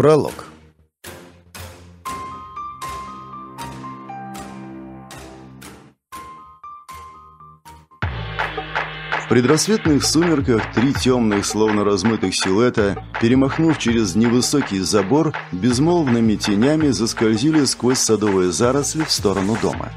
Пролог. В предрассветных сумерках три темных, словно размытых силуэта, перемахнув через невысокий забор, безмолвными тенями заскользили сквозь садовые заросли в сторону дома.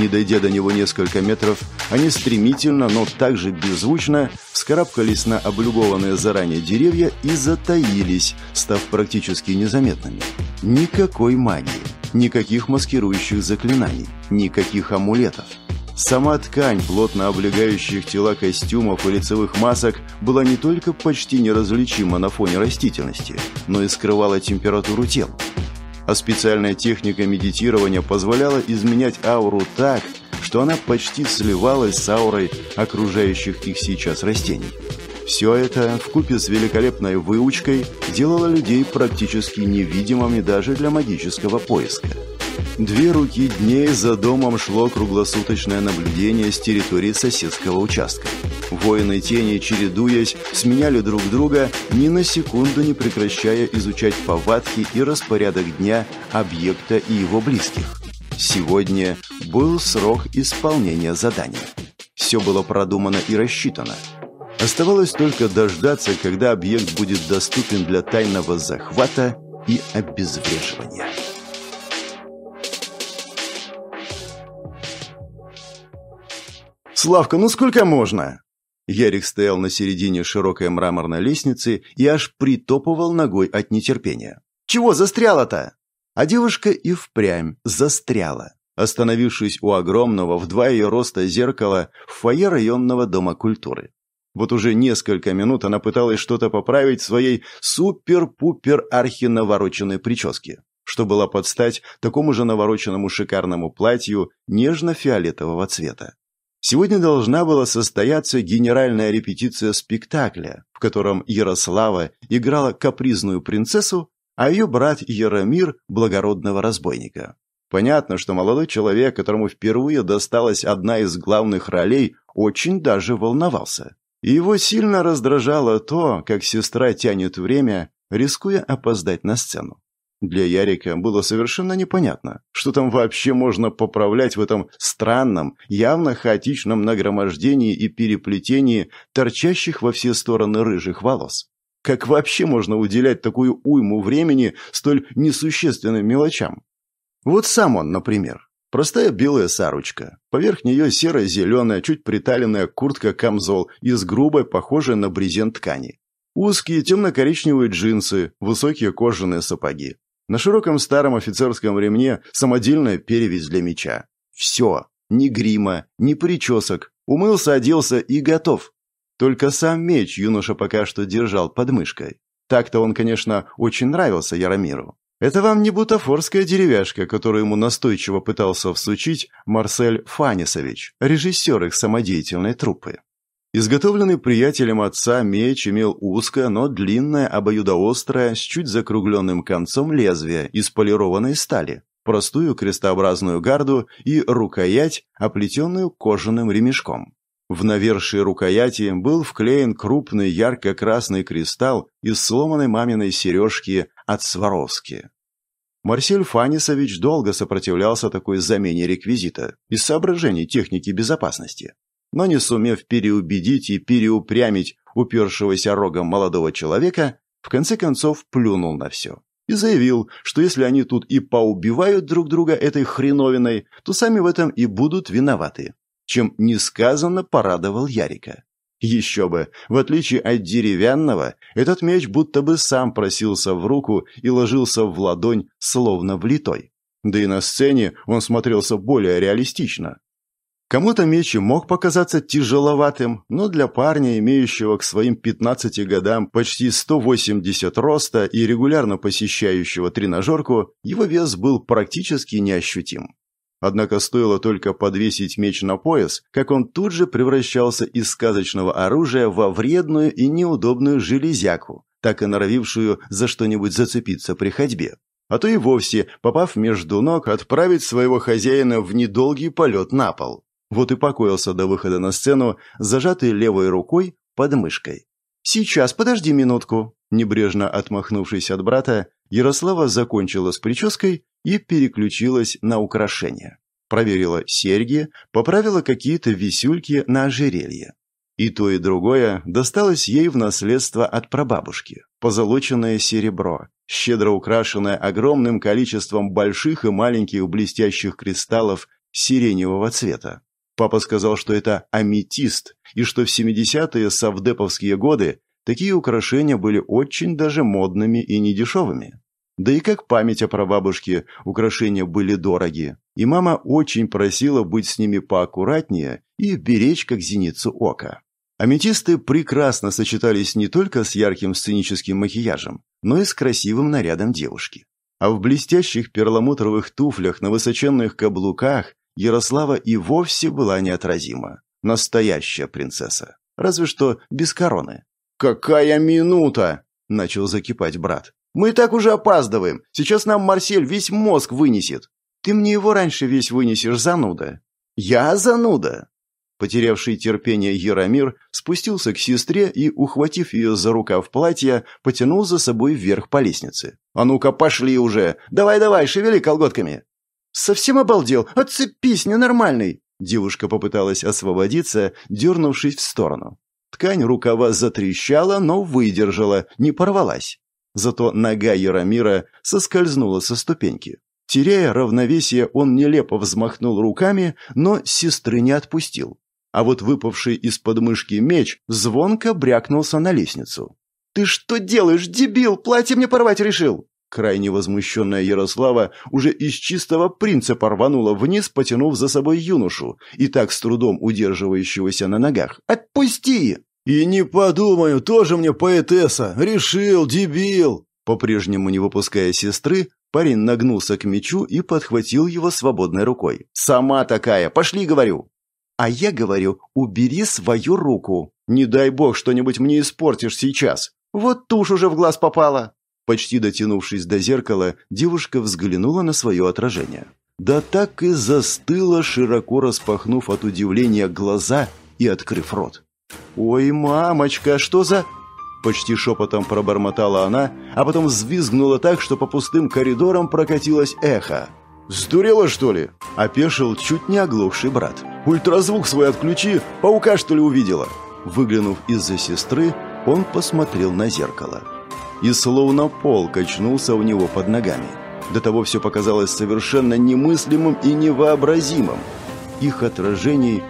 Не дойдя до него несколько метров, они стремительно, но также беззвучно вскарабкались на облюбованные заранее деревья и затаились, став практически незаметными. Никакой магии, никаких маскирующих заклинаний, никаких амулетов. Сама ткань, плотно облегающих тела костюмов и лицевых масок, была не только почти неразличима на фоне растительности, но и скрывала температуру тел а специальная техника медитирования позволяла изменять ауру так, что она почти сливалась с аурой окружающих их сейчас растений. Все это, в купе с великолепной выучкой, делало людей практически невидимыми даже для магического поиска. Две руки дней за домом шло круглосуточное наблюдение с территории соседского участка. Воины тени, чередуясь, сменяли друг друга, ни на секунду не прекращая изучать повадки и распорядок дня объекта и его близких. Сегодня был срок исполнения задания. Все было продумано и рассчитано. Оставалось только дождаться, когда объект будет доступен для тайного захвата и обезвреживания. «Славка, ну сколько можно?» Ярик стоял на середине широкой мраморной лестницы и аж притопывал ногой от нетерпения. «Чего застряла-то?» А девушка и впрямь застряла. Остановившись у огромного, в два ее роста зеркала в фойе районного дома культуры. Вот уже несколько минут она пыталась что-то поправить в своей супер-пупер-архи-навороченной прическе, что была под стать такому же навороченному шикарному платью нежно-фиолетового цвета. Сегодня должна была состояться генеральная репетиция спектакля, в котором Ярослава играла капризную принцессу, а ее брат Яромир – благородного разбойника. Понятно, что молодой человек, которому впервые досталась одна из главных ролей, очень даже волновался. И его сильно раздражало то, как сестра тянет время, рискуя опоздать на сцену. Для Ярика было совершенно непонятно, что там вообще можно поправлять в этом странном, явно хаотичном нагромождении и переплетении торчащих во все стороны рыжих волос. Как вообще можно уделять такую уйму времени столь несущественным мелочам? Вот сам он, например. Простая белая сарочка. Поверх нее серо-зеленая, чуть приталенная куртка-камзол из грубой, похожей на брезент ткани. Узкие темно-коричневые джинсы, высокие кожаные сапоги. На широком старом офицерском ремне самодельная перевязь для меча. Все. Ни грима, ни причесок. Умылся, оделся и готов. Только сам меч юноша пока что держал под мышкой. Так-то он, конечно, очень нравился Яромиру. Это вам не бутафорская деревяшка, которую ему настойчиво пытался всучить Марсель Фанисович, режиссер их самодеятельной труппы. Изготовленный приятелем отца меч имел узкое, но длинное, обоюдоострое, с чуть закругленным концом лезвие из полированной стали, простую крестообразную гарду и рукоять, оплетенную кожаным ремешком. В навершие рукояти был вклеен крупный ярко-красный кристалл из сломанной маминой сережки от Сваровски. Марсель Фанисович долго сопротивлялся такой замене реквизита из соображений техники безопасности но не сумев переубедить и переупрямить упершегося рогом молодого человека, в конце концов плюнул на все и заявил, что если они тут и поубивают друг друга этой хреновиной, то сами в этом и будут виноваты, чем несказанно порадовал Ярика. Еще бы, в отличие от деревянного, этот меч будто бы сам просился в руку и ложился в ладонь, словно влитой. Да и на сцене он смотрелся более реалистично. Кому-то меч и мог показаться тяжеловатым, но для парня, имеющего к своим 15 годам почти 180 роста и регулярно посещающего тренажерку, его вес был практически неощутим. Однако стоило только подвесить меч на пояс, как он тут же превращался из сказочного оружия во вредную и неудобную железяку, так и норовившую за что-нибудь зацепиться при ходьбе. А то и вовсе, попав между ног, отправить своего хозяина в недолгий полет на пол. Вот и покоился до выхода на сцену, зажатый левой рукой под мышкой. «Сейчас, подожди минутку!» Небрежно отмахнувшись от брата, Ярослава закончила с прической и переключилась на украшения. Проверила серьги, поправила какие-то висюльки на ожерелье. И то, и другое досталось ей в наследство от прабабушки. Позолоченное серебро, щедро украшенное огромным количеством больших и маленьких блестящих кристаллов сиреневого цвета. Папа сказал, что это аметист, и что в 70-е совдеповские годы такие украшения были очень даже модными и недешевыми. Да и как память о прабабушке, украшения были дороги, и мама очень просила быть с ними поаккуратнее и беречь как зеницу ока. Аметисты прекрасно сочетались не только с ярким сценическим макияжем, но и с красивым нарядом девушки. А в блестящих перламутровых туфлях на высоченных каблуках Ярослава и вовсе была неотразима. Настоящая принцесса. Разве что без короны. «Какая минута!» – начал закипать брат. «Мы и так уже опаздываем. Сейчас нам Марсель весь мозг вынесет». «Ты мне его раньше весь вынесешь, зануда». «Я зануда?» Потерявший терпение Яромир спустился к сестре и, ухватив ее за рукав платья, потянул за собой вверх по лестнице. «А ну-ка, пошли уже! Давай-давай, шевели колготками!» «Совсем обалдел! Отцепись, ненормальный!» Девушка попыталась освободиться, дернувшись в сторону. Ткань рукава затрещала, но выдержала, не порвалась. Зато нога Яромира соскользнула со ступеньки. Теряя равновесие, он нелепо взмахнул руками, но сестры не отпустил. А вот выпавший из подмышки меч звонко брякнулся на лестницу. «Ты что делаешь, дебил? Платье мне порвать решил!» Крайне возмущенная Ярослава уже из чистого принципа рванула вниз, потянув за собой юношу, и так с трудом удерживающегося на ногах. «Отпусти!» «И не подумаю, тоже мне поэтесса! Решил, дебил!» По-прежнему не выпуская сестры, парень нагнулся к мечу и подхватил его свободной рукой. «Сама такая! Пошли, говорю!» «А я говорю, убери свою руку! Не дай бог, что-нибудь мне испортишь сейчас! Вот тушь уже в глаз попала!» Почти дотянувшись до зеркала, девушка взглянула на свое отражение. Да так и застыла, широко распахнув от удивления глаза и открыв рот. «Ой, мамочка, что за...» Почти шепотом пробормотала она, а потом взвизгнула так, что по пустым коридорам прокатилось эхо. «Сдурела, что ли?» – опешил чуть не оглохший брат. «Ультразвук свой отключи, паука, что ли, увидела?» Выглянув из-за сестры, он посмотрел на зеркало и словно пол качнулся у него под ногами. До того все показалось совершенно немыслимым и невообразимым. Их отражений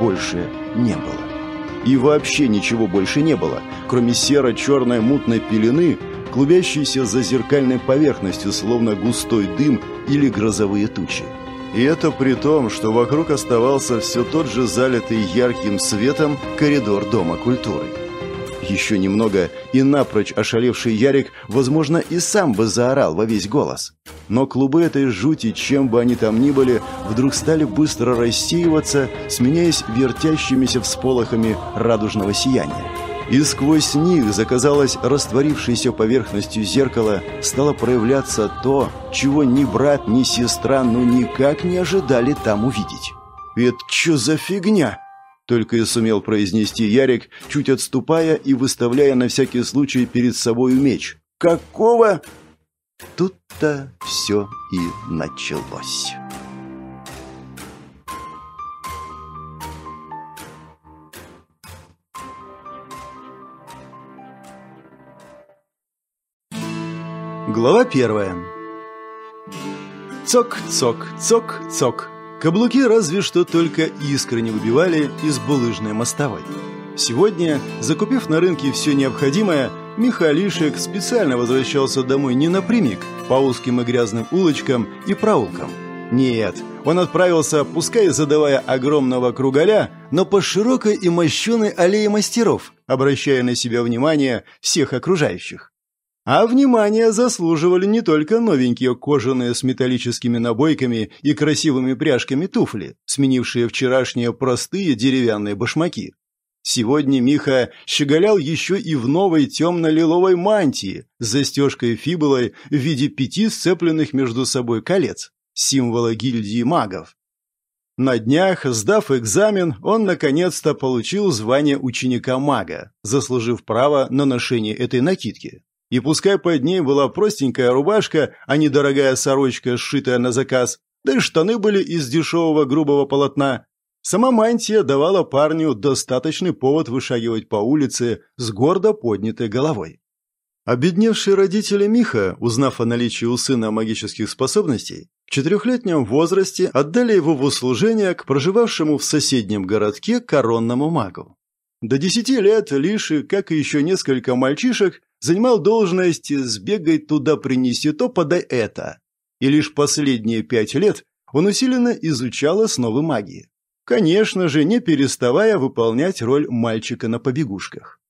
больше не было. И вообще ничего больше не было, кроме серо-черной мутной пелены, клубящейся за зеркальной поверхностью, словно густой дым или грозовые тучи. И это при том, что вокруг оставался все тот же залитый ярким светом коридор Дома культуры. Еще немного, и напрочь ошалевший Ярик, возможно, и сам бы заорал во весь голос. Но клубы этой жути, чем бы они там ни были, вдруг стали быстро рассеиваться, сменяясь вертящимися всполохами радужного сияния. И сквозь них, заказалось растворившейся поверхностью зеркала, стало проявляться то, чего ни брат, ни сестра, ну никак не ожидали там увидеть. «Это что за фигня?» Только и сумел произнести Ярик, чуть отступая и выставляя на всякий случай перед собой меч. «Какого?» Тут-то все и началось. Глава первая. Цок, цок, цок, цок. Каблуки разве что только искры выбивали из булыжной мостовой. Сегодня, закупив на рынке все необходимое, Михалишек специально возвращался домой не напрямик, по узким и грязным улочкам и проулкам. Нет, он отправился, пускай задавая огромного кругаля, но по широкой и мощеной аллее мастеров, обращая на себя внимание всех окружающих. А внимание заслуживали не только новенькие кожаные с металлическими набойками и красивыми пряжками туфли, сменившие вчерашние простые деревянные башмаки. Сегодня Миха щеголял еще и в новой темно-лиловой мантии с застежкой-фибулой в виде пяти сцепленных между собой колец, символа гильдии магов. На днях, сдав экзамен, он наконец-то получил звание ученика мага, заслужив право на ношение этой накидки. И пускай под ней была простенькая рубашка, а не дорогая сорочка, сшитая на заказ, да и штаны были из дешевого грубого полотна, сама мантия давала парню достаточный повод вышагивать по улице с гордо поднятой головой. Обедневшие родители Миха, узнав о наличии у сына магических способностей, в четырехлетнем возрасте отдали его в услужение к проживавшему в соседнем городке коронному магу. До десяти лет Лиши, как и еще несколько мальчишек, занимал должность «сбегай туда, принеси то, подай это». И лишь последние пять лет он усиленно изучал основы магии. Конечно же, не переставая выполнять роль мальчика на побегушках.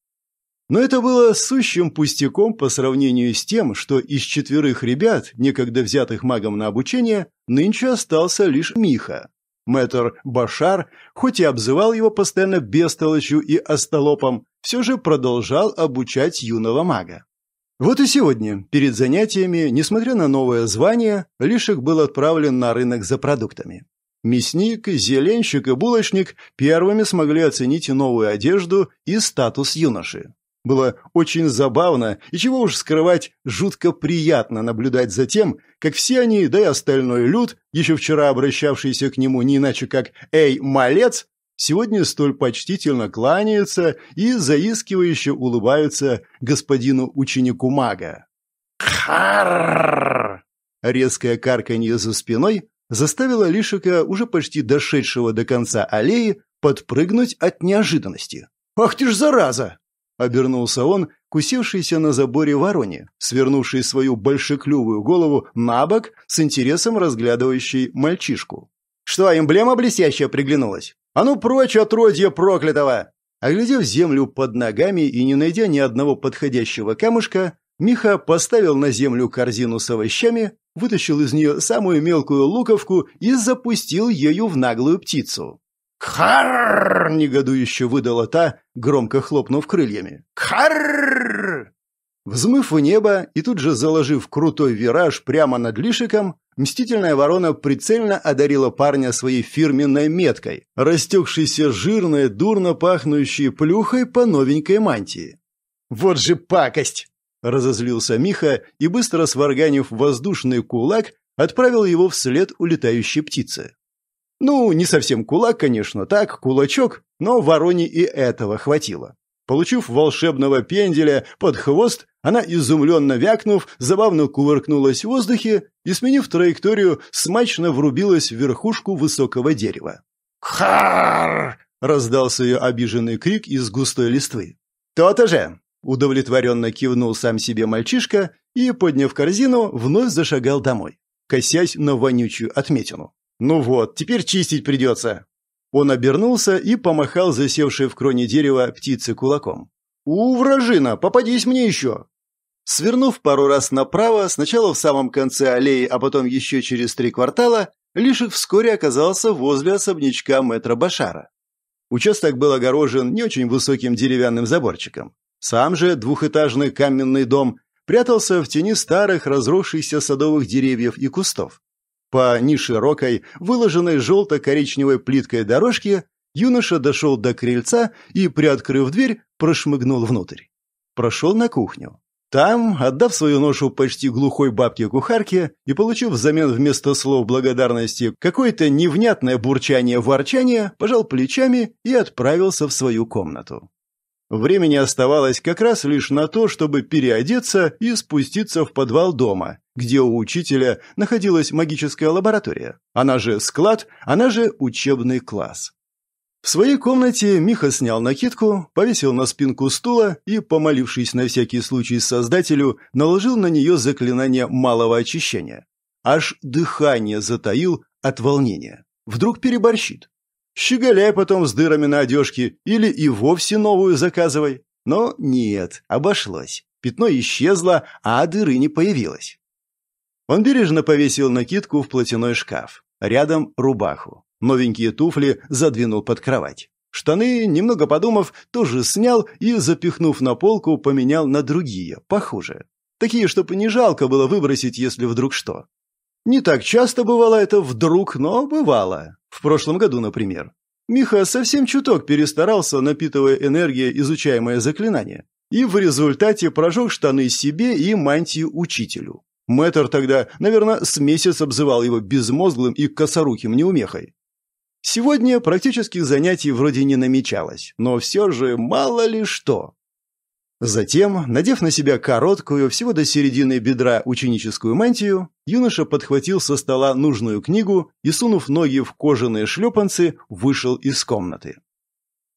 Но это было сущим пустяком по сравнению с тем, что из четверых ребят, некогда взятых магом на обучение, нынче остался лишь Миха, Мэтр Башар, хоть и обзывал его постоянно бестолочью и остолопом, все же продолжал обучать юного мага. Вот и сегодня, перед занятиями, несмотря на новое звание, Лишек был отправлен на рынок за продуктами. Мясник, зеленщик и булочник первыми смогли оценить новую одежду и статус юноши. Было очень забавно и, чего уж скрывать, жутко приятно наблюдать за тем, как все они, да и остальной люд, еще вчера обращавшийся к нему не иначе как «Эй, малец!», сегодня столь почтительно кланяются и заискивающе улыбаются господину ученику мага. Харрррр! Резкое карканье за спиной заставило Лишика, уже почти дошедшего до конца аллеи, подпрыгнуть от неожиданности. «Ах ты ж зараза!» Обернулся он, кусившийся на заборе вороне, свернувший свою большеклювую голову на бок, с интересом разглядывающий мальчишку. «Что, эмблема блестящая приглянулась? А ну прочь, отродье проклятого!» Оглядев землю под ногами и не найдя ни одного подходящего камушка, Миха поставил на землю корзину с овощами, вытащил из нее самую мелкую луковку и запустил ею в наглую птицу. «Харррр!» — негодующе выдала та, громко хлопнув крыльями. «Харррр!» Взмыв в небо и тут же заложив крутой вираж прямо над лишиком, мстительная ворона прицельно одарила парня своей фирменной меткой, растекшейся жирной, дурно пахнущей плюхой по новенькой мантии. «Вот же пакость!» — разозлился Миха и, быстро сварганив воздушный кулак, отправил его вслед улетающей птице. Ну, не совсем кулак, конечно, так, кулачок, но вороне и этого хватило. Получив волшебного пенделя под хвост, она, изумленно вякнув, забавно кувыркнулась в воздухе и, сменив траекторию, смачно врубилась в верхушку высокого дерева. «Хар!» — раздался ее обиженный крик из густой листвы. «То-то же!» — удовлетворенно кивнул сам себе мальчишка и, подняв корзину, вновь зашагал домой, косясь на вонючую отметину. Ну вот, теперь чистить придется. Он обернулся и помахал засевшей в кроне дерева птицы кулаком. «У, вражина, попадись мне еще!» Свернув пару раз направо, сначала в самом конце аллеи, а потом еще через три квартала, Лишек вскоре оказался возле особнячка мэтра Башара. Участок был огорожен не очень высоким деревянным заборчиком. Сам же двухэтажный каменный дом прятался в тени старых разросшихся садовых деревьев и кустов, по неширокой, выложенной желто-коричневой плиткой дорожке юноша дошел до крыльца и, приоткрыв дверь, прошмыгнул внутрь. Прошел на кухню. Там, отдав свою ношу почти глухой бабке-кухарке и получив взамен вместо слов благодарности какое-то невнятное бурчание-ворчание, пожал плечами и отправился в свою комнату. Времени оставалось как раз лишь на то, чтобы переодеться и спуститься в подвал дома, где у учителя находилась магическая лаборатория. Она же склад, она же учебный класс. В своей комнате Миха снял накидку, повесил на спинку стула и, помолившись на всякий случай Создателю, наложил на нее заклинание малого очищения. Аж дыхание затаил от волнения. Вдруг переборщит. Щеголяй потом с дырами на одежке или и вовсе новую заказывай. Но нет, обошлось. Пятно исчезло, а дыры не появилось. Он бережно повесил накидку в платяной шкаф. Рядом рубаху. Новенькие туфли задвинул под кровать. Штаны, немного подумав, тоже снял и, запихнув на полку, поменял на другие, похуже. Такие, чтобы не жалко было выбросить, если вдруг что. Не так часто бывало это вдруг, но бывало. В прошлом году, например. Миха совсем чуток перестарался, напитывая энергией изучаемое заклинание. И в результате прожег штаны себе и мантию учителю. Мэтр тогда, наверное, с месяц обзывал его безмозглым и косоруким неумехой. Сегодня практических занятий вроде не намечалось, но все же мало ли что. Затем, надев на себя короткую, всего до середины бедра ученическую мантию, юноша подхватил со стола нужную книгу и, сунув ноги в кожаные шлепанцы, вышел из комнаты.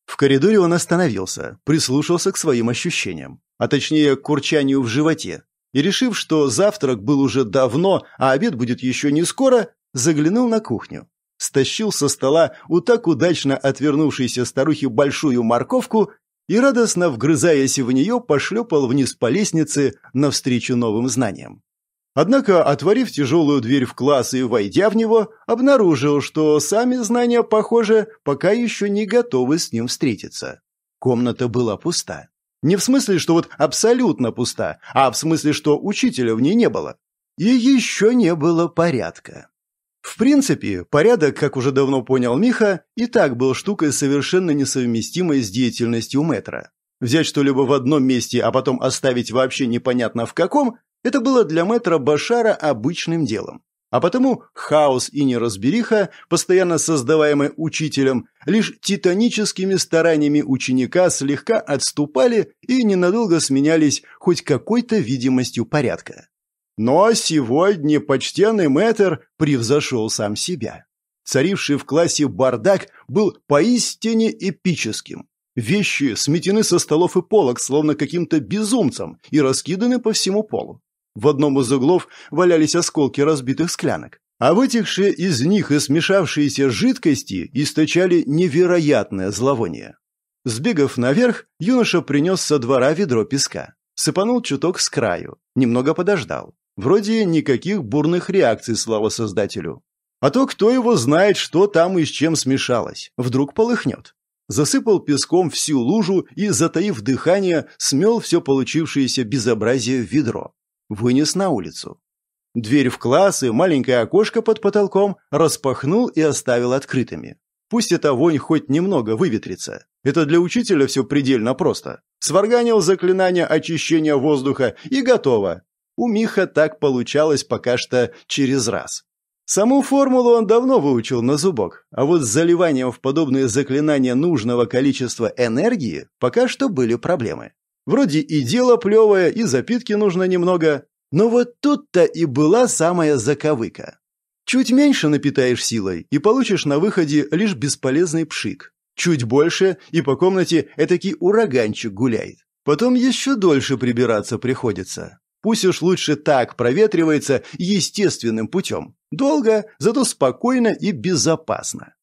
В коридоре он остановился, прислушался к своим ощущениям, а точнее к курчанию в животе, и, решив, что завтрак был уже давно, а обед будет еще не скоро, заглянул на кухню. Стащил со стола у так удачно отвернувшейся старухи большую морковку и, радостно вгрызаясь в нее, пошлепал вниз по лестнице навстречу новым знаниям. Однако, отворив тяжелую дверь в класс и войдя в него, обнаружил, что сами знания, похоже, пока еще не готовы с ним встретиться. Комната была пуста. Не в смысле, что вот абсолютно пуста, а в смысле, что учителя в ней не было. И еще не было порядка. В принципе, порядок, как уже давно понял Миха, и так был штукой совершенно несовместимой с деятельностью Метра. Взять что-либо в одном месте, а потом оставить вообще непонятно в каком, это было для Метра Башара обычным делом. А потому хаос и неразбериха, постоянно создаваемые учителем, лишь титаническими стараниями ученика слегка отступали и ненадолго сменялись хоть какой-то видимостью порядка. Но сегодня почтенный мэтр превзошел сам себя. Царивший в классе бардак был поистине эпическим. Вещи сметены со столов и полок, словно каким-то безумцем, и раскиданы по всему полу. В одном из углов валялись осколки разбитых склянок. А вытекшие из них и смешавшиеся жидкости источали невероятное зловоние. Сбегав наверх, юноша принес со двора ведро песка. Сыпанул чуток с краю, немного подождал. Вроде никаких бурных реакций, слава создателю. А то кто его знает, что там и с чем смешалось. Вдруг полыхнет. Засыпал песком всю лужу и, затаив дыхание, смел все получившееся безобразие в ведро. Вынес на улицу. Дверь в класс и маленькое окошко под потолком распахнул и оставил открытыми. Пусть эта вонь хоть немного выветрится. Это для учителя все предельно просто. Сварганил заклинание очищения воздуха и готово. У Миха так получалось пока что через раз. Саму формулу он давно выучил на зубок, а вот с заливанием в подобные заклинания нужного количества энергии пока что были проблемы. Вроде и дело плевое, и запитки нужно немного, но вот тут-то и была самая заковыка. Чуть меньше напитаешь силой и получишь на выходе лишь бесполезный пшик. Чуть больше, и по комнате этакий ураганчик гуляет. Потом еще дольше прибираться приходится. Пусть уж лучше так проветривается естественным путем. Долго, зато спокойно и безопасно.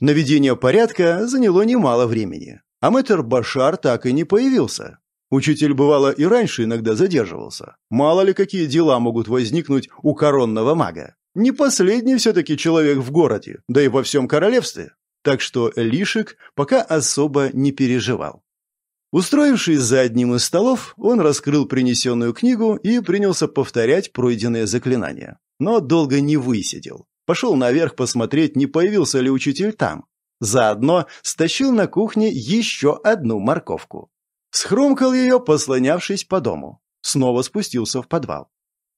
Наведение порядка заняло немало времени. А мэтр Башар так и не появился. Учитель, бывало, и раньше иногда задерживался. Мало ли, какие дела могут возникнуть у коронного мага. Не последний все-таки человек в городе, да и во всем королевстве. Так что Лишек пока особо не переживал. Устроившись за одним из столов, он раскрыл принесенную книгу и принялся повторять пройденные заклинания. Но долго не высидел. Пошел наверх посмотреть, не появился ли учитель там. Заодно стащил на кухне еще одну морковку. схромкал ее, послонявшись по дому. Снова спустился в подвал.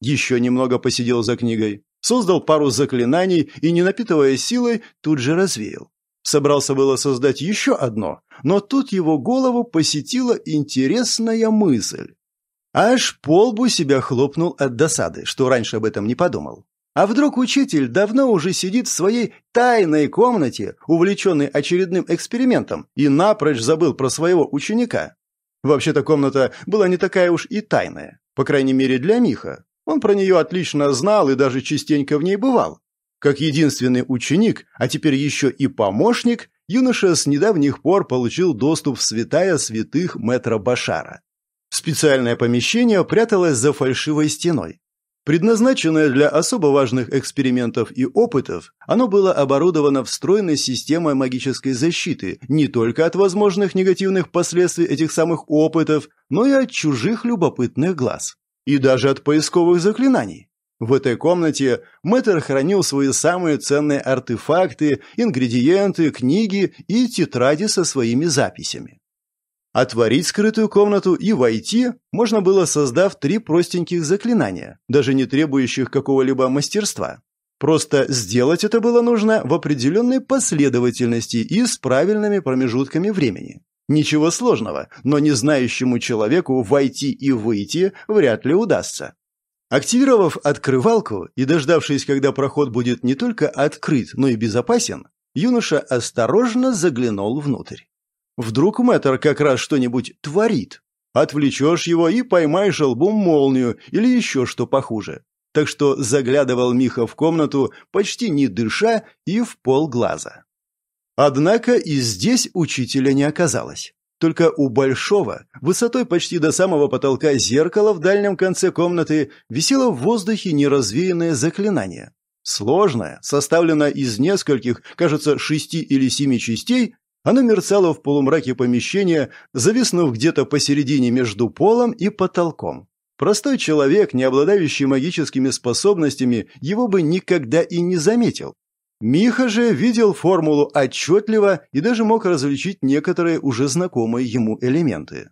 Еще немного посидел за книгой. Создал пару заклинаний и, не напитывая силой, тут же развеял. Собрался было создать еще одно, но тут его голову посетила интересная мысль. Аж полбу себя хлопнул от досады, что раньше об этом не подумал. А вдруг учитель давно уже сидит в своей тайной комнате, увлеченный очередным экспериментом, и напрочь забыл про своего ученика? Вообще-то комната была не такая уж и тайная, по крайней мере для Миха. Он про нее отлично знал и даже частенько в ней бывал. Как единственный ученик, а теперь еще и помощник, юноша с недавних пор получил доступ в святая святых метра Башара. Специальное помещение пряталось за фальшивой стеной. Предназначенное для особо важных экспериментов и опытов, оно было оборудовано встроенной системой магической защиты не только от возможных негативных последствий этих самых опытов, но и от чужих любопытных глаз. И даже от поисковых заклинаний. В этой комнате мэтр хранил свои самые ценные артефакты, ингредиенты, книги и тетради со своими записями. Отворить скрытую комнату и войти можно было, создав три простеньких заклинания, даже не требующих какого-либо мастерства. Просто сделать это было нужно в определенной последовательности и с правильными промежутками времени. Ничего сложного, но не знающему человеку войти и выйти вряд ли удастся. Активировав открывалку и дождавшись, когда проход будет не только открыт, но и безопасен, юноша осторожно заглянул внутрь. Вдруг мэтр как раз что-нибудь творит. Отвлечешь его и поймаешь лбом молнию или еще что похуже. Так что заглядывал Миха в комнату, почти не дыша и в полглаза. Однако и здесь учителя не оказалось. Только у большого, высотой почти до самого потолка зеркала в дальнем конце комнаты висело в воздухе неразвеянное заклинание. Сложное, составленное из нескольких, кажется, шести или семи частей, оно мерцало в полумраке помещения, зависнув где-то посередине между полом и потолком. Простой человек, не обладающий магическими способностями, его бы никогда и не заметил. Миха же видел формулу отчетливо и даже мог различить некоторые уже знакомые ему элементы.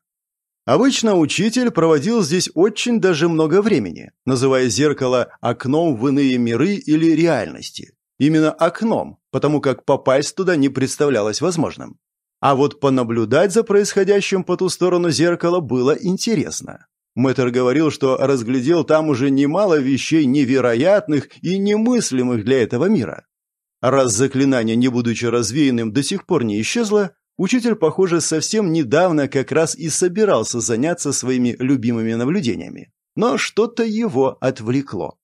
Обычно учитель проводил здесь очень даже много времени, называя зеркало окном в иные миры или реальности. Именно окном, потому как попасть туда не представлялось возможным. А вот понаблюдать за происходящим по ту сторону зеркала было интересно. Мэтр говорил, что разглядел там уже немало вещей невероятных и немыслимых для этого мира. Раз заклинание, не будучи развеянным, до сих пор не исчезло, учитель, похоже, совсем недавно как раз и собирался заняться своими любимыми наблюдениями. Но что-то его отвлекло.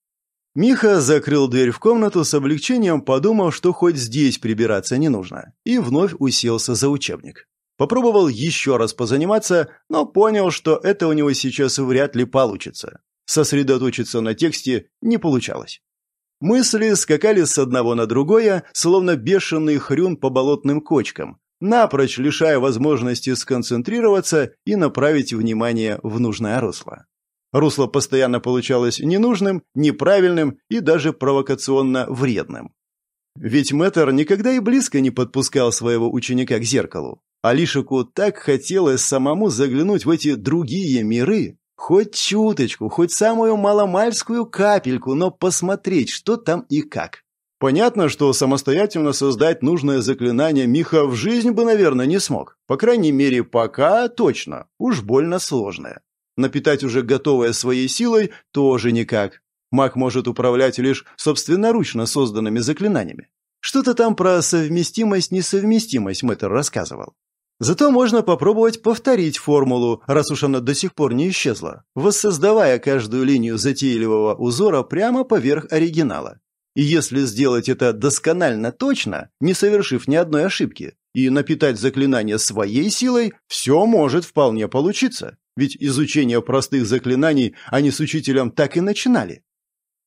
Миха закрыл дверь в комнату с облегчением, подумав, что хоть здесь прибираться не нужно, и вновь уселся за учебник. Попробовал еще раз позаниматься, но понял, что это у него сейчас вряд ли получится. Сосредоточиться на тексте не получалось. Мысли скакали с одного на другое, словно бешеный хрюн по болотным кочкам, напрочь лишая возможности сконцентрироваться и направить внимание в нужное русло. Русло постоянно получалось ненужным, неправильным и даже провокационно вредным. Ведь Мэтр никогда и близко не подпускал своего ученика к зеркалу. Алишику так хотелось самому заглянуть в эти другие миры, Хоть чуточку, хоть самую маломальскую капельку, но посмотреть, что там и как. Понятно, что самостоятельно создать нужное заклинание Миха в жизнь бы, наверное, не смог. По крайней мере, пока точно. Уж больно сложное. Напитать уже готовое своей силой тоже никак. Маг может управлять лишь собственноручно созданными заклинаниями. Что-то там про совместимость-несовместимость мэтр рассказывал. Зато можно попробовать повторить формулу, раз уж она до сих пор не исчезла, воссоздавая каждую линию затейливого узора прямо поверх оригинала. И если сделать это досконально точно, не совершив ни одной ошибки, и напитать заклинание своей силой, все может вполне получиться. Ведь изучение простых заклинаний они с учителем так и начинали.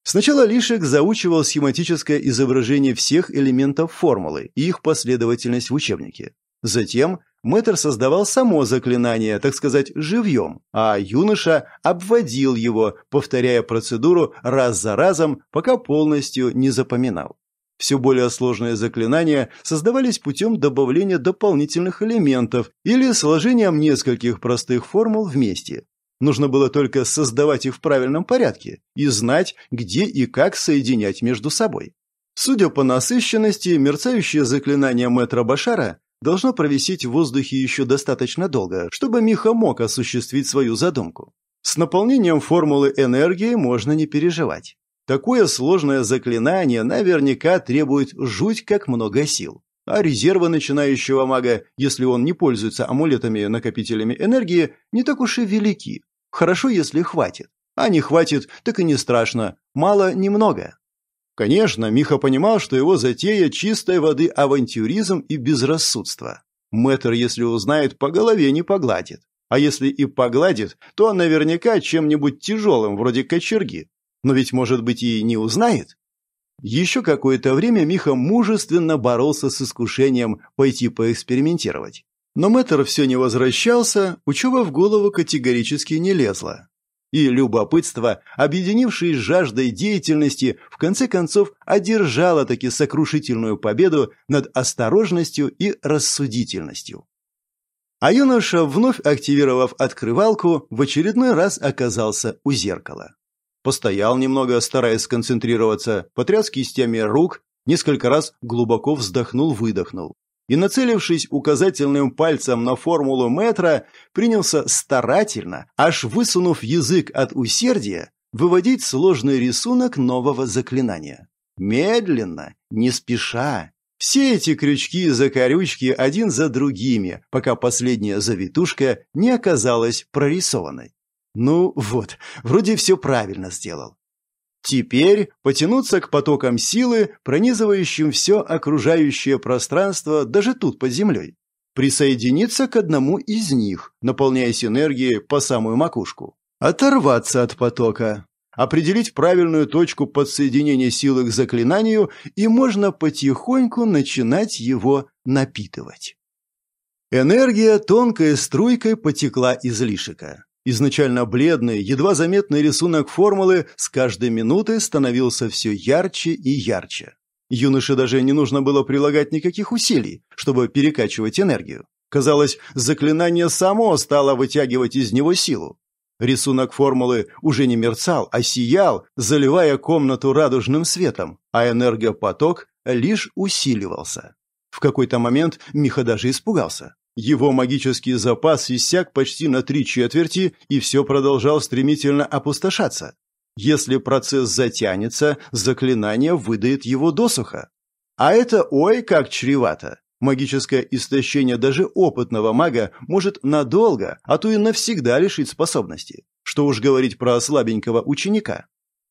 Сначала Лишек заучивал схематическое изображение всех элементов формулы и их последовательность в учебнике. Затем Мэтр создавал само заклинание, так сказать, живьем, а юноша обводил его, повторяя процедуру раз за разом, пока полностью не запоминал. Все более сложные заклинания создавались путем добавления дополнительных элементов или сложением нескольких простых формул вместе. Нужно было только создавать их в правильном порядке и знать, где и как соединять между собой. Судя по насыщенности, мерцающие заклинания мэтра Башара должно провисеть в воздухе еще достаточно долго, чтобы Миха мог осуществить свою задумку. С наполнением формулы энергии можно не переживать. Такое сложное заклинание наверняка требует жуть как много сил. А резерва начинающего мага, если он не пользуется амулетами-накопителями энергии, не так уж и велики. Хорошо, если хватит. А не хватит, так и не страшно. Мало, немного. Конечно, Миха понимал, что его затея чистой воды авантюризм и безрассудство. Мэтр, если узнает, по голове не погладит. А если и погладит, то наверняка чем-нибудь тяжелым, вроде кочерги. Но ведь, может быть, и не узнает. Еще какое-то время Миха мужественно боролся с искушением пойти поэкспериментировать. Но мэтр все не возвращался, учеба в голову категорически не лезла и любопытство, объединившись с жаждой деятельности, в конце концов одержало таки сокрушительную победу над осторожностью и рассудительностью. А юноша, вновь активировав открывалку, в очередной раз оказался у зеркала. Постоял немного, стараясь сконцентрироваться, потряс кистями рук, несколько раз глубоко вздохнул-выдохнул и, нацелившись указательным пальцем на формулу метра, принялся старательно, аж высунув язык от усердия, выводить сложный рисунок нового заклинания. Медленно, не спеша. Все эти крючки и закорючки один за другими, пока последняя завитушка не оказалась прорисованной. Ну вот, вроде все правильно сделал. Теперь потянуться к потокам силы, пронизывающим все окружающее пространство, даже тут, под землей. Присоединиться к одному из них, наполняясь энергией по самую макушку. Оторваться от потока. Определить правильную точку подсоединения силы к заклинанию, и можно потихоньку начинать его напитывать. Энергия тонкой струйкой потекла из лишика. Изначально бледный, едва заметный рисунок формулы с каждой минутой становился все ярче и ярче. Юноше даже не нужно было прилагать никаких усилий, чтобы перекачивать энергию. Казалось, заклинание само стало вытягивать из него силу. Рисунок формулы уже не мерцал, а сиял, заливая комнату радужным светом, а энергопоток лишь усиливался. В какой-то момент Миха даже испугался. Его магический запас иссяк почти на три четверти, и все продолжал стремительно опустошаться. Если процесс затянется, заклинание выдает его досуха. А это ой как чревато. Магическое истощение даже опытного мага может надолго, а то и навсегда лишить способности. Что уж говорить про слабенького ученика.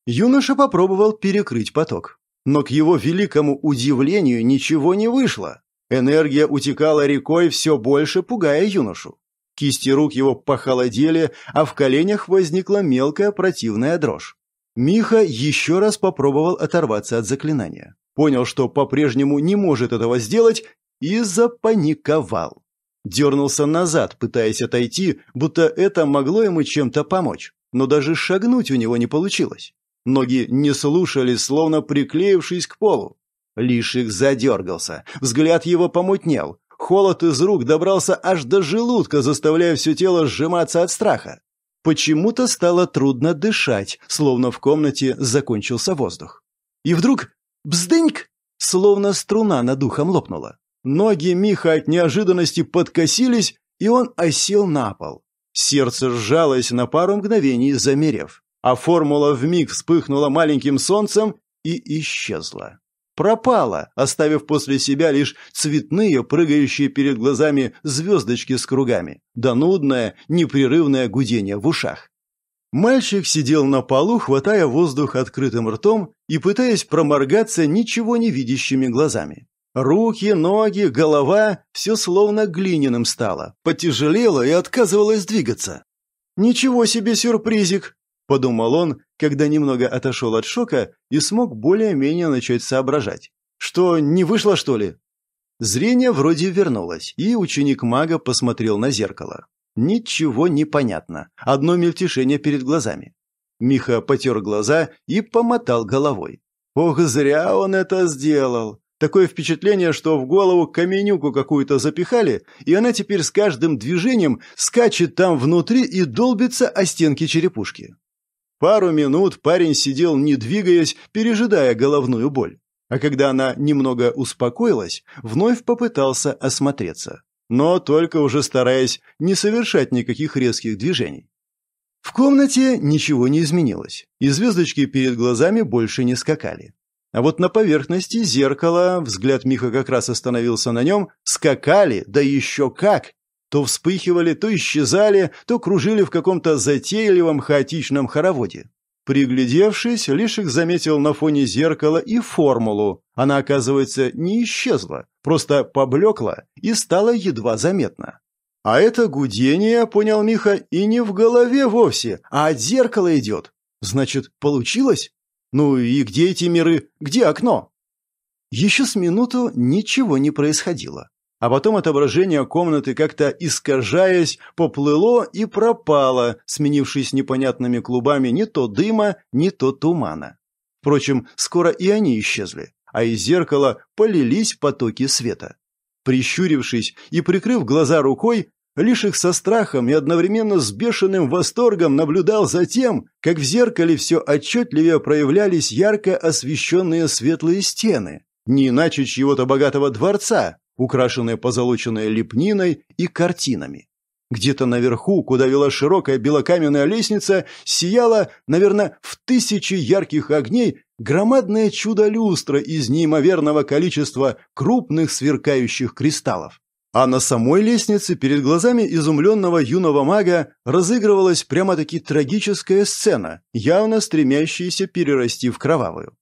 Юноша попробовал перекрыть поток. Но к его великому удивлению ничего не вышло. Энергия утекала рекой все больше, пугая юношу. Кисти рук его похолодели, а в коленях возникла мелкая противная дрожь. Миха еще раз попробовал оторваться от заклинания. Понял, что по-прежнему не может этого сделать, и запаниковал. Дернулся назад, пытаясь отойти, будто это могло ему чем-то помочь. Но даже шагнуть у него не получилось. Ноги не слушались, словно приклеившись к полу. Лиших задергался. Взгляд его помутнел. Холод из рук добрался аж до желудка, заставляя все тело сжиматься от страха. Почему-то стало трудно дышать, словно в комнате закончился воздух. И вдруг бздыньк, словно струна над духом лопнула. Ноги Миха от неожиданности подкосились, и он осел на пол. Сердце сжалось на пару мгновений, замерев, а формула вмиг вспыхнула маленьким солнцем и исчезла пропала, оставив после себя лишь цветные, прыгающие перед глазами звездочки с кругами, да нудное, непрерывное гудение в ушах. Мальчик сидел на полу, хватая воздух открытым ртом и пытаясь проморгаться ничего не видящими глазами. Руки, ноги, голова – все словно глиняным стало, потяжелело и отказывалось двигаться. «Ничего себе сюрпризик!» – подумал он, когда немного отошел от шока и смог более-менее начать соображать. «Что, не вышло, что ли?» Зрение вроде вернулось, и ученик мага посмотрел на зеркало. Ничего не понятно, одно мельтешение перед глазами. Миха потер глаза и помотал головой. «Ох, зря он это сделал!» Такое впечатление, что в голову каменюку какую-то запихали, и она теперь с каждым движением скачет там внутри и долбится о стенки черепушки. Пару минут парень сидел, не двигаясь, пережидая головную боль. А когда она немного успокоилась, вновь попытался осмотреться, но только уже стараясь не совершать никаких резких движений. В комнате ничего не изменилось, и звездочки перед глазами больше не скакали. А вот на поверхности зеркала, взгляд Миха как раз остановился на нем, скакали, да еще как! то вспыхивали, то исчезали, то кружили в каком-то затейливом хаотичном хороводе. Приглядевшись, Лишек заметил на фоне зеркала и формулу. Она, оказывается, не исчезла, просто поблекла и стала едва заметна. А это гудение, понял Миха, и не в голове вовсе, а от зеркала идет. Значит, получилось? Ну и где эти миры? Где окно? Еще с минуту ничего не происходило а потом отображение комнаты, как-то искажаясь, поплыло и пропало, сменившись непонятными клубами не то дыма, не то тумана. Впрочем, скоро и они исчезли, а из зеркала полились потоки света. Прищурившись и прикрыв глаза рукой, лишь их со страхом и одновременно с бешеным восторгом наблюдал за тем, как в зеркале все отчетливее проявлялись ярко освещенные светлые стены, не иначе чьего-то богатого дворца, украшенные позолоченной лепниной и картинами. Где-то наверху, куда вела широкая белокаменная лестница, сияло, наверное, в тысячи ярких огней громадное чудо-люстра из неимоверного количества крупных сверкающих кристаллов. А на самой лестнице перед глазами изумленного юного мага разыгрывалась прямо-таки трагическая сцена, явно стремящаяся перерасти в кровавую.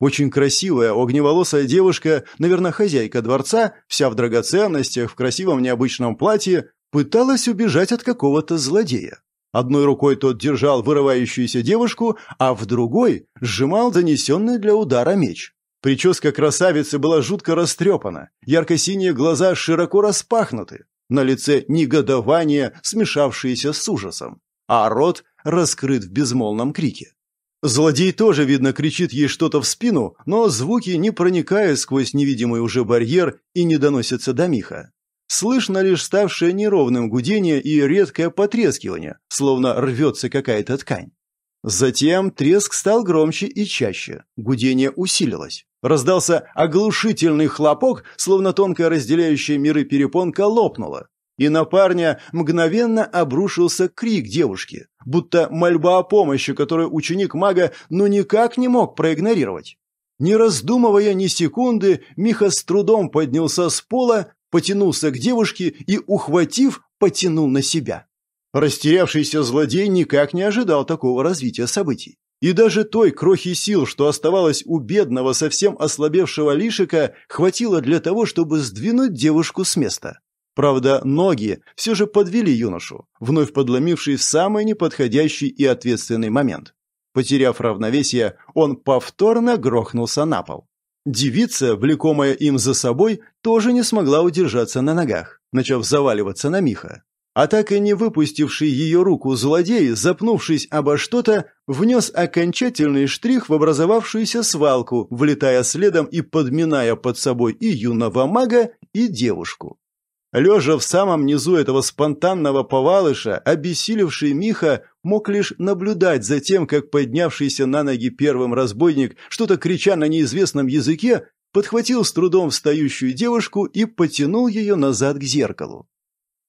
Очень красивая, огневолосая девушка, наверное, хозяйка дворца, вся в драгоценностях, в красивом необычном платье, пыталась убежать от какого-то злодея. Одной рукой тот держал вырывающуюся девушку, а в другой сжимал занесенный для удара меч. Прическа красавицы была жутко растрепана, ярко-синие глаза широко распахнуты, на лице негодование, смешавшееся с ужасом, а рот раскрыт в безмолвном крике. Злодей тоже, видно, кричит ей что-то в спину, но звуки не проникают сквозь невидимый уже барьер и не доносятся до Миха. Слышно лишь ставшее неровным гудение и редкое потрескивание, словно рвется какая-то ткань. Затем треск стал громче и чаще, гудение усилилось. Раздался оглушительный хлопок, словно тонкая разделяющая миры перепонка лопнула и на парня мгновенно обрушился крик девушки, будто мольба о помощи, которую ученик мага ну никак не мог проигнорировать. Не раздумывая ни секунды, Миха с трудом поднялся с пола, потянулся к девушке и, ухватив, потянул на себя. Растерявшийся злодей никак не ожидал такого развития событий. И даже той крохи сил, что оставалось у бедного, совсем ослабевшего лишика, хватило для того, чтобы сдвинуть девушку с места. Правда, ноги все же подвели юношу, вновь подломивший в самый неподходящий и ответственный момент. Потеряв равновесие, он повторно грохнулся на пол. Девица, влекомая им за собой, тоже не смогла удержаться на ногах, начав заваливаться на Миха. А так и не выпустивший ее руку злодей, запнувшись обо что-то, внес окончательный штрих в образовавшуюся свалку, влетая следом и подминая под собой и юного мага, и девушку. Лежа в самом низу этого спонтанного повалыша, обессилевший Миха мог лишь наблюдать за тем, как поднявшийся на ноги первым разбойник, что-то крича на неизвестном языке, подхватил с трудом встающую девушку и потянул ее назад к зеркалу.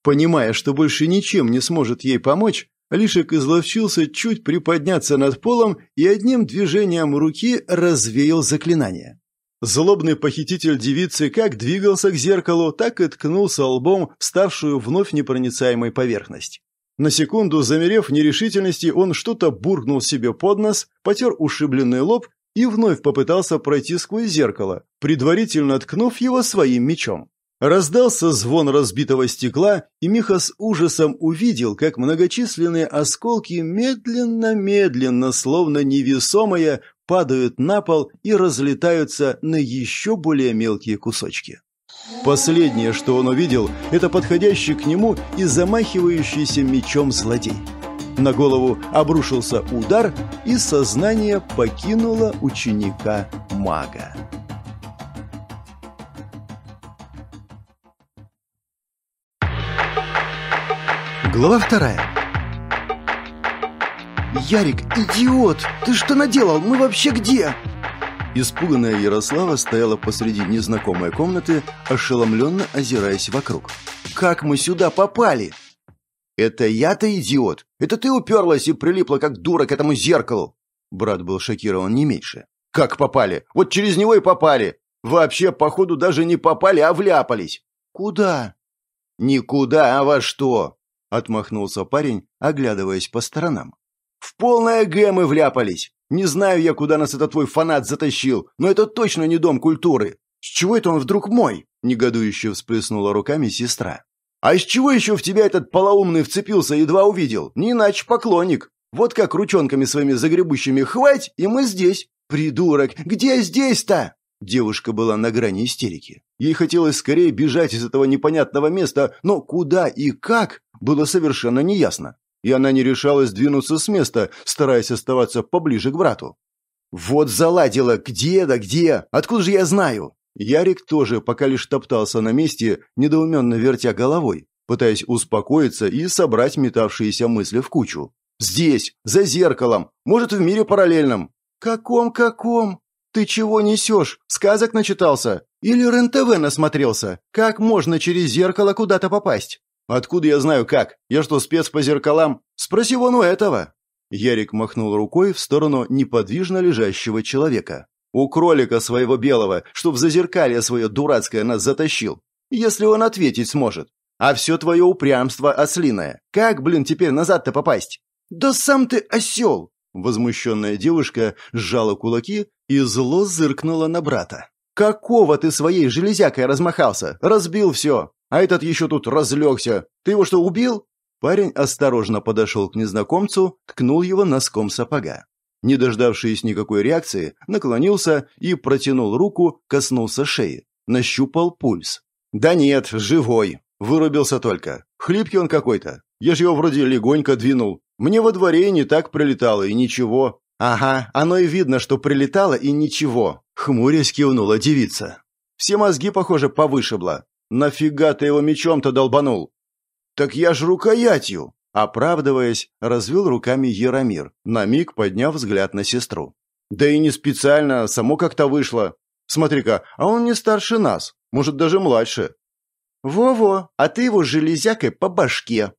Понимая, что больше ничем не сможет ей помочь, Лишек изловчился чуть приподняться над полом и одним движением руки развеял заклинание. Злобный похититель девицы как двигался к зеркалу, так и ткнулся лбом в ставшую вновь непроницаемой поверхность. На секунду, замерев в нерешительности, он что-то буркнул себе под нос, потер ушибленный лоб и вновь попытался пройти сквозь зеркало, предварительно ткнув его своим мечом. Раздался звон разбитого стекла, и Миха с ужасом увидел, как многочисленные осколки медленно-медленно, словно невесомые, падают на пол и разлетаются на еще более мелкие кусочки. Последнее, что он увидел, это подходящий к нему и замахивающийся мечом злодей. На голову обрушился удар, и сознание покинуло ученика-мага. Глава вторая. «Ярик, идиот! Ты что наделал? Мы вообще где?» Испуганная Ярослава стояла посреди незнакомой комнаты, ошеломленно озираясь вокруг. «Как мы сюда попали?» «Это я-то идиот! Это ты уперлась и прилипла, как дура, к этому зеркалу!» Брат был шокирован не меньше. «Как попали? Вот через него и попали! Вообще, походу, даже не попали, а вляпались!» «Куда?» «Никуда, а во что?» — отмахнулся парень, оглядываясь по сторонам. В полное Г мы вляпались. Не знаю я, куда нас этот твой фанат затащил, но это точно не дом культуры. С чего это он вдруг мой? Негодующе всплеснула руками сестра. А с чего еще в тебя этот полоумный вцепился, едва увидел? Не иначе поклонник. Вот как ручонками своими загребущими хвать, и мы здесь. Придурок, где здесь-то? Девушка была на грани истерики. Ей хотелось скорее бежать из этого непонятного места, но куда и как, было совершенно неясно и она не решалась двинуться с места, стараясь оставаться поближе к брату. «Вот заладила! Где да где? Откуда же я знаю?» Ярик тоже пока лишь топтался на месте, недоуменно вертя головой, пытаясь успокоиться и собрать метавшиеся мысли в кучу. «Здесь, за зеркалом, может, в мире параллельном». «Каком-каком? Ты чего несешь? Сказок начитался? Или РНТВ насмотрелся? Как можно через зеркало куда-то попасть?» «Откуда я знаю как? Я что, спец по зеркалам? Спроси вон у этого!» Ярик махнул рукой в сторону неподвижно лежащего человека. «У кролика своего белого, чтоб за зеркалье свое дурацкое нас затащил. Если он ответить сможет. А все твое упрямство ослиное. Как, блин, теперь назад-то попасть?» «Да сам ты осел!» Возмущенная девушка сжала кулаки и зло зыркнула на брата. «Какого ты своей железякой размахался? Разбил все! А этот еще тут разлегся. Ты его что, убил?» Парень осторожно подошел к незнакомцу, ткнул его носком сапога. Не дождавшись никакой реакции, наклонился и протянул руку, коснулся шеи. Нащупал пульс. «Да нет, живой!» Вырубился только. Хлипкий он какой-то. Я же его вроде легонько двинул. Мне во дворе не так прилетало, и ничего. «Ага, оно и видно, что прилетало, и ничего», — хмурясь кивнула девица. «Все мозги, похоже, повышибло. «Нафига ты его мечом-то долбанул?» «Так я ж рукоятью!» Оправдываясь, развел руками Яромир, на миг подняв взгляд на сестру. «Да и не специально, само как-то вышло. Смотри-ка, а он не старше нас, может, даже младше». «Во-во, а ты его железякой по башке!»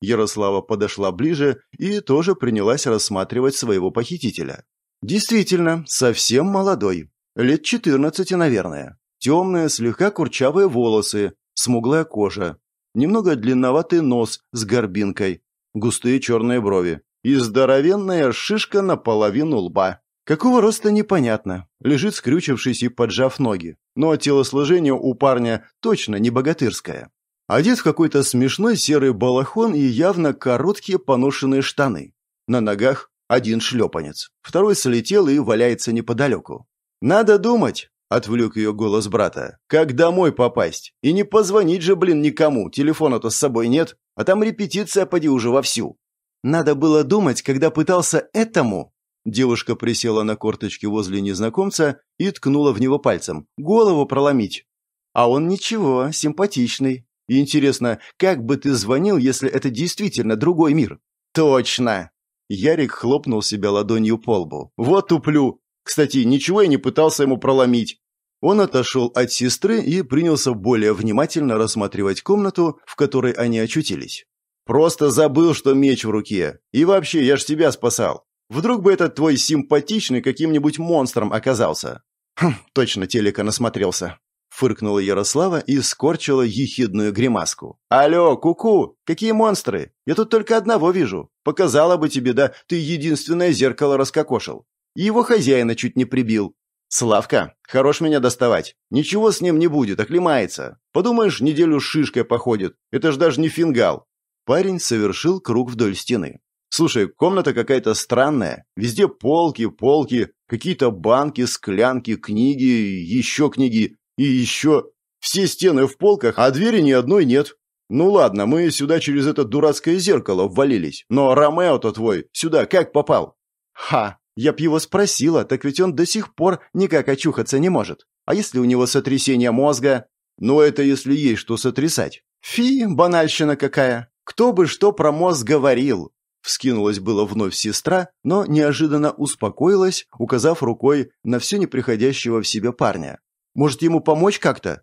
Ярослава подошла ближе и тоже принялась рассматривать своего похитителя. Действительно, совсем молодой. Лет четырнадцати наверное темные, слегка курчавые волосы, смуглая кожа, немного длинноватый нос с горбинкой, густые черные брови и здоровенная шишка наполовину лба. Какого роста непонятно, лежит скрючившись и поджав ноги, но телосложение у парня точно не богатырское. Одет в какой-то смешной серый балахон и явно короткие поношенные штаны. На ногах один шлепанец, второй слетел и валяется неподалеку. Надо думать, Отвлек ее голос брата. «Как домой попасть? И не позвонить же, блин, никому. Телефона-то с собой нет. А там репетиция, поди, уже вовсю». «Надо было думать, когда пытался этому...» Девушка присела на корточки возле незнакомца и ткнула в него пальцем. «Голову проломить». «А он ничего, симпатичный. И интересно, как бы ты звонил, если это действительно другой мир?» «Точно!» Ярик хлопнул себя ладонью по лбу. «Вот туплю! Кстати, ничего я не пытался ему проломить. Он отошел от сестры и принялся более внимательно рассматривать комнату, в которой они очутились. «Просто забыл, что меч в руке. И вообще, я ж тебя спасал. Вдруг бы этот твой симпатичный каким-нибудь монстром оказался?» «Хм, точно телека насмотрелся», — фыркнула Ярослава и скорчила ехидную гримаску. «Алло, куку, -ку, какие монстры? Я тут только одного вижу. Показала бы тебе, да ты единственное зеркало раскокошил. И его хозяина чуть не прибил. «Славка, хорош меня доставать. Ничего с ним не будет, оклемается. Подумаешь, неделю с шишкой походит. Это ж даже не фингал». Парень совершил круг вдоль стены. «Слушай, комната какая-то странная. Везде полки, полки, какие-то банки, склянки, книги, еще книги и еще... Все стены в полках, а двери ни одной нет. Ну ладно, мы сюда через это дурацкое зеркало ввалились, но Ромео-то твой сюда как попал?» «Ха, я б его спросила, так ведь он до сих пор никак очухаться не может. А если у него сотрясение мозга? Ну, это если есть что сотрясать. Фи, банальщина какая. Кто бы что про мозг говорил? Вскинулась было вновь сестра, но неожиданно успокоилась, указав рукой на все неприходящего в себя парня. «Может, ему помочь как-то?»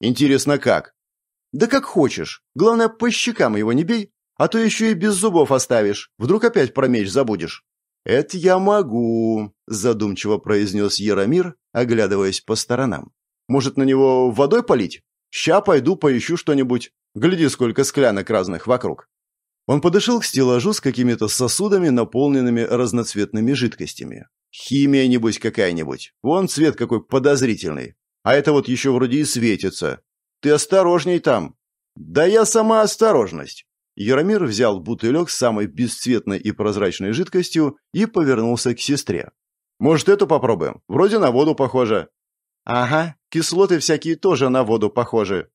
«Интересно, как?» «Да как хочешь. Главное, по щекам его не бей, а то еще и без зубов оставишь. Вдруг опять про меч забудешь». «Это я могу», – задумчиво произнес Яромир, оглядываясь по сторонам. «Может, на него водой полить? Ща пойду поищу что-нибудь. Гляди, сколько склянок разных вокруг». Он подошел к стеллажу с какими-то сосудами, наполненными разноцветными жидкостями. «Химия, небось, какая-нибудь. Вон цвет какой подозрительный. А это вот еще вроде и светится. Ты осторожней там». «Да я сама осторожность. Яромир взял бутылек с самой бесцветной и прозрачной жидкостью и повернулся к сестре. «Может, эту попробуем? Вроде на воду похоже». «Ага, кислоты всякие тоже на воду похожи».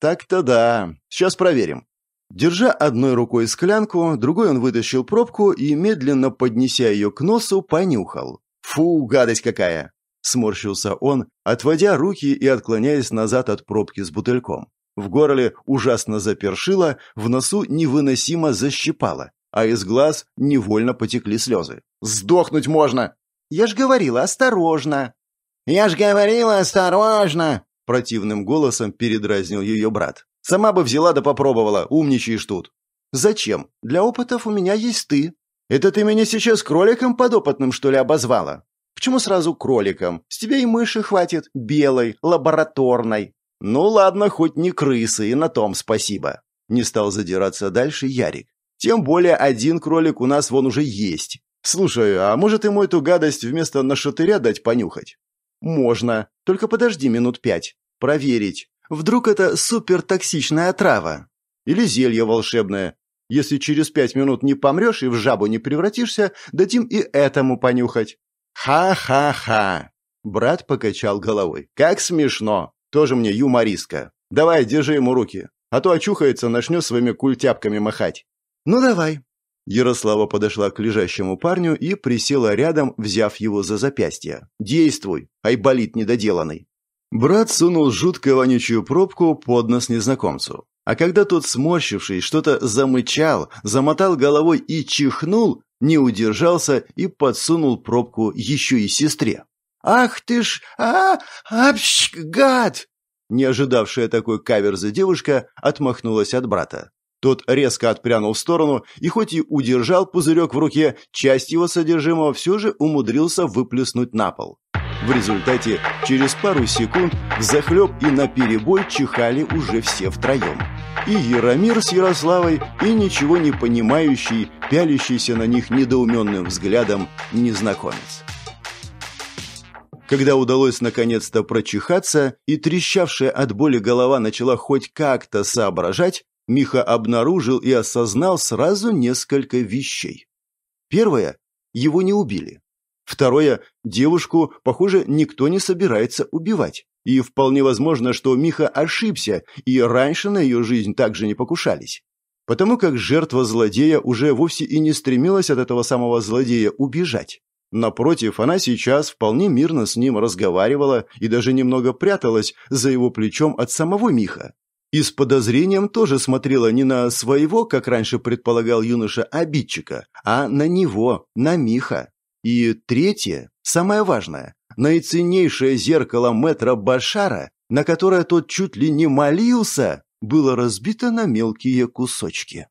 «Так-то да. Сейчас проверим». Держа одной рукой склянку, другой он вытащил пробку и, медленно поднеся ее к носу, понюхал. «Фу, гадость какая!» – сморщился он, отводя руки и отклоняясь назад от пробки с бутыльком. В горле ужасно запершило, в носу невыносимо защипало, а из глаз невольно потекли слезы. «Сдохнуть можно!» «Я ж говорила, осторожно!» «Я ж говорила, осторожно!» Противным голосом передразнил ее брат. «Сама бы взяла да попробовала, умничаешь тут!» «Зачем? Для опытов у меня есть ты!» «Это ты меня сейчас кроликом подопытным, что ли, обозвала?» «Почему сразу кроликом? С тебя и мыши хватит, белой, лабораторной!» Ну ладно, хоть не крысы, и на том спасибо. Не стал задираться дальше Ярик. Тем более один кролик у нас вон уже есть. Слушай, а может ему эту гадость вместо нашатыря дать понюхать? Можно. Только подожди минут пять. Проверить. Вдруг это супертоксичная трава Или зелье волшебное? Если через пять минут не помрешь и в жабу не превратишься, дадим и этому понюхать. Ха-ха-ха. Брат покачал головой. Как смешно. Тоже мне юмористка. Давай, держи ему руки, а то очухается, начнет своими культяпками махать». «Ну давай». Ярослава подошла к лежащему парню и присела рядом, взяв его за запястье. «Действуй, айболит недоделанный». Брат сунул жуткую вонючую пробку под нос незнакомцу. А когда тот, сморщившись, что-то замычал, замотал головой и чихнул, не удержался и подсунул пробку еще и сестре. «Ах ты ж! А! Апщ! Гад!» Не ожидавшая такой каверзы девушка отмахнулась от брата. Тот резко отпрянул в сторону и хоть и удержал пузырек в руке, часть его содержимого все же умудрился выплеснуть на пол. В результате через пару секунд захлеб и на перебой чихали уже все втроем. И Яромир с Ярославой, и ничего не понимающий, пялящийся на них недоуменным взглядом незнакомец. Когда удалось наконец-то прочихаться, и трещавшая от боли голова начала хоть как-то соображать, Миха обнаружил и осознал сразу несколько вещей. Первое – его не убили. Второе – девушку, похоже, никто не собирается убивать. И вполне возможно, что Миха ошибся, и раньше на ее жизнь также не покушались. Потому как жертва злодея уже вовсе и не стремилась от этого самого злодея убежать. Напротив, она сейчас вполне мирно с ним разговаривала и даже немного пряталась за его плечом от самого Миха. И с подозрением тоже смотрела не на своего, как раньше предполагал юноша, обидчика, а на него, на Миха. И третье, самое важное, наиценнейшее зеркало Метра Башара, на которое тот чуть ли не молился, было разбито на мелкие кусочки.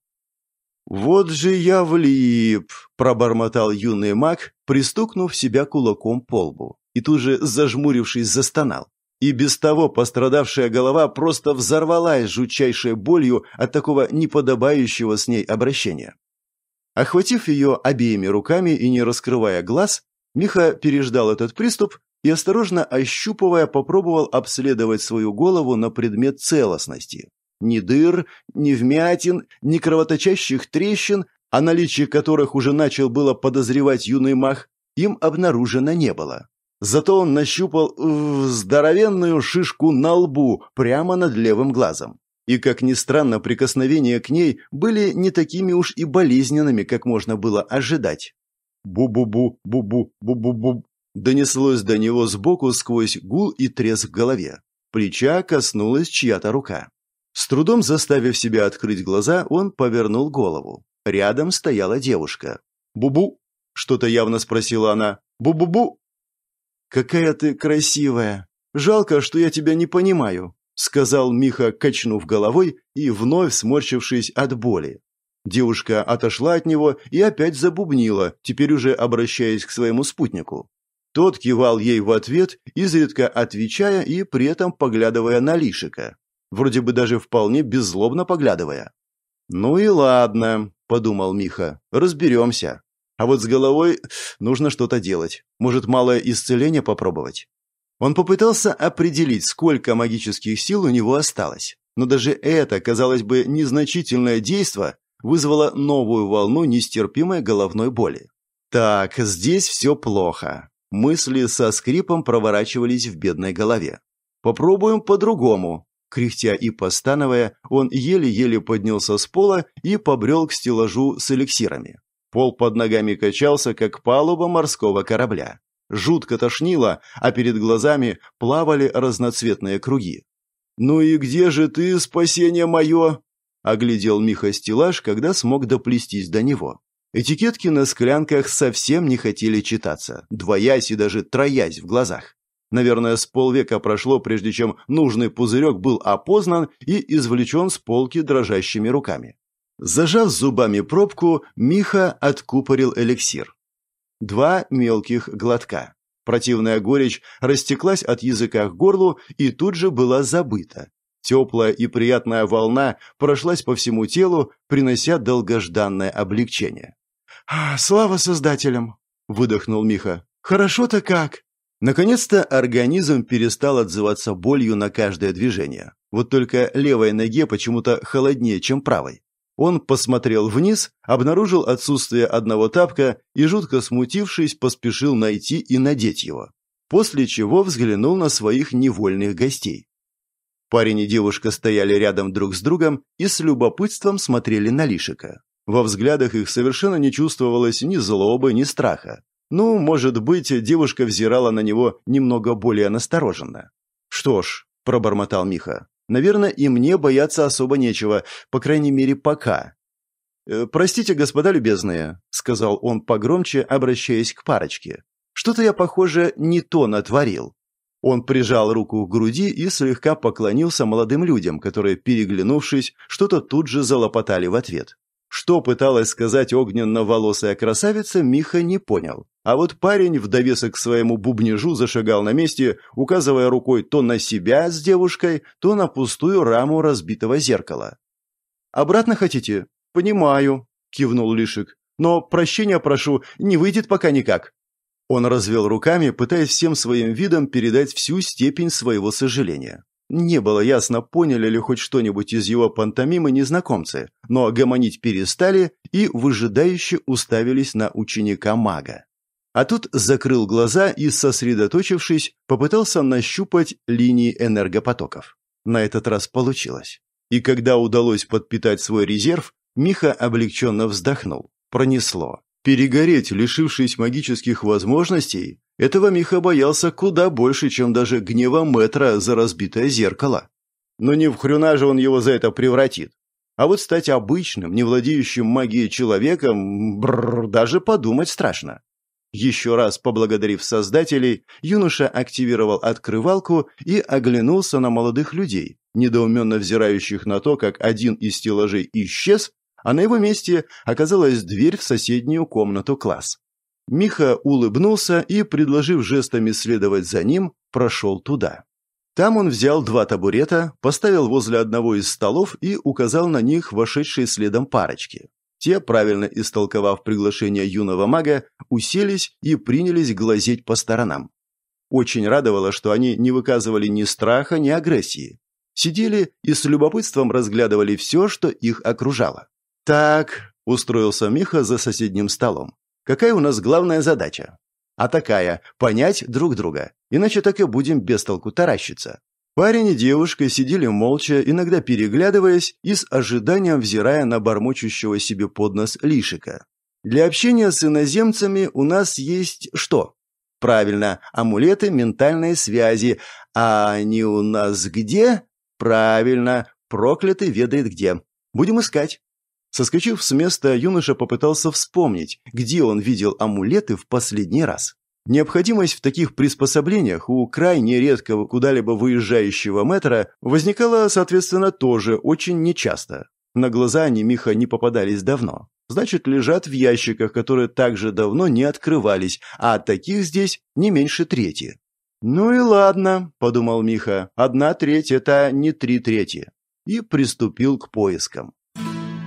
«Вот же я влип!» – пробормотал юный маг пристукнув себя кулаком по лбу, и тут же, зажмурившись, застонал. И без того пострадавшая голова просто взорвалась жутчайшей болью от такого неподобающего с ней обращения. Охватив ее обеими руками и не раскрывая глаз, Миха переждал этот приступ и, осторожно ощупывая, попробовал обследовать свою голову на предмет целостности. Ни дыр, ни вмятин, ни кровоточащих трещин, о наличии которых уже начал было подозревать юный мах, им обнаружено не было. Зато он нащупал здоровенную шишку на лбу, прямо над левым глазом. И, как ни странно, прикосновения к ней были не такими уж и болезненными, как можно было ожидать. «Бу-бу-бу, бу-бу, бу-бу-бу», донеслось до него сбоку сквозь гул и треск в голове. Плеча коснулась чья-то рука. С трудом заставив себя открыть глаза, он повернул голову. Рядом стояла девушка. «Бубу?» – что-то явно спросила она. «Бу-бу-бу?» «Какая ты красивая! Жалко, что я тебя не понимаю», – сказал Миха, качнув головой и вновь сморщившись от боли. Девушка отошла от него и опять забубнила, теперь уже обращаясь к своему спутнику. Тот кивал ей в ответ, изредка отвечая и при этом поглядывая на Лишика. Вроде бы даже вполне беззлобно поглядывая. «Ну и ладно», подумал Миха. «Разберемся. А вот с головой нужно что-то делать. Может, малое исцеление попробовать?» Он попытался определить, сколько магических сил у него осталось. Но даже это, казалось бы, незначительное действие вызвало новую волну нестерпимой головной боли. «Так, здесь все плохо». Мысли со скрипом проворачивались в бедной голове. «Попробуем по-другому», Кряхтя и постановая, он еле-еле поднялся с пола и побрел к стеллажу с эликсирами. Пол под ногами качался, как палуба морского корабля. Жутко тошнило, а перед глазами плавали разноцветные круги. «Ну и где же ты, спасение мое?» – оглядел Миха стеллаж, когда смог доплестись до него. Этикетки на склянках совсем не хотели читаться, двоясь и даже троясь в глазах. Наверное, с полвека прошло, прежде чем нужный пузырек был опознан и извлечен с полки дрожащими руками. Зажав зубами пробку, Миха откупорил эликсир. Два мелких глотка. Противная горечь растеклась от языка к горлу и тут же была забыта. Теплая и приятная волна прошлась по всему телу, принося долгожданное облегчение. «Слава создателям!» — выдохнул Миха. «Хорошо-то как!» Наконец-то организм перестал отзываться болью на каждое движение. Вот только левой ноге почему-то холоднее, чем правой. Он посмотрел вниз, обнаружил отсутствие одного тапка и, жутко смутившись, поспешил найти и надеть его. После чего взглянул на своих невольных гостей. Парень и девушка стояли рядом друг с другом и с любопытством смотрели на Лишика. Во взглядах их совершенно не чувствовалось ни злобы, ни страха. Ну, может быть, девушка взирала на него немного более настороженно. «Что ж», — пробормотал Миха, — «наверное, и мне бояться особо нечего, по крайней мере, пока». «Э, «Простите, господа любезные», — сказал он погромче, обращаясь к парочке. «Что-то я, похоже, не то натворил». Он прижал руку к груди и слегка поклонился молодым людям, которые, переглянувшись, что-то тут же залопотали в ответ. Что пыталась сказать огненно-волосая красавица, Миха не понял. А вот парень в довесок к своему бубнижу зашагал на месте, указывая рукой то на себя с девушкой, то на пустую раму разбитого зеркала. «Обратно хотите?» «Понимаю», — кивнул Лишек. «Но прощения прошу, не выйдет пока никак». Он развел руками, пытаясь всем своим видом передать всю степень своего сожаления. Не было ясно, поняли ли хоть что-нибудь из его пантомимы незнакомцы, но гомонить перестали и выжидающе уставились на ученика мага. А тут закрыл глаза и, сосредоточившись, попытался нащупать линии энергопотоков. На этот раз получилось. И когда удалось подпитать свой резерв, Миха облегченно вздохнул. Пронесло. Перегореть, лишившись магических возможностей, этого Миха боялся куда больше, чем даже гнева Метра за разбитое зеркало. Но не в хрюна же он его за это превратит. А вот стать обычным, не владеющим магией человеком, бррр, даже подумать страшно. Еще раз поблагодарив создателей, юноша активировал открывалку и оглянулся на молодых людей, недоуменно взирающих на то, как один из стеллажей исчез, а на его месте оказалась дверь в соседнюю комнату класс. Миха улыбнулся и, предложив жестами следовать за ним, прошел туда. Там он взял два табурета, поставил возле одного из столов и указал на них вошедшие следом парочки. Те, правильно истолковав приглашение юного мага, уселись и принялись глазеть по сторонам. Очень радовало, что они не выказывали ни страха, ни агрессии. Сидели и с любопытством разглядывали все, что их окружало. «Так», – устроился Миха за соседним столом, – «какая у нас главная задача?» «А такая – понять друг друга, иначе так и будем без толку таращиться. Парень и девушка сидели молча, иногда переглядываясь и с ожиданием взирая на бормочущего себе под нос лишика. Для общения с иноземцами у нас есть что? Правильно, амулеты ментальной связи. А они у нас где? Правильно, проклятый ведает где. Будем искать. Соскочив с места, юноша попытался вспомнить, где он видел амулеты в последний раз. Необходимость в таких приспособлениях у крайне редкого куда-либо выезжающего метра возникала, соответственно, тоже очень нечасто. На глаза они Миха не попадались давно. Значит, лежат в ящиках, которые также давно не открывались, а таких здесь не меньше трети. «Ну и ладно», — подумал Миха, — «одна треть — это не три трети». И приступил к поискам.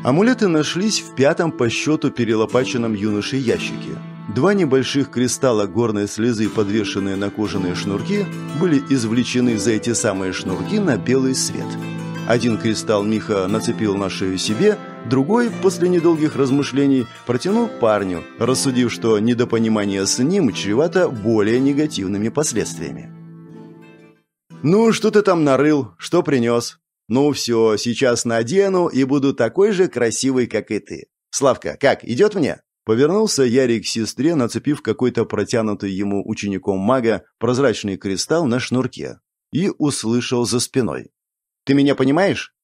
Амулеты нашлись в пятом по счету перелопаченном юноше ящике. Два небольших кристалла горной слезы, подвешенные на кожаные шнурки, были извлечены за эти самые шнурки на белый свет. Один кристалл Миха нацепил на шею себе, другой, после недолгих размышлений, протянул парню, рассудив, что недопонимание с ним чревато более негативными последствиями. «Ну, что ты там нарыл? Что принес?» «Ну все, сейчас надену и буду такой же красивый, как и ты. Славка, как, идет мне?» Повернулся Ярик к сестре, нацепив какой-то протянутый ему учеником мага прозрачный кристалл на шнурке, и услышал за спиной. «Ты меня понимаешь?»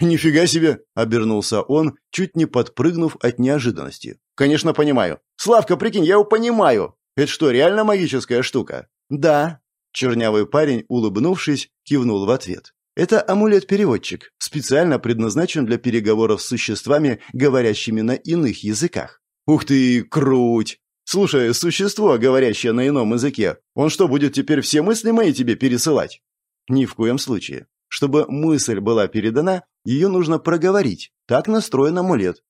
«Нифига себе!» — обернулся он, чуть не подпрыгнув от неожиданности. «Конечно, понимаю. Славка, прикинь, я его понимаю! Это что, реально магическая штука?» «Да». Чернявый парень, улыбнувшись, кивнул в ответ. Это амулет-переводчик, специально предназначен для переговоров с существами, говорящими на иных языках. «Ух ты, круть!» «Слушай, существо, говорящее на ином языке, он что, будет теперь все мысли мои тебе пересылать?» «Ни в коем случае. Чтобы мысль была передана, ее нужно проговорить. Так настроен амулет».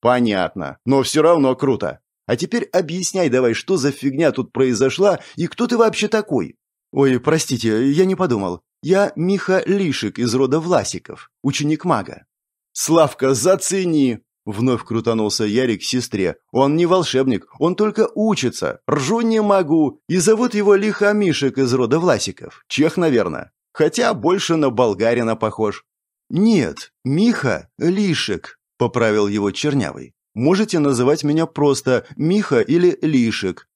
«Понятно. Но все равно круто. А теперь объясняй давай, что за фигня тут произошла и кто ты вообще такой?» «Ой, простите, я не подумал. Я Миха Лишик из рода Власиков, ученик мага». «Славка, зацени!» Вновь крутанулся Ярик к сестре. «Он не волшебник, он только учится. Ржу не могу. И зовут его Лихомишек из рода Власиков. Чех, наверное. Хотя больше на болгарина похож». «Нет, Миха Лишек», — поправил его Чернявый. «Можете называть меня просто Миха или Лишек».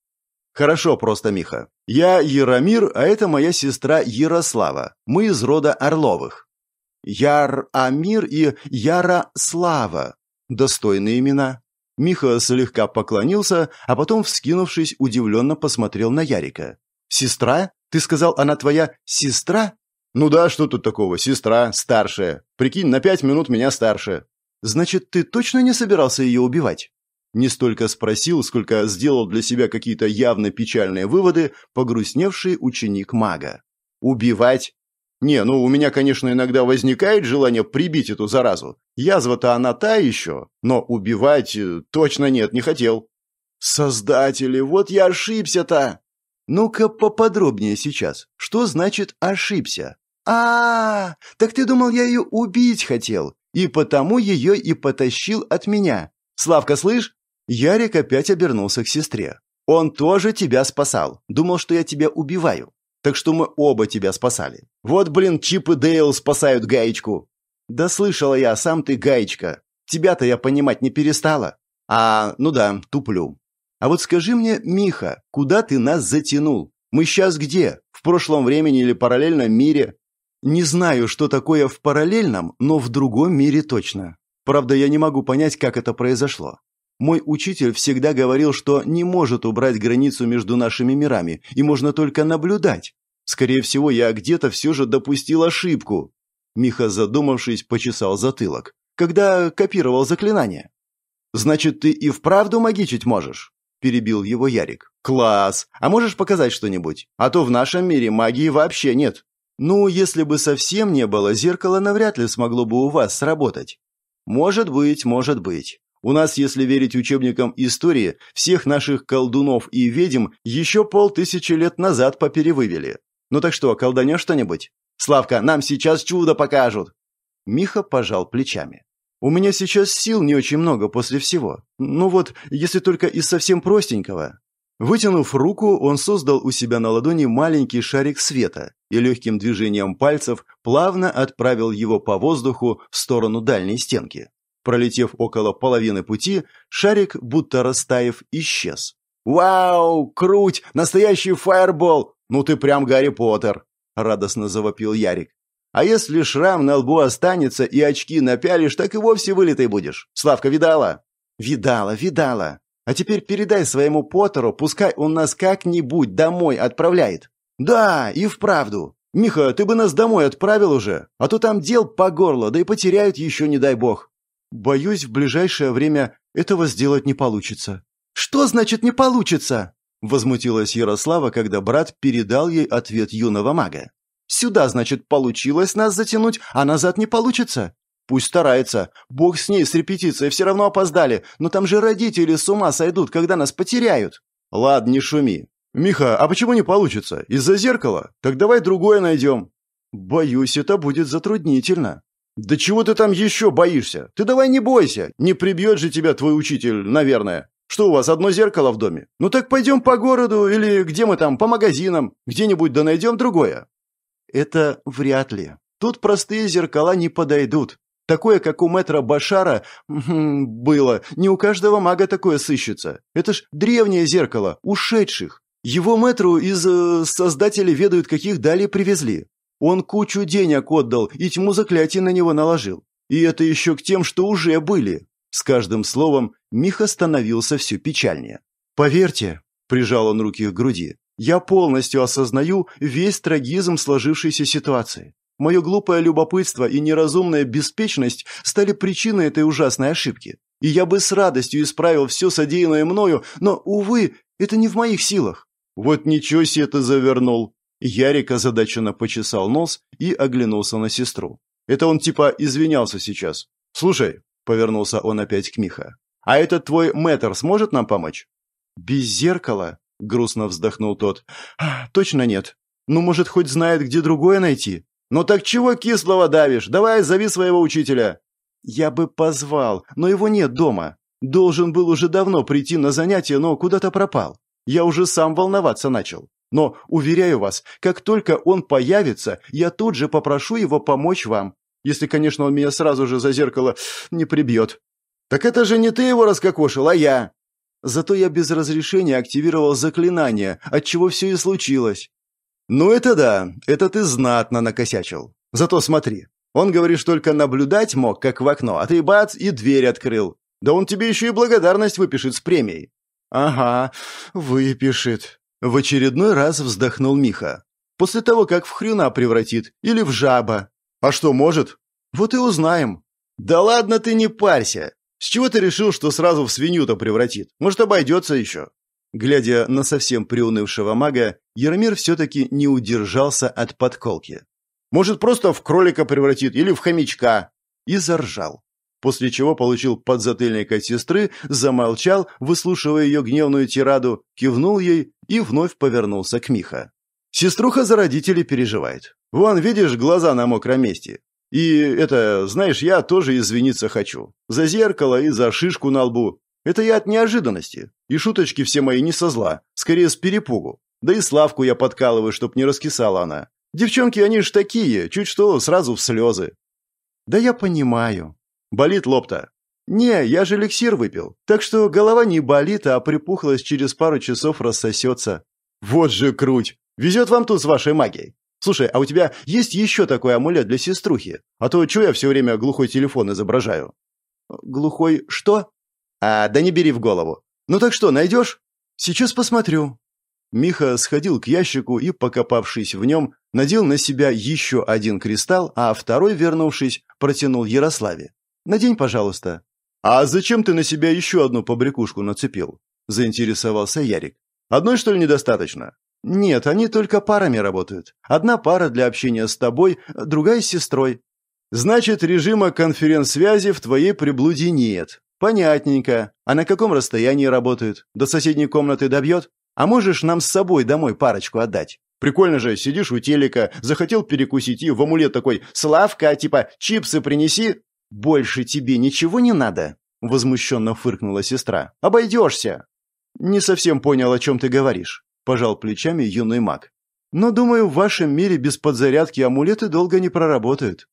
«Хорошо, просто Миха. Я Яромир, а это моя сестра Ярослава. Мы из рода Орловых». «Яр-Амир и Ярослава», Достойные имена. Миха слегка поклонился, а потом, вскинувшись, удивленно посмотрел на Ярика. «Сестра? Ты сказал, она твоя сестра?» «Ну да, что тут такого? Сестра, старшая. Прикинь, на пять минут меня старше». «Значит, ты точно не собирался ее убивать?» Не столько спросил, сколько сделал для себя какие-то явно печальные выводы погрустневший ученик мага. «Убивать? Не, ну у меня, конечно, иногда возникает желание прибить эту заразу. Язва-то она та еще, но убивать э, точно нет, не хотел. Создатели, вот я ошибся-то. Ну-ка поподробнее сейчас. Что значит ошибся? А, -а, а, так ты думал, я ее убить хотел, и потому ее и потащил от меня. Славка, слышь? Ярик опять обернулся к сестре. Он тоже тебя спасал. Думал, что я тебя убиваю. Так что мы оба тебя спасали. Вот, блин, Чип и Дейл спасают гаечку. Да слышала я, сам ты гаечка. Тебя-то я понимать не перестала. А, ну да, туплю. А вот скажи мне, Миха, куда ты нас затянул? Мы сейчас где? В прошлом времени или параллельном мире? Не знаю, что такое в параллельном, но в другом мире точно. Правда, я не могу понять, как это произошло. Мой учитель всегда говорил, что не может убрать границу между нашими мирами, и можно только наблюдать. Скорее всего, я где-то все же допустил ошибку. Миха, задумавшись, почесал затылок, когда копировал заклинание. «Значит, ты и вправду магичить можешь?» – перебил его Ярик. «Класс! А можешь показать что-нибудь? А то в нашем мире магии вообще нет». «Ну, если бы совсем не было, зеркало навряд ли смогло бы у вас сработать». «Может быть, может быть. У нас, если верить учебникам истории, всех наших колдунов и ведьм еще полтысячи лет назад поперевывели. Ну так что, колданешь что-нибудь? Славка, нам сейчас чудо покажут!» Миха пожал плечами. «У меня сейчас сил не очень много после всего. Ну вот, если только из совсем простенького». Вытянув руку, он создал у себя на ладони маленький шарик света и легким движением пальцев плавно отправил его по воздуху в сторону дальней стенки. Пролетев около половины пути, шарик, будто растаяв, исчез. «Вау! Круть! Настоящий фаербол! Ну ты прям Гарри Поттер!» — радостно завопил Ярик. «А если шрам на лбу останется и очки напялишь, так и вовсе вылитый будешь. Славка, видала?» «Видала, видала. А теперь передай своему Поттеру, пускай он нас как-нибудь домой отправляет». «Да, и вправду. Миха, ты бы нас домой отправил уже, а то там дел по горло, да и потеряют еще, не дай бог. Боюсь, в ближайшее время этого сделать не получится. Что значит не получится? Возмутилась Ярослава, когда брат передал ей ответ юного мага. Сюда, значит, получилось нас затянуть, а назад не получится. Пусть старается. Бог с ней, с репетицией, все равно опоздали. Но там же родители с ума сойдут, когда нас потеряют. Ладно, не шуми. Миха, а почему не получится? Из-за зеркала? Так давай другое найдем. Боюсь, это будет затруднительно. «Да чего ты там еще боишься? Ты давай не бойся! Не прибьет же тебя твой учитель, наверное!» Что у вас, одно зеркало в доме? Ну так пойдем по городу или где мы там, по магазинам, где-нибудь да найдем другое». «Это вряд ли. Тут простые зеркала не подойдут. Такое, как у мэтра Башара, было. Не у каждого мага такое сыщется. Это ж древнее зеркало, ушедших. Его Метру из э, создателей ведают, каких дали привезли. Он кучу денег отдал и тьму заклятий на него наложил. И это еще к тем, что уже были. С каждым словом Миха становился все печальнее. «Поверьте», — прижал он руки к груди, — «я полностью осознаю весь трагизм сложившейся ситуации. Мое глупое любопытство и неразумная беспечность стали причиной этой ужасной ошибки. И я бы с радостью исправил все содеянное мною, но, увы, это не в моих силах». «Вот ничего себе ты завернул», Ярик озадаченно почесал нос и оглянулся на сестру. «Это он типа извинялся сейчас. Слушай», — повернулся он опять к Миха, «а этот твой мэтр сможет нам помочь?» «Без зеркала?» — грустно вздохнул тот. «А, «Точно нет. Ну, может, хоть знает, где другое найти?» «Ну так чего кислого давишь? Давай зови своего учителя!» «Я бы позвал, но его нет дома. Должен был уже давно прийти на занятие, но куда-то пропал. Я уже сам волноваться начал. Но, уверяю вас, как только он появится, я тут же попрошу его помочь вам. Если, конечно, он меня сразу же за зеркало не прибьет. Так это же не ты его раскокошил, а я. Зато я без разрешения активировал заклинание, от чего все и случилось. Ну это да, это ты знатно накосячил. Зато смотри, он, говоришь, только наблюдать мог, как в окно, а ты бац и дверь открыл. Да он тебе еще и благодарность выпишет с премией. Ага, выпишет, в очередной раз вздохнул Миха. После того, как в хрюна превратит или в жаба. А что может? Вот и узнаем. Да ладно ты не парься. С чего ты решил, что сразу в свинью-то превратит? Может, обойдется еще? Глядя на совсем приунывшего мага, Ермир все-таки не удержался от подколки. Может, просто в кролика превратит или в хомячка? И заржал после чего получил подзатыльник от сестры, замолчал, выслушивая ее гневную тираду, кивнул ей и вновь повернулся к Миха. «Сеструха за родителей переживает. Вон, видишь, глаза на мокром месте. И это, знаешь, я тоже извиниться хочу. За зеркало и за шишку на лбу. Это я от неожиданности. И шуточки все мои не со зла, скорее с перепугу. Да и Славку я подкалываю, чтоб не раскисала она. Девчонки, они ж такие, чуть что сразу в слезы». «Да я понимаю», Болит лоб-то?» «Не, я же эликсир выпил. Так что голова не болит, а припухлость через пару часов рассосется». «Вот же круть! Везет вам тут с вашей магией. Слушай, а у тебя есть еще такой амулет для сеструхи? А то что я все время глухой телефон изображаю?» «Глухой что?» «А, да не бери в голову. Ну так что, найдешь?» «Сейчас посмотрю». Миха сходил к ящику и, покопавшись в нем, надел на себя еще один кристалл, а второй, вернувшись, протянул Ярославе. Надень, пожалуйста». «А зачем ты на себя еще одну побрякушку нацепил?» – заинтересовался Ярик. «Одной, что ли, недостаточно?» «Нет, они только парами работают. Одна пара для общения с тобой, другая с сестрой». «Значит, режима конференц-связи в твоей приблуде нет. Понятненько. А на каком расстоянии работают? До соседней комнаты добьет? А можешь нам с собой домой парочку отдать?» Прикольно же, сидишь у телека, захотел перекусить и в амулет такой «Славка, типа, чипсы принеси». «Больше тебе ничего не надо?» — возмущенно фыркнула сестра. «Обойдешься!» «Не совсем понял, о чем ты говоришь», — пожал плечами юный маг. «Но, думаю, в вашем мире без подзарядки амулеты долго не проработают».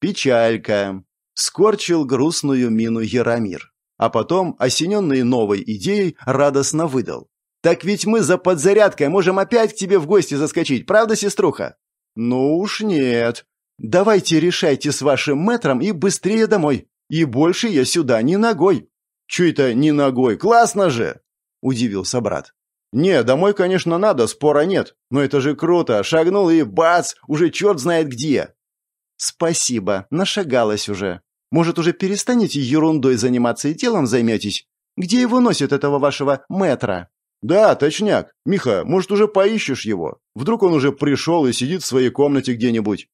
«Печалька», — скорчил грустную мину Яромир. А потом, осененный новой идеей, радостно выдал. «Так ведь мы за подзарядкой можем опять к тебе в гости заскочить, правда, сеструха?» «Ну уж нет», Давайте решайте с вашим метром и быстрее домой. И больше я сюда ни ногой. Чё это ни ногой? Классно же!» – удивился брат. «Не, домой, конечно, надо, спора нет. Но это же круто. Шагнул и бац, уже черт знает где». «Спасибо, нашагалась уже. Может, уже перестанете ерундой заниматься и делом займётесь. Где его носит этого вашего метра?» «Да, точняк. Миха, может, уже поищешь его? Вдруг он уже пришел и сидит в своей комнате где-нибудь.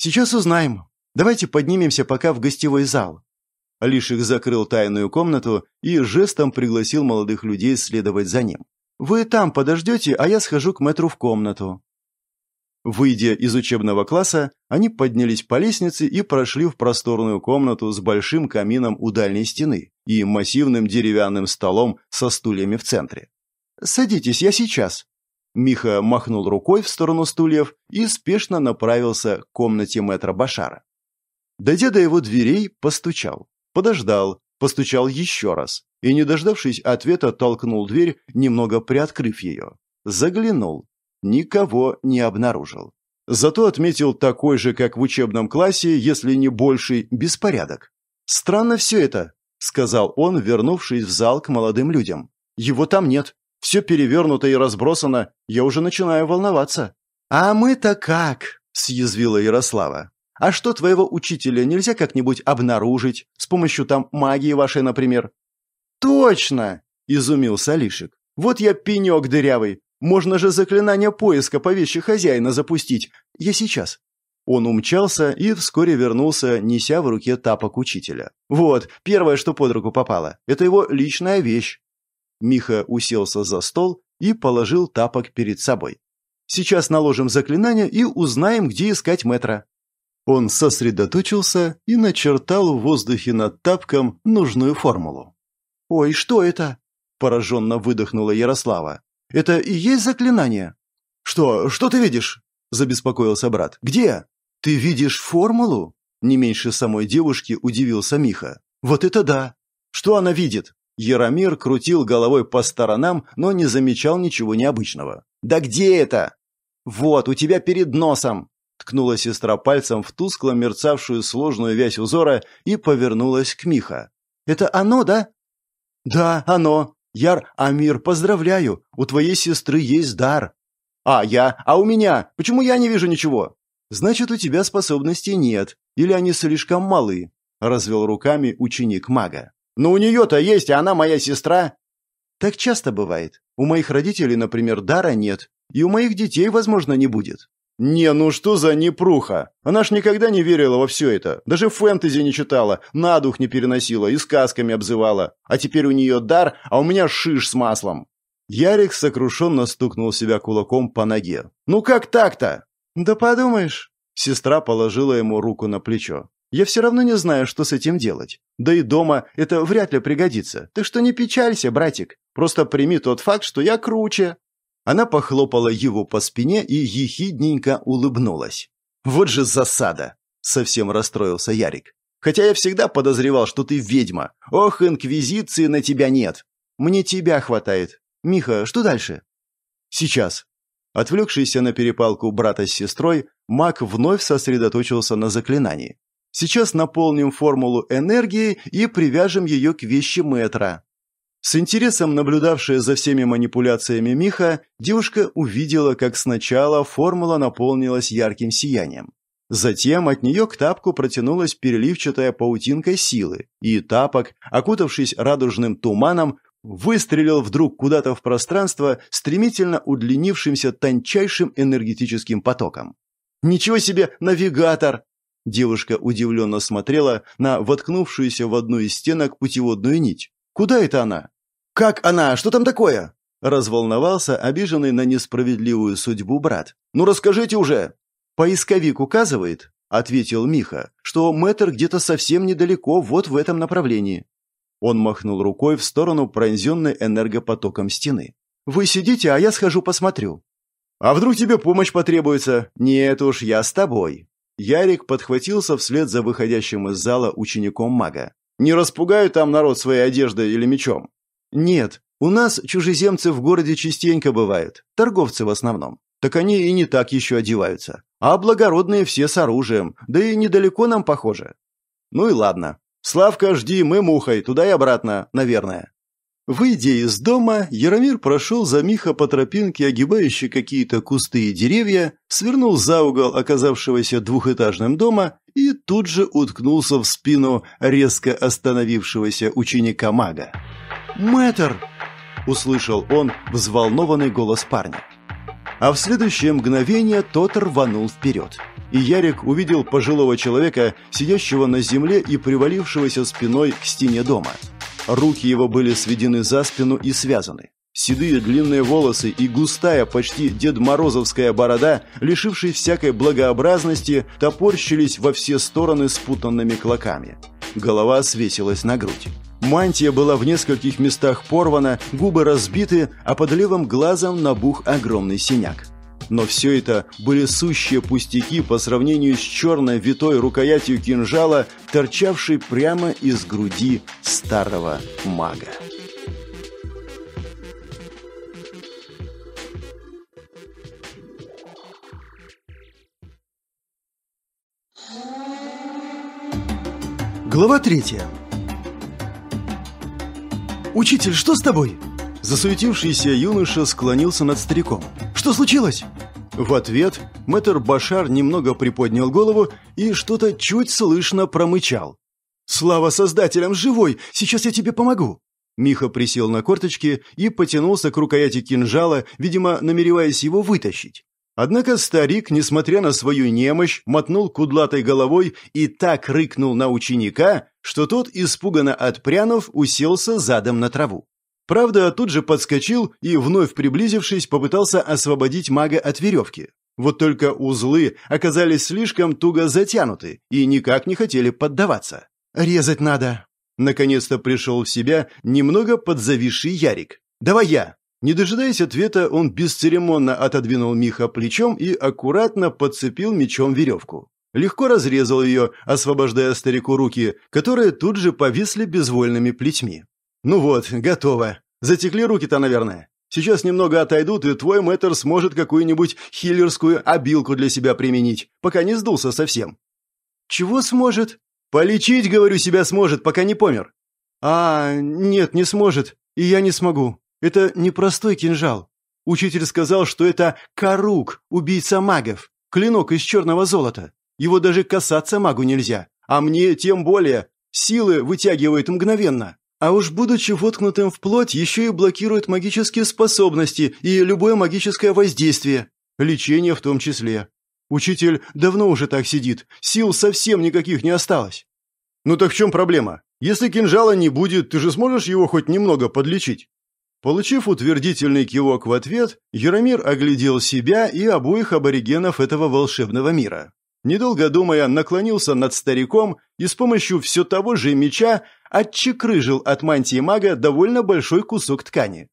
«Сейчас узнаем. Давайте поднимемся пока в гостевой зал». Алиших закрыл тайную комнату и жестом пригласил молодых людей следовать за ним. «Вы там подождете, а я схожу к мэтру в комнату». Выйдя из учебного класса, они поднялись по лестнице и прошли в просторную комнату с большим камином у дальней стены и массивным деревянным столом со стульями в центре. «Садитесь, я сейчас», Миха махнул рукой в сторону стульев и спешно направился к комнате мэтра Башара. Дойдя до его дверей, постучал. Подождал, постучал еще раз. И, не дождавшись ответа, толкнул дверь, немного приоткрыв ее. Заглянул. Никого не обнаружил. Зато отметил такой же, как в учебном классе, если не больший, беспорядок. «Странно все это», — сказал он, вернувшись в зал к молодым людям. «Его там нет. Все перевернуто и разбросано, я уже начинаю волноваться». «А мы-то как?» – съязвила Ярослава. «А что твоего учителя нельзя как-нибудь обнаружить? С помощью там магии вашей, например?» «Точно!» – изумился Алишек. «Вот я пенек дырявый. Можно же заклинание поиска по вещи хозяина запустить. Я сейчас». Он умчался и вскоре вернулся, неся в руке тапок учителя. «Вот, первое, что под руку попало. Это его личная вещь. Миха уселся за стол и положил тапок перед собой. «Сейчас наложим заклинание и узнаем, где искать метра». Он сосредоточился и начертал в воздухе над тапком нужную формулу. «Ой, что это?» – пораженно выдохнула Ярослава. «Это и есть заклинание?» «Что? Что ты видишь?» – забеспокоился брат. «Где?» «Ты видишь формулу?» Не меньше самой девушки удивился Миха. «Вот это да!» «Что она видит?» Яромир крутил головой по сторонам, но не замечал ничего необычного. «Да где это?» «Вот, у тебя перед носом!» Ткнула сестра пальцем в тускло мерцавшую сложную вязь узора и повернулась к Миха. «Это оно, да?» «Да, оно. Яр Амир, поздравляю. У твоей сестры есть дар». «А я? А у меня? Почему я не вижу ничего?» «Значит, у тебя способностей нет, или они слишком малы», — развел руками ученик мага. Но «Ну, у нее-то есть, и она моя сестра. Так часто бывает. У моих родителей, например, дара нет. И у моих детей, возможно, не будет. «Не, ну что за непруха? Она ж никогда не верила во все это. Даже фэнтези не читала, на дух не переносила и сказками обзывала. А теперь у нее дар, а у меня шиш с маслом». Ярик сокрушенно стукнул себя кулаком по ноге. «Ну как так-то?» «Да подумаешь». Сестра положила ему руку на плечо. Я все равно не знаю, что с этим делать. Да и дома это вряд ли пригодится. Так что не печалься, братик. Просто прими тот факт, что я круче». Она похлопала его по спине и ехидненько улыбнулась. «Вот же засада!» — совсем расстроился Ярик. «Хотя я всегда подозревал, что ты ведьма. Ох, инквизиции на тебя нет!» «Мне тебя хватает. Миха, что дальше?» «Сейчас». Отвлекшийся на перепалку брата с сестрой, маг вновь сосредоточился на заклинании. Сейчас наполним формулу энергией и привяжем ее к вещи метра. С интересом наблюдавшая за всеми манипуляциями Миха, девушка увидела, как сначала формула наполнилась ярким сиянием. Затем от нее к тапку протянулась переливчатая паутинка силы, и тапок, окутавшись радужным туманом, выстрелил вдруг куда-то в пространство стремительно удлинившимся тончайшим энергетическим потоком. «Ничего себе, навигатор!» Девушка удивленно смотрела на воткнувшуюся в одну из стенок путеводную нить. «Куда это она?» «Как она? Что там такое?» Разволновался обиженный на несправедливую судьбу брат. «Ну расскажите уже!» «Поисковик указывает», — ответил Миха, «что мэтр где-то совсем недалеко, вот в этом направлении». Он махнул рукой в сторону пронзенной энергопотоком стены. «Вы сидите, а я схожу посмотрю». «А вдруг тебе помощь потребуется?» «Нет уж, я с тобой», Ярик подхватился вслед за выходящим из зала учеником мага. «Не распугаю там народ своей одеждой или мечом?» «Нет, у нас чужеземцы в городе частенько бывают, торговцы в основном. Так они и не так еще одеваются. А благородные все с оружием, да и недалеко нам похоже». «Ну и ладно. Славка, жди, мы мухой, туда и обратно, наверное». Выйдя из дома, Яромир прошел за Миха по тропинке, огибающей какие-то кусты и деревья, свернул за угол оказавшегося двухэтажным дома и тут же уткнулся в спину резко остановившегося ученика мага. «Мэтр!» – услышал он взволнованный голос парня. А в следующее мгновение тот рванул вперед. И Ярик увидел пожилого человека, сидящего на земле и привалившегося спиной к стене дома – Руки его были сведены за спину и связаны. Седые длинные волосы и густая, почти Дед Морозовская борода, лишившие всякой благообразности, топорщились во все стороны спутанными клоками. Голова свесилась на грудь. Мантия была в нескольких местах порвана, губы разбиты, а под левым глазом набух огромный синяк. Но все это были сущие пустяки по сравнению с черной витой рукоятью кинжала, торчавшей прямо из груди старого мага. Глава третья. «Учитель, что с тобой?» Засуетившийся юноша склонился над стариком. «Что случилось?» В ответ мэтр Башар немного приподнял голову и что-то чуть слышно промычал. «Слава создателям, живой! Сейчас я тебе помогу!» Миха присел на корточки и потянулся к рукояти кинжала, видимо, намереваясь его вытащить. Однако старик, несмотря на свою немощь, мотнул кудлатой головой и так рыкнул на ученика, что тот, испуганно отпрянув, уселся задом на траву. Правда, тут же подскочил и, вновь приблизившись, попытался освободить мага от веревки. Вот только узлы оказались слишком туго затянуты и никак не хотели поддаваться. «Резать надо!» Наконец-то пришел в себя немного подзависший Ярик. «Давай я!» Не дожидаясь ответа, он бесцеремонно отодвинул Миха плечом и аккуратно подцепил мечом веревку. Легко разрезал ее, освобождая старику руки, которые тут же повисли безвольными плетьми. Ну вот, готово. Затекли руки-то, наверное. Сейчас немного отойдут, и твой мэтр сможет какую-нибудь хиллерскую обилку для себя применить, пока не сдулся совсем». «Чего сможет?» «Полечить, говорю, себя сможет, пока не помер». «А, нет, не сможет, и я не смогу. Это непростой кинжал. Учитель сказал, что это Карук, убийца магов, клинок из черного золота. Его даже касаться магу нельзя, а мне тем более. Силы вытягивает мгновенно. А уж будучи воткнутым в плоть, еще и блокирует магические способности и любое магическое воздействие, лечение в том числе. Учитель давно уже так сидит, сил совсем никаких не осталось. Ну так в чем проблема? Если кинжала не будет, ты же сможешь его хоть немного подлечить? Получив утвердительный кивок в ответ, Яромир оглядел себя и обоих аборигенов этого волшебного мира. Недолго думая, наклонился над стариком и с помощью все того же меча отчекрыжил от мантии мага довольно большой кусок ткани.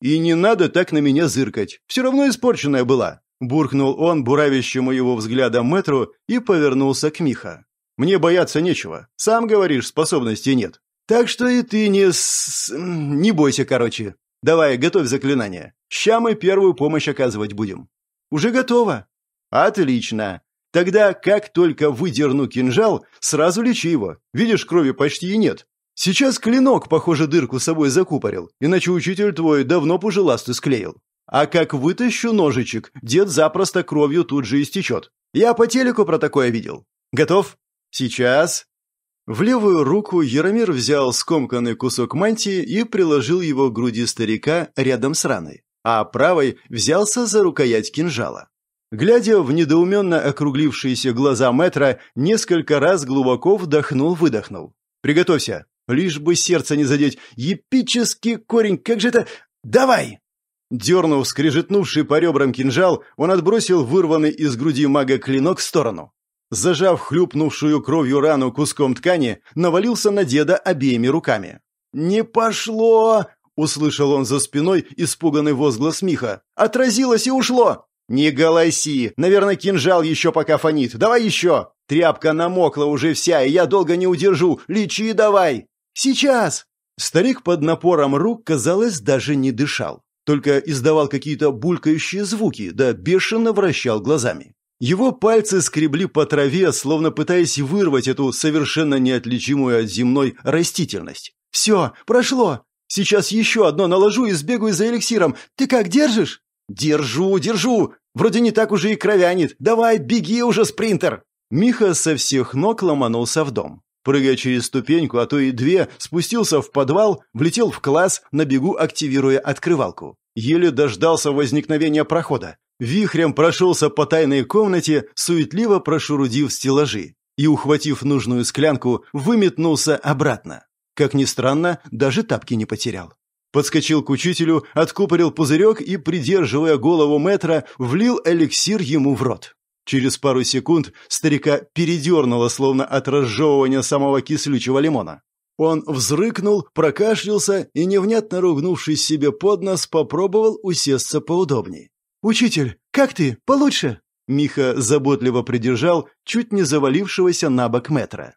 «И не надо так на меня зыркать, все равно испорченная была», – буркнул он буравящему его взглядом метру и повернулся к Миха. «Мне бояться нечего, сам говоришь, способностей нет. Так что и ты не с... не бойся, короче. Давай, готовь заклинание. Ща мы первую помощь оказывать будем». «Уже готово». «Отлично. Тогда, как только выдерну кинжал, сразу лечи его. Видишь, крови почти и нет. Сейчас клинок, похоже, дырку с собой закупорил, иначе учитель твой давно пожеластый склеил. А как вытащу ножичек, дед запросто кровью тут же истечет. Я по телеку про такое видел. Готов? Сейчас. В левую руку Яромир взял скомканный кусок мантии и приложил его к груди старика рядом с раной, а правой взялся за рукоять кинжала. Глядя в недоуменно округлившиеся глаза мэтра, несколько раз глубоко вдохнул-выдохнул. «Приготовься!» Лишь бы сердце не задеть. Епический корень, как же это... Давай! Дернув скрежетнувший по ребрам кинжал, он отбросил вырванный из груди мага клинок в сторону. Зажав хлюпнувшую кровью рану куском ткани, навалился на деда обеими руками. «Не пошло!» — услышал он за спиной испуганный возглас Миха. «Отразилось и ушло!» «Не голоси! Наверное, кинжал еще пока фонит. Давай еще! Тряпка намокла уже вся, и я долго не удержу. Лечи давай!» «Сейчас!» Старик под напором рук, казалось, даже не дышал, только издавал какие-то булькающие звуки, да бешено вращал глазами. Его пальцы скребли по траве, словно пытаясь вырвать эту совершенно неотличимую от земной растительность. «Все, прошло! Сейчас еще одно наложу и сбегаю за эликсиром. Ты как, держишь?» «Держу, держу! Вроде не так уже и кровянит. Давай, беги уже, спринтер!» Миха со всех ног ломанулся в дом. Прыгая через ступеньку, а то и две, спустился в подвал, влетел в класс, на бегу активируя открывалку. Еле дождался возникновения прохода. Вихрем прошелся по тайной комнате, суетливо прошурудив стеллажи и, ухватив нужную склянку, выметнулся обратно. Как ни странно, даже тапки не потерял. Подскочил к учителю, откупорил пузырек и, придерживая голову метра, влил эликсир ему в рот. Через пару секунд старика передернуло, словно от разжевывания самого кислючего лимона. Он взрыкнул, прокашлялся и, невнятно ругнувшись себе под нос, попробовал усесться поудобнее. «Учитель, как ты? Получше?» Миха заботливо придержал чуть не завалившегося на бок метра.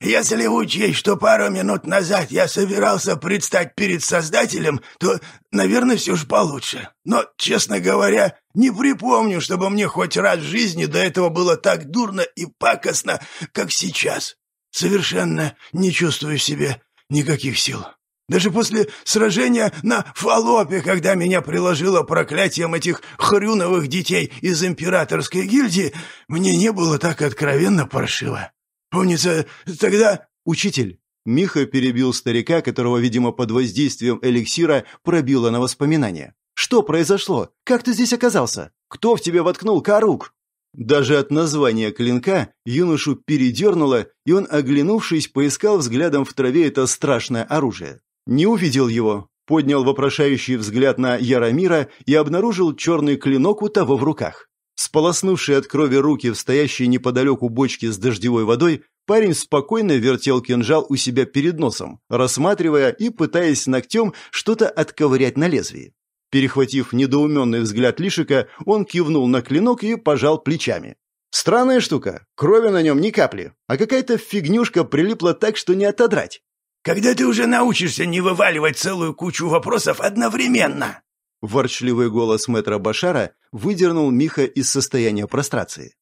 Если учесть, что пару минут назад я собирался предстать перед Создателем, то, наверное, все же получше. Но, честно говоря, не припомню, чтобы мне хоть раз в жизни до этого было так дурно и пакостно, как сейчас. Совершенно не чувствую в себе никаких сил. Даже после сражения на Фалопе, когда меня приложило проклятием этих хрюновых детей из императорской гильдии, мне не было так откровенно паршиво. Помнится, тогда...» «Учитель!» Миха перебил старика, которого, видимо, под воздействием эликсира пробило на воспоминания. «Что произошло? Как ты здесь оказался? Кто в тебя воткнул корук?» Даже от названия клинка юношу передернуло, и он, оглянувшись, поискал взглядом в траве это страшное оружие. Не увидел его, поднял вопрошающий взгляд на Яромира и обнаружил черный клинок у того в руках. Сполоснувший от крови руки в стоящей неподалеку бочке с дождевой водой, парень спокойно вертел кинжал у себя перед носом, рассматривая и пытаясь ногтем что-то отковырять на лезвии. Перехватив недоуменный взгляд Лишика, он кивнул на клинок и пожал плечами. «Странная штука. Крови на нем ни капли. А какая-то фигнюшка прилипла так, что не отодрать». «Когда ты уже научишься не вываливать целую кучу вопросов одновременно?» Ворчливый голос мэтра Башара выдернул Миха из состояния прострации.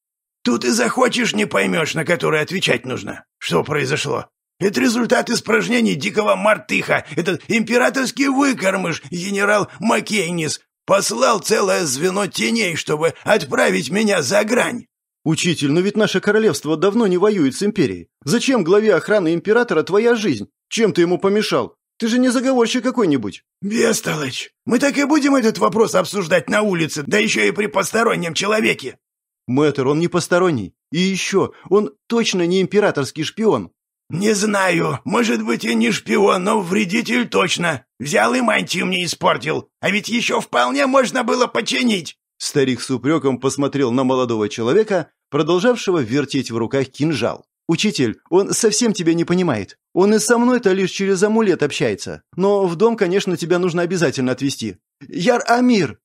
«Тут и захочешь, не поймешь, на которые отвечать нужно. Что произошло? Это результат испражнений дикого мартыха. Этот императорский выкормыш, генерал Маккейнис, послал целое звено теней, чтобы отправить меня за грань». «Учитель, но ведь наше королевство давно не воюет с империей. Зачем главе охраны императора твоя жизнь? Чем ты ему помешал?» Ты же не заговорщик какой-нибудь». «Бестолочь! Мы так и будем этот вопрос обсуждать на улице, да еще и при постороннем человеке!» «Мэтр, он не посторонний. И еще, он точно не императорский шпион». «Не знаю. Может быть, и не шпион, но вредитель точно. Взял и мантию мне испортил. А ведь еще вполне можно было починить». Старик с упреком посмотрел на молодого человека, продолжавшего вертеть в руках кинжал. «Учитель, он совсем тебя не понимает. Он и со мной-то лишь через амулет общается. Но в дом, конечно, тебя нужно обязательно отвезти. Яр Амир!»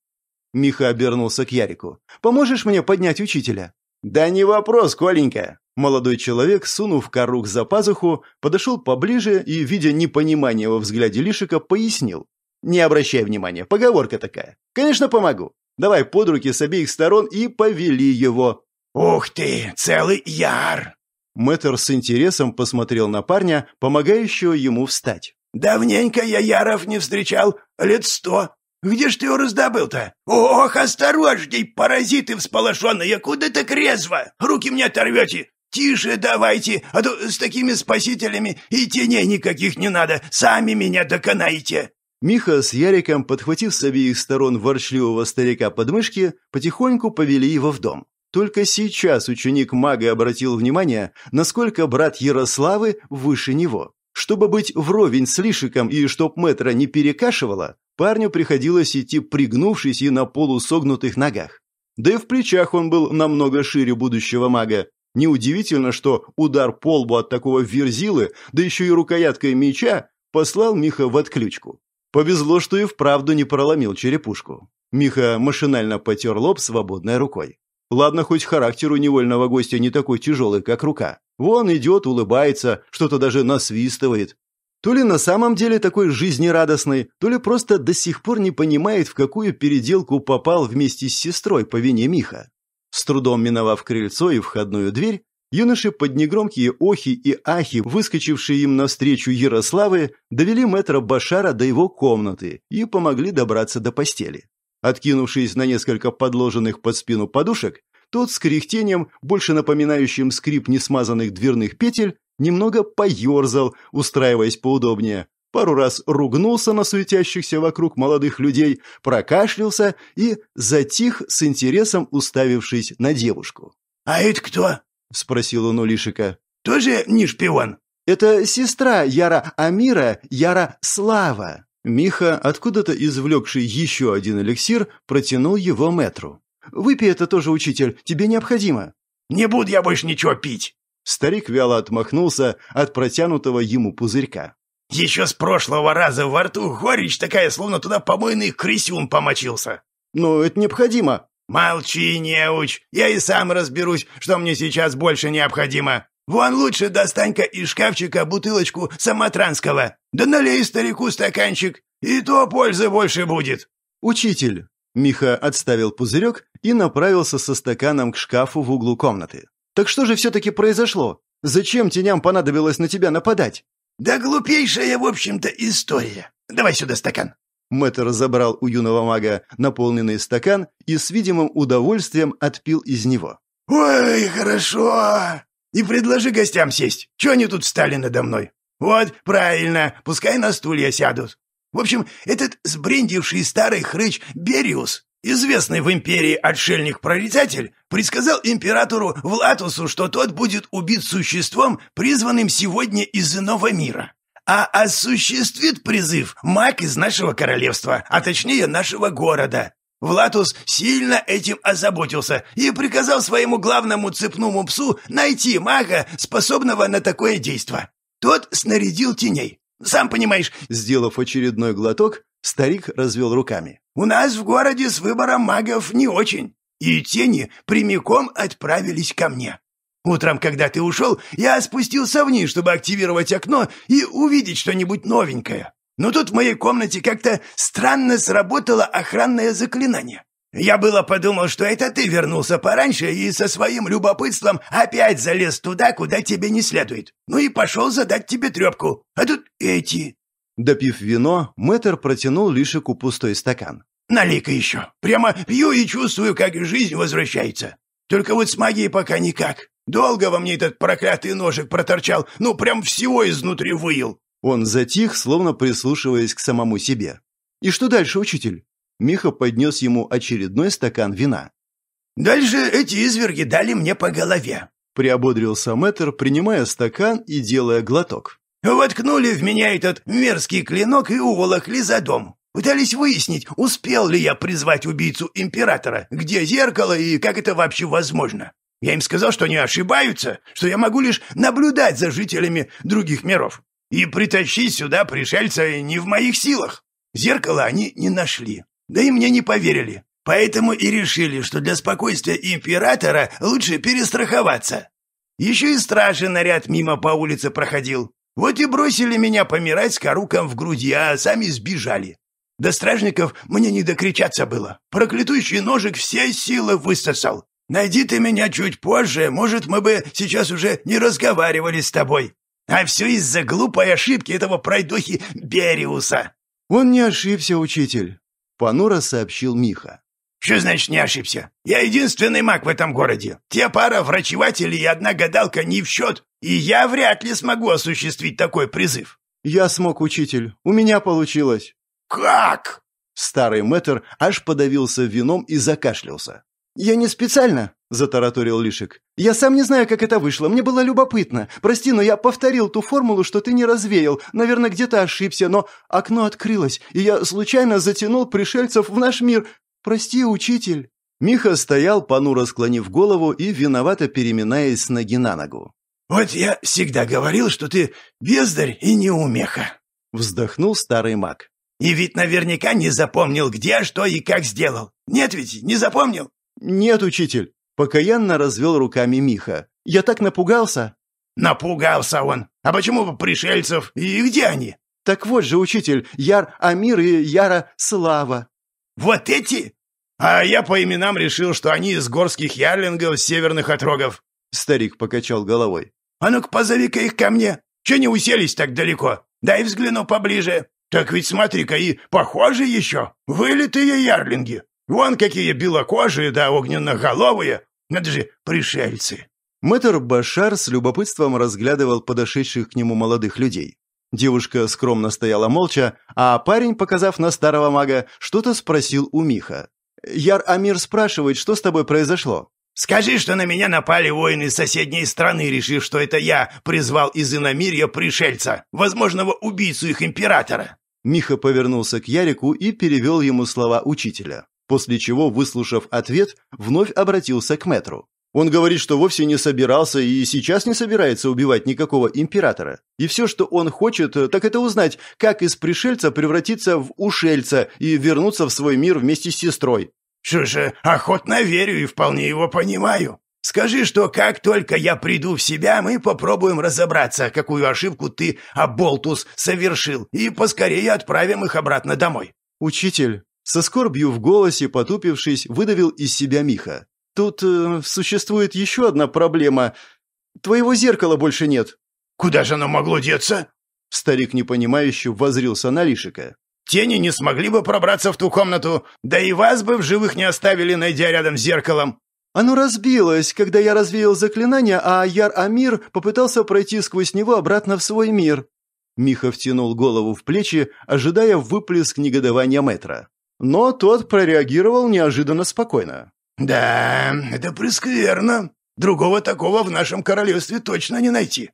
Миха обернулся к Ярику. «Поможешь мне поднять учителя?» «Да не вопрос, Коленька!» Молодой человек, сунув корук за пазуху, подошел поближе и, видя непонимание во взгляде Лишика, пояснил. «Не обращай внимания, поговорка такая. Конечно, помогу. Давай под руки с обеих сторон и повели его». «Ух ты, целый яр!» Мэтр с интересом посмотрел на парня, помогающего ему встать. «Давненько я Яров не встречал, лет сто. Где ж ты его раздобыл-то? Ох, осторожней, паразиты всполошенные, куда так резво? Руки мне оторвете, «Тише давайте, а то с такими спасителями и теней никаких не надо, сами меня доконаете. Миха с Яриком, подхватив с обеих сторон ворчливого старика подмышки, потихоньку повели его в дом. Только сейчас ученик мага обратил внимание, насколько брат Ярославы выше него. Чтобы быть вровень с Лишиком и чтоб метра не перекашивало, парню приходилось идти пригнувшись и на полусогнутых ногах. Да и в плечах он был намного шире будущего мага. Неудивительно, что удар по лбу от такого верзилы, да еще и рукояткой меча, послал Миха в отключку. Повезло, что и вправду не проломил черепушку. Миха машинально потер лоб свободной рукой. Ладно, хоть характер у невольного гостя не такой тяжелый, как рука. Вон идет, улыбается, что-то даже насвистывает. То ли на самом деле такой жизнерадостный, то ли просто до сих пор не понимает, в какую переделку попал вместе с сестрой по вине Миха. С трудом миновав крыльцо и входную дверь, юноши под негромкие охи и ахи, выскочившие им навстречу Ярославы, довели мэтра Башара до его комнаты и помогли добраться до постели. Откинувшись на несколько подложенных под спину подушек, тот с кряхтением, больше напоминающим скрип несмазанных дверных петель, немного поерзал, устраиваясь поудобнее. Пару раз ругнулся на светящихся вокруг молодых людей, прокашлялся и затих с интересом, уставившись на девушку. «А это кто?» — спросил он у Лишика. «Тоже не шпион?» «Это сестра Яра Амира, Яра Слава». Миха, откуда-то извлекший еще один эликсир, протянул его метру. «Выпей это тоже, учитель, тебе необходимо». «Не буду я больше ничего пить!» Старик вяло отмахнулся от протянутого ему пузырька. «Еще с прошлого раза во рту горечь такая, словно туда помойный крысюн помочился». «Но это необходимо». «Молчи, неуч, я и сам разберусь, что мне сейчас больше необходимо. Вон лучше достань-ка из шкафчика бутылочку самотранского. Да налей старику стаканчик, и то пользы больше будет. Учитель. Миха отставил пузырек и направился со стаканом к шкафу в углу комнаты. Так что же все-таки произошло? Зачем теням понадобилось на тебя нападать? Да глупейшая, в общем-то, история. Давай сюда стакан. Мэтр забрал у юного мага наполненный стакан и с видимым удовольствием отпил из него. «Ой, хорошо! И предложи гостям сесть. Чего они тут встали надо мной?» «Вот, правильно, пускай на стулья сядут. В общем, этот сбрендивший старый хрыч Бериус, известный в империи отшельник-прорицатель, предсказал императору Влатусу, что тот будет убит существом, призванным сегодня из иного мира. А осуществит призыв маг из нашего королевства, а точнее нашего города. Влатус сильно этим озаботился и приказал своему главному цепному псу найти мага, способного на такое действие. Тот снарядил теней. Сам понимаешь, сделав очередной глоток, старик развел руками. У нас в городе с выбором магов не очень. И тени прямиком отправились ко мне. Утром, когда ты ушел, я спустился вниз, чтобы активировать окно и увидеть что-нибудь новенькое. Но тут в моей комнате как-то странно сработало охранное заклинание. Я было подумал, что это ты вернулся пораньше и со своим любопытством опять залез туда, куда тебе не следует. Ну и пошел задать тебе трепку. А тут эти...» Допив вино, мэтр протянул Лишику пустой стакан. «Налей-ка еще. Прямо пью и чувствую, как жизнь возвращается. Только вот с магией пока никак. Долго во мне этот проклятый ножик проторчал. Ну, прям всего изнутри выил. Он затих, словно прислушиваясь к самому себе. «И что дальше, учитель?» Миха поднес ему очередной стакан вина. «Дальше эти изверги дали мне по голове», — приободрился мэтр, принимая стакан и делая глоток. «Воткнули в меня этот мерзкий клинок и уволокли за дом. Пытались выяснить, успел ли я призвать убийцу императора, где зеркало и как это вообще возможно. Я им сказал, что они ошибаются, что я могу лишь наблюдать за жителями других миров. И притащить сюда пришельца не в моих силах. Зеркало они не нашли. Да и мне не поверили. Поэтому и решили, что для спокойствия императора лучше перестраховаться. Еще и стражи наряд мимо по улице проходил. Вот и бросили меня помирать с коруком в груди, а сами сбежали. До стражников мне не докричаться было. Проклятущий ножик все силы высосал. Найди ты меня чуть позже, может, мы бы сейчас уже не разговаривали с тобой. А все из-за глупой ошибки этого пройдохи Бериуса». «Он не ошибся, учитель. Понуро сообщил Миха. «Что значит не ошибся? Я единственный маг в этом городе. Те пара врачевателей и одна гадалка не в счет, и я вряд ли смогу осуществить такой призыв». «Я смог, учитель. У меня получилось». «Как?» Старый мэтр аж подавился вином и закашлялся. «Я не специально», — затараторил Лишек. «Я сам не знаю, как это вышло. Мне было любопытно. Прости, но я повторил ту формулу, что ты не развеял. Наверное, где-то ошибся, но окно открылось, и я случайно затянул пришельцев в наш мир. Прости, учитель». Миха стоял, понуро склонив голову и виновато переминаясь с ноги на ногу. «Вот я всегда говорил, что ты бездарь и неумеха», — вздохнул старый маг. «И ведь наверняка не запомнил, где, что и как сделал. Нет ведь, не запомнил?» «Нет, учитель». Покаянно развел руками Миха. «Я так напугался!» «Напугался он! А почему пришельцев? И где они?» «Так вот же, учитель, Яр Амир и Яра Слава». «Вот эти?» «А я по именам решил, что они из горских ярлингов северных отрогов». Старик покачал головой. «А ну-ка, позови-ка их ко мне. Че не уселись так далеко? Дай взгляну поближе. Так ведь смотри-ка, и похожи еще. Вылитые ярлинги. Вон какие белокожие да огненно-головые. Надо же, пришельцы!» Мэтр Башар с любопытством разглядывал подошедших к нему молодых людей. Девушка скромно стояла молча, а парень, показав на старого мага, что-то спросил у Миха. «Яр Амир спрашивает, что с тобой произошло?» «Скажи, что на меня напали воины из соседней страны, решив, что это я призвал из иномирья пришельца, возможного убийцу их императора!» Миха повернулся к Ярику и перевел ему слова учителя после чего, выслушав ответ, вновь обратился к Метру. Он говорит, что вовсе не собирался и сейчас не собирается убивать никакого императора. И все, что он хочет, э, так это узнать, как из пришельца превратиться в ушельца и вернуться в свой мир вместе с сестрой. «Что же, охотно верю и вполне его понимаю. Скажи, что как только я приду в себя, мы попробуем разобраться, какую ошибку ты, Аболтус, совершил, и поскорее отправим их обратно домой». «Учитель», со скорбью в голосе, потупившись, выдавил из себя Миха. «Тут э, существует еще одна проблема. Твоего зеркала больше нет». «Куда же оно могло деться?» Старик непонимающе возрился на Лишика. «Тени не смогли бы пробраться в ту комнату, да и вас бы в живых не оставили, найдя рядом с зеркалом». «Оно разбилось, когда я развеял заклинание, а Яр-Амир попытался пройти сквозь него обратно в свой мир». Миха втянул голову в плечи, ожидая выплеск негодования Мэтра. Но тот прореагировал неожиданно спокойно. «Да, это прескверно. Другого такого в нашем королевстве точно не найти».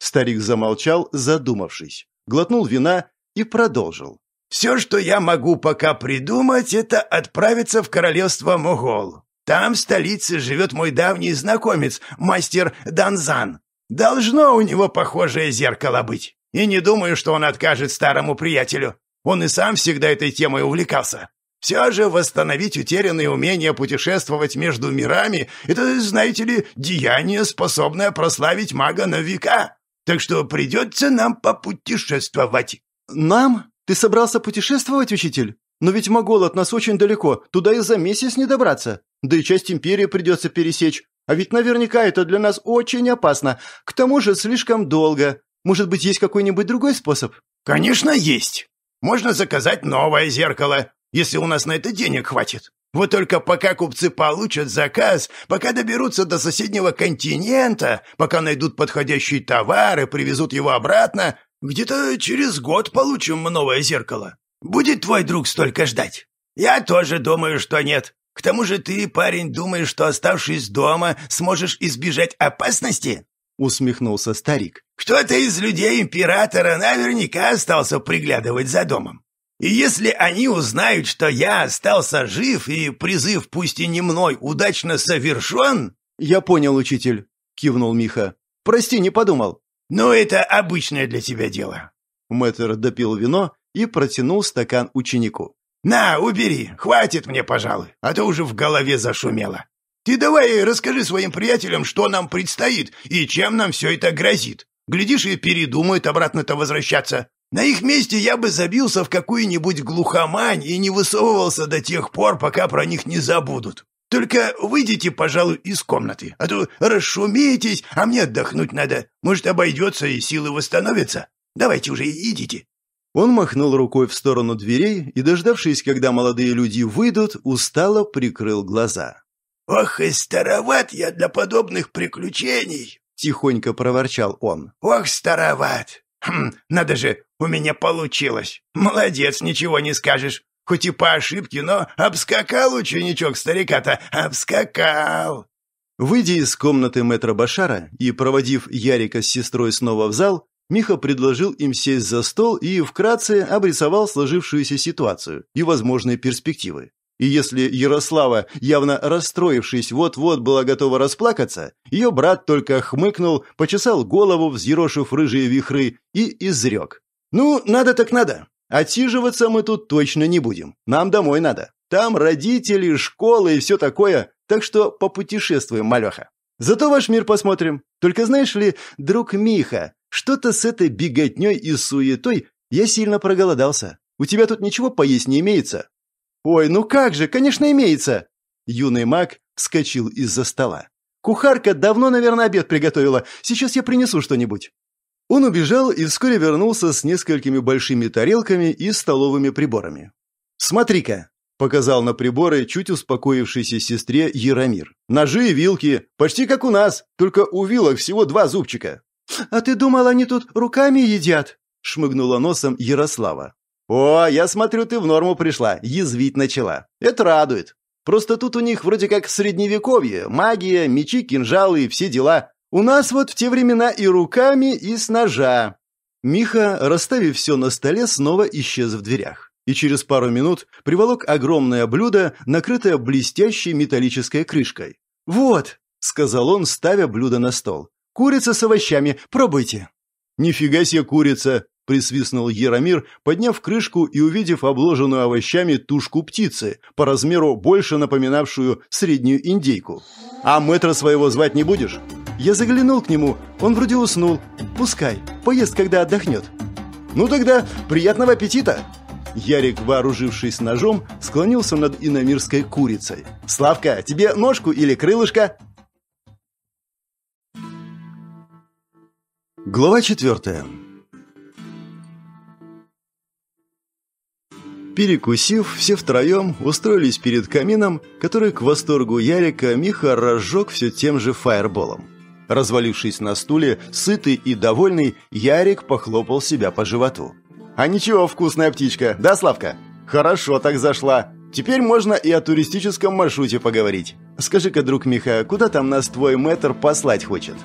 Старик замолчал, задумавшись, глотнул вина и продолжил. «Все, что я могу пока придумать, это отправиться в королевство Могол. Там в столице живет мой давний знакомец, мастер Данзан. Должно у него похожее зеркало быть. И не думаю, что он откажет старому приятелю. Он и сам всегда этой темой увлекался. Все же восстановить утерянные умения путешествовать между мирами – это, знаете ли, деяние, способное прославить мага на века. Так что придется нам попутешествовать». «Нам? Ты собрался путешествовать, учитель? Но ведь Могол от нас очень далеко, туда и за месяц не добраться. Да и часть империи придется пересечь. А ведь наверняка это для нас очень опасно. К тому же слишком долго. Может быть, есть какой-нибудь другой способ?» «Конечно, есть!» Можно заказать новое зеркало, если у нас на это денег хватит. Вот только пока купцы получат заказ, пока доберутся до соседнего континента, пока найдут подходящий товар и привезут его обратно, где-то через год получим новое зеркало. Будет твой друг столько ждать? Я тоже думаю, что нет. К тому же ты, парень, думаешь, что оставшись дома, сможешь избежать опасности? — усмехнулся старик. «Кто-то из людей императора наверняка остался приглядывать за домом. И если они узнают, что я остался жив и призыв, пусть и не мной, удачно совершен...» «Я понял, учитель», — кивнул Миха. «Прости, не подумал». «Ну, это обычное для тебя дело». Мэтр допил вино и протянул стакан ученику. «На, убери, хватит мне, пожалуй, а то уже в голове зашумело». Ты давай расскажи своим приятелям, что нам предстоит и чем нам все это грозит. Глядишь, и передумают обратно-то возвращаться. На их месте я бы забился в какую-нибудь глухомань и не высовывался до тех пор, пока про них не забудут. Только выйдите, пожалуй, из комнаты, а то расшумитесь, а мне отдохнуть надо. Может, обойдется и силы восстановятся. Давайте уже идите». Он махнул рукой в сторону дверей и, дождавшись, когда молодые люди выйдут, устало прикрыл глаза. «Ох и староват я для подобных приключений!» — тихонько проворчал он. «Ох, староват! Хм, надо же, у меня получилось! Молодец, ничего не скажешь! Хоть и по ошибке, но обскакал ученичок старика-то, обскакал!» Выйдя из комнаты мэтра Башара и проводив Ярика с сестрой снова в зал, Миха предложил им сесть за стол и вкратце обрисовал сложившуюся ситуацию и возможные перспективы. И если Ярослава, явно расстроившись, вот-вот была готова расплакаться, ее брат только хмыкнул, почесал голову, взъерошив рыжие вихры, и изрек. «Ну, надо так надо. Отсиживаться мы тут точно не будем. Нам домой надо. Там родители, школы и все такое, так что попутешествуем, малеха. Зато ваш мир посмотрим. Только знаешь ли, друг Миха, что-то с этой беготней и суетой я сильно проголодался. У тебя тут ничего поесть не имеется?» «Ой, ну как же, конечно, имеется!» Юный маг вскочил из-за стола. «Кухарка давно, наверное, обед приготовила. Сейчас я принесу что-нибудь». Он убежал и вскоре вернулся с несколькими большими тарелками и столовыми приборами. «Смотри-ка!» – показал на приборы чуть успокоившейся сестре Яромир. «Ножи и вилки. Почти как у нас, только у вилок всего два зубчика». «А ты думал, они тут руками едят?» – шмыгнула носом Ярослава. «О, я смотрю, ты в норму пришла, язвить начала. Это радует. Просто тут у них вроде как средневековье, магия, мечи, кинжалы и все дела. У нас вот в те времена и руками, и с ножа». Миха, расставив все на столе, снова исчез в дверях. И через пару минут приволок огромное блюдо, накрытое блестящей металлической крышкой. «Вот», — сказал он, ставя блюдо на стол. «Курица с овощами, пробуйте». «Нифига себе курица!» – присвистнул Яромир, подняв крышку и увидев обложенную овощами тушку птицы, по размеру больше напоминавшую среднюю индейку. «А мэтра своего звать не будешь?» Я заглянул к нему, он вроде уснул. «Пускай, поест, когда отдохнет». «Ну тогда приятного аппетита!» Ярик, вооружившись ножом, склонился над иномирской курицей. «Славка, тебе ножку или крылышко?» Глава четвертая. Перекусив, все втроем устроились перед камином, который к восторгу Ярика Миха разжег все тем же фаерболом. Развалившись на стуле, сытый и довольный, Ярик похлопал себя по животу. «А ничего, вкусная птичка, да, Славка? Хорошо так зашла. Теперь можно и о туристическом маршруте поговорить. Скажи-ка, друг Миха, куда там нас твой мэтр послать хочет?»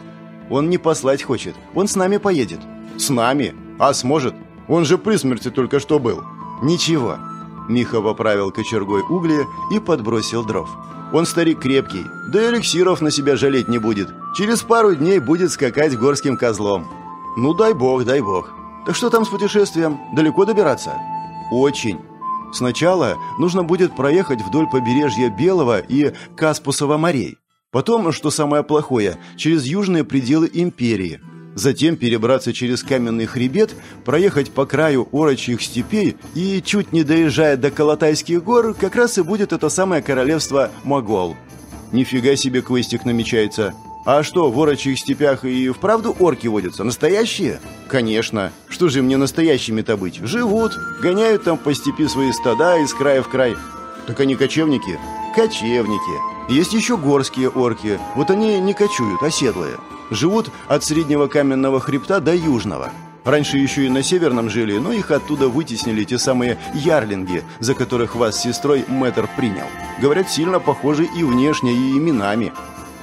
«Он не послать хочет, он с нами поедет». «С нами? А сможет? Он же при смерти только что был». «Ничего». Миха поправил кочергой угли и подбросил дров. «Он старик крепкий, да и эликсиров на себя жалеть не будет. Через пару дней будет скакать горским козлом». «Ну дай бог, дай бог. Так что там с путешествием? Далеко добираться?» «Очень. Сначала нужно будет проехать вдоль побережья Белого и Каспусова морей. Потом, что самое плохое, через южные пределы империи затем перебраться через каменный хребет, проехать по краю орочьих степей и, чуть не доезжая до Калатайских гор, как раз и будет это самое королевство Могол. Нифига себе квестик намечается. А что, в орочьих степях и вправду орки водятся? Настоящие? Конечно. Что же мне настоящими-то быть? Живут, гоняют там по степи свои стада из края в край. Так они кочевники? Кочевники. Есть еще горские орки. Вот они не кочуют, а седлые. Живут от среднего каменного хребта до южного. Раньше еще и на северном жили, но их оттуда вытеснили те самые ярлинги, за которых вас с сестрой Мэтр принял. Говорят, сильно похожи и внешне, и именами.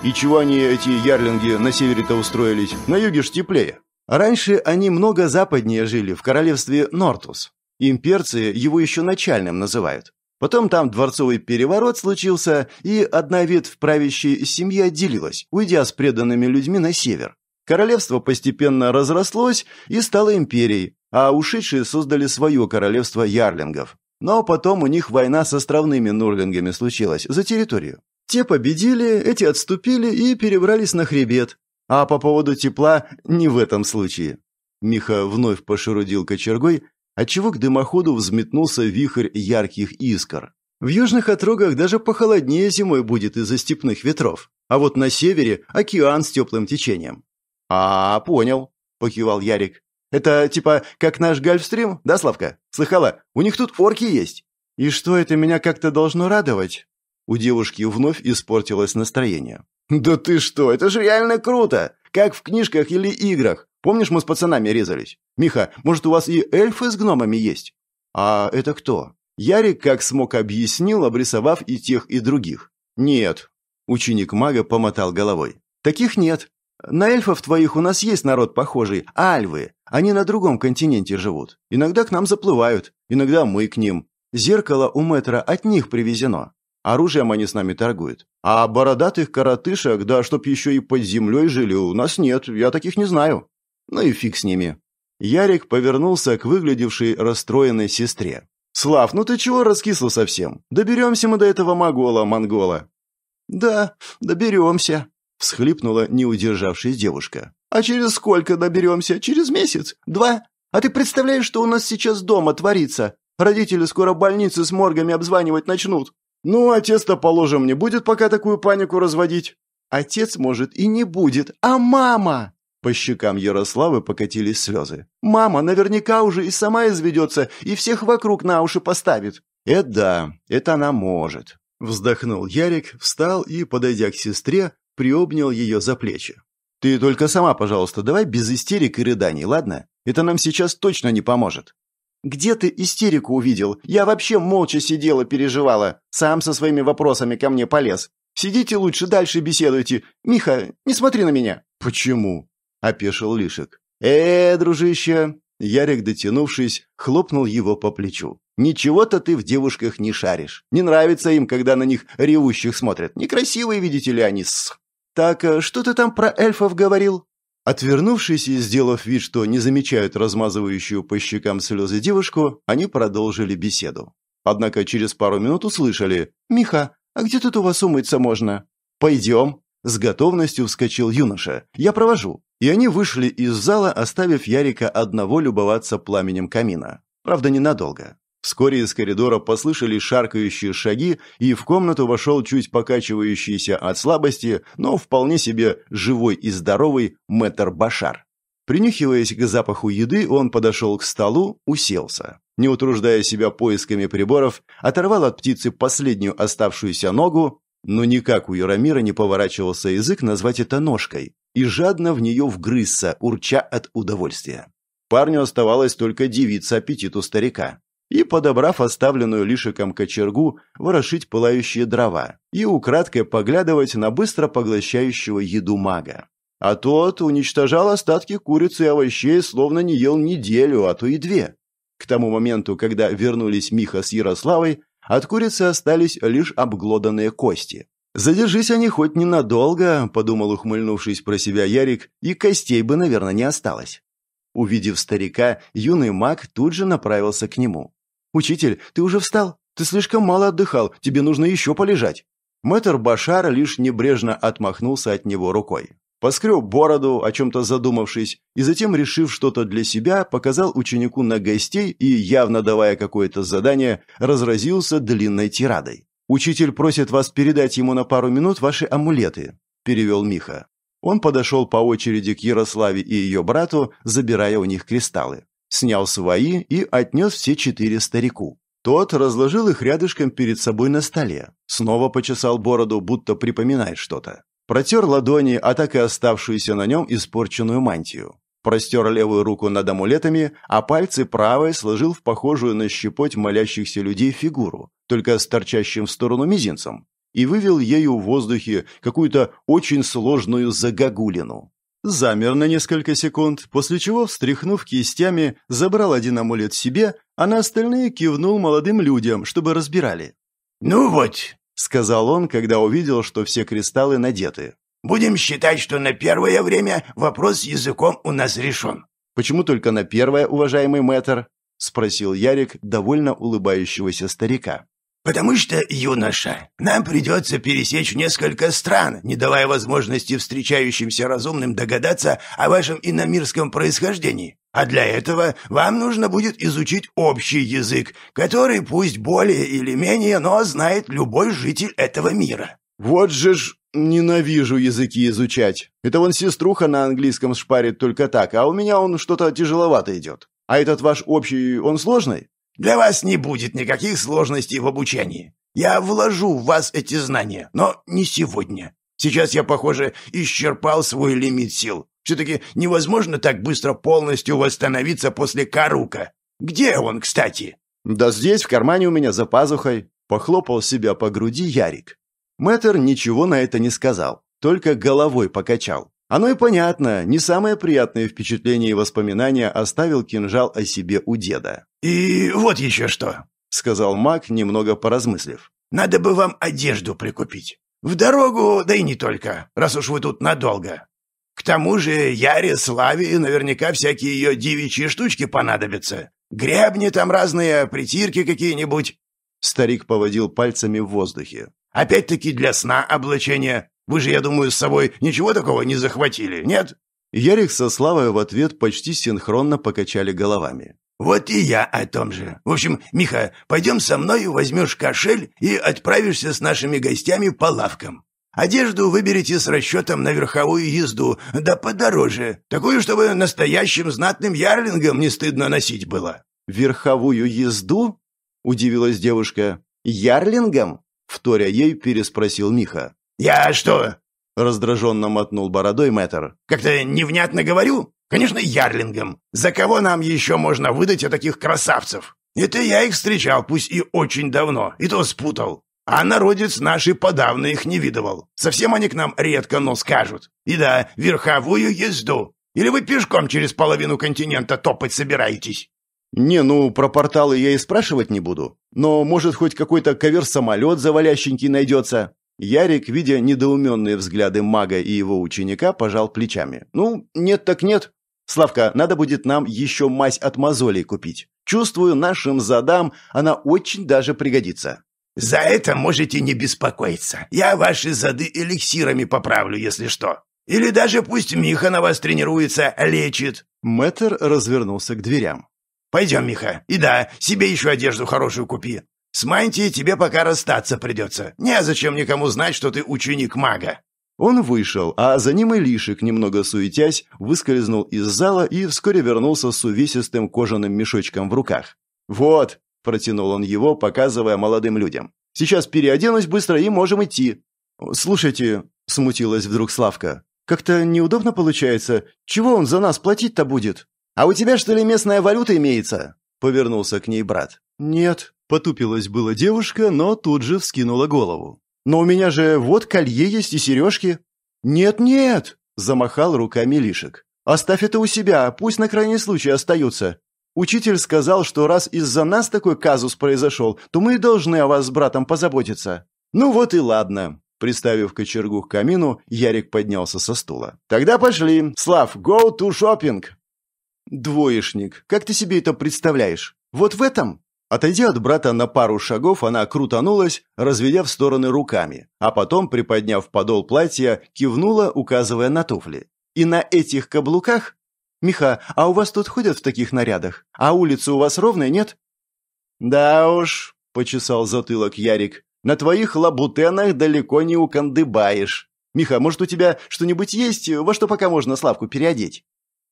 И чего они, эти ярлинги, на севере-то устроились? На юге ж теплее. Раньше они много западнее жили, в королевстве Нортус. Имперцы его еще начальным называют. Потом там дворцовый переворот случился, и одна ветвь правящей семьи отделилась, уйдя с преданными людьми на север. Королевство постепенно разрослось и стало империей, а ушедшие создали свое королевство ярлингов. Но потом у них война с островными нурлингами случилась за территорию. Те победили, эти отступили и перебрались на хребет. А по поводу тепла не в этом случае. Миха вновь пошерудил кочергой, отчего к дымоходу взметнулся вихрь ярких искр. В южных отрогах даже похолоднее зимой будет из-за степных ветров, а вот на севере океан с теплым течением. «А, понял», — покивал Ярик. «Это типа как наш гольфстрим, да, Славка? Слыхала, у них тут орки есть». «И что это меня как-то должно радовать?» У девушки вновь испортилось настроение. «Да ты что, это же реально круто! Как в книжках или играх. Помнишь, мы с пацанами резались? Миха, может, у вас и эльфы с гномами есть? А это кто? Ярик как смог объяснил, обрисовав и тех, и других. Нет. Ученик мага помотал головой. Таких нет. На эльфов твоих у нас есть народ похожий, а альвы. Они на другом континенте живут. Иногда к нам заплывают, иногда мы к ним. Зеркало у мэтра от них привезено. Оружием они с нами торгуют. А бородатых коротышек, да чтоб еще и под землей жили, у нас нет, я таких не знаю. Ну и фиг с ними. Ярик повернулся к выглядевшей расстроенной сестре. «Слав, ну ты чего раскисла совсем? Доберемся мы до этого могола-монгола». «Да, доберемся», — всхлипнула не девушка. «А через сколько доберемся? Через месяц? Два? А ты представляешь, что у нас сейчас дома творится? Родители скоро больницы с моргами обзванивать начнут. Ну, отец-то, а положим, не будет пока такую панику разводить». «Отец, может, и не будет, а мама!» По щекам Ярославы покатились слезы. «Мама наверняка уже и сама изведется, и всех вокруг на уши поставит». «Это да, это она может». Вздохнул Ярик, встал и, подойдя к сестре, приобнял ее за плечи. «Ты только сама, пожалуйста, давай без истерик и рыданий, ладно? Это нам сейчас точно не поможет». «Где ты истерику увидел? Я вообще молча сидела, переживала. Сам со своими вопросами ко мне полез. Сидите лучше, дальше беседуйте. Миха, не смотри на меня». «Почему?» — опешил Лишек. э, дружище!» Ярик, дотянувшись, хлопнул его по плечу. «Ничего-то ты в девушках не шаришь. Не нравится им, когда на них ревущих смотрят. Некрасивые, видите ли, они с...» «Так, э, что ты там про эльфов говорил?» Отвернувшись и сделав вид, что не замечают размазывающую по щекам слезы девушку, они продолжили беседу. Однако через пару минут услышали «Миха, а где тут у вас умыться можно?» «Пойдем!» С готовностью вскочил юноша. «Я провожу!» И они вышли из зала, оставив Ярика одного любоваться пламенем камина. Правда, ненадолго. Вскоре из коридора послышались шаркающие шаги, и в комнату вошел чуть покачивающийся от слабости, но вполне себе живой и здоровый мэтр Башар. Принюхиваясь к запаху еды, он подошел к столу, уселся. Не утруждая себя поисками приборов, оторвал от птицы последнюю оставшуюся ногу, но никак у Яромира не поворачивался язык назвать это ножкой и жадно в нее вгрызся, урча от удовольствия. Парню оставалось только дивиться аппетиту старика и, подобрав оставленную лишиком кочергу, ворошить пылающие дрова и украдкой поглядывать на быстро поглощающего еду мага. А тот уничтожал остатки курицы и овощей, словно не ел неделю, а то и две. К тому моменту, когда вернулись Миха с Ярославой, от курицы остались лишь обглоданные кости. Задержись они хоть ненадолго, подумал, ухмыльнувшись про себя Ярик, и костей бы, наверное, не осталось. Увидев старика, юный маг тут же направился к нему. «Учитель, ты уже встал? Ты слишком мало отдыхал, тебе нужно еще полежать». Мэтр Башар лишь небрежно отмахнулся от него рукой. Поскреб бороду, о чем-то задумавшись, и затем, решив что-то для себя, показал ученику на гостей и, явно давая какое-то задание, разразился длинной тирадой. «Учитель просит вас передать ему на пару минут ваши амулеты», – перевел Миха. Он подошел по очереди к Ярославе и ее брату, забирая у них кристаллы. Снял свои и отнес все четыре старику. Тот разложил их рядышком перед собой на столе. Снова почесал бороду, будто припоминает что-то. Протер ладони, а так и оставшуюся на нем испорченную мантию. Простер левую руку над амулетами, а пальцы правой сложил в похожую на щепоть молящихся людей фигуру, только с торчащим в сторону мизинцем, и вывел ею в воздухе какую-то очень сложную загогулину. Замер на несколько секунд, после чего, встряхнув кистями, забрал один амулет себе, а на остальные кивнул молодым людям, чтобы разбирали. «Ну вот», — сказал он, когда увидел, что все кристаллы надеты. Будем считать, что на первое время вопрос с языком у нас решен». «Почему только на первое, уважаемый мэтр?» — спросил Ярик довольно улыбающегося старика. «Потому что, юноша, нам придется пересечь несколько стран, не давая возможности встречающимся разумным догадаться о вашем иномирском происхождении. А для этого вам нужно будет изучить общий язык, который пусть более или менее, но знает любой житель этого мира». «Вот же ж...» «Ненавижу языки изучать. Это вон сеструха на английском шпарит только так, а у меня он что-то тяжеловато идет. А этот ваш общий, он сложный?» «Для вас не будет никаких сложностей в обучении. Я вложу в вас эти знания, но не сегодня. Сейчас я, похоже, исчерпал свой лимит сил. Все-таки невозможно так быстро полностью восстановиться после Карука. Где он, кстати?» «Да здесь, в кармане у меня, за пазухой», — похлопал себя по груди Ярик. Мэтр ничего на это не сказал, только головой покачал. Оно и понятно, не самое приятное впечатление и воспоминания оставил кинжал о себе у деда. «И вот еще что», — сказал маг, немного поразмыслив. «Надо бы вам одежду прикупить. В дорогу, да и не только, раз уж вы тут надолго. К тому же Яре, Славе наверняка всякие ее девичьи штучки понадобятся. Гребни там разные, притирки какие-нибудь». Старик поводил пальцами в воздухе. Опять-таки для сна облачение. Вы же, я думаю, с собой ничего такого не захватили, нет?» Ярик со Славой в ответ почти синхронно покачали головами. «Вот и я о том же. В общем, Миха, пойдем со мной, возьмешь кошель и отправишься с нашими гостями по лавкам. Одежду выберите с расчетом на верховую езду, да подороже. Такую, чтобы настоящим знатным ярлингом не стыдно носить было». «Верховую езду?» – удивилась девушка. «Ярлингом? Вторя ей переспросил Миха. «Я что?» — раздраженно мотнул бородой мэтр. «Как-то невнятно говорю? Конечно, ярлингом. За кого нам еще можно выдать о таких красавцев? Это я их встречал, пусть и очень давно, и то спутал. А народец наш и подавно их не видывал. Совсем они к нам редко но скажут. И да, верховую езду. Или вы пешком через половину континента топать собираетесь?» «Не, ну, про порталы я и спрашивать не буду. Но, может, хоть какой-то ковер-самолет завалященький найдется?» Ярик, видя недоуменные взгляды мага и его ученика, пожал плечами. «Ну, нет так нет. Славка, надо будет нам еще мазь от мозолей купить. Чувствую, нашим задам она очень даже пригодится». «За это можете не беспокоиться. Я ваши зады эликсирами поправлю, если что. Или даже пусть Миха на вас тренируется, лечит». Мэтр развернулся к дверям. Пойдем, Миха. И да, себе еще одежду хорошую купи. С мантией тебе пока расстаться придется. Незачем никому знать, что ты ученик мага». Он вышел, а за ним и Лишек немного суетясь, выскользнул из зала и вскоре вернулся с увесистым кожаным мешочком в руках. «Вот», — протянул он его, показывая молодым людям. «Сейчас переоденусь быстро и можем идти». «Слушайте», — смутилась вдруг Славка, — «как-то неудобно получается. Чего он за нас платить-то будет?» «А у тебя, что ли, местная валюта имеется?» — повернулся к ней брат. «Нет», — потупилась была девушка, но тут же вскинула голову. «Но у меня же вот колье есть и сережки». «Нет-нет», — замахал руками Лишек. «Оставь это у себя, а пусть на крайний случай остаются. Учитель сказал, что раз из-за нас такой казус произошел, то мы и должны о вас с братом позаботиться». «Ну вот и ладно». Приставив кочергу к камину, Ярик поднялся со стула. «Тогда пошли. Слав, go to shopping!» «Двоечник, как ты себе это представляешь? Вот в этом?» Отойдя от брата на пару шагов, она крутанулась, разведя в стороны руками, а потом, приподняв подол платья, кивнула, указывая на туфли. «И на этих каблуках?» «Миха, а у вас тут ходят в таких нарядах? А улица у вас ровная, нет?» «Да уж», — почесал затылок Ярик, — «на твоих лабутенах далеко не укандыбаешь. Миха, может, у тебя что-нибудь есть, во что пока можно Славку переодеть?»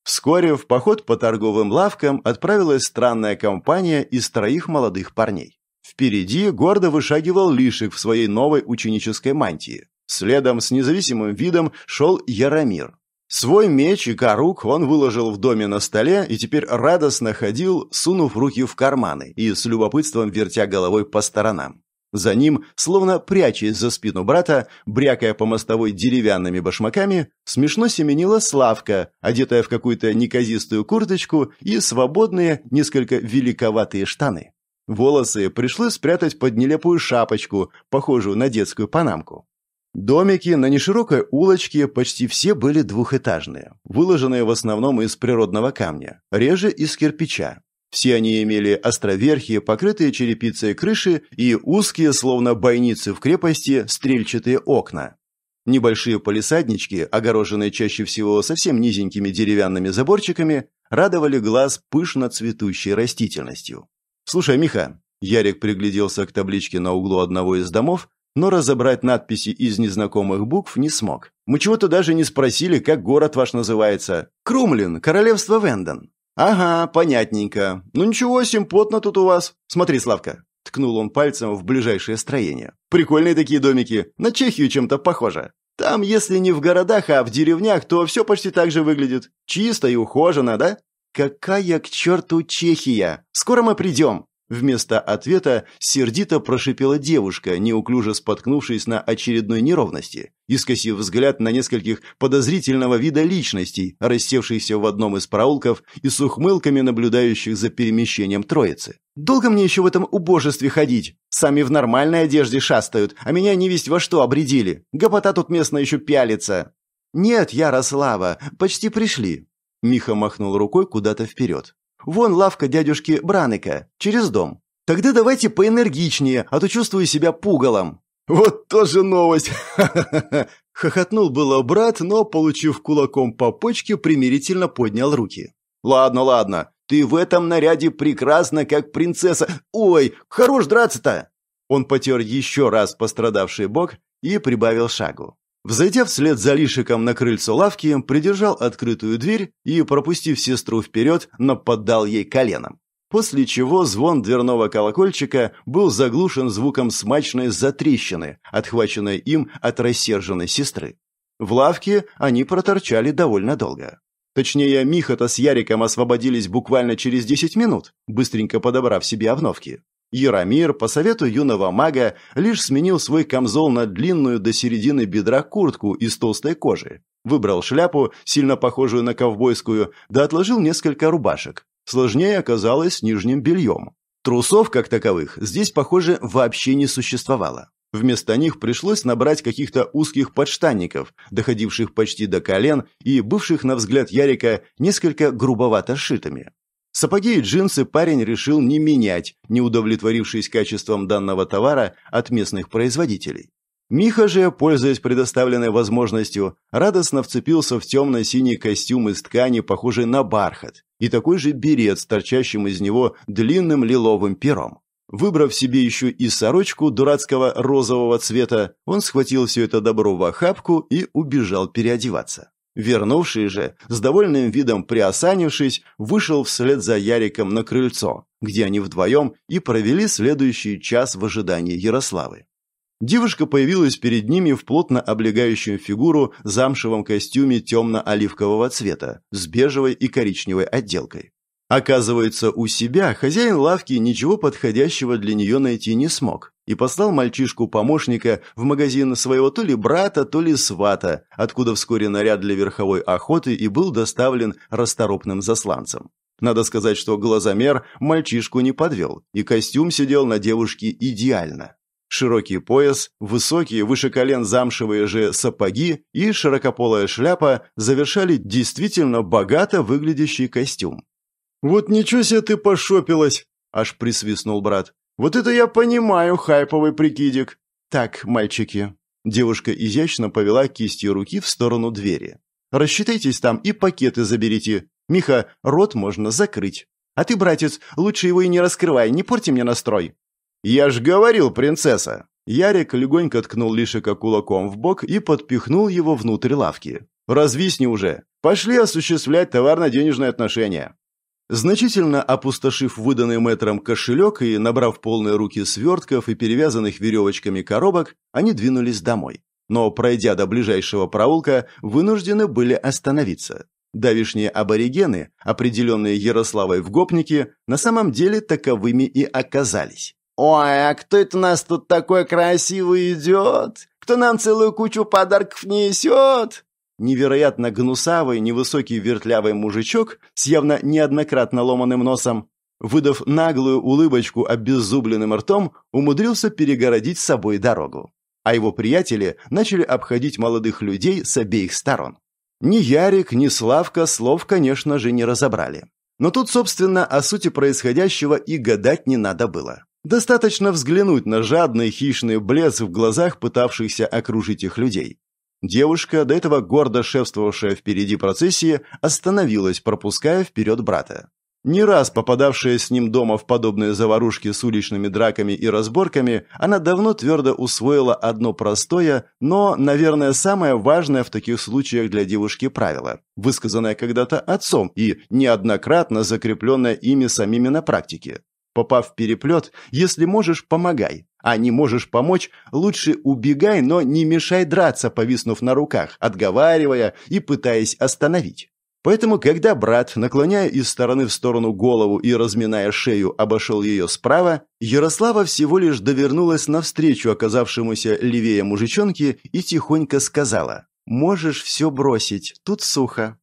Вскоре в поход по торговым лавкам отправилась странная компания из троих молодых парней. Впереди гордо вышагивал Лишек в своей новой ученической мантии. Следом с независимым видом шел Яромир. Свой меч и корук он выложил в доме на столе и теперь радостно ходил, сунув руки в карманы и с любопытством вертя головой по сторонам. За ним, словно прячась за спину брата, брякая по мостовой деревянными башмаками, смешно семенила Славка, одетая в какую-то неказистую курточку и свободные, несколько великоватые штаны. Волосы пришлось спрятать под нелепую шапочку, похожую на детскую панамку. Домики на неширокой улочке почти все были двухэтажные, выложенные в основном из природного камня, реже из кирпича. Все они имели островерхие, покрытые черепицей крыши и узкие, словно бойницы в крепости, стрельчатые окна. Небольшие полисаднички, огороженные чаще всего совсем низенькими деревянными заборчиками, радовали глаз пышно цветущей растительностью. «Слушай, Миха», – Ярик пригляделся к табличке на углу одного из домов, но разобрать надписи из незнакомых букв не смог. «Мы чего-то даже не спросили, как город ваш называется. Крумлин, королевство Венден». «Ага, понятненько. Ну ничего, симпотно тут у вас. Смотри, Славка». Ткнул он пальцем в ближайшее строение. «Прикольные такие домики. На Чехию чем-то похоже. Там, если не в городах, а в деревнях, то все почти так же выглядит. Чисто и ухоженно, да?» «Какая к черту Чехия? Скоро мы придем!» Вместо ответа сердито прошипела девушка, неуклюже споткнувшись на очередной неровности, искосив взгляд на нескольких подозрительного вида личностей, рассевшихся в одном из проулков и с ухмылками наблюдающих за перемещением троицы. «Долго мне еще в этом убожестве ходить? Сами в нормальной одежде шастают, а меня не весть во что обредили. Гопота тут местно еще пялится». «Нет, Ярослава, почти пришли», Миха махнул рукой куда-то вперед. Вон лавка дядюшки Браныка, через дом. Тогда давайте поэнергичнее, а то чувствую себя пугалом. Вот тоже новость. Хохотнул было брат, но, получив кулаком по почке, примирительно поднял руки. Ладно, ладно. Ты в этом наряде прекрасна, как принцесса. Ой, хорош драться-то. Он потер еще раз пострадавший бок и прибавил шагу. Взойдя вслед за Лишиком на крыльцо лавки, придержал открытую дверь и, пропустив сестру вперед, нападал ей коленом. После чего звон дверного колокольчика был заглушен звуком смачной затрещины, отхваченной им от рассерженной сестры. В лавке они проторчали довольно долго. Точнее, Михата с Яриком освободились буквально через 10 минут, быстренько подобрав себе обновки. Яромир, по совету юного мага, лишь сменил свой камзол на длинную до середины бедра куртку из толстой кожи. Выбрал шляпу, сильно похожую на ковбойскую, да отложил несколько рубашек. Сложнее оказалось с нижним бельем. Трусов, как таковых, здесь, похоже, вообще не существовало. Вместо них пришлось набрать каких-то узких подштанников, доходивших почти до колен и бывших, на взгляд Ярика, несколько грубовато сшитыми. Сапоги и джинсы парень решил не менять, не удовлетворившись качеством данного товара от местных производителей. Миха же, пользуясь предоставленной возможностью, радостно вцепился в темно-синий костюм из ткани, похожий на бархат, и такой же берет с торчащим из него длинным лиловым пером. Выбрав себе еще и сорочку дурацкого розового цвета, он схватил все это добро в охапку и убежал переодеваться. Вернувший же, с довольным видом приосанившись, вышел вслед за Яриком на крыльцо, где они вдвоем и провели следующий час в ожидании Ярославы. Девушка появилась перед ними в плотно облегающую фигуру замшевом костюме темно-оливкового цвета с бежевой и коричневой отделкой. Оказывается, у себя хозяин лавки ничего подходящего для нее найти не смог и послал мальчишку-помощника в магазин своего то ли брата, то ли свата, откуда вскоре наряд для верховой охоты и был доставлен расторопным засланцем. Надо сказать, что глазомер мальчишку не подвел, и костюм сидел на девушке идеально. Широкий пояс, высокие выше колен замшевые же сапоги и широкополая шляпа завершали действительно богато выглядящий костюм. «Вот ничего себе ты пошопилась!» – аж присвистнул брат. «Вот это я понимаю, хайповый прикидик!» «Так, мальчики!» Девушка изящно повела кистью руки в сторону двери. «Рассчитайтесь там и пакеты заберите. Миха, рот можно закрыть. А ты, братец, лучше его и не раскрывай, не порти мне настрой». «Я ж говорил, принцесса!» Ярик легонько ткнул Лишика кулаком в бок и подпихнул его внутрь лавки. «Развисни уже! Пошли осуществлять товарно-денежные отношения!» Значительно опустошив выданный мэтром кошелек и набрав полные руки свертков и перевязанных веревочками коробок, они двинулись домой. Но, пройдя до ближайшего проулка, вынуждены были остановиться. Давишние аборигены, определенные Ярославой в гопнике, на самом деле таковыми и оказались. «Ой, а кто это нас тут такой красивый идет? Кто нам целую кучу подарков несет?» Невероятно гнусавый, невысокий вертлявый мужичок с явно неоднократно ломаным носом, выдав наглую улыбочку обеззубленным ртом, умудрился перегородить с собой дорогу. А его приятели начали обходить молодых людей с обеих сторон. Ни Ярик, ни Славка слов, конечно же, не разобрали. Но тут, собственно, о сути происходящего и гадать не надо было. Достаточно взглянуть на жадный хищный блеск в глазах пытавшихся окружить их людей. Девушка, до этого гордо шествовавшая впереди процессии, остановилась, пропуская вперед брата. Не раз попадавшая с ним дома в подобные заварушки с уличными драками и разборками, она давно твердо усвоила одно простое, но, наверное, самое важное в таких случаях для девушки правило, высказанное когда-то отцом и неоднократно закрепленное ими самими на практике. Попав в переплет, если можешь, помогай. А не можешь помочь, лучше убегай, но не мешай драться, повиснув на руках, отговаривая и пытаясь остановить. Поэтому, когда брат, наклоняя из стороны в сторону голову и разминая шею, обошел ее справа, Ярослава всего лишь довернулась навстречу оказавшемуся левее мужичонке и тихонько сказала «Можешь все бросить, тут сухо».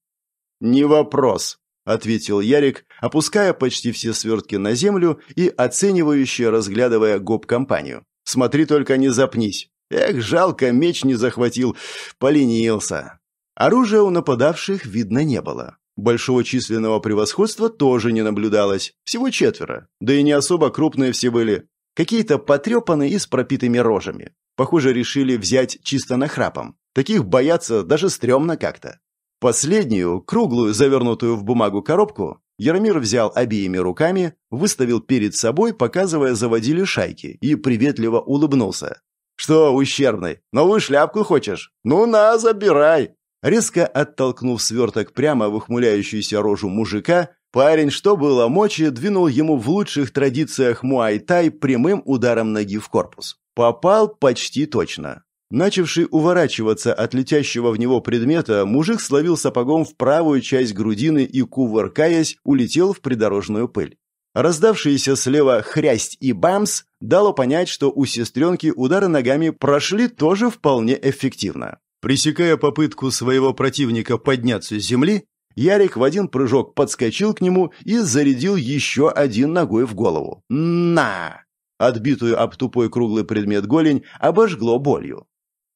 «Не вопрос», — ответил Ярик, опуская почти все свертки на землю и оценивающе разглядывая гоп-компанию. «Смотри только, не запнись. Эх, жалко, меч не захватил. Поленился». Оружия у нападавших видно не было. Большого численного превосходства тоже не наблюдалось. Всего четверо. Да и не особо крупные все были. Какие-то потрепанные и с пропитыми рожами. Похоже, решили взять чисто нахрапом. Таких бояться даже стрёмно как-то. Последнюю, круглую, завернутую в бумагу коробку, Яромир взял обеими руками, выставил перед собой, показывая заводили шайки, и приветливо улыбнулся. «Что, ущербный, новую шляпку хочешь? Ну на, забирай!» Резко оттолкнув сверток прямо в ухмыляющуюся рожу мужика, парень, что было мочи, двинул ему в лучших традициях муай-тай прямым ударом ноги в корпус. Попал почти точно. Начавший уворачиваться от летящего в него предмета, мужик словил сапогом в правую часть грудины и, кувыркаясь, улетел в придорожную пыль. Раздавшиеся слева хрясть и бамс дало понять, что у сестренки удары ногами прошли тоже вполне эффективно. Пресекая попытку своего противника подняться с земли, Ярик в один прыжок подскочил к нему и зарядил еще один ногой в голову. «На!» Отбитую об тупой круглый предмет голень обожгло болью.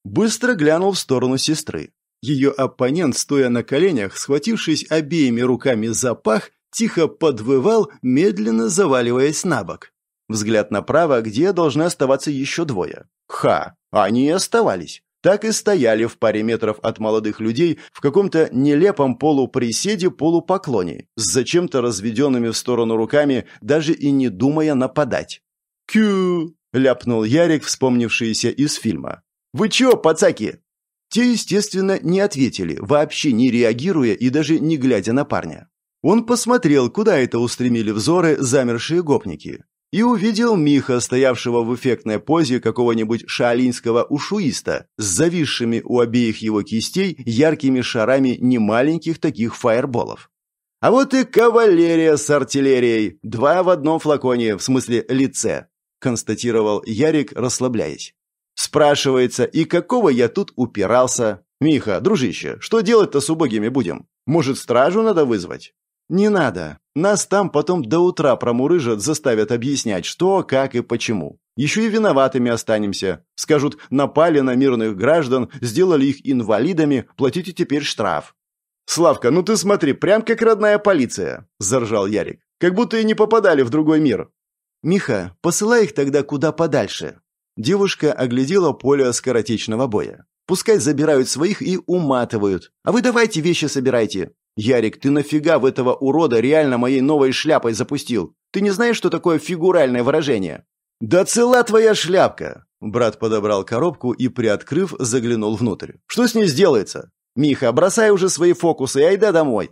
Быстро глянул в сторону сестры. Ее оппонент, стоя на коленях, схватившись обеими руками за пах, тихо подвывал, медленно заваливаясь на бок. Взгляд направо, где должны оставаться еще двое. Ха! Они и оставались. Так и стояли в паре метров от молодых людей в каком-то нелепом полуприседе-полупоклоне, с зачем-то разведенными в сторону руками, даже и не думая нападать. «Кю!» — ляпнул Ярик, вспомнившийся из фильма. «Вы чё, пацаки?» Те, естественно, не ответили, вообще не реагируя и даже не глядя на парня. Он посмотрел, куда это устремили взоры замершие гопники, и увидел Миха, стоявшего в эффектной позе какого-нибудь шаолинского ушуиста, с зависшими у обеих его кистей яркими шарами немаленьких таких фаерболов. А вот и кавалерия с артиллерией, два в одном флаконе, в смысле лице, констатировал Ярик, расслабляясь. Спрашивается, и какого я тут упирался? Миха, дружище, что делать-то с убогими будем? Может, стражу надо вызвать? Не надо. Нас там потом до утра промурыжат, заставят объяснять, что, как и почему. Еще и виноватыми останемся. Скажут, напали на мирных граждан, сделали их инвалидами, платите теперь штраф. «Славка, ну ты смотри, прям как родная полиция!» – заржал Ярик. «Как будто и не попадали в другой мир». «Миха, посылай их тогда куда подальше», Девушка оглядела поле скоротечного боя. «Пускай забирают своих и уматывают. А вы давайте вещи собирайте. Ярик, ты нафига в этого урода реально моей новой шляпой запустил? Ты не знаешь, что такое фигуральное выражение?» «Да цела твоя шляпка!» Брат подобрал коробку и, приоткрыв, заглянул внутрь. «Что с ней сделается?» «Миха, бросай уже свои фокусы и айда домой!»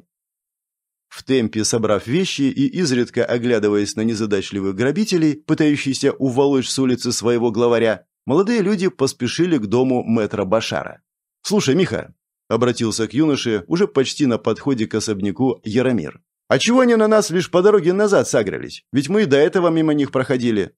В темпе собрав вещи и изредка оглядываясь на незадачливых грабителей, пытающихся уволочь с улицы своего главаря, молодые люди поспешили к дому мэтра Башара. «Слушай, Миха», — обратился к юноше уже почти на подходе к особняку Яромир. «А чего они на нас лишь по дороге назад сагрились? Ведь мы и до этого мимо них проходили».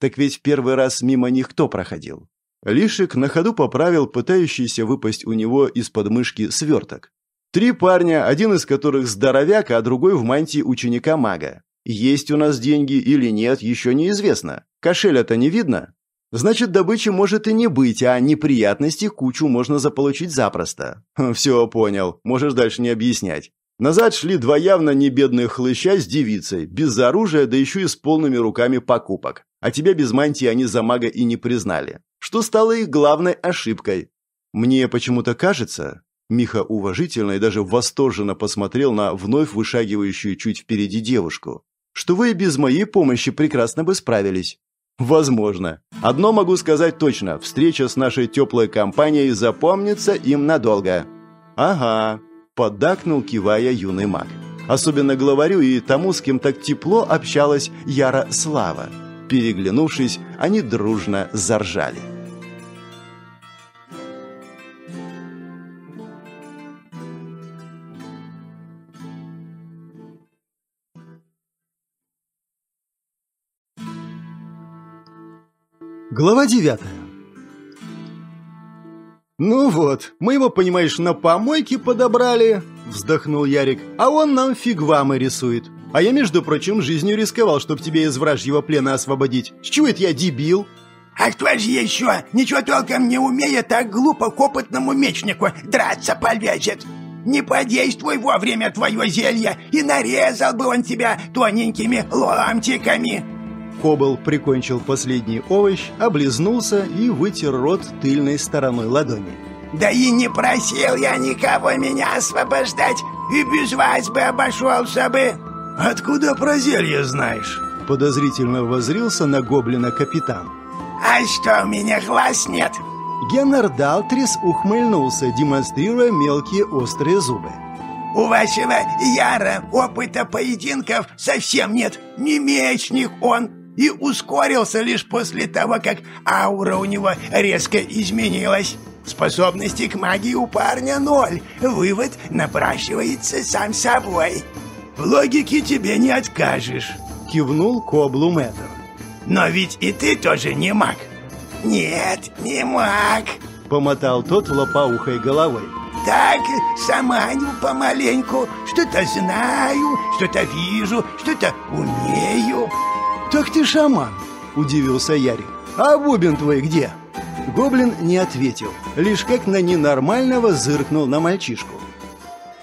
«Так ведь в первый раз мимо них кто проходил?» Лишик на ходу поправил пытающийся выпасть у него из подмышки сверток. Три парня, один из которых здоровяк, а другой в мантии ученика-мага. Есть у нас деньги или нет, еще неизвестно. Кошеля-то не видно. Значит, добычи может и не быть, а неприятностей кучу можно заполучить запросто. Хм, Все, понял. Можешь дальше не объяснять. Назад шли два явно не хлыща с девицей, без оружия, да еще и с полными руками покупок. А тебя без мантии они за мага и не признали. Что стало их главной ошибкой. Мне почему-то кажется, Миха уважительно и даже восторженно посмотрел на вновь вышагивающую чуть впереди девушку. «Что вы и без моей помощи прекрасно бы справились». «Возможно. Одно могу сказать точно. Встреча с нашей теплой компанией запомнится им надолго». «Ага», – поддакнул, кивая юный маг. Особенно главарю и тому, с кем так тепло общалась Яра Слава. Переглянувшись, они дружно заржали. Глава 9. Ну вот, мы его, понимаешь, на помойке подобрали, вздохнул Ярик. А он нам фигвамы рисует. А я, между прочим, жизнью рисковал, чтобы тебе из вражьего плена освободить. С чего это я дебил? А кто же еще? Ничего толком не умеет, так глупо к опытному мечнику драться полезет. Не подействуй вовремя твое зелье, и нарезал бы он тебя тоненькими ломтиками. Кобл прикончил последний овощ, облизнулся и вытер рот тыльной стороной ладони. «Да и не просил я никого меня освобождать, и без вас бы обошелся бы!» «Откуда про зелье знаешь?» — подозрительно возрился на гоблина капитан. «А что, у меня глаз нет?» Геннер Далтрис ухмыльнулся, демонстрируя мелкие острые зубы. «У вашего Яра опыта поединков совсем нет. Не мечник он, и ускорился лишь после того, как аура у него резко изменилась. Способности к магии у парня ноль. Вывод напрашивается сам собой. В логике тебе не откажешь, кивнул Коблу Мэтр. Но ведь и ты тоже не маг. Нет, не маг, помотал тот лопоухой головой. Так, шаманю помаленьку, что-то знаю, что-то вижу, что-то умею. «Так ты шаман!» – удивился Ярик. «А бубен твой где?» Гоблин не ответил, лишь как на ненормального зыркнул на мальчишку.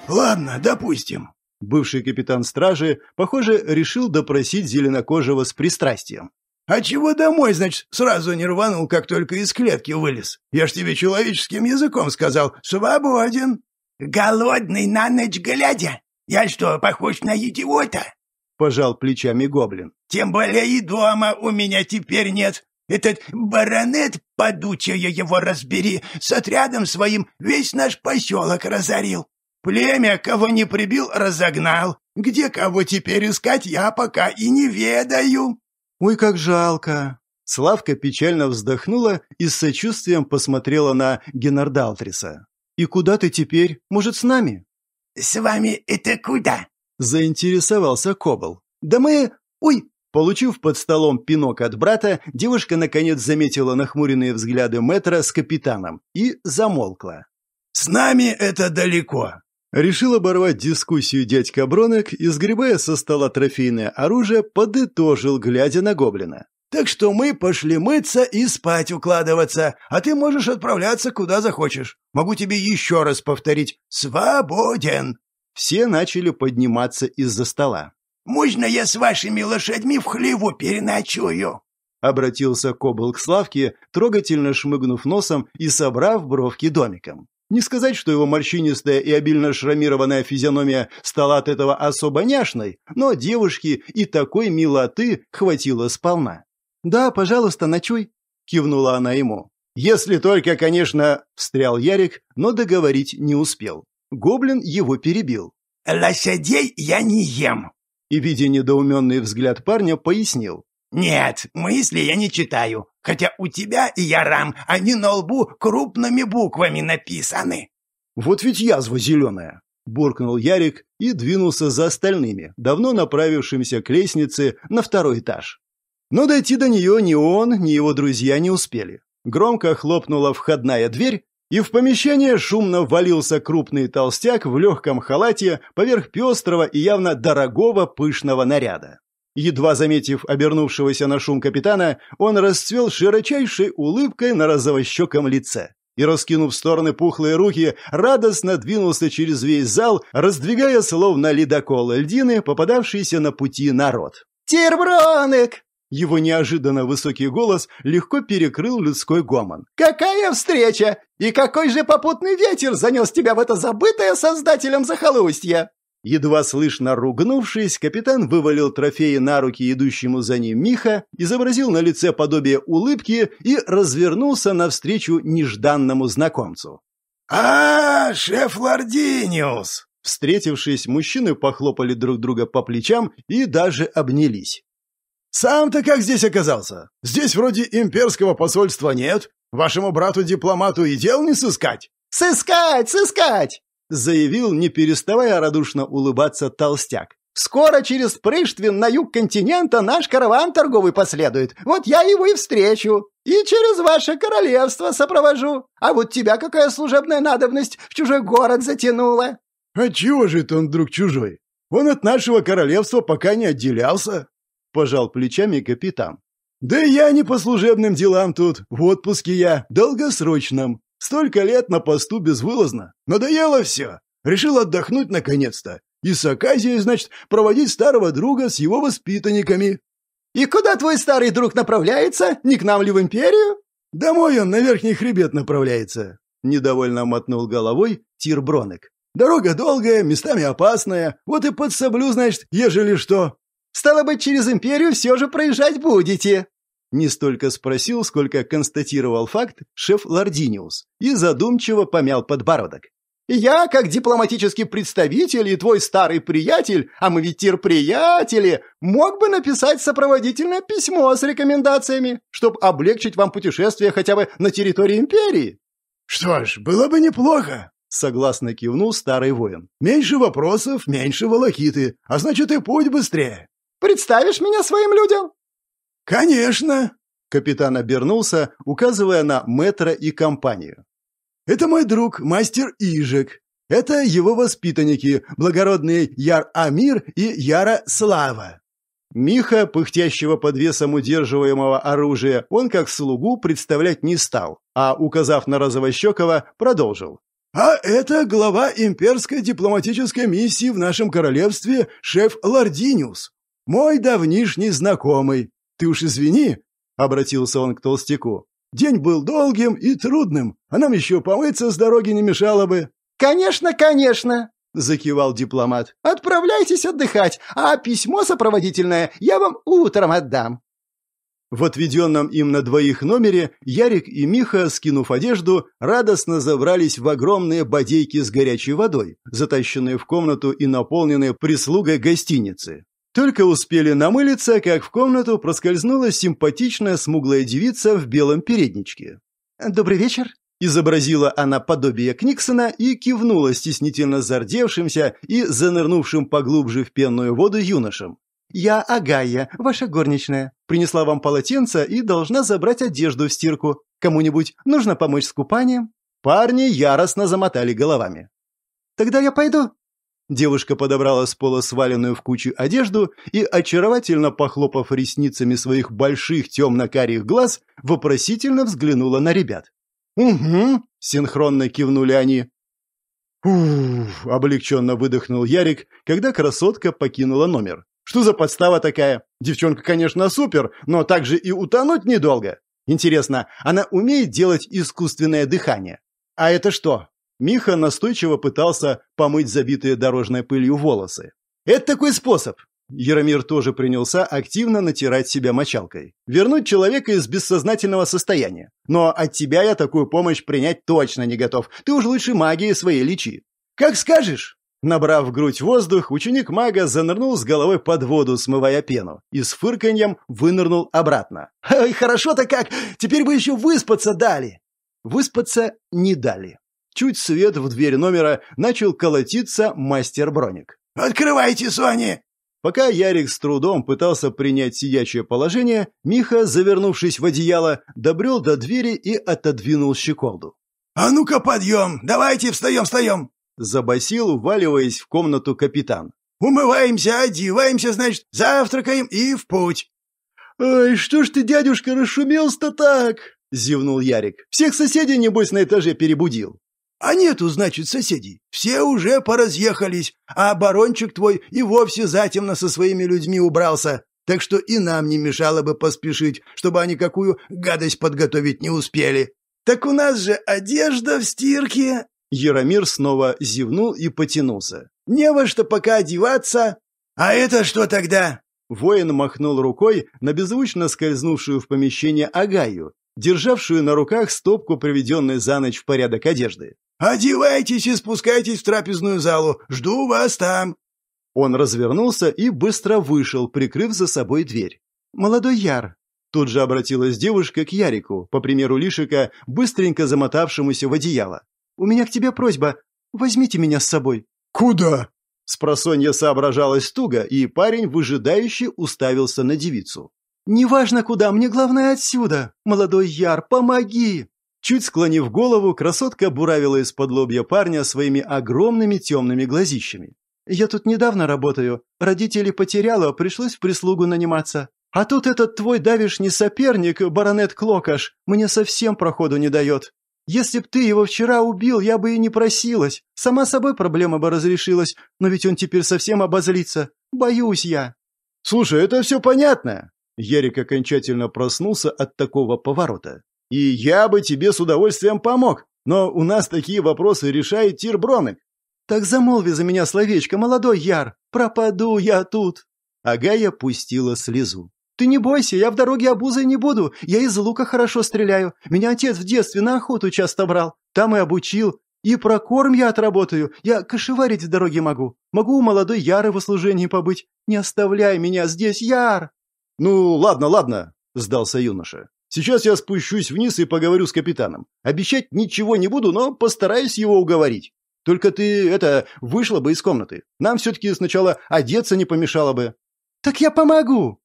«Ладно, допустим». Бывший капитан стражи, похоже, решил допросить Зеленокожего с пристрастием. «А чего домой, значит, сразу не рванул, как только из клетки вылез? Я ж тебе человеческим языком сказал, свободен!» «Голодный на ночь глядя? Я что, похож на идиота?» пожал плечами гоблин. «Тем более и дома у меня теперь нет. Этот баронет, подучая его разбери, с отрядом своим весь наш поселок разорил. Племя, кого не прибил, разогнал. Где кого теперь искать, я пока и не ведаю». «Ой, как жалко!» Славка печально вздохнула и с сочувствием посмотрела на Генардалтриса. «И куда ты теперь? Может, с нами?» «С вами это куда?» Заинтересовался Кобл. «Да мы... Ой!» Получив под столом пинок от брата, девушка наконец заметила нахмуренные взгляды мэтра с капитаном и замолкла. «С нами это далеко!» Решил оборвать дискуссию дядька Бронок и, сгребая со стола трофейное оружие, подытожил, глядя на гоблина. «Так что мы пошли мыться и спать укладываться, а ты можешь отправляться куда захочешь. Могу тебе еще раз повторить. Свободен!» Все начали подниматься из-за стола. «Можно я с вашими лошадьми в хлеву переночую?» Обратился Кобл к Славке, трогательно шмыгнув носом и собрав бровки домиком. Не сказать, что его морщинистая и обильно шрамированная физиономия стала от этого особо няшной, но девушке и такой милоты хватило сполна. «Да, пожалуйста, ночуй», — кивнула она ему. «Если только, конечно», — встрял Ярик, но договорить не успел. Гоблин его перебил. «Лосядей я не ем!» И, видя недоуменный взгляд парня, пояснил. «Нет, мысли я не читаю, хотя у тебя, и я рам, они на лбу крупными буквами написаны». «Вот ведь язва зеленая!» – буркнул Ярик и двинулся за остальными, давно направившимся к лестнице на второй этаж. Но дойти до нее ни он, ни его друзья не успели. Громко хлопнула входная дверь, и в помещение шумно ввалился крупный толстяк в легком халате поверх пестрого и явно дорогого пышного наряда. Едва заметив обернувшегося на шум капитана, он расцвел широчайшей улыбкой на розовощеком лице и, раскинув в стороны пухлые руки, радостно двинулся через весь зал, раздвигая словно ледокол льдины, попадавшиеся на пути народ. «Тербронок!» Его неожиданно высокий голос легко перекрыл людской гомон. «Какая встреча! И какой же попутный ветер занес тебя в это забытое создателем захолустье!» Едва слышно ругнувшись, капитан вывалил трофеи на руки идущему за ним Миха, изобразил на лице подобие улыбки и развернулся навстречу нежданному знакомцу. «А, -а, -а шеф Лординиус!» Встретившись, мужчины похлопали друг друга по плечам и даже обнялись. «Сам-то как здесь оказался? Здесь вроде имперского посольства нет. Вашему брату-дипломату и дел не сыскать?» «Сыскать, сыскать!» — заявил, не переставая радушно улыбаться толстяк. «Скоро через Прыштвин на юг континента наш караван торговый последует. Вот я его и встречу. И через ваше королевство сопровожу. А вот тебя какая служебная надобность в чужой город затянула?» «А чего же это он вдруг чужой? Он от нашего королевства пока не отделялся. — пожал плечами капитан. «Да я не по служебным делам тут, в отпуске я, долгосрочном. Столько лет на посту безвылазно. Надоело все. Решил отдохнуть наконец-то. И с оказией, значит, проводить старого друга с его воспитанниками». «И куда твой старый друг направляется? Не к нам ли в империю?» «Домой он на верхний хребет направляется», — недовольно мотнул головой Тир Бронек. «Дорога долгая, местами опасная, вот и подсоблю, значит, ежели что». Стало быть, через империю все же проезжать будете?» Не столько спросил, сколько констатировал факт шеф Лординиус и задумчиво помял подбородок. «Я, как дипломатический представитель и твой старый приятель, а мы ведь тир-приятели, мог бы написать сопроводительное письмо с рекомендациями, чтобы облегчить вам путешествие хотя бы на территории империи». «Что ж, было бы неплохо», — согласно кивнул старый воин. «Меньше вопросов, меньше волокиты, а значит и путь быстрее». Представишь меня своим людям?» «Конечно!» — капитан обернулся, указывая на Метра и компанию. «Это мой друг, мастер Ижик. Это его воспитанники, благородные Яр-Амир и Яра-Слава». Миха, пыхтящего под весом удерживаемого оружия, он как слугу представлять не стал, а, указав на Розовощекова, продолжил. «А это глава имперской дипломатической миссии в нашем королевстве, шеф Лординиус. «Мой давнишний знакомый. Ты уж извини», — обратился он к толстяку. «День был долгим и трудным, а нам еще помыться с дороги не мешало бы». «Конечно, конечно», — закивал дипломат. «Отправляйтесь отдыхать, а письмо сопроводительное я вам утром отдам». В отведенном им на двоих номере Ярик и Миха, скинув одежду, радостно забрались в огромные бодейки с горячей водой, затащенные в комнату и наполненные прислугой гостиницы. Только успели намылиться, как в комнату проскользнула симпатичная смуглая девица в белом передничке. «Добрый вечер», — изобразила она подобие Книксона и кивнула стеснительно зардевшимся и занырнувшим поглубже в пенную воду юношам. «Я Агая, ваша горничная. Принесла вам полотенце и должна забрать одежду в стирку. Кому-нибудь нужно помочь с купанием?» Парни яростно замотали головами. «Тогда я пойду», Девушка подобрала с пола сваленную в кучу одежду и, очаровательно похлопав ресницами своих больших темно-карих глаз, вопросительно взглянула на ребят. «Угу», — синхронно кивнули они. «Уф», — облегченно выдохнул Ярик, когда красотка покинула номер. «Что за подстава такая? Девчонка, конечно, супер, но также и утонуть недолго. Интересно, она умеет делать искусственное дыхание? А это что, Миха настойчиво пытался помыть забитые дорожной пылью волосы. «Это такой способ!» Яромир тоже принялся активно натирать себя мочалкой. «Вернуть человека из бессознательного состояния. Но от тебя я такую помощь принять точно не готов. Ты уж лучше магии своей лечи». «Как скажешь!» Набрав в грудь воздух, ученик мага занырнул с головой под воду, смывая пену, и с фырканьем вынырнул обратно. «Ой, хорошо-то как! Теперь бы еще выспаться дали!» Выспаться не дали. Чуть свет в дверь номера начал колотиться мастер Броник. «Открывайте, Сони!» Пока Ярик с трудом пытался принять сидячее положение, Миха, завернувшись в одеяло, добрел до двери и отодвинул щеколду. «А ну-ка подъем! Давайте встаем, встаем!» Забасил, вваливаясь в комнату капитан. «Умываемся, одеваемся, значит, завтракаем и в путь!» «Ой, что ж ты, дядюшка, расшумелся-то так!» — зевнул Ярик. «Всех соседей, небось, на этаже перебудил». А нету, значит, соседей. Все уже поразъехались, а барончик твой и вовсе затемно со своими людьми убрался. Так что и нам не мешало бы поспешить, чтобы они какую гадость подготовить не успели. Так у нас же одежда в стирке. Яромир снова зевнул и потянулся. Не во что пока одеваться. А это что тогда? Воин махнул рукой на беззвучно скользнувшую в помещение Агаю, державшую на руках стопку приведенной за ночь в порядок одежды. «Одевайтесь и спускайтесь в трапезную залу. Жду вас там». Он развернулся и быстро вышел, прикрыв за собой дверь. «Молодой Яр», — тут же обратилась девушка к Ярику, по примеру Лишика, быстренько замотавшемуся в одеяло. «У меня к тебе просьба. Возьмите меня с собой». «Куда?» Спросонья соображалась туго, и парень выжидающе уставился на девицу. «Неважно куда, мне главное отсюда. Молодой Яр, помоги!» Чуть склонив голову, красотка буравила из-под лобья парня своими огромными темными глазищами. «Я тут недавно работаю. Родителей потеряла, пришлось в прислугу наниматься. А тут этот твой давишний соперник, баронет Клокаш, мне совсем проходу не дает. Если б ты его вчера убил, я бы и не просилась. Сама собой проблема бы разрешилась, но ведь он теперь совсем обозлится. Боюсь я». «Слушай, это все понятно!» Ярик окончательно проснулся от такого поворота. И я бы тебе с удовольствием помог, но у нас такие вопросы решает Тир Бронек. Так замолви за меня словечко, молодой Яр, пропаду я тут. Агая пустила слезу. Ты не бойся, я в дороге обузой не буду. Я из лука хорошо стреляю. Меня отец в детстве на охоту часто брал. Там и обучил. И про корм я отработаю. Я кошеварить в дороге могу. Могу у молодой Яры в услужении побыть. Не оставляй меня здесь, Яр!» «Ну, ладно, ладно», — сдался юноша. Сейчас я спущусь вниз и поговорю с капитаном. Обещать ничего не буду, но постараюсь его уговорить. Только ты, это, вышла бы из комнаты. Нам все-таки сначала одеться не помешало бы». «Так я помогу!»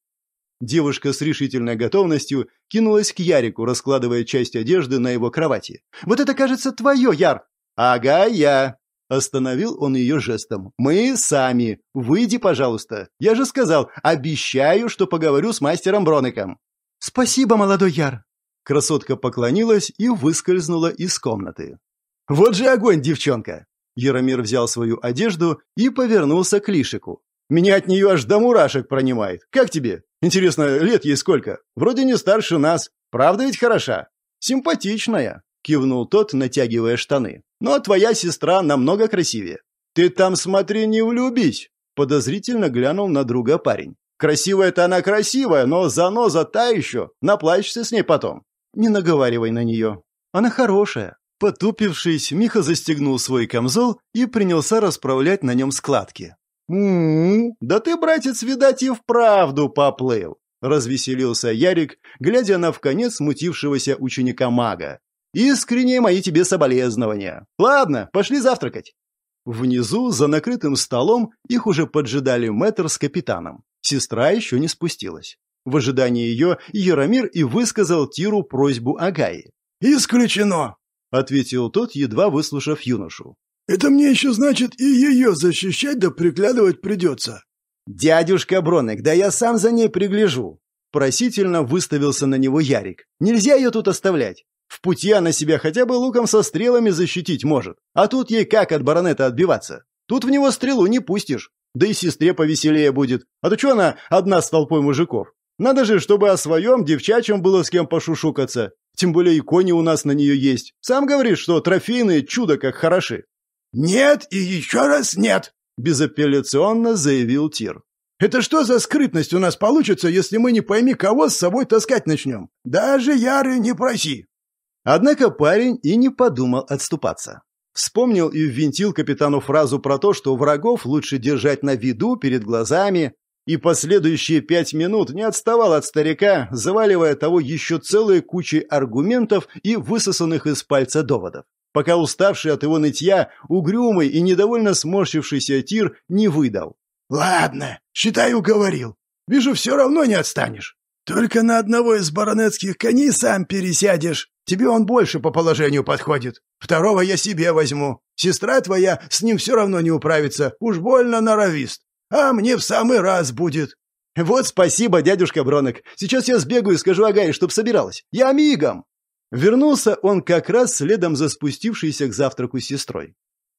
Девушка с решительной готовностью кинулась к Ярику, раскладывая часть одежды на его кровати. «Вот это, кажется, твое, Яр!» «Ага, я!» Остановил он ее жестом. «Мы сами. Выйди, пожалуйста. Я же сказал, обещаю, что поговорю с мастером Бронеком. «Спасибо, молодой Яр!» Красотка поклонилась и выскользнула из комнаты. «Вот же огонь, девчонка!» Яромир взял свою одежду и повернулся к Лишику. «Меня от нее аж до мурашек пронимает. Как тебе? Интересно, лет ей сколько? Вроде не старше нас. Правда ведь хороша? Симпатичная!» Кивнул тот, натягивая штаны. Но твоя сестра намного красивее». «Ты там смотри, не влюбись!» Подозрительно глянул на друга парень. Красивая-то она красивая, но заноза та еще. Наплачься с ней потом. Не наговаривай на нее. Она хорошая». Потупившись, Миха застегнул свой камзол и принялся расправлять на нем складки. «М-м-м, да ты, братец, видать, и вправду поплыл!» — развеселился Ярик, глядя на вконец смутившегося ученика-мага. Искренние мои тебе соболезнования. Ладно, пошли завтракать». Внизу, за накрытым столом, их уже поджидали мэтр с капитаном. Сестра еще не спустилась. В ожидании ее Яромир и высказал Тиру просьбу о Гае. «Исключено!» — ответил тот, едва выслушав юношу. «Это мне еще, значит, и ее защищать да приглядывать придется». «Дядюшка Бронек, да я сам за ней пригляжу!» Просительно выставился на него Ярик. «Нельзя ее тут оставлять. В пути она себя хотя бы луком со стрелами защитить может. А тут ей как от баронета отбиваться? Тут в него стрелу не пустишь. Да и сестре повеселее будет. А то что она одна с толпой мужиков? Надо же, чтобы о своем девчачьем было с кем пошушукаться. Тем более и кони у нас на нее есть. Сам говоришь, что трофейные чудо как хороши». «Нет и еще раз нет», – безапелляционно заявил Тир. «Это что за скрытность у нас получится, если мы не пойми, кого с собой таскать начнем? Даже Яры не проси». Однако парень и не подумал отступаться. Вспомнил и ввинтил капитану фразу про то, что врагов лучше держать на виду, перед глазами, и последующие пять минут не отставал от старика, заваливая того еще целой кучей аргументов и высосанных из пальца доводов, пока уставший от его нытья, угрюмый и недовольно сморщившийся Тир не выдал. «Ладно, считай, уговорил. Вижу, все равно не отстанешь». Только на одного из баронетских коней сам пересядешь. Тебе он больше по положению подходит. Второго я себе возьму. Сестра твоя с ним все равно не управится. Уж больно норовист. А мне в самый раз будет. Вот спасибо, дядюшка Бронок. Сейчас я сбегаю и скажу Агае, чтоб собиралась. Я мигом. Вернулся он как раз следом за спустившейся к завтраку сестрой.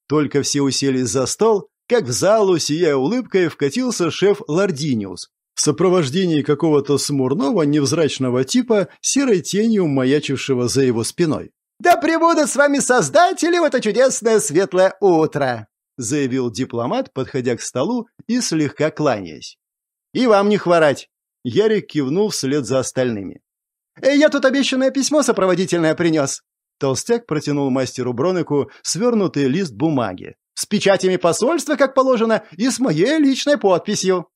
Только все уселись за стол, как в залу, сияя улыбкой, вкатился шеф Лординиус, в сопровождении какого-то смурного, невзрачного типа, серой тенью маячившего за его спиной. «Да прибудут с вами создатели в это чудесное светлое утро!» заявил дипломат, подходя к столу и слегка кланяясь. «И вам не хворать!» Ярик кивнул вслед за остальными. «Э, «Я тут обещанное письмо сопроводительное принес!» Толстяк протянул мастеру Бронику свернутый лист бумаги. «С печатями посольства, как положено, и с моей личной подписью!»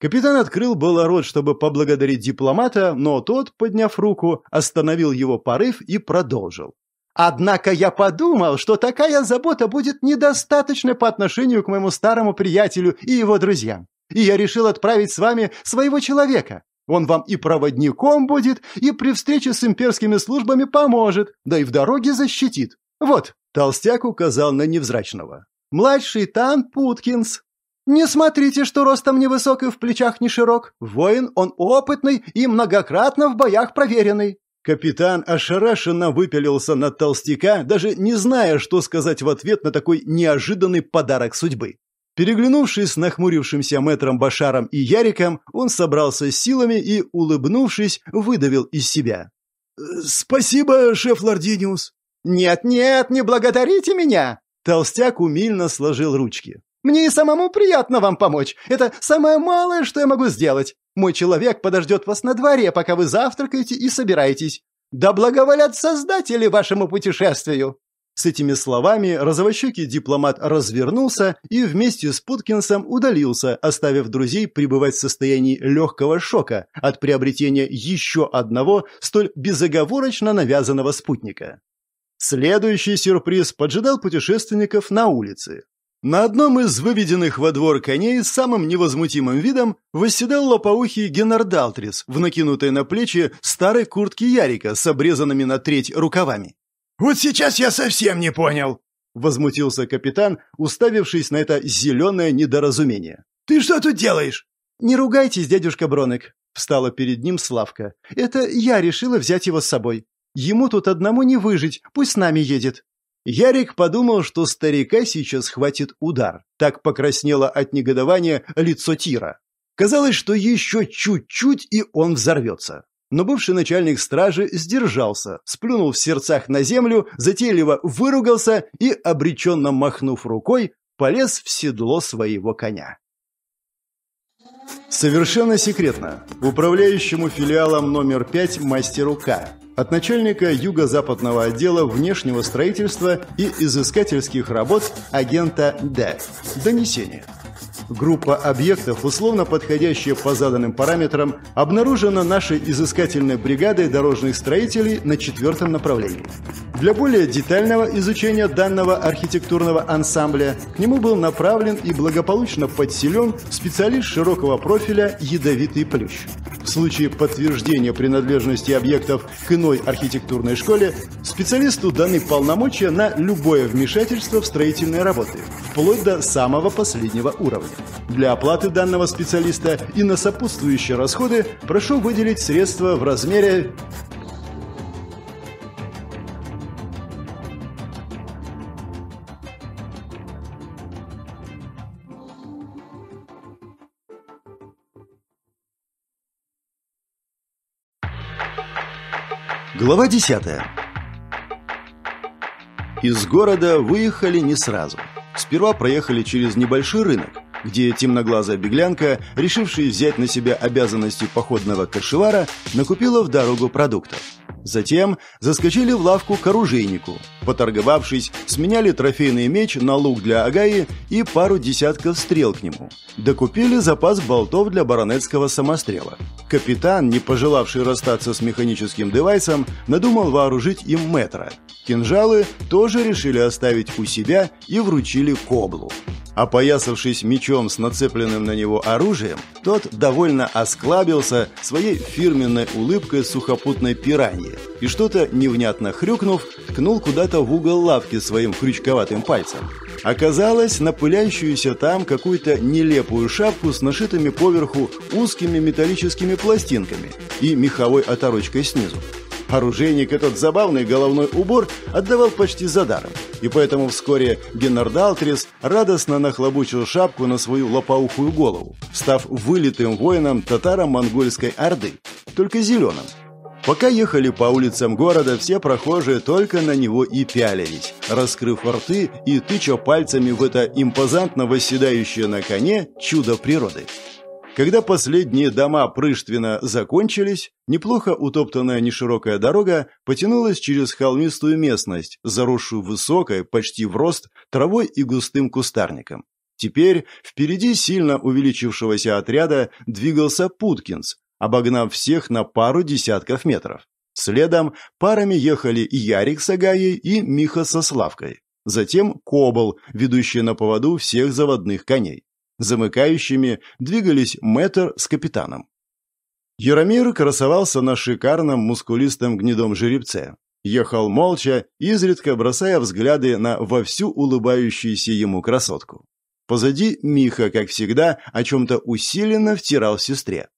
Капитан открыл было рот, чтобы поблагодарить дипломата, но тот, подняв руку, остановил его порыв и продолжил. Однако я подумал, что такая забота будет недостаточна по отношению к моему старому приятелю и его друзьям. И я решил отправить с вами своего человека. Он вам и проводником будет, и при встрече с имперскими службами поможет, да и в дороге защитит. Вот, толстяк указал на невзрачного. Младший Тан Путкинс, «Не смотрите, что ростом невысок и в плечах не широк. Воин он опытный и многократно в боях проверенный». Капитан ошарашенно выпилился над толстяка, даже не зная, что сказать в ответ на такой неожиданный подарок судьбы. Переглянувшись с нахмурившимся мэтром Башаром и Яриком, он собрался с силами и, улыбнувшись, выдавил из себя. «Э, «Спасибо, шеф Лординиус!» «Нет-нет, не благодарите меня!» Толстяк умильно сложил ручки. Мне и самому приятно вам помочь. Это самое малое, что я могу сделать. Мой человек подождет вас на дворе, пока вы завтракаете и собираетесь. Да благоволят создатели вашему путешествию!» С этими словами розовощекий дипломат развернулся и вместе с Путкинсом удалился, оставив друзей пребывать в состоянии легкого шока от приобретения еще одного столь безоговорочно навязанного спутника. Следующий сюрприз поджидал путешественников на улице. На одном из выведенных во двор коней с самым невозмутимым видом восседал лопоухий Геннардалтрис в накинутой на плечи старой куртке Ярика с обрезанными на треть рукавами. «Вот сейчас я совсем не понял!» — возмутился капитан, уставившись на это зеленое недоразумение. «Ты что тут делаешь?» «Не ругайтесь, дядюшка Бронек!» — встала перед ним Славка. «Это я решила взять его с собой. Ему тут одному не выжить, пусть с нами едет». Ярик подумал, что старика сейчас хватит удар. Так покраснело от негодования лицо Тира. Казалось, что еще чуть-чуть, и он взорвется. Но бывший начальник стражи сдержался, сплюнул в сердцах на землю, затейливо выругался и, обреченно махнув рукой, полез в седло своего коня. Совершенно секретно. Управляющему филиалом номер 5 мастеру К от начальника юго-западного отдела внешнего строительства и изыскательских работ агента Д. Донесение. Группа объектов, условно подходящая по заданным параметрам, обнаружена нашей изыскательной бригадой дорожных строителей на четвертом направлении. Для более детального изучения данного архитектурного ансамбля к нему был направлен и благополучно подселен специалист широкого профиля «Ядовитый плющ». В случае подтверждения принадлежности объектов к иной архитектурной школе, специалисту даны полномочия на любое вмешательство в строительные работы, вплоть до самого последнего уровня. Для оплаты данного специалиста и на сопутствующие расходы прошу выделить средства в размере... Глава 10. Из города выехали не сразу. Сперва проехали через небольшой рынок, где темноглазая беглянка, решившая взять на себя обязанности походного кошевара, накупила в дорогу продуктов. Затем заскочили в лавку к оружейнику. Поторговавшись, сменяли трофейный меч на лук для Агаи и пару десятков стрел к нему. Докупили запас болтов для баронетского самострела. Капитан, не пожелавший расстаться с механическим девайсом, надумал вооружить им метра. Кинжалы тоже решили оставить у себя и вручили коблу. Опоясавшись мечом с нацепленным на него оружием, тот довольно осклабился своей фирменной улыбкой сухопутной пираньи движении и что-то, невнятно хрюкнув, ткнул куда-то в угол лавки своим крючковатым пальцем. Оказалось, напыляющуюся там какую-то нелепую шапку с нашитыми поверху узкими металлическими пластинками и меховой оторочкой снизу. Оружейник этот забавный головной убор отдавал почти за даром, и поэтому вскоре Геннардалтрис радостно нахлобучил шапку на свою лопоухую голову, став вылитым воином татаро-монгольской орды, только зеленым, Пока ехали по улицам города, все прохожие только на него и пялились, раскрыв рты и тыча пальцами в это импозантно восседающее на коне чудо природы. Когда последние дома Прыштвина закончились, неплохо утоптанная неширокая дорога потянулась через холмистую местность, заросшую высокой, почти в рост, травой и густым кустарником. Теперь впереди сильно увеличившегося отряда двигался Путкинс, обогнав всех на пару десятков метров. Следом парами ехали Ярик с Агаей и Миха со Славкой. Затем Кобол, ведущий на поводу всех заводных коней. Замыкающими двигались Мэтр с капитаном. Яромир красовался на шикарном мускулистом гнедом жеребце. Ехал молча, изредка бросая взгляды на вовсю улыбающуюся ему красотку. Позади Миха, как всегда, о чем-то усиленно втирал сестре.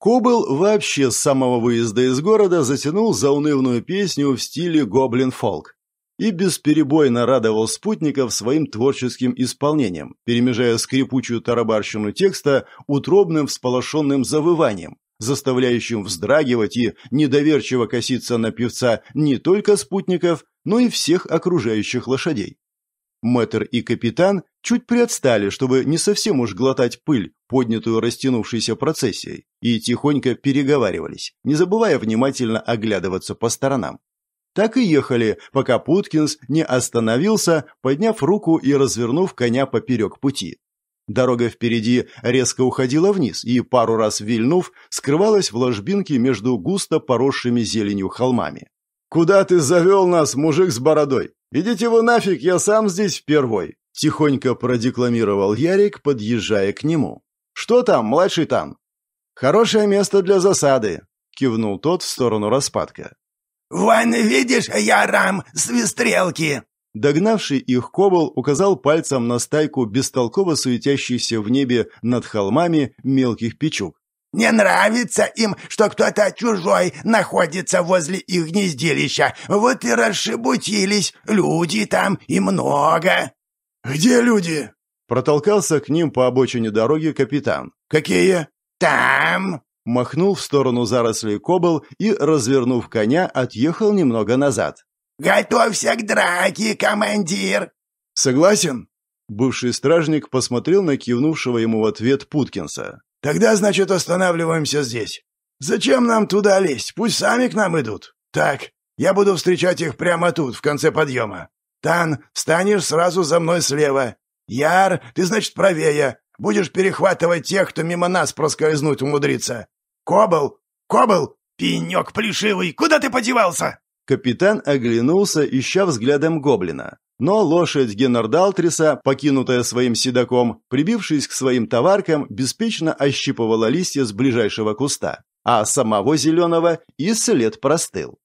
Кобл вообще с самого выезда из города затянул заунывную песню в стиле гоблин-фолк и бесперебойно радовал спутников своим творческим исполнением, перемежая скрипучую тарабарщину текста утробным всполошенным завыванием, заставляющим вздрагивать и недоверчиво коситься на певца не только спутников, но и всех окружающих лошадей. Мэтр и капитан чуть приотстали, чтобы не совсем уж глотать пыль, поднятую растянувшейся процессией, и тихонько переговаривались, не забывая внимательно оглядываться по сторонам. Так и ехали, пока Путкинс не остановился, подняв руку и развернув коня поперек пути. Дорога впереди резко уходила вниз и, пару раз вильнув, скрывалась в ложбинке между густо поросшими зеленью холмами. «Куда ты завел нас, мужик с бородой?» «Идите вы нафиг, я сам здесь первой. тихонько продекламировал Ярик, подъезжая к нему. «Что там, младший там?» «Хорошее место для засады!» — кивнул тот в сторону распадка. «Вон, видишь, я рам, свистрелки!» Догнавший их кобол указал пальцем на стайку бестолково суетящихся в небе над холмами мелких печук. Не нравится им, что кто-то чужой находится возле их гнездилища. Вот и расшебутились. Люди там и много». «Где люди?» Протолкался к ним по обочине дороги капитан. «Какие?» «Там!» Махнул в сторону зарослей кобыл и, развернув коня, отъехал немного назад. «Готовься к драке, командир!» «Согласен?» Бывший стражник посмотрел на кивнувшего ему в ответ Путкинса. Тогда, значит, останавливаемся здесь. Зачем нам туда лезть? Пусть сами к нам идут. Так, я буду встречать их прямо тут, в конце подъема. Тан, станешь сразу за мной слева. Яр, ты, значит, правее. Будешь перехватывать тех, кто мимо нас проскользнуть умудрится. Кобл! Кобл! Пенек плешивый! Куда ты подевался?» Капитан оглянулся, ища взглядом гоблина. Но лошадь Геннардалтриса, покинутая своим седаком, прибившись к своим товаркам, беспечно ощипывала листья с ближайшего куста, а самого зеленого и след простыл.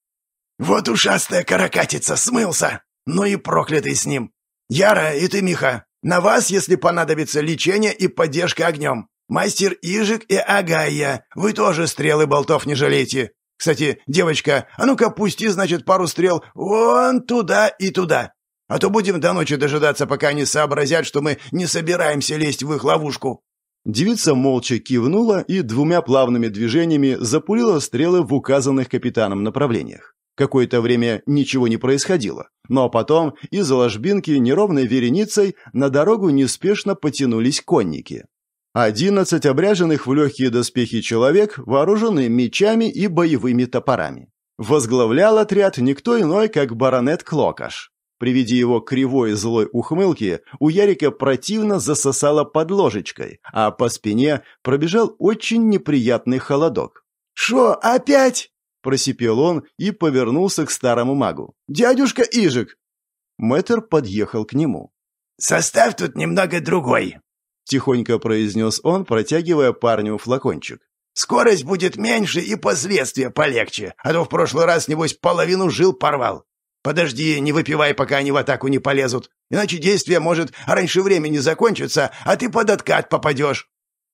«Вот ушастая каракатица, смылся! Ну и проклятый с ним! Яра и ты, Миха, на вас, если понадобится, лечение и поддержка огнем. Мастер Ижик и Агая, вы тоже стрелы болтов не жалейте. Кстати, девочка, а ну-ка пусти, значит, пару стрел вон туда и туда. А то будем до ночи дожидаться, пока они сообразят, что мы не собираемся лезть в их ловушку». Девица молча кивнула и двумя плавными движениями запулила стрелы в указанных капитаном направлениях. Какое-то время ничего не происходило, но потом из-за ложбинки неровной вереницей на дорогу неспешно потянулись конники. Одиннадцать обряженных в легкие доспехи человек, вооружены мечами и боевыми топорами. Возглавлял отряд никто иной, как баронет Клокаш. При виде его кривой злой ухмылки у Ярика противно засосало под ложечкой, а по спине пробежал очень неприятный холодок. «Шо, опять?» – просипел он и повернулся к старому магу. «Дядюшка Ижик!» Мэтр подъехал к нему. «Состав тут немного другой», – тихонько произнес он, протягивая парню флакончик. «Скорость будет меньше и последствия полегче, а то в прошлый раз, небось, половину жил порвал. Подожди, не выпивай, пока они в атаку не полезут. Иначе действие может раньше времени закончиться, а ты под откат попадешь».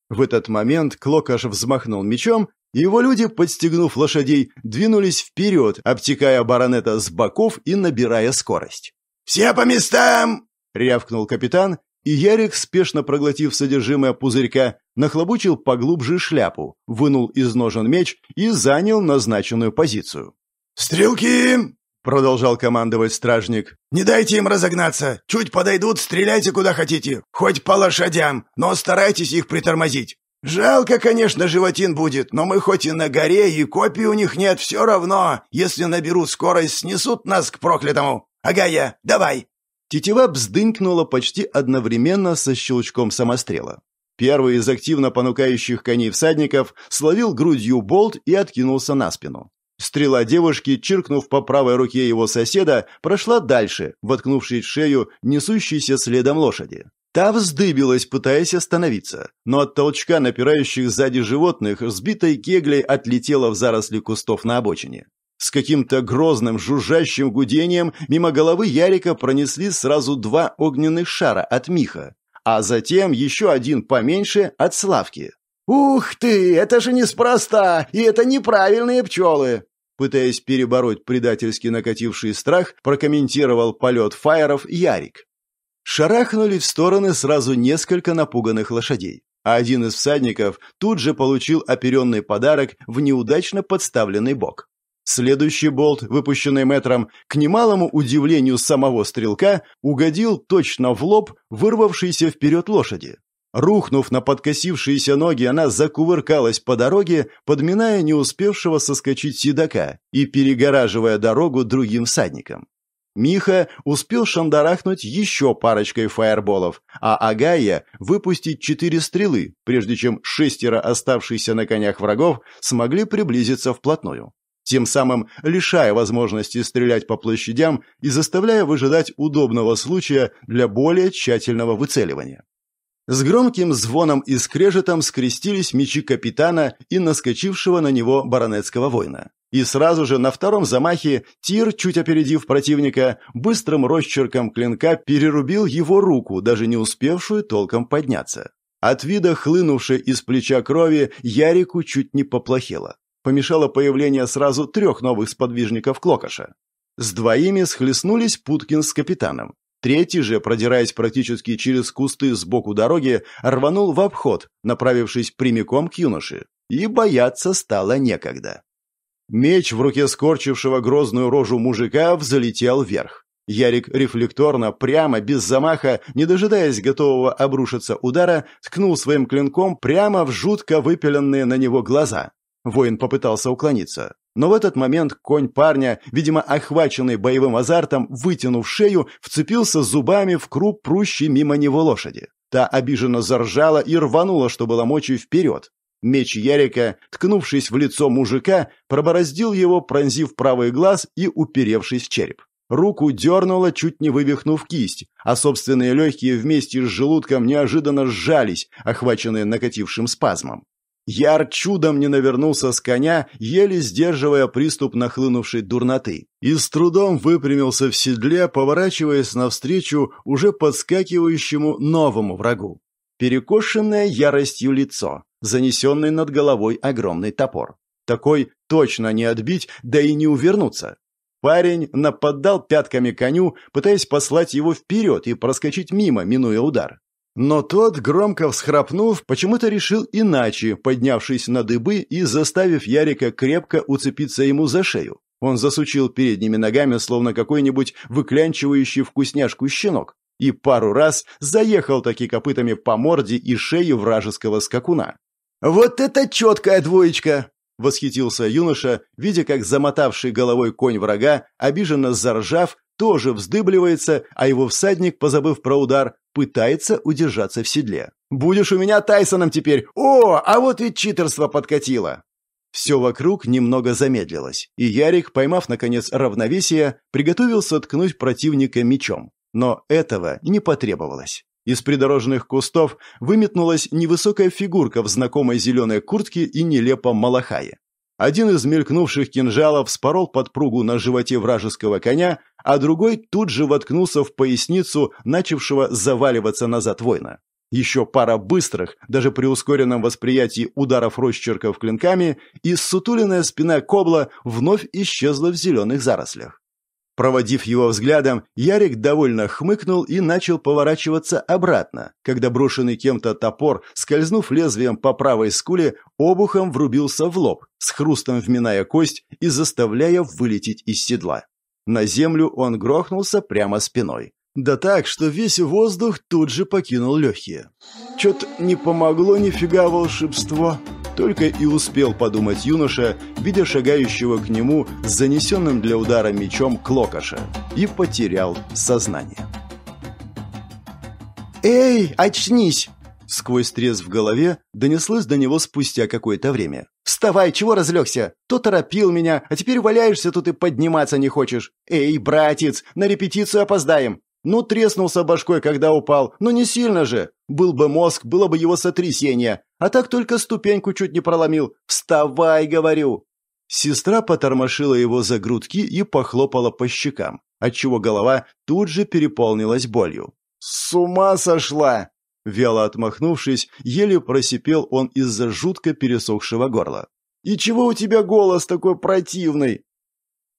В этот момент Клокаш взмахнул мечом, и его люди, подстегнув лошадей, двинулись вперед, обтекая баронета с боков и набирая скорость. «Все по местам!» — рявкнул капитан, и Ярик, спешно проглотив содержимое пузырька, нахлобучил поглубже шляпу, вынул из ножен меч и занял назначенную позицию. «Стрелки!» — продолжал командовать стражник. «Не дайте им разогнаться! Чуть подойдут, стреляйте куда хотите! Хоть по лошадям, но старайтесь их притормозить! Жалко, конечно, животин будет, но мы хоть и на горе, и копий у них нет, все равно, если наберут скорость, снесут нас к проклятому! Агая, давай!» Тетива вздынькнула почти одновременно со щелчком самострела. Первый из активно понукающих коней всадников словил грудью болт и откинулся на спину. Стрела девушки, чиркнув по правой руке его соседа, прошла дальше, воткнувшись в шею несущейся следом лошади. Та вздыбилась, пытаясь остановиться, но от толчка напирающих сзади животных сбитой кеглей отлетела в заросли кустов на обочине. С каким-то грозным жужжащим гудением мимо головы Ярика пронесли сразу два огненных шара от Миха, а затем еще один поменьше от Славки. «Ух ты, это же неспроста, и это неправильные пчелы!» Пытаясь перебороть предательски накативший страх, прокомментировал полет фаеров Ярик. Шарахнули в стороны сразу несколько напуганных лошадей, а один из всадников тут же получил оперенный подарок в неудачно подставленный бок. Следующий болт, выпущенный метром, к немалому удивлению самого стрелка, угодил точно в лоб вырвавшейся вперед лошади. Рухнув на подкосившиеся ноги, она закувыркалась по дороге, подминая не успевшего соскочить седока и перегораживая дорогу другим всадникам. Миха успел шандарахнуть еще парочкой фаерболов, а Агая выпустить четыре стрелы, прежде чем шестеро оставшиеся на конях врагов смогли приблизиться вплотную, тем самым лишая возможности стрелять по площадям и заставляя выжидать удобного случая для более тщательного выцеливания. С громким звоном и скрежетом скрестились мечи капитана и наскочившего на него баронетского воина. И сразу же на втором замахе Тир, чуть опередив противника, быстрым росчерком клинка перерубил его руку, даже не успевшую толком подняться. От вида хлынувшей из плеча крови Ярику чуть не поплохело. Помешало появление сразу трех новых сподвижников Клокоша. С двоими схлестнулись Путкин с капитаном. Третий же, продираясь практически через кусты сбоку дороги, рванул в обход, направившись прямиком к юноше. И бояться стало некогда. Меч в руке скорчившего грозную рожу мужика взлетел вверх. Ярик рефлекторно, прямо, без замаха, не дожидаясь готового обрушиться удара, ткнул своим клинком прямо в жутко выпиленные на него глаза. Воин попытался уклониться. Но в этот момент конь парня, видимо охваченный боевым азартом, вытянув шею, вцепился зубами в круп прущей мимо него лошади. Та обиженно заржала и рванула, что было мочи, вперед. Меч Ярика, ткнувшись в лицо мужика, пробороздил его, пронзив правый глаз и уперевшись в череп. Руку дернуло, чуть не вывихнув кисть, а собственные легкие вместе с желудком неожиданно сжались, охваченные накатившим спазмом. Яр чудом не навернулся с коня, еле сдерживая приступ нахлынувшей дурноты, и с трудом выпрямился в седле, поворачиваясь навстречу уже подскакивающему новому врагу. Перекошенное яростью лицо, занесенный над головой огромный топор. Такой точно не отбить, да и не увернуться. Парень нападал пятками коню, пытаясь послать его вперед и проскочить мимо, минуя удар. Но тот, громко всхрапнув, почему-то решил иначе, поднявшись на дыбы и заставив Ярика крепко уцепиться ему за шею. Он засучил передними ногами, словно какой-нибудь выклянчивающий вкусняшку щенок, и пару раз заехал таки копытами по морде и шею вражеского скакуна. «Вот это четкая двоечка!» — восхитился юноша, видя, как замотавший головой конь врага, обиженно заржав, тоже вздыбливается, а его всадник, позабыв про удар, пытается удержаться в седле. «Будешь у меня Тайсоном теперь! О, а вот и читерство подкатило!» Все вокруг немного замедлилось, и Ярик, поймав, наконец, равновесие, приготовился ткнуть противника мечом. Но этого не потребовалось. Из придорожных кустов выметнулась невысокая фигурка в знакомой зеленой куртке и нелепом малахае. Один из мелькнувших кинжалов спорол подпругу на животе вражеского коня, а другой тут же воткнулся в поясницу начавшего заваливаться назад воина. Еще пара быстрых, даже при ускоренном восприятии ударов росчерков клинками, и сутуленная спина кобла вновь исчезла в зеленых зарослях. Проводив его взглядом, Ярик довольно хмыкнул и начал поворачиваться обратно, когда брошенный кем-то топор, скользнув лезвием по правой скуле, обухом врубился в лоб, с хрустом вминая кость и заставляя вылететь из седла. На землю он грохнулся прямо спиной. Да так, что весь воздух тут же покинул легкие. Чё-то не помогло нифига волшебство. Только и успел подумать юноша, видя шагающего к нему с занесенным для удара мечом Клокоша, и потерял сознание. «Эй, очнись!» Сквозь треск в голове донеслось до него спустя какое-то время. Вставай, чего разлегся? То торопил меня, а теперь валяешься тут и подниматься не хочешь. Эй, братец, на репетицию опоздаем. Ну, треснулся башкой, когда упал. Ну, не сильно же. Был бы мозг, было бы его сотрясение. А так только ступеньку чуть не проломил. Вставай, говорю. Сестра потормошила его за грудки и похлопала по щекам, отчего голова тут же переполнилась болью. «С ума сошла!» Вяло отмахнувшись, еле просипел он из-за жутко пересохшего горла. «И чего у тебя голос такой противный?»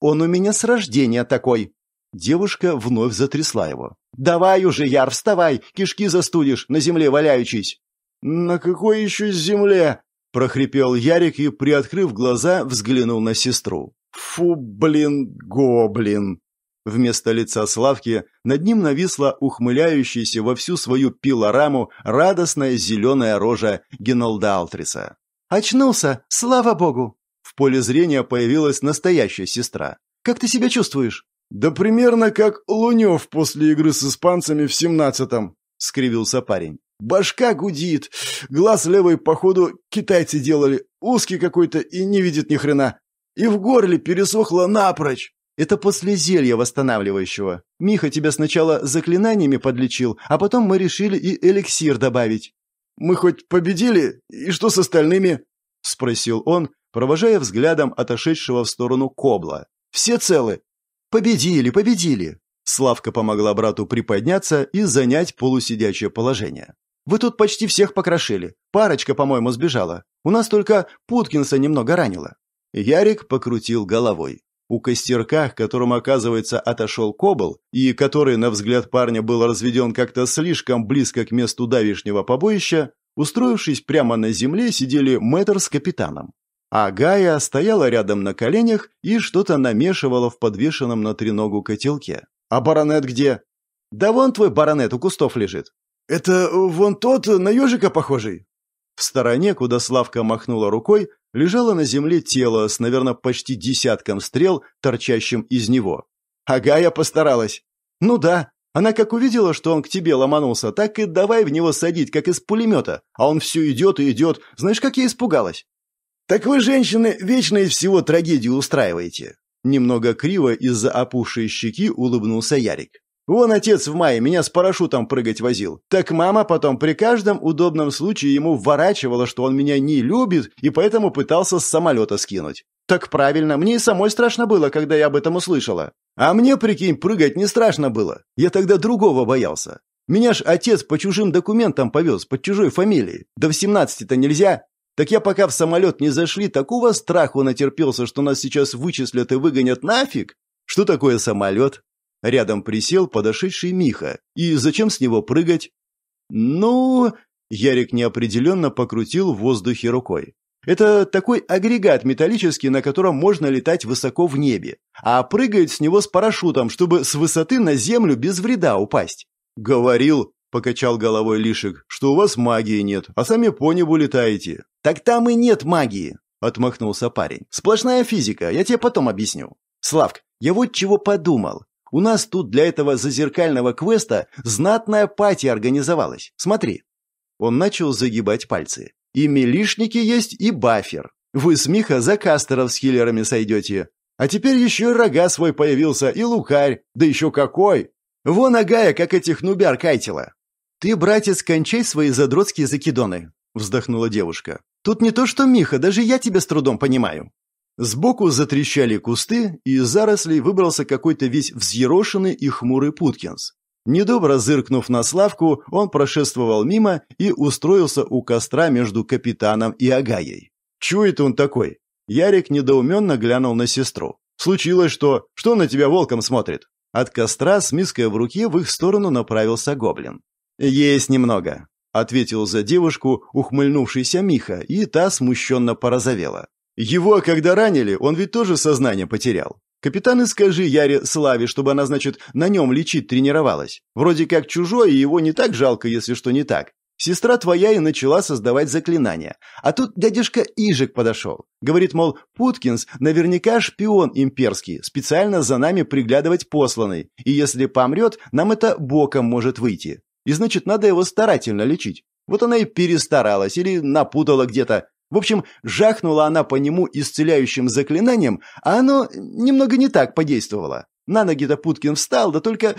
«Он у меня с рождения такой!» Девушка вновь затрясла его. «Давай уже, Яр, вставай! Кишки застудишь, на земле валяючись!» «На какой еще земле?» – прохрипел Ярик и, приоткрыв глаза, взглянул на сестру. «Фу, блин, гоблин!» Вместо лица Славки над ним нависла ухмыляющаяся во всю свою пилораму радостная зеленая рожа Геналда Алтриса. «Очнулся! Слава богу!» В поле зрения появилась настоящая сестра. «Как ты себя чувствуешь?» «Да примерно как Лунев после игры с испанцами в семнадцатом», — скривился парень. «Башка гудит. Глаз левый, походу, китайцы делали. Узкий какой-то и не видит ни хрена. И в горле пересохло напрочь». Это после зелья восстанавливающего. Миха тебя сначала заклинаниями подлечил, а потом мы решили и эликсир добавить. Мы хоть победили? И что с остальными? спросил он, провожая взглядом отошедшего в сторону Кобла. Все целы? Победили, победили. Славка помогла брату приподняться и занять полусидячее положение. Вы тут почти всех покрошили. Парочка, по-моему, сбежала. У нас только Путкинса немного ранило. Ярик покрутил головой. У костерка, к которому, оказывается, отошел Кобл, и который, на взгляд парня, был разведен как-то слишком близко к месту давишнего побоища, устроившись прямо на земле, сидели мэтр с капитаном. А Гая стояла рядом на коленях и что-то намешивала в подвешенном на треногу котелке. «А баронет где?» «Да вон твой баронет у кустов лежит». «Это вон тот, на ежика похожий?» В стороне, куда Славка махнула рукой, лежало на земле тело с, наверное, почти десятком стрел, торчащим из него. «Ага, я постаралась!» «Ну да, она как увидела, что он к тебе ломанулся, так и давай в него садить, как из пулемета. А он все идет и идет. Знаешь, как я испугалась?» «Так вы, женщины, вечно из всего трагедии устраиваете!» Немного криво из-за опухшей щеки улыбнулся Ярик. Вон отец в мае меня с парашютом прыгать возил. Так мама потом при каждом удобном случае ему вворачивала, что он меня не любит и поэтому пытался с самолета скинуть. Так правильно, мне и самой страшно было, когда я об этом услышала. А мне, прикинь, прыгать не страшно было. Я тогда другого боялся. Меня ж отец по чужим документам повез, под чужой фамилией. До в 17-то нельзя. Так я пока в самолет не зашли, такого страху натерпелся, что нас сейчас вычислят и выгонят нафиг. Что такое самолет? Рядом присел подошедший Миха. И зачем с него прыгать? Ну... Ярик неопределенно покрутил в воздухе рукой. Это такой агрегат металлический, на котором можно летать высоко в небе, а прыгает с него с парашютом, чтобы с высоты на землю без вреда упасть. Говорил, покачал головой Лишек, что у вас магии нет, а сами по небу летаете. Так там и нет магии, отмахнулся парень. Сплошная физика, я тебе потом объясню. Славк, я вот чего подумал. У нас тут для этого зазеркального квеста знатная пати организовалась. Смотри». Он начал загибать пальцы. «И милишники есть, и бафер. Вы с Миха за кастеров с хиллерами сойдете. А теперь еще и рога свой появился, и лукарь. Да еще какой! Вон агая, как этих нубяр кайтила!» «Ты, братец, кончай свои задротские закидоны», — вздохнула девушка. «Тут не то что Миха, даже я тебя с трудом понимаю». Сбоку затрещали кусты, и из зарослей выбрался какой-то весь взъерошенный и хмурый Путкинс. Недобро зыркнув на Славку, он прошествовал мимо и устроился у костра между капитаном и Агаей. «Чует он такой?» Ярик недоуменно глянул на сестру. «Случилось что? Что на тебя волком смотрит?» От костра с миской в руке в их сторону направился гоблин. «Есть немного», — ответил за девушку ухмыльнувшийся Миха, и та смущенно порозовела. Его, когда ранили, он ведь тоже сознание потерял. Капитан и скажи Яре Славе, чтобы она, значит, на нем лечить тренировалась. Вроде как чужой, и его не так жалко, если что не так. Сестра твоя и начала создавать заклинания. А тут дядюшка Ижик подошел. Говорит, мол, Путкинс наверняка шпион имперский, специально за нами приглядывать посланный. И если помрет, нам это боком может выйти. И значит, надо его старательно лечить. Вот она и перестаралась или напутала где-то. В общем, жахнула она по нему исцеляющим заклинанием, а оно немного не так подействовало. На ноги-то Путкин встал, да только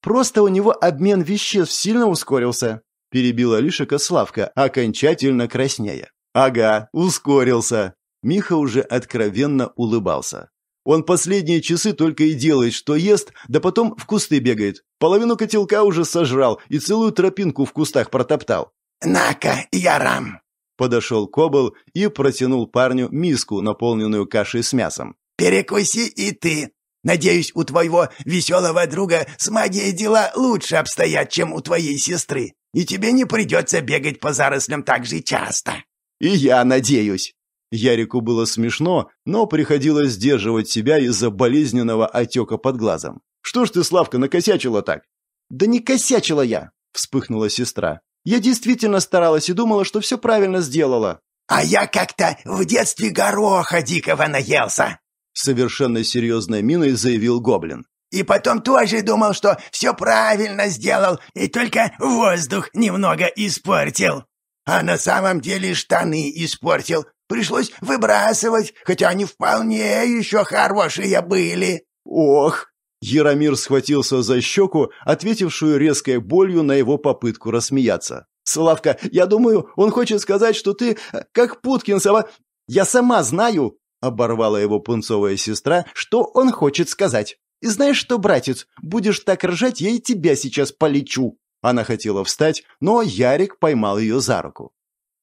просто у него обмен веществ сильно ускорился. Перебила Лишика Кославка, окончательно краснея. «Ага, ускорился!» Миха уже откровенно улыбался. «Он последние часы только и делает, что ест, да потом в кусты бегает. Половину котелка уже сожрал и целую тропинку в кустах протоптал». «На-ка, рам. Подошел Кобл и протянул парню миску, наполненную кашей с мясом. «Перекуси и ты. Надеюсь, у твоего веселого друга с магией дела лучше обстоят, чем у твоей сестры, и тебе не придется бегать по зарослям так же часто». «И я надеюсь». Ярику было смешно, но приходилось сдерживать себя из-за болезненного отека под глазом. «Что ж ты, Славка, накосячила так?» «Да не косячила я!» — вспыхнула сестра. Я действительно старалась и думала, что все правильно сделала. «А я как-то в детстве гороха дикого наелся», — совершенно серьезной миной заявил Гоблин. «И потом тоже думал, что все правильно сделал, и только воздух немного испортил. А на самом деле штаны испортил. Пришлось выбрасывать, хотя они вполне еще хорошие были». «Ох!» Яромир схватился за щеку, ответившую резкой болью на его попытку рассмеяться. «Славка, я думаю, он хочет сказать, что ты, э, как Путкинсова, «Я сама знаю», — оборвала его пунцовая сестра, — «что он хочет сказать. И знаешь что, братец, будешь так ржать, я и тебя сейчас полечу». Она хотела встать, но Ярик поймал ее за руку.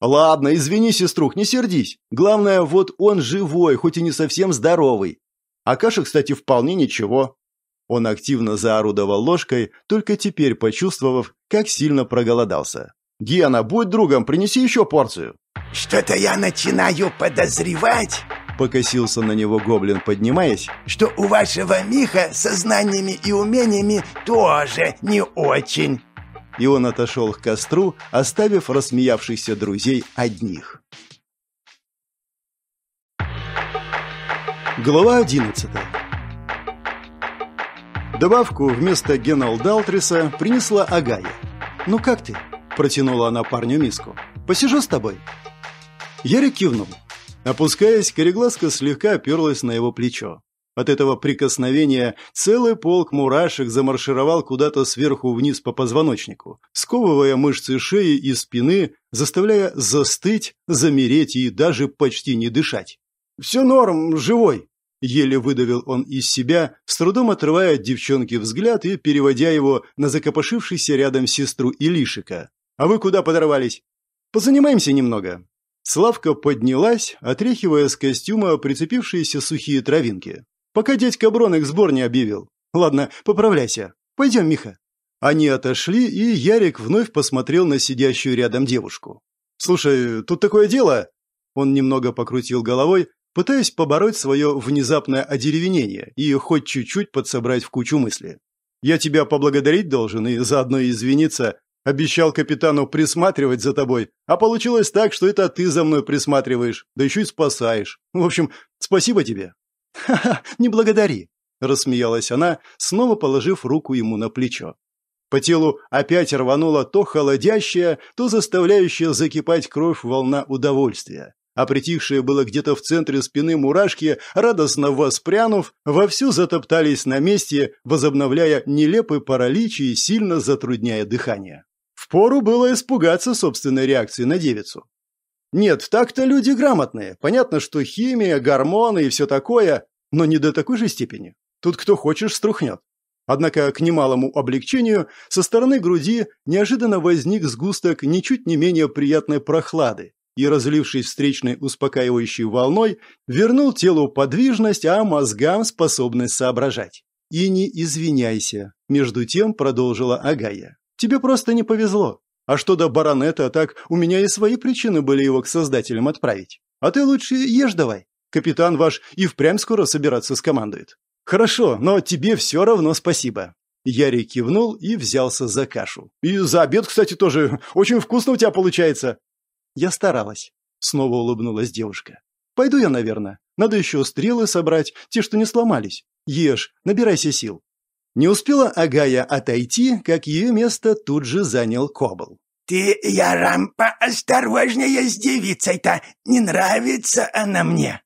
«Ладно, извини, сеструх, не сердись. Главное, вот он живой, хоть и не совсем здоровый. А Каша, кстати, вполне ничего. Он активно заорудовал ложкой, только теперь почувствовав, как сильно проголодался. «Гена, будь другом, принеси еще порцию!» «Что-то я начинаю подозревать!» Покосился на него гоблин, поднимаясь. «Что у вашего Миха со знаниями и умениями тоже не очень!» И он отошел к костру, оставив рассмеявшихся друзей одних. Глава одиннадцатая Добавку вместо Генал Далтриса принесла Агая. «Ну как ты?» – протянула она парню миску. «Посижу с тобой». Ярик кивнул. Опускаясь, корегласка слегка оперлась на его плечо. От этого прикосновения целый полк мурашек замаршировал куда-то сверху вниз по позвоночнику, сковывая мышцы шеи и спины, заставляя застыть, замереть и даже почти не дышать. «Все норм, живой!» Еле выдавил он из себя, с трудом отрывая от девчонки взгляд и переводя его на закопошившийся рядом сестру Илишика. «А вы куда подорвались?» «Позанимаемся немного». Славка поднялась, отряхивая с костюма прицепившиеся сухие травинки. «Пока дядька Брон их сбор не объявил. Ладно, поправляйся. Пойдем, Миха». Они отошли, и Ярик вновь посмотрел на сидящую рядом девушку. «Слушай, тут такое дело!» Он немного покрутил головой, пытаясь побороть свое внезапное одеревенение и хоть чуть-чуть подсобрать в кучу мысли. «Я тебя поблагодарить должен и заодно извиниться. Обещал капитану присматривать за тобой, а получилось так, что это ты за мной присматриваешь, да еще и спасаешь. В общем, спасибо тебе». «Ха-ха, не благодари», – рассмеялась она, снова положив руку ему на плечо. По телу опять рванула то холодящая, то заставляющая закипать кровь волна удовольствия а притихшие было где-то в центре спины мурашки, радостно воспрянув, вовсю затоптались на месте, возобновляя нелепый паралич и сильно затрудняя дыхание. Впору было испугаться собственной реакции на девицу. Нет, так-то люди грамотные. Понятно, что химия, гормоны и все такое, но не до такой же степени. Тут кто хочешь струхнет. Однако, к немалому облегчению, со стороны груди неожиданно возник сгусток ничуть не менее приятной прохлады, и, разлившись встречной успокаивающей волной, вернул телу подвижность, а мозгам способность соображать. «И не извиняйся», – между тем продолжила Агая. «Тебе просто не повезло. А что до баронета, так у меня и свои причины были его к создателям отправить. А ты лучше ешь давай. Капитан ваш и впрямь скоро собираться скомандует». «Хорошо, но тебе все равно спасибо». Ярик кивнул и взялся за кашу. «И за обед, кстати, тоже. Очень вкусно у тебя получается. Я старалась. Снова улыбнулась девушка. Пойду я, наверное. Надо еще стрелы собрать, те, что не сломались. Ешь, набирайся сил. Не успела Агая отойти, как ее место тут же занял Кобл. «Ты, Ярам, поосторожнее с девицей-то! Не нравится она мне!»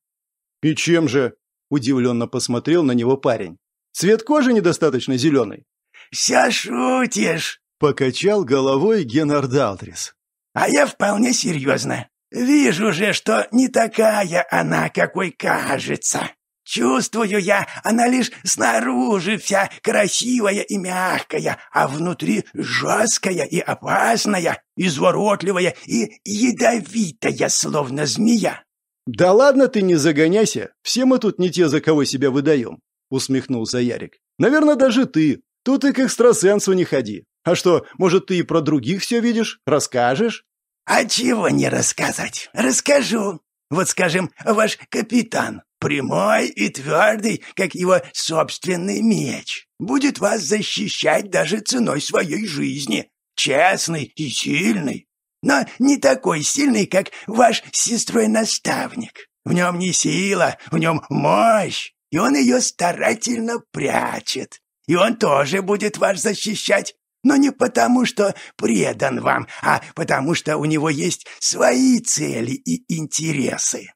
«И чем же?» – удивленно посмотрел на него парень. «Цвет кожи недостаточно зеленый». «Все шутишь!» – покачал головой Геннард Алтрис. А я вполне серьезно. Вижу же, что не такая она, какой кажется. Чувствую я, она лишь снаружи вся красивая и мягкая, а внутри жесткая и опасная, изворотливая и ядовитая, словно змея. «Да ладно ты, не загоняйся, все мы тут не те, за кого себя выдаем», — усмехнулся Ярик. «Наверное, даже ты. Тут и к экстрасенсу не ходи. А что, может, ты и про других все видишь? Расскажешь?» «А чего не рассказать? Расскажу. Вот, скажем, ваш капитан, прямой и твердый, как его собственный меч, будет вас защищать даже ценой своей жизни, честный и сильный, но не такой сильный, как ваш сестрой-наставник. В нем не сила, в нем мощь, и он ее старательно прячет. И он тоже будет вас защищать, но не потому, что предан вам, а потому, что у него есть свои цели и интересы.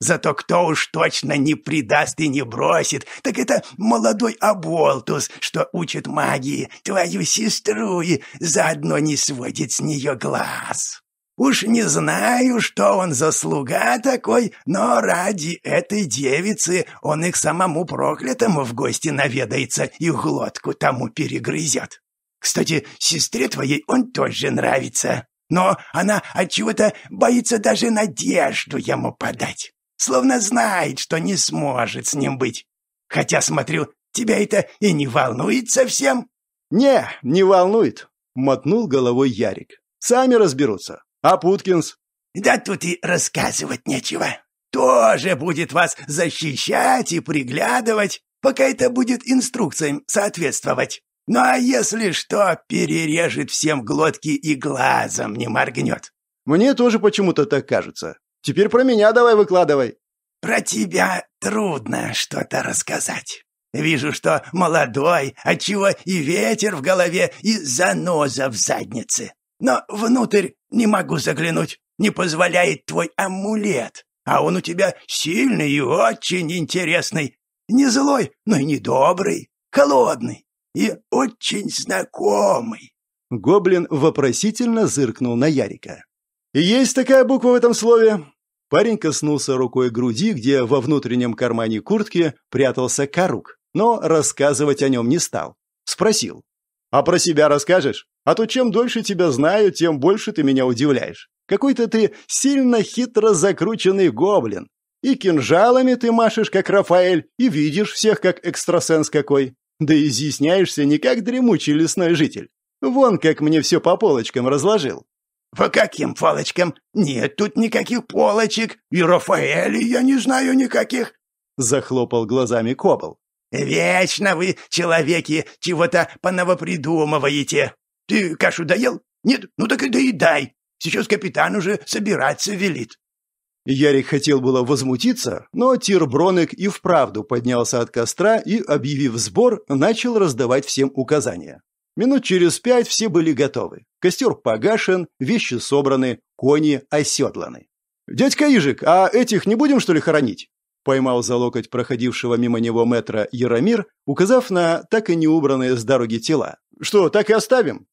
Зато кто уж точно не предаст и не бросит, так это молодой Аболтус, что учит магии твою сестру и заодно не сводит с нее глаз. Уж не знаю, что он за слуга такой, но ради этой девицы он их самому проклятому в гости наведается и глотку тому перегрызет. Кстати, сестре твоей он тоже нравится, но она от чего-то боится даже надежду ему подать. Словно знает, что не сможет с ним быть. Хотя, смотрю, тебя это и не волнует совсем. Не, не волнует, мотнул головой Ярик. Сами разберутся. А Путкинс? Да тут и рассказывать нечего. Тоже будет вас защищать и приглядывать, пока это будет инструкциям соответствовать. Ну а если что, перережет всем глотки и глазом не моргнет. Мне тоже почему-то так кажется. Теперь про меня давай выкладывай. Про тебя трудно что-то рассказать. Вижу, что молодой, отчего а и ветер в голове, и заноза в заднице. Но внутрь не могу заглянуть, не позволяет твой амулет. А он у тебя сильный и очень интересный. Не злой, но и не добрый, холодный и очень знакомый». Гоблин вопросительно зыркнул на Ярика. «Есть такая буква в этом слове?» Парень коснулся рукой груди, где во внутреннем кармане куртки прятался карук, но рассказывать о нем не стал. Спросил. «А про себя расскажешь? А то чем дольше тебя знаю, тем больше ты меня удивляешь. Какой-то ты сильно хитро закрученный гоблин. И кинжалами ты машешь, как Рафаэль, и видишь всех, как экстрасенс какой. Да изъясняешься не как дремучий лесной житель. Вон как мне все по полочкам разложил. «По каким полочкам? Нет тут никаких полочек, и Рафаэли я не знаю никаких!» Захлопал глазами Кобл. «Вечно вы, человеки, чего-то понавопридумываете! Ты кашу доел? Нет? Ну так и доедай! Сейчас капитан уже собираться велит!» Ярик хотел было возмутиться, но Тир Броник и вправду поднялся от костра и, объявив сбор, начал раздавать всем указания. Минут через пять все были готовы. Костер погашен, вещи собраны, кони оседланы. «Дядька Ижик, а этих не будем, что ли, хоронить?» Поймал за локоть проходившего мимо него метра Яромир, указав на так и не убранные с дороги тела. «Что, так и оставим?»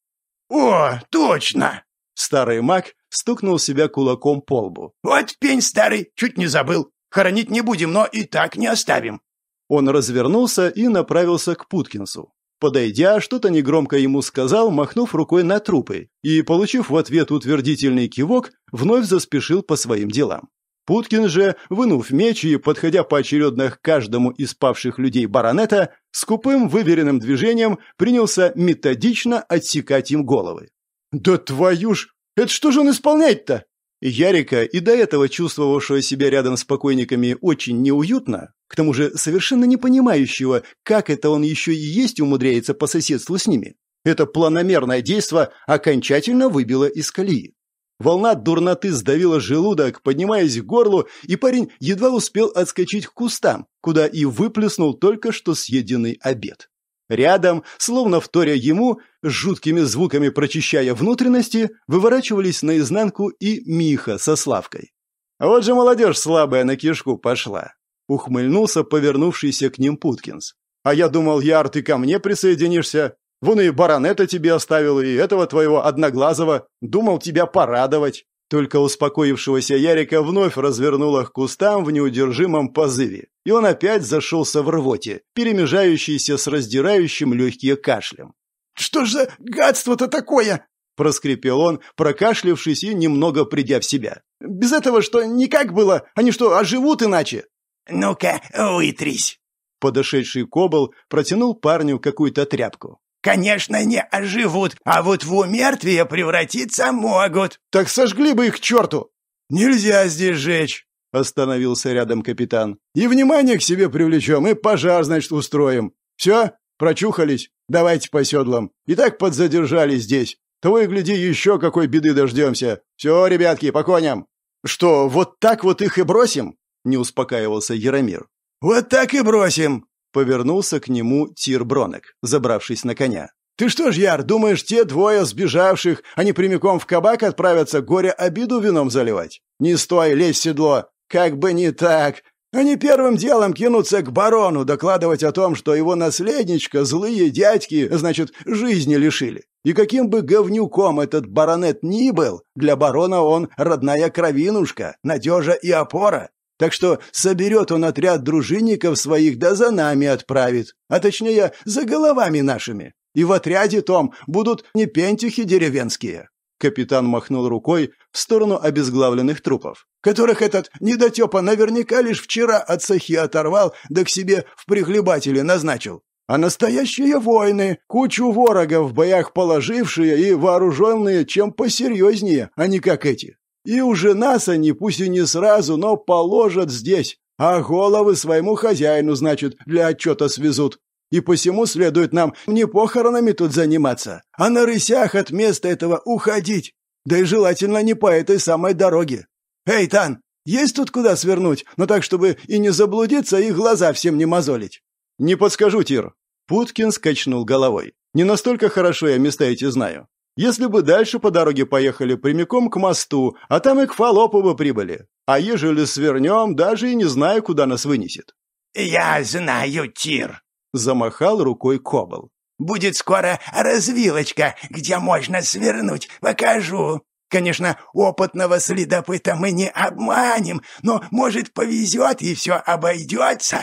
«О, точно!» Старый маг стукнул себя кулаком по лбу. «Вот пень старый, чуть не забыл. Хоронить не будем, но и так не оставим». Он развернулся и направился к Путкинсу. Подойдя, что-то негромко ему сказал, махнув рукой на трупы, и, получив в ответ утвердительный кивок, вновь заспешил по своим делам. Путкин же, вынув меч и, подходя поочередно к каждому из павших людей баронета, с купым выверенным движением принялся методично отсекать им головы. «Да твою ж!» Это что же он исполняет-то? Ярика, и до этого чувствовавшего себя рядом с покойниками очень неуютно, к тому же совершенно не понимающего, как это он еще и есть умудряется по соседству с ними, это планомерное действо окончательно выбило из колеи. Волна дурноты сдавила желудок, поднимаясь к горлу, и парень едва успел отскочить к кустам, куда и выплеснул только что съеденный обед. Рядом, словно вторя ему, жуткими звуками прочищая внутренности, выворачивались наизнанку и Миха со Славкой. А «Вот же молодежь слабая на кишку пошла!» — ухмыльнулся повернувшийся к ним Путкинс. «А я думал, Яр, ты ко мне присоединишься. Вон и баронета тебе оставил, и этого твоего одноглазого. Думал тебя порадовать». Только успокоившегося Ярика вновь развернуло к кустам в неудержимом позыве, и он опять зашелся в рвоте, перемежающийся с раздирающим легкие кашлем. «Что же гадство-то такое?» – проскрипел он, прокашлявшись и немного придя в себя. «Без этого что, никак было? Они что, оживут иначе?» «Ну-ка, вытрись!» Подошедший Кобол протянул парню какую-то тряпку конечно, не оживут, а вот в умертвие превратиться могут». «Так сожгли бы их к черту!» «Нельзя здесь жечь!» — остановился рядом капитан. «И внимание к себе привлечем, и пожар, значит, устроим. Все, прочухались? Давайте по седлам. И так подзадержались здесь. Того и гляди, еще какой беды дождемся. Все, ребятки, по коням!» «Что, вот так вот их и бросим?» — не успокаивался Яромир. «Вот так и бросим!» Повернулся к нему Тир Бронок, забравшись на коня. «Ты что ж, Яр, думаешь, те двое сбежавших, они прямиком в кабак отправятся горе обиду вином заливать? Не стой, лезь в седло! Как бы не так! Они первым делом кинутся к барону докладывать о том, что его наследничка злые дядьки, значит, жизни лишили. И каким бы говнюком этот баронет ни был, для барона он родная кровинушка, надежа и опора. Так что соберет он отряд дружинников своих да за нами отправит, а точнее за головами нашими. И в отряде том будут не пентюхи деревенские». Капитан махнул рукой в сторону обезглавленных трупов, которых этот недотепа наверняка лишь вчера от сахи оторвал, да к себе в прихлебателе назначил. А настоящие воины, кучу ворога в боях положившие и вооруженные чем посерьезнее, а не как эти. И уже нас они, пусть и не сразу, но положат здесь, а головы своему хозяину, значит, для отчета свезут. И посему следует нам не похоронами тут заниматься, а на рысях от места этого уходить, да и желательно не по этой самой дороге. Эй, Тан, есть тут куда свернуть, но так, чтобы и не заблудиться, и глаза всем не мозолить?» «Не подскажу, Тир». Путкин скачнул головой. «Не настолько хорошо я места эти знаю. Если бы дальше по дороге поехали прямиком к мосту, а там и к Фалопу бы прибыли. А ежели свернем, даже и не знаю, куда нас вынесет». «Я знаю, Тир», — замахал рукой Кобл. «Будет скоро развилочка, где можно свернуть, покажу. Конечно, опытного следопыта мы не обманем, но, может, повезет и все обойдется».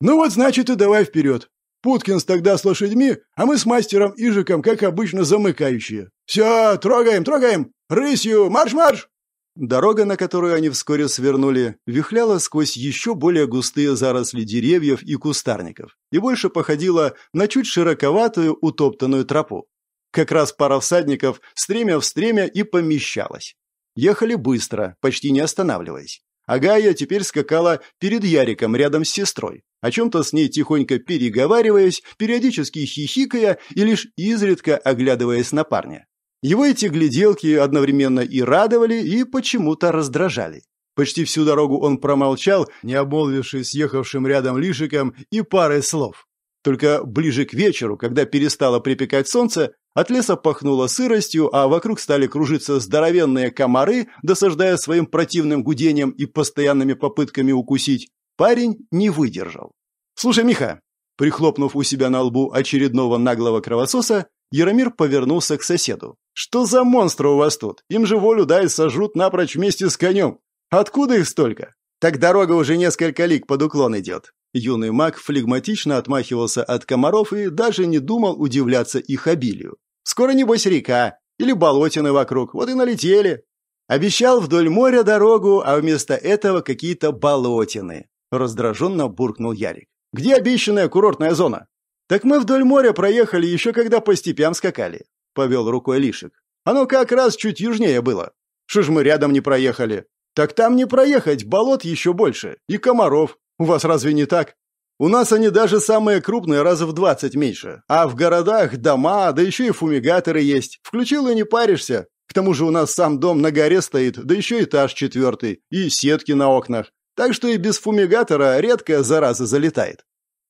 «Ну вот, значит, и давай вперед», Путкинс тогда с лошадьми, а мы с мастером Ижиком, как обычно, замыкающие. Все, трогаем, трогаем! Рысью! Марш-марш!» Дорога, на которую они вскоре свернули, вихляла сквозь еще более густые заросли деревьев и кустарников и больше походила на чуть широковатую утоптанную тропу. Как раз пара всадников стремя в стремя и помещалась. Ехали быстро, почти не останавливаясь. Агая теперь скакала перед Яриком рядом с сестрой, о чем-то с ней тихонько переговариваясь, периодически хихикая и лишь изредка оглядываясь на парня. Его эти гляделки одновременно и радовали, и почему-то раздражали. Почти всю дорогу он промолчал, не обмолвившись ехавшим рядом лишиком и парой слов. Только ближе к вечеру, когда перестало припекать солнце, от леса пахнуло сыростью, а вокруг стали кружиться здоровенные комары, досаждая своим противным гудением и постоянными попытками укусить. Парень не выдержал. «Слушай, Миха!» Прихлопнув у себя на лбу очередного наглого кровососа, Яромир повернулся к соседу. «Что за монстры у вас тут? Им же волю дай сожрут напрочь вместе с конем. Откуда их столько?» «Так дорога уже несколько лик под уклон идет». Юный маг флегматично отмахивался от комаров и даже не думал удивляться их обилию. «Скоро, небось, река или болотины вокруг, вот и налетели. Обещал вдоль моря дорогу, а вместо этого какие-то болотины. Раздраженно буркнул Ярик. «Где обещанная курортная зона?» «Так мы вдоль моря проехали, еще когда по степям скакали», — повел рукой Лишек. «Оно как раз чуть южнее было. Что ж мы рядом не проехали?» «Так там не проехать, болот еще больше. И комаров. У вас разве не так?» «У нас они даже самые крупные раза в двадцать меньше. А в городах дома, да еще и фумигаторы есть. Включил и не паришься. К тому же у нас сам дом на горе стоит, да еще этаж четвертый. И сетки на окнах. Так что и без фумигатора редкая зараза залетает.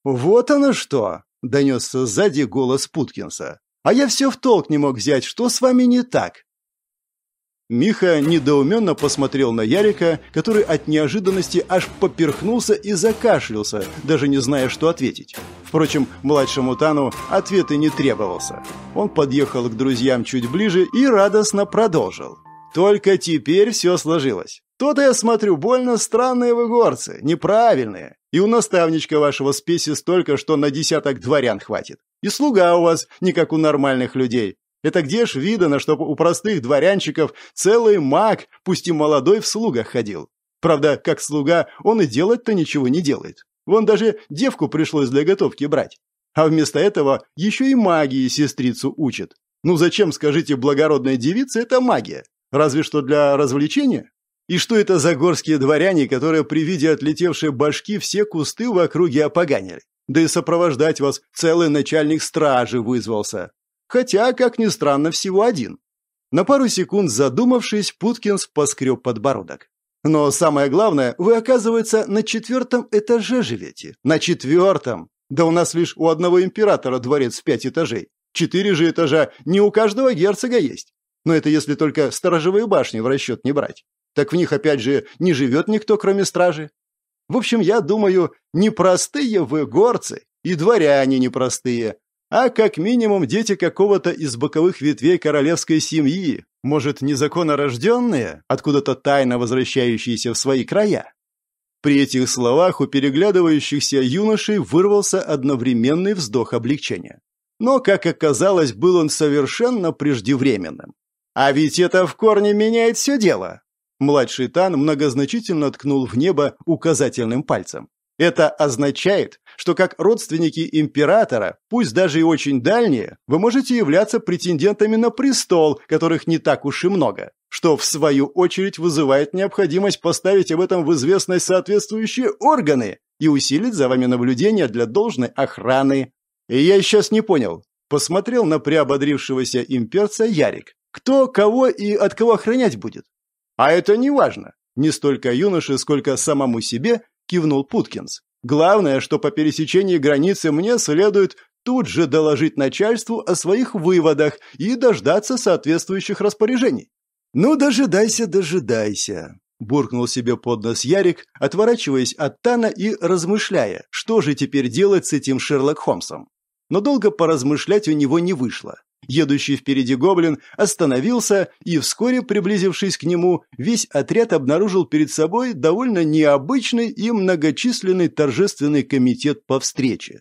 «Вот оно что!» — донесся сзади голос Путкинса. «А я все в толк не мог взять, что с вами не так?» Миха недоуменно посмотрел на Ярика, который от неожиданности аж поперхнулся и закашлялся, даже не зная, что ответить. Впрочем, младшему Тану ответ не требовался. Он подъехал к друзьям чуть ближе и радостно продолжил. «Только теперь все сложилось. То-то я смотрю, больно странные вы горцы, неправильные. И у наставничка вашего спеси столько, что на десяток дворян хватит. И слуга у вас не как у нормальных людей. Это где ж видано, чтобы у простых дворянчиков целый маг, пусть и молодой, в слугах ходил? Правда, как слуга, он и делать-то ничего не делает. Вон даже девку пришлось для готовки брать. А вместо этого еще и магии сестрицу учат. Ну зачем, скажите, благородная девица, это магия? Разве что для развлечения? И что это за горские дворяне, которые при виде отлетевшей башки все кусты в округе опоганили? Да и сопровождать вас целый начальник стражи вызвался. Хотя, как ни странно, всего один. На пару секунд задумавшись, Путкинс поскреб подбородок. Но самое главное, вы, оказывается, на четвертом этаже живете. На четвертом. Да у нас лишь у одного императора дворец в пять этажей. Четыре же этажа не у каждого герцога есть. Но это если только сторожевые башни в расчет не брать. Так в них, опять же, не живет никто, кроме стражи. В общем, я думаю, непростые вы горцы и дворяне непростые, а как минимум дети какого-то из боковых ветвей королевской семьи, может, незаконно рожденные, откуда-то тайно возвращающиеся в свои края. При этих словах у переглядывающихся юношей вырвался одновременный вздох облегчения. Но, как оказалось, был он совершенно преждевременным. А ведь это в корне меняет все дело. Младший Тан многозначительно ткнул в небо указательным пальцем. Это означает, что как родственники императора, пусть даже и очень дальние, вы можете являться претендентами на престол, которых не так уж и много, что в свою очередь вызывает необходимость поставить об этом в известность соответствующие органы и усилить за вами наблюдение для должной охраны. И я сейчас не понял. Посмотрел на приободрившегося имперца Ярик. Кто, кого и от кого охранять будет? «А это не важно!» Не столько юноше, сколько самому себе кивнул Путкинс. «Главное, что по пересечении границы мне следует тут же доложить начальству о своих выводах и дождаться соответствующих распоряжений». «Ну, дожидайся, дожидайся!» буркнул себе под нос Ярик, отворачиваясь от Тана и размышляя, что же теперь делать с этим Шерлок Холмсом. Но долго поразмышлять у него не вышло. Едущий впереди гоблин остановился, и вскоре, приблизившись к нему, весь отряд обнаружил перед собой довольно необычный и многочисленный торжественный комитет по встрече.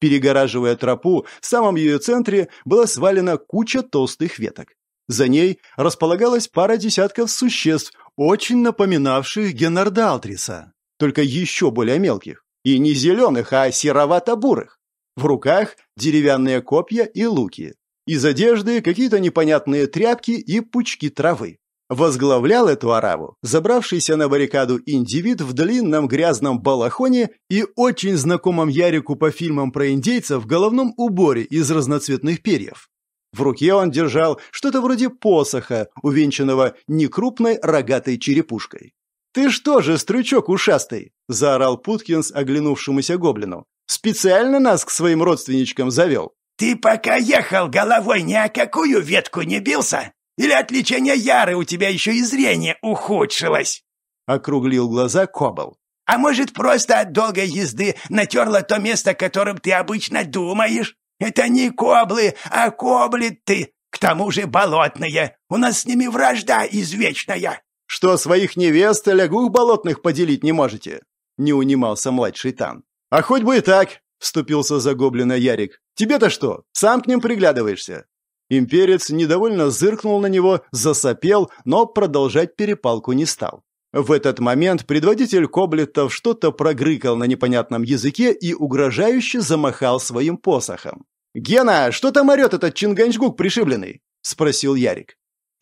Перегораживая тропу, в самом ее центре была свалена куча толстых веток. За ней располагалась пара десятков существ, очень напоминавших Геннардалтриса, только еще более мелких, и не зеленых, а серовато-бурых. В руках деревянные копья и луки. Из одежды какие-то непонятные тряпки и пучки травы. Возглавлял эту араву забравшийся на баррикаду индивид в длинном грязном балахоне и очень знакомом Ярику по фильмам про индейцев в головном уборе из разноцветных перьев. В руке он держал что-то вроде посоха, увенчанного некрупной рогатой черепушкой. «Ты что же, стручок ушастый?» – заорал Путкинс оглянувшемуся гоблину. «Специально нас к своим родственничкам завел?» «Ты пока ехал, головой ни о какую ветку не бился? Или от лечения Яры у тебя еще и зрение ухудшилось?» Округлил глаза Кобл. «А может, просто от долгой езды натерло то место, которым ты обычно думаешь? Это не коблы, а коблы ты, к тому же болотные. У нас с ними вражда извечная». «Что, своих невест и лягух болотных поделить не можете?» — не унимался младший Тан. «А хоть бы и так вступился за гоблина Ярик. «Тебе-то что? Сам к ним приглядываешься?» Имперец недовольно зыркнул на него, засопел, но продолжать перепалку не стал. В этот момент предводитель коблетов что-то прогрыкал на непонятном языке и угрожающе замахал своим посохом. «Гена, что там орет этот чинганчгук пришибленный?» – спросил Ярик.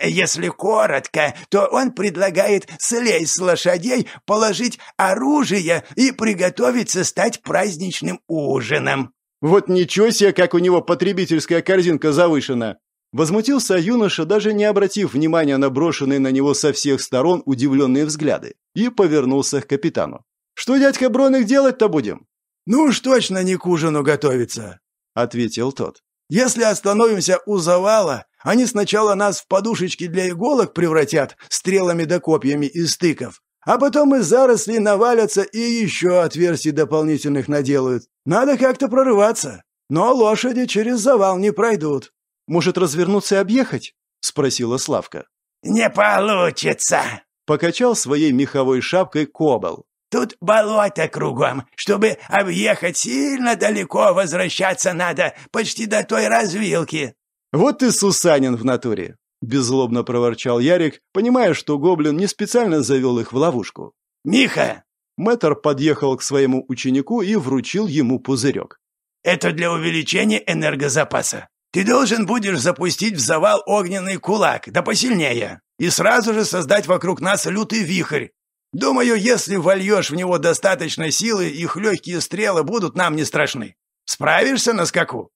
Если коротко, то он предлагает слезть с лошадей, положить оружие и приготовиться стать праздничным ужином. Вот ничего себе, как у него потребительская корзинка завышена. Возмутился юноша, даже не обратив внимания на брошенные на него со всех сторон удивленные взгляды, и повернулся к капитану. «Что, дядька Брон, делать-то будем?» «Ну уж точно не к ужину готовиться», — ответил тот. «Если остановимся у завала, они сначала нас в подушечки для иголок превратят, стрелами да копьями из стыков, а потом из зарослей навалятся и еще отверстий дополнительных наделают. Надо как-то прорываться. Но лошади через завал не пройдут. Может, развернуться и объехать? Спросила Славка. Не получится. Покачал своей меховой шапкой Кобал. Тут болото кругом. Чтобы объехать сильно далеко, возвращаться надо, почти до той развилки. «Вот ты Сусанин в натуре!» – беззлобно проворчал Ярик, понимая, что гоблин не специально завел их в ловушку. «Миха!» Мэтр подъехал к своему ученику и вручил ему пузырек. «Это для увеличения энергозапаса. Ты должен будешь запустить в завал огненный кулак, да посильнее, и сразу же создать вокруг нас лютый вихрь. Думаю, если вольешь в него достаточно силы, их легкие стрелы будут нам не страшны. Справишься на скаку?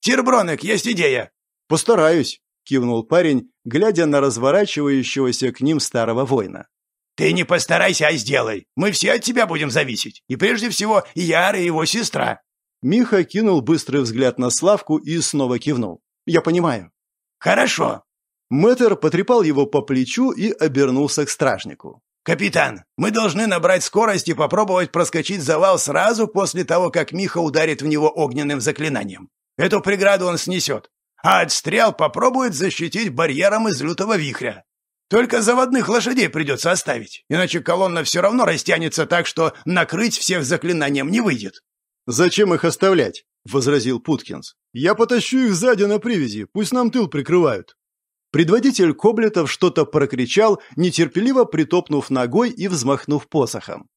Тербронок, есть идея. «Постараюсь», — кивнул парень, глядя на разворачивающегося к ним старого воина. «Ты не постарайся, а сделай. Мы все от тебя будем зависеть. И прежде всего яр и его сестра». Миха кинул быстрый взгляд на Славку и снова кивнул. «Я понимаю». «Хорошо». Мэтр потрепал его по плечу и обернулся к стражнику. «Капитан, мы должны набрать скорость и попробовать проскочить завал сразу после того, как Миха ударит в него огненным заклинанием. Эту преграду он снесет а отстрел попробует защитить барьером из лютого вихря. Только заводных лошадей придется оставить, иначе колонна все равно растянется так, что накрыть всех заклинанием не выйдет». «Зачем их оставлять?» — возразил Путкинс. «Я потащу их сзади на привязи, пусть нам тыл прикрывают». Предводитель Коблетов что-то прокричал, нетерпеливо притопнув ногой и взмахнув посохом.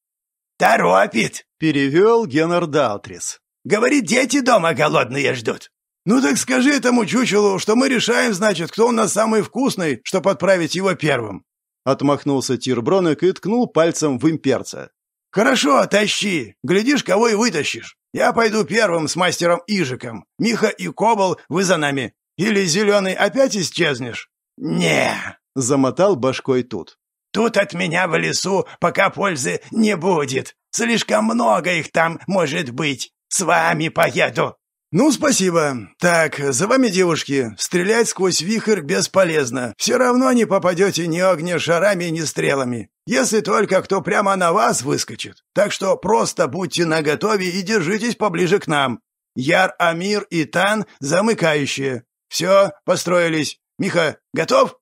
«Торопит!» — перевел Геннер Далтрис. «Говорит, дети дома голодные ждут. «Ну так скажи этому чучелу, что мы решаем, значит, кто у нас самый вкусный, чтобы отправить его первым!» Отмахнулся Тирбронок и ткнул пальцем в имперца. «Хорошо, тащи. Глядишь, кого и вытащишь. Я пойду первым с мастером Ижиком. Миха и Кобал, вы за нами. Или зеленый опять исчезнешь?» «Не!» — замотал башкой тут. «Тут от меня в лесу пока пользы не будет. Слишком много их там может быть. С вами поеду!» «Ну, спасибо. Так, за вами, девушки. Стрелять сквозь вихрь бесполезно. Все равно не попадете ни огня шарами, ни стрелами. Если только кто прямо на вас выскочит. Так что просто будьте наготове и держитесь поближе к нам. Яр, Амир и Тан — замыкающие. Все, построились. Миха, готов?»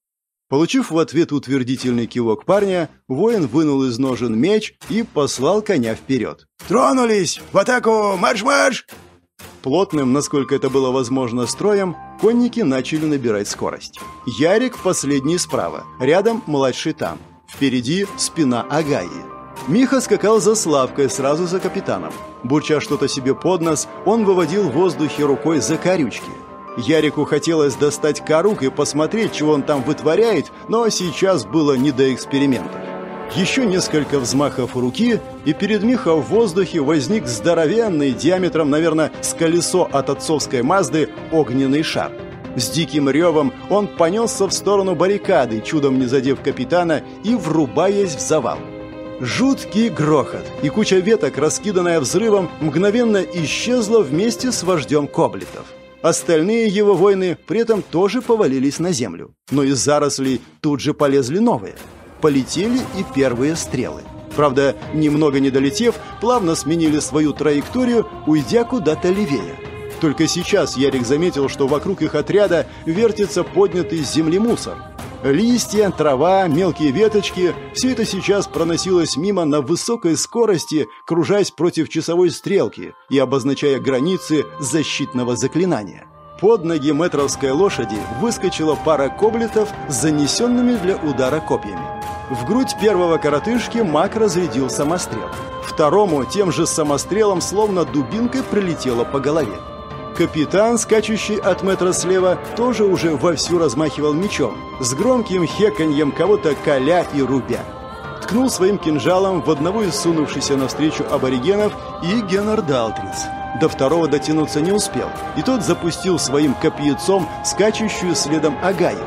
Получив в ответ утвердительный кивок парня, воин вынул из ножен меч и послал коня вперед. «Тронулись! В атаку! Марш-марш!» плотным, насколько это было возможно, строем, конники начали набирать скорость. Ярик последний справа, рядом младший там, впереди спина Агаи. Миха скакал за Славкой сразу за капитаном. Бурча что-то себе под нос, он выводил в воздухе рукой за корючки. Ярику хотелось достать корук и посмотреть, чего он там вытворяет, но сейчас было не до экспериментов. Еще несколько взмахов руки, и перед Миха в воздухе возник здоровенный диаметром, наверное, с колесо от отцовской Мазды огненный шар. С диким ревом он понесся в сторону баррикады, чудом не задев капитана и врубаясь в завал. Жуткий грохот, и куча веток, раскиданная взрывом, мгновенно исчезла вместе с вождем коблетов. Остальные его воины при этом тоже повалились на землю. Но из зарослей тут же полезли новые – полетели и первые стрелы. Правда, немного не долетев, плавно сменили свою траекторию, уйдя куда-то левее. Только сейчас Ярик заметил, что вокруг их отряда вертится поднятый с земли мусор. Листья, трава, мелкие веточки – все это сейчас проносилось мимо на высокой скорости, кружась против часовой стрелки и обозначая границы защитного заклинания. Под ноги метровской лошади выскочила пара коблетов с занесенными для удара копьями. В грудь первого коротышки маг разрядил самострел. Второму тем же самострелом, словно дубинкой, прилетело по голове. Капитан, скачущий от метра слева, тоже уже вовсю размахивал мечом, с громким хеканьем кого-то коля и рубя. Ткнул своим кинжалом в одного из сунувшихся навстречу аборигенов и Геннар Далтриц. До второго дотянуться не успел, и тот запустил своим копьецом скачущую следом Агаю.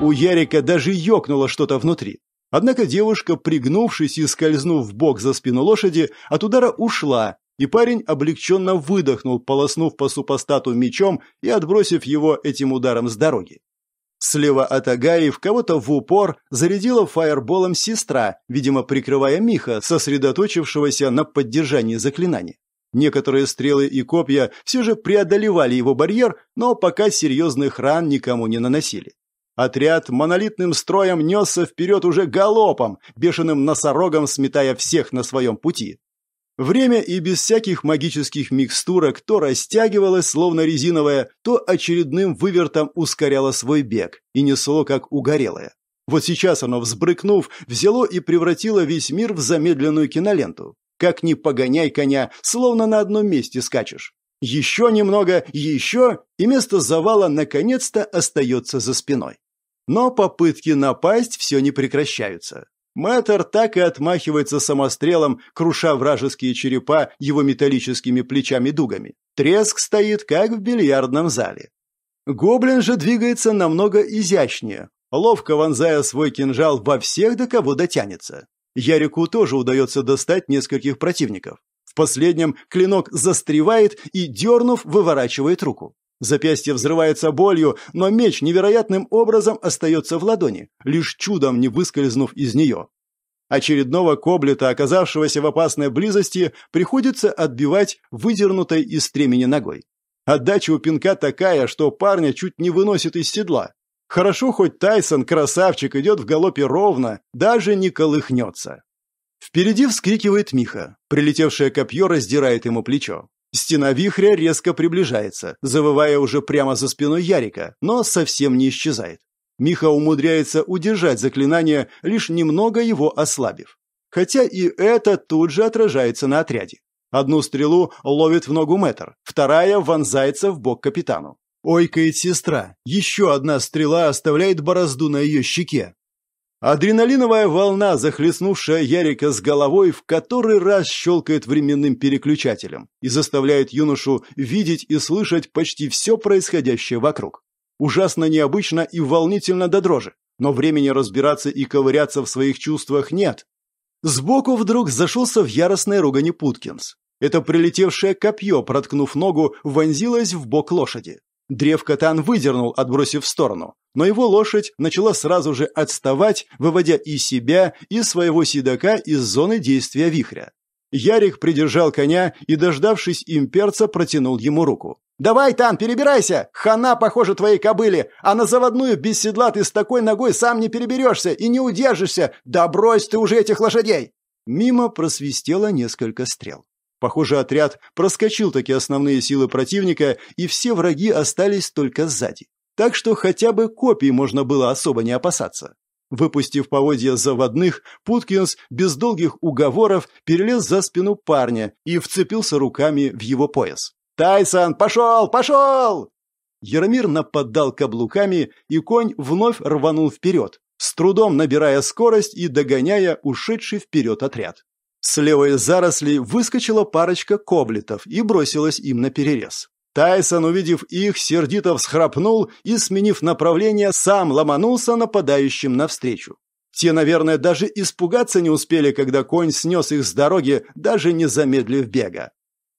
У Ярика даже ёкнуло что-то внутри. Однако девушка, пригнувшись и скользнув в бок за спину лошади, от удара ушла, и парень облегченно выдохнул, полоснув по супостату мечом и отбросив его этим ударом с дороги. Слева от Агаи в кого-то в упор зарядила фаерболом сестра, видимо, прикрывая Миха, сосредоточившегося на поддержании заклинания. Некоторые стрелы и копья все же преодолевали его барьер, но пока серьезных ран никому не наносили. Отряд монолитным строем несся вперед уже галопом, бешеным носорогом сметая всех на своем пути. Время и без всяких магических микстурок то растягивалось, словно резиновое, то очередным вывертом ускоряло свой бег и несло, как угорелое. Вот сейчас оно, взбрыкнув, взяло и превратило весь мир в замедленную киноленту как ни погоняй коня, словно на одном месте скачешь. Еще немного, еще, и место завала наконец-то остается за спиной. Но попытки напасть все не прекращаются. Мэтр так и отмахивается самострелом, круша вражеские черепа его металлическими плечами-дугами. Треск стоит, как в бильярдном зале. Гоблин же двигается намного изящнее, ловко вонзая свой кинжал во всех, до кого дотянется. Ярику тоже удается достать нескольких противников. В последнем клинок застревает и, дернув, выворачивает руку. Запястье взрывается болью, но меч невероятным образом остается в ладони, лишь чудом не выскользнув из нее. Очередного коблета, оказавшегося в опасной близости, приходится отбивать выдернутой из стремени ногой. Отдача у пинка такая, что парня чуть не выносит из седла. Хорошо, хоть Тайсон, красавчик, идет в галопе ровно, даже не колыхнется. Впереди вскрикивает Миха. Прилетевшее копье раздирает ему плечо. Стена вихря резко приближается, завывая уже прямо за спиной Ярика, но совсем не исчезает. Миха умудряется удержать заклинание, лишь немного его ослабив. Хотя и это тут же отражается на отряде. Одну стрелу ловит в ногу Мэтр, вторая вонзается в бок капитану. Ойкает сестра. Еще одна стрела оставляет борозду на ее щеке. Адреналиновая волна, захлестнувшая Ярика с головой, в который раз щелкает временным переключателем и заставляет юношу видеть и слышать почти все происходящее вокруг. Ужасно необычно и волнительно до дрожи, но времени разбираться и ковыряться в своих чувствах нет. Сбоку вдруг зашелся в яростной ругани Путкинс. Это прилетевшее копье, проткнув ногу, вонзилось в бок лошади. Древко Тан выдернул, отбросив в сторону, но его лошадь начала сразу же отставать, выводя и себя, и своего седока из зоны действия вихря. Ярик придержал коня и, дождавшись имперца, протянул ему руку. «Давай, Тан, перебирайся! Хана, похоже, твоей кобыле! А на заводную без седла ты с такой ногой сам не переберешься и не удержишься! Да брось ты уже этих лошадей!» Мимо просвистело несколько стрел. Похоже, отряд проскочил таки основные силы противника, и все враги остались только сзади. Так что хотя бы копий можно было особо не опасаться. Выпустив поводья заводных, Путкинс без долгих уговоров перелез за спину парня и вцепился руками в его пояс. «Тайсон, пошел, пошел!» Яромир нападал каблуками, и конь вновь рванул вперед, с трудом набирая скорость и догоняя ушедший вперед отряд. Слева из зарослей выскочила парочка коблетов и бросилась им на перерез. Тайсон, увидев их, сердито всхрапнул и, сменив направление, сам ломанулся нападающим навстречу. Те, наверное, даже испугаться не успели, когда конь снес их с дороги, даже не замедлив бега.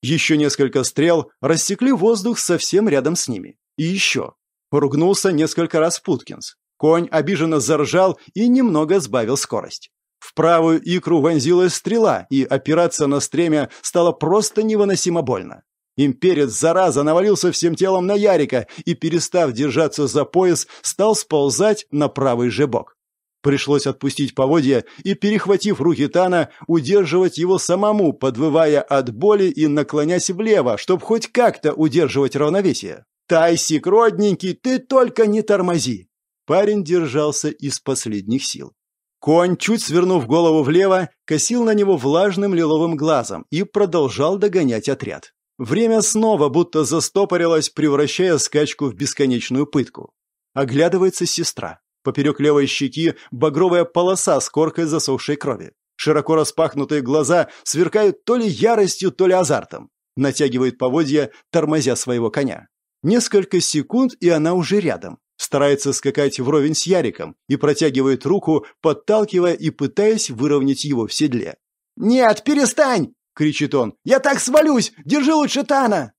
Еще несколько стрел рассекли воздух совсем рядом с ними. И еще. Ругнулся несколько раз Путкинс. Конь обиженно заржал и немного сбавил скорость. В правую икру вонзилась стрела, и опираться на стремя стало просто невыносимо больно. Имперец, зараза, навалился всем телом на Ярика и, перестав держаться за пояс, стал сползать на правый же бок. Пришлось отпустить поводья и, перехватив руки Тана, удерживать его самому, подвывая от боли и наклонясь влево, чтобы хоть как-то удерживать равновесие. «Тайсик, родненький, ты только не тормози!» Парень держался из последних сил. Конь, чуть свернув голову влево, косил на него влажным лиловым глазом и продолжал догонять отряд. Время снова будто застопорилось, превращая скачку в бесконечную пытку. Оглядывается сестра. Поперек левой щеки багровая полоса с коркой засохшей крови. Широко распахнутые глаза сверкают то ли яростью, то ли азартом. Натягивает поводья, тормозя своего коня. Несколько секунд, и она уже рядом. Старается скакать вровень с Яриком и протягивает руку, подталкивая и пытаясь выровнять его в седле. «Нет, перестань!» — кричит он. «Я так свалюсь! Держи лучше Тана!»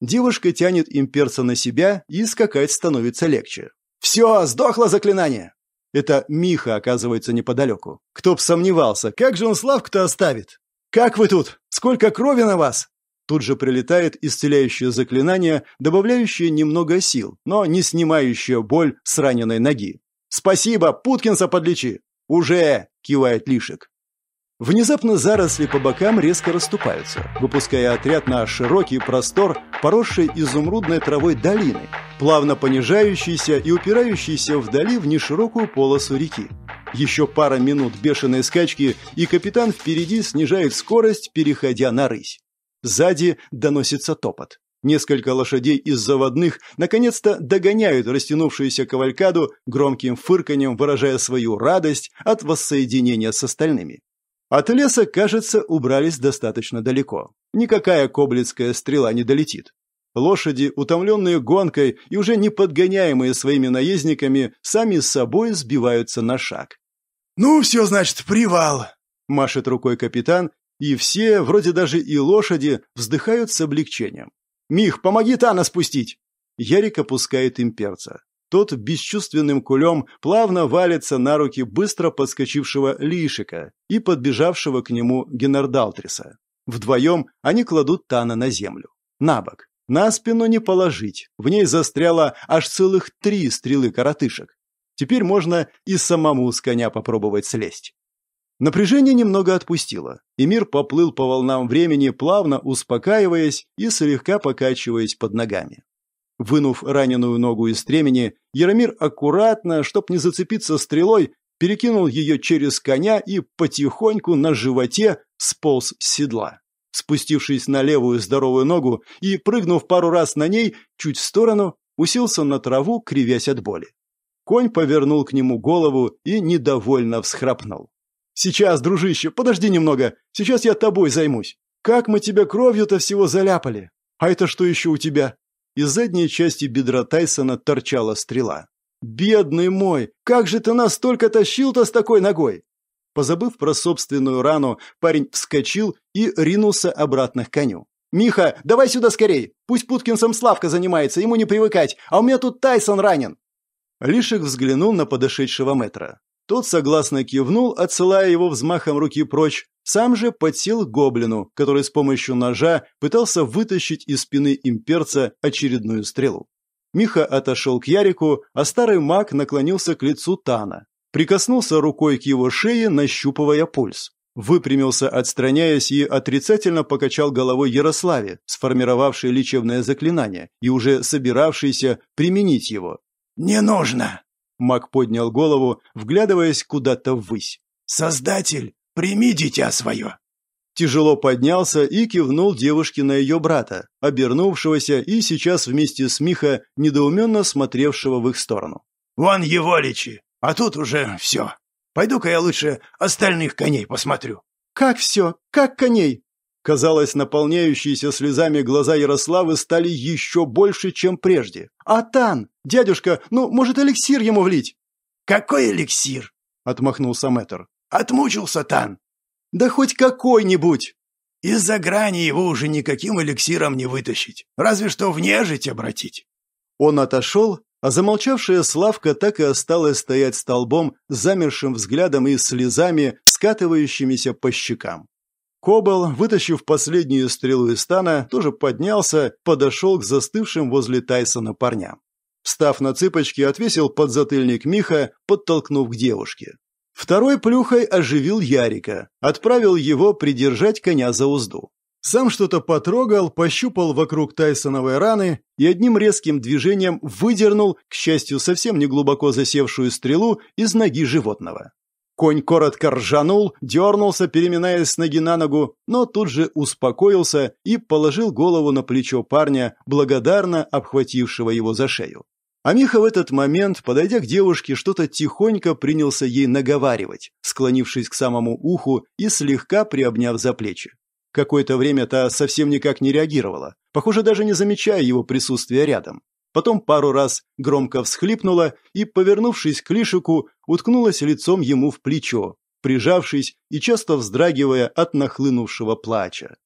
Девушка тянет имперца на себя, и скакать становится легче. «Все, сдохло заклинание!» Это Миха оказывается неподалеку. Кто б сомневался, как же он Славку-то оставит? «Как вы тут? Сколько крови на вас?» Тут же прилетает исцеляющее заклинание, добавляющее немного сил, но не снимающее боль с раненной ноги. «Спасибо, Путкинса подлечи!» «Уже!» – кивает Лишек. Внезапно заросли по бокам резко расступаются, выпуская отряд на широкий простор, поросший изумрудной травой долины, плавно понижающийся и упирающийся вдали в неширокую полосу реки. Еще пара минут бешеной скачки, и капитан впереди снижает скорость, переходя на рысь. Сзади доносится топот. Несколько лошадей из заводных наконец-то догоняют растянувшуюся кавалькаду громким фырканьем, выражая свою радость от воссоединения с остальными. От леса, кажется, убрались достаточно далеко. Никакая коблицкая стрела не долетит. Лошади, утомленные гонкой и уже не подгоняемые своими наездниками, сами с собой сбиваются на шаг. «Ну все, значит, привал!» – машет рукой капитан и все, вроде даже и лошади, вздыхают с облегчением. «Мих, помоги Тана спустить!» Ярик опускает имперца. Тот бесчувственным кулем плавно валится на руки быстро подскочившего Лишика и подбежавшего к нему Генардалтриса. Вдвоем они кладут Тана на землю. На бок. На спину не положить. В ней застряло аж целых три стрелы коротышек. Теперь можно и самому с коня попробовать слезть. Напряжение немного отпустило, и мир поплыл по волнам времени, плавно успокаиваясь и слегка покачиваясь под ногами. Вынув раненую ногу из стремени, Яромир аккуратно, чтоб не зацепиться стрелой, перекинул ее через коня и потихоньку на животе сполз с седла. Спустившись на левую здоровую ногу и прыгнув пару раз на ней, чуть в сторону, уселся на траву, кривясь от боли. Конь повернул к нему голову и недовольно всхрапнул. «Сейчас, дружище, подожди немного. Сейчас я тобой займусь. Как мы тебя кровью-то всего заляпали? А это что еще у тебя?» Из задней части бедра Тайсона торчала стрела. «Бедный мой! Как же ты нас только тащил-то с такой ногой!» Позабыв про собственную рану, парень вскочил и ринулся обратно к коню. «Миха, давай сюда скорей! Пусть Путкинсом Славка занимается, ему не привыкать, а у меня тут Тайсон ранен!» Лишек взглянул на подошедшего метра. Тот согласно кивнул, отсылая его взмахом руки прочь, сам же подсел к гоблину, который с помощью ножа пытался вытащить из спины имперца очередную стрелу. Миха отошел к Ярику, а старый маг наклонился к лицу Тана, прикоснулся рукой к его шее, нащупывая пульс. Выпрямился, отстраняясь, и отрицательно покачал головой Ярославе, сформировавшей лечебное заклинание и уже собиравшийся применить его. «Не нужно!» Маг поднял голову, вглядываясь куда-то ввысь. «Создатель, прими дитя свое!» Тяжело поднялся и кивнул девушке на ее брата, обернувшегося и сейчас вместе с Миха, недоуменно смотревшего в их сторону. «Вон его лечи, а тут уже все. Пойду-ка я лучше остальных коней посмотрю». «Как все? Как коней?» Казалось, наполняющиеся слезами глаза Ярославы стали еще больше, чем прежде. «Атан! Дядюшка, ну, может, эликсир ему влить?» «Какой эликсир?» – отмахнулся мэтр. «Отмучился Тан!» «Да хоть какой-нибудь!» «Из-за грани его уже никаким эликсиром не вытащить, разве что в нежить обратить!» Он отошел, а замолчавшая Славка так и осталась стоять столбом, замершим взглядом и слезами, скатывающимися по щекам. Кобал, вытащив последнюю стрелу из стана, тоже поднялся, подошел к застывшим возле Тайсона парням. Встав на цыпочки, отвесил подзатыльник Миха, подтолкнув к девушке. Второй плюхой оживил Ярика, отправил его придержать коня за узду. Сам что-то потрогал, пощупал вокруг Тайсоновой раны и одним резким движением выдернул, к счастью, совсем не глубоко засевшую стрелу из ноги животного. Конь коротко ржанул, дернулся, переминаясь с ноги на ногу, но тут же успокоился и положил голову на плечо парня, благодарно обхватившего его за шею. А Миха в этот момент, подойдя к девушке, что-то тихонько принялся ей наговаривать, склонившись к самому уху и слегка приобняв за плечи. Какое-то время та совсем никак не реагировала, похоже, даже не замечая его присутствия рядом потом пару раз громко всхлипнула и, повернувшись к Лишику, уткнулась лицом ему в плечо, прижавшись и часто вздрагивая от нахлынувшего плача.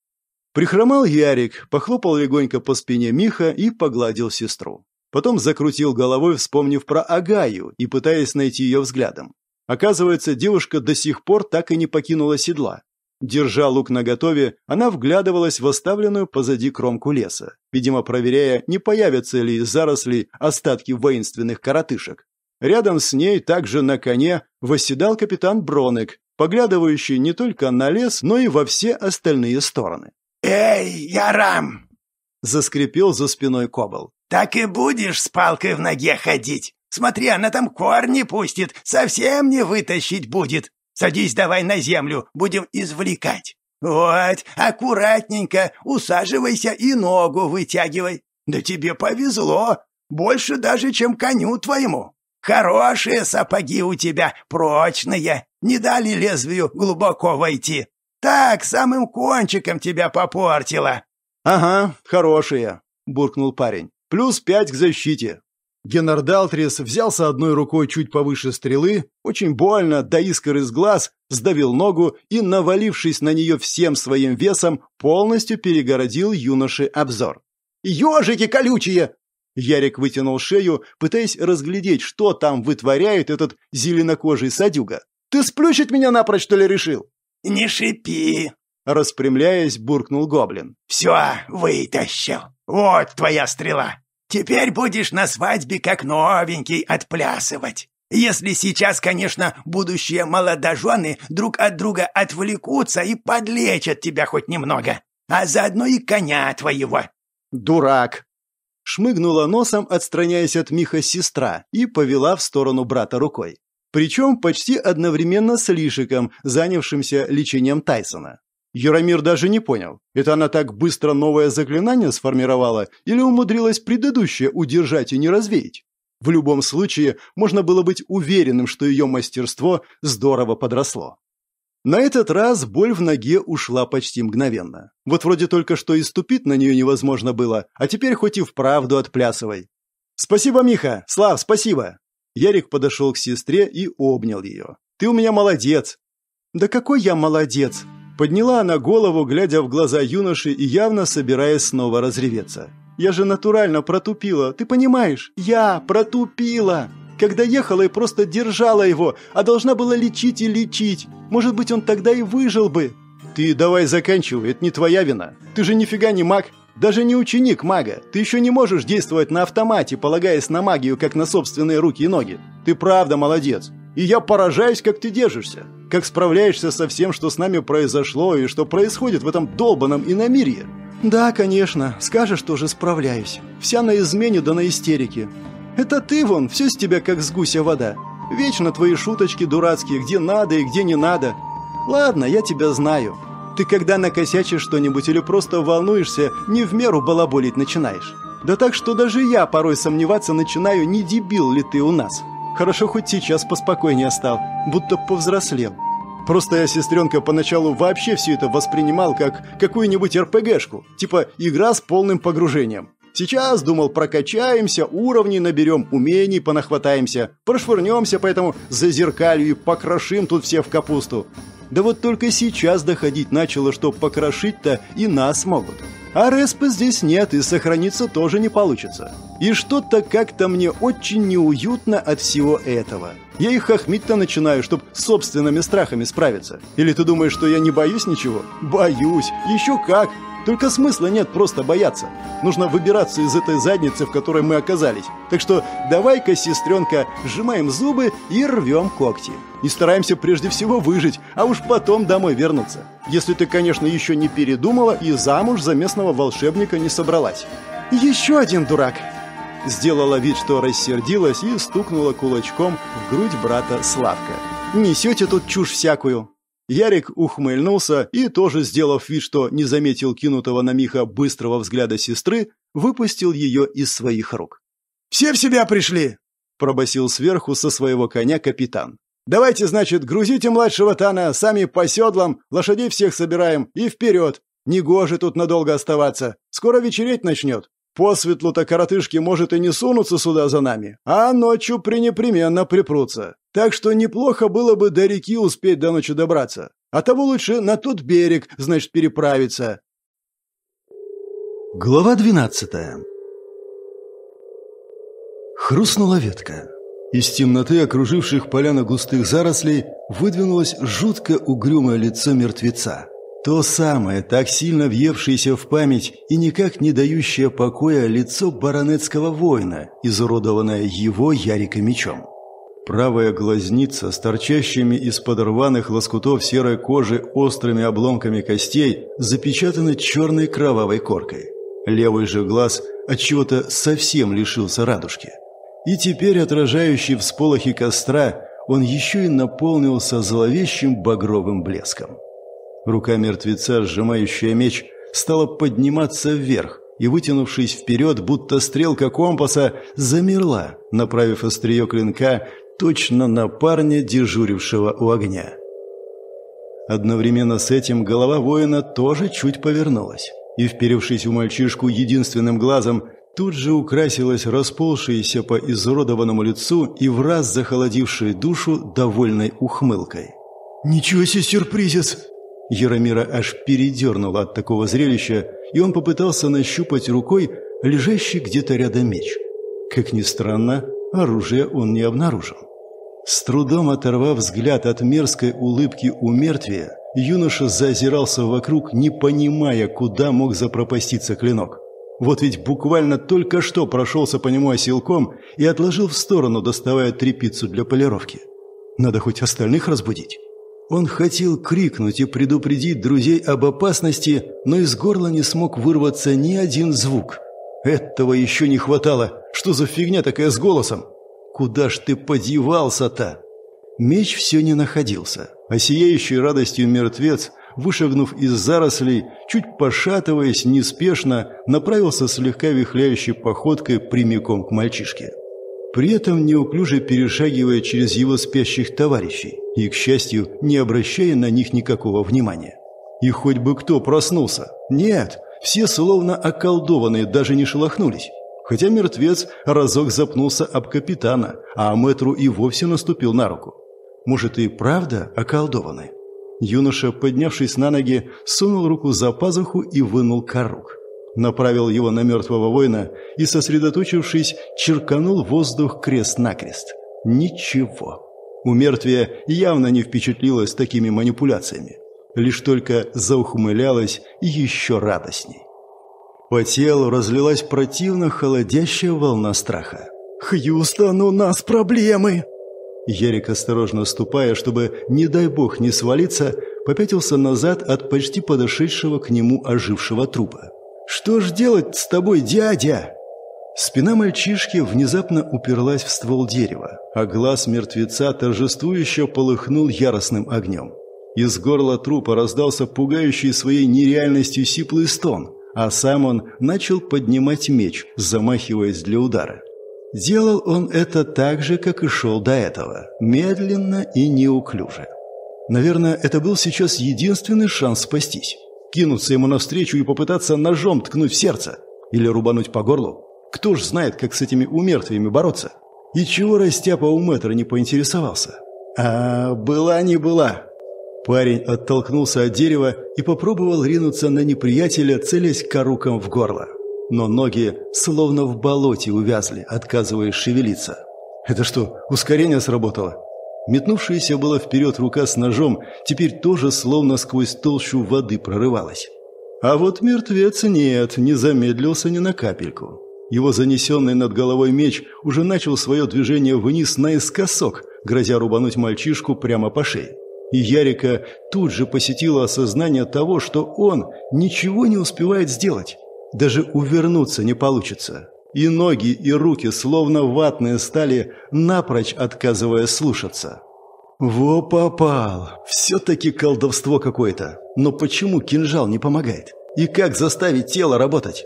Прихромал Ярик, похлопал легонько по спине Миха и погладил сестру. Потом закрутил головой, вспомнив про Агаю и пытаясь найти ее взглядом. Оказывается, девушка до сих пор так и не покинула седла. Держа лук наготове, она вглядывалась в оставленную позади кромку леса, видимо, проверяя, не появятся ли из зарослей остатки воинственных коротышек. Рядом с ней, также на коне, восседал капитан Бронек, поглядывающий не только на лес, но и во все остальные стороны. «Эй, Ярам!» — заскрипел за спиной Кобал. «Так и будешь с палкой в ноге ходить! Смотри, она там корни пустит, совсем не вытащить будет!» Садись давай на землю, будем извлекать. Вот, аккуратненько, усаживайся и ногу вытягивай. Да тебе повезло, больше даже, чем коню твоему. Хорошие сапоги у тебя, прочные, не дали лезвию глубоко войти. Так, самым кончиком тебя попортило. Ага, хорошие, буркнул парень. Плюс пять к защите. Генардалтрис взялся одной рукой чуть повыше стрелы, очень больно, до искр из глаз, сдавил ногу и, навалившись на нее всем своим весом, полностью перегородил юноше обзор. «Ежики колючие!» Ярик вытянул шею, пытаясь разглядеть, что там вытворяет этот зеленокожий садюга. «Ты сплющить меня напрочь, что ли, решил?» «Не шипи!» Распрямляясь, буркнул гоблин. «Все вытащил! Вот твоя стрела! Теперь будешь на свадьбе как новенький отплясывать. Если сейчас, конечно, будущие молодожены друг от друга отвлекутся и подлечат тебя хоть немного, а заодно и коня твоего». «Дурак!» Шмыгнула носом, отстраняясь от Миха сестра, и повела в сторону брата рукой. Причем почти одновременно с Лишиком, занявшимся лечением Тайсона. Яромир даже не понял, это она так быстро новое заклинание сформировала или умудрилась предыдущее удержать и не развеять? В любом случае, можно было быть уверенным, что ее мастерство здорово подросло. На этот раз боль в ноге ушла почти мгновенно. Вот вроде только что и ступить на нее невозможно было, а теперь хоть и вправду отплясывай. «Спасибо, Миха! Слав, спасибо!» Ярик подошел к сестре и обнял ее. «Ты у меня молодец!» «Да какой я молодец!» Подняла она голову, глядя в глаза юноши и явно собираясь снова разреветься. «Я же натурально протупила, ты понимаешь? Я протупила!» Когда ехала и просто держала его, а должна была лечить и лечить. Может быть, он тогда и выжил бы. Ты давай заканчивай, это не твоя вина. Ты же нифига не маг, даже не ученик мага. Ты еще не можешь действовать на автомате, полагаясь на магию, как на собственные руки и ноги. Ты правда молодец. И я поражаюсь, как ты держишься. Как справляешься со всем, что с нами произошло и что происходит в этом долбанном иномирье?» «Да, конечно. Скажешь тоже справляюсь. Вся на измене да на истерике. Это ты, вон, все с тебя как с гуся вода. Вечно твои шуточки дурацкие, где надо и где не надо. Ладно, я тебя знаю. Ты когда накосячишь что-нибудь или просто волнуешься, не в меру балаболить начинаешь. Да так, что даже я порой сомневаться начинаю, не дебил ли ты у нас». Хорошо хоть сейчас поспокойнее стал, будто повзрослел. Просто я, сестренка, поначалу вообще все это воспринимал как какую-нибудь РПГшку, типа игра с полным погружением. Сейчас, думал, прокачаемся, уровни наберем, умений понахватаемся, прошвырнемся по этому зазеркалью и покрошим тут все в капусту. Да вот только сейчас доходить начало, что покрошить-то и нас могут. А респа здесь нет, и сохраниться тоже не получится. И что-то как-то мне очень неуютно от всего этого. Я их хохмить-то начинаю, чтобы с собственными страхами справиться. Или ты думаешь, что я не боюсь ничего? Боюсь. Еще как. Только смысла нет просто бояться. Нужно выбираться из этой задницы, в которой мы оказались. Так что давай-ка, сестренка, сжимаем зубы и рвем когти. И стараемся прежде всего выжить, а уж потом домой вернуться. Если ты, конечно, еще не передумала и замуж за местного волшебника не собралась. Еще один дурак. Сделала вид, что рассердилась и стукнула кулачком в грудь брата Славка. Несете тут чушь всякую. Ярик ухмыльнулся и, тоже сделав вид, что не заметил кинутого на Миха быстрого взгляда сестры, выпустил ее из своих рук. «Все в себя пришли!» – пробасил сверху со своего коня капитан. «Давайте, значит, грузите младшего Тана, сами по седлам, лошадей всех собираем и вперед! Негоже тут надолго оставаться, скоро вечереть начнет!» Посветлу-то коротышки, может, и не сунутся сюда за нами, а ночью пренепременно припрутся. Так что неплохо было бы до реки успеть до ночи добраться. А того лучше на тот берег, значит, переправиться. Глава двенадцатая. Хрустнула ветка. Из темноты окруживших поляна густых зарослей выдвинулось жутко угрюмое лицо мертвеца. То самое, так сильно въевшееся в память и никак не дающее покоя лицо баронетского воина, изуродованное его Ярика мечом. Правая глазница с торчащими из-под рваных лоскутов серой кожи острыми обломками костей запечатана черной кровавой коркой. Левый же глаз отчего-то совсем лишился радужки. И теперь, отражающий всполохи костра, он еще и наполнился зловещим багровым блеском. Рука мертвеца, сжимающая меч, стала подниматься вверх и, вытянувшись вперед, будто стрелка компаса, замерла, направив острие клинка точно на парня, дежурившего у огня. Одновременно с этим голова воина тоже чуть повернулась, и, вперевшись в мальчишку единственным глазом, тут же украсилась расползшаяся по изуродованному лицу и враз захолодившая душу довольной ухмылкой. «Ничего себе сюрпризец!» Яромира аж передернуло от такого зрелища, и он попытался нащупать рукой лежащий где-то рядом меч. Как ни странно, оружие он не обнаружил. С трудом оторвав взгляд от мерзкой улыбки у мертвия, юноша зазирался вокруг, не понимая, куда мог запропаститься клинок. Вот ведь буквально только что прошелся по нему оселком и отложил в сторону, доставая трепицу для полировки. Надо хоть остальных разбудить. Он хотел крикнуть и предупредить друзей об опасности, но из горла не смог вырваться ни один звук. «Этого еще не хватало! Что за фигня такая с голосом? Куда ж ты подевался-то?» Меч все не находился, а сияющий радостью мертвец, вышагнув из зарослей, чуть пошатываясь, неспешно направился слегка вихляющей походкой прямиком к мальчишке. При этом неуклюже перешагивая через его спящих товарищей и, к счастью, не обращая на них никакого внимания. И хоть бы кто проснулся. Нет, все словно околдованные даже не шелохнулись. Хотя мертвец разок запнулся об капитана, а мэтру и вовсе наступил на руку. Может и правда околдованы? Юноша, поднявшись на ноги, сунул руку за пазуху и вынул корук. Направил его на мертвого воина и, сосредоточившись, черканул воздух крест-накрест. Ничего. У мертвия явно не впечатлилась такими манипуляциями. Лишь только заухмылялась еще радостней. По телу разлилась противно холодящая волна страха. «Хьюстон, у нас проблемы!» Ярик, осторожно ступая, чтобы, не дай бог, не свалиться, попятился назад от почти подошедшего к нему ожившего трупа. «Что ж делать с тобой, дядя?» Спина мальчишки внезапно уперлась в ствол дерева, а глаз мертвеца торжествующе полыхнул яростным огнем. Из горла трупа раздался пугающий своей нереальностью сиплый стон, а сам он начал поднимать меч, замахиваясь для удара. Делал он это так же, как и шел до этого, медленно и неуклюже. Наверное, это был сейчас единственный шанс спастись. Кинуться ему навстречу и попытаться ножом ткнуть в сердце или рубануть по горлу. Кто ж знает, как с этими умертвиями бороться? И чего Растяпа у мэтра не поинтересовался? А, была не была. Парень оттолкнулся от дерева и попробовал ринуться на неприятеля, целясь коруком в горло. Но ноги словно в болоте увязли, отказываясь шевелиться. Это что, ускорение сработало? Метнувшаяся была вперед рука с ножом, теперь тоже словно сквозь толщу воды прорывалась. А вот мертвец нет, не замедлился ни на капельку. Его занесенный над головой меч уже начал свое движение вниз наискосок, грозя рубануть мальчишку прямо по шее. И Ярика тут же посетило осознание того, что он ничего не успевает сделать. Даже увернуться не получится. И ноги, и руки, словно ватные, стали напрочь отказывая слушаться. «Во попал! Все-таки колдовство какое-то! Но почему кинжал не помогает? И как заставить тело работать?»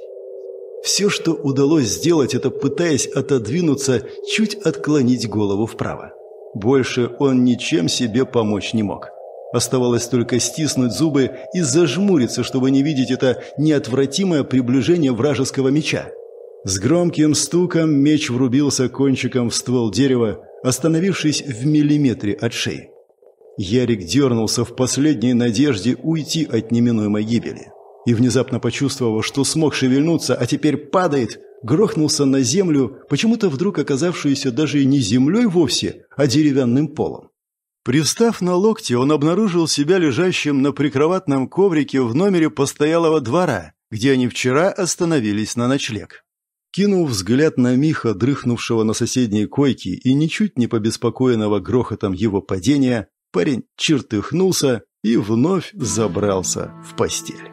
Все, что удалось сделать, это пытаясь отодвинуться, чуть отклонить голову вправо. Больше он ничем себе помочь не мог. Оставалось только стиснуть зубы и зажмуриться, чтобы не видеть это неотвратимое приближение вражеского меча. С громким стуком меч врубился кончиком в ствол дерева, остановившись в миллиметре от шеи. Ярик дернулся в последней надежде уйти от неминуемой гибели и, внезапно почувствовав, что смог шевельнуться, а теперь падает, грохнулся на землю, почему-то вдруг оказавшуюся даже и не землей вовсе, а деревянным полом. Привстав на локти, он обнаружил себя лежащим на прикроватном коврике в номере постоялого двора, где они вчера остановились на ночлег. Кинув взгляд на Миха, дрыхнувшего на соседней койке и ничуть не побеспокоенного грохотом его падения, парень чертыхнулся и вновь забрался в постель.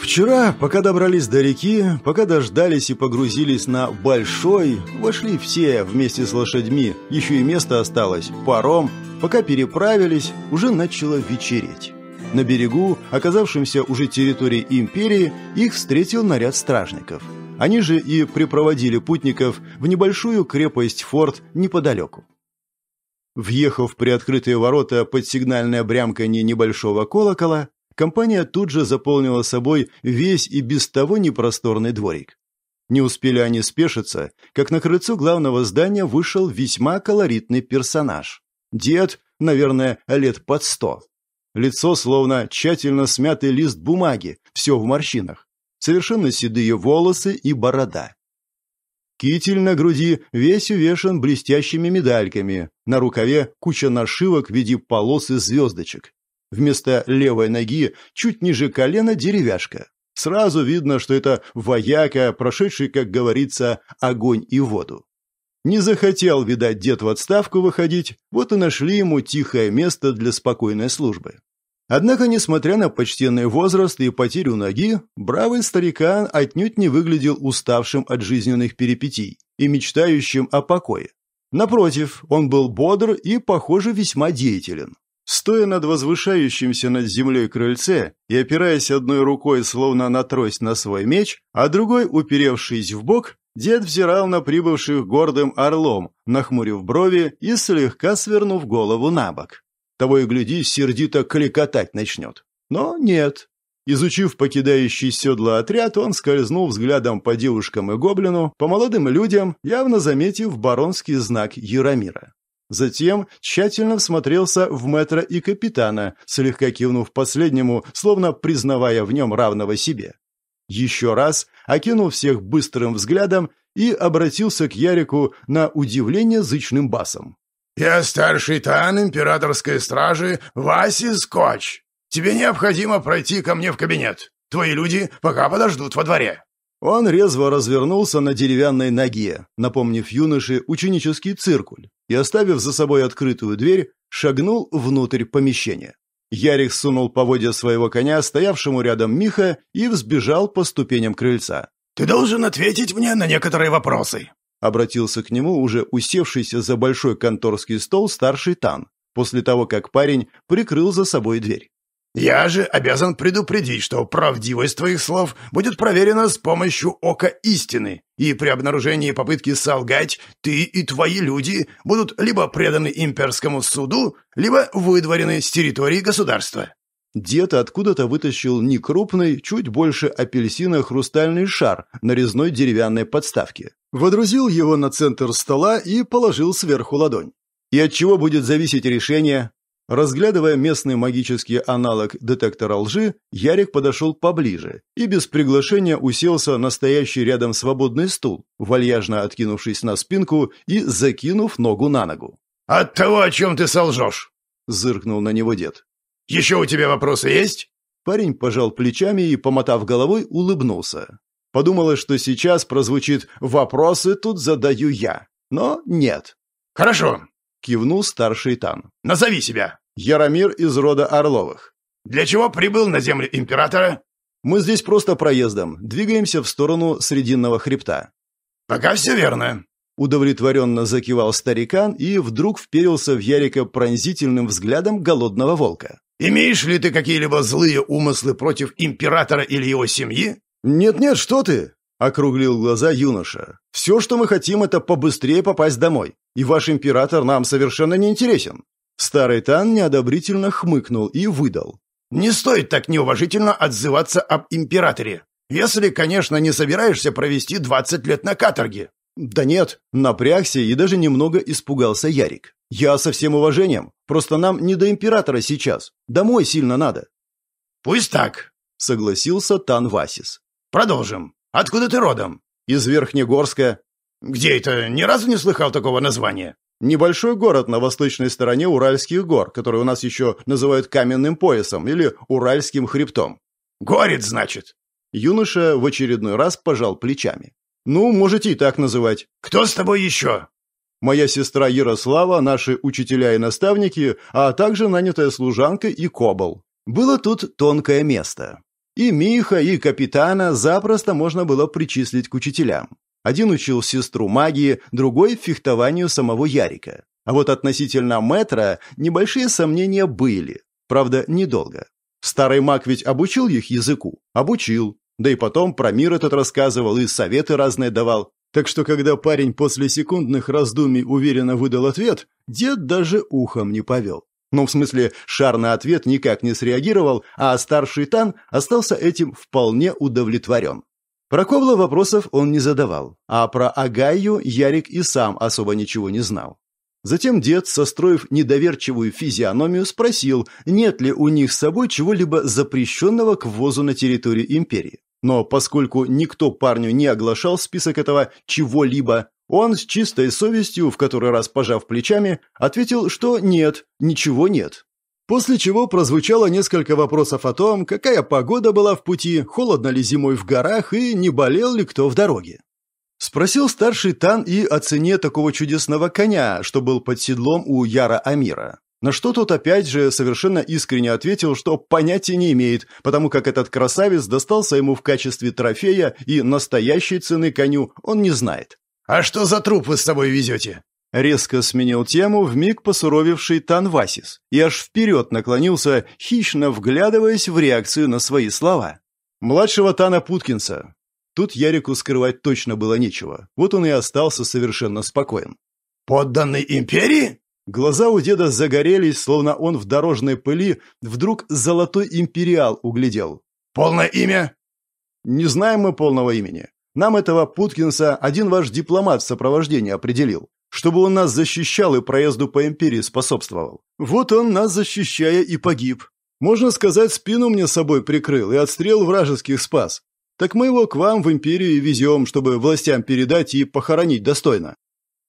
Вчера, пока добрались до реки, пока дождались и погрузились на большой, вошли все вместе с лошадьми, еще и место осталось, паром, пока переправились, уже начало вечереть. На берегу, оказавшемся уже территории империи, их встретил наряд стражников. Они же и припроводили путников в небольшую крепость форт неподалеку. Въехав при открытые ворота под сигнальное брямканье небольшого колокола, компания тут же заполнила собой весь и без того непросторный дворик. Не успели они спешиться, как на крыльцо главного здания вышел весьма колоритный персонаж. Дед, наверное, лет под сто. Лицо словно тщательно смятый лист бумаги, все в морщинах. Совершенно седые волосы и борода. Китель на груди весь увешан блестящими медальками, на рукаве куча нашивок в виде полос и звездочек. Вместо левой ноги чуть ниже колена деревяшка. Сразу видно, что это вояка, прошедший, как говорится, огонь и воду. Не захотел, видать, дед в отставку выходить, вот и нашли ему тихое место для спокойной службы. Однако, несмотря на почтенный возраст и потерю ноги, бравый старикан отнюдь не выглядел уставшим от жизненных перипетий и мечтающим о покое. Напротив, он был бодр и, похоже, весьма деятелен. Стоя над возвышающимся над землей крыльце и опираясь одной рукой словно на трость на свой меч, а другой, уперевшись в бок, дед взирал на прибывших гордым орлом, нахмурив брови и слегка свернув голову на бок. Того и гляди, сердито кликотать начнет. Но нет. Изучив покидающий седло отряд, он скользнул взглядом по девушкам и гоблину, по молодым людям, явно заметив баронский знак Яромира. Затем тщательно всмотрелся в мэтра и капитана, слегка кивнув последнему, словно признавая в нем равного себе. Еще раз окинул всех быстрым взглядом и обратился к Ярику на удивление зычным басом. «Я старший тан императорской стражи Васи Скотч. Тебе необходимо пройти ко мне в кабинет. Твои люди пока подождут во дворе». Он резво развернулся на деревянной ноге, напомнив юноше ученический циркуль, и, оставив за собой открытую дверь, шагнул внутрь помещения. Ярик сунул поводья своего коня, стоявшему рядом Миха, и взбежал по ступеням крыльца. «Ты должен ответить мне на некоторые вопросы», — обратился к нему уже усевшийся за большой конторский стол старший Тан, после того, как парень прикрыл за собой дверь. Я же обязан предупредить, что правдивость твоих слов будет проверена с помощью ока истины, и при обнаружении попытки солгать ты и твои люди будут либо преданы имперскому суду, либо выдворены с территории государства». Дед откуда-то вытащил некрупный, чуть больше апельсина хрустальный шар на резной деревянной подставке. Водрузил его на центр стола и положил сверху ладонь. И от чего будет зависеть решение? Разглядывая местный магический аналог детектора лжи, Ярик подошел поближе и без приглашения уселся на стоящий рядом свободный стул, вальяжно откинувшись на спинку и закинув ногу на ногу. «От того, о чем ты солжешь!» — зыркнул на него дед. «Еще у тебя вопросы есть?» Парень пожал плечами и, помотав головой, улыбнулся. Подумалось, что сейчас прозвучит «вопросы тут задаю я», но нет. «Хорошо, кивнул старший Тан. «Назови себя!» «Яромир из рода Орловых». «Для чего прибыл на землю императора?» «Мы здесь просто проездом, двигаемся в сторону Срединного хребта». «Пока все верно», — удовлетворенно закивал старикан и вдруг вперился в Ярика пронзительным взглядом голодного волка. «Имеешь ли ты какие-либо злые умыслы против императора или его семьи?» «Нет-нет, что ты!» — округлил глаза юноша. «Все, что мы хотим, это побыстрее попасть домой». И ваш император нам совершенно не интересен». Старый Тан неодобрительно хмыкнул и выдал. «Не стоит так неуважительно отзываться об императоре. Если, конечно, не собираешься провести 20 лет на каторге». «Да нет», — напрягся и даже немного испугался Ярик. «Я со всем уважением. Просто нам не до императора сейчас. Домой сильно надо». «Пусть так», — согласился Тан Васис. «Продолжим. Откуда ты родом?» «Из Верхнегорска. «Где это? Ни разу не слыхал такого названия». Небольшой город на восточной стороне Уральских гор, который у нас еще называют Каменным поясом или Уральским хребтом. «Горец, значит?» Юноша в очередной раз пожал плечами. «Ну, можете и так называть». «Кто с тобой еще?» «Моя сестра Ярослава, наши учителя и наставники, а также нанятая служанка и кобол. Было тут тонкое место. И Миха, и капитана запросто можно было причислить к учителям. Один учил сестру магии, другой – фехтованию самого Ярика. А вот относительно Метра небольшие сомнения были. Правда, недолго. Старый маг ведь обучил их языку? Обучил. Да и потом про мир этот рассказывал и советы разные давал. Так что, когда парень после секундных раздумий уверенно выдал ответ, дед даже ухом не повел. Ну, в смысле, шар на ответ никак не среагировал, а старший Тан остался этим вполне удовлетворен. Про Кобла вопросов он не задавал, а про Агаю Ярик и сам особо ничего не знал. Затем дед, состроив недоверчивую физиономию, спросил, нет ли у них с собой чего-либо запрещенного к ввозу на территорию империи. Но поскольку никто парню не оглашал список этого «чего-либо», он с чистой совестью, в который раз пожав плечами, ответил, что нет, ничего нет. После чего прозвучало несколько вопросов о том, какая погода была в пути, холодно ли зимой в горах и не болел ли кто в дороге. Спросил старший Тан и о цене такого чудесного коня, что был под седлом у Яра Амира. На что тот опять же совершенно искренне ответил, что понятия не имеет, потому как этот красавец достался ему в качестве трофея и настоящей цены коню он не знает. «А что за труп вы с собой везете?» Резко сменил тему вмиг посуровивший Танвасис и аж вперед наклонился, хищно вглядываясь в реакцию на свои слова. «Младшего Тана Путкинса». Тут Ярику скрывать точно было нечего, вот он и остался совершенно спокоен. «Подданный империи?» Глаза у деда загорелись, словно он в дорожной пыли вдруг золотой империал углядел. «Полное имя?» «Не знаем мы полного имени. Нам этого Путкинса один ваш дипломат в сопровождении определил чтобы он нас защищал и проезду по империи способствовал. Вот он, нас защищая, и погиб. Можно сказать, спину мне собой прикрыл и отстрел вражеских спас. Так мы его к вам в империю везем, чтобы властям передать и похоронить достойно».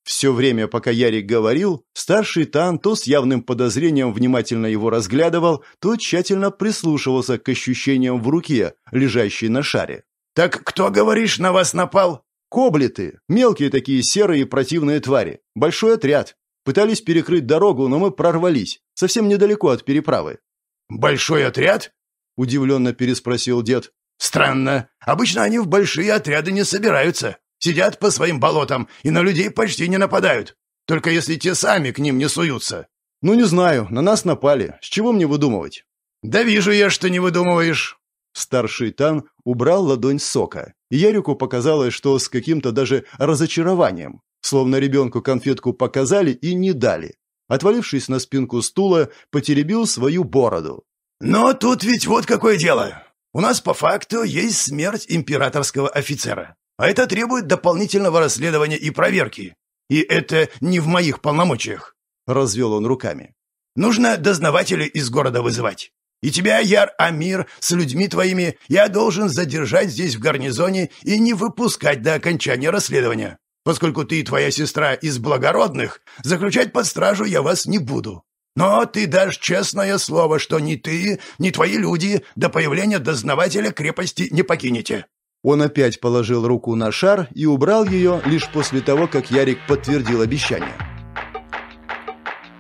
Все время, пока Ярик говорил, старший Тан то с явным подозрением внимательно его разглядывал, то тщательно прислушивался к ощущениям в руке, лежащей на шаре. «Так кто, говоришь, на вас напал?» Коблеты! Мелкие такие серые и противные твари. Большой отряд. Пытались перекрыть дорогу, но мы прорвались. Совсем недалеко от переправы. «Большой отряд?» – удивленно переспросил дед. «Странно. Обычно они в большие отряды не собираются. Сидят по своим болотам и на людей почти не нападают. Только если те сами к ним не суются». «Ну, не знаю. На нас напали. С чего мне выдумывать?» «Да вижу я, что не выдумываешь. Старший Тан убрал ладонь сока. Ярику показалось, что с каким-то даже разочарованием. Словно ребенку конфетку показали и не дали. Отвалившись на спинку стула, потеребил свою бороду. «Но тут ведь вот какое дело. У нас по факту есть смерть императорского офицера. А это требует дополнительного расследования и проверки. И это не в моих полномочиях», — развел он руками. «Нужно дознавателей из города вызывать. И тебя, Яр-Амир, с людьми твоими я должен задержать здесь в гарнизоне и не выпускать до окончания расследования. Поскольку ты и твоя сестра из благородных, заключать под стражу я вас не буду. Но ты дашь честное слово, что ни ты, ни твои люди до появления дознавателя крепости не покинете». Он опять положил руку на шар и убрал ее лишь после того, как Ярик подтвердил обещание.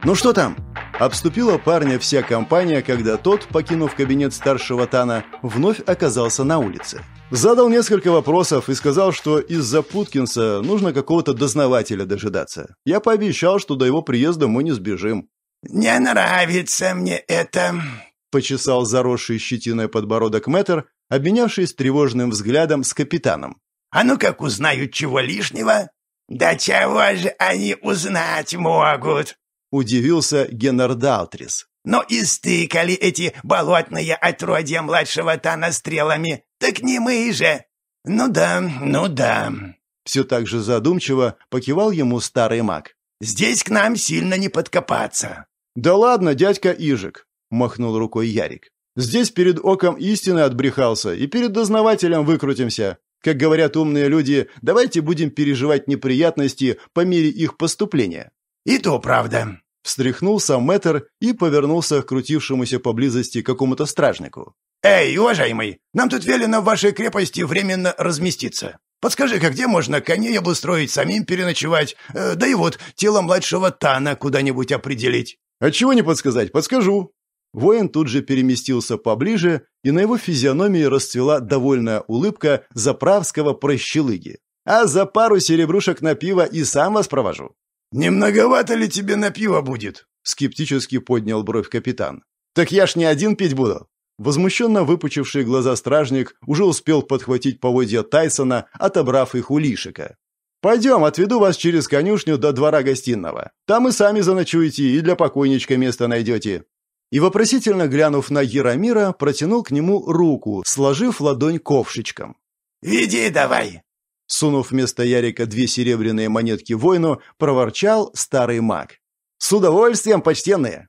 «Ну что там?» Обступила парня вся компания, когда тот, покинув кабинет старшего Тана, вновь оказался на улице. Задал несколько вопросов и сказал, что из-за Путкинса нужно какого-то дознавателя дожидаться. Я пообещал, что до его приезда мы не сбежим. «Не нравится мне это», — почесал заросший щетиной подбородок Мэтр, обменявшись тревожным взглядом с капитаном. «А ну как узнают чего лишнего?» «Да чего же они узнать могут?» – удивился Геннер Далтрис. «Но «Ну истыкали эти болотные отродья младшего Тана стрелами! Так не мы же!» «Ну да, ну да», – все так же задумчиво покивал ему старый маг. «Здесь к нам сильно не подкопаться». «Да ладно, дядька Ижик», – махнул рукой Ярик. «Здесь перед оком истины отбрехался, и перед дознавателем выкрутимся. Как говорят умные люди, давайте будем переживать неприятности по мере их поступления. «И то правда», — встряхнулся мэтр и повернулся к крутившемуся поблизости какому-то стражнику. «Эй, уважаемый, нам тут велено в вашей крепости временно разместиться. Подскажи-ка, где можно коней обустроить, самим переночевать, э, да и вот тело младшего Тана куда-нибудь определить?» «А чего не подсказать? Подскажу». Воин тут же переместился поближе, и на его физиономии расцвела довольная улыбка заправского прощелыги. «А за пару серебрушек на пиво и сам вас провожу. «Не многовато ли тебе на пиво будет?» — скептически поднял бровь капитан. «Так я ж не один пить буду!» Возмущенно выпучивший глаза стражник уже успел подхватить поводья Тайсона, отобрав их у Лишика. «Пойдем, отведу вас через конюшню до двора гостиного. Там и сами заночуете, и для покойничка место найдете». И вопросительно глянув на Яромира, протянул к нему руку, сложив ладонь ковшичком. «Веди давай!» Сунув вместо Ярика две серебряные монетки воину, проворчал старый маг. «С удовольствием, почтенные!»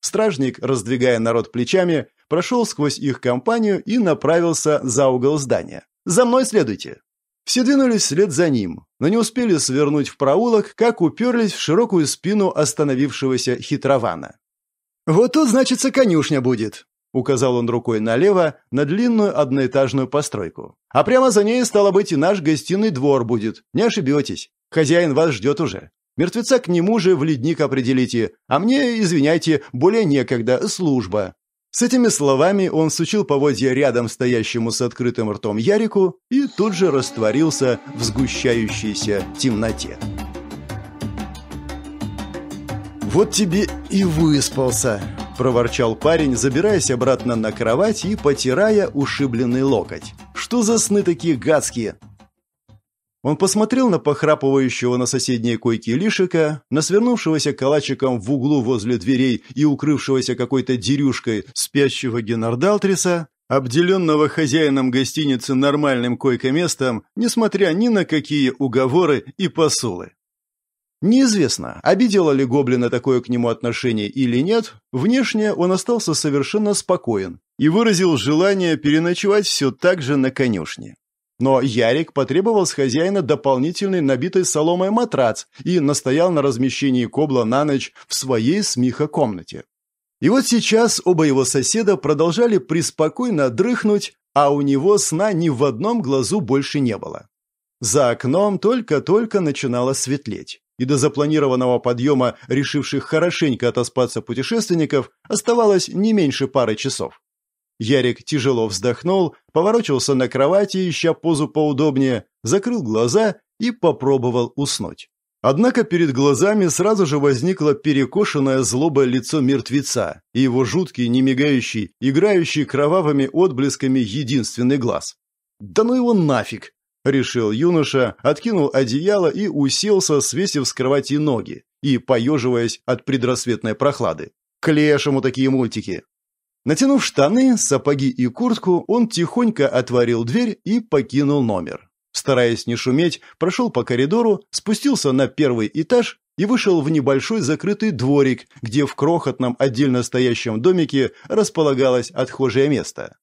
Стражник, раздвигая народ плечами, прошел сквозь их компанию и направился за угол здания. «За мной следуйте!» Все двинулись вслед за ним, но не успели свернуть в проулок, как уперлись в широкую спину остановившегося хитрована. «Вот тут, значится, конюшня будет», Указал он рукой налево на длинную одноэтажную постройку. А прямо за ней, стало быть, и наш гостиный двор будет. Не ошибетесь. Хозяин вас ждет уже. Мертвеца к нему же в ледник определите, а мне, извиняйте, более некогда, служба». С этими словами он сучил поводья рядом стоящему с открытым ртом Ярику и тут же растворился в сгущающейся темноте. «Вот тебе и выспался», – проворчал парень, забираясь обратно на кровать и потирая ушибленный локоть. «Что за сны такие гадские?» Он посмотрел на похрапывающего на соседней койке Лишика, на свернувшегося калачиком в углу возле дверей и укрывшегося какой-то дерюшкой спящего Генардалтриса, обделенного хозяином гостиницы нормальным койкоместом, несмотря ни на какие уговоры и посулы. Неизвестно, обидело ли гоблина такое к нему отношение или нет, внешне он остался совершенно спокоен и выразил желание переночевать все так же на конюшне. Но Ярик потребовал с хозяина дополнительный набитый соломой матрац и настоял на размещении кобла на ночь в своей смеха комнате. И вот сейчас оба его соседа продолжали приспокойно дрыхнуть, а у него сна ни в одном глазу больше не было. За окном только-только начинало светлеть и до запланированного подъема, решивших хорошенько отоспаться путешественников, оставалось не меньше пары часов. Ярик тяжело вздохнул, поворочился на кровати, ища позу поудобнее, закрыл глаза и попробовал уснуть. Однако перед глазами сразу же возникло перекошенное злобое лицо мертвеца и его жуткий, немигающий, играющий кровавыми отблесками единственный глаз. «Да ну его нафиг!» решил юноша, откинул одеяло и уселся, свесив с кровати ноги и поеживаясь от предрассветной прохлады. К лешему такие мультики. Натянув штаны, сапоги и куртку, он тихонько отворил дверь и покинул номер. Стараясь не шуметь, прошел по коридору, спустился на первый этаж и вышел в небольшой закрытый дворик, где в крохотном отдельно стоящем домике располагалось отхожее место.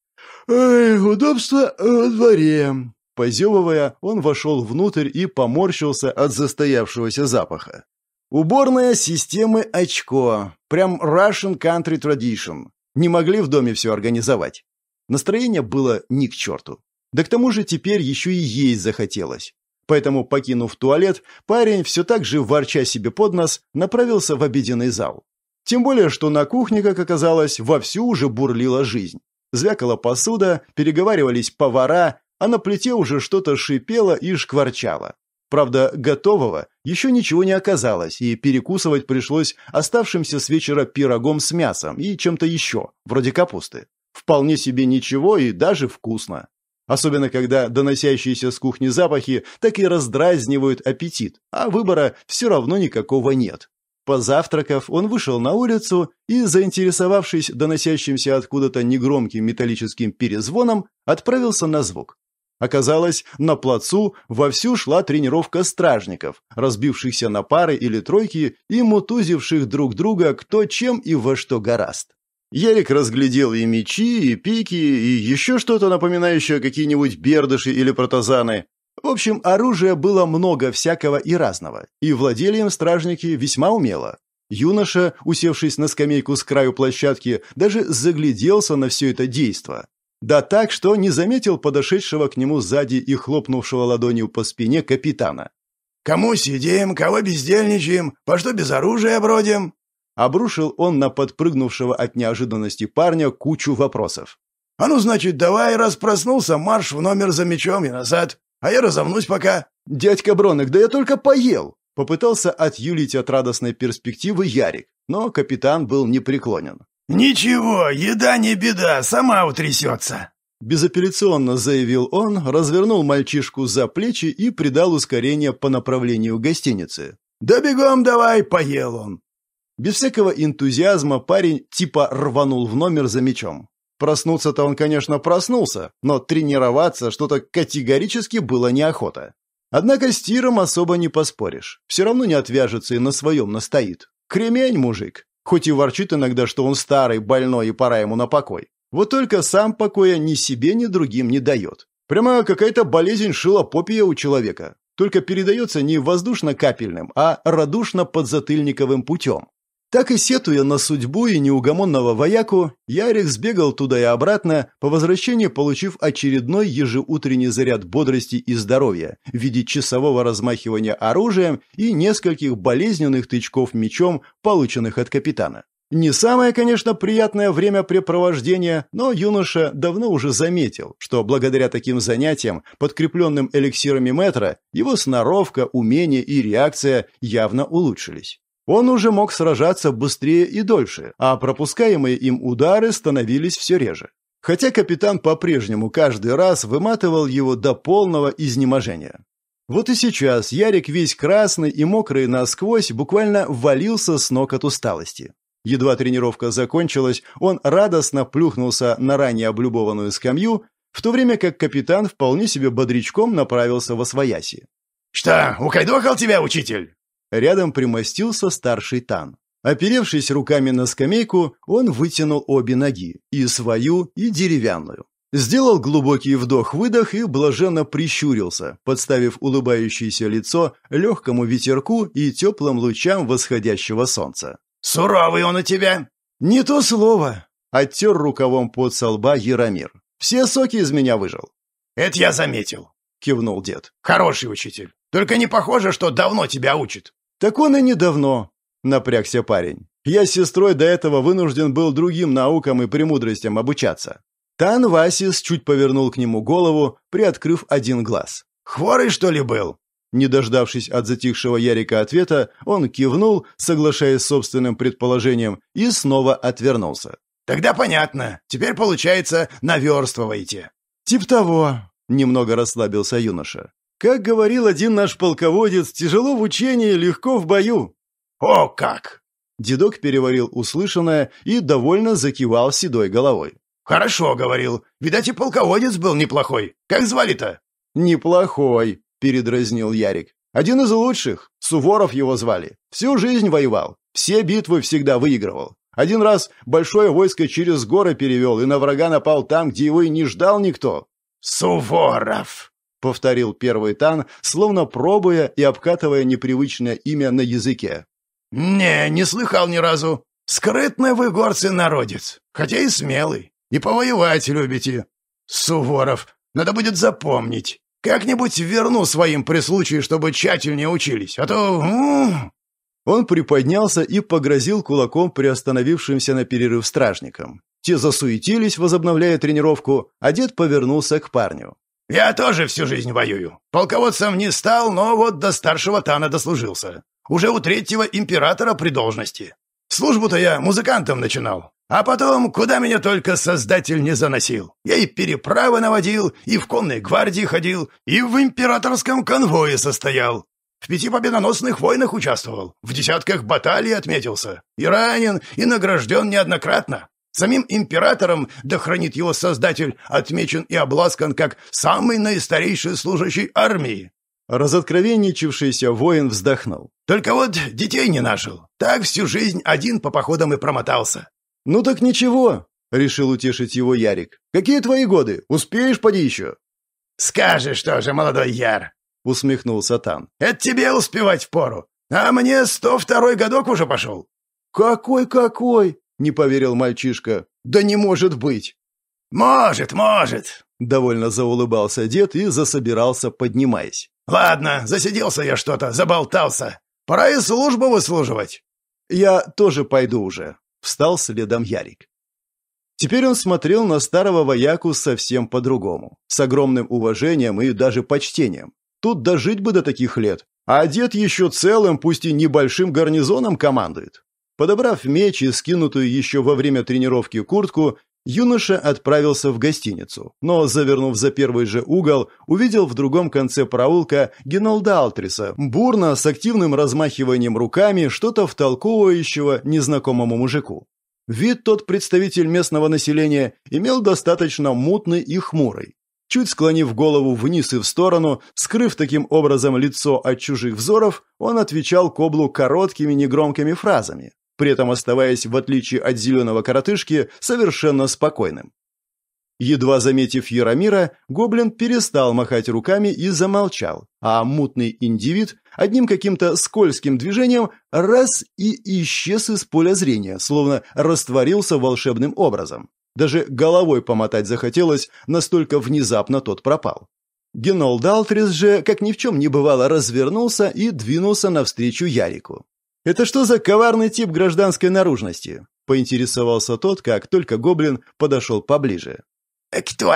«Эй, удобство во дворе», Позевывая, он вошел внутрь и поморщился от застоявшегося запаха. Уборная системы очко. Прям Russian Country Tradition. Не могли в доме все организовать. Настроение было ни к черту. Да к тому же теперь еще и есть захотелось. Поэтому, покинув туалет, парень все так же, ворча себе под нос, направился в обеденный зал. Тем более, что на кухне, как оказалось, вовсю уже бурлила жизнь. Звякала посуда, переговаривались повара, а на плите уже что-то шипело и шкварчало. Правда, готового еще ничего не оказалось, и перекусывать пришлось оставшимся с вечера пирогом с мясом и чем-то еще, вроде капусты. Вполне себе ничего и даже вкусно. Особенно, когда доносящиеся с кухни запахи так и раздразнивают аппетит, а выбора все равно никакого нет. Позавтракав, он вышел на улицу и, заинтересовавшись доносящимся откуда-то негромким металлическим перезвоном, отправился на звук. Оказалось, на плацу вовсю шла тренировка стражников, разбившихся на пары или тройки и мутузивших друг друга кто чем и во что гораст. Ярик разглядел и мечи, и пики, и еще что-то напоминающее какие-нибудь бердыши или протазаны. В общем, оружия было много всякого и разного, и владели им стражники весьма умело. Юноша, усевшись на скамейку с краю площадки, даже загляделся на все это действо. Да так, что не заметил подошедшего к нему сзади и хлопнувшего ладонью по спине капитана. «Кому сидим, кого бездельничаем, по что без оружия бродим?» Обрушил он на подпрыгнувшего от неожиданности парня кучу вопросов. «А ну, значит, давай, раз проснулся, марш в номер за мечом и назад, а я разомнусь пока». «Дядька Бронок, да я только поел!» Попытался отюлить от радостной перспективы Ярик, но капитан был непреклонен. «Ничего, еда не беда, сама утрясется», — безапелляционно заявил он, развернул мальчишку за плечи и придал ускорение по направлению гостиницы. «Да бегом давай, поел он». Без всякого энтузиазма парень типа рванул в номер за мечом. Проснуться-то он, конечно, проснулся, но тренироваться что-то категорически было неохота. Однако с тиром особо не поспоришь. Все равно не отвяжется и на своем настоит. Кремень, мужик. Хоть и ворчит иногда, что он старый, больной и пора ему на покой. Вот только сам покоя ни себе, ни другим не дает. Прямо какая-то болезнь шила попия у человека. Только передается не воздушно-капельным, а радушно-подзатыльниковым путем. Так и сетуя на судьбу и неугомонного вояку, Ярик сбегал туда и обратно, по возвращении получив очередной ежеутренний заряд бодрости и здоровья в виде часового размахивания оружием и нескольких болезненных тычков мечом, полученных от капитана. Не самое, конечно, приятное времяпрепровождение, но юноша давно уже заметил, что благодаря таким занятиям, подкрепленным эликсирами метра, его сноровка, умение и реакция явно улучшились. Он уже мог сражаться быстрее и дольше, а пропускаемые им удары становились все реже. Хотя капитан по-прежнему каждый раз выматывал его до полного изнеможения. Вот и сейчас Ярик весь красный и мокрый насквозь буквально валился с ног от усталости. Едва тренировка закончилась, он радостно плюхнулся на ранее облюбованную скамью, в то время как капитан вполне себе бодрячком направился во свояси. «Что, укайдохал тебя учитель?» Рядом примостился старший Тан. Оперевшись руками на скамейку, он вытянул обе ноги, и свою, и деревянную. Сделал глубокий вдох-выдох и блаженно прищурился, подставив улыбающееся лицо легкому ветерку и теплым лучам восходящего солнца. «Суровый он у тебя!» «Не то слово!» — оттер рукавом под солба Яромир. «Все соки из меня выжил». «Это я заметил!» — кивнул дед. «Хороший учитель. Только не похоже, что давно тебя учит. «Так он и недавно», — напрягся парень. «Я с сестрой до этого вынужден был другим наукам и премудростям обучаться». Тан Васис чуть повернул к нему голову, приоткрыв один глаз. «Хворый, что ли, был?» Не дождавшись от затихшего Ярика ответа, он кивнул, соглашаясь с собственным предположением, и снова отвернулся. «Тогда понятно. Теперь, получается, наверстываете». «Тип того», — немного расслабился юноша. Как говорил один наш полководец, тяжело в учении, легко в бою. О, как! Дедок переварил услышанное и довольно закивал седой головой. «Хорошо», — говорил. «Видать, и полководец был неплохой. Как звали-то?» «Неплохой», — передразнил Ярик. «Один из лучших. Суворов его звали. Всю жизнь воевал. Все битвы всегда выигрывал. Один раз большое войско через горы перевел и на врага напал там, где его и не ждал никто». «Суворов!» повторил первый Тан, словно пробуя и обкатывая непривычное имя на языке. «Не, не слыхал ни разу. Скрытный вы, горцы, народец, хотя и смелый, и повоевать любите. Суворов, надо будет запомнить. Как-нибудь верну своим при случае, чтобы тщательнее учились, а то...» м-м». Он приподнялся и погрозил кулаком приостановившимся на перерыв стражникам. Те засуетились, возобновляя тренировку, а дед повернулся к парню. «Я тоже всю жизнь воюю. Полководцем не стал, но вот до старшего тана дослужился. Уже у третьего императора при должности. Службу-то я музыкантом начинал. А потом, куда меня только создатель не заносил. Я и переправы наводил, и в конной гвардии ходил, и в императорском конвое состоял. В пяти победоносных войнах участвовал, в десятках баталий отметился. И ранен, и награжден неоднократно. Самим императором, да хранит его создатель, отмечен и обласкан как самый наистарейший служащий армии. Разоткровенничавшийся воин вздохнул. «Только вот детей не нашел. Так всю жизнь один по походам и промотался». «Ну так ничего», — решил утешить его Ярик. «Какие твои годы? Успеешь поди еще?» «Скажешь же, молодой Яр», — усмехнулся Тан. «Это тебе успевать впору. А мне сто второй годок уже пошел». «Какой-какой?» – не поверил мальчишка. «Да не может быть!» «Может, может!» – довольно заулыбался дед и засобирался, поднимаясь. «Ладно, засиделся я что-то, заболтался. Пора и службу выслуживать!» «Я тоже пойду уже», – встал следом Ярик. Теперь он смотрел на старого вояку совсем по-другому, с огромным уважением и даже почтением. Тут дожить бы до таких лет, а дед еще целым, пусть и небольшим гарнизоном командует. Подобрав меч и скинутую еще во время тренировки куртку, юноша отправился в гостиницу. Но, завернув за первый же угол, увидел в другом конце проулка Генолда Алтриса, бурно, с активным размахиванием руками, что-то втолковывающего незнакомому мужику. Вид тот представитель местного населения имел достаточно мутный и хмурый. Чуть склонив голову вниз и в сторону, скрыв таким образом лицо от чужих взоров, он отвечал Коблу короткими негромкими фразами при этом оставаясь, в отличие от зеленого коротышки, совершенно спокойным. Едва заметив Яромира, гоблин перестал махать руками и замолчал, а мутный индивид одним каким-то скользким движением раз и исчез из поля зрения, словно растворился волшебным образом. Даже головой помотать захотелось, настолько внезапно тот пропал. Генол Далтрис же, как ни в чем не бывало, развернулся и двинулся навстречу Ярику. «Это что за коварный тип гражданской наружности?» — поинтересовался тот, как только гоблин подошел поближе. «Э, «Кто?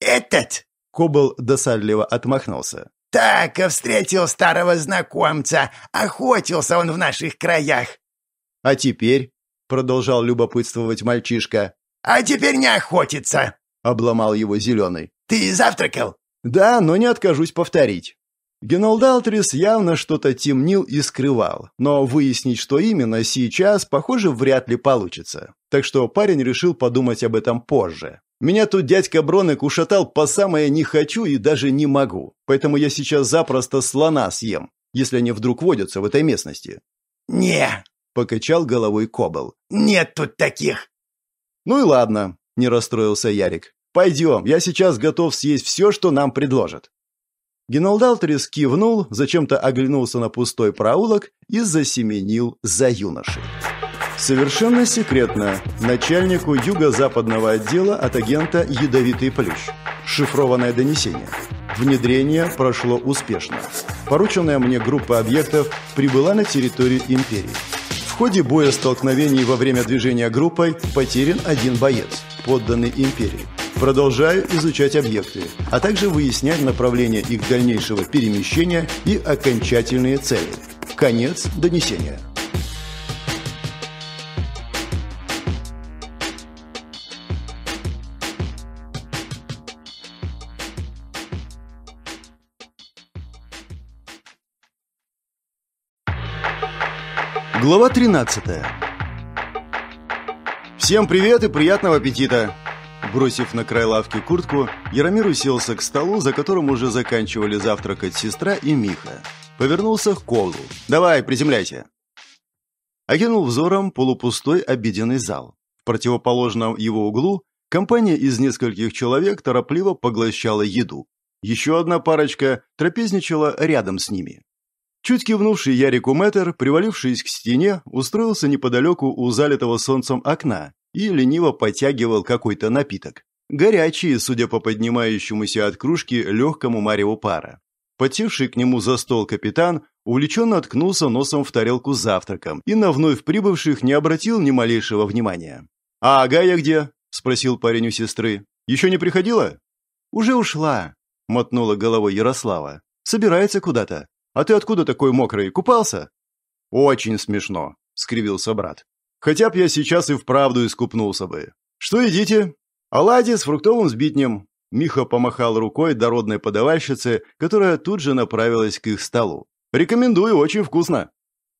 Этот?» — Кобл досадливо отмахнулся. «Так, а встретил старого знакомца. Охотился он в наших краях». «А теперь?» — продолжал любопытствовать мальчишка. «А теперь не охотится!» — обломал его Зеленый. «Ты завтракал?» «Да, но не откажусь повторить». Генолдалтрис явно что-то темнил и скрывал, но выяснить, что именно сейчас, похоже, вряд ли получится. Так что парень решил подумать об этом позже. Меня тут дядька Бронек ушатал по самое «не хочу» и даже «не могу», поэтому я сейчас запросто слона съем, если они вдруг водятся в этой местности. «Не!» — покачал головой Кобл. «Нет тут таких!» «Ну и ладно», — не расстроился Ярик. «Пойдем, я сейчас готов съесть все, что нам предложат». Генолдалтрис кивнул, зачем-то оглянулся на пустой проулок и засеменил за юношей. Совершенно секретно. Начальнику юго-западного отдела от агента «Ядовитый плющ». Шифрованное донесение. Внедрение прошло успешно. Порученная мне группа объектов прибыла на территорию империи ходе боя столкновений во время движения группой потерян один боец, подданный империи. Продолжаю изучать объекты, а также выяснять направление их дальнейшего перемещения и окончательные цели. Конец донесения. Глава 13 «Всем привет и приятного аппетита!» Бросив на край лавки куртку, Яромир уселся к столу, за которым уже заканчивали завтракать сестра и Миха. Повернулся к Колу. «Давай, приземляйте. Окинул взором полупустой обеденный зал. В противоположном его углу компания из нескольких человек торопливо поглощала еду. Еще одна парочка трапезничала рядом с ними. Чуть кивнувший Ярику Мэтр, привалившись к стене, устроился неподалеку у залитого солнцем окна и лениво подтягивал какой-то напиток. Горячий, судя по поднимающемуся от кружки легкому мареву пара. Потевший к нему за стол капитан увлеченно откнулся носом в тарелку с завтраком и на вновь прибывших не обратил ни малейшего внимания. «А Гая где?» – спросил парень у сестры. «Еще не приходила?» «Уже ушла», – мотнула головой Ярослава. «Собирается куда-то. А ты откуда такой мокрый? Купался?» «Очень смешно», — скривился брат. «Хотя б я сейчас и вправду искупнулся бы. Что едите?» «Оладьи с фруктовым сбитнем». Миха помахал рукой дородной подавальщице, которая тут же направилась к их столу. «Рекомендую, очень вкусно».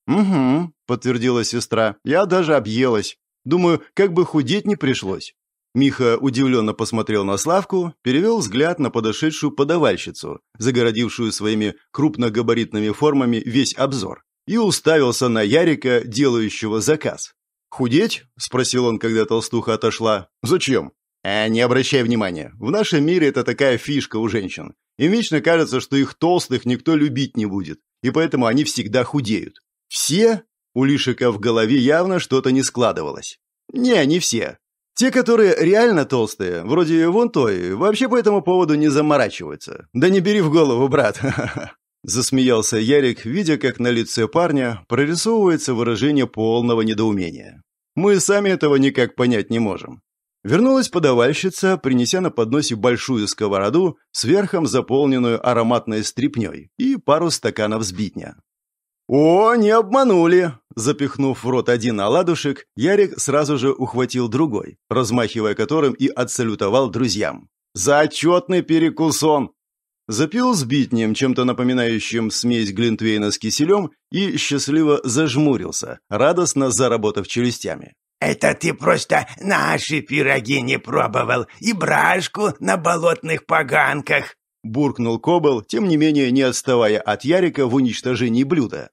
«Угу», — подтвердила сестра. «Я даже объелась. Думаю, как бы худеть не пришлось. Миха удивленно посмотрел на Славку, перевел взгляд на подошедшую подавальщицу, загородившую своими крупногабаритными формами весь обзор, и уставился на Ярика, делающего заказ. «Худеть?» – спросил он, когда толстуха отошла. «Зачем?» «А не обращай внимания. В нашем мире это такая фишка у женщин. Им вечно кажется, что их толстых никто любить не будет, и поэтому они всегда худеют». «Все?» У Лишика в голове явно что-то не складывалось. «Не, не все. Те, которые реально толстые, вроде вон той, вообще по этому поводу не заморачиваются. Да не бери в голову, брат. Засмеялся Ярик, видя, как на лице парня прорисовывается выражение полного недоумения. Мы сами этого никак понять не можем. Вернулась подавальщица, принеся на подносе большую сковороду, с верхом заполненную ароматной стрепнёй и пару стаканов сбитня. «О, не обманули!» Запихнув в рот один оладушек, Ярик сразу же ухватил другой, размахивая которым и отсалютовал друзьям. «Зачетный перекусон!» Запил с битнем, чем-то напоминающим смесь глинтвейна с киселем, и счастливо зажмурился, радостно заработав челюстями. «Это ты просто наши пироги не пробовал и брашку на болотных поганках!» Буркнул Кобал, тем не менее не отставая от Ярика в уничтожении блюда.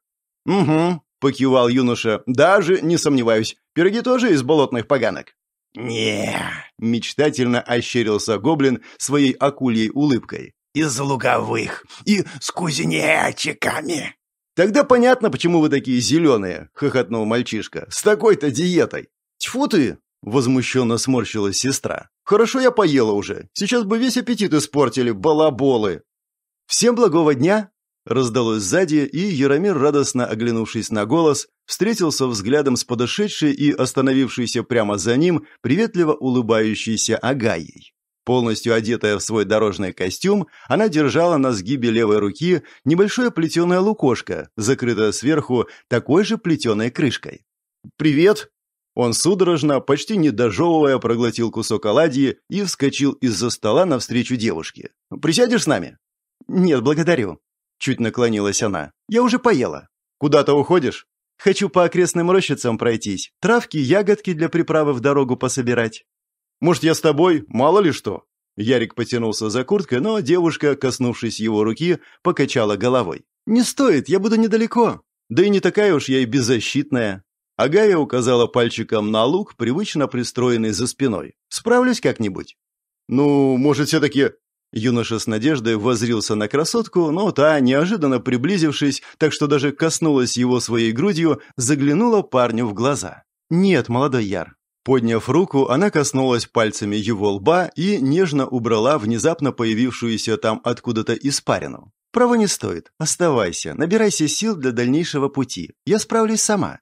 «Угу», — покивал юноша. «Даже не сомневаюсь. Пироги тоже из болотных поганок?» не мечтательно ощерился гоблин своей акульей улыбкой. «Из луговых и с кузнечиками!» «Тогда понятно, почему вы такие зеленые!» — хохотнул мальчишка. «С такой-то диетой!» «Тьфу ты!» — возмущенно сморщилась сестра. «Хорошо, я поела уже. Сейчас бы весь аппетит испортили, балаболы!» «Всем благого дня!» Раздалось сзади, и Яромир, радостно оглянувшись на голос, встретился взглядом с подошедшей и остановившейся прямо за ним приветливо улыбающейся Агайей. Полностью одетая в свой дорожный костюм, она держала на сгибе левой руки небольшое плетеное лукошко, закрытое сверху такой же плетеной крышкой. «Привет!» Он судорожно, почти не дожевывая, проглотил кусок оладьи и вскочил из-за стола навстречу девушке. «Присядешь с нами?» «Нет, благодарю», Чуть наклонилась она. «Я уже поела». «Куда-то уходишь?» «Хочу по окрестным рощицам пройтись, травки, ягодки для приправы в дорогу пособирать». «Может, я с тобой? Мало ли что». Ярик потянулся за курткой, но девушка, коснувшись его руки, покачала головой. «Не стоит, я буду недалеко. Да и не такая уж я и беззащитная». Агая указала пальчиком на лук, привычно пристроенный за спиной. «Справлюсь как-нибудь». «Ну, может, все-таки Юноша с надеждой возрился на красотку, но та, неожиданно приблизившись, так что даже коснулась его своей грудью, заглянула парню в глаза. «Нет, молодой Яр». Подняв руку, она коснулась пальцами его лба и нежно убрала внезапно появившуюся там откуда-то испарину. «Право не стоит. Оставайся. Набирайся сил для дальнейшего пути. Я справлюсь сама».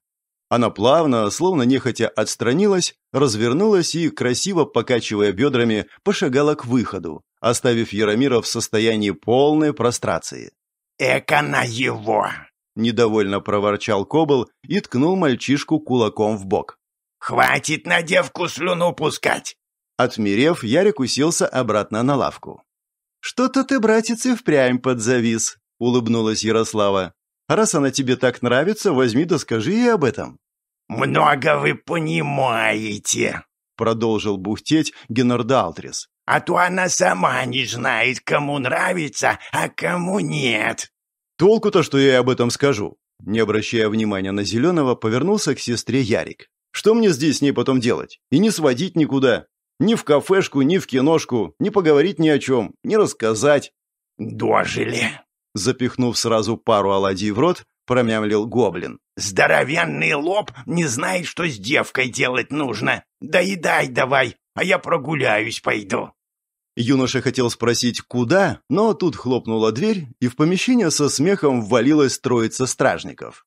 Она плавно, словно нехотя отстранилась, развернулась и, красиво покачивая бедрами, пошагала к выходу, оставив Яромира в состоянии полной прострации. «Эка на его!» – недовольно проворчал Кобл и ткнул мальчишку кулаком в бок. «Хватит на девку слюну пускать!» Отмерев, Ярик уселся обратно на лавку. «Что-то ты, братец, и впрямь подзавис», — улыбнулась Ярослава. «Раз она тебе так нравится, возьми да скажи ей об этом». «Много вы понимаете», — продолжил бухтеть Геннардалтрис а то она сама не знает, кому нравится, а кому нет». «Толку-то, что я об этом скажу?» Не обращая внимания на Зеленого, повернулся к сестре Ярик. «Что мне здесь с ней потом делать? И не сводить никуда. Ни в кафешку, ни в киношку, ни поговорить ни о чем, ни рассказать». «Дожили!» Запихнув сразу пару оладий в рот, промямлил гоблин. «Здоровенный лоб не знает, что с девкой делать нужно. Доедай давай, а я прогуляюсь пойду». Юноша хотел спросить «куда?», но тут хлопнула дверь, и в помещение со смехом ввалилась троица стражников.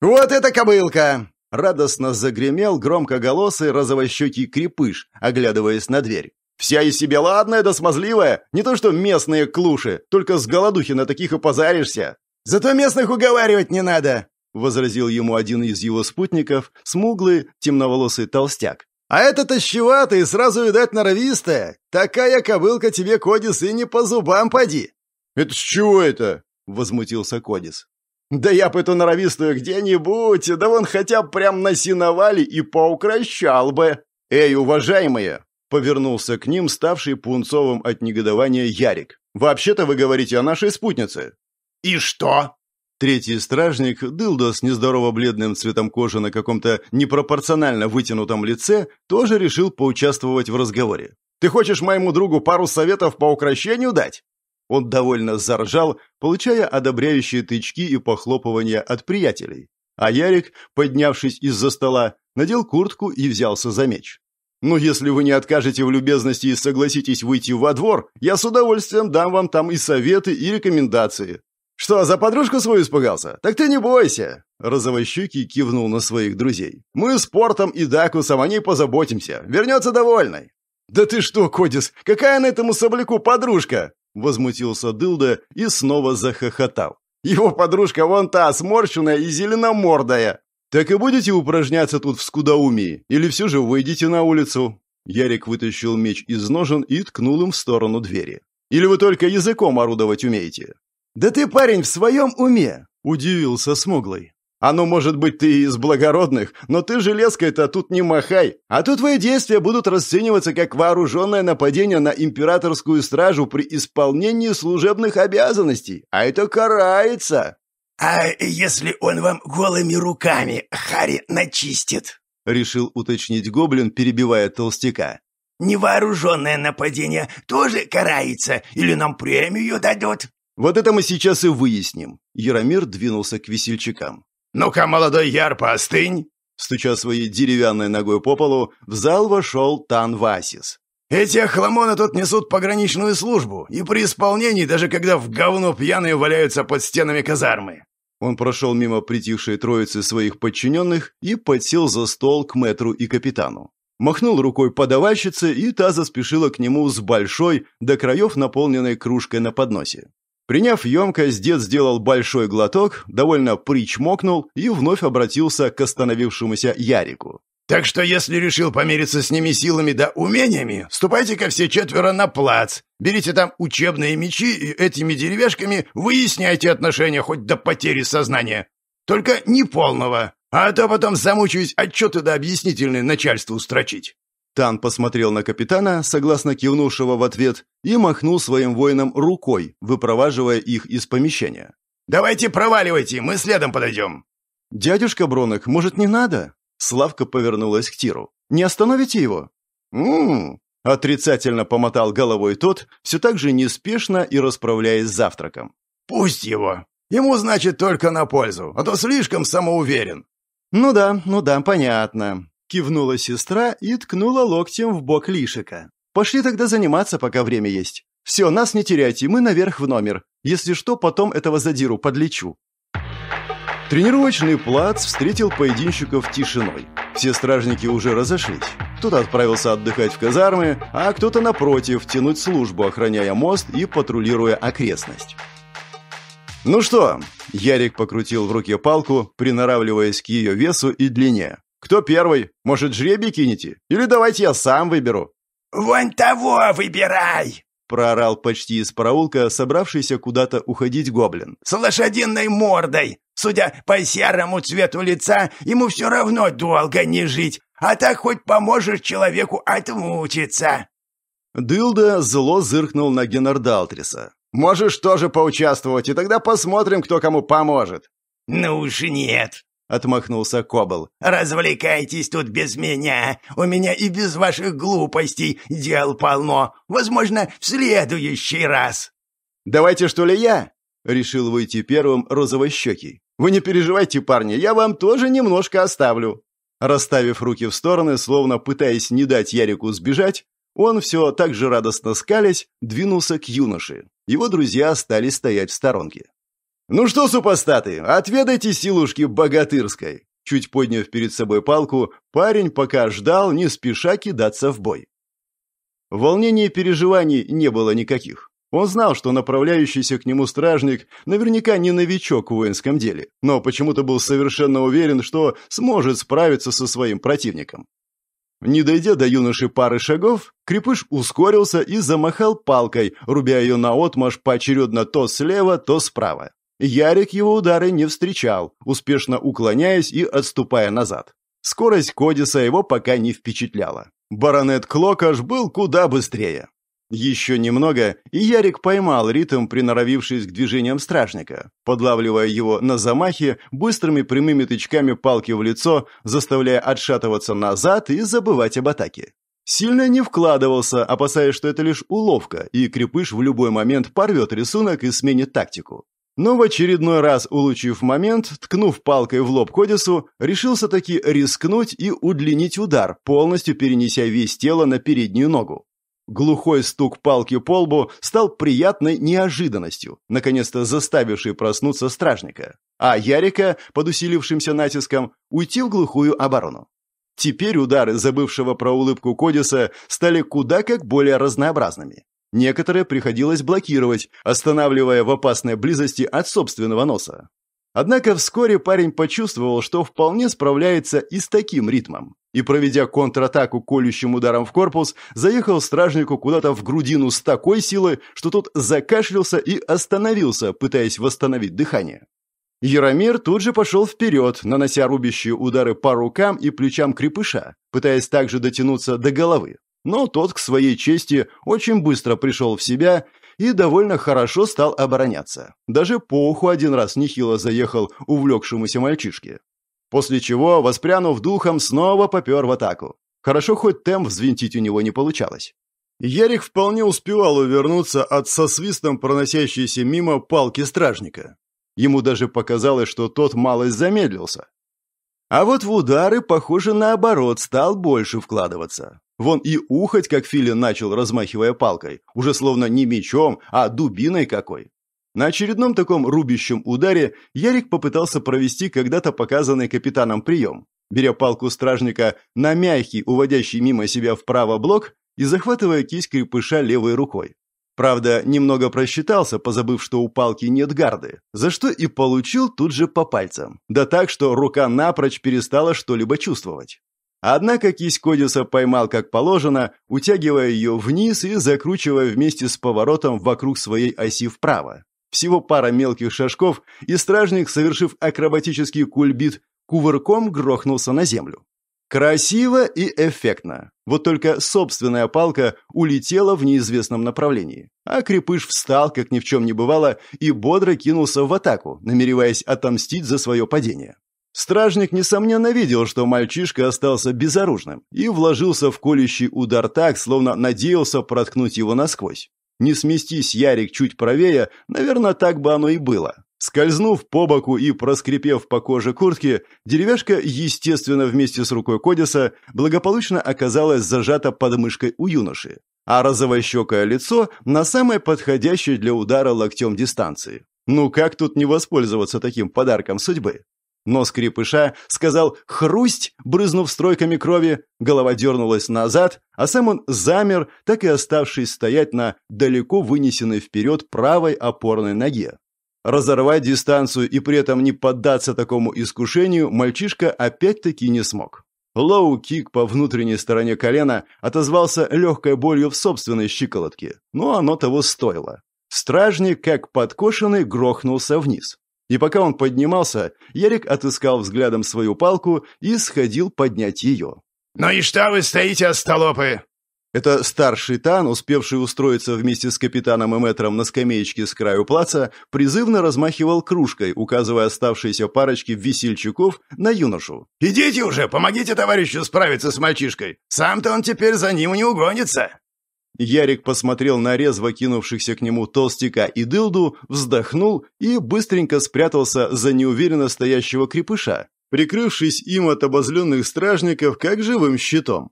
«Вот это кобылка!» Радостно загремел громкоголосый розовощекий крепыш, оглядываясь на дверь. «Вся из себя ладная да смазливая, не то что местные клуши, только с голодухи на таких и позаришься». «Зато местных уговаривать не надо!» — возразил ему один из его спутников, смуглый, темноволосый толстяк, а это тащеватый, сразу, видать, норовистая. Такая кобылка тебе, Кодис, и не по зубам поди. Это с чего это? Возмутился Кодис. Да я бы эту норовистую где-нибудь, да вон хотя бы прям насиновали и поукращал бы. Эй, уважаемые, повернулся к ним, ставший пунцовым от негодования Ярик. «Вообще-то вы говорите о нашей спутнице». «И что?» Третий стражник, дылда с нездорово бледным цветом кожи на каком-то непропорционально вытянутом лице, тоже решил поучаствовать в разговоре. «Ты хочешь моему другу пару советов по укращению дать?» Он довольно заржал, получая одобряющие тычки и похлопывания от приятелей. А Ярик, поднявшись из-за стола, надел куртку и взялся за меч. «Ну, если вы не откажете в любезности и согласитесь выйти во двор, я с удовольствием дам вам там и советы, и рекомендации. «Что, за подружку свою испугался? Так ты не бойся!» Розовощекий кивнул на своих друзей. «Мы с Портом и Дакусом о ней позаботимся. Вернется довольной!» «Да ты что, Кодис, какая на этому собляку подружка?» Возмутился Дылда и снова захохотал. «Его подружка вон та, сморщенная и зеленомордая!» «Так и будете упражняться тут в скудоумии? Или все же выйдите на улицу?» Ярик вытащил меч из ножен и ткнул им в сторону двери. «Или вы только языком орудовать умеете?» «Да ты, парень, в своем уме!» – удивился Смуглый. «Оно, может быть, ты из благородных, но ты железкой-то тут не махай, а то твои действия будут расцениваться как вооруженное нападение на императорскую стражу при исполнении служебных обязанностей, а это карается!» «А если он вам голыми руками Хари начистит?» — решил уточнить гоблин, перебивая толстяка. «Невооруженное нападение тоже карается, или нам премию дадут?» Вот это мы сейчас и выясним. Яромир двинулся к весельчакам. «Ну-ка, молодой яр, постынь! Стуча своей деревянной ногой по полу, в зал вошел Тан Васис. «Эти охламоны тут несут пограничную службу, и при исполнении, даже когда в говно пьяные валяются под стенами казармы!» Он прошел мимо притихшей троицы своих подчиненных и подсел за стол к метру и капитану. Махнул рукой подавальщице, и та заспешила к нему с большой, до краев наполненной кружкой на подносе. Приняв емкость, дед сделал большой глоток, довольно причмокнул и вновь обратился к остановившемуся Ярику. «Так что, если решил помериться с ними силами да умениями, ступайте-ка все четверо на плац, берите там учебные мечи и этими деревяшками выясняйте отношения хоть до потери сознания. Только не полного, а то потом замучаюсь отчеты да объяснительные начальству строчить». Тан посмотрел на капитана, согласно кивнувшего в ответ, и махнул своим воинам рукой, выпроваживая их из помещения. «Давайте проваливайте, мы следом подойдем!» «Дядюшка Бронок, может, не надо?» Славка повернулась к Тиру. «Не остановите его?» «М-м-м!» Отрицательно помотал головой тот, все так же неспешно и расправляясь с завтраком. «Пусть его! Ему, значит, только на пользу, а то слишком самоуверен!» «Ну да, ну да, понятно», кивнула сестра и ткнула локтем в бок Лишика. Пошли тогда заниматься, пока время есть. Все, нас не теряйте, мы наверх в номер. Если что, потом этого задиру подлечу. Тренировочный плац встретил поединщиков тишиной. Все стражники уже разошлись. Кто-то отправился отдыхать в казармы, а кто-то, напротив, тянуть службу, охраняя мост и патрулируя окрестность. «Ну что?» – Ярик покрутил в руке палку, принаравливаясь к ее весу и длине. Кто первый? Может, жребий кинете? Или давайте я сам выберу?» «Вон того выбирай!» проорал почти из проулка собравшийся куда-то уходить гоблин. «С лошадиной мордой! Судя по серому цвету лица, ему все равно долго не жить, а так хоть поможешь человеку отмучиться!» Дылда зло зыркнул на Геннардалтриса. «Можешь тоже поучаствовать, и тогда посмотрим, кто кому поможет!» «Ну уж нет!» — отмахнулся Кобл. «Развлекайтесь тут без меня. У меня и без ваших глупостей дел полно. Возможно, в следующий раз». «Давайте, что ли, я?» — решил выйти первым розовощекий. «Вы не переживайте, парни, я вам тоже немножко оставлю». Расставив руки в стороны, словно пытаясь не дать Ярику сбежать, он все так же радостно скались, двинулся к юноше. Его друзья остались стоять в сторонке. «Ну что, супостаты, отведайте силушки богатырской!» Чуть подняв перед собой палку, парень пока ждал, не спеша кидаться в бой. Волнений и переживаний не было никаких. Он знал, что направляющийся к нему стражник наверняка не новичок в воинском деле, но почему-то был совершенно уверен, что сможет справиться со своим противником. Не дойдя до юноши пары шагов, крепыш ускорился и замахал палкой, рубя ее наотмашь поочередно то слева, то справа. Ярик его удары не встречал, успешно уклоняясь и отступая назад. Скорость Кодиса его пока не впечатляла. Баронет Клокаш был куда быстрее. Еще немного, и Ярик поймал ритм, приноровившись к движениям стражника, подлавливая его на замахе быстрыми прямыми тычками палки в лицо, заставляя отшатываться назад и забывать об атаке. Сильно не вкладывался, опасаясь, что это лишь уловка, и крепыш в любой момент порвет рисунок и сменит тактику. Но в очередной раз, улучив момент, ткнув палкой в лоб Кодису, решился таки рискнуть и удлинить удар, полностью перенеся весь тело на переднюю ногу. Глухой стук палки по лбу стал приятной неожиданностью, наконец-то заставившей проснуться стражника, а Ярика, под усилившимся натиском, уйти в глухую оборону. Теперь удары забывшего про улыбку Кодиса стали куда как более разнообразными. Некоторые приходилось блокировать, останавливая в опасной близости от собственного носа. Однако вскоре парень почувствовал, что вполне справляется и с таким ритмом. И, проведя контратаку колющим ударом в корпус, заехал стражнику куда-то в грудину с такой силой, что тот закашлялся и остановился, пытаясь восстановить дыхание. Яромир тут же пошел вперед, нанося рубящие удары по рукам и плечам крепыша, пытаясь также дотянуться до головы. Но тот, к своей чести, очень быстро пришел в себя и довольно хорошо стал обороняться. Даже по уху один раз нехило заехал увлекшемуся мальчишке. После чего, воспрянув духом, снова попер в атаку. Хорошо хоть темп взвинтить у него не получалось. Ярик вполне успевал увернуться от со свистом проносящейся мимо палки стражника. Ему даже показалось, что тот малость замедлился. А вот в удары, похоже, наоборот, стал больше вкладываться. Вон и ухать, как Филин начал, размахивая палкой, уже словно не мечом, а дубиной какой. На очередном таком рубящем ударе Ярик попытался провести когда-то показанный капитаном прием. Беря палку стражника на мягкий, уводящий мимо себя вправо блок, и захватывая кисть крепыша левой рукой. Правда, немного просчитался, позабыв, что у палки нет гарды, за что и получил тут же по пальцам. Да так, что рука напрочь перестала что-либо чувствовать. Однако кисть Кодиса поймал как положено, утягивая ее вниз и закручивая вместе с поворотом вокруг своей оси вправо. Всего пара мелких шажков, и стражник, совершив акробатический кульбит, кувырком грохнулся на землю. Красиво и эффектно. Вот только собственная палка улетела в неизвестном направлении. А крепыш встал, как ни в чем не бывало, и бодро кинулся в атаку, намереваясь отомстить за свое падение. Стражник, несомненно, видел, что мальчишка остался безоружным и вложился в колющий удар так, словно надеялся проткнуть его насквозь. Не сместись Ярик чуть правее, наверное, так бы оно и было. Скользнув по боку и проскрипев по коже куртки, деревяшка, естественно, вместе с рукой Кодиса, благополучно оказалась зажата под мышкой у юноши, а розовощекое лицо на самой подходящей для удара локтем дистанции. Ну как тут не воспользоваться таким подарком судьбы? Нос крепыша сказал «хрусть», брызнув стройками крови, голова дернулась назад, а сам он замер, так и оставшись стоять на далеко вынесенной вперед правой опорной ноге. Разорвать дистанцию и при этом не поддаться такому искушению мальчишка опять-таки не смог. Лоу-кик по внутренней стороне колена отозвался легкой болью в собственной щиколотке, но оно того стоило. Стражник, как подкошенный, грохнулся вниз. И пока он поднимался, Ярик отыскал взглядом свою палку и сходил поднять ее. «Ну и что вы стоите, остолопы?» Это старший Тан, успевший устроиться вместе с капитаном и мэтром на скамеечке с краю плаца, призывно размахивал кружкой, указывая оставшиеся парочки весельчаков на юношу. «Идите уже, помогите товарищу справиться с мальчишкой! Сам-то он теперь за ним не угонится!» Ярик посмотрел на резво кинувшихся к нему толстяка и дылду, вздохнул и быстренько спрятался за неуверенно стоящего крепыша, прикрывшись им от обозленных стражников как живым щитом.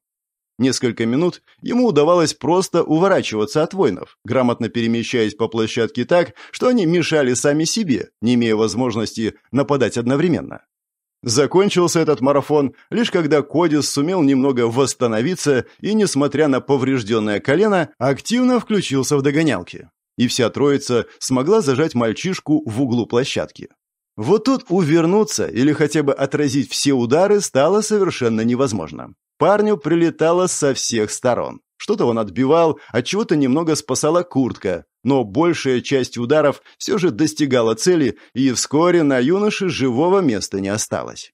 Несколько минут ему удавалось просто уворачиваться от воинов, грамотно перемещаясь по площадке так, что они мешали сами себе, не имея возможности нападать одновременно. Закончился этот марафон лишь когда Кодис сумел немного восстановиться и, несмотря на поврежденное колено, активно включился в догонялки. И вся троица смогла зажать мальчишку в углу площадки. Вот тут увернуться или хотя бы отразить все удары стало совершенно невозможно. Парню прилетало со всех сторон. Что-то он отбивал, от чего-то немного спасала куртка, но большая часть ударов все же достигала цели, и вскоре на юноше живого места не осталось.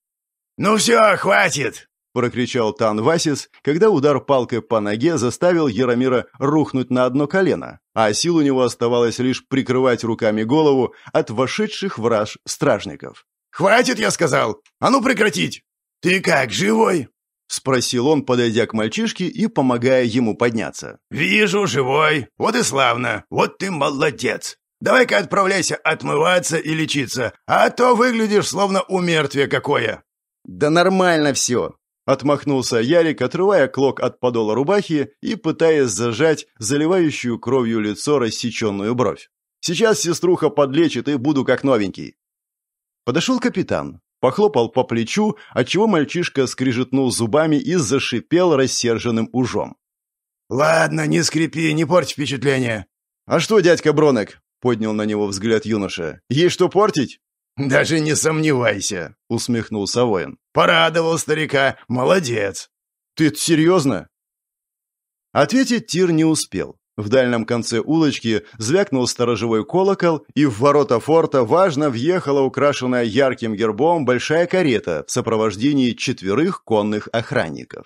«Ну все, хватит!» — прокричал Тан Васис, когда удар палкой по ноге заставил Яромира рухнуть на одно колено, а сил у него оставалось лишь прикрывать руками голову от вошедших враж стражников. «Хватит, я сказал! А ну прекратить! Ты как, живой?» — спросил он, подойдя к мальчишке и помогая ему подняться. «Вижу, живой. Вот и славно. Вот ты молодец. Давай-ка отправляйся отмываться и лечиться, а то выглядишь словно у мертвия какое». «Да нормально все», — отмахнулся Ярик, отрывая клок от подола рубахи и пытаясь зажать заливающую кровью лицо рассеченную бровь. «Сейчас сеструха подлечит и буду как новенький». Подошел капитан, Похлопал по плечу, отчего мальчишка скрижетнул зубами и зашипел рассерженным ужом. «Ладно, не скрипи, не порть впечатление». «А что, дядька Бронек поднял на него взгляд юноша. «Есть что портить?» «Даже не сомневайся», — усмехнулся воин. «Порадовал старика, молодец». «Ты серьезно?» Ответить Тир не успел. В дальнем конце улочки звякнул сторожевой колокол, и в ворота форта важно въехала украшенная ярким гербом большая карета в сопровождении четверых конных охранников.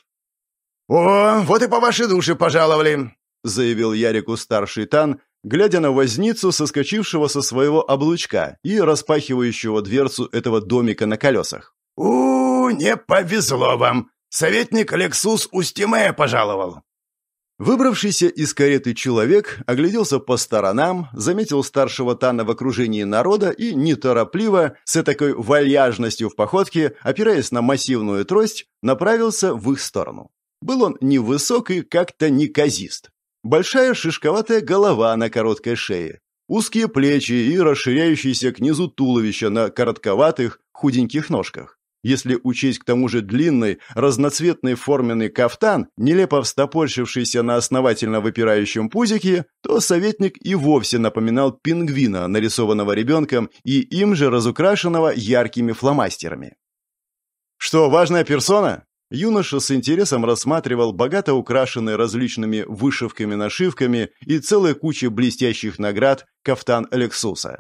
«О, вот и по вашей душе пожаловали!» — заявил Ярику старший Тан, глядя на возницу, соскочившего со своего облучка и распахивающего дверцу этого домика на колесах. у, не повезло вам! Советник Лексус Устимея пожаловал!» Выбравшийся из кареты человек огляделся по сторонам, заметил старшего Тана в окружении народа и неторопливо, с такой вальяжностью в походке, опираясь на массивную трость, направился в их сторону. Был он невысок и как-то неказист. Большая шишковатая голова на короткой шее, узкие плечи и расширяющиеся к низу туловища на коротковатых, худеньких ножках если учесть к тому же длинный, разноцветный форменный кафтан, нелепо встопорщившийся на основательно выпирающем пузике, то советник и вовсе напоминал пингвина, нарисованного ребенком и им же разукрашенного яркими фломастерами. «Что, важная персона?» Юноша с интересом рассматривал богато украшенный различными вышивками-нашивками и целой кучей блестящих наград кафтан Алексуса.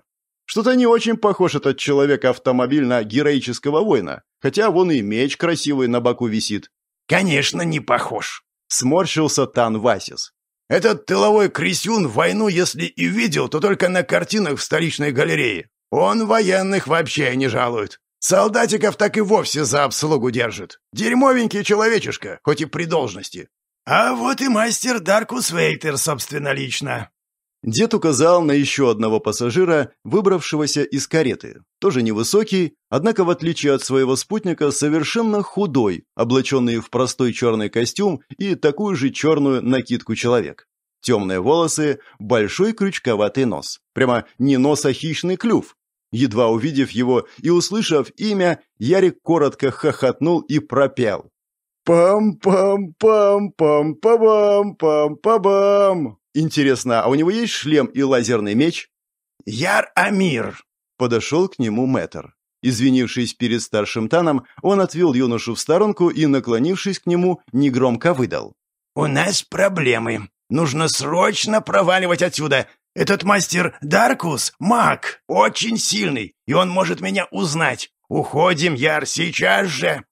Что-то не очень похож этот человек автомобиль на героического воина, хотя вон и меч красивый на боку висит. «Конечно, не похож», — сморщился Тан Васис. «Этот тыловой крысюн войну, если и видел, то только на картинах в столичной галерее. Он военных вообще не жалует. Солдатиков так и вовсе за обслугу держит. Дерьмовенький человечишка, хоть и при должности. А вот и мастер Даркус Вейтер собственно лично. Дед указал на еще одного пассажира, выбравшегося из кареты. Тоже невысокий, однако в отличие от своего спутника совершенно худой, облаченный в простой черный костюм и такую же черную накидку человек. Темные волосы, большой крючковатый нос. Прямо не нос, а хищный клюв. Едва увидев его и услышав имя, Ярик коротко хохотнул и пропел. пам пам пам пам па пам па -пам -пам -пам -пам -пам -пам -пам -пам -пам -пам Интересно, а у него есть шлем и лазерный меч? Яр Амир! Подошел к нему Мэтр. Извинившись перед старшим Таном, он отвел юношу в сторонку и, наклонившись к нему, негромко выдал. «У нас проблемы. Нужно срочно проваливать отсюда. Этот мастер Даркус — маг, очень сильный, и он может меня узнать. Уходим, Яр, сейчас же!»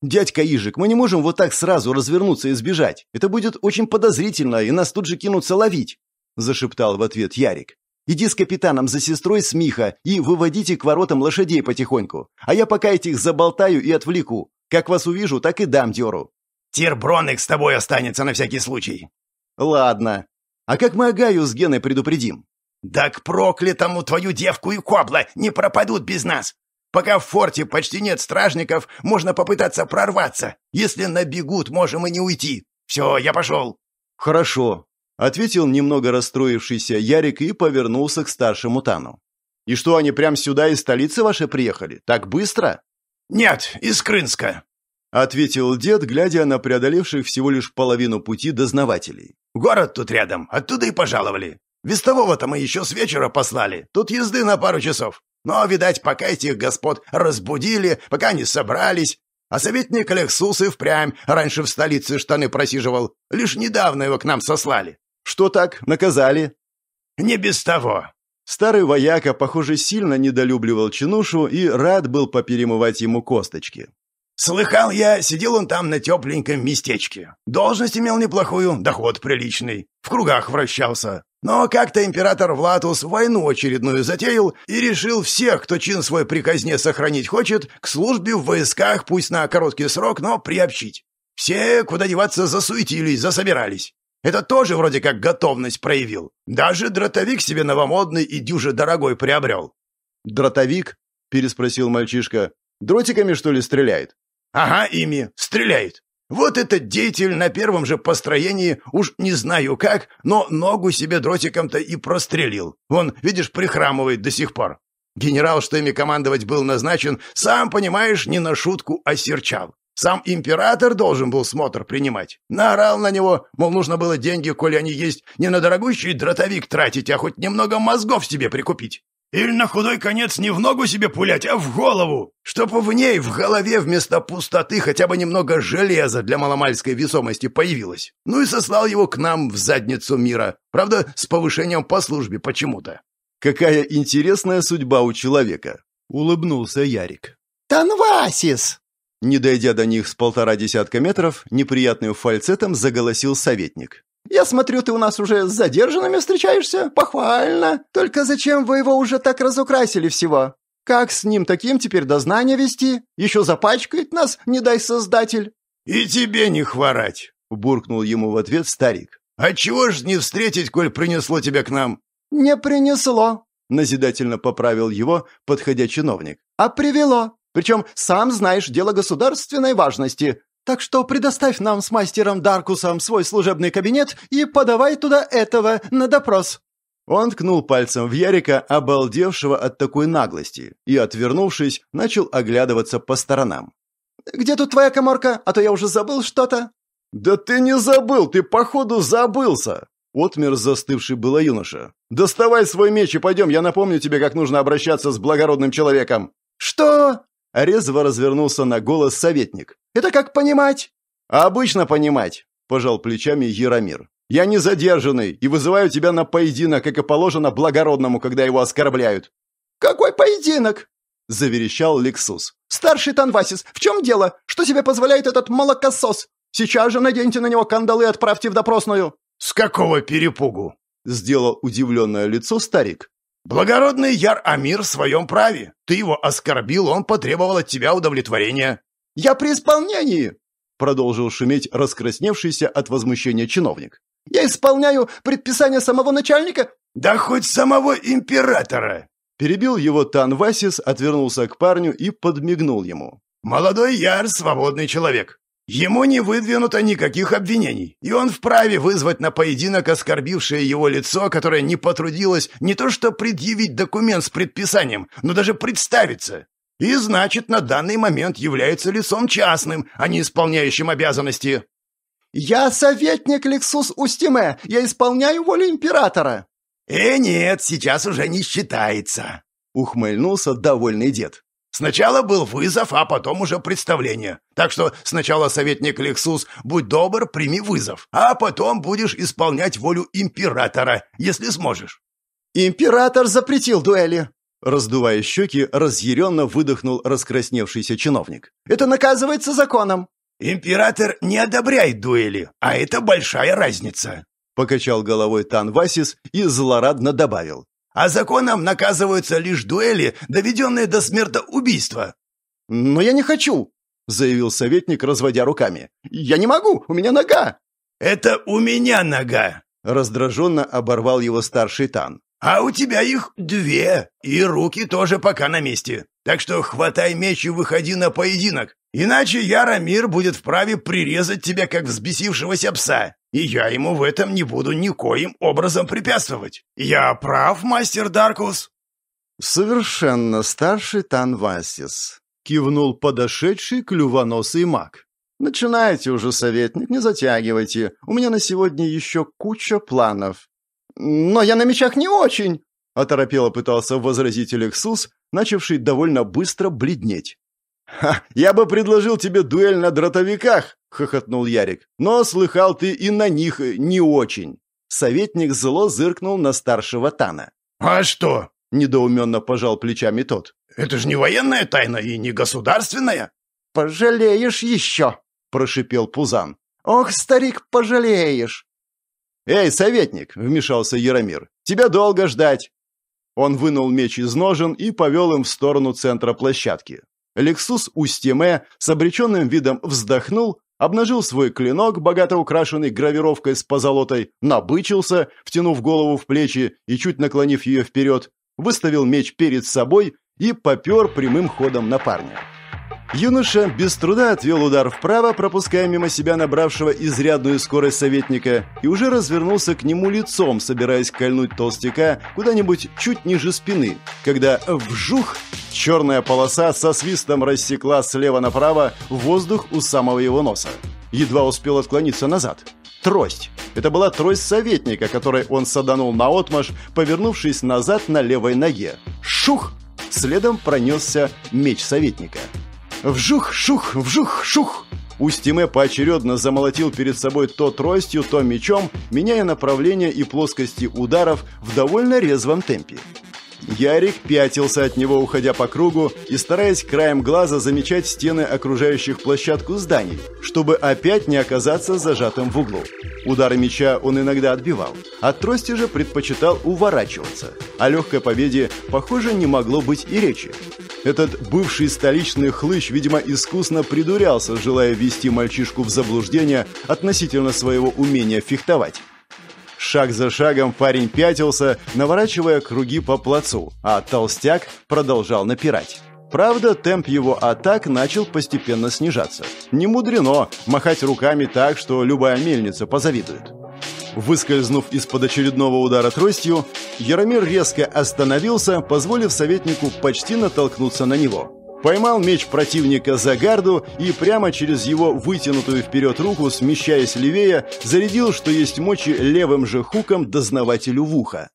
«Дядька Ижик, мы не можем вот так сразу развернуться и сбежать. Это будет очень подозрительно, и нас тут же кинутся ловить», — зашептал в ответ Ярик. «Иди с капитаном за сестрой Смиха и выводите к воротам лошадей потихоньку, а я пока этих заболтаю и отвлеку. Как вас увижу, так и дам дёру». «Тирброник с тобой останется на всякий случай». «Ладно. А как мы Агаю с Геной предупредим?» «Да к проклятому твою девку и кобла не пропадут без нас! Пока в форте почти нет стражников, можно попытаться прорваться. Если набегут, можем и не уйти. Все, я пошел». «Хорошо», — ответил немного расстроившийся Ярик и повернулся к старшему Тану. «И что, они прям сюда из столицы вашей приехали? Так быстро?» «Нет, из Крынска», — ответил дед, глядя на преодолевших всего лишь половину пути дознавателей. «Город тут рядом, оттуда и пожаловали. Вестового-то мы еще с вечера послали, тут езды на пару часов. Но, видать, пока этих господ разбудили, пока не собрались, а советник Алексус и впрямь раньше в столице штаны просиживал. Лишь недавно его к нам сослали. Что так, наказали? Не без того. Старый вояка, похоже, сильно недолюбливал чинушу и рад был поперемывать ему косточки. Слыхал я, сидел он там на тепленьком местечке. Должность имел неплохую, доход приличный. В кругах вращался. Но как-то император Влатус войну очередную затеял и решил всех, кто чин свой при казне сохранить хочет, к службе в войсках, пусть на короткий срок, но приобщить. Все, куда деваться, засуетились, засобирались. Это тоже вроде как готовность проявил. Даже дротовик себе новомодный и дюже дорогой приобрел. «Дротовик?» — переспросил мальчишка. «Дротиками, что ли, стреляет?» «Ага, ими. Стреляет. Вот этот деятель на первом же построении, уж не знаю как, но ногу себе дротиком-то и прострелил. Он, видишь, прихрамывает до сих пор. Генерал, что ими командовать был назначен, сам, понимаешь, не на шутку осерчал. Сам император должен был смотр принимать. Наорал на него, мол, нужно было деньги, коли они есть, не на дорогущий дротовик тратить, а хоть немного мозгов себе прикупить. Или на худой конец не в ногу себе пулять, а в голову, чтобы в ней, в голове вместо пустоты хотя бы немного железа для маломальской весомости появилось. Ну и сослал его к нам в задницу мира. Правда, с повышением по службе почему-то. Какая интересная судьба у человека, улыбнулся Ярик. Танвасис! Не дойдя до них с полтора десятка метров, неприятным фальцетом заголосил советник. Я смотрю, ты у нас уже с задержанными встречаешься? Похвально! Только зачем вы его уже так разукрасили всего? Как с ним таким теперь дознание вести? Еще запачкает нас, не дай создатель!» «И тебе не хворать!» — буркнул ему в ответ старик. «А чего ж не встретить, коль принесло тебя к нам?» «Не принесло!» — назидательно поправил его, подходя чиновник. «А привело! Причем, сам знаешь, дело государственной важности. Так что предоставь нам с мастером Даркусом свой служебный кабинет и подавай туда этого на допрос». Он ткнул пальцем в Ярика, обалдевшего от такой наглости, и, отвернувшись, начал оглядываться по сторонам. «Где тут твоя коморка? А то я уже забыл что-то». «Да ты не забыл, ты, походу, забылся!» Отмер застывший было юноша. «Доставай свой меч и пойдем, я напомню тебе, как нужно обращаться с благородным человеком!» «Что?» Резво развернулся на голос советник. «Это как понимать?» «Обычно понимать», – пожал плечами Яромир. «Я не задержанный и вызываю тебя на поединок, как и положено благородному, когда его оскорбляют». «Какой поединок?» – заверещал Лексус. «Старший Танвасис, в чем дело? Что тебе позволяет этот молокосос? Сейчас же наденьте на него кандалы и отправьте в допросную». «С какого перепугу?» – сделал удивленное лицо старик. Благородный Яр-Амир в своем праве. Ты его оскорбил, он потребовал от тебя удовлетворения. Я при исполнении, продолжил шуметь раскрасневшийся от возмущения чиновник. Я исполняю предписание самого начальника, да хоть самого императора. Перебил его Тан Васис, отвернулся к парню и подмигнул ему. Молодой Яр свободный человек. Ему не выдвинуто никаких обвинений, и он вправе вызвать на поединок оскорбившее его лицо, которое не потрудилось не то что предъявить документ с предписанием, но даже представиться. И значит, на данный момент является лицом частным, а не исполняющим обязанности. «Я советник Лексус Устиме, я исполняю волю императора!» «Э, нет, сейчас уже не считается!» — ухмыльнулся довольный дед. Сначала был вызов, а потом уже представление. Так что сначала советник Лексус, будь добр, прими вызов, а потом будешь исполнять волю императора, если сможешь». «Император запретил дуэли», Раздувая щеки, разъяренно выдохнул раскрасневшийся чиновник. «Это наказывается законом!» «Император не одобряет дуэли, а это большая разница!» Покачал головой Тан Васис и злорадно добавил а законом наказываются лишь дуэли, доведенные до смертоубийства». «Но я не хочу», — заявил советник, разводя руками. «Я не могу, у меня нога». «Это у меня нога», — раздраженно оборвал его старший Тан. «А у тебя их две, и руки тоже пока на месте. Так что хватай меч и выходи на поединок, иначе Яромир будет вправе прирезать тебя, как взбесившегося пса». И я ему в этом не буду никоим образом препятствовать. Я прав, мастер Даркус?» «Совершенно старший Тан кивнул подошедший клювоносый маг. «Начинайте уже, советник, не затягивайте. У меня на сегодня еще куча планов». «Но я на мечах не очень», — оторопело пытался возразить Алексус, начавший довольно быстро бледнеть. «Ха, я бы предложил тебе дуэль на дротовиках», — хохотнул Ярик. «Но слыхал ты и на них э, не очень». Советник зло зыркнул на старшего Тана. «А что?» — недоуменно пожал плечами тот. «Это же не военная тайна и не государственная». «Пожалеешь еще», — прошипел Пузан. «Ох, старик, пожалеешь!» «Эй, советник!» — вмешался Яромир. «Тебя долго ждать!» Он вынул меч из ножен и повел им в сторону центра площадки. Лексус Устиме с обреченным видом вздохнул обнажил свой клинок, богато украшенный гравировкой с позолотой, набычился, втянув голову в плечи и чуть наклонив ее вперед, выставил меч перед собой и попер прямым ходом на парня. Юноша без труда отвел удар вправо, пропуская мимо себя набравшего изрядную скорость советника, и уже развернулся к нему лицом, собираясь кольнуть толстяка куда-нибудь чуть ниже спины, когда вжух черная полоса со свистом рассекла слева направо воздух у самого его носа. Едва успел отклониться назад. Трость. Это была трость советника, которой он саданул наотмашь, повернувшись назад на левой ноге. Шух! Следом пронесся меч советника. Вжух-шух, вжух-шух! Устиме поочередно замолотил перед собой то тростью, то мечом, меняя направление и плоскости ударов в довольно резвом темпе. Ярик пятился от него, уходя по кругу и стараясь краем глаза замечать стены окружающих площадку зданий, чтобы опять не оказаться зажатым в углу. Удары меча он иногда отбивал, от трости же предпочитал уворачиваться. О легкой победе, похоже, не могло быть и речи. Этот бывший столичный хлыщ, видимо, искусно придурялся, желая ввести мальчишку в заблуждение относительно своего умения фехтовать. Шаг за шагом парень пятился, наворачивая круги по плацу, а толстяк продолжал напирать. Правда, темп его атак начал постепенно снижаться. Не мудрено махать руками так, что любая мельница позавидует. Выскользнув из-под очередного удара тростью, Яромир резко остановился, позволив советнику почти натолкнуться на него. Поймал меч противника за гарду и прямо через его вытянутую вперед руку, смещаясь левее, зарядил, что есть мочи, левым же хуком дознавателю в ухо.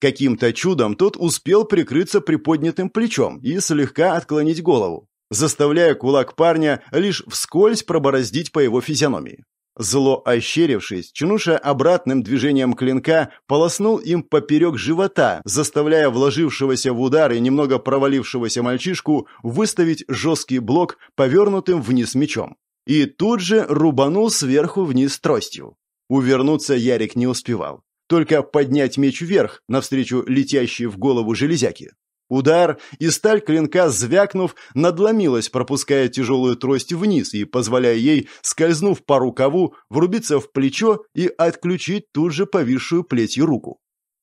Каким-то чудом тот успел прикрыться приподнятым плечом и слегка отклонить голову, заставляя кулак парня лишь вскользь пробороздить по его физиономии. Зло ощерившись, Чинуша обратным движением клинка полоснул им поперек живота, заставляя вложившегося в удар и немного провалившегося мальчишку выставить жесткий блок повернутым вниз мечом. И тут же рубанул сверху вниз тростью. Увернуться Ярик не успевал. Только поднять меч вверх, навстречу летящей в голову железяки. Удар, и сталь клинка, звякнув, надломилась, пропуская тяжелую трость вниз и позволяя ей, скользнув по рукаву, врубиться в плечо и отключить тут же повисшую плетью руку.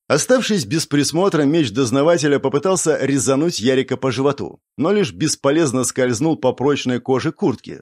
Оставшись без присмотра, меч дознавателя попытался резануть Ярика по животу, но лишь бесполезно скользнул по прочной коже куртки.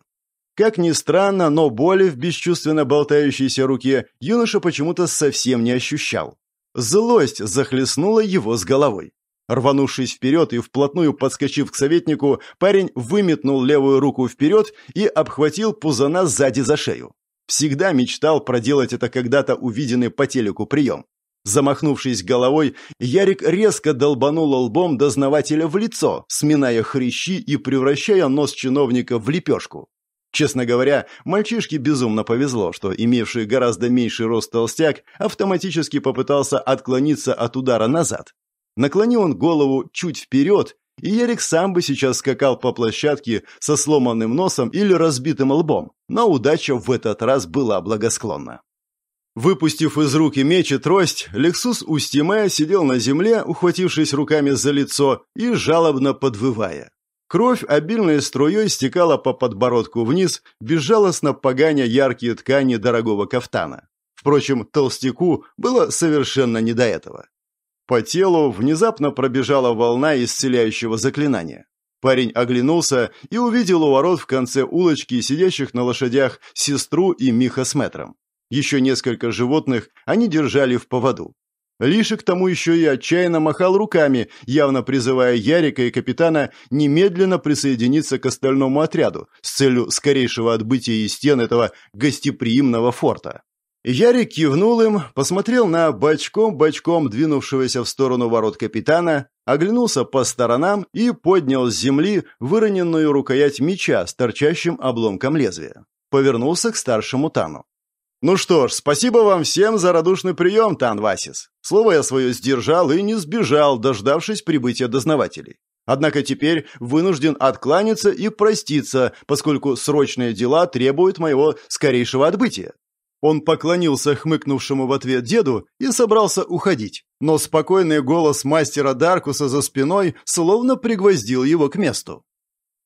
Как ни странно, но боли в бесчувственно болтающейся руке юноша почему-то совсем не ощущал. Злость захлестнула его с головой. Рванувшись вперед и вплотную подскочив к советнику, парень выметнул левую руку вперед и обхватил пузана сзади за шею. Всегда мечтал проделать это когда-то увиденный по телеку прием. Замахнувшись головой, Ярик резко долбанул лбом дознавателя в лицо, сминая хрящи и превращая нос чиновника в лепешку. Честно говоря, мальчишке безумно повезло, что имевший гораздо меньший рост толстяк автоматически попытался отклониться от удара назад. Наклони он голову чуть вперед, и Ярик сам бы сейчас скакал по площадке со сломанным носом или разбитым лбом, но удача в этот раз была благосклонна. Выпустив из руки меч и трость, Лексус Устимая сидел на земле, ухватившись руками за лицо и жалобно подвывая. Кровь обильной струей стекала по подбородку вниз, безжалостно поганя яркие ткани дорогого кафтана. Впрочем, толстяку было совершенно не до этого. По телу внезапно пробежала волна исцеляющего заклинания. Парень оглянулся и увидел у ворот в конце улочки сидящих на лошадях сестру и Миха с метром. Еще несколько животных они держали в поводу. к тому еще и отчаянно махал руками, явно призывая Ярика и капитана немедленно присоединиться к остальному отряду с целью скорейшего отбытия из стен этого гостеприимного форта. Ярик кивнул им, посмотрел на бочком-бочком двинувшегося в сторону ворот капитана, оглянулся по сторонам и поднял с земли выроненную рукоять меча с торчащим обломком лезвия. Повернулся к старшему Тану. «Ну что ж, спасибо вам всем за радушный прием, Тан Васис. Слово я свое сдержал и не сбежал, дождавшись прибытия дознавателей. Однако теперь вынужден откланяться и проститься, поскольку срочные дела требуют моего скорейшего отбытия. Он поклонился хмыкнувшему в ответ деду и собрался уходить, но спокойный голос мастера Даркуса за спиной словно пригвоздил его к месту.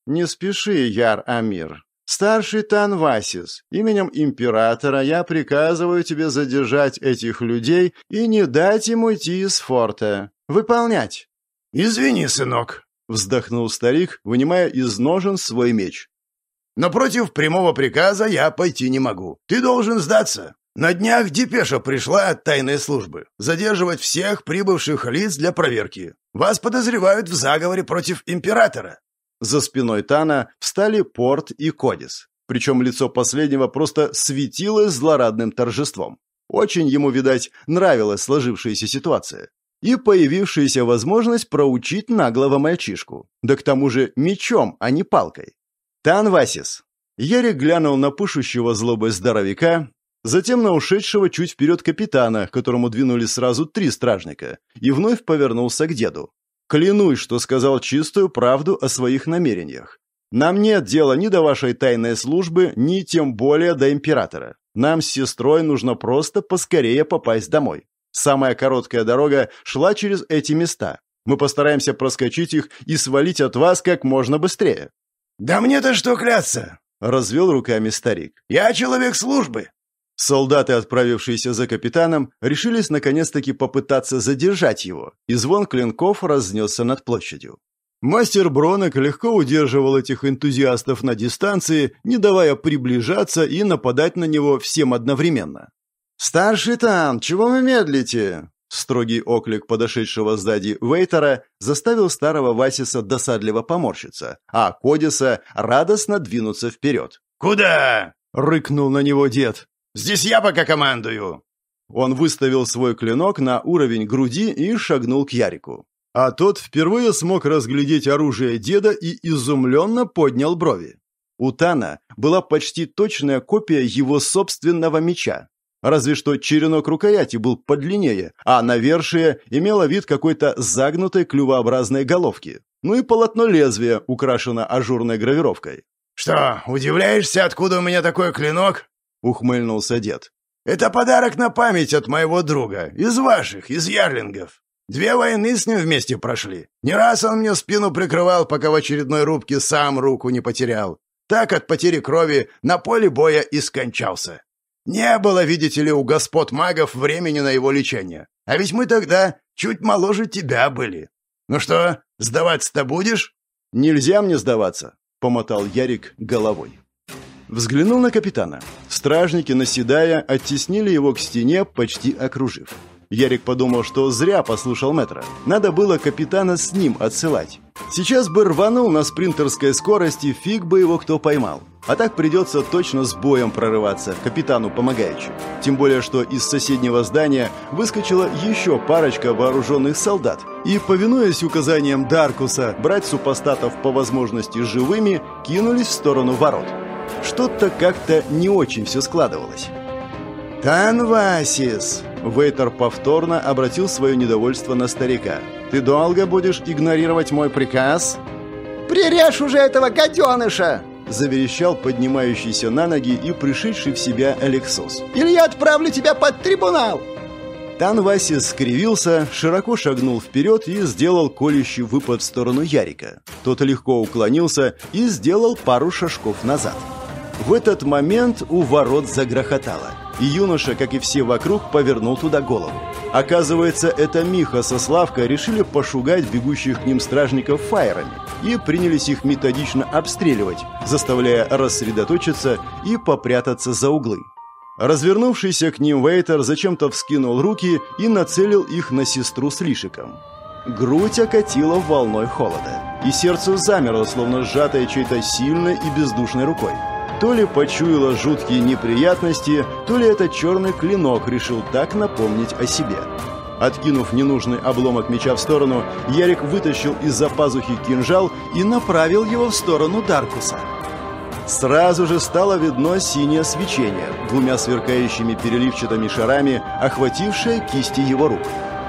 «Не спеши, Яр-Амир. Старший Танвасис, именем императора я приказываю тебе задержать этих людей и не дать им уйти из форта. Выполнять!» «Извини, сынок!» — вздохнул старик, вынимая из ножен свой меч. Но против прямого приказа я пойти не могу. Ты должен сдаться. На днях депеша пришла от тайной службы. Задерживать всех прибывших лиц для проверки. Вас подозревают в заговоре против императора». За спиной Тана встали Порт и Кодис. Причем лицо последнего просто светилось злорадным торжеством. Очень ему, видать, нравилась сложившаяся ситуация. И появившаяся возможность проучить наглого мальчишку. Да к тому же мечом, а не палкой. «Танвасис!» Ярик глянул на пышущего злобой здоровяка, затем на ушедшего чуть вперед капитана, которому двинули сразу три стражника, и вновь повернулся к деду. «Клянусь, что сказал чистую правду о своих намерениях. Нам нет дела ни до вашей тайной службы, ни тем более до императора. Нам с сестрой нужно просто поскорее попасть домой. Самая короткая дорога шла через эти места. Мы постараемся проскочить их и свалить от вас как можно быстрее. «Да мне-то что кляться!» — развел руками старик. «Я человек службы!» Солдаты, отправившиеся за капитаном, решились наконец-таки попытаться задержать его, и звон клинков разнесся над площадью. Мастер Бронок легко удерживал этих энтузиастов на дистанции, не давая приближаться и нападать на него всем одновременно. «Старший там, чего вы медлите?» Строгий оклик подошедшего сзади Вейтера заставил старого Васиса досадливо поморщиться, а Кодиса радостно двинуться вперед. «Куда?» — рыкнул на него дед. «Здесь я пока командую!» Он выставил свой клинок на уровень груди и шагнул к Ярику. А тот впервые смог разглядеть оружие деда и изумленно поднял брови. У Тана была почти точная копия его собственного меча, Разве что черенок рукояти был подлиннее, а навершие имело вид какой-то загнутой клювообразной головки. Ну и полотно лезвия украшено ажурной гравировкой. «Что, удивляешься, откуда у меня такой клинок?» — ухмыльнулся дед. «Это подарок на память от моего друга, из ваших, из ярлингов. Две войны с ним вместе прошли. Не раз он мне спину прикрывал, пока в очередной рубке сам руку не потерял. Так от потери крови на поле боя и скончался. Не было, видите ли, у господ магов времени на его лечение. А ведь мы тогда чуть моложе тебя были. Ну что, сдаваться-то будешь? Нельзя мне сдаваться, помотал Ярик головой. Взглянул на капитана. Стражники, наседая, оттеснили его к стене, почти окружив. Ярик подумал, что зря послушал метра. Надо было капитана с ним отсылать. Сейчас бы рванул на спринтерской скорости, фиг бы его кто поймал. А так придется точно с боем прорываться, капитану помогающим. Тем более, что из соседнего здания выскочила еще парочка вооруженных солдат. И, повинуясь указаниям Даркуса, брать супостатов по возможности живыми, кинулись в сторону ворот. Что-то как-то не очень все складывалось. «Танвасис!» Вейтер повторно обратил свое недовольство на старика – ты долго будешь игнорировать мой приказ?» «Прирежь уже этого гаденыша!» Заверещал поднимающийся на ноги и пришедший в себя Алексос. «Или я отправлю тебя под трибунал!» Танваси скривился, широко шагнул вперед и сделал колющий выпад в сторону Ярика. Тот легко уклонился и сделал пару шажков назад. В этот момент у ворот загрохотало – и юноша, как и все вокруг, повернул туда голову. Оказывается, это Миха со Славкой решили пошугать бегущих к ним стражников фаерами и принялись их методично обстреливать, заставляя рассредоточиться и попрятаться за углы. Развернувшийся к ним Вейтер зачем-то вскинул руки и нацелил их на сестру с лишиком. Грудь окатила волной холода, и сердце замерло, словно сжатое чьей-то сильной и бездушной рукой. То ли почуяла жуткие неприятности, то ли этот черный клинок решил так напомнить о себе. Откинув ненужный обломок меча в сторону, Ярик вытащил из-за пазухи кинжал и направил его в сторону Даркуса. Сразу же стало видно синее свечение, двумя сверкающими переливчатыми шарами, охватившее кисти его рук.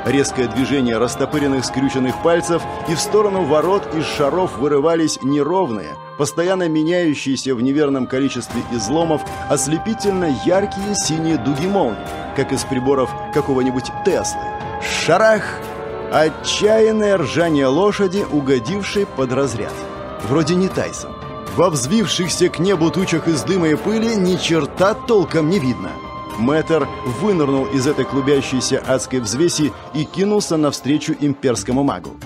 Резкое движение растопыренных скрюченных пальцев, и в сторону ворот из шаров вырывались неровные, постоянно меняющиеся в неверном количестве изломов, ослепительно яркие синие дуги молний, как из приборов какого-нибудь Теслы. Шарах! Отчаянное ржание лошади, угодившей под разряд. Вроде не Тайсон. Во взвившихся к небу тучах из дыма и пыли ни черта толком не видно. Мэтр вынырнул из этой клубящейся адской взвеси и кинулся навстречу имперскому магу.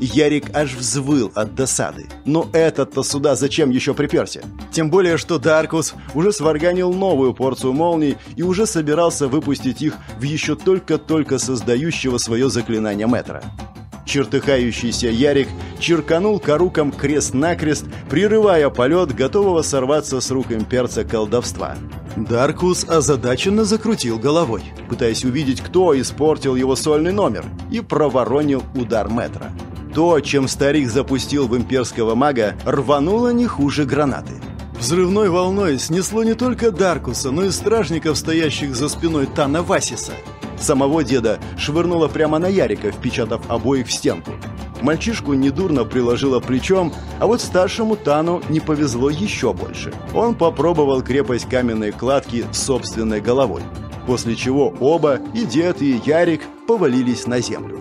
Ярик аж взвыл от досады. Но этот-то сюда зачем еще приперся? Тем более, что Даркус уже сварганил новую порцию молний и уже собирался выпустить их в еще только-только создающего свое заклинание метра. Чертыхающийся Ярик черканул коруком крест-накрест, прерывая полет, готового сорваться с рук имперца колдовства. Даркус озадаченно закрутил головой, пытаясь увидеть, кто испортил его сольный номер, и проворонил удар метра. То, чем старик запустил в имперского мага, рвануло не хуже гранаты. Взрывной волной снесло не только Даркуса, но и стражников, стоящих за спиной Тана Васиса – Самого деда швырнуло прямо на Ярика, впечатав обоих в стенку. Мальчишку недурно приложило плечом, а вот старшему Тану не повезло еще больше. Он попробовал крепость каменной кладки собственной головой, после чего оба, и дед, и Ярик, повалились на землю.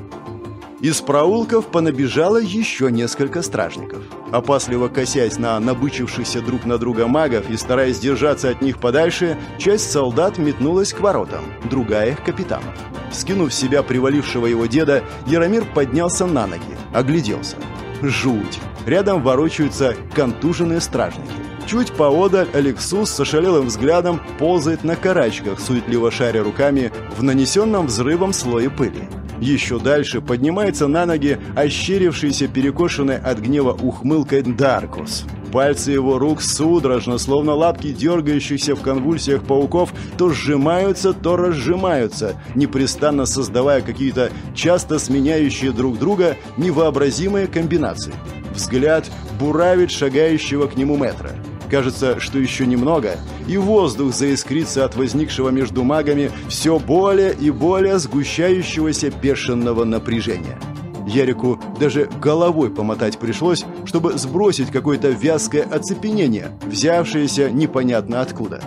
Из проулков понабежало еще несколько стражников. Опасливо косясь на набычившихся друг на друга магов и стараясь держаться от них подальше, часть солдат метнулась к воротам, другая — к капитану. Скинув себя привалившего его деда, Яромир поднялся на ноги, огляделся. Жуть! Рядом ворочаются контуженные стражники. Чуть поодаль Алексус с ошалелым взглядом ползает на карачках, суетливо шаря руками в нанесенном взрывом слое пыли. Еще дальше поднимается на ноги ощерившийся, перекошенный от гнева ухмылкой Даркус. Пальцы его рук судорожно, словно лапки дергающихся в конвульсиях пауков, то сжимаются, то разжимаются, непрестанно создавая какие-то часто сменяющие друг друга невообразимые комбинации. Взгляд буравит шагающего к нему метра. Кажется, что еще немного, и воздух заискрится от возникшего между магами все более и более сгущающегося бешеного напряжения. Ярику даже головой помотать пришлось, чтобы сбросить какое-то вязкое оцепенение, взявшееся непонятно откуда.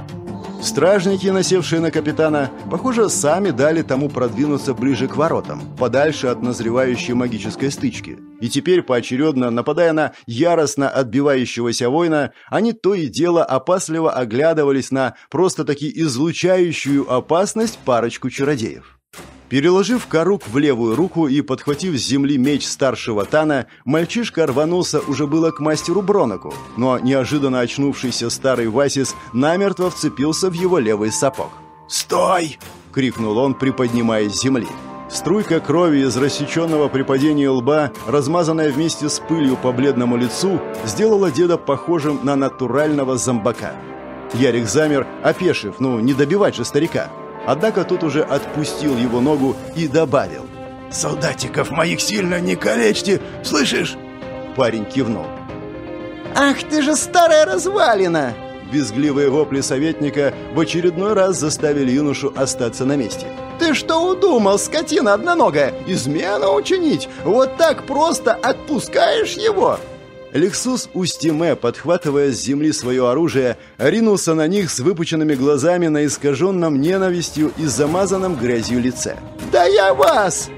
Стражники, насевшие на капитана, похоже, сами дали тому продвинуться ближе к воротам, подальше от назревающей магической стычки. И теперь, поочередно нападая на яростно отбивающегося воина, они то и дело опасливо оглядывались на просто-таки излучающую опасность парочку чародеев. Переложив корук в левую руку и подхватив с земли меч старшего Тана, мальчишка рванулся уже было к мастеру Броноку, но неожиданно очнувшийся старый Васис намертво вцепился в его левый сапог. «Стой!» — крикнул он, приподнимаясь с земли. Струйка крови из рассеченного при падении лба, размазанная вместе с пылью по бледному лицу, сделала деда похожим на натурального зомбака. Ярик замер, опешив, ну не добивать же старика. Однако тут уже отпустил его ногу и добавил. «Солдатиков моих сильно не калечьте, слышишь?» Парень кивнул. «Ах ты же старая развалина!» Визгливые вопли советника в очередной раз заставили юношу остаться на месте. «Ты что удумал, скотина одноногая? Измену учинить? Вот так просто отпускаешь его?» Лексус Устиме, подхватывая с земли свое оружие, ринулся на них с выпученными глазами на искаженном ненавистью и замазанном грязью лице. «Да я вас!»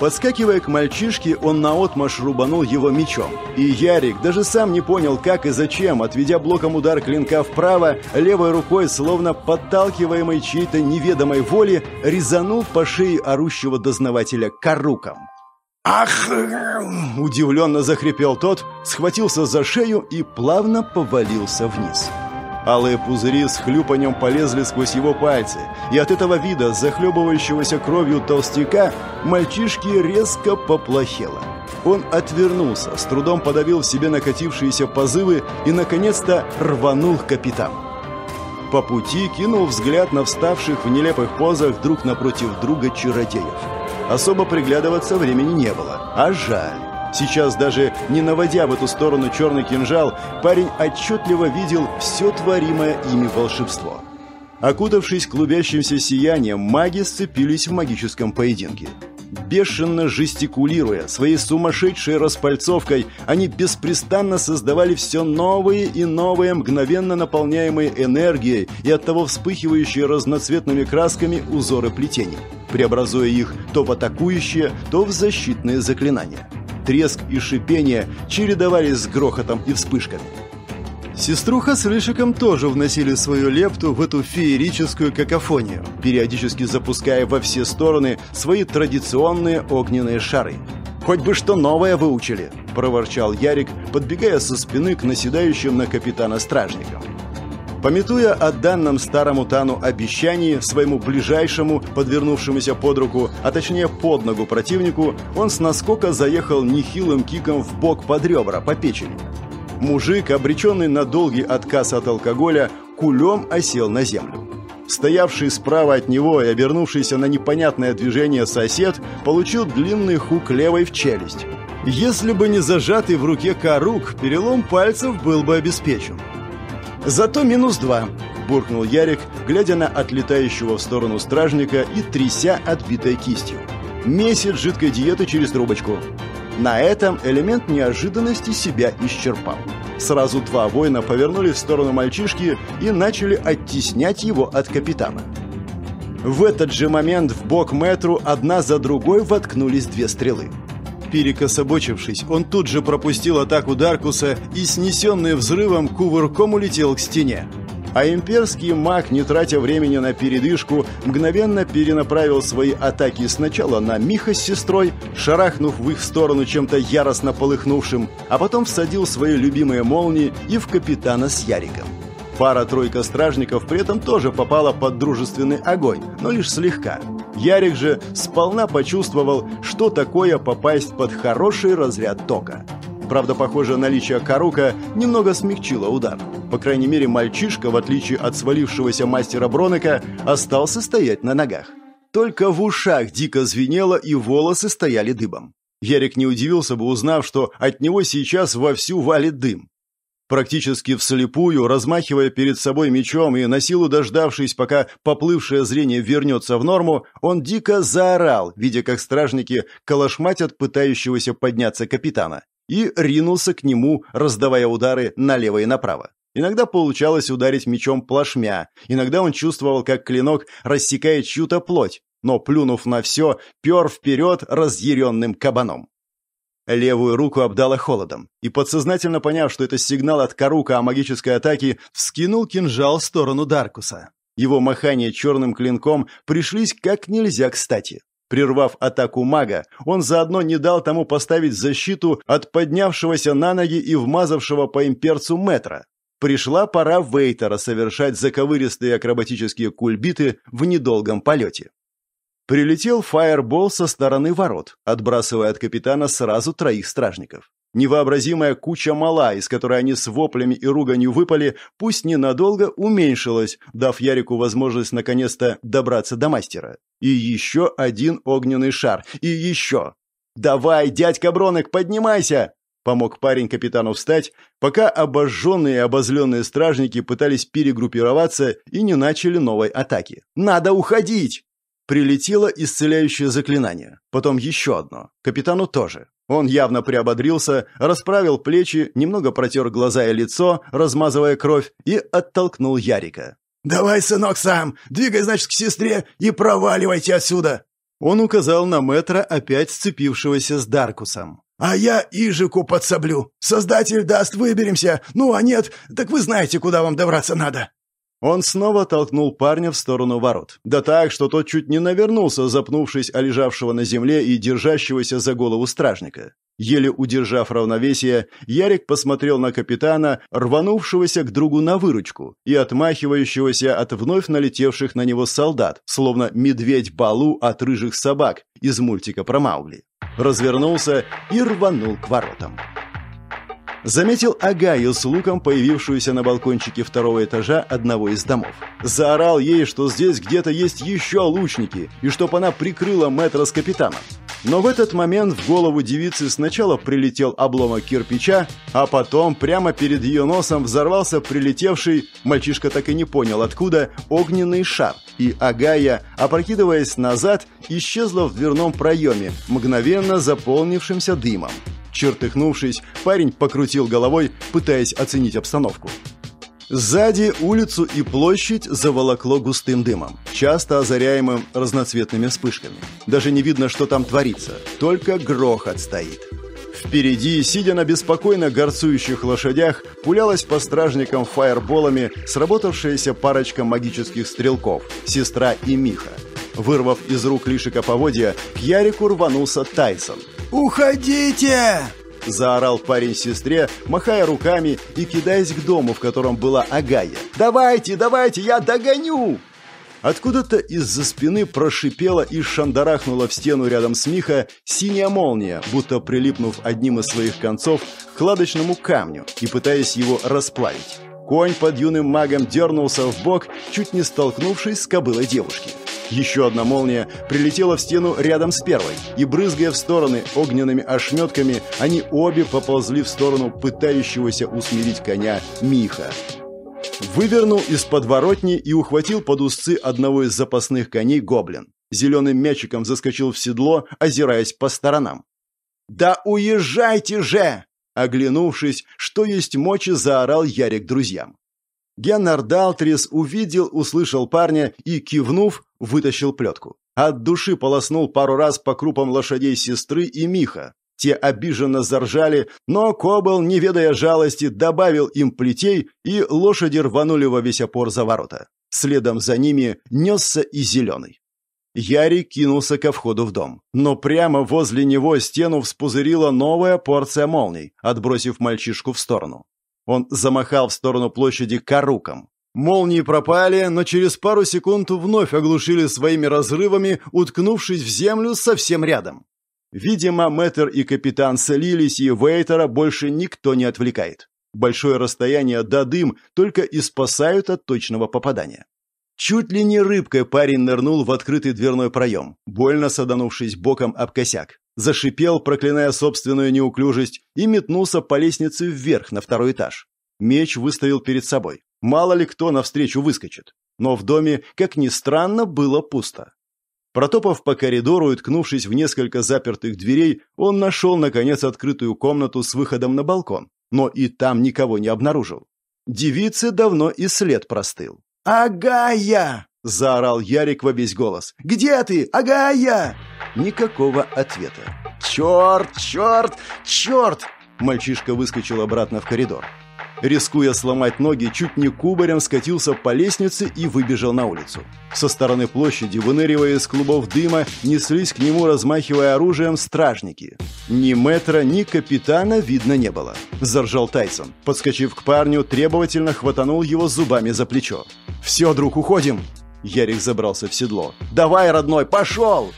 Подскакивая к мальчишке, он наотмашь рубанул его мечом. И Ярик даже сам не понял, как и зачем, отведя блоком удар клинка вправо, левой рукой, словно подталкиваемой чьей-то неведомой воли, резанул по шее орущего дознавателя коруком. «Ах!» – удивленно захрипел тот, схватился за шею и плавно повалился вниз. Алые пузыри с хлюпанем полезли сквозь его пальцы, и от этого вида, захлебывающегося кровью толстяка, мальчишки резко поплохело. Он отвернулся, с трудом подавил в себе накатившиеся позывы и, наконец-то, рванул к капитану. По пути кинул взгляд на вставших в нелепых позах друг напротив друга чародеев – особо приглядываться времени не было. А жаль. Сейчас даже не наводя в эту сторону черный кинжал, парень отчетливо видел все творимое ими волшебство. Окутавшись клубящимся сиянием, маги сцепились в магическом поединке. Бешено жестикулируя, своей сумасшедшей распальцовкой, они беспрестанно создавали все новые и новые, мгновенно наполняемые энергией и оттого вспыхивающие разноцветными красками узоры плетений, преобразуя их то в атакующие, то в защитные заклинания. Треск и шипение чередовались с грохотом и вспышками. Сеструха с Рыжиком тоже вносили свою лепту в эту феерическую какофонию, периодически запуская во все стороны свои традиционные огненные шары. «Хоть бы что новое выучили!» – проворчал Ярик, подбегая со спины к наседающим на капитана стражникам. Пометуя о данном старому Тану обещании своему ближайшему, подвернувшемуся под руку, а точнее под ногу противнику, он с наскока заехал нехилым киком в бок под ребра, по печени мужик, обреченный на долгий отказ от алкоголя, кулем осел на землю. Стоявший справа от него и обернувшийся на непонятное движение сосед получил длинный хук левой в челюсть. Если бы не зажатый в руке корук, перелом пальцев был бы обеспечен. «Зато минус два», – буркнул Ярик, глядя на отлетающего в сторону стражника и тряся отбитой кистью. «Месяц жидкой диеты через трубочку. На этом элемент неожиданности себя исчерпал. Сразу два воина повернулись в сторону мальчишки и начали оттеснять его от капитана. В этот же момент в бок метру одна за другой воткнулись две стрелы. Перекособочившись, он тут же пропустил атаку Даркуса и, снесенный взрывом, кувырком улетел к стене. А имперский маг, не тратя времени на передышку, мгновенно перенаправил свои атаки сначала на Миха с сестрой, шарахнув в их сторону чем-то яростно полыхнувшим, а потом всадил свои любимые молнии и в капитана с Яриком. Пара-тройка стражников при этом тоже попала под дружественный огонь, но лишь слегка. Ярик же сполна почувствовал, что такое попасть под хороший разряд тока. Правда, похоже, наличие Карука немного смягчило удар. По крайней мере, мальчишка, в отличие от свалившегося мастера броника, остался стоять на ногах. Только в ушах дико звенело, и волосы стояли дыбом. Ярик не удивился бы, узнав, что от него сейчас вовсю валит дым. Практически вслепую, размахивая перед собой мечом и на силу дождавшись, пока поплывшее зрение вернется в норму, он дико заорал, видя, как стражники калашматят пытающегося подняться капитана и ринулся к нему, раздавая удары налево и направо. Иногда получалось ударить мечом плашмя, иногда он чувствовал, как клинок рассекает чью-то плоть, но, плюнув на все, пер вперед разъяренным кабаном. Левую руку обдало холодом, и, подсознательно поняв, что это сигнал от Карука о магической атаке, вскинул кинжал в сторону Даркуса. Его махание черным клинком пришлись как нельзя кстати. Прервав атаку мага, он заодно не дал тому поставить защиту от поднявшегося на ноги и вмазавшего по имперцу метра. Пришла пора Вейтера совершать заковыристые акробатические кульбиты в недолгом полете. Прилетел фаербол со стороны ворот, отбрасывая от капитана сразу троих стражников. Невообразимая куча мала, из которой они с воплями и руганью выпали, пусть ненадолго уменьшилась, дав Ярику возможность наконец-то добраться до мастера. И еще один огненный шар. И еще. «Давай, дядька Бронок, поднимайся!» Помог парень капитану встать, пока обожженные и обозленные стражники пытались перегруппироваться и не начали новой атаки. «Надо уходить!» Прилетело исцеляющее заклинание. Потом еще одно. Капитану тоже. Он явно приободрился, расправил плечи, немного протер глаза и лицо, размазывая кровь, и оттолкнул Ярика. «Давай, сынок, сам! Двигай, значит, к сестре и проваливайте отсюда!» Он указал на мэтра, опять сцепившегося с Даркусом. «А я Ижику подсоблю. Создатель даст, выберемся. Ну, а нет, так вы знаете, куда вам добраться надо». Он снова толкнул парня в сторону ворот. Да так, что тот чуть не навернулся, запнувшись о лежавшего на земле и держащегося за голову стражника. Еле удержав равновесие, Ярик посмотрел на капитана, рванувшегося к другу на выручку и отмахивающегося от вновь налетевших на него солдат, словно медведь Балу от рыжих собак из мультика про Маугли. Развернулся и рванул к воротам заметил Агаю с луком, появившуюся на балкончике второго этажа одного из домов. Заорал ей, что здесь где-то есть еще лучники, и чтоб она прикрыла мэтра с капитаном. Но в этот момент в голову девицы сначала прилетел обломок кирпича, а потом прямо перед ее носом взорвался прилетевший, мальчишка так и не понял откуда, огненный шар. И Агая, опрокидываясь назад, исчезла в дверном проеме, мгновенно заполнившимся дымом. Чертыхнувшись, парень покрутил головой, пытаясь оценить обстановку. Сзади улицу и площадь заволокло густым дымом, часто озаряемым разноцветными вспышками. Даже не видно, что там творится, только грохот стоит. Впереди, сидя на беспокойно горцующих лошадях, пулялась по стражникам фаерболами сработавшаяся парочка магических стрелков, сестра и Миха. Вырвав из рук Лишика поводья, к Ярику рванулся Тайсон – «Уходите!» – заорал парень сестре, махая руками и кидаясь к дому, в котором была Агая. «Давайте, давайте, я догоню!» Откуда-то из-за спины прошипела и шандарахнула в стену рядом с Миха синяя молния, будто прилипнув одним из своих концов к кладочному камню и пытаясь его расплавить. Конь под юным магом дернулся в бок, чуть не столкнувшись с кобылой девушки. Еще одна молния прилетела в стену рядом с первой, и, брызгая в стороны огненными ошметками, они обе поползли в сторону пытающегося усмирить коня Миха. Вывернул из подворотни и ухватил под узцы одного из запасных коней гоблин. Зеленым мячиком заскочил в седло, озираясь по сторонам. «Да уезжайте же!» Оглянувшись, что есть мочи, заорал Ярик друзьям. Геннар Далтрис увидел, услышал парня и, кивнув, вытащил плетку. От души полоснул пару раз по крупам лошадей сестры и Миха. Те обиженно заржали, но Кобал, не ведая жалости, добавил им плетей, и лошади рванули во весь опор за ворота. Следом за ними несся и зеленый. Яри кинулся ко входу в дом. Но прямо возле него стену вспузырила новая порция молний, отбросив мальчишку в сторону. Он замахал в сторону площади каруком. Молнии пропали, но через пару секунд вновь оглушили своими разрывами, уткнувшись в землю совсем рядом. Видимо, Мэттер и капитан солились, и Вейтера больше никто не отвлекает. Большое расстояние до дым только и спасают от точного попадания. Чуть ли не рыбкой парень нырнул в открытый дверной проем, больно саданувшись боком об косяк. Зашипел, проклиная собственную неуклюжесть, и метнулся по лестнице вверх на второй этаж. Меч выставил перед собой. Мало ли кто навстречу выскочит. Но в доме, как ни странно, было пусто. Протопав по коридору и ткнувшись в несколько запертых дверей, он нашел, наконец, открытую комнату с выходом на балкон, но и там никого не обнаружил. Девицы давно и след простыл. «Агая!» — заорал Ярик во весь голос. «Где ты, Агая?» Никакого ответа. «Черт, черт, черт!» Мальчишка выскочил обратно в коридор. Рискуя сломать ноги, чуть не кубарем скатился по лестнице и выбежал на улицу. Со стороны площади, выныривая из клубов дыма, неслись к нему, размахивая оружием, стражники. Ни метра, ни капитана видно не было. Заржал Тайсон. Подскочив к парню, требовательно хватанул его зубами за плечо. «Все, друг, уходим!» Ярик забрался в седло. «Давай, родной, пошел!»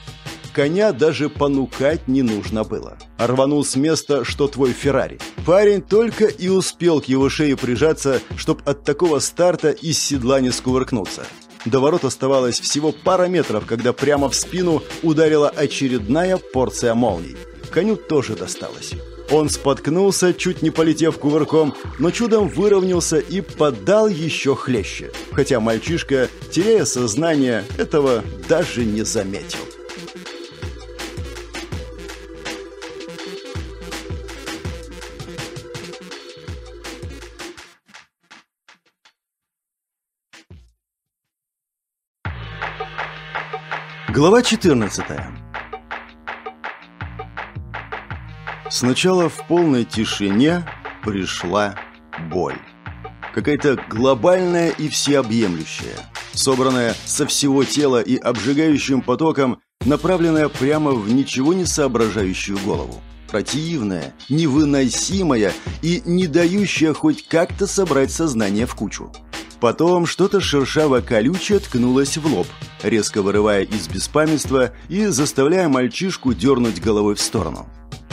коня даже понукать не нужно было. Рванул с места, что твой Феррари. Парень только и успел к его шее прижаться, чтоб от такого старта из седла не скувыркнуться. До ворот оставалось всего пара метров, когда прямо в спину ударила очередная порция молний. Коню тоже досталось. Он споткнулся, чуть не полетев кувырком, но чудом выровнялся и подал еще хлеще. Хотя мальчишка, теряя сознание, этого даже не заметил. Глава 14 Сначала в полной тишине пришла боль. Какая-то глобальная и всеобъемлющая, собранная со всего тела и обжигающим потоком, направленная прямо в ничего не соображающую голову. Противная, невыносимая и не дающая хоть как-то собрать сознание в кучу. Потом что-то шершаво-колючее ткнулось в лоб, резко вырывая из беспамятства и заставляя мальчишку дернуть головой в сторону.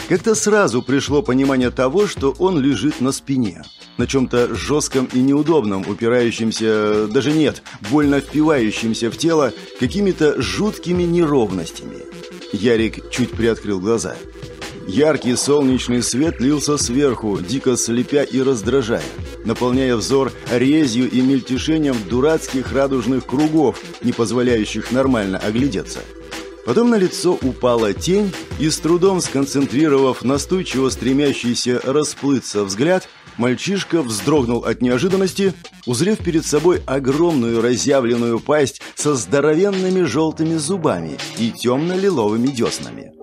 Как-то сразу пришло понимание того, что он лежит на спине. На чем-то жестком и неудобном, упирающемся, даже нет, больно впивающимся в тело какими-то жуткими неровностями. Ярик чуть приоткрыл глаза. Яркий солнечный свет лился сверху, дико слепя и раздражая, наполняя взор резью и мельтешением дурацких радужных кругов, не позволяющих нормально оглядеться. Потом на лицо упала тень, и с трудом сконцентрировав настойчиво стремящийся расплыться взгляд, мальчишка вздрогнул от неожиданности, узрев перед собой огромную разъявленную пасть со здоровенными желтыми зубами и темно-лиловыми деснами.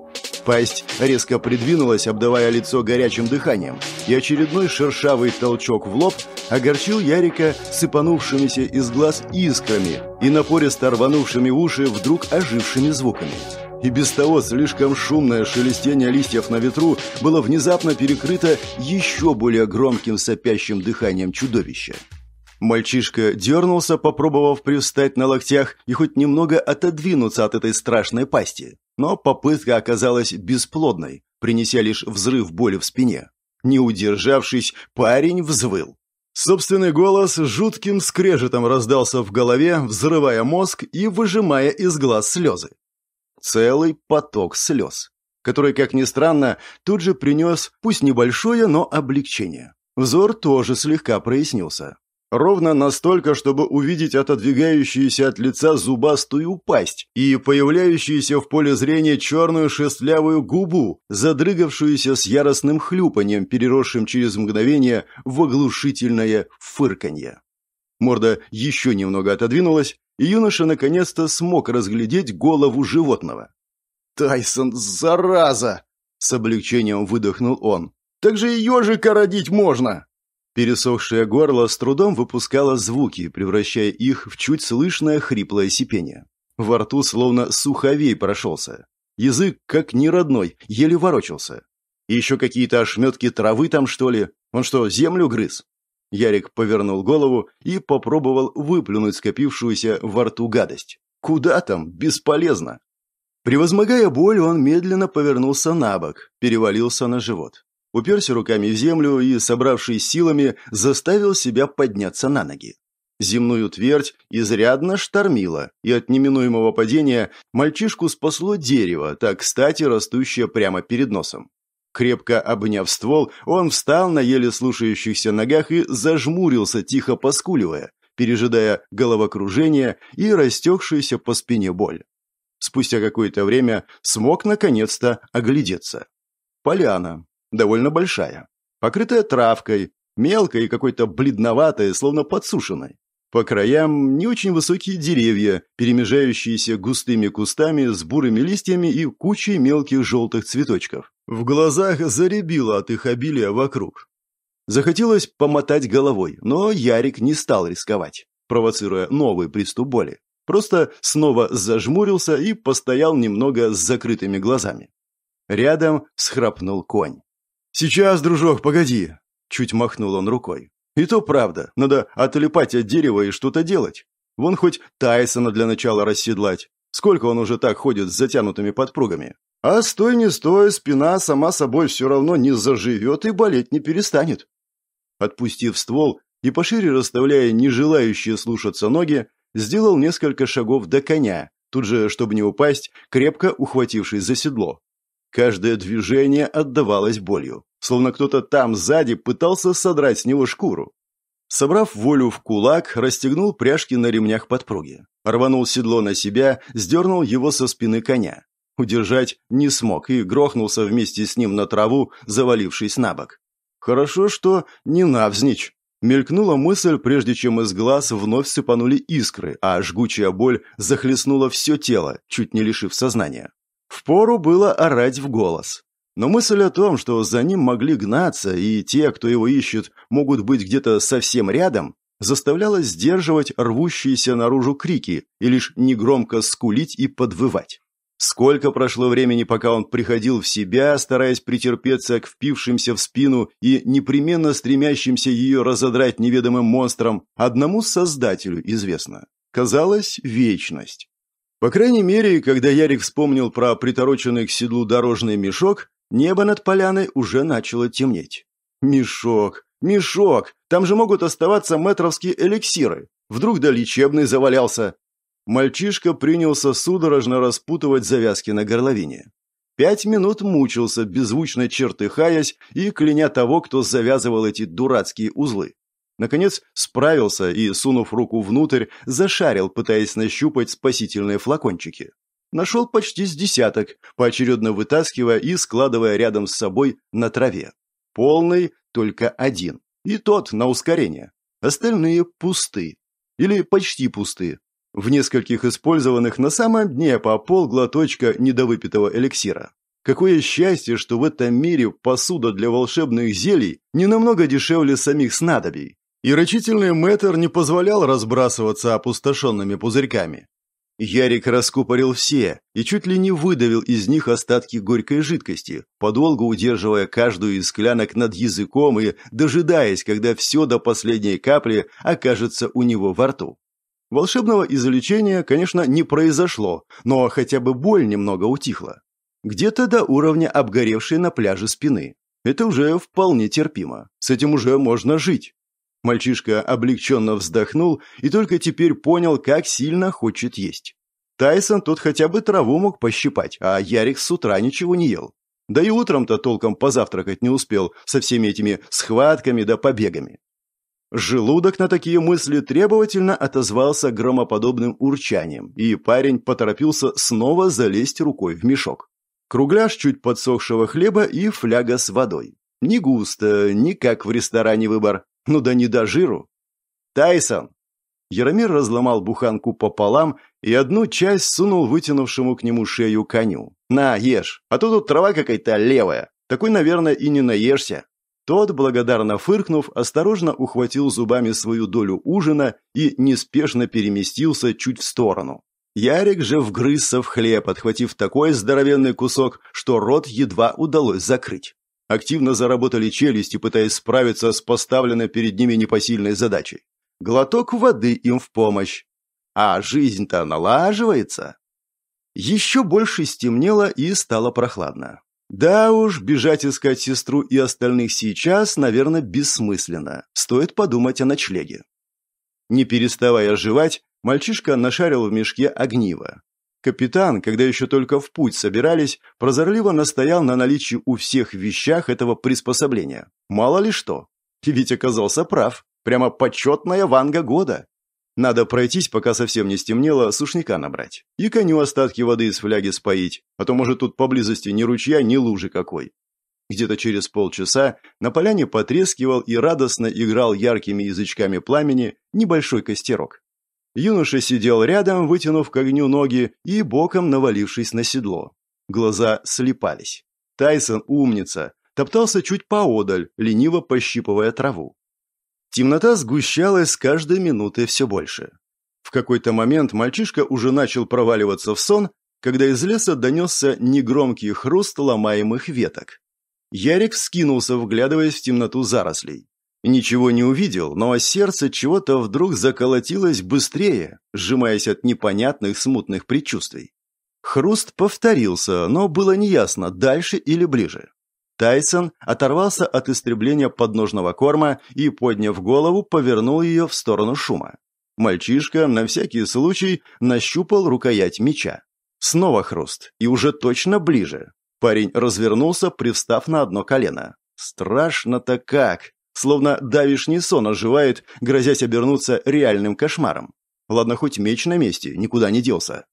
Пасть резко придвинулась, обдавая лицо горячим дыханием, и очередной шершавый толчок в лоб огорчил Ярика сыпанувшимися из глаз искрами и напористо рванувшими уши вдруг ожившими звуками. И без того слишком шумное шелестение листьев на ветру было внезапно перекрыто еще более громким сопящим дыханием чудовища. Мальчишка дернулся, попробовав привстать на локтях и хоть немного отодвинуться от этой страшной пасти. Но попытка оказалась бесплодной, принеся лишь взрыв боли в спине. Не удержавшись, парень взвыл. Собственный голос жутким скрежетом раздался в голове, взрывая мозг и выжимая из глаз слезы. Целый поток слез, который, как ни странно, тут же принес, пусть небольшое, но облегчение. Взор тоже слегка прояснился. Ровно настолько, чтобы увидеть отодвигающуюся от лица зубастую пасть и появляющуюся в поле зрения черную шестлявую губу, задрыгавшуюся с яростным хлюпанием, переросшим через мгновение в оглушительное фырканье. Морда еще немного отодвинулась, и юноша наконец-то смог разглядеть голову животного. «Тайсон, зараза!» — с облегчением выдохнул он. «Так же и ежика родить можно!» Пересохшее горло с трудом выпускало звуки, превращая их в чуть слышное хриплое сипение. Во рту словно суховей прошелся. Язык, как неродной, еле ворочался. Еще какие-то ошметки травы там, что ли? Он что, землю грыз? Ярик повернул голову и попробовал выплюнуть скопившуюся во рту гадость. Куда там? Бесполезно. Превозмогая боль, он медленно повернулся на бок, перевалился на живот уперся руками в землю и, собравшись силами, заставил себя подняться на ноги. Земную твердь изрядно штормила, и от неминуемого падения мальчишку спасло дерево, так кстати растущее прямо перед носом. Крепко обняв ствол, он встал на еле слушающихся ногах и зажмурился, тихо поскуливая, пережидая головокружение и растекшуюся по спине боль. Спустя какое-то время смог наконец-то оглядеться. Поляна, довольно большая, покрытая травкой, мелкой и какой-то бледноватой, словно подсушенной. По краям не очень высокие деревья, перемежающиеся густыми кустами с бурыми листьями и кучей мелких желтых цветочков. В глазах заребило от их обилия вокруг. Захотелось помотать головой, но Ярик не стал рисковать, провоцируя новый приступ боли. Просто снова зажмурился и постоял немного с закрытыми глазами. Рядом схрапнул конь. «Сейчас, дружок, погоди!» Чуть махнул он рукой. «И то правда, надо отлипать от дерева и что-то делать. Вон хоть Тайсона для начала расседлать. Сколько он уже так ходит с затянутыми подпругами? А стой не стоя, спина сама собой все равно не заживет и болеть не перестанет». Отпустив ствол и пошире расставляя не желающие слушаться ноги, сделал несколько шагов до коня, тут же, чтобы не упасть, крепко ухватившись за седло, Каждое движение отдавалось болью, словно кто-то там сзади пытался содрать с него шкуру. Собрав волю в кулак, расстегнул пряжки на ремнях подпруги. Рванул седло на себя, сдернул его со спины коня. Удержать не смог и грохнулся вместе с ним на траву, завалившись на бок. Хорошо, что не навзничь. Мелькнула мысль, прежде чем из глаз вновь сыпанули искры, а жгучая боль захлестнула все тело, чуть не лишив сознания. Впору было орать в голос. Но мысль о том, что за ним могли гнаться, и те, кто его ищет, могут быть где-то совсем рядом, заставляла сдерживать рвущиеся наружу крики и лишь негромко скулить и подвывать. Сколько прошло времени, пока он приходил в себя, стараясь претерпеться к впившимся в спину и непременно стремящимся ее разодрать неведомым монстром, одному создателю известно. Казалось, вечность. По крайней мере, когда Ярик вспомнил про притороченный к седлу дорожный мешок, небо над поляной уже начало темнеть. Мешок, мешок, там же могут оставаться метровские эликсиры. Вдруг да лечебный завалялся. Мальчишка принялся судорожно распутывать завязки на горловине. Пять минут мучился, беззвучно чертыхаясь и кляня того, кто завязывал эти дурацкие узлы. Наконец справился и, сунув руку внутрь, зашарил, пытаясь нащупать спасительные флакончики. Нашел почти с десяток, поочередно вытаскивая и складывая рядом с собой на траве. Полный только один. И тот на ускорение. Остальные пусты. Или почти пусты. В нескольких использованных на самом дне по полглоточка недовыпитого эликсира. Какое счастье, что в этом мире посуда для волшебных зелий не намного дешевле самих снадобий и рачительный мэтр не позволял разбрасываться опустошенными пузырьками. Ярик раскупорил все и чуть ли не выдавил из них остатки горькой жидкости, подолгу удерживая каждую из склянок над языком и дожидаясь, когда все до последней капли окажется у него во рту. Волшебного излечения, конечно, не произошло, но хотя бы боль немного утихла. Где-то до уровня обгоревшей на пляже спины. Это уже вполне терпимо. С этим уже можно жить. Мальчишка облегченно вздохнул и только теперь понял, как сильно хочет есть. Тайсон тут хотя бы траву мог пощипать, а Ярик с утра ничего не ел. Да и утром-то толком позавтракать не успел со всеми этими схватками да побегами. Желудок на такие мысли требовательно отозвался громоподобным урчанием, и парень поторопился снова залезть рукой в мешок. Кругляш чуть подсохшего хлеба и фляга с водой. Не густо, не как в ресторане выбор, ну да не до жиру. Тайсон! Яромир разломал буханку пополам и одну часть сунул вытянувшему к нему шею коню. «На, ешь, а то тут трава какая-то левая. Такой, наверное, и не наешься». Тот, благодарно фыркнув, осторожно ухватил зубами свою долю ужина и неспешно переместился чуть в сторону. Ярик же вгрызся в хлеб, отхватив такой здоровенный кусок, что рот едва удалось закрыть активно заработали челюсти, пытаясь справиться с поставленной перед ними непосильной задачей. Глоток воды им в помощь. А жизнь-то налаживается. Еще больше стемнело и стало прохладно. Да уж, бежать искать сестру и остальных сейчас, наверное, бессмысленно. Стоит подумать о ночлеге. Не переставая жевать, мальчишка нашарил в мешке огниво. Капитан, когда еще только в путь собирались, прозорливо настоял на наличии у всех вещах этого приспособления. Мало ли что. И ведь оказался прав. Прямо почетная ванга года. Надо пройтись, пока совсем не стемнело, сушняка набрать. И коню остатки воды из фляги споить, а то, может, тут поблизости ни ручья, ни лужи какой. Где-то через полчаса на поляне потрескивал и радостно играл яркими язычками пламени небольшой костерок. Юноша сидел рядом, вытянув к огню ноги и боком навалившись на седло. Глаза слепались. Тайсон, умница, топтался чуть поодаль, лениво пощипывая траву. Темнота сгущалась с каждой минуты все больше. В какой-то момент мальчишка уже начал проваливаться в сон, когда из леса донесся негромкий хруст ломаемых веток. Ярик вскинулся, вглядываясь в темноту зарослей. Ничего не увидел, но сердце чего-то вдруг заколотилось быстрее, сжимаясь от непонятных смутных предчувствий. Хруст повторился, но было неясно, дальше или ближе. Тайсон оторвался от истребления подножного корма и, подняв голову, повернул ее в сторону шума. Мальчишка на всякий случай нащупал рукоять меча. Снова хруст, и уже точно ближе. Парень развернулся, привстав на одно колено. Страшно-то как! Словно давишний сон оживает, грозясь обернуться реальным кошмаром. Ладно, хоть меч на месте, никуда не делся.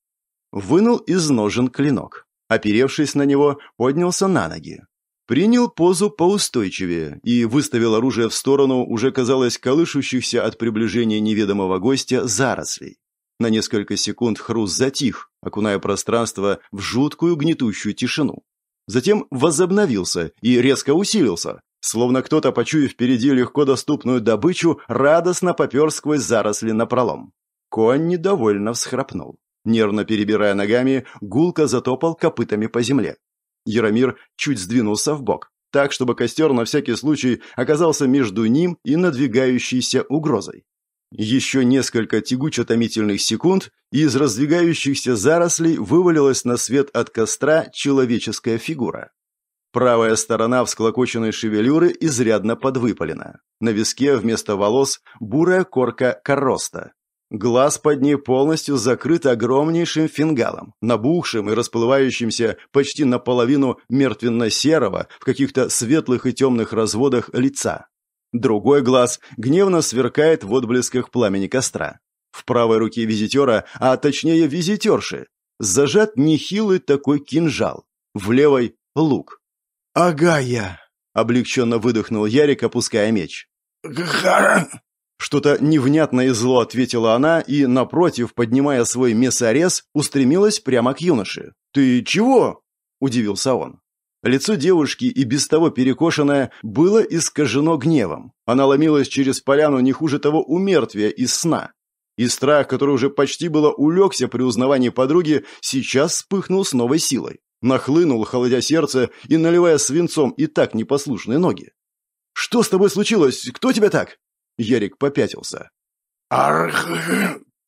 Вынул из ножен клинок. Оперевшись на него, поднялся на ноги. Принял позу поустойчивее и выставил оружие в сторону уже, казалось, колышущихся от приближения неведомого гостя зарослей. На несколько секунд хруст затих, окуная пространство в жуткую гнетущую тишину. Затем возобновился и резко усилился, Словно кто-то, почуяв впереди легко доступную добычу, радостно попер сквозь заросли напролом. Конь недовольно всхрапнул. Нервно перебирая ногами, гулко затопал копытами по земле. Яромир чуть сдвинулся в бок, так, чтобы костер на всякий случай оказался между ним и надвигающейся угрозой. Еще несколько тягуче-томительных секунд, и из раздвигающихся зарослей вывалилась на свет от костра человеческая фигура. Правая сторона всклокоченной шевелюры изрядно подвыпалена. На виске вместо волос бурая корка короста. Глаз под ней полностью закрыт огромнейшим фингалом, набухшим и расплывающимся почти наполовину мертвенно-серого в каких-то светлых и темных разводах лица. Другой глаз гневно сверкает в отблесках пламени костра. В правой руке визитера, а точнее визитерши, зажат нехилый такой кинжал, в левой – лук. «Ага я!» — облегченно выдохнул Ярик, опуская меч. «Гхара!» Что-то невнятное и зло ответила она и, напротив, поднимая свой мясорез, устремилась прямо к юноше. «Ты чего?» – удивился он. Лицо девушки, и без того перекошенное, было искажено гневом. Она ломилась через поляну не хуже того умертвия из сна. И страх, который уже почти было улегся при узнавании подруги, сейчас вспыхнул с новой силой. Нахлынул, холодя сердце и наливая свинцом и так непослушные ноги. «Что с тобой случилось? Кто тебя так?» Ярик попятился. «Арх...»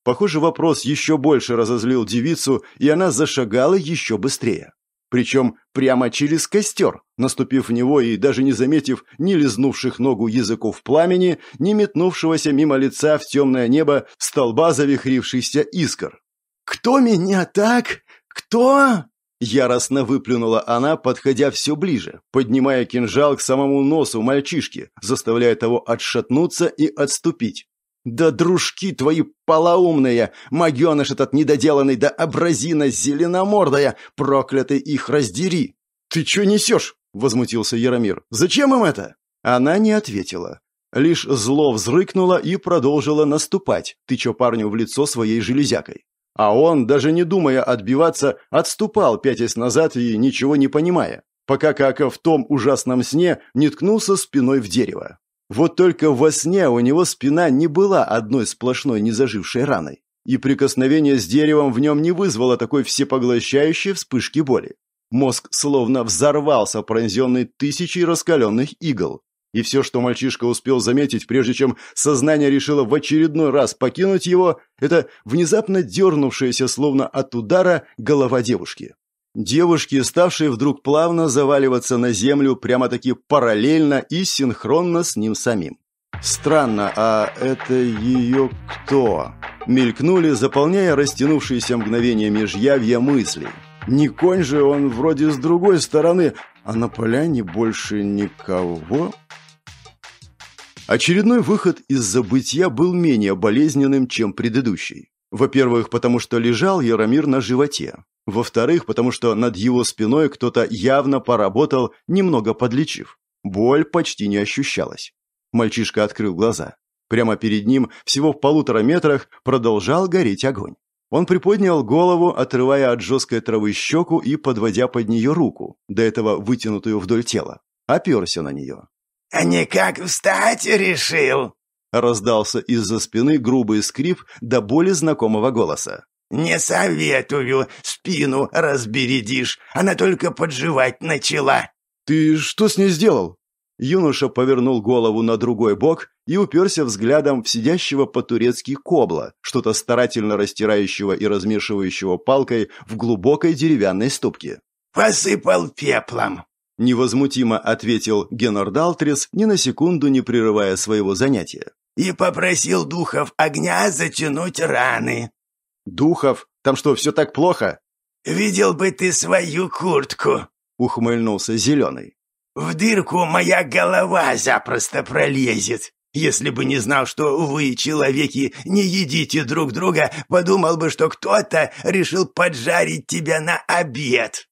Похоже, вопрос еще больше разозлил девицу, и она зашагала еще быстрее. Причем прямо через костер, наступив в него и даже не заметив ни лизнувших ногу языков пламени, ни метнувшегося мимо лица в темное небо столба завихрившихся искр. «Кто меня так? Кто?» Яростно выплюнула она, подходя все ближе, поднимая кинжал к самому носу мальчишки, заставляя того отшатнуться и отступить. «Да дружки твои полоумные! Магеныш этот недоделанный да образина зеленомордая! Проклятый их раздери!» «Ты что несешь?» — возмутился Яромир. «Зачем им это?» Она не ответила. Лишь зло взрыкнуло и продолжило наступать, тыча парню в лицо своей железякой. А он, даже не думая отбиваться, отступал, пятясь назад и ничего не понимая, пока Кака в том ужасном сне не ткнулся спиной в дерево. Вот только во сне у него спина не была одной сплошной незажившей раной, и прикосновение с деревом в нем не вызвало такой всепоглощающей вспышки боли. Мозг словно взорвался, пронзенный тысячей раскаленных игл. И все, что мальчишка успел заметить, прежде чем сознание решило в очередной раз покинуть его, это внезапно дернувшаяся, словно от удара, голова девушки. Девушки, ставшие вдруг плавно заваливаться на землю, прямо-таки параллельно и синхронно с ним самим. Странно, а это ее кто? Мелькнули, заполняя растянувшиеся мгновения межьявья мысли. Не конь же он вроде с другой стороны, а на поляне больше никого. Очередной выход из забытья был менее болезненным, чем предыдущий. Во-первых, потому что лежал Яромир на животе. Во-вторых, потому что над его спиной кто-то явно поработал, немного подлечив. Боль почти не ощущалась. Мальчишка открыл глаза. Прямо перед ним, всего в полутора метрах, продолжал гореть огонь. Он приподнял голову, отрывая от жесткой травы щеку и подводя под нее руку, до этого вытянутую вдоль тела. Оперся на нее. «А никак встать решил!» Раздался из-за спины грубый скрип до боли знакомого голоса. «Не советую, спину разбередишь, она только подживать начала». «Ты что с ней сделал?» Юноша повернул голову на другой бок и уперся взглядом в сидящего по-турецки кобла, что-то старательно растирающего и размешивающего палкой в глубокой деревянной ступке. «Посыпал пеплом». Невозмутимо ответил Геннер Далтрис, ни на секунду не прерывая своего занятия. «И попросил духов огня затянуть раны». «Духов? Там что, все так плохо?» «Видел бы ты свою куртку», — ухмыльнулся Зеленый. «В дырку моя голова запросто пролезет. Если бы не знал, что вы, человеки, не едите друг друга, подумал бы, что кто-то решил поджарить тебя на обед».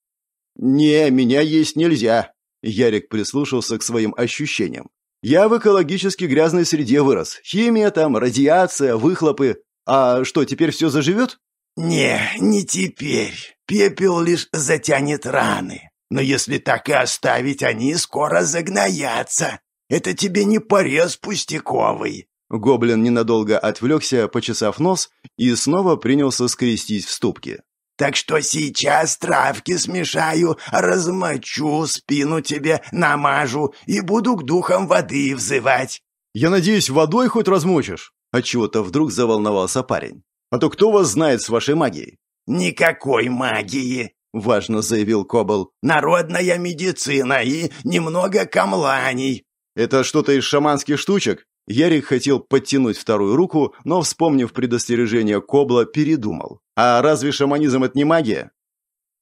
«Не, меня есть нельзя», — Ярик прислушался к своим ощущениям. «Я в экологически грязной среде вырос. Химия там, радиация, выхлопы. А что, теперь все заживет?» «Не, не теперь. Пепел лишь затянет раны. Но если так и оставить, они скоро загноятся. Это тебе не порез пустяковый». Гоблин ненадолго отвлекся, почесав нос, и снова принялся скрестись в ступке. Так что сейчас травки смешаю, размочу, спину тебе намажу и буду к духам воды взывать. Я надеюсь, водой хоть размочишь. Отчего-то вдруг заволновался парень. А то кто вас знает с вашей магией? Никакой магии, важно заявил Кобл. Народная медицина и немного камланий. Это что-то из шаманских штучек? Ярик хотел подтянуть вторую руку, но, вспомнив предостережение Кобла, передумал. «А разве шаманизм — это не магия?»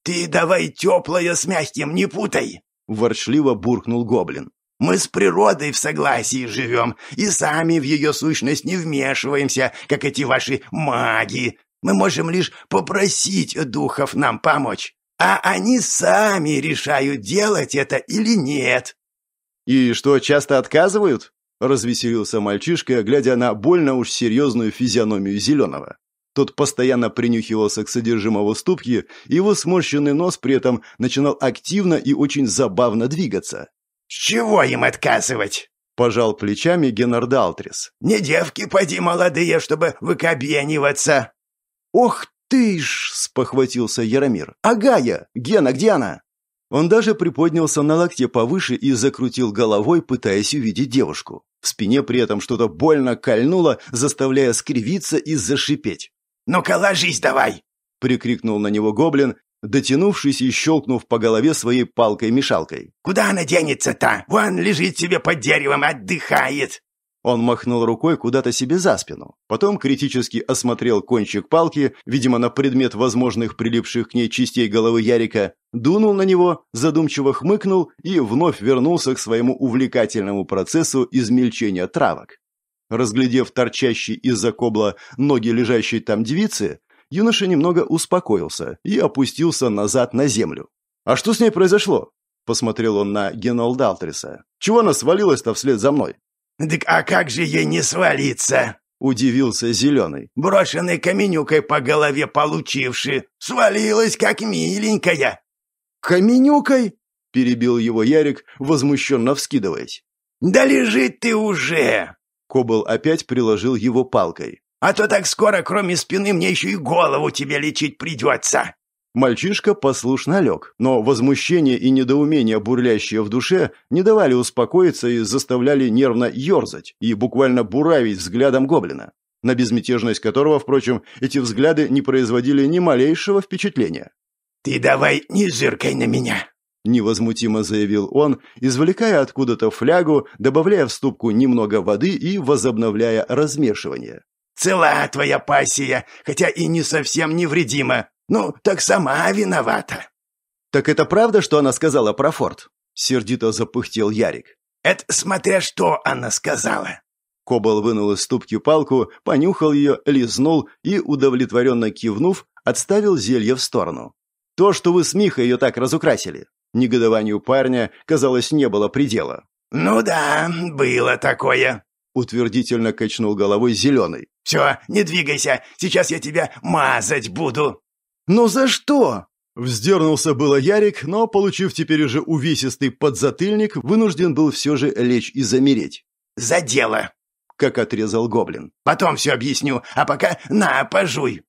«Ты давай теплое с мягким не путай!» — ворчливо буркнул гоблин. «Мы с природой в согласии живем и сами в ее сущность не вмешиваемся, как эти ваши маги. Мы можем лишь попросить духов нам помочь, а они сами решают, делать это или нет». «И что, часто отказывают?» Развеселился мальчишка, глядя на больно уж серьезную физиономию Зеленого. Тот постоянно принюхивался к содержимому ступки, и его сморщенный нос при этом начинал активно и очень забавно двигаться. «С чего им отказывать?» – пожал плечами Геннард Алтрис. «Не девки поди молодые, чтобы выкобьяниваться!» «Ох ты ж!» – спохватился Яромир. «Агая! Гена, где она?» Он даже приподнялся на локте повыше и закрутил головой, пытаясь увидеть девушку. В спине при этом что-то больно кольнуло, заставляя скривиться и зашипеть. «Ну-ка, ложись давай!» — прикрикнул на него гоблин, дотянувшись и щелкнув по голове своей палкой-мешалкой. «Куда она денется-то? Вон лежит себе под деревом, отдыхает!» Он махнул рукой куда-то себе за спину, потом критически осмотрел кончик палки, видимо, на предмет возможных прилипших к ней частей головы Ярика, дунул на него, задумчиво хмыкнул и вновь вернулся к своему увлекательному процессу измельчения травок. Разглядев торчащие из-за кобла ноги лежащей там девицы, юноша немного успокоился и опустился назад на землю. «А что с ней произошло?» – посмотрел он на Генолда Алтриса. «Чего она свалилась-то вслед за мной?» «Так а как же ей не свалиться?» — удивился Зеленый. «Брошенный каменюкой по голове получивши. Свалилась, как миленькая!» «Каменюкой?» — перебил его Ярик, возмущенно вскидываясь. «Да лежит ты уже!» Кобл опять приложил его палкой. «А то так скоро, кроме спины, мне еще и голову тебе лечить придется!» Мальчишка послушно лег, но возмущение и недоумение, бурлящие в душе, не давали успокоиться и заставляли нервно ерзать и буквально буравить взглядом гоблина, на безмятежность которого, впрочем, эти взгляды не производили ни малейшего впечатления. «Ты давай не зыркай на меня!» Невозмутимо заявил он, извлекая откуда-то флягу, добавляя в ступку немного воды и возобновляя размешивание. «Цела твоя пассия, хотя и не совсем невредима!» Ну, так сама виновата». «Так это правда, что она сказала про форт?» Сердито запыхтел Ярик. «Это смотря что она сказала». Кобал вынул из ступки палку, понюхал ее, лизнул и, удовлетворенно кивнув, отставил зелье в сторону. «То, что вы с Михой ее так разукрасили». Негодованию парня, казалось, не было предела. «Ну да, было такое», — утвердительно качнул головой зеленый. «Все, не двигайся, сейчас я тебя мазать буду». Но «Ну за что?» Вздернулся было Ярик, но, получив теперь уже увесистый подзатыльник, вынужден был все же лечь и замереть. «За дело!» — как отрезал гоблин. «Потом все объясню, а пока на, пожуй!»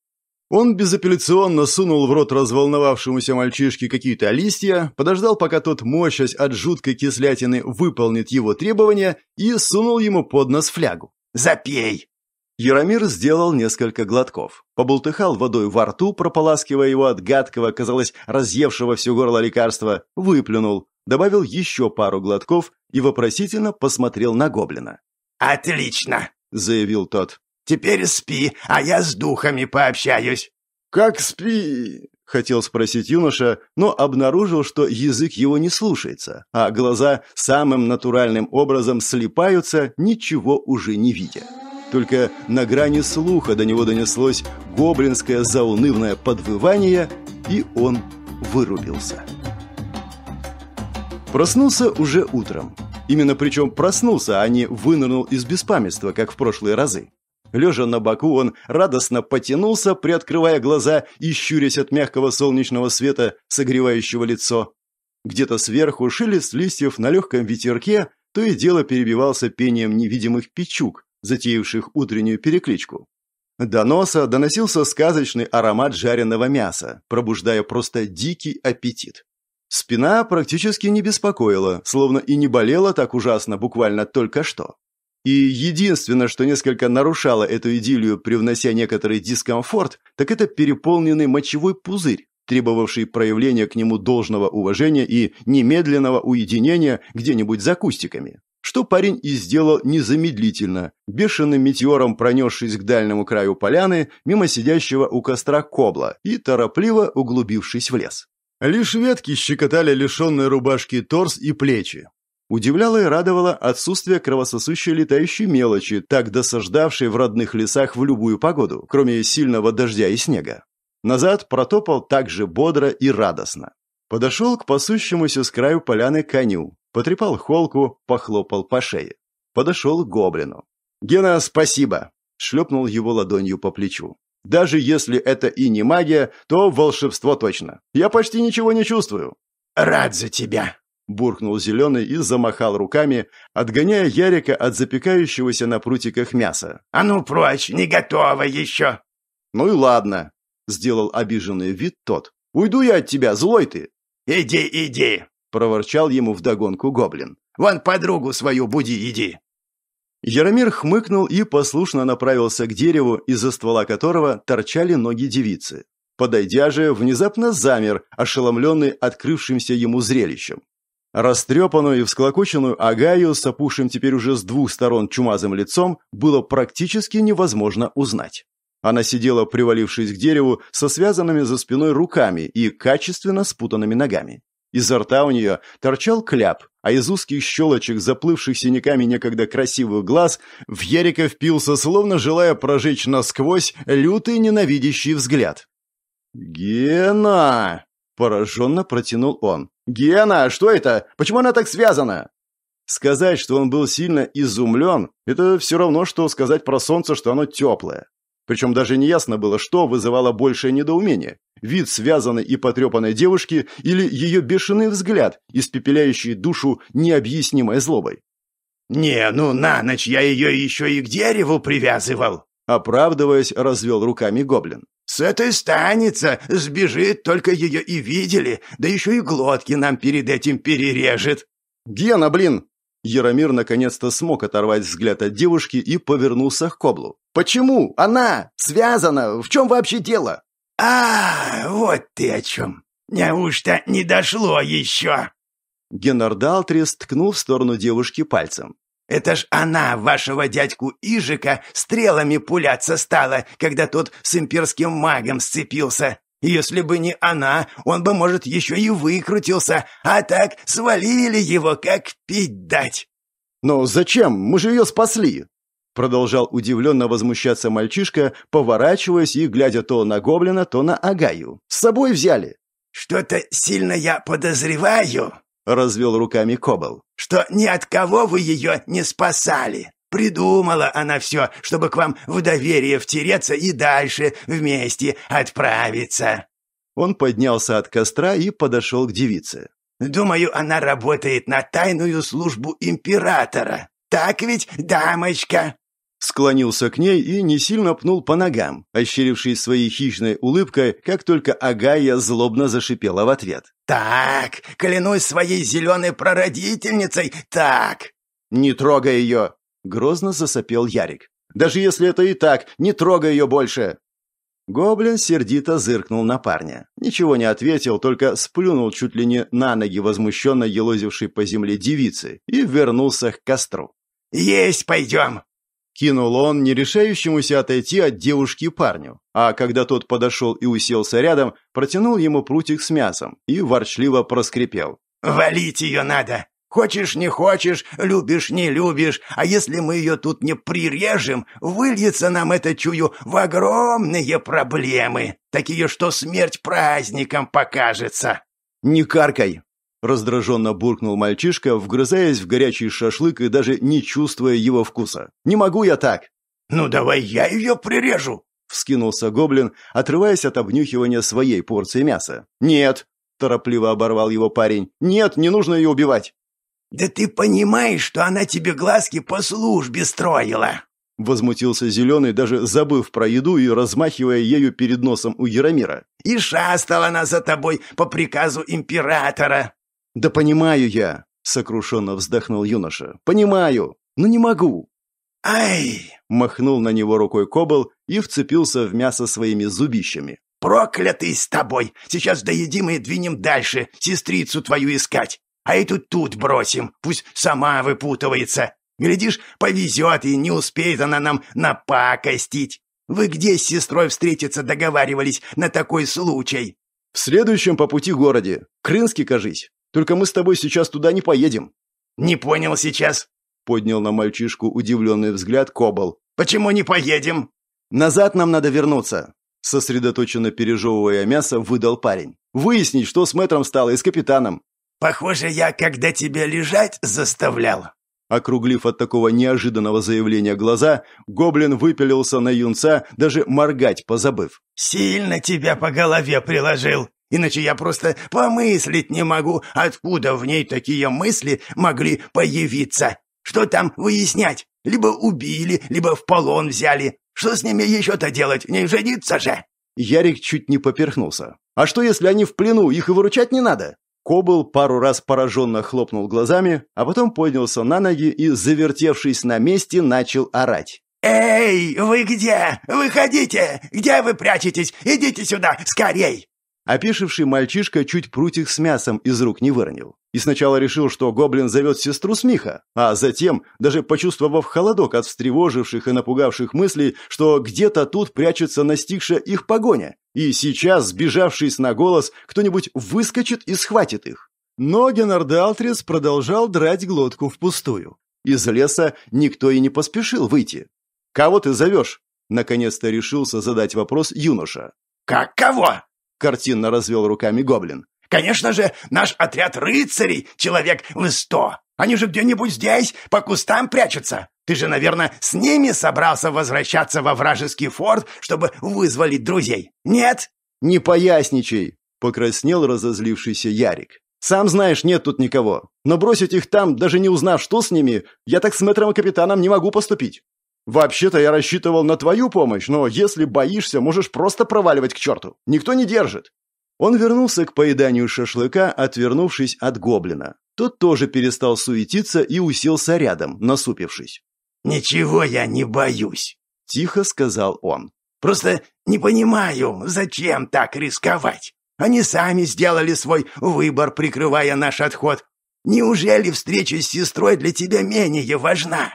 Он безапелляционно сунул в рот разволновавшемуся мальчишке какие-то листья, подождал, пока тот, мощась от жуткой кислятины, выполнит его требования и сунул ему под нос флягу. «Запей!» Яромир сделал несколько глотков. Побултыхал водой во рту, прополаскивая его от гадкого, казалось, разъевшего все горло лекарства, выплюнул, добавил еще пару глотков и вопросительно посмотрел на гоблина. «Отлично!» — заявил тот. «Теперь спи, а я с духами пообщаюсь». «Как спи?» — хотел спросить юноша, но обнаружил, что язык его не слушается, а глаза самым натуральным образом слипаются, ничего уже не видя. Только на грани слуха до него донеслось гоблинское заунывное подвывание, и он вырубился. Проснулся уже утром. Именно причем проснулся, а не вынырнул из беспамятства, как в прошлые разы. Лежа на боку, он радостно потянулся, приоткрывая глаза и щурясь от мягкого солнечного света, согревающего лицо. Где-то сверху шелест листьев на легком ветерке то и дело перебивался пением невидимых печук, затеявших утреннюю перекличку. До носа доносился сказочный аромат жареного мяса, пробуждая просто дикий аппетит. Спина практически не беспокоила, словно и не болела так ужасно буквально только что. И единственное, что несколько нарушало эту идиллию, привнося некоторый дискомфорт, так это переполненный мочевой пузырь, требовавший проявления к нему должного уважения и немедленного уединения где-нибудь за кустиками что парень и сделал незамедлительно, бешеным метеором пронесшись к дальнему краю поляны, мимо сидящего у костра кобла и торопливо углубившись в лес. Лишь ветки щекотали лишенные рубашки торс и плечи. Удивляло и радовало отсутствие кровососущей летающей мелочи, так досаждавшей в родных лесах в любую погоду, кроме сильного дождя и снега. Назад протопал также бодро и радостно. Подошел к пасущемуся с краю поляны коню, Потрепал холку, похлопал по шее. Подошел к гоблину. «Гена, спасибо!» Шлепнул его ладонью по плечу. «Даже если это и не магия, то волшебство точно. Я почти ничего не чувствую». «Рад за тебя!» буркнул зеленый и замахал руками, отгоняя Ярика от запекающегося на прутиках мяса. «А ну прочь, не готово еще!» «Ну и ладно», — сделал обиженный вид тот. «Уйду я от тебя, злой ты!» «Иди, иди!» — проворчал ему вдогонку гоблин. «Вон подругу свою буди, иди!» Яромир хмыкнул и послушно направился к дереву, из-за ствола которого торчали ноги девицы. Подойдя же, внезапно замер, ошеломленный открывшимся ему зрелищем. Растрепанную и всклокоченную Агаю с опушим теперь уже с двух сторон чумазым лицом было практически невозможно узнать. Она сидела, привалившись к дереву, со связанными за спиной руками и качественно спутанными ногами. Изо рта у нее торчал кляп, а из узких щелочек, заплывших синяками некогда красивых глаз, в Ярика впился, словно желая прожечь насквозь лютый ненавидящий взгляд. «Гена!» – пораженно протянул он. «Гена, что это? Почему она так связана?» Сказать, что он был сильно изумлен, это все равно, что сказать про солнце, что оно теплое. Причем даже неясно было, что вызывало большее недоумение – вид связанной и потрепанной девушки или ее бешеный взгляд, испепеляющий душу необъяснимой злобой. «Не, ну на ночь я ее еще и к дереву привязывал!» Оправдываясь, развел руками гоблин. «С этой станется, сбежит, только ее и видели, да еще и глотки нам перед этим перережет!» «Гена, блин!» Яромир наконец-то смог оторвать взгляд от девушки и повернулся к коблу. Почему она связана? В чем вообще дело? А, вот ты о чем. Неужто не дошло еще? Геннер Далтрис ткнул в сторону девушки пальцем. «Это ж она, вашего дядьку Ижика, стрелами пуляться стала, когда тот с имперским магом сцепился. Если бы не она, он бы, может, еще и выкрутился, а так свалили его, как пить дать». «Но зачем? Мы же ее спасли!» Продолжал удивленно возмущаться мальчишка, поворачиваясь и глядя то на гоблина, то на Агаю. «С собой взяли!» «Что-то сильно я подозреваю», — развел руками Кобал, «что ни от кого вы ее не спасали. Придумала она все, чтобы к вам в доверие втереться и дальше вместе отправиться». Он поднялся от костра и подошел к девице. «Думаю, она работает на тайную службу императора. Так ведь, дамочка?» склонился к ней и не сильно пнул по ногам, ощерившись своей хищной улыбкой, как только Агая злобно зашипела в ответ. «Так, клянусь своей зеленой прародительницей, так!» «Не трогай ее!» — грозно засопел Ярик. «Даже если это и так, не трогай ее больше!» Гоблин сердито зыркнул на парня. Ничего не ответил, только сплюнул чуть ли не на ноги возмущенно елозившей по земле девицы и вернулся к костру. «Есть пойдем!» Кинул он, не решающемуся отойти от девушки парню, а когда тот подошел и уселся рядом, протянул ему прутик с мясом и ворчливо проскрипел. «Валить ее надо! Хочешь, не хочешь, любишь, не любишь, а если мы ее тут не прирежем, выльется нам это, чую, в огромные проблемы, такие, что смерть праздником покажется!» «Не каркай!» Раздраженно буркнул мальчишка, вгрызаясь в горячий шашлык и даже не чувствуя его вкуса. «Не могу я так!» «Ну давай я ее прирежу!» Вскинулся гоблин, отрываясь от обнюхивания своей порции мяса. «Нет!» – торопливо оборвал его парень. «Нет, не нужно ее убивать!» «Да ты понимаешь, что она тебе глазки по службе строила!» Возмутился Зеленый, даже забыв про еду и размахивая ею перед носом у Яромира. «И шастала она за тобой по приказу императора!» «Да понимаю я!» — сокрушенно вздохнул юноша. «Понимаю! Но не могу!» «Ай!» — махнул на него рукой Кобл и вцепился в мясо своими зубищами. «Проклятый с тобой! Сейчас доедим и двинем дальше, сестрицу твою искать! А эту тут бросим, пусть сама выпутывается! Глядишь, повезет, и не успеет она нам напакостить! Вы где с сестрой встретиться договаривались на такой случай?» «В следующем по пути городе. Крынский, кажись». Только мы с тобой сейчас туда не поедем». «Не понял сейчас», — поднял на мальчишку удивленный взгляд Кобал. «Почему не поедем?» «Назад нам надо вернуться», — сосредоточенно пережевывая мясо, выдал парень. «Выяснить, что с мэтром стало и с капитаном». «Похоже, я, когда тебя лежать заставлял». Округлив от такого неожиданного заявления глаза, гоблин выпилился на юнца, даже моргать позабыв. «Сильно тебя по голове приложил. Иначе я просто помыслить не могу, откуда в ней такие мысли могли появиться. Что там выяснять? Либо убили, либо в полон взяли. Что с ними еще-то делать? Не жениться же!» Ярик чуть не поперхнулся. «А что, если они в плену? Их и выручать не надо?» Кобл пару раз пораженно хлопнул глазами, а потом поднялся на ноги и, завертевшись на месте, начал орать. «Эй, вы где? Выходите! Где вы прячетесь? Идите сюда, скорей!» Опешивший мальчишка чуть прутик с мясом из рук не выронил. И сначала решил, что гоблин зовет сестру Смиха, а затем, даже почувствовав холодок от встревоживших и напугавших мыслей, что где-то тут прячется настигшая их погоня, и сейчас, сбежавшись на голос, кто-нибудь выскочит и схватит их. Но Геннард Алтрис продолжал драть глотку впустую. Из леса никто и не поспешил выйти. «Кого ты зовешь?» — наконец-то решился задать вопрос юноша. «Как кого?» Картинно развел руками гоблин. «Конечно же, наш отряд рыцарей, человек в сто. Они же где-нибудь здесь, по кустам прячутся. Ты же, наверное, с ними собрался возвращаться во вражеский форт, чтобы вызволить друзей. Нет?» «Не поясничай», — покраснел разозлившийся Ярик. «Сам знаешь, нет тут никого. Но бросить их там, даже не узнав, что с ними, я так с мэтром и капитаном не могу поступить. «Вообще-то я рассчитывал на твою помощь, но если боишься, можешь просто проваливать к черту. Никто не держит». Он вернулся к поеданию шашлыка, отвернувшись от гоблина. Тот тоже перестал суетиться и уселся рядом, насупившись. «Ничего я не боюсь», — тихо сказал он. «Просто не понимаю, зачем так рисковать? Они сами сделали свой выбор, прикрывая наш отход. Неужели встреча с сестрой для тебя менее важна?»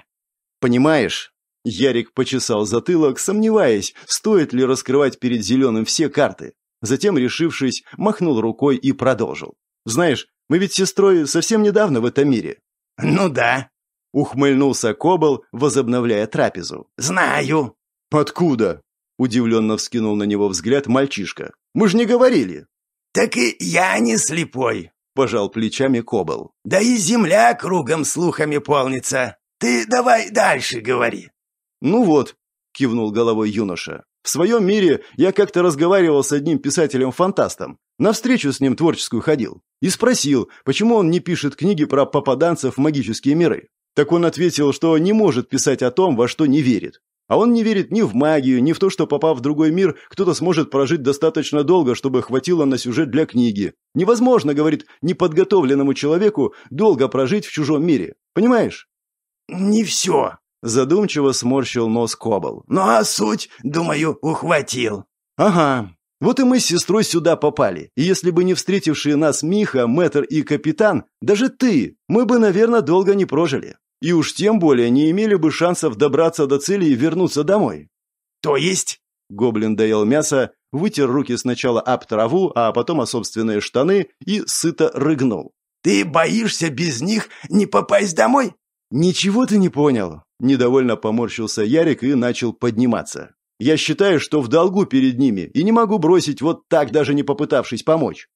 «Понимаешь, Ярик почесал затылок, сомневаясь, стоит ли раскрывать перед зеленым все карты. Затем, решившись, махнул рукой и продолжил. «Знаешь, мы ведь с сестрой совсем недавно в этом мире». «Ну да», — ухмыльнулся Кобал, возобновляя трапезу. «Знаю». «Откуда?» — удивленно вскинул на него взгляд мальчишка. «Мы же не говорили». «Так и я не слепой», — пожал плечами Кобал. «Да и земля кругом слухами полнится. Ты давай дальше говори». «Ну вот», – кивнул головой юноша. «В своем мире я как-то разговаривал с одним писателем-фантастом. На встречу с ним творческую ходил. И спросил, почему он не пишет книги про попаданцев в магические миры. Так он ответил, что не может писать о том, во что не верит. А он не верит ни в магию, ни в то, что, попав в другой мир, кто-то сможет прожить достаточно долго, чтобы хватило на сюжет для книги. Невозможно, говорит, неподготовленному человеку долго прожить в чужом мире. Понимаешь? «Не все», Задумчиво сморщил нос Кобал. «Ну а суть, думаю, ухватил». «Ага. Вот и мы с сестрой сюда попали. И если бы не встретившие нас Миха, Мэтр и Капитан, даже ты, мы бы, наверное, долго не прожили. И уж тем более не имели бы шансов добраться до цели и вернуться домой». «То есть?» Гоблин доел мясо, вытер руки сначала об траву, а потом о собственные штаны и сыто рыгнул. «Ты боишься без них не попасть домой?» «Ничего ты не понял», Недовольно поморщился Ярик и начал подниматься. «Я считаю, что в долгу перед ними, и не могу бросить вот так, даже не попытавшись помочь».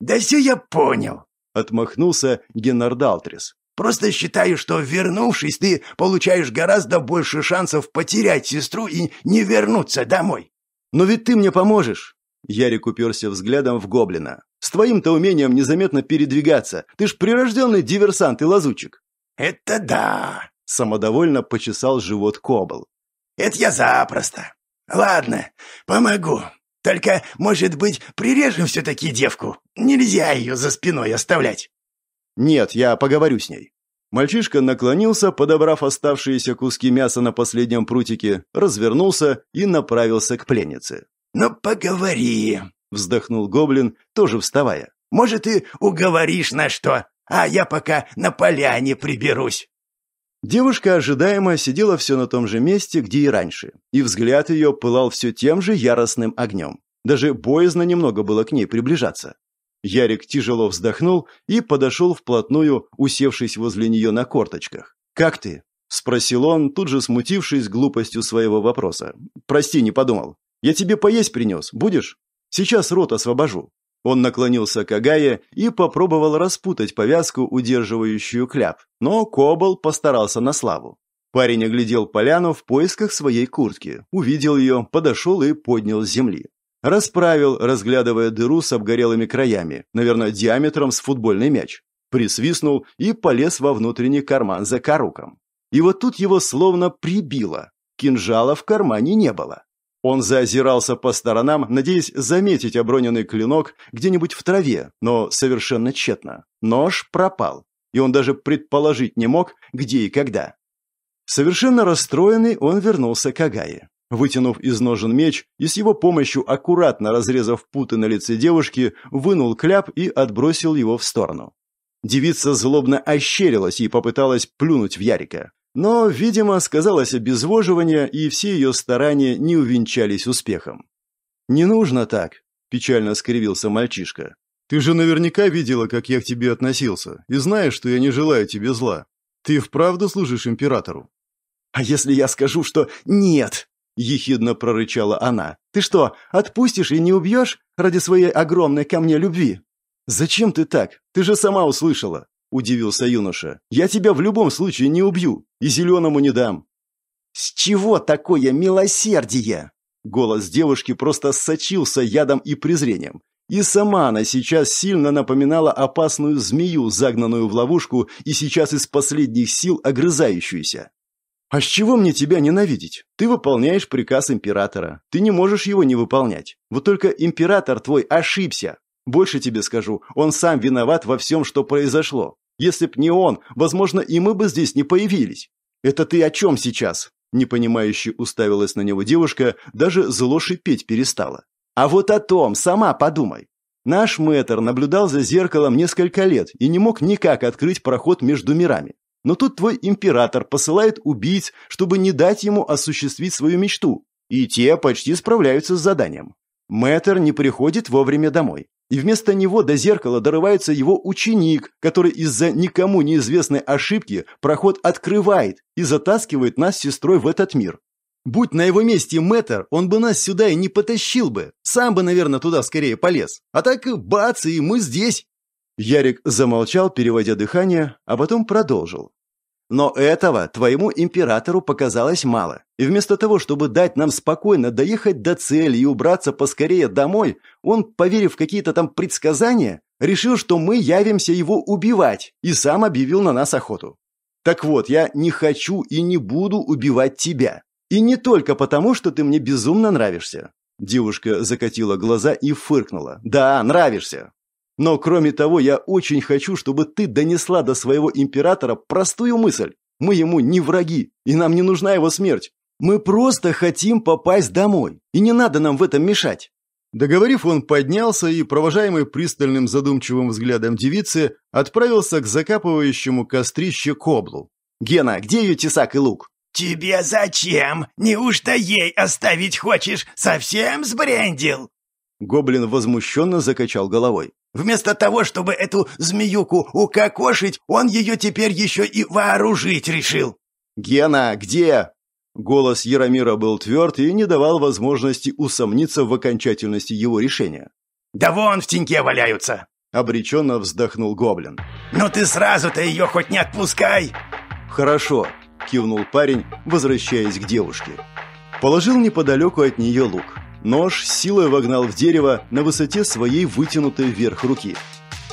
«Да все я понял», — отмахнулся Геннард Алтрис. «Просто считаю, что, вернувшись, ты получаешь гораздо больше шансов потерять сестру и не вернуться домой». «Но ведь ты мне поможешь!» Ярик уперся взглядом в гоблина. «С твоим-то умением незаметно передвигаться. Ты ж прирожденный диверсант и лазучик». «Это да!» Самодовольно почесал живот Кобл. «Это я запросто. Ладно, помогу. Только, может быть, прирежем все-таки девку? Нельзя ее за спиной оставлять». «Нет, я поговорю с ней». Мальчишка наклонился, подобрав оставшиеся куски мяса на последнем прутике, развернулся и направился к пленнице. «Ну, поговори», — вздохнул гоблин, тоже вставая. «Может, и уговоришь на что, а я пока на поляне приберусь». Девушка ожидаемо сидела все на том же месте, где и раньше, и взгляд ее пылал все тем же яростным огнем. Даже боязно немного было к ней приближаться. Ярик тяжело вздохнул и подошел вплотную, усевшись возле нее на корточках. «Как ты?» – спросил он, тут же смутившись глупостью своего вопроса. «Прости, не подумал. Я тебе поесть принес. Будешь? Сейчас рот освобожу». Он наклонился к Агае и попробовал распутать повязку, удерживающую кляп, но Кобал постарался на славу. Парень оглядел поляну в поисках своей куртки, увидел ее, подошел и поднял с земли. Расправил, разглядывая дыру с обгорелыми краями, наверное, диаметром с футбольный мяч. Присвистнул и полез во внутренний карман за каруком. И вот тут его словно прибило. Кинжала в кармане не было. Он заозирался по сторонам, надеясь заметить оброненный клинок где-нибудь в траве, но совершенно тщетно. Нож пропал, и он даже предположить не мог, где и когда. Совершенно расстроенный, он вернулся к Агае. Вытянув из ножен меч и с его помощью аккуратно разрезав путы на лице девушки, вынул кляп и отбросил его в сторону. Девица злобно ощерилась и попыталась плюнуть в Ярика, но, видимо, сказалось обезвоживание, и все ее старания не увенчались успехом. «Не нужно так», – печально скривился мальчишка. «Ты же наверняка видела, как я к тебе относился, и знаешь, что я не желаю тебе зла. Ты вправду служишь императору?» «А если я скажу, что нет?» – ехидно прорычала она. «Ты что, отпустишь и не убьешь ради своей огромной ко мне любви?» «Зачем ты так? Ты же сама услышала. – удивился юноша. «Я тебя в любом случае не убью и зеленому не дам». «С чего такое милосердие?» Голос девушки просто сочился ядом и презрением. И сама она сейчас сильно напоминала опасную змею, загнанную в ловушку и сейчас из последних сил огрызающуюся. «А с чего мне тебя ненавидеть? Ты выполняешь приказ императора. Ты не можешь его не выполнять. Вот только император твой ошибся. Больше тебе скажу, он сам виноват во всем, что произошло. Если б не он, возможно, и мы бы здесь не появились. Это ты о чем сейчас?» Непонимающе уставилась на него девушка, даже зло шипеть перестала. «А вот о том, сама подумай. Наш мэтр наблюдал за зеркалом несколько лет и не мог никак открыть проход между мирами. Но тут твой император посылает убийц, чтобы не дать ему осуществить свою мечту, и те почти справляются с заданием. Мэтр не приходит вовремя домой. И вместо него до зеркала дорывается его ученик, который из-за никому неизвестной ошибки проход открывает и затаскивает нас с сестрой в этот мир. Будь на его месте мэтр, он бы нас сюда и не потащил бы. Сам бы, наверное, туда скорее полез. А так бац, и мы здесь. Ярик замолчал, переводя дыхание, а потом продолжил. Но этого твоему императору показалось мало. И вместо того, чтобы дать нам спокойно доехать до цели и убраться поскорее домой, он, поверив в какие-то там предсказания, решил, что мы явимся его убивать, и сам объявил на нас охоту. Так вот, я не хочу и не буду убивать тебя. И не только потому, что ты мне безумно нравишься. Девушка закатила глаза и фыркнула. Да, нравишься. Но кроме того, я очень хочу, чтобы ты донесла до своего императора простую мысль. Мы ему не враги, и нам не нужна его смерть. Мы просто хотим попасть домой, и не надо нам в этом мешать». Договорив, он поднялся и, провожаемый пристальным задумчивым взглядом девицы, отправился к закапывающему кострище Коблу. «Гена, где ее тесак и лук?» «Тебе зачем? Неужто ей оставить хочешь? Совсем сбрендил?» Гоблин возмущенно закачал головой. Вместо того, чтобы эту змеюку укокошить, он ее теперь еще и вооружить решил. «Гена, где?» Голос Яромира был тверд и не давал возможности усомниться в окончательности его решения. «Да вон в теньке валяются!» — обреченно вздохнул Гоблин. «Ну ты сразу-то ее хоть не отпускай!» «Хорошо», — кивнул парень, возвращаясь к девушке. Положил неподалеку от нее лук. Нож силой вогнал в дерево на высоте своей вытянутой вверх руки.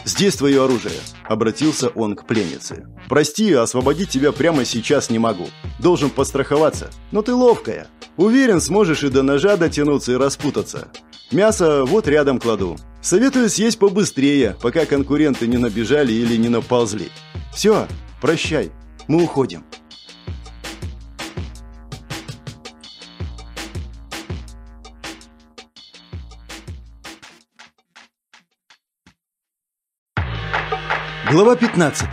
«Здесь твое оружие», – обратился он к пленнице. «Прости, освободить тебя прямо сейчас не могу. Должен постраховаться, но ты ловкая. Уверен, сможешь и до ножа дотянуться и распутаться. Мясо вот рядом кладу. Советую съесть побыстрее, пока конкуренты не набежали или не наползли. Все, прощай, мы уходим». Глава 15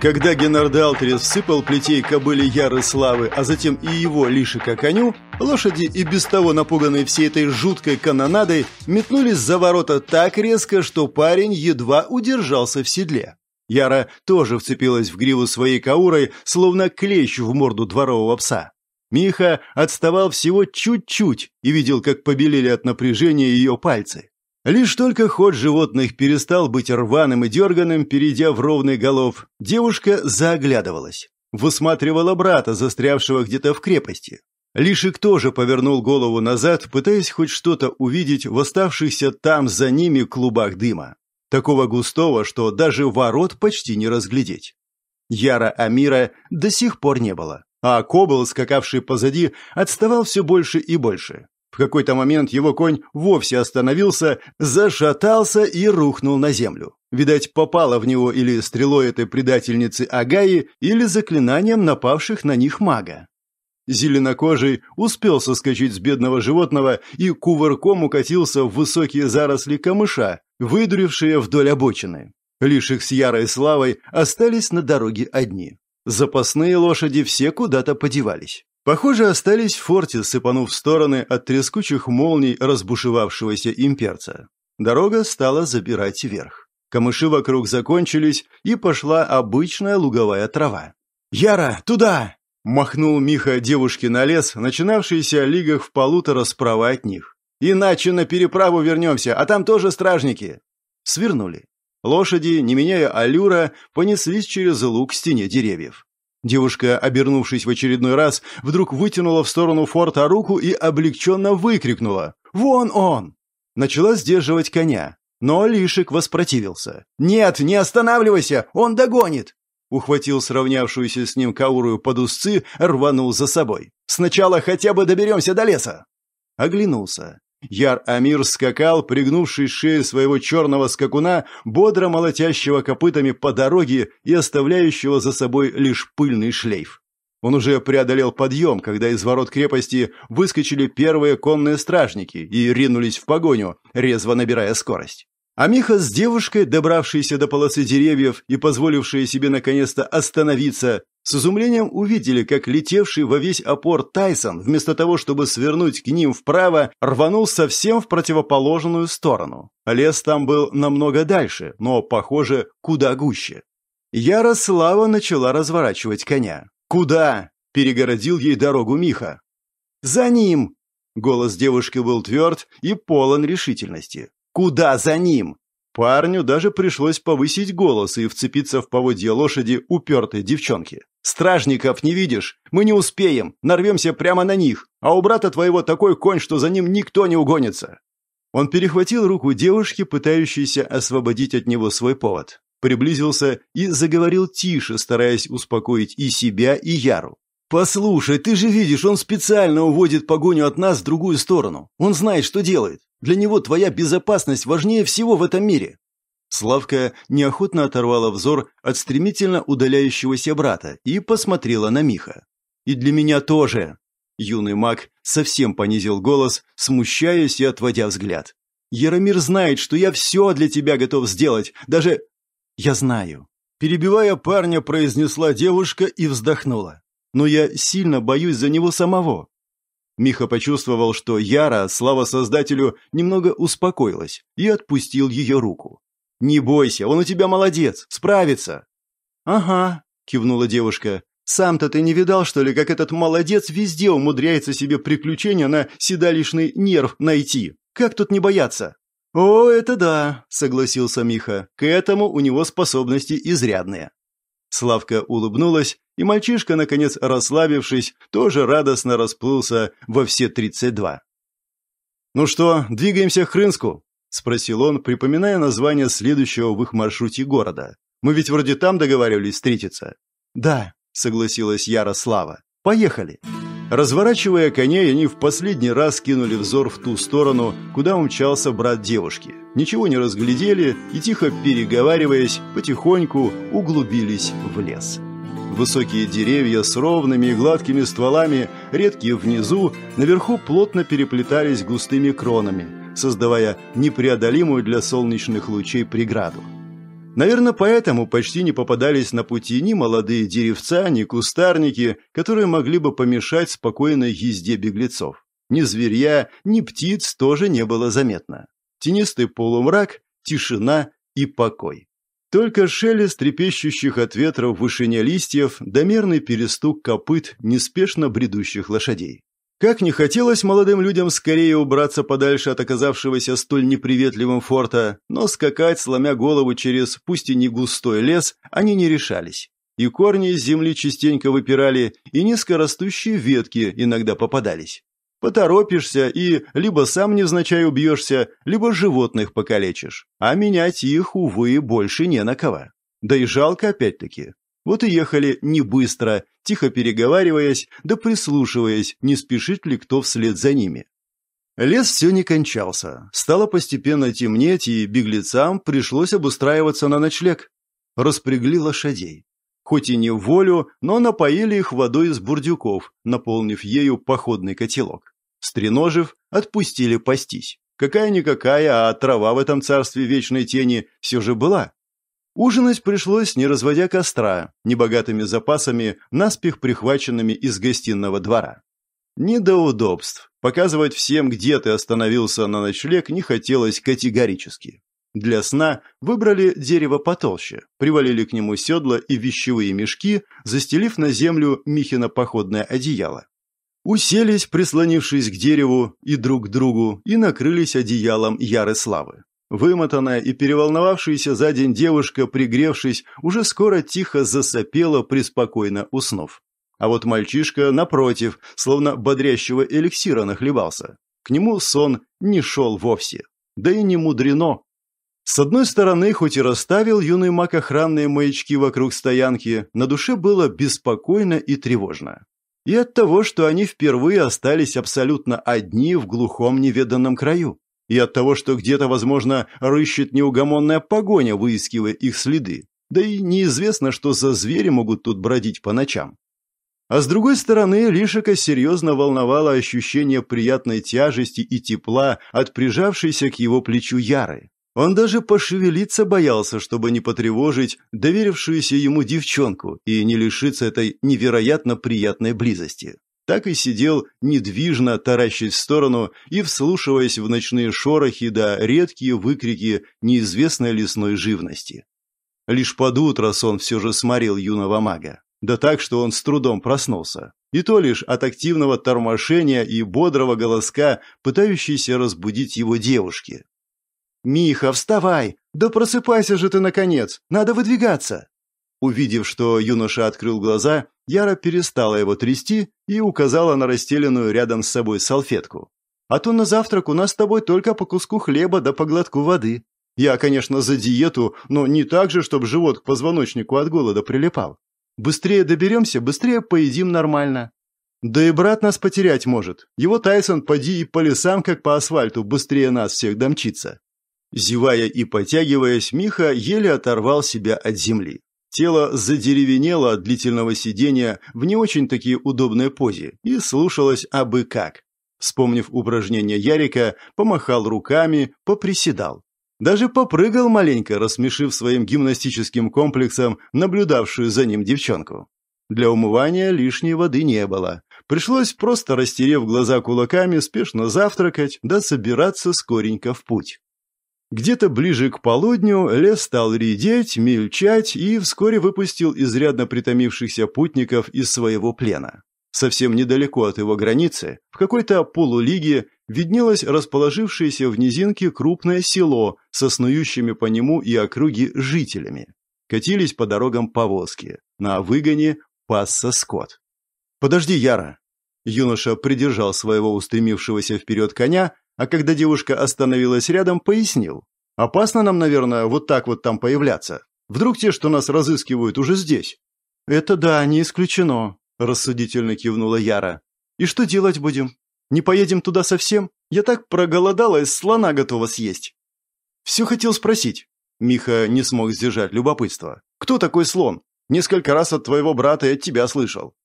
Когда Геннард Алтрис всыпал плетей кобыли Яры Славы, а затем и его лишика коню, лошади, и без того напуганные всей этой жуткой канонадой, метнулись за ворота так резко, что парень едва удержался в седле. Яра тоже вцепилась в гриву своей каурой, словно клещ в морду дворового пса. Миха отставал всего чуть-чуть и видел, как побелели от напряжения ее пальцы. Лишь только ход животных перестал быть рваным и дерганым, перейдя в ровный голов, девушка заглядывалась, Высматривала брата, застрявшего где-то в крепости. Лишик тоже повернул голову назад, пытаясь хоть что-то увидеть в оставшихся там за ними клубах дыма. Такого густого, что даже ворот почти не разглядеть. Яра Амира до сих пор не было, а Кобл, скакавший позади, отставал все больше и больше. В какой-то момент его конь вовсе остановился, зашатался и рухнул на землю. Видать, попало в него или стрелой этой предательницы Агаи, или заклинанием напавших на них мага. Зеленокожий успел соскочить с бедного животного и кувырком укатился в высокие заросли камыша, выдурившие вдоль обочины. Лишь их с ярой славой остались на дороге одни. Запасные лошади все куда-то подевались. Похоже, остались в форте, сыпанув в стороны от трескучих молний разбушевавшегося имперца. Дорога стала забирать вверх. Камыши вокруг закончились, и пошла обычная луговая трава. «Яра, туда!» – махнул Миха девушке на лес, начинавшийся о лигах в полутора справа от них. «Иначе на переправу вернемся, а там тоже стражники!» Свернули. Лошади, не меняя аллюра, понеслись через луг к стене деревьев. Девушка, обернувшись в очередной раз, вдруг вытянула в сторону форта руку и облегченно выкрикнула «Вон он!». Начала сдерживать коня, но Лишек воспротивился. «Нет, не останавливайся, он догонит!» Ухватил сравнявшуюся с ним Каурую под узцы, рванул за собой. «Сначала хотя бы доберемся до леса!» Оглянулся. Яр-Амир скакал, пригнувшись шею своего черного скакуна, бодро молотящего копытами по дороге и оставляющего за собой лишь пыльный шлейф. Он уже преодолел подъем, когда из ворот крепости выскочили первые конные стражники и ринулись в погоню, резво набирая скорость. А Миха с девушкой, добравшейся до полосы деревьев и позволившая себе наконец-то остановиться, с изумлением увидели, как летевший во весь опор Тайсон, вместо того, чтобы свернуть к ним вправо, рванул совсем в противоположную сторону. Лес там был намного дальше, но, похоже, куда гуще. Ярослава начала разворачивать коня. «Куда?» – перегородил ей дорогу Миха. «За ним!» – голос девушки был тверд и полон решительности. «Куда за ним?» Парню даже пришлось повысить голос и вцепиться в поводье лошади упертой девчонки. «Стражников не видишь? Мы не успеем, нарвемся прямо на них, а у брата твоего такой конь, что за ним никто не угонится». Он перехватил руку девушки, пытающейся освободить от него свой повод, приблизился и заговорил тише, стараясь успокоить и себя, и Яру. «Послушай, ты же видишь, он специально уводит погоню от нас в другую сторону. Он знает, что делает. Для него твоя безопасность важнее всего в этом мире. Славка неохотно оторвала взор от стремительно удаляющегося брата и посмотрела на Миха. «И для меня тоже!» Юный маг совсем понизил голос, смущаясь и отводя взгляд. «Яромир знает, что я все для тебя готов сделать, даже...» «Я знаю». Перебивая парня, произнесла девушка и вздохнула. «Но я сильно боюсь за него самого». Миха почувствовал, что Яра, слава создателю, немного успокоилась и отпустил ее руку. «Не бойся, он у тебя молодец, справится». «Ага», – кивнула девушка. «Сам-то ты не видал, что ли, как этот молодец везде умудряется себе приключения на седалищный нерв найти? Как тут не бояться?» «О, это да», – согласился Миха. «К этому у него способности изрядные». Славка улыбнулась, и мальчишка, наконец расслабившись, тоже радостно расплылся во все тридцать два. «Ну что, двигаемся к Хрынску?» — спросил он, припоминая название следующего в их маршруте города. «Мы ведь вроде там договаривались встретиться». «Да», — согласилась Ярослава. «Поехали». Разворачивая коней, они в последний раз кинули взор в ту сторону, куда умчался брат девушки. Ничего не разглядели и, тихо переговариваясь, потихоньку углубились в лес. Высокие деревья с ровными и гладкими стволами, редкие внизу, наверху плотно переплетались густыми кронами, создавая непреодолимую для солнечных лучей преграду. Наверное, поэтому почти не попадались на пути ни молодые деревца, ни кустарники, которые могли бы помешать спокойной езде беглецов. Ни зверья, ни птиц тоже не было заметно. Тенистый полумрак, тишина и покой. Только шелест трепещущих от ветра в вышине листьев, домерный перестук копыт неспешно бредущих лошадей. Как не хотелось молодым людям скорее убраться подальше от оказавшегося столь неприветливым форта, но скакать, сломя голову через пусть и не густой лес, они не решались. И корни из земли частенько выпирали, и низкорастущие ветки иногда попадались. Поторопишься и либо сам невзначай убьешься, либо животных покалечишь. А менять их, увы, больше не на кого. Да и жалко опять-таки. Вот и ехали не быстро, тихо переговариваясь, да прислушиваясь, не спешит ли кто вслед за ними. Лес все не кончался. Стало постепенно темнеть, и беглецам пришлось обустраиваться на ночлег. Распрягли лошадей. Хоть и не в волю, но напоили их водой из бурдюков, наполнив ею походный котелок. Стреножив, отпустили пастись. Какая-никакая, а трава в этом царстве вечной тени все же была. Ужинать пришлось, не разводя костра, небогатыми запасами, наспех прихваченными из гостиного двора. Не до удобств. Показывать всем, где ты остановился на ночлег, не хотелось категорически. Для сна выбрали дерево потолще, привалили к нему седла и вещевые мешки, застелив на землю Михина походное одеяло. Уселись, прислонившись к дереву и друг к другу, и накрылись одеялом яры славы. Вымотанная и переволновавшаяся за день девушка, пригревшись, уже скоро тихо засопела, приспокойно уснув. А вот мальчишка, напротив, словно бодрящего эликсира нахлебался. К нему сон не шел вовсе. Да и не мудрено. С одной стороны, хоть и расставил юный маг охранные маячки вокруг стоянки, на душе было беспокойно и тревожно. И от того, что они впервые остались абсолютно одни в глухом неведанном краю и от того, что где-то, возможно, рыщет неугомонная погоня, выискивая их следы. Да и неизвестно, что за звери могут тут бродить по ночам. А с другой стороны, Лишика серьезно волновало ощущение приятной тяжести и тепла от прижавшейся к его плечу Яры. Он даже пошевелиться боялся, чтобы не потревожить доверившуюся ему девчонку и не лишиться этой невероятно приятной близости так и сидел недвижно, таращась в сторону и вслушиваясь в ночные шорохи да редкие выкрики неизвестной лесной живности. Лишь под утро сон все же сморил юного мага. Да так, что он с трудом проснулся. И то лишь от активного тормошения и бодрого голоска, пытающейся разбудить его девушки. «Миха, вставай! Да просыпайся же ты, наконец! Надо выдвигаться!» Увидев, что юноша открыл глаза, Яра перестала его трясти и указала на расстеленную рядом с собой салфетку. «А то на завтрак у нас с тобой только по куску хлеба да по глотку воды. Я, конечно, за диету, но не так же, чтобы живот к позвоночнику от голода прилипал. Быстрее доберемся, быстрее поедим нормально». «Да и брат нас потерять может. Его Тайсон поди и по лесам, как по асфальту, быстрее нас всех домчится». Зевая и потягиваясь, Миха еле оторвал себя от земли. Тело задеревенело от длительного сидения в не очень такие удобной позе и слушалось абы как. Вспомнив упражнение Ярика, помахал руками, поприседал. Даже попрыгал маленько, рассмешив своим гимнастическим комплексом наблюдавшую за ним девчонку. Для умывания лишней воды не было. Пришлось просто, растерев глаза кулаками, спешно завтракать да собираться скоренько в путь. Где-то ближе к полудню лес стал редеть, мельчать и вскоре выпустил изрядно притомившихся путников из своего плена. Совсем недалеко от его границы, в какой-то полулиге, виднелось расположившееся в низинке крупное село со снующими по нему и округи жителями. Катились по дорогам повозки. На выгоне пасся скот. «Подожди, Яра!» Юноша придержал своего устремившегося вперед коня а когда девушка остановилась рядом, пояснил. «Опасно нам, наверное, вот так вот там появляться. Вдруг те, что нас разыскивают, уже здесь?» «Это да, не исключено», – рассудительно кивнула Яра. «И что делать будем? Не поедем туда совсем? Я так проголодалась, слона готова съесть». «Все хотел спросить». Миха не смог сдержать любопытство. «Кто такой слон? Несколько раз от твоего брата и от тебя слышал».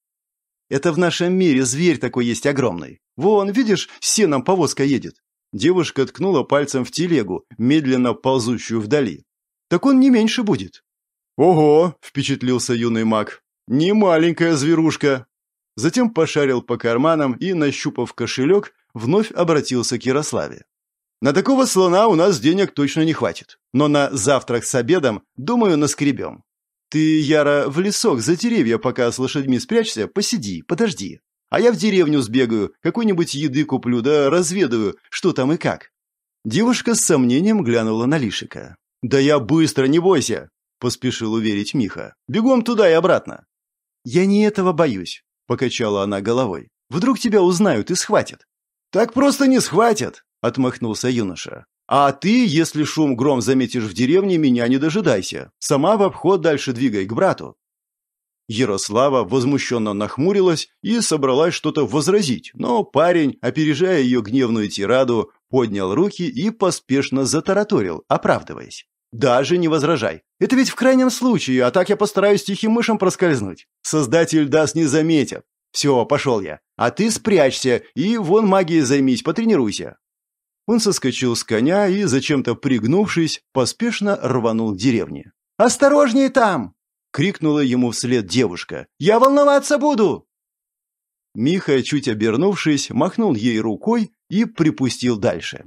«Это в нашем мире зверь такой есть огромный. Вон, видишь, с сеном повозка едет. Девушка ткнула пальцем в телегу, медленно ползущую вдали. «Так он не меньше будет». «Ого!» – впечатлился юный маг. «Не маленькая зверушка!» Затем пошарил по карманам и, нащупав кошелек, вновь обратился к Ярославе. «На такого слона у нас денег точно не хватит, но на завтрак с обедом, думаю, наскребем. Ты, Яра, в лесок за деревья, пока с лошадьми спрячься, посиди, подожди. А я в деревню сбегаю, какой-нибудь еды куплю, да разведаю, что там и как». Девушка с сомнением глянула на Лишика. «Да я быстро, не бойся!» – поспешил уверить Миха. «Бегом туда и обратно!» «Я не этого боюсь», – покачала она головой. «Вдруг тебя узнают и схватят?» «Так просто не схватят!» – отмахнулся юноша. «А ты, если шум-гром заметишь в деревне, меня не дожидайся. Сама в обход дальше двигай, к брату. Ярослава возмущенно нахмурилась и собралась что-то возразить, но парень, опережая ее гневную тираду, поднял руки и поспешно затараторил, оправдываясь. «Даже не возражай. Это ведь в крайнем случае, а так я постараюсь тихим мышам проскользнуть. Создатель даст не заметят. Все, пошел я. А ты спрячься и вон магией займись, потренируйся». Он соскочил с коня и, зачем-то пригнувшись, поспешно рванул к деревне. «Осторожней там!» крикнула ему вслед девушка. «Я волноваться буду!» Миха, чуть обернувшись, махнул ей рукой и припустил дальше.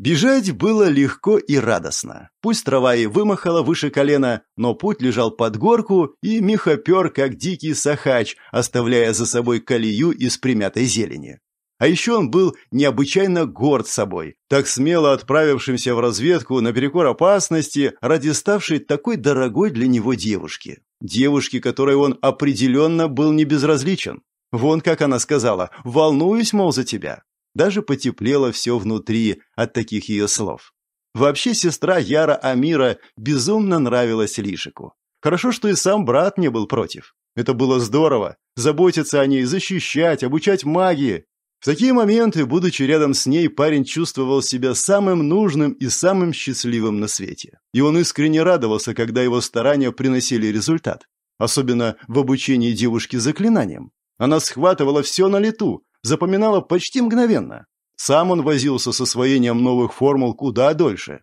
Бежать было легко и радостно. Пусть трава и вымахала выше колена, но путь лежал под горку, и Миха пер, как дикий сахач, оставляя за собой колею из примятой зелени. А еще он был необычайно горд собой, так смело отправившимся в разведку наперекор опасности ради ставшей такой дорогой для него девушки. Девушке, которой он определенно был не безразличен. Вон как она сказала «волнуюсь, мол, за тебя». Даже потеплело все внутри от таких ее слов. Вообще сестра Яра Амира безумно нравилась Лишику. Хорошо, что и сам брат не был против. Это было здорово. Заботиться о ней, защищать, обучать магии. В такие моменты, будучи рядом с ней, парень чувствовал себя самым нужным и самым счастливым на свете. И он искренне радовался, когда его старания приносили результат. Особенно в обучении девушки заклинаниям. Она схватывала все на лету, запоминала почти мгновенно. Сам он возился с освоением новых формул куда дольше.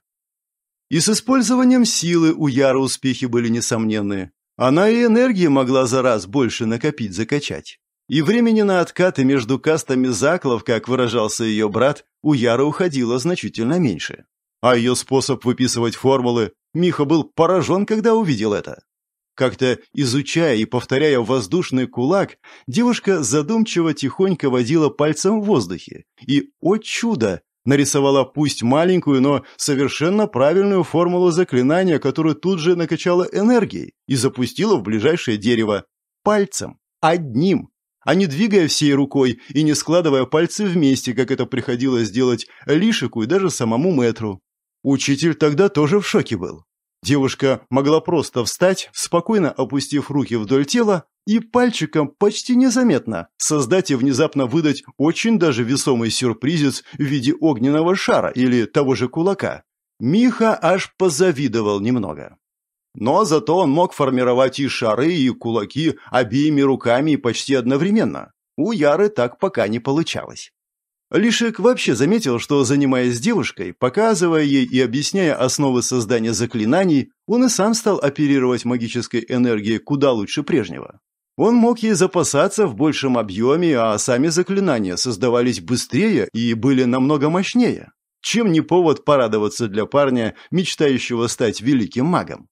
И с использованием силы у Яры успехи были несомненные. Она и энергии могла за раз больше накопить, закачать. И времени на откаты между кастами заклов, как выражался ее брат, у Яры уходило значительно меньше. А ее способ выписывать формулы, Миха был поражен, когда увидел это. Как-то изучая и повторяя воздушный кулак, девушка задумчиво тихонько водила пальцем в воздухе и, о чудо, нарисовала пусть маленькую, но совершенно правильную формулу заклинания, которую тут же накачала энергией и запустила в ближайшее дерево. Пальцем. Одним а не двигая всей рукой и не складывая пальцы вместе, как это приходилось делать Лишику и даже самому Метру. Учитель тогда тоже в шоке был. Девушка могла просто встать, спокойно опустив руки вдоль тела и пальчиком почти незаметно создать и внезапно выдать очень даже весомый сюрпризец в виде огненного шара или того же кулака. Миха аж позавидовал немного. Но зато он мог формировать и шары, и кулаки обеими руками и почти одновременно. У Яры так пока не получалось. Лишек вообще заметил, что, занимаясь девушкой, показывая ей и объясняя основы создания заклинаний, он и сам стал оперировать магической энергией куда лучше прежнего. Он мог ей запасаться в большем объеме, а сами заклинания создавались быстрее и были намного мощнее. Чем не повод порадоваться для парня, мечтающего стать великим магом?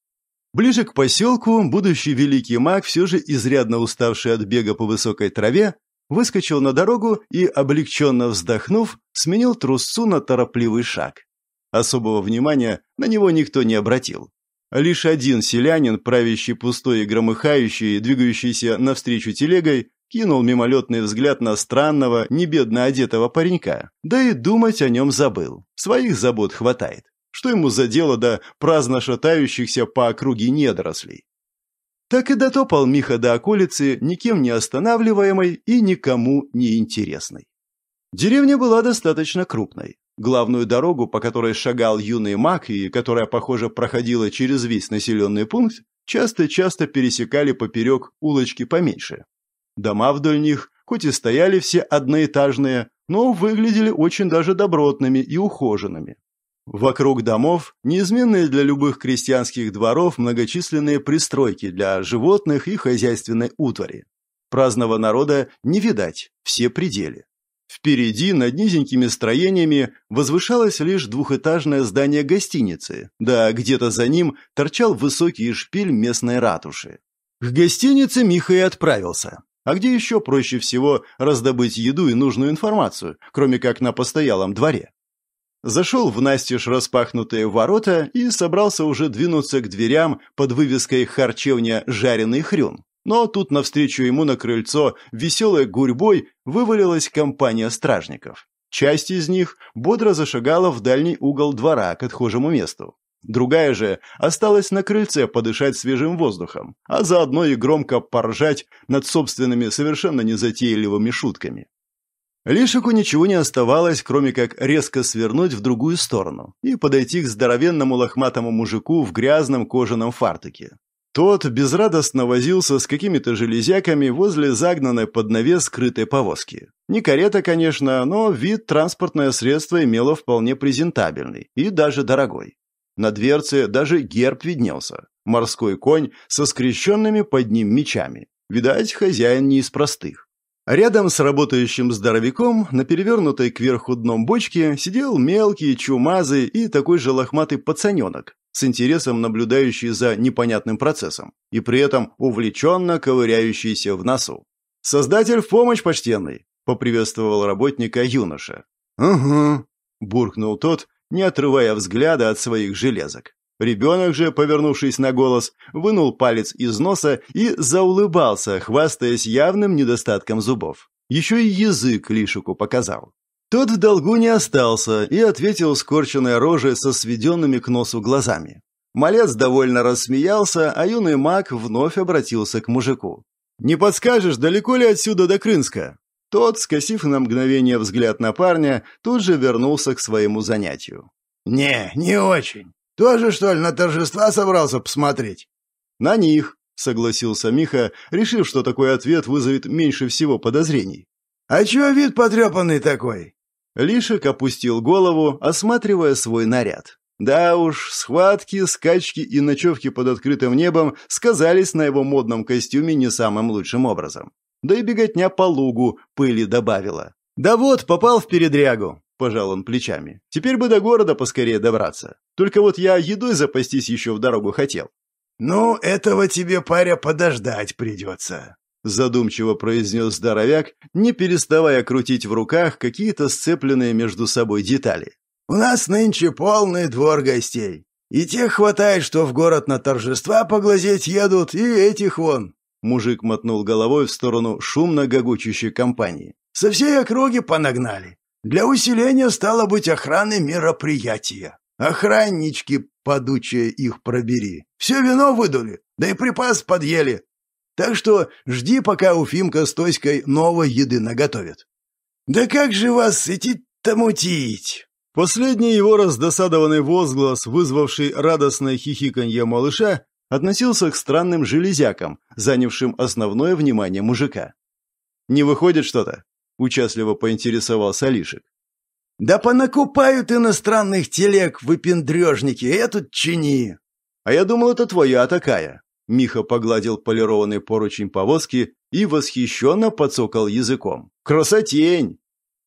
Ближе к поселку будущий великий маг, все же изрядно уставший от бега по высокой траве, выскочил на дорогу и, облегченно вздохнув, сменил трусцу на торопливый шаг. Особого внимания на него никто не обратил. Лишь один селянин, правящий пустой и громыхающий, двигающийся навстречу телегой, кинул мимолетный взгляд на странного, небедно одетого паренька, да и думать о нем забыл. Своих забот хватает. Что ему за дело до праздно шатающихся по округе недорослей? Так и дотопал Миха до околицы, никем не останавливаемой и никому не интересной. Деревня была достаточно крупной. Главную дорогу, по которой шагал юный маг и которая, похоже, проходила через весь населенный пункт, часто-часто пересекали поперек улочки поменьше. Дома вдоль них, хоть и стояли все одноэтажные, но выглядели очень даже добротными и ухоженными. Вокруг домов неизменные для любых крестьянских дворов многочисленные пристройки для животных и хозяйственной утвари. Праздного народа не видать, все пределы. Впереди над низенькими строениями возвышалось лишь двухэтажное здание гостиницы, да где-то за ним торчал высокий шпиль местной ратуши. К гостинице Миха и отправился. А где еще проще всего раздобыть еду и нужную информацию, кроме как на постоялом дворе? Зашел в настежь распахнутые ворота и собрался уже двинуться к дверям под вывеской «Харчевня жареный хрюн». Но тут навстречу ему на крыльцо веселой гурьбой вывалилась компания стражников. Часть из них бодро зашагала в дальний угол двора к отхожему месту. Другая же осталась на крыльце подышать свежим воздухом, а заодно и громко поржать над собственными совершенно незатейливыми шутками. Лишику ничего не оставалось, кроме как резко свернуть в другую сторону и подойти к здоровенному лохматому мужику в грязном кожаном фартуке. Тот безрадостно возился с какими-то железяками возле загнанной под навес скрытой повозки. Не карета, конечно, но вид транспортное средство имело вполне презентабельный и даже дорогой. На дверце даже герб виднелся. Морской конь со скрещенными под ним мечами. Видать, хозяин не из простых. Рядом с работающим здоровяком на перевернутой кверху дном бочке сидел мелкий, чумазый и такой же лохматый пацаненок, с интересом наблюдающий за непонятным процессом и при этом увлеченно ковыряющийся в носу. «Создатель в помощь, почтенный!» — поприветствовал работника юноша. «Угу», — буркнул тот, не отрывая взгляда от своих железок. Ребенок же, повернувшись на голос, вынул палец из носа и заулыбался, хвастаясь явным недостатком зубов. Еще и язык Лишику показал. Тот в долгу не остался и ответил скорченной рожей со сведенными к носу глазами. Малец довольно рассмеялся, а юный маг вновь обратился к мужику. «Не подскажешь, далеко ли отсюда до Крынска?» Тот, скосив на мгновение взгляд на парня, тут же вернулся к своему занятию. «Не, не очень. Тоже, что ли, на торжества собрался посмотреть?» «На них», — согласился Миха, решив, что такой ответ вызовет меньше всего подозрений. «А чего вид потрепанный такой?» Лишек опустил голову, осматривая свой наряд. Да уж, схватки, скачки и ночевки под открытым небом сказались на его модном костюме не самым лучшим образом. Да и беготня по лугу пыли добавила. «Да вот, попал в передрягу. — пожал он плечами. «Теперь бы до города поскорее добраться. Только вот я едой запастись еще в дорогу хотел». «Ну, этого тебе, паря, подождать придется», — задумчиво произнес здоровяк, не переставая крутить в руках какие-то сцепленные между собой детали. «У нас нынче полный двор гостей. И тех хватает, что в город на торжества поглазеть едут, и этих вон». Мужик мотнул головой в сторону шумно гогучущей компании. «Со всей округи понагнали. Для усиления стало быть охраны мероприятия. Охраннички, подучие их пробери, все вино выдули, да и припас подъели. Так что жди, пока Уфимка с Тоськой новой еды наготовят. Да как же вас сытить-то мутить? Последний его раздосадованный возглас, вызвавший радостное хихиканье малыша, относился к странным железякам, занявшим основное внимание мужика. «Не выходит что-то?» Участливо поинтересовался Лишек. «Да понакупают иностранных телег, выпендрежники, эту чини!» «А я думал, это твоя такая!» Миха погладил полированный поручень повозки и восхищенно подсокал языком. «Красотень!»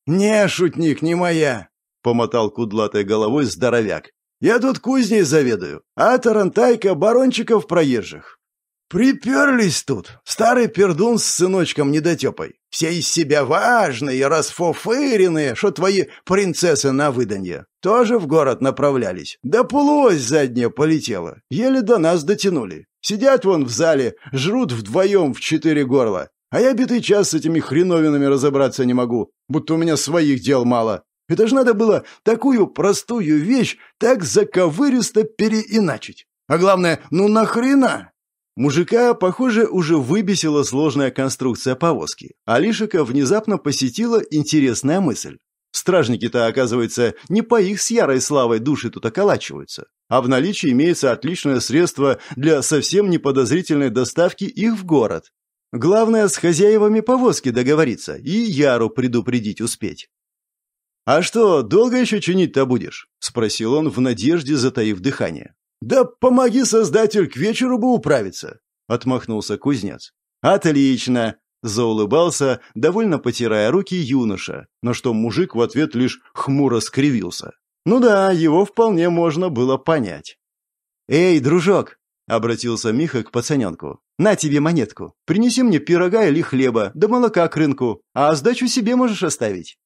«Не, шутник, не моя!» — помотал кудлатой головой здоровяк. «Я тут кузней заведую, а тарантайка барончиков проезжих. Приперлись тут, старый пердун с сыночком недотепой. Все из себя важные, расфуфыренные, что твои принцессы на выданье. Тоже в город направлялись. Да пулось заднее полетело, Еле до нас дотянули. Сидят вон в зале, жрут вдвоем в четыре горла. А я битый час с этими хреновинами разобраться не могу, будто у меня своих дел мало. Это ж надо было такую простую вещь так заковыристо переиначить. А главное, ну нахрена? Мужика, похоже, уже выбесила сложная конструкция повозки, а внезапно посетила интересная мысль. Стражники-то, оказывается, не по их с ярой славой души тут околачиваются, а в наличии имеется отличное средство для совсем неподозрительной доставки их в город. Главное, с хозяевами повозки договориться и Яру предупредить успеть. «А что, долго еще чинить-то будешь?» – спросил он в надежде, затаив дыхание. «Да помоги создатель, к вечеру бы управиться!» — отмахнулся кузнец. «Отлично!» — заулыбался, довольно потирая руки юноша, на что мужик в ответ лишь хмуро скривился. «Ну да, его вполне можно было понять». «Эй, дружок!» — обратился Миха к пацаненку. «На тебе монетку. Принеси мне пирога или хлеба, да молока к рынку, а сдачу себе можешь оставить».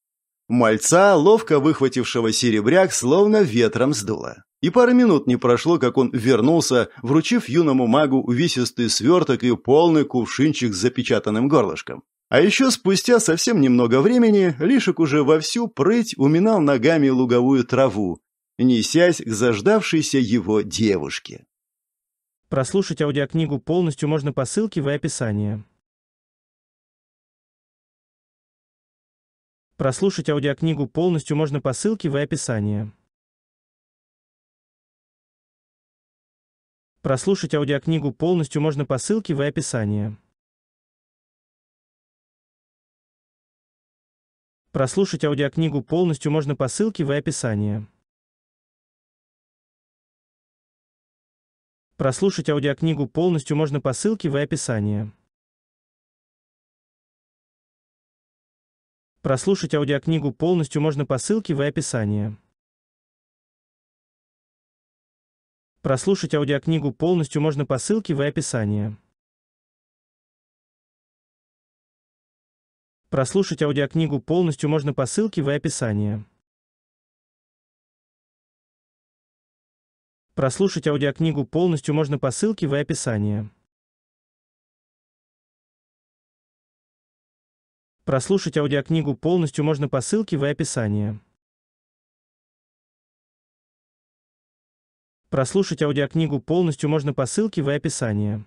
Мальца, ловко выхватившего серебряк, словно ветром сдуло. И пары минут не прошло, как он вернулся, вручив юному магу увесистый сверток и полный кувшинчик с запечатанным горлышком. А еще спустя совсем немного времени Лишек уже вовсю прыть уминал ногами луговую траву, несясь к заждавшейся его девушке. Прослушать аудиокнигу полностью можно по ссылке в описании. Прослушать аудиокнигу полностью можно по ссылке в описании. Прослушать аудиокнигу полностью можно по ссылке в описании. Прослушать аудиокнигу полностью можно по ссылке в описании. Прослушать аудиокнигу полностью можно по ссылке в описании. Прослушать аудиокнигу полностью можно по ссылке в описании. Прослушать аудиокнигу полностью можно по ссылке в описании. Прослушать аудиокнигу полностью можно по ссылке в описании. Прослушать аудиокнигу полностью можно по ссылке в описании. Прослушать аудиокнигу полностью можно по ссылке в описании. Прослушать аудиокнигу полностью можно по ссылке в описании.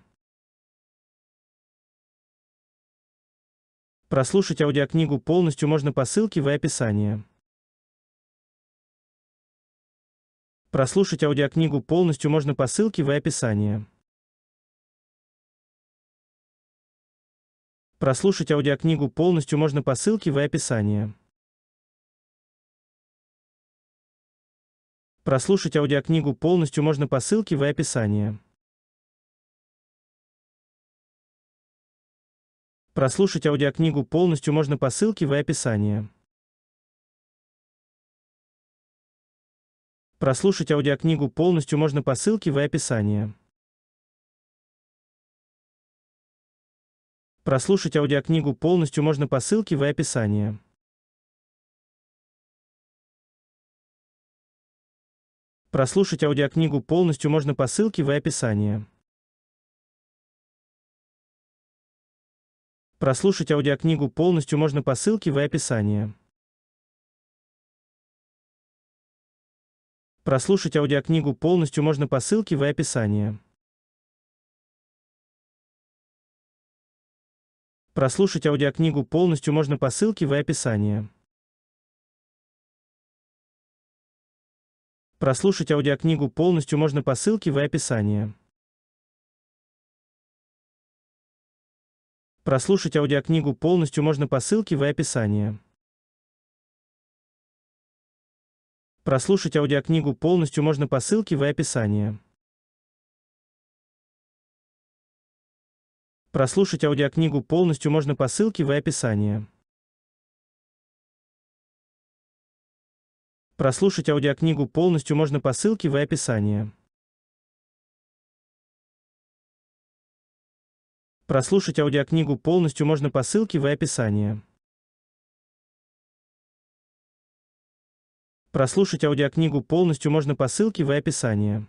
Прослушать аудиокнигу полностью можно по ссылке в описании. Прослушать аудиокнигу полностью можно по ссылке в описании. Прослушать аудиокнигу полностью можно по ссылке в описании. Прослушать аудиокнигу полностью можно по ссылке в описании. Прослушать аудиокнигу полностью можно по ссылке в описании. Прослушать аудиокнигу полностью можно по ссылке в описании. Прослушать аудиокнигу полностью можно по ссылке в описании. Прослушать аудиокнигу полностью можно по ссылке в описании. Прослушать аудиокнигу полностью можно по ссылке в описании. Прослушать аудиокнигу полностью можно по ссылке в описании. Прослушать аудиокнигу полностью можно по ссылке в описании. Прослушать аудиокнигу полностью можно по ссылке в описании. Прослушать аудиокнигу полностью можно по ссылке в описании. Прослушать аудиокнигу полностью можно по ссылке в описании. Прослушать аудиокнигу полностью можно по ссылке в описании. Прослушать аудиокнигу полностью можно по ссылке в описании. Прослушать аудиокнигу полностью можно по ссылке в описании. Прослушать аудиокнигу полностью можно по ссылке в описании.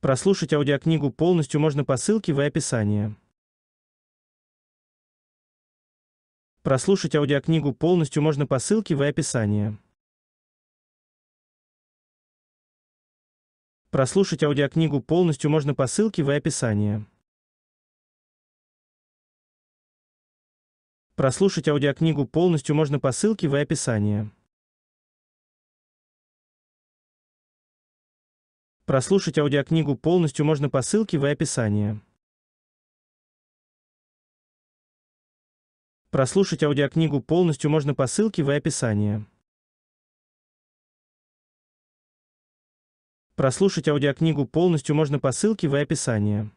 Прослушать аудиокнигу полностью можно по ссылке в описании. Прослушать аудиокнигу полностью можно по ссылке в описании. Прослушать аудиокнигу полностью можно по ссылке в описании. Прослушать аудиокнигу полностью можно по ссылке в описании. Прослушать аудиокнигу полностью можно по ссылке в описании. Прослушать аудиокнигу полностью можно по ссылке в описании. Прослушать аудиокнигу полностью можно по ссылке в описании.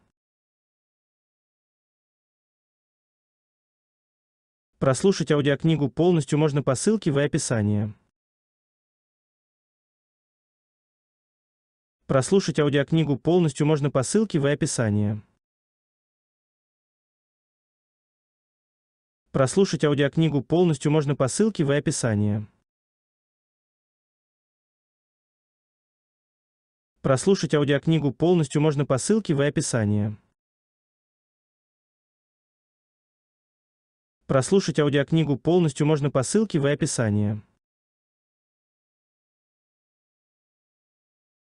Прослушать аудиокнигу полностью можно по ссылке в описании. Прослушать аудиокнигу полностью можно по ссылке в описании. Прослушать аудиокнигу полностью можно по ссылке в описании. Прослушать аудиокнигу полностью можно по ссылке в описании. Прослушать аудиокнигу полностью можно по ссылке в описании.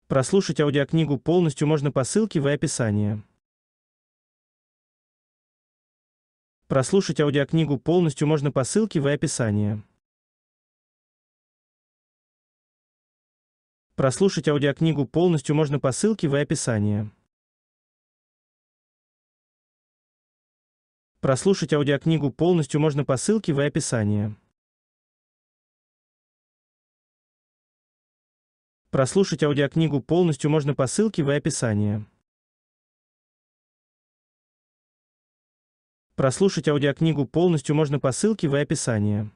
Прослушать аудиокнигу полностью можно по ссылке в описании. Прослушать аудиокнигу полностью можно по ссылке в описании. Прослушать аудиокнигу полностью можно по ссылке в описании. Прослушать аудиокнигу полностью можно по ссылке в описании. Прослушать аудиокнигу полностью можно по ссылке в описании. Прослушать аудиокнигу полностью можно по ссылке в описании.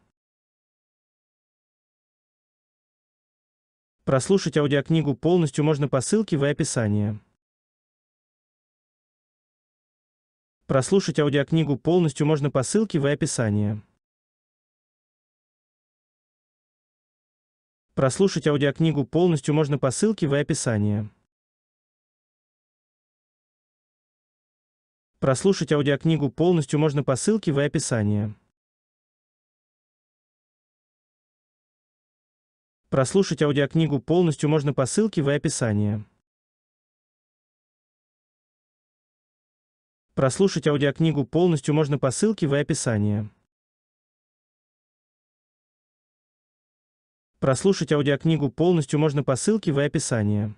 Прослушать аудиокнигу полностью можно по ссылке в описании. Прослушать аудиокнигу полностью можно по ссылке в описании. Прослушать аудиокнигу полностью можно по ссылке в описании. Прослушать аудиокнигу полностью можно по ссылке в описании. Прослушать аудиокнигу полностью можно по ссылке в описании. Прослушать аудиокнигу полностью можно по ссылке в описании. Прослушать аудиокнигу полностью можно по ссылке в описании.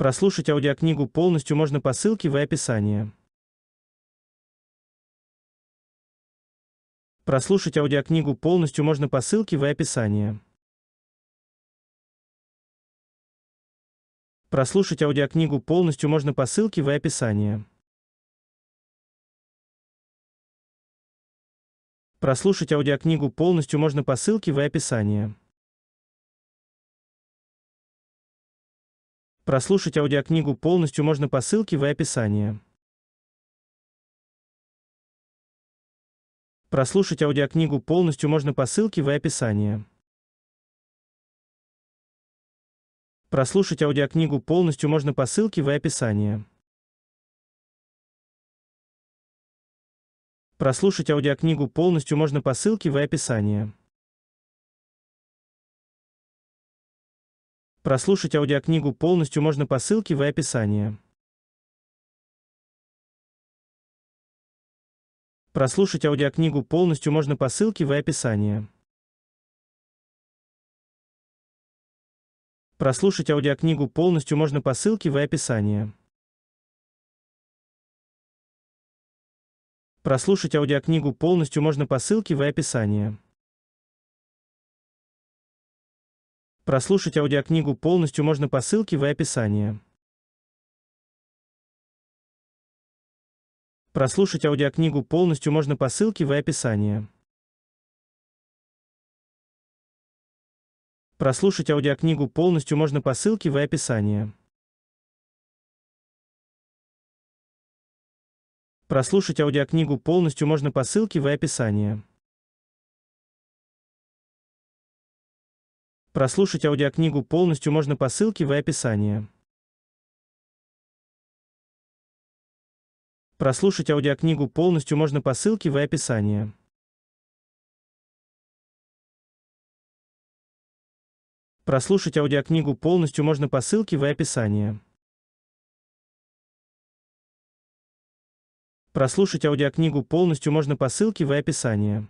Прослушать аудиокнигу полностью можно по ссылке в описании. Прослушать аудиокнигу полностью можно по ссылке в описании. Прослушать аудиокнигу полностью можно по ссылке в описании. Прослушать аудиокнигу полностью можно по ссылке в описании. Прослушать аудиокнигу полностью можно по ссылке в описании. Прослушать аудиокнигу полностью можно по ссылке в описании. Прослушать аудиокнигу полностью можно по ссылке в описании. Прослушать аудиокнигу полностью можно по ссылке в описании. Прослушать аудиокнигу полностью можно по ссылке в описании. Прослушать аудиокнигу полностью можно по ссылке в описании. Прослушать аудиокнигу полностью можно по ссылке в описании. Прослушать аудиокнигу полностью можно по ссылке в описании. Прослушать аудиокнигу полностью можно по ссылке в описании. Прослушать аудиокнигу полностью можно по ссылке в описании. Прослушать аудиокнигу полностью можно по ссылке в описании. Прослушать аудиокнигу полностью можно по ссылке в описании. Прослушать аудиокнигу полностью можно по ссылке в описании. Прослушать аудиокнигу полностью можно по ссылке в описании. Прослушать аудиокнигу полностью можно по ссылке в описании. Прослушать аудиокнигу полностью можно по ссылке в описании.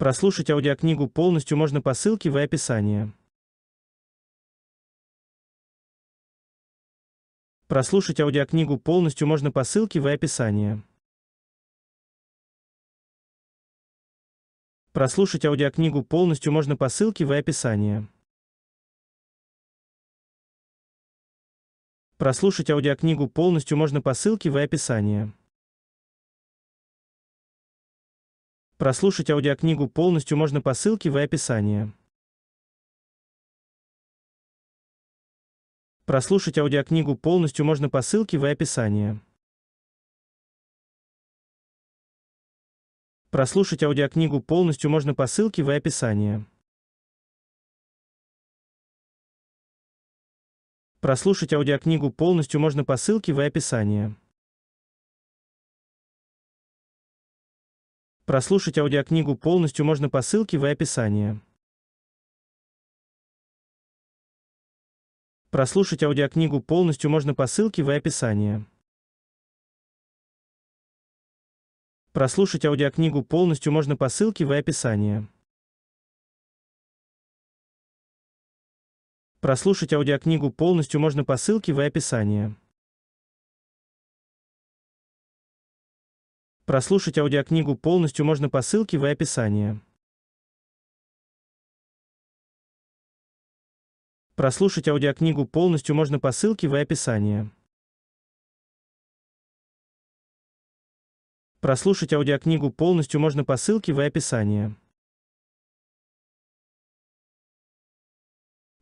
Прослушать аудиокнигу полностью можно по ссылке в описании. Прослушать аудиокнигу полностью можно по ссылке в описании. Прослушать аудиокнигу полностью можно по ссылке в описании. Прослушать аудиокнигу полностью можно по ссылке в описании. Прослушать аудиокнигу полностью можно по ссылке в описании. Прослушать аудиокнигу полностью можно по ссылке в описании. Прослушать аудиокнигу полностью можно по ссылке в описании. Прослушать аудиокнигу полностью можно по ссылке в описании. Прослушать аудиокнигу полностью можно по ссылке в описании. Прослушать аудиокнигу полностью можно по ссылке в описании. Прослушать аудиокнигу полностью можно по ссылке в описании. Прослушать аудиокнигу полностью можно по ссылке в описании. Прослушать аудиокнигу полностью можно по ссылке в описании. Прослушать аудиокнигу полностью можно по ссылке в описании. Прослушать аудиокнигу полностью можно по ссылке в описании.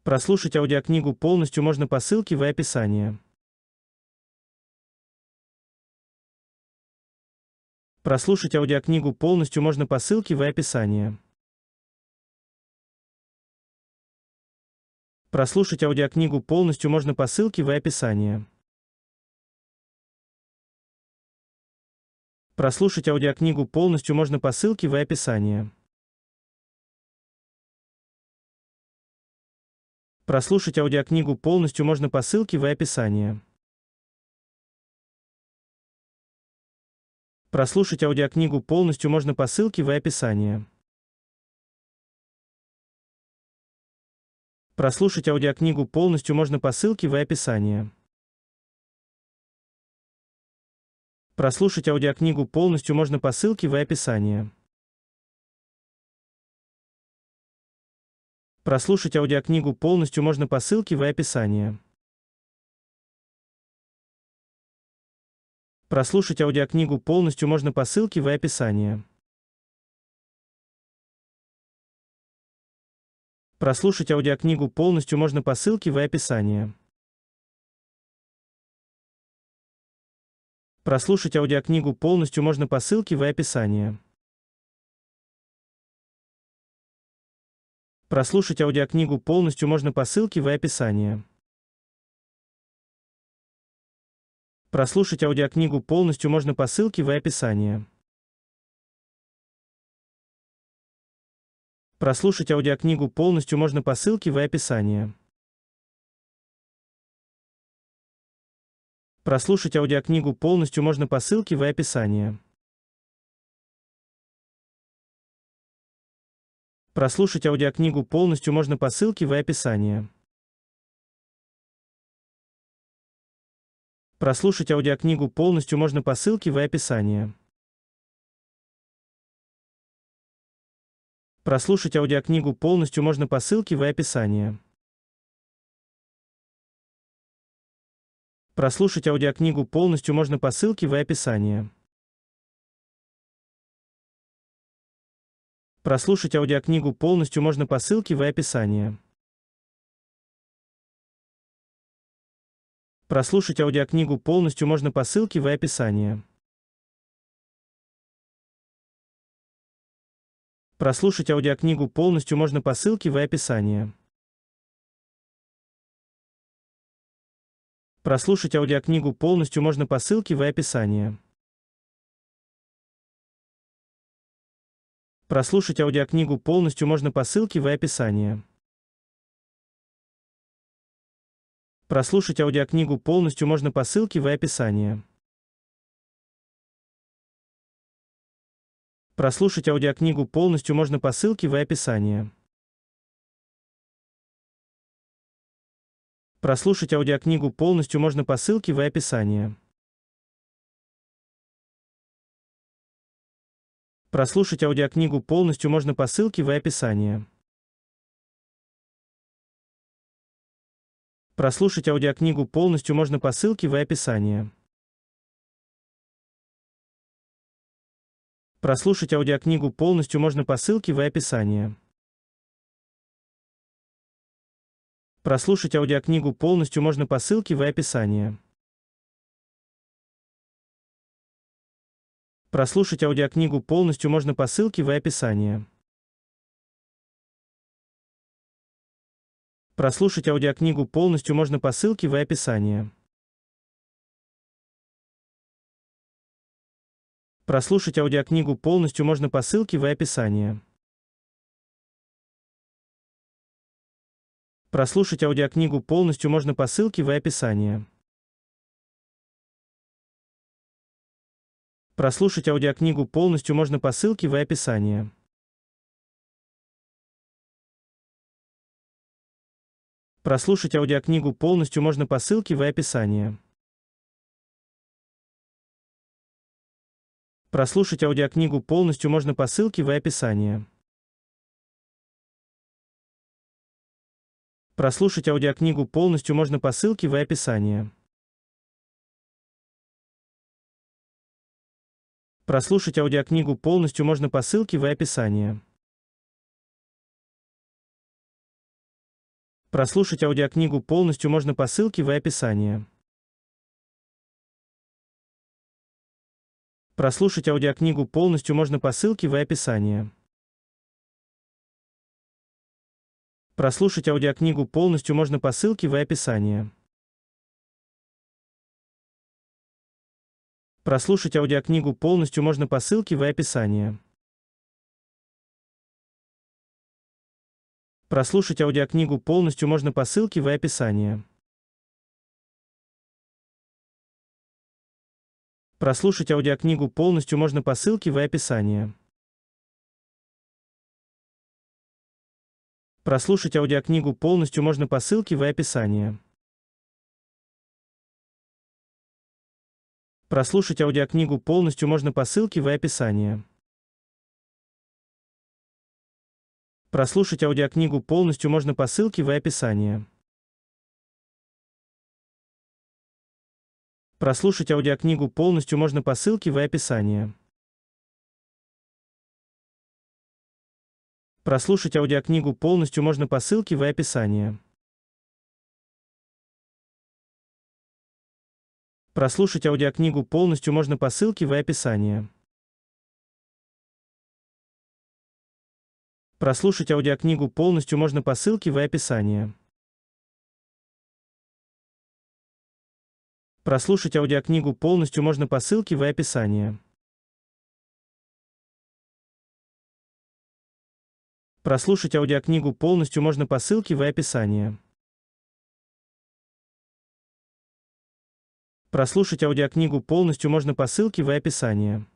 Прослушать аудиокнигу полностью можно по ссылке в описании. Прослушать аудиокнигу полностью можно по ссылке в описании. Прослушать аудиокнигу полностью можно по ссылке в описании. Прослушать аудиокнигу полностью можно по ссылке в описании. Прослушать аудиокнигу полностью можно по ссылке в описании. Прослушать аудиокнигу полностью можно по ссылке в описании. Прослушать аудиокнигу полностью можно по ссылке в описании. Прослушать аудиокнигу полностью можно по ссылке в описании. Прослушать аудиокнигу полностью можно по ссылке в описании. Прослушать аудиокнигу полностью можно по ссылке в описании. Прослушать аудиокнигу полностью можно по ссылке в описании. Прослушать аудиокнигу полностью можно по ссылке в описании. Прослушать аудиокнигу полностью можно по ссылке в описании. Прослушать аудиокнигу полностью можно по ссылке в описании. Прослушать аудиокнигу полностью можно по ссылке в описании. Прослушать аудиокнигу полностью можно по ссылке в описании. Прослушать аудиокнигу полностью можно по ссылке в описании. Прослушать аудиокнигу полностью можно по ссылке в описании. Прослушать аудиокнигу полностью можно по ссылке в описании. Прослушать аудиокнигу полностью можно по ссылке в описании. Прослушать аудиокнигу полностью можно по ссылке в описании. Прослушать аудиокнигу полностью можно по ссылке в описании. Прослушать аудиокнигу полностью можно по ссылке в описании. Прослушать аудиокнигу полностью можно по ссылке в описании. Прослушать аудиокнигу полностью можно по ссылке в описании. Прослушать аудиокнигу полностью можно по ссылке в описании. Прослушать аудиокнигу полностью можно по ссылке в описании. Прослушать аудиокнигу полностью можно по ссылке в описании. Прослушать аудиокнигу полностью можно по ссылке в описании. Прослушать аудиокнигу полностью можно по ссылке в описании. Прослушать аудиокнигу полностью можно по ссылке в описании. Прослушать аудиокнигу полностью можно по ссылке в описании. Прослушать аудиокнигу полностью можно по ссылке в описании. Прослушать аудиокнигу полностью можно по ссылке в описании. Прослушать аудиокнигу полностью можно по ссылке в описании. Прослушать аудиокнигу полностью можно по ссылке в описании. Прослушать аудиокнигу полностью можно по ссылке в описании. Прослушать аудиокнигу полностью можно по ссылке в описании. Прослушать аудиокнигу полностью можно по ссылке в описании. Прослушать аудиокнигу полностью можно по ссылке в описании. Прослушать аудиокнигу полностью можно по ссылке в описании. Прослушать аудиокнигу полностью можно по ссылке в описании. Прослушать аудиокнигу полностью можно по ссылке в описании. Прослушать аудиокнигу полностью можно по ссылке в описании. Прослушать аудиокнигу полностью можно по ссылке в описании. Прослушать аудиокнигу полностью можно по ссылке в описании. Прослушать аудиокнигу полностью можно по ссылке в описании. Прослушать аудиокнигу полностью можно по ссылке в описании. Прослушать аудиокнигу полностью можно по ссылке в описании. Прослушать аудиокнигу полностью можно по ссылке в описании. Прослушать аудиокнигу полностью можно по ссылке в описании. Прослушать аудиокнигу полностью можно по ссылке в описании. Прослушать аудиокнигу полностью можно по ссылке в описании. Прослушать аудиокнигу полностью можно по ссылке в описании. Прослушать аудиокнигу полностью можно по ссылке в описании. Прослушать аудиокнигу полностью можно по ссылке в описании. Прослушать аудиокнигу полностью можно по ссылке в описании.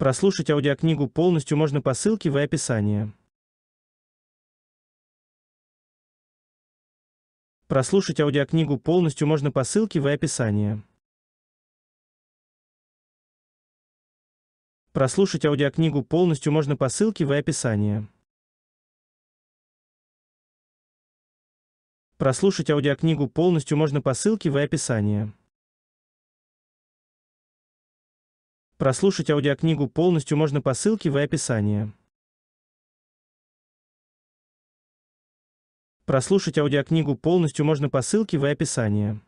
Прослушать аудиокнигу полностью можно по ссылке в описании. Прослушать аудиокнигу полностью можно по ссылке в описании. Прослушать аудиокнигу полностью можно по ссылке в описании. Прослушать аудиокнигу полностью можно по ссылке в описании. Прослушать аудиокнигу полностью можно по ссылке в описании. Прослушать аудиокнигу полностью можно по ссылке в описании.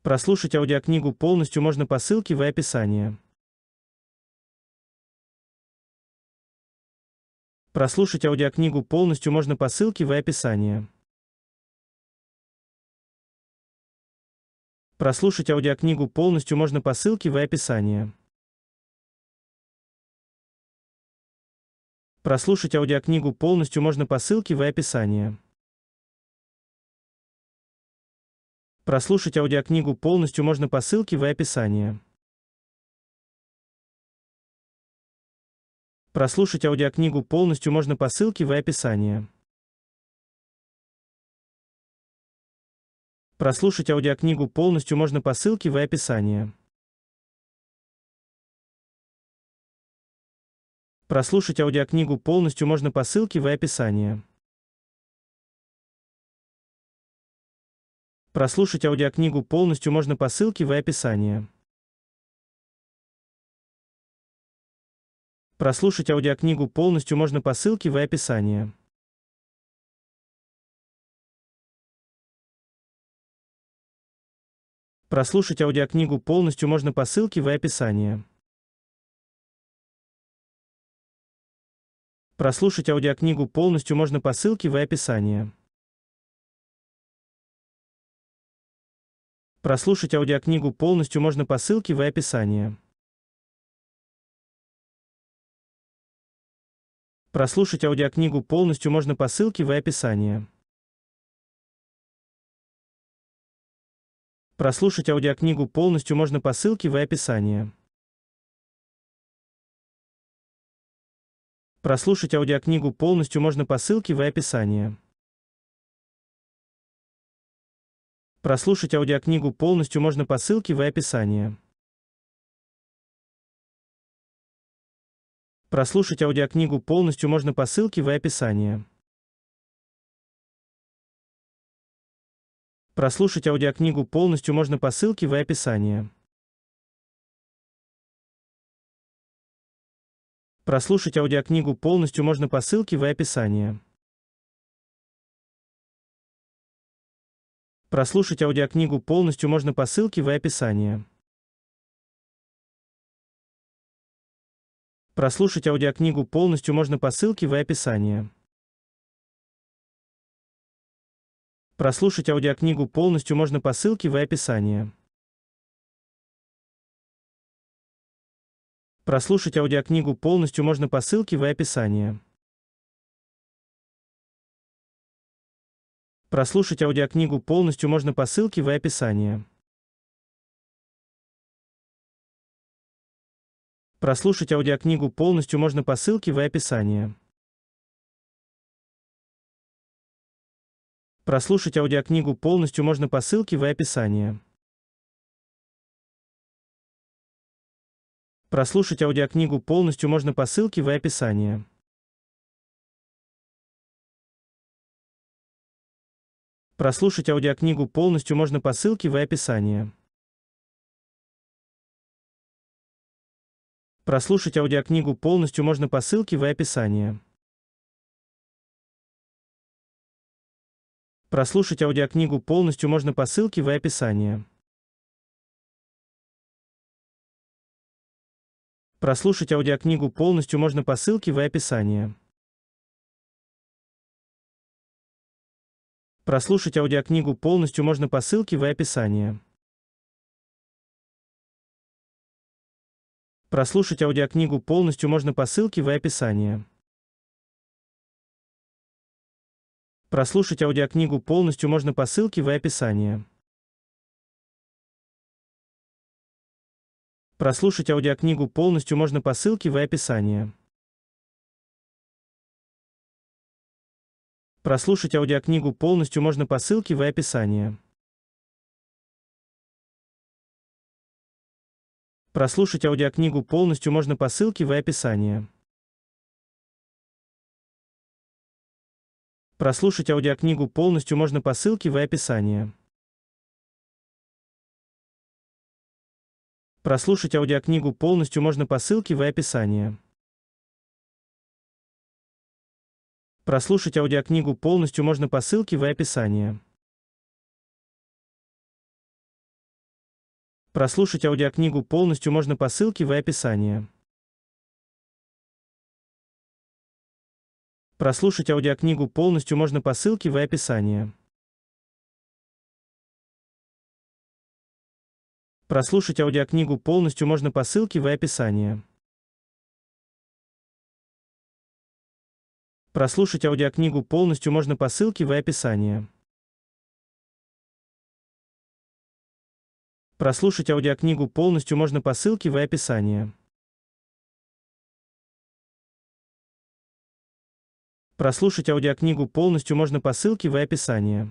Прослушать аудиокнигу полностью можно по ссылке в описании. Прослушать аудиокнигу полностью можно по ссылке в описании. Прослушать аудиокнигу полностью можно по ссылке в описании. Прослушать аудиокнигу полностью можно по ссылке в описании. Прослушать аудиокнигу полностью можно по ссылке в описании. Прослушать аудиокнигу полностью можно по ссылке в описании. Прослушать аудиокнигу полностью можно по ссылке в описании. Прослушать аудиокнигу полностью можно по ссылке в описании. Прослушать аудиокнигу полностью можно по ссылке в описании. Прослушать аудиокнигу полностью можно по ссылке в описании. Прослушать аудиокнигу полностью можно по ссылке в описании. Прослушать аудиокнигу полностью можно по ссылке в описании. Прослушать аудиокнигу полностью можно по ссылке в описании. Прослушать аудиокнигу полностью можно по ссылке в описании. Прослушать аудиокнигу полностью можно по ссылке в описании. Прослушать аудиокнигу полностью можно по ссылке в описании. Прослушать аудиокнигу полностью можно по ссылке в описании. Прослушать аудиокнигу полностью можно по ссылке в описании. Прослушать аудиокнигу полностью можно по ссылке в описании. Прослушать аудиокнигу полностью можно по ссылке в описании. Прослушать аудиокнигу полностью можно по ссылке в описании. Прослушать аудиокнигу полностью можно по ссылке в описании. Прослушать аудиокнигу полностью можно по ссылке в описании. Прослушать аудиокнигу полностью можно по ссылке в описании. Прослушать аудиокнигу полностью можно по ссылке в описании. Прослушать аудиокнигу полностью можно по ссылке в описании. Прослушать аудиокнигу полностью можно по ссылке в описании. Прослушать аудиокнигу полностью можно по ссылке в описании. Прослушать аудиокнигу полностью можно по ссылке в описании. Прослушать аудиокнигу полностью можно по ссылке в описании. Прослушать аудиокнигу полностью можно по ссылке в описании. Прослушать аудиокнигу полностью можно по ссылке в описании. Прослушать аудиокнигу полностью можно по ссылке в описании. Прослушать аудиокнигу полностью можно по ссылке в описании. Прослушать аудиокнигу полностью можно по ссылке в описании. Прослушать аудиокнигу полностью можно по ссылке в описании. Прослушать аудиокнигу полностью можно по ссылке в описании. Прослушать аудиокнигу полностью можно по ссылке в описании. Прослушать аудиокнигу полностью можно по ссылке в описании. Прослушать аудиокнигу полностью можно по ссылке в описании. Прослушать аудиокнигу полностью можно по ссылке в описании. Прослушать аудиокнигу полностью можно по ссылке в описании. Прослушать аудиокнигу полностью можно по ссылке в описании. Прослушать аудиокнигу полностью можно по ссылке в описании. Прослушать аудиокнигу полностью можно по ссылке в описании. Прослушать аудиокнигу полностью можно по ссылке в описании. Прослушать аудиокнигу полностью можно по ссылке в описании.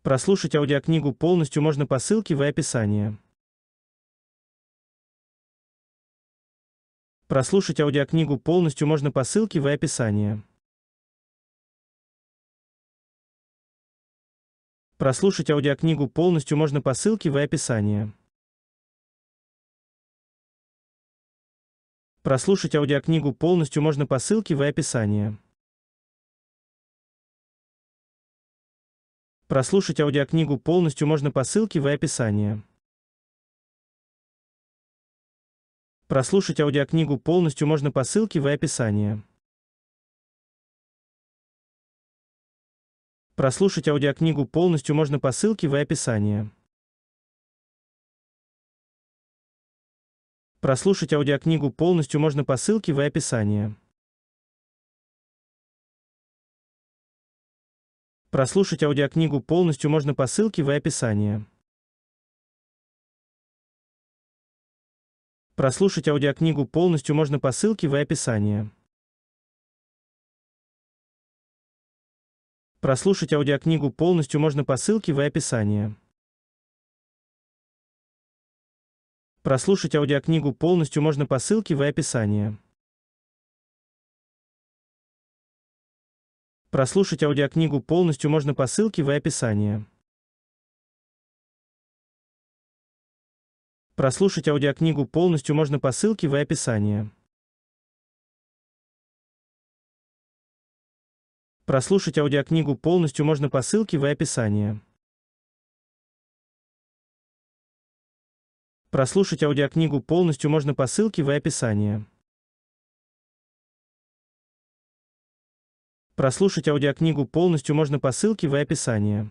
Прослушать аудиокнигу полностью можно по ссылке в описании. Прослушать аудиокнигу полностью можно по ссылке в описании. Прослушать аудиокнигу полностью можно по ссылке в описании. Прослушать аудиокнигу полностью можно по ссылке в описании. Прослушать аудиокнигу полностью можно по ссылке в описании. Прослушать аудиокнигу полностью можно по ссылке в описании. Прослушать аудиокнигу полностью можно по ссылке в описании. Прослушать аудиокнигу полностью можно по ссылке в описании. Прослушать аудиокнигу полностью можно по ссылке в описании. Прослушать аудиокнигу полностью можно по ссылке в описании. Прослушать аудиокнигу полностью можно по ссылке в описании. Прослушать аудиокнигу полностью можно по ссылке в описании. Прослушать аудиокнигу полностью можно по ссылке в описании. Прослушать аудиокнигу полностью можно по ссылке в описании. Прослушать аудиокнигу полностью можно по ссылке в описании. Прослушать аудиокнигу полностью можно по ссылке в описании. Прослушать аудиокнигу полностью можно по ссылке в описании.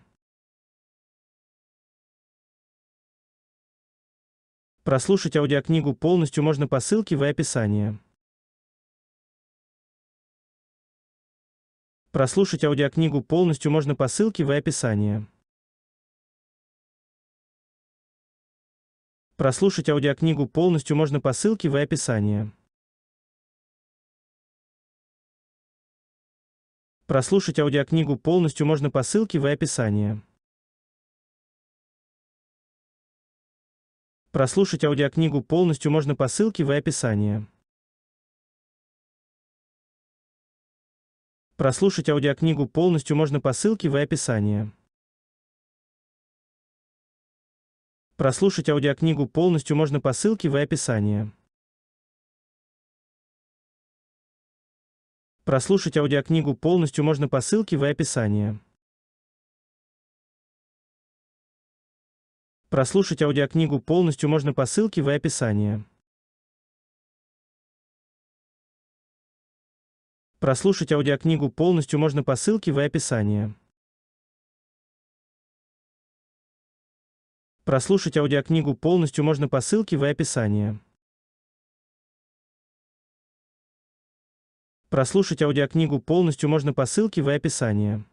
Прослушать аудиокнигу полностью можно по ссылке в описании. Прослушать аудиокнигу полностью можно по ссылке в описании. Прослушать аудиокнигу полностью можно по ссылке в описании. Прослушать аудиокнигу полностью можно по ссылке в описании. Прослушать аудиокнигу полностью можно по ссылке в описании. Прослушать аудиокнигу полностью можно по ссылке в описании. Прослушать аудиокнигу полностью можно по ссылке в описании. Прослушать аудиокнигу полностью можно по ссылке в описании. Прослушать аудиокнигу полностью можно по ссылке в описании. Прослушать аудиокнигу полностью можно по ссылке в описании. Прослушать аудиокнигу полностью можно по ссылке в описании. Прослушать аудиокнигу полностью можно по ссылке в описании.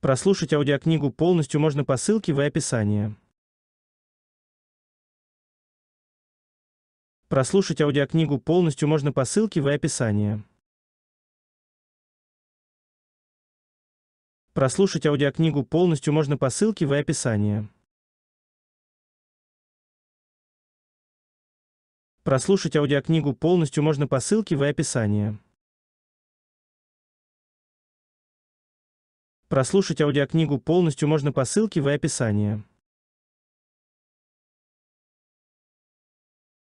Прослушать аудиокнигу полностью можно по ссылке в описании. Прослушать аудиокнигу полностью можно по ссылке в описании. Прослушать аудиокнигу полностью можно по ссылке в описании. Прослушать аудиокнигу полностью можно по ссылке в описании. Прослушать аудиокнигу полностью можно по ссылке в описании.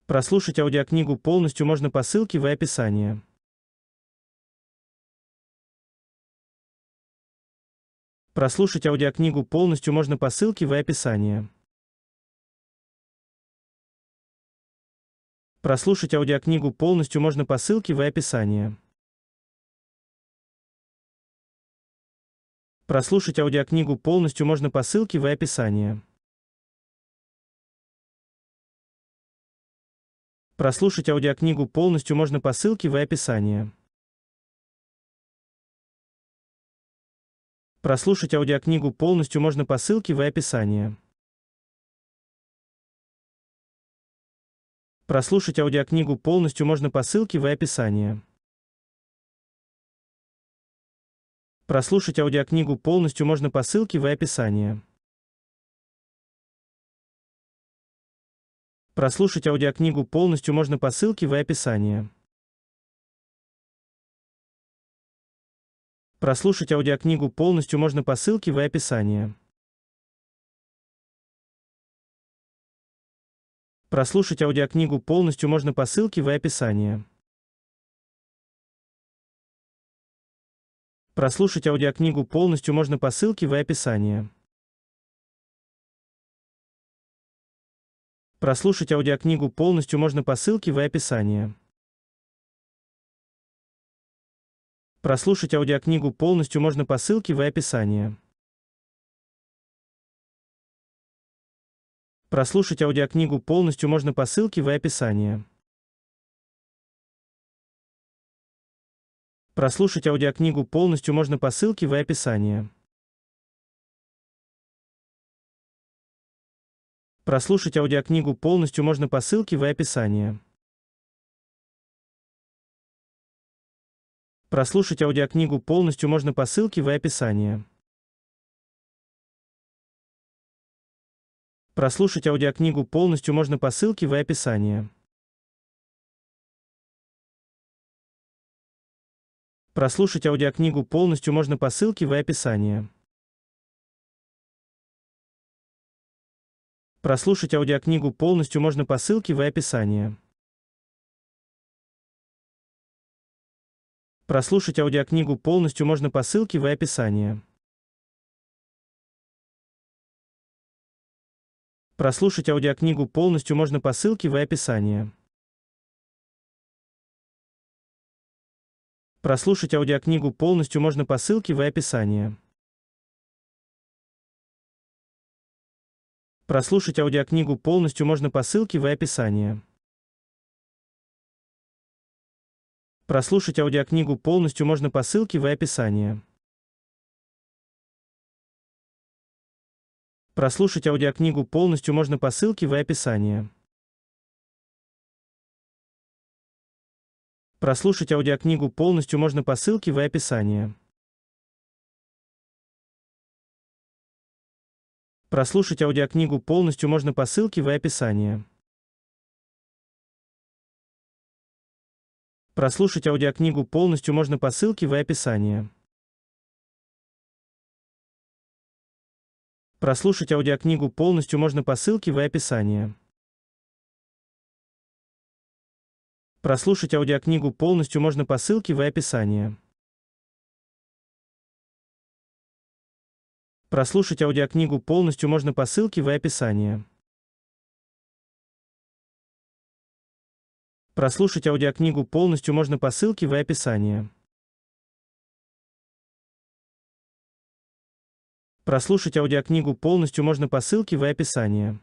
Прослушать аудиокнигу полностью можно по ссылке в описании. Прослушать аудиокнигу полностью можно по ссылке в описании. Прослушать аудиокнигу полностью можно по ссылке в описании. Прослушать аудиокнигу полностью можно по ссылке в описании. Прослушать аудиокнигу полностью можно по ссылке в описании. Прослушать аудиокнигу полностью можно по ссылке в описании. Прослушать аудиокнигу полностью можно по ссылке в описании. Прослушать аудиокнигу полностью можно по ссылке в описании. Прослушать аудиокнигу полностью можно по ссылке в описании. Прослушать аудиокнигу полностью можно по ссылке в описании. Прослушать аудиокнигу полностью можно по ссылке в описании. Прослушать аудиокнигу полностью можно по ссылке в описании. Прослушать аудиокнигу полностью можно по ссылке в описании. Прослушать аудиокнигу полностью можно по ссылке в описании. Прослушать аудиокнигу полностью можно по ссылке в описании. Прослушать аудиокнигу полностью можно по ссылке в описании. Прослушать аудиокнигу полностью можно по ссылке в описании. Прослушать аудиокнигу полностью можно по ссылке в описании. Прослушать аудиокнигу полностью можно по ссылке в описании. Прослушать аудиокнигу полностью можно по ссылке в описании. Прослушать аудиокнигу полностью можно по ссылке в описании. Прослушать аудиокнигу полностью можно по ссылке в описании. Прослушать аудиокнигу полностью можно по ссылке в описании. Прослушать аудиокнигу полностью можно по ссылке в описании. Прослушать аудиокнигу полностью можно по ссылке в описании. Прослушать аудиокнигу полностью можно по ссылке в описании. Прослушать аудиокнигу полностью можно по ссылке в описании. Прослушать аудиокнигу полностью можно по ссылке в описании. Прослушать аудиокнигу полностью можно по ссылке в описании. Прослушать аудиокнигу полностью можно по ссылке в описании. Прослушать аудиокнигу полностью можно по ссылке в описании. Прослушать аудиокнигу полностью можно по ссылке в описании. Прослушать аудиокнигу полностью можно по ссылке в описании. Прослушать аудиокнигу полностью можно по ссылке в описании. Прослушать аудиокнигу полностью можно по ссылке в описании.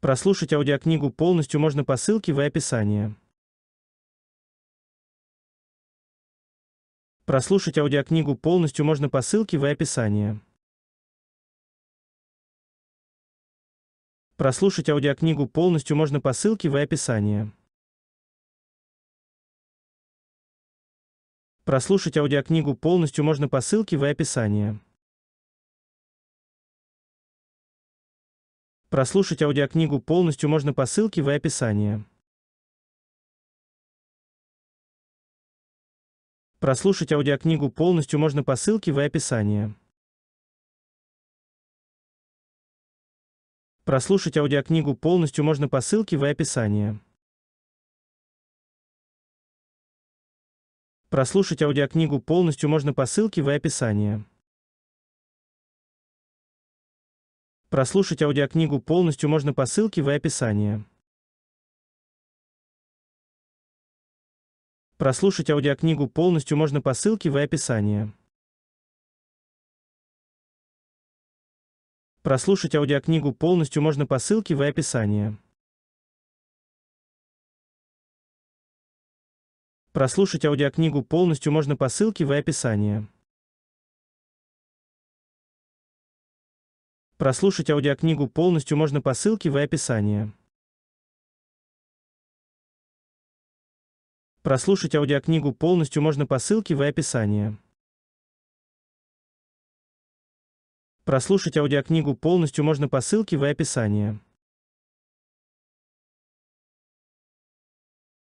Прослушать аудиокнигу полностью можно по ссылке в описании. Прослушать аудиокнигу полностью можно по ссылке в описании. Прослушать аудиокнигу полностью можно по ссылке в описании. Прослушать аудиокнигу полностью можно по ссылке в описании. Прослушать аудиокнигу полностью можно по ссылке в описании. Прослушать аудиокнигу полностью можно по ссылке в описании. Прослушать аудиокнигу полностью можно по ссылке в описании. Прослушать аудиокнигу полностью можно по ссылке в описании. Прослушать аудиокнигу полностью можно по ссылке в описании. Прослушать аудиокнигу полностью можно по ссылке в описании. Прослушать аудиокнигу полностью можно по ссылке в описании. Прослушать аудиокнигу полностью можно по ссылке в описании. Прослушать аудиокнигу полностью можно по ссылке в описании. Прослушать аудиокнигу полностью можно по ссылке в описании. Прослушать аудиокнигу полностью можно по ссылке в описании.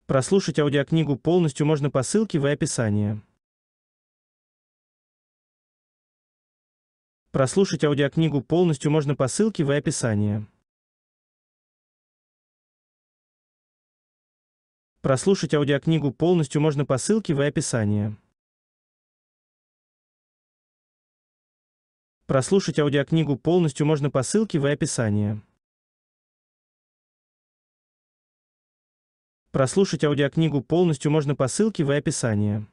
Прослушать аудиокнигу полностью можно по ссылке в описании. Прослушать аудиокнигу полностью можно по ссылке в описании. Прослушать аудиокнигу полностью можно по ссылке в описании. Прослушать аудиокнигу полностью можно по ссылке в описании. Прослушать аудиокнигу полностью можно по ссылке в описании.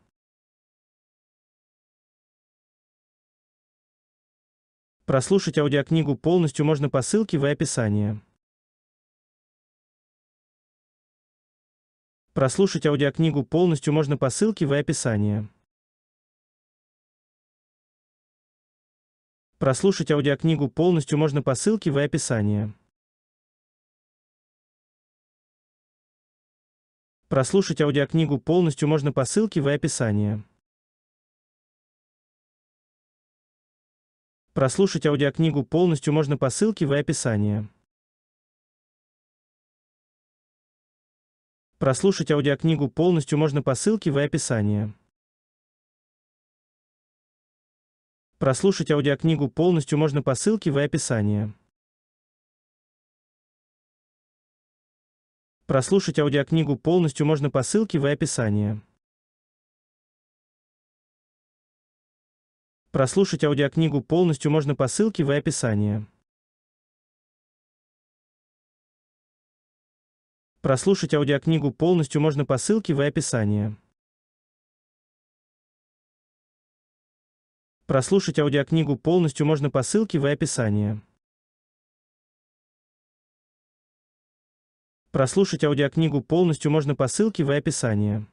Прослушать аудиокнигу полностью можно по ссылке в описании. Прослушать аудиокнигу полностью можно по ссылке в описании. Прослушать аудиокнигу полностью можно по ссылке в описании. Прослушать аудиокнигу полностью можно по ссылке в описании. Прослушать аудиокнигу полностью можно по ссылке в описании. Прослушать аудиокнигу полностью можно по ссылке в описании. Прослушать аудиокнигу полностью можно по ссылке в описании. Прослушать аудиокнигу полностью можно по ссылке в описании. Прослушать аудиокнигу полностью можно по ссылке в описании. Прослушать аудиокнигу полностью можно по ссылке в описании. Прослушать аудиокнигу полностью можно по ссылке в описании. Прослушать аудиокнигу полностью можно по ссылке в описании.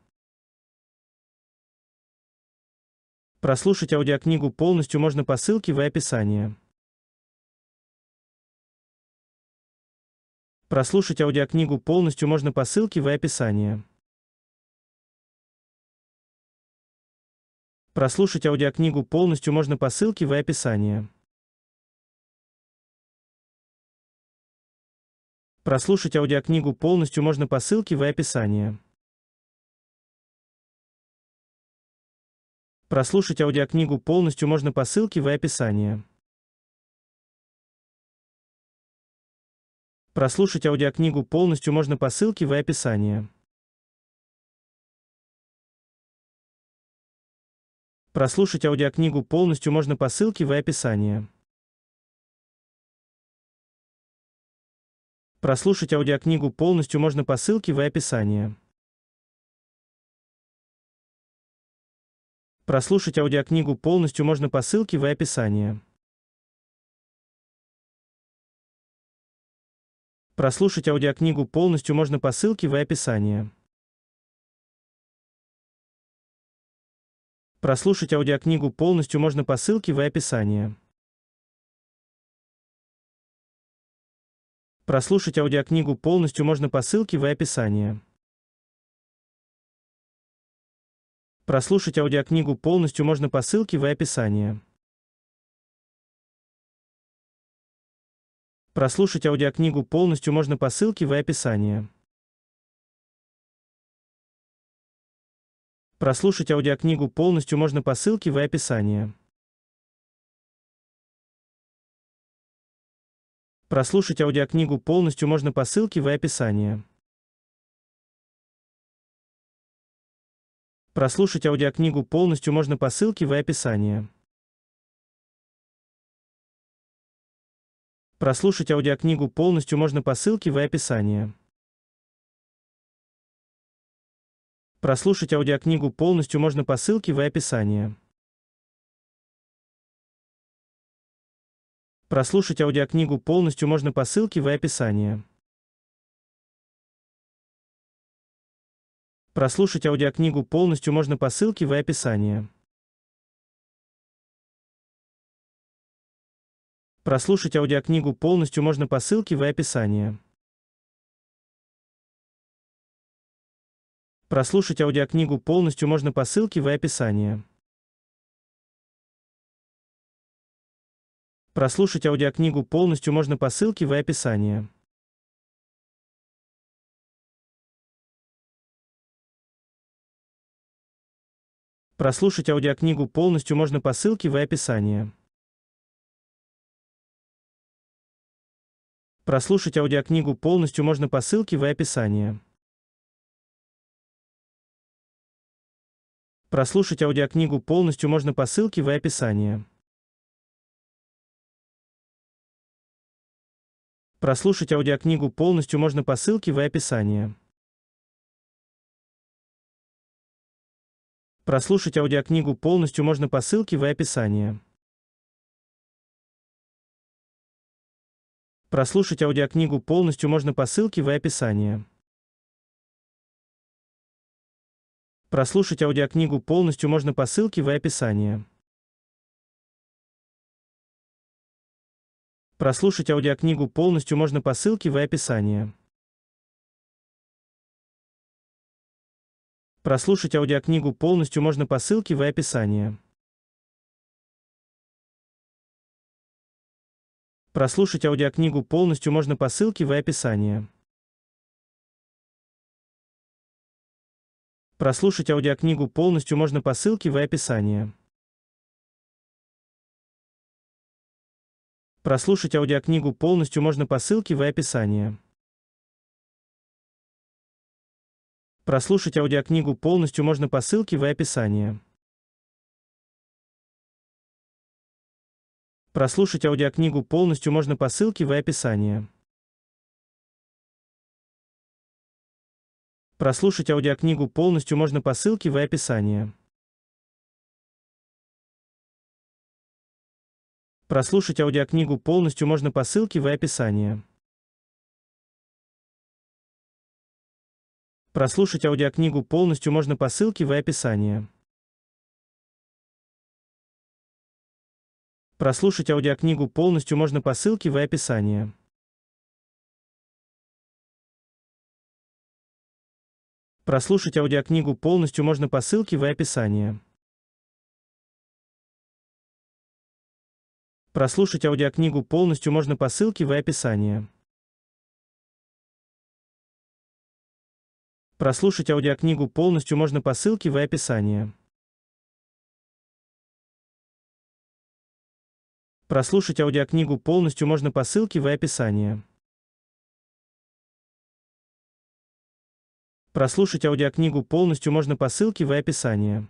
Прослушать аудиокнигу полностью можно по ссылке в описании. Прослушать аудиокнигу полностью можно по ссылке в описании. Прослушать аудиокнигу полностью можно по ссылке в описании. Прослушать аудиокнигу полностью можно по ссылке в описании. Прослушать аудиокнигу полностью можно по ссылке в описании. Прослушать аудиокнигу полностью можно по ссылке в описании. Прослушать аудиокнигу полностью можно по ссылке в описании. Прослушать аудиокнигу полностью можно по ссылке в описании. Прослушать аудиокнигу полностью можно по ссылке в описании. Прослушать аудиокнигу полностью можно по ссылке в описании. Прослушать аудиокнигу полностью можно по ссылке в описании. Прослушать аудиокнигу полностью можно по ссылке в описании. Прослушать аудиокнигу полностью можно по ссылке в описании. Прослушать аудиокнигу полностью можно по ссылке в описании. Прослушать аудиокнигу полностью можно по ссылке в описании. Прослушать аудиокнигу полностью можно по ссылке в описании. Прослушать аудиокнигу полностью можно по ссылке в описании. Прослушать аудиокнигу полностью можно по ссылке в описании. Прослушать аудиокнигу полностью можно по ссылке в описании. Прослушать аудиокнигу полностью можно по ссылке в описании. Прослушать аудиокнигу полностью можно по ссылке в описании. Прослушать аудиокнигу полностью можно по ссылке в описании. Прослушать аудиокнигу полностью можно по ссылке в описании. Прослушать аудиокнигу полностью можно по ссылке в описании. Прослушать аудиокнигу полностью можно по ссылке в описании. Прослушать аудиокнигу полностью можно по ссылке в описании. Прослушать аудиокнигу полностью можно по ссылке в описании. Прослушать аудиокнигу полностью можно по ссылке в описании. Прослушать аудиокнигу полностью можно по ссылке в описании. Прослушать аудиокнигу полностью можно по ссылке в описании. Прослушать аудиокнигу полностью можно по ссылке в описании. Прослушать аудиокнигу полностью можно по ссылке в описании. Прослушать аудиокнигу полностью можно по ссылке в описании. Прослушать аудиокнигу полностью можно по ссылке в описании. Прослушать аудиокнигу полностью можно по ссылке в описании. Прослушать аудиокнигу полностью можно по ссылке в описании. Прослушать аудиокнигу полностью можно по ссылке в описании. Прослушать аудиокнигу полностью можно по ссылке в описании. Прослушать аудиокнигу полностью можно по ссылке в описании. Прослушать аудиокнигу полностью можно по ссылке в описании. Прослушать аудиокнигу полностью можно по ссылке в описании. Прослушать аудиокнигу полностью можно по ссылке в описании. Прослушать аудиокнигу полностью можно по ссылке в описании. Прослушать аудиокнигу полностью можно по ссылке в описании. Прослушать аудиокнигу полностью можно по ссылке в описании. Прослушать аудиокнигу полностью можно по ссылке в описании. Прослушать аудиокнигу полностью можно по ссылке в описании.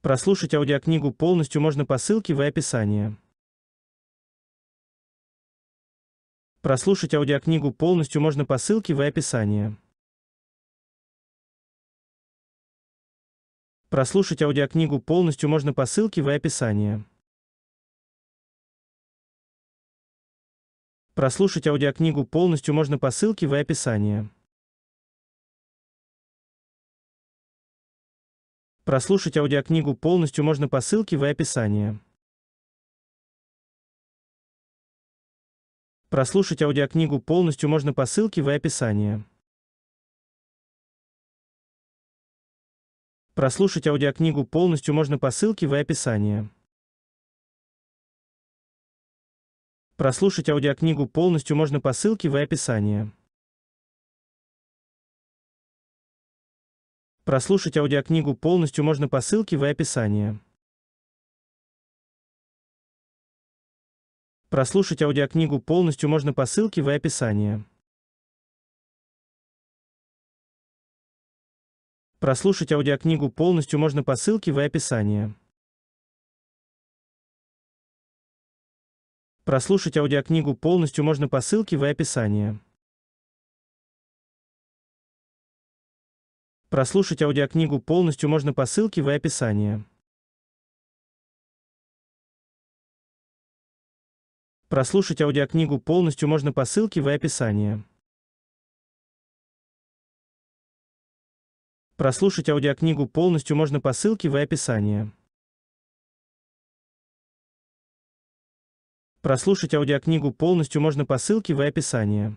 Прослушать аудиокнигу полностью можно по ссылке в описании. Прослушать аудиокнигу полностью можно по ссылке в описании. Прослушать аудиокнигу полностью можно по ссылке в описании. Прослушать аудиокнигу полностью можно по ссылке в описании. Прослушать аудиокнигу полностью можно по ссылке в описании. Прослушать аудиокнигу полностью можно по ссылке в описании. Прослушать аудиокнигу полностью можно по ссылке в описании. Прослушать аудиокнигу полностью можно по ссылке в описании. Прослушать аудиокнигу полностью можно по ссылке в описании. Прослушать аудиокнигу полностью можно по ссылке в описании. Прослушать аудиокнигу полностью можно по ссылке в описании. Прослушать аудиокнигу полностью можно по ссылке в описании. Прослушать аудиокнигу полностью можно по ссылке в описании. Прослушать аудиокнигу полностью можно по ссылке в описании. Прослушать аудиокнигу полностью можно по ссылке в описании. Прослушать аудиокнигу полностью можно по ссылке в описании.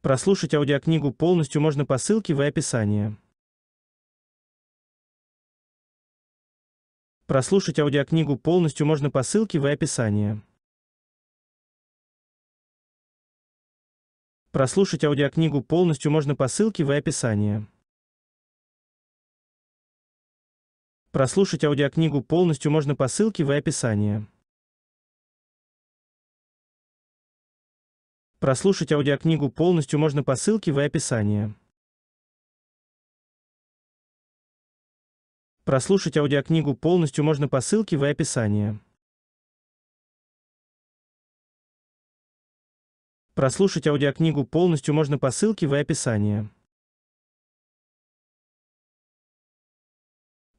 Прослушать аудиокнигу полностью можно по ссылке в описании. Прослушать аудиокнигу полностью можно по ссылке в описании. Прослушать аудиокнигу полностью можно по ссылке в описании. Прослушать аудиокнигу полностью можно по ссылке в описании. Прослушать аудиокнигу полностью можно по ссылке в описании. Прослушать аудиокнигу полностью можно по ссылке в описании. Прослушать аудиокнигу полностью можно по ссылке в описании.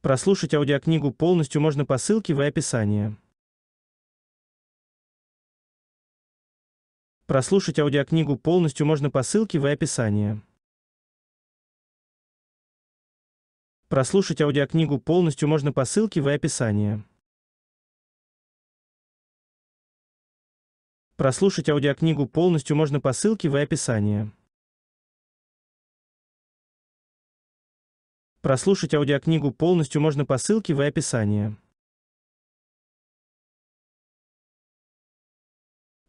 Прослушать аудиокнигу полностью можно по ссылке в описании. Прослушать аудиокнигу полностью можно по ссылке в описании. Прослушать аудиокнигу полностью можно по ссылке в описании. Прослушать аудиокнигу полностью можно по ссылке в описании. Прослушать аудиокнигу полностью можно по ссылке в описании.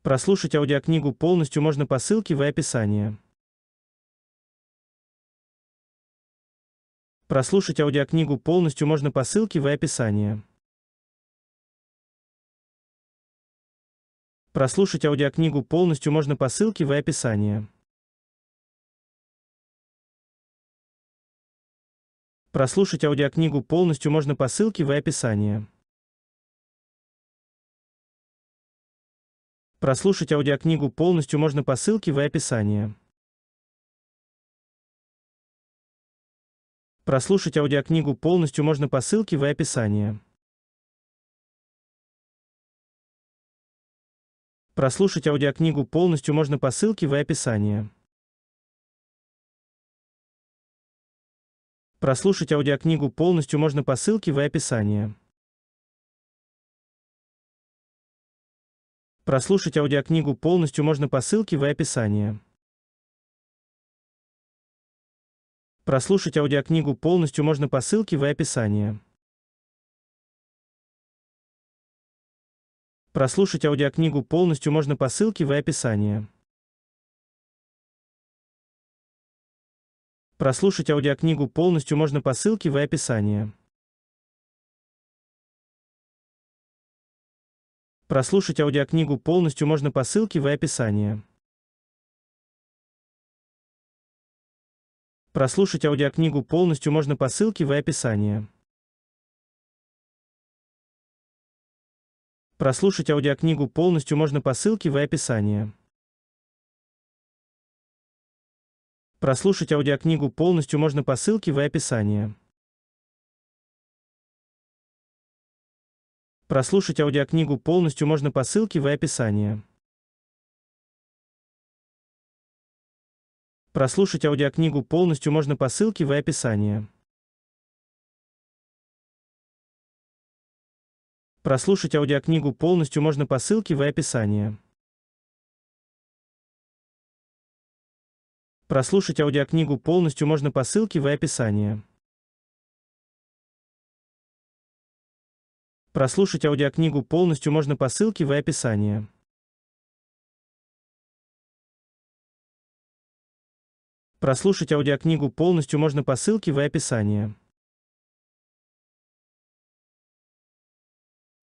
Прослушать аудиокнигу полностью можно по ссылке в описании. Прослушать аудиокнигу полностью можно по ссылке в описании. Прослушать аудиокнигу полностью можно по ссылке в описании. Прослушать аудиокнигу полностью можно по ссылке в описании. Прослушать аудиокнигу полностью можно по ссылке в описании. Прослушать аудиокнигу полностью можно по ссылке в описании. Прослушать аудиокнигу полностью можно по ссылке в описании. Прослушать аудиокнигу полностью можно по ссылке в описании. Прослушать аудиокнигу полностью можно по ссылке в описании. Прослушать аудиокнигу полностью можно по ссылке в описании. Прослушать аудиокнигу полностью можно по ссылке в описании. Прослушать аудиокнигу полностью можно по ссылке в описании. Прослушать аудиокнигу полностью можно по ссылке в описании. Прослушать аудиокнигу полностью можно по ссылке в описании. Прослушать аудиокнигу полностью можно по ссылке в описании. Прослушать аудиокнигу полностью можно по ссылке в описании. Прослушать аудиокнигу полностью можно по ссылке в описании. Прослушать аудиокнигу полностью можно по ссылке в описании. Прослушать аудиокнигу полностью можно по ссылке в описании. Прослушать аудиокнигу полностью можно по ссылке в описании. Прослушать аудиокнигу полностью можно по ссылке в описании. Прослушать аудиокнигу полностью можно по ссылке в описании.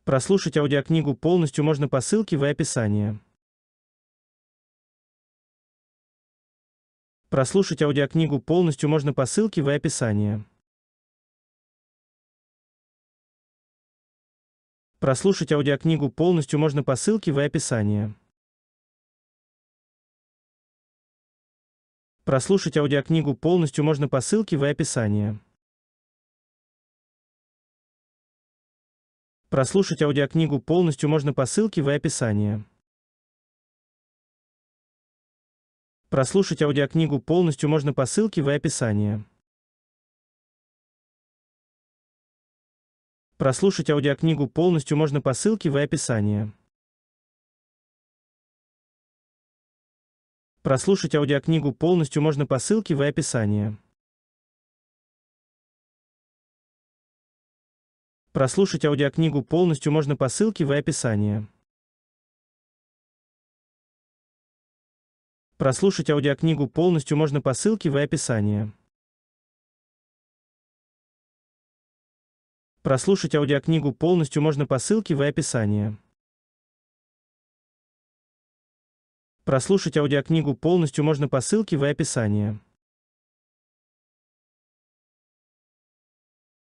Прослушать аудиокнигу полностью можно по ссылке в описании. Прослушать аудиокнигу полностью можно по ссылке в описании. Прослушать аудиокнигу полностью можно по ссылке в описании. Прослушать аудиокнигу полностью можно по ссылке в описании. Прослушать аудиокнигу полностью можно по ссылке в описании. Прослушать аудиокнигу полностью можно по ссылке в описании. Прослушать аудиокнигу полностью можно по ссылке в описании. Прослушать аудиокнигу полностью можно по ссылке в описании. Прослушать аудиокнигу полностью можно по ссылке в описании. Прослушать аудиокнигу полностью можно по ссылке в описании. Прослушать аудиокнигу полностью можно по ссылке в описании. Прослушать аудиокнигу полностью можно по ссылке в описании.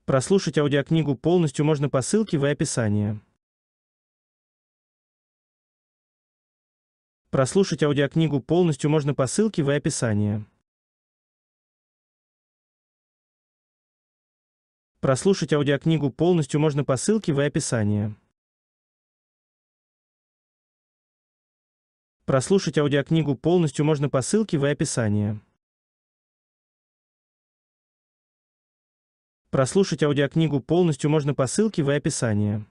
Прослушать аудиокнигу полностью можно по ссылке в описании. Прослушать аудиокнигу полностью можно по ссылке в описании. Прослушать аудиокнигу полностью можно по ссылке в описании. Прослушать аудиокнигу полностью можно по ссылке в описании. Прослушать аудиокнигу полностью можно по ссылке в описании.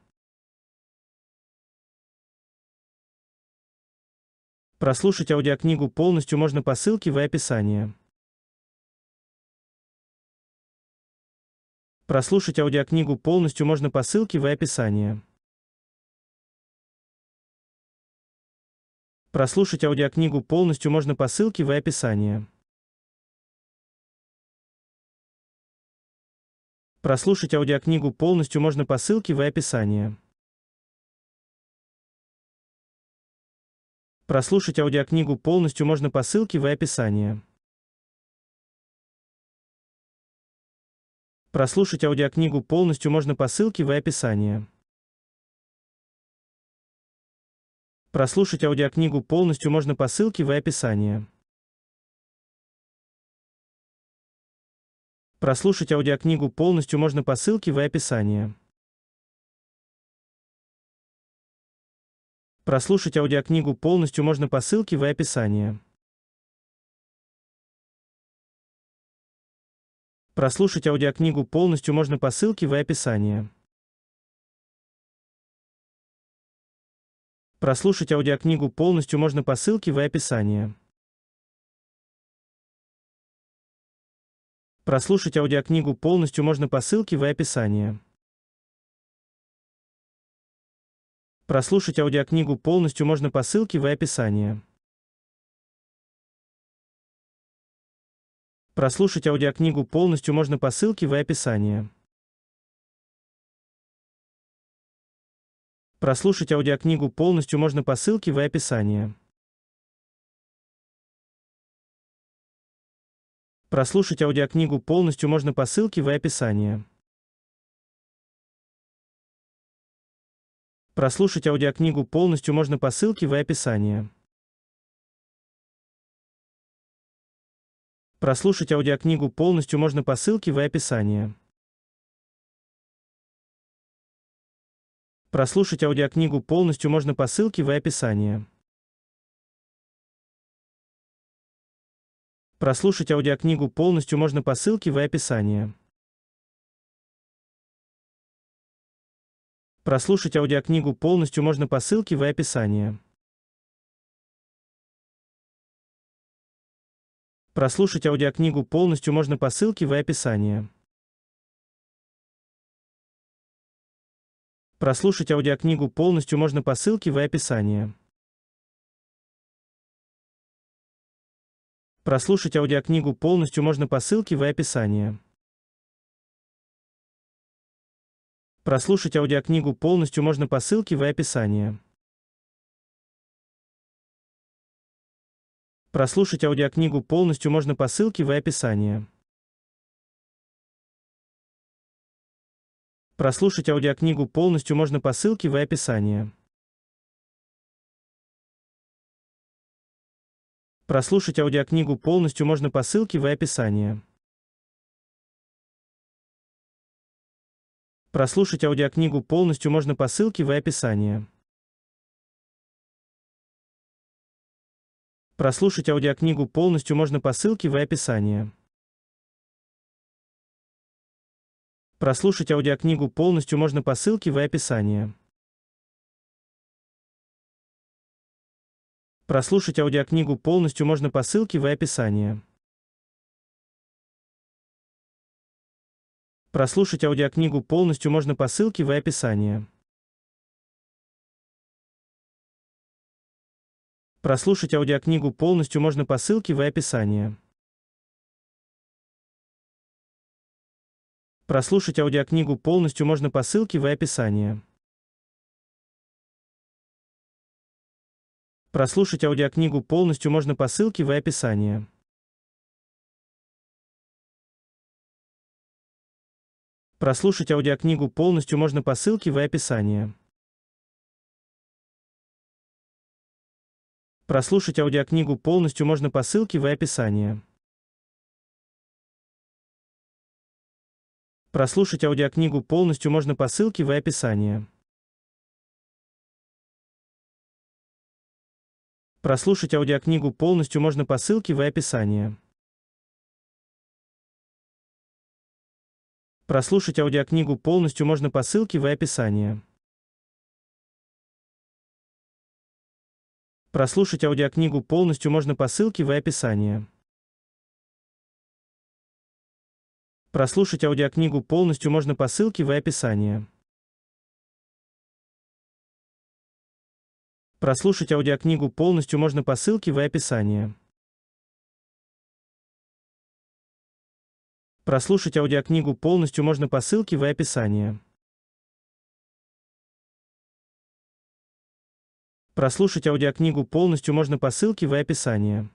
Прослушать аудиокнигу полностью можно по ссылке в описании. Прослушать аудиокнигу полностью можно по ссылке в описании. Прослушать аудиокнигу полностью можно по ссылке в описании. Прослушать аудиокнигу полностью можно по ссылке в описании. Прослушать аудиокнигу полностью можно по ссылке в описании. Прослушать аудиокнигу полностью можно по ссылке в описании. Прослушать аудиокнигу полностью можно по ссылке в описании. Прослушать аудиокнигу полностью можно по ссылке в описании. Прослушать аудиокнигу полностью можно по ссылке в описании. Прослушать аудиокнигу полностью можно по ссылке в описании. Прослушать аудиокнигу полностью можно по ссылке в описании. Прослушать аудиокнигу полностью можно по ссылке в описании. Прослушать аудиокнигу полностью можно по ссылке в описании. Прослушать аудиокнигу полностью можно по ссылке в описании. Прослушать аудиокнигу полностью можно по ссылке в описании. Прослушать аудиокнигу полностью можно по ссылке в описании. Прослушать аудиокнигу полностью можно по ссылке в описании. Прослушать аудиокнигу полностью можно по ссылке в описании. Прослушать аудиокнигу полностью можно по ссылке в описании. Прослушать аудиокнигу полностью можно по ссылке в описании. Прослушать аудиокнигу полностью можно по ссылке в описании. Прослушать аудиокнигу полностью можно по ссылке в описании. Прослушать аудиокнигу полностью можно по ссылке в описании. Прослушать аудиокнигу полностью можно по ссылке в описании. Прослушать аудиокнигу полностью можно по ссылке в описании. Прослушать аудиокнигу полностью можно по ссылке в описании. Прослушать аудиокнигу полностью можно по ссылке в описании. Прослушать аудиокнигу полностью можно по ссылке в описании. Прослушать аудиокнигу полностью можно по ссылке в описании. Прослушать аудиокнигу полностью можно по ссылке в описании. Прослушать аудиокнигу полностью можно по ссылке в описании. Прослушать аудиокнигу полностью можно по ссылке в описании. Прослушать аудиокнигу полностью можно по ссылке в описании. Прослушать аудиокнигу полностью можно по ссылке в описании. Прослушать аудиокнигу полностью можно по ссылке в описании. Прослушать аудиокнигу полностью можно по ссылке в описании. Прослушать аудиокнигу полностью можно по ссылке в описании. Прослушать аудиокнигу полностью можно по ссылке в описании. Прослушать аудиокнигу полностью можно по ссылке в описании. Прослушать аудиокнигу полностью можно по ссылке в описании. Прослушать аудиокнигу полностью можно по ссылке в описании. Прослушать аудиокнигу полностью можно по ссылке в описании. Прослушать аудиокнигу полностью можно по ссылке в описании. Прослушать аудиокнигу полностью можно по ссылке в описании. Прослушать аудиокнигу полностью можно по ссылке в описании. Прослушать аудиокнигу полностью можно по ссылке в описании.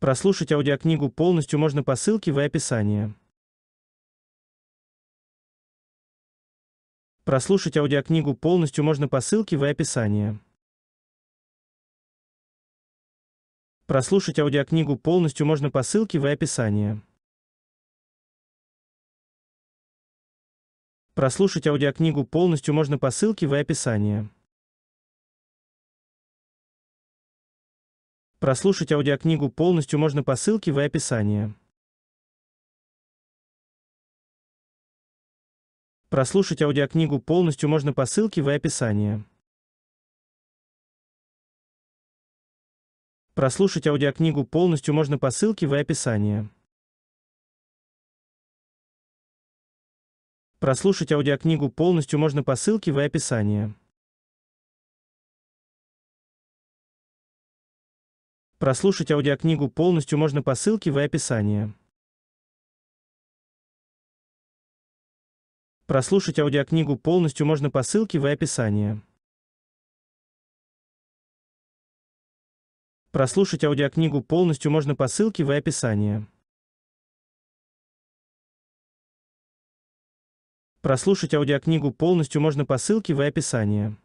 Прослушать аудиокнигу полностью можно по ссылке в описании. Прослушать аудиокнигу полностью можно по ссылке в описании. Прослушать аудиокнигу полностью можно по ссылке в описании. Прослушать аудиокнигу полностью можно по ссылке в описании. Прослушать аудиокнигу полностью можно по ссылке в описании. Прослушать аудиокнигу полностью можно по ссылке в описании. Прослушать аудиокнигу полностью можно по ссылке в описании. Прослушать аудиокнигу полностью можно по ссылке в описании. Прослушать аудиокнигу полностью можно по ссылке в описании. Прослушать аудиокнигу полностью можно по ссылке в описании. Прослушать аудиокнигу полностью можно по ссылке в описании. Прослушать аудиокнигу полностью можно по ссылке в описании.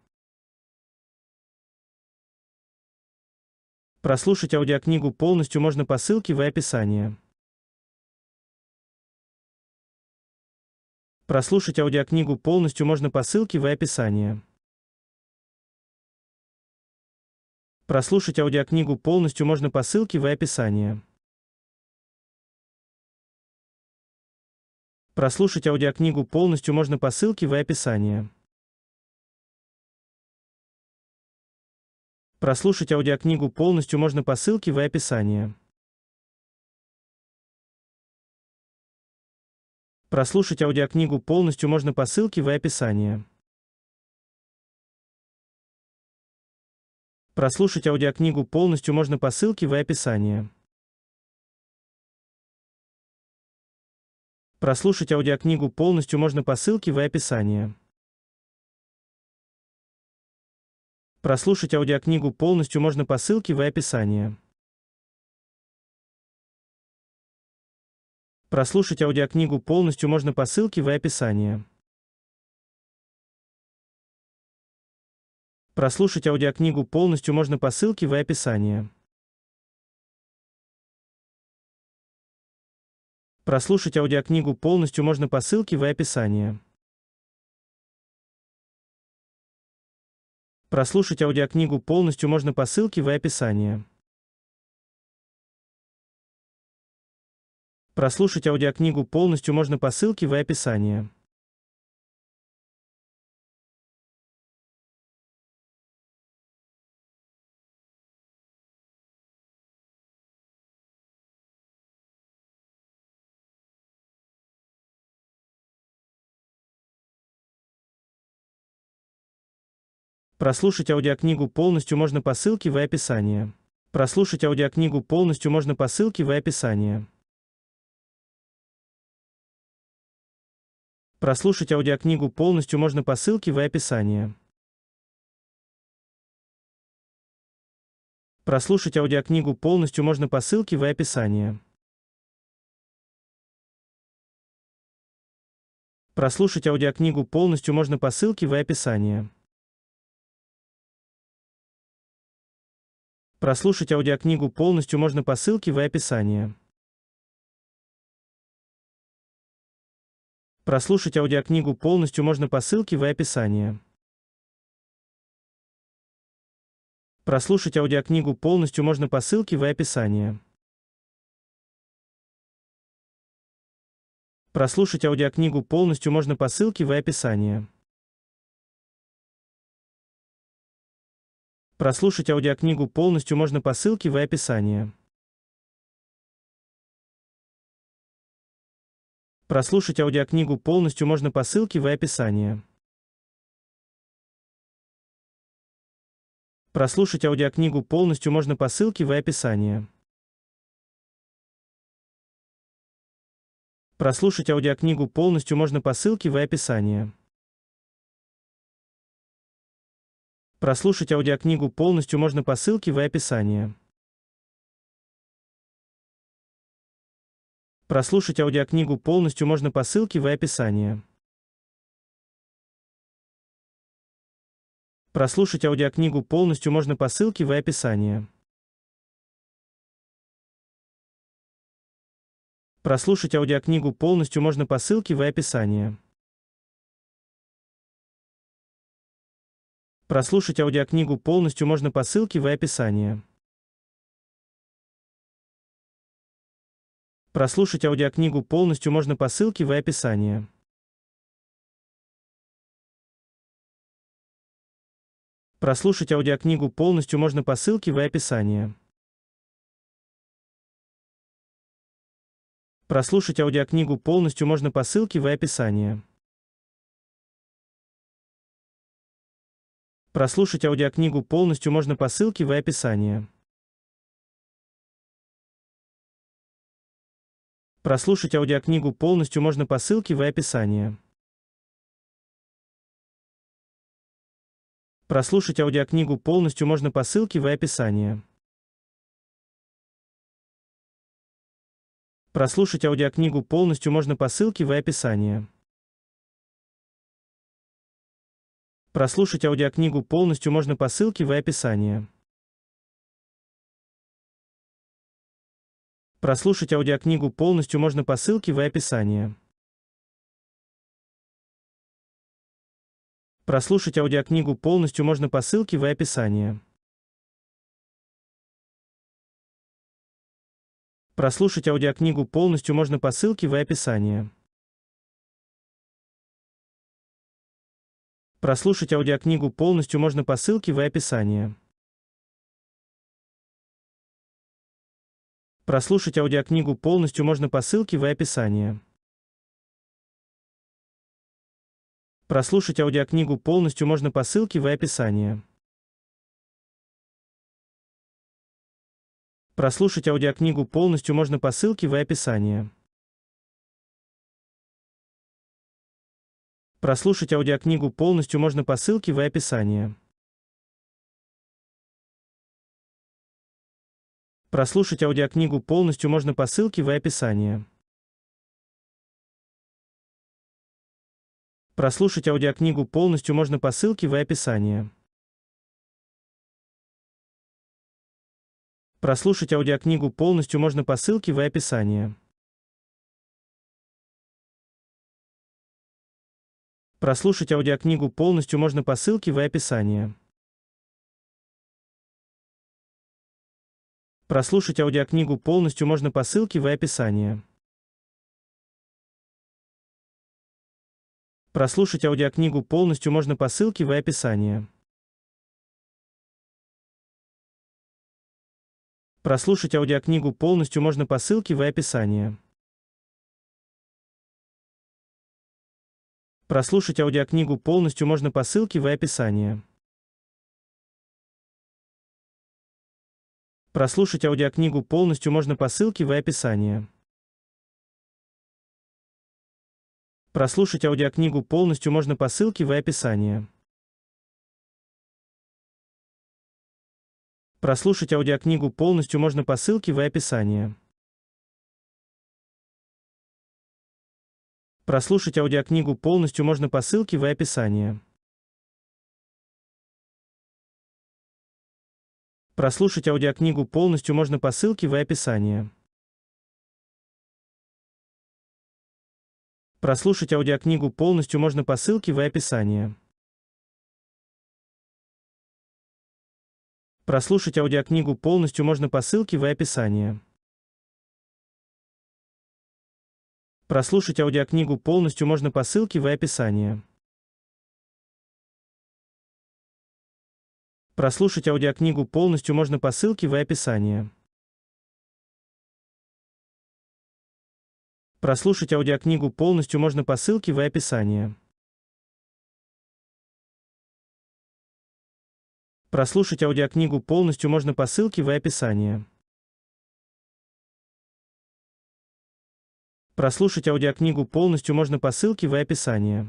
Прослушать аудиокнигу полностью можно по ссылке в описании. Прослушать аудиокнигу полностью можно по ссылке в описании. Прослушать аудиокнигу полностью можно по ссылке в описании. Прослушать аудиокнигу полностью можно по ссылке в описании. Прослушать аудиокнигу полностью можно по ссылке в описании. Прослушать аудиокнигу полностью можно по ссылке в описании. Прослушать аудиокнигу полностью можно по ссылке в описании. Прослушать аудиокнигу полностью можно по ссылке в описании. Прослушать аудиокнигу полностью можно по ссылке в описании. Прослушать аудиокнигу полностью можно по ссылке в описании. Прослушать аудиокнигу полностью можно по ссылке в описании. Прослушать аудиокнигу полностью можно по ссылке в описании. Прослушать аудиокнигу полностью можно по ссылке в описании. Прослушать аудиокнигу полностью можно по ссылке в описании. Прослушать аудиокнигу полностью можно по ссылке в описании. Прослушать аудиокнигу полностью можно по ссылке в описании. Прослушать аудиокнигу полностью можно по ссылке в описании. Прослушать аудиокнигу полностью можно по ссылке в описании. Прослушать аудиокнигу полностью можно по ссылке в описании. Прослушать аудиокнигу полностью можно по ссылке в описании. Прослушать аудиокнигу полностью можно по ссылке в описании. Прослушать аудиокнигу полностью можно по ссылке в описании. Прослушать аудиокнигу полностью можно по ссылке в описании. Прослушать аудиокнигу полностью можно по ссылке в описании. Прослушать аудиокнигу полностью можно по ссылке в описании. Прослушать аудиокнигу полностью можно по ссылке в описании. Прослушать аудиокнигу полностью можно по ссылке в описании. Прослушать аудиокнигу полностью можно по ссылке в описании. Прослушать аудиокнигу полностью можно по ссылке в описании. Прослушать аудиокнигу полностью можно по ссылке в описании. Прослушать аудиокнигу полностью можно по ссылке в описании. Прослушать аудиокнигу полностью можно по ссылке в описании. Прослушать аудиокнигу полностью можно по ссылке в описании. Прослушать аудиокнигу полностью можно по ссылке в описании. Прослушать аудиокнигу полностью можно по ссылке в описании. Прослушать аудиокнигу полностью можно по ссылке в описании. Прослушать аудиокнигу полностью можно по ссылке в описании. Прослушать аудиокнигу полностью можно по ссылке в описании. Прослушать аудиокнигу полностью можно по ссылке в описании. Прослушать аудиокнигу полностью можно по ссылке в описании. Прослушать аудиокнигу полностью можно по ссылке в описании. Прослушать аудиокнигу полностью можно по ссылке в описании. Прослушать аудиокнигу полностью можно по ссылке в описании. Прослушать аудиокнигу полностью можно по ссылке в описании. Прослушать аудиокнигу полностью можно по ссылке в описании. Прослушать аудиокнигу полностью можно по ссылке в описании. Прослушать аудиокнигу полностью можно по ссылке в описании. Прослушать аудиокнигу полностью можно по ссылке в описании. Прослушать аудиокнигу полностью можно по ссылке в описании. Прослушать аудиокнигу полностью можно по ссылке в описании. Прослушать аудиокнигу полностью можно по ссылке в описании. Прослушать аудиокнигу полностью можно по ссылке в описании. Прослушать аудиокнигу полностью можно по ссылке в описании. Прослушать аудиокнигу полностью можно по ссылке в описании. Прослушать аудиокнигу полностью можно по ссылке в описании. Прослушать аудиокнигу полностью можно по ссылке в описании. Прослушать аудиокнигу полностью можно по ссылке в описании. Прослушать аудиокнигу полностью можно по ссылке в описании. Прослушать аудиокнигу полностью можно по ссылке в описании. Прослушать аудиокнигу полностью можно по ссылке в описании. Прослушать аудиокнигу полностью можно по ссылке в описании. Прослушать аудиокнигу полностью можно по ссылке в описании. Прослушать аудиокнигу полностью можно по ссылке в описании. Прослушать аудиокнигу полностью можно по ссылке в описании. Прослушать аудиокнигу полностью можно по ссылке в описании. Прослушать аудиокнигу полностью можно по ссылке в описании. Прослушать аудиокнигу полностью можно по ссылке в описании. Прослушать аудиокнигу полностью можно по ссылке в описании.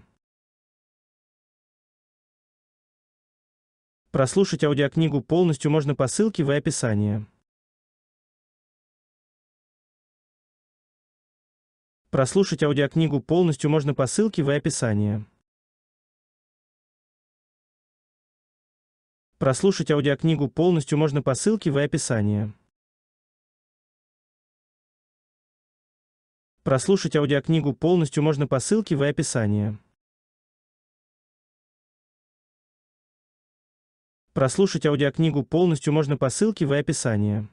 Прослушать аудиокнигу полностью можно по ссылке в описании. Прослушать аудиокнигу полностью можно по ссылке в описании. Прослушать аудиокнигу полностью можно по ссылке в описании. Прослушать аудиокнигу полностью можно по ссылке в описании. Прослушать аудиокнигу полностью можно по ссылке в описании.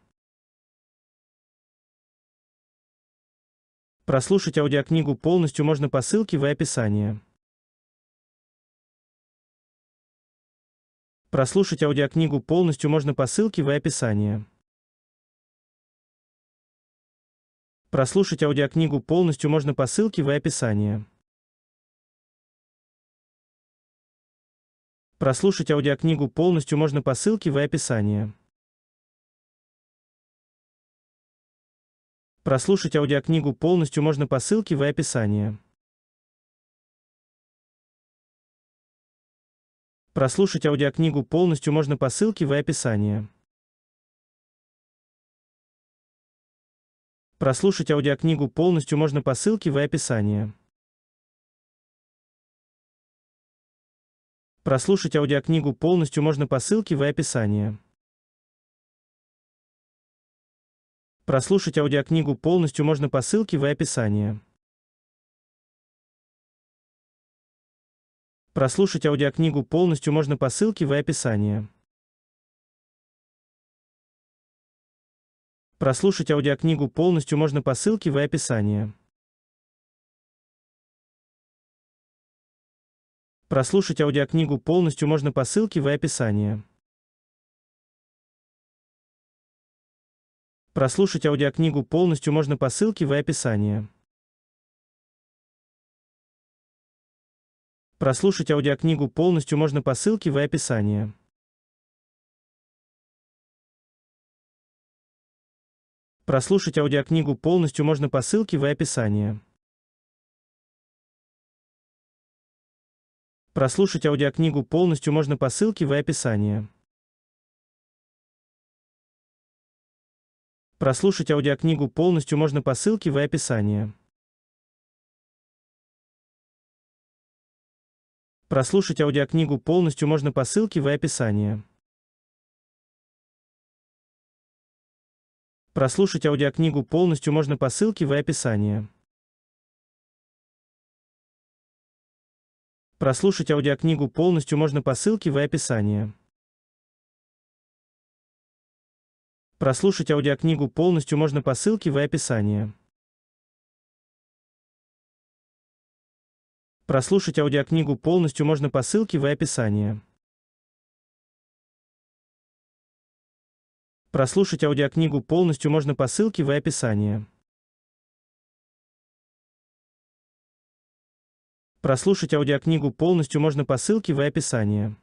Прослушать аудиокнигу полностью можно по ссылке в описании. Прослушать аудиокнигу полностью можно по ссылке в описании. Прослушать аудиокнигу полностью можно по ссылке в описании. Прослушать аудиокнигу полностью можно по ссылке в описании. Прослушать аудиокнигу полностью можно по ссылке в описании. Прослушать аудиокнигу полностью можно по ссылке в описании. Прослушать аудиокнигу полностью можно по ссылке в описании. Прослушать аудиокнигу полностью можно по ссылке в описании. Прослушать аудиокнигу полностью можно по ссылке в описании. Прослушать аудиокнигу полностью можно по ссылке в описании. Прослушать аудиокнигу полностью можно по ссылке в описании. Прослушать аудиокнигу полностью можно по ссылке в описании. Прослушать аудиокнигу полностью можно по ссылке в описании. Прослушать аудиокнигу полностью можно по ссылке в описании. Прослушать аудиокнигу полностью можно по ссылке в описании. Прослушать аудиокнигу полностью можно по ссылке в описании. Прослушать аудиокнигу полностью можно по ссылке в описании. Прослушать аудиокнигу полностью можно по ссылке в описании. Прослушать аудиокнигу полностью можно по ссылке в описании. Прослушать аудиокнигу полностью можно по ссылке в описании. Прослушать аудиокнигу полностью можно по ссылке в описании. Прослушать аудиокнигу полностью можно по ссылке в описании. Прослушать аудиокнигу полностью можно по ссылке в описании. Прослушать аудиокнигу полностью можно по ссылке в описании.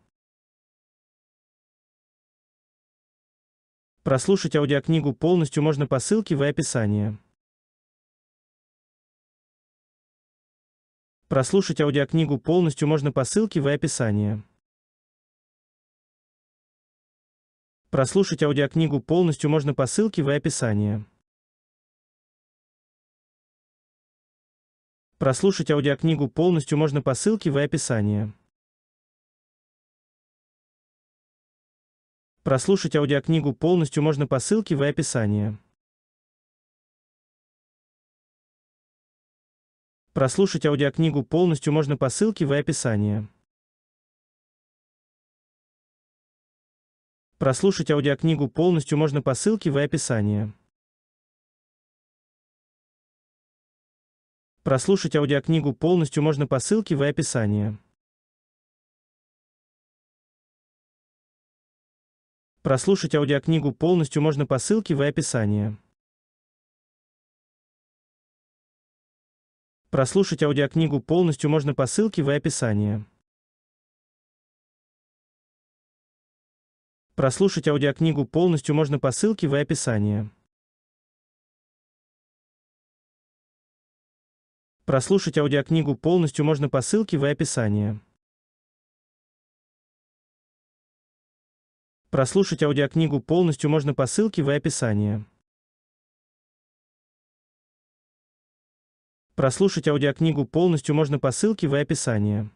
Прослушать аудиокнигу полностью можно по ссылке в описании. Прослушать аудиокнигу полностью можно по ссылке в описании. Прослушать аудиокнигу полностью можно по ссылке в описании. Прослушать аудиокнигу полностью можно по ссылке в описании. Прослушать аудиокнигу полностью можно по ссылке в описании. Прослушать аудиокнигу полностью можно по ссылке в описании. Прослушать аудиокнигу полностью можно по ссылке в описании. Прослушать аудиокнигу полностью можно по ссылке в описании. Прослушать аудиокнигу полностью можно по ссылке в описании. Прослушать аудиокнигу полностью можно по ссылке в описании. Прослушать аудиокнигу полностью можно по ссылке в описании. Прослушать аудиокнигу полностью можно по ссылке в описании. Прослушать аудиокнигу полностью можно по ссылке в описании. Прослушать аудиокнигу полностью можно по ссылке в описании.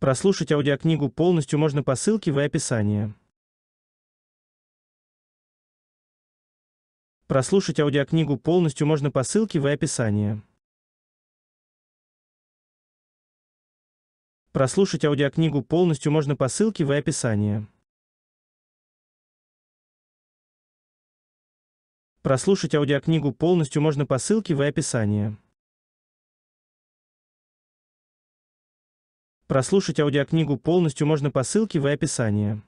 Прослушать аудиокнигу полностью можно по ссылке в описании. Прослушать аудиокнигу полностью можно по ссылке в описании. Прослушать аудиокнигу полностью можно по ссылке в описании. Прослушать аудиокнигу полностью можно по ссылке в описании. Прослушать аудиокнигу полностью можно по ссылке в описании.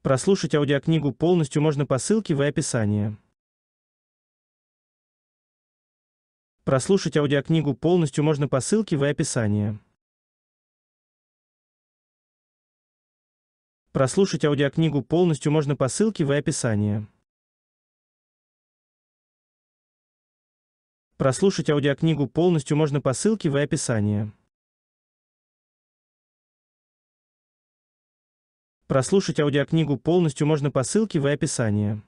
Прослушать аудиокнигу полностью можно по ссылке в описании. Прослушать аудиокнигу полностью можно по ссылке в описании. Прослушать аудиокнигу полностью можно по ссылке в описании. Прослушать аудиокнигу полностью можно по ссылке в описании. Прослушать аудиокнигу полностью можно по ссылке в описании.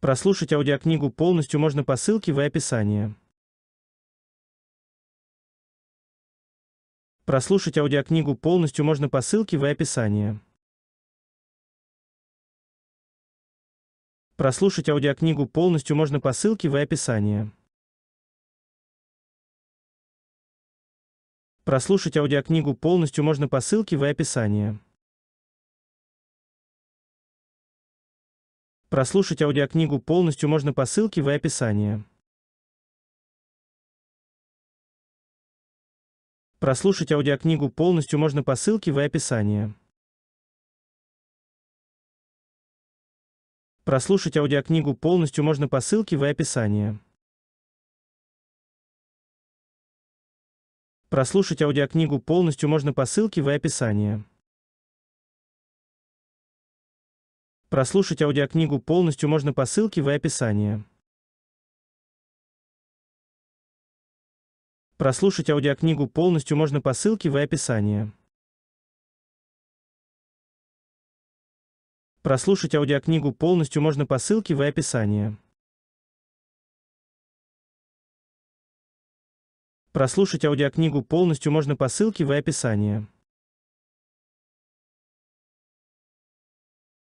Прослушать аудиокнигу полностью можно по ссылке в описании. Прослушать аудиокнигу полностью можно по ссылке в описании. Прослушать аудиокнигу полностью можно по ссылке в описании. Прослушать аудиокнигу полностью можно по ссылке в описании. Прослушать аудиокнигу полностью можно по ссылке в описании. Прослушать аудиокнигу полностью можно по ссылке в описании. Прослушать аудиокнигу полностью можно по ссылке в описании. Прослушать аудиокнигу полностью можно по ссылке в описании. Прослушать аудиокнигу полностью можно по ссылке в описании. Прослушать аудиокнигу полностью можно по ссылке в описании. Прослушать аудиокнигу полностью можно по ссылке в описании. Прослушать аудиокнигу полностью можно по ссылке в описании.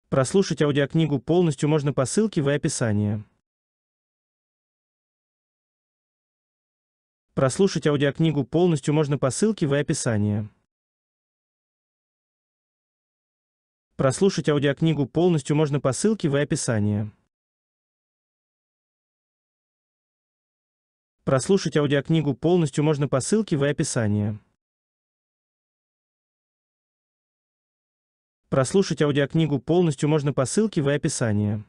Прослушать аудиокнигу полностью можно по ссылке в описании. Прослушать аудиокнигу полностью можно по ссылке в описании. Прослушать аудиокнигу полностью можно по ссылке в описании. Прослушать аудиокнигу полностью можно по ссылке в описании. Прослушать аудиокнигу полностью можно по ссылке в описании.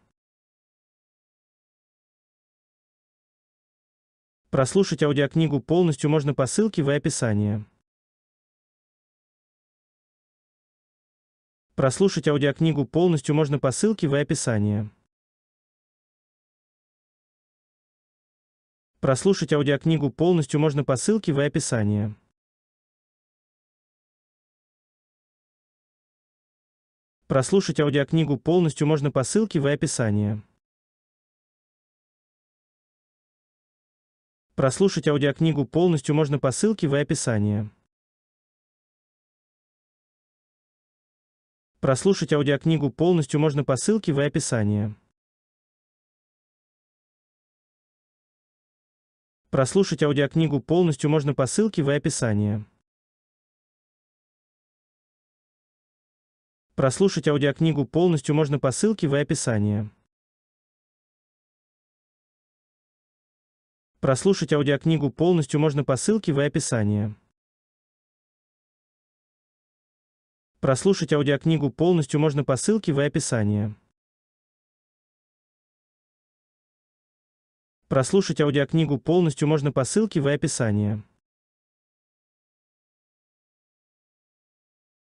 Прослушать аудиокнигу полностью можно по ссылке в описании. Прослушать аудиокнигу полностью можно по ссылке в описании. Прослушать аудиокнигу полностью можно по ссылке в описании. Прослушать аудиокнигу полностью можно по ссылке в описании. Прослушать аудиокнигу полностью можно по ссылке в описании. Прослушать аудиокнигу полностью можно по ссылке в описании. Прослушать аудиокнигу полностью можно по ссылке в описании. Прослушать аудиокнигу полностью можно по ссылке в описании. Прослушать аудиокнигу полностью можно по ссылке в описании. Прослушать аудиокнигу полностью можно по ссылке в описании. Прослушать аудиокнигу полностью можно по ссылке в описании.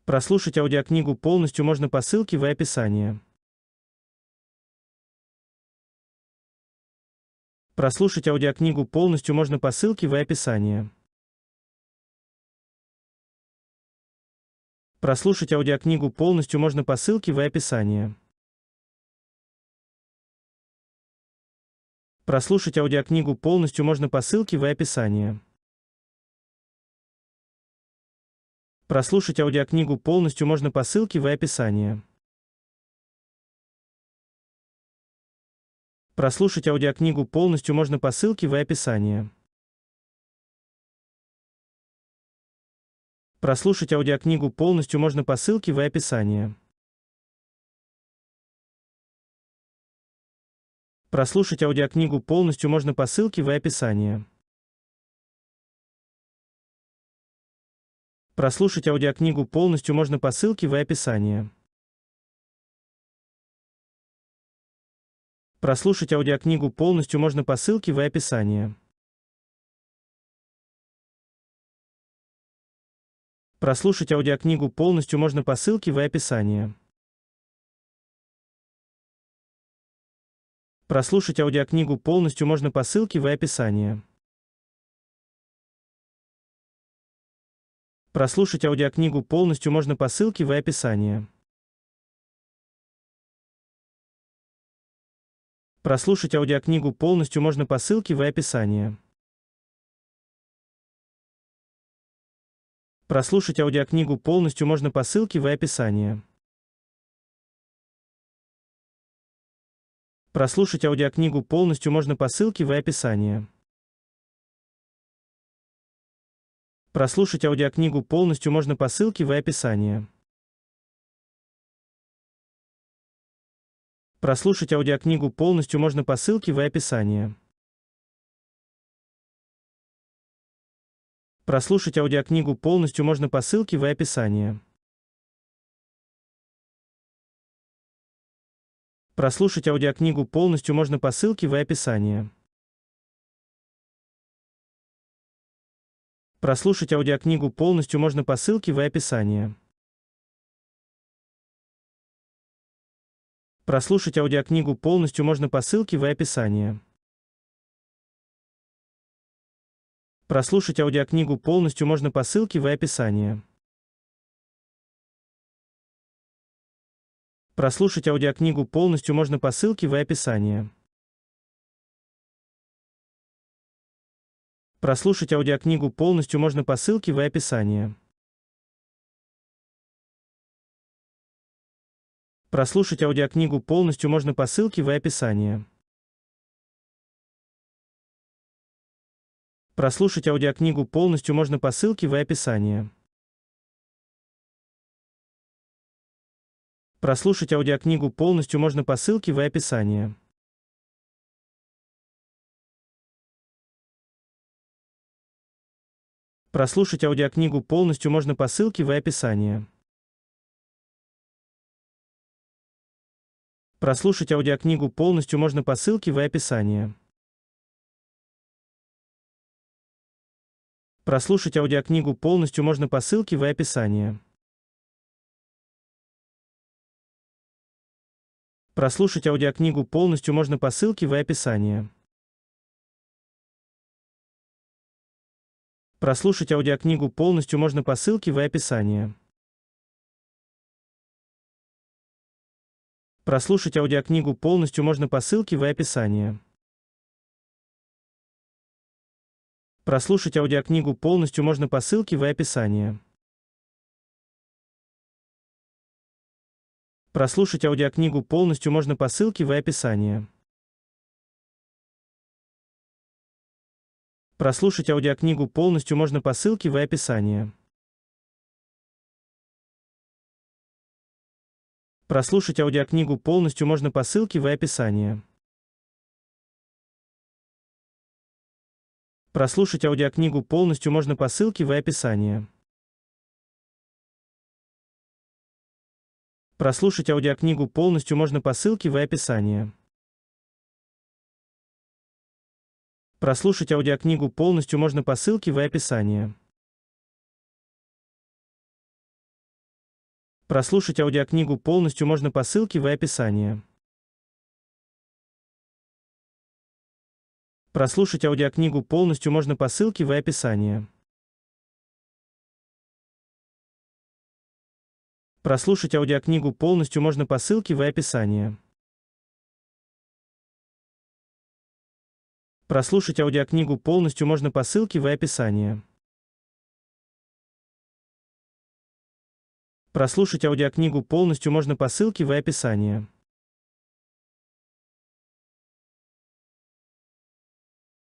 Прослушать аудиокнигу полностью можно по ссылке в описании. Прослушать аудиокнигу полностью можно по ссылке в описании. Прослушать аудиокнигу полностью можно по ссылке в описании. Прослушать аудиокнигу полностью можно по ссылке в описании. Прослушать аудиокнигу полностью можно по ссылке в описании. Прослушать аудиокнигу полностью можно по ссылке в описании. Прослушать аудиокнигу полностью можно по ссылке в описании. Прослушать аудиокнигу полностью можно по ссылке в описании. Прослушать аудиокнигу полностью можно по ссылке в описании. Прослушать аудиокнигу полностью можно по ссылке в описании. Прослушать аудиокнигу полностью можно по ссылке в описании. Прослушать аудиокнигу полностью можно по ссылке в описании. Прослушать аудиокнигу полностью можно по ссылке в описании. Прослушать аудиокнигу полностью можно по ссылке в описании. Прослушать аудиокнигу полностью можно по ссылке в описании. Прослушать аудиокнигу полностью можно по ссылке в описании. Прослушать аудиокнигу полностью можно по ссылке в описании. Прослушать аудиокнигу полностью можно по ссылке в описании. Прослушать аудиокнигу полностью можно по ссылке в описании. Прослушать аудиокнигу полностью можно по ссылке в описании. Прослушать аудиокнигу полностью можно по ссылке в описании. Прослушать аудиокнигу полностью можно по ссылке в описании. Прослушать аудиокнигу полностью можно по ссылке в описании. Прослушать аудиокнигу полностью можно по ссылке в описании. Прослушать аудиокнигу полностью можно по ссылке в описании. Прослушать аудиокнигу полностью можно по ссылке в описании. Прослушать аудиокнигу полностью можно по ссылке в описании. Прослушать аудиокнигу полностью можно по ссылке в описании. Прослушать аудиокнигу полностью можно по ссылке в описании. Прослушать аудиокнигу полностью можно по ссылке в описании. Прослушать аудиокнигу полностью можно по ссылке в описании. Прослушать аудиокнигу полностью можно по ссылке в описании. Прослушать аудиокнигу полностью можно по ссылке в описании. Прослушать аудиокнигу полностью можно по ссылке в описании. Прослушать аудиокнигу полностью можно по ссылке в описании. Прослушать аудиокнигу полностью можно по ссылке в описании. Прослушать аудиокнигу полностью можно по ссылке в описании. Прослушать аудиокнигу полностью можно по ссылке в описании. Прослушать аудиокнигу полностью можно по ссылке в описании. Прослушать аудиокнигу полностью можно по ссылке в описании. Прослушать аудиокнигу полностью можно по ссылке в описании. Прослушать аудиокнигу полностью можно по ссылке в описании. Прослушать аудиокнигу полностью можно по ссылке в описании. Прослушать аудиокнигу полностью можно по ссылке в описании. Прослушать аудиокнигу полностью можно по ссылке в описании. Прослушать аудиокнигу полностью можно по ссылке в описании.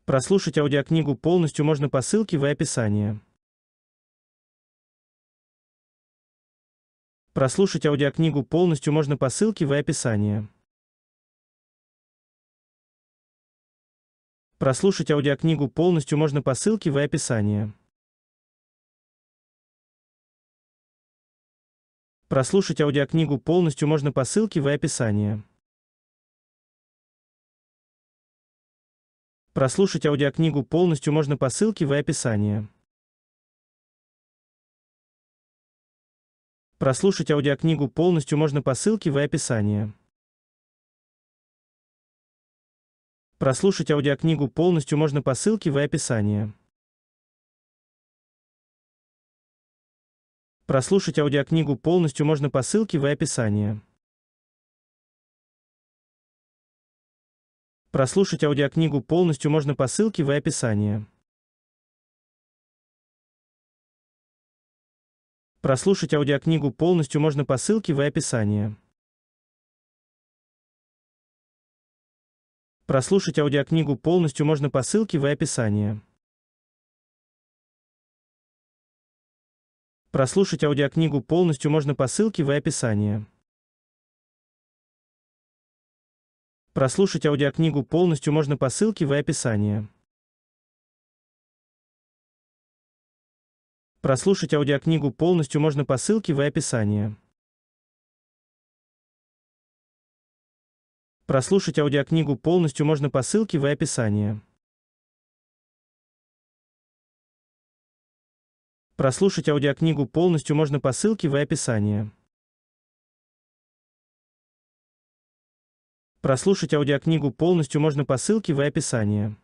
Прослушать аудиокнигу полностью можно по ссылке в описании. Прослушать аудиокнигу полностью можно по ссылке в описании. Прослушать аудиокнигу полностью можно по ссылке в описании. Прослушать аудиокнигу полностью можно по ссылке в описании. Прослушать аудиокнигу полностью можно по ссылке в описании. Прослушать аудиокнигу полностью можно по ссылке в описании. Прослушать аудиокнигу полностью можно по ссылке в описании. Прослушать аудиокнигу полностью можно по ссылке в описании. Прослушать аудиокнигу полностью можно по ссылке в описании. Прослушать аудиокнигу полностью можно по ссылке в описании. Прослушать аудиокнигу полностью можно по ссылке в описании. Прослушать аудиокнигу полностью можно по ссылке в описании. Прослушать аудиокнигу полностью можно по ссылке в описании. Прослушать аудиокнигу полностью можно по ссылке в описании. Прослушать аудиокнигу полностью можно по ссылке в описании. Прослушать аудиокнигу полностью можно по ссылке в описании. Прослушать аудиокнигу полностью можно по ссылке в описании.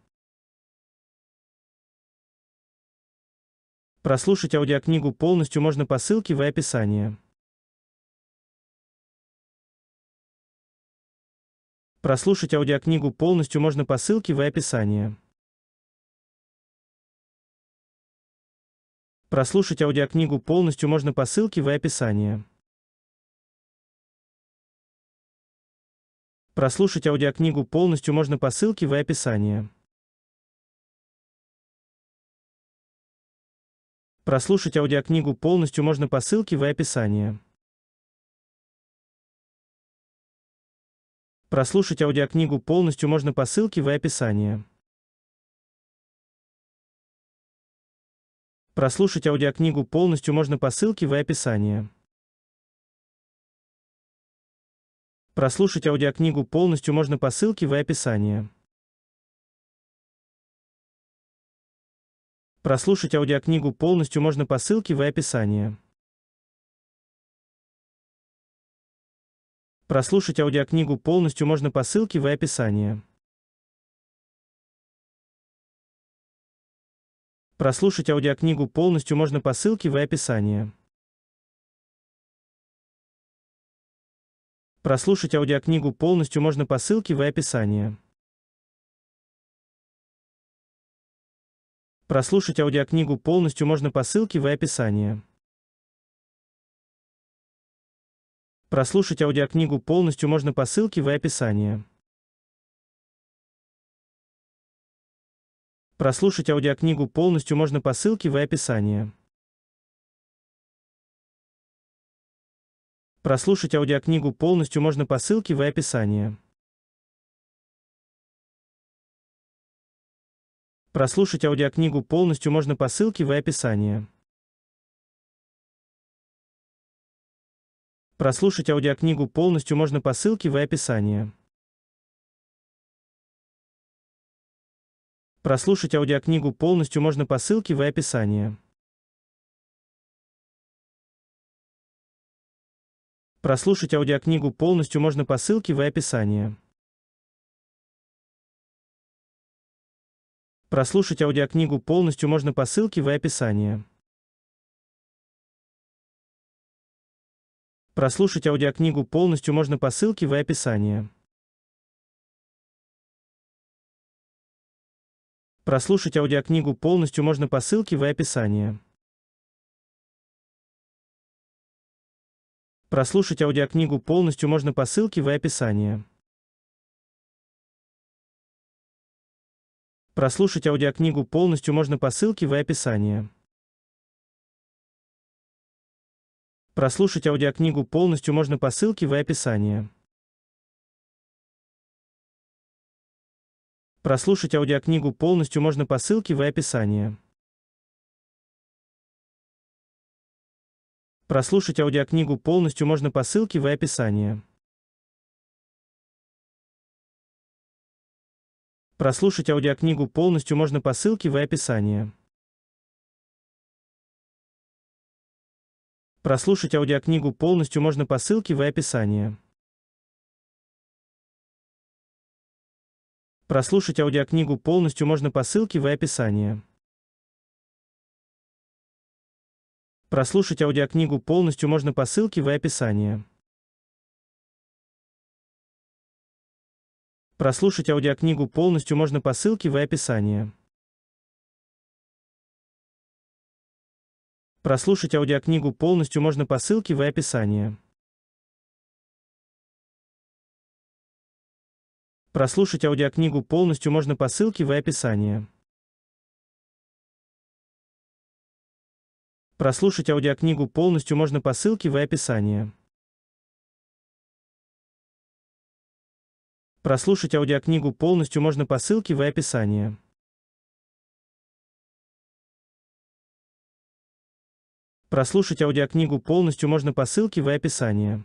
Прослушать аудиокнигу полностью можно по ссылке в описании. Прослушать аудиокнигу полностью можно по ссылке в описании. Прослушать аудиокнигу полностью можно по ссылке в описании. Прослушать аудиокнигу полностью можно по ссылке в описании. Прослушать аудиокнигу полностью можно по ссылке в описании. Прослушать аудиокнигу полностью можно по ссылке в описании. Прослушать аудиокнигу полностью можно по ссылке в описании. Прослушать аудиокнигу полностью можно по ссылке в описании. Прослушать аудиокнигу полностью можно по ссылке в описании. Прослушать аудиокнигу полностью можно по ссылке в описании. Прослушать аудиокнигу полностью можно по ссылке в описании. Прослушать аудиокнигу полностью можно по ссылке в описании. Прослушать аудиокнигу полностью можно по ссылке в описании. Прослушать аудиокнигу полностью можно по ссылке в описании. Прослушать аудиокнигу полностью можно по ссылке в описании. Прослушать аудиокнигу полностью можно по ссылке в описании. Прослушать аудиокнигу полностью можно по ссылке в описании. Прослушать аудиокнигу полностью можно по ссылке в описании. Прослушать аудиокнигу полностью можно по ссылке в описании. Прослушать аудиокнигу полностью можно по ссылке в описании. Прослушать аудиокнигу полностью можно по ссылке в описании. Прослушать аудиокнигу полностью можно по ссылке в описании. Прослушать аудиокнигу полностью можно по ссылке в описании. Прослушать аудиокнигу полностью можно по ссылке в описании. Прослушать аудиокнигу полностью можно по ссылке в описании. Прослушать аудиокнигу полностью можно по ссылке в описании. Прослушать аудиокнигу полностью можно по ссылке в описании. Прослушать аудиокнигу полностью можно по ссылке в описании. Прослушать аудиокнигу полностью можно по ссылке в описании. Прослушать аудиокнигу полностью можно по ссылке в описании. Прослушать аудиокнигу полностью можно по ссылке в описании. Прослушать аудиокнигу полностью можно по ссылке в описании. Прослушать аудиокнигу полностью можно по ссылке в описании. Прослушать аудиокнигу полностью можно по ссылке в описании. Прослушать аудиокнигу полностью можно по ссылке в описании. Прослушать аудиокнигу полностью можно по ссылке в описании. Прослушать аудиокнигу полностью можно по ссылке в описании. Прослушать аудиокнигу полностью можно по ссылке в описании.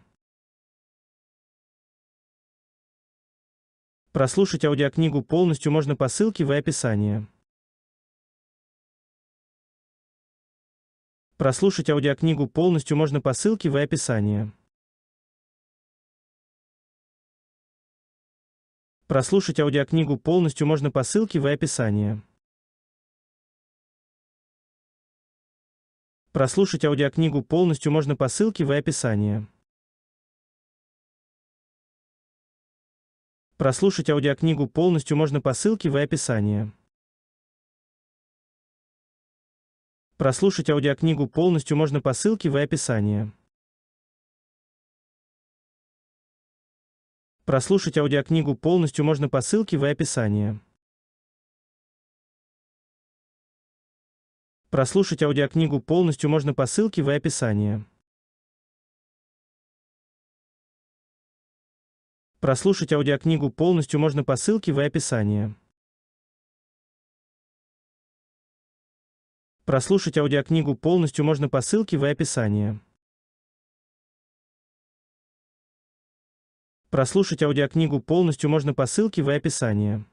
Прослушать аудиокнигу полностью можно по ссылке в описании. Прослушать аудиокнигу полностью можно по ссылке в описании. Прослушать аудиокнигу полностью можно по ссылке в описании. Прослушать аудиокнигу полностью можно по ссылке в описании. Прослушать аудиокнигу полностью можно по ссылке в описании. Прослушать аудиокнигу полностью можно по ссылке в описании. Прослушать аудиокнигу полностью можно по ссылке в описании. Прослушать аудиокнигу полностью можно по ссылке в описании. Прослушать аудиокнигу полностью можно по ссылке в описании. Прослушать аудиокнигу полностью можно по ссылке в описании. Прослушать аудиокнигу полностью можно по ссылке в описании.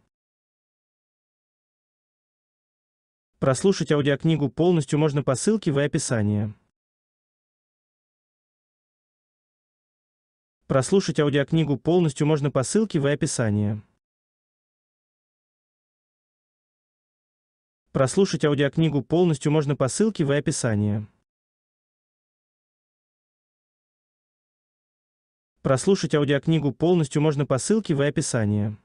Прослушать аудиокнигу полностью можно по ссылке в описании. Прослушать аудиокнигу полностью можно по ссылке в описании. Прослушать аудиокнигу полностью можно по ссылке в описании. Прослушать аудиокнигу полностью можно по ссылке в описании.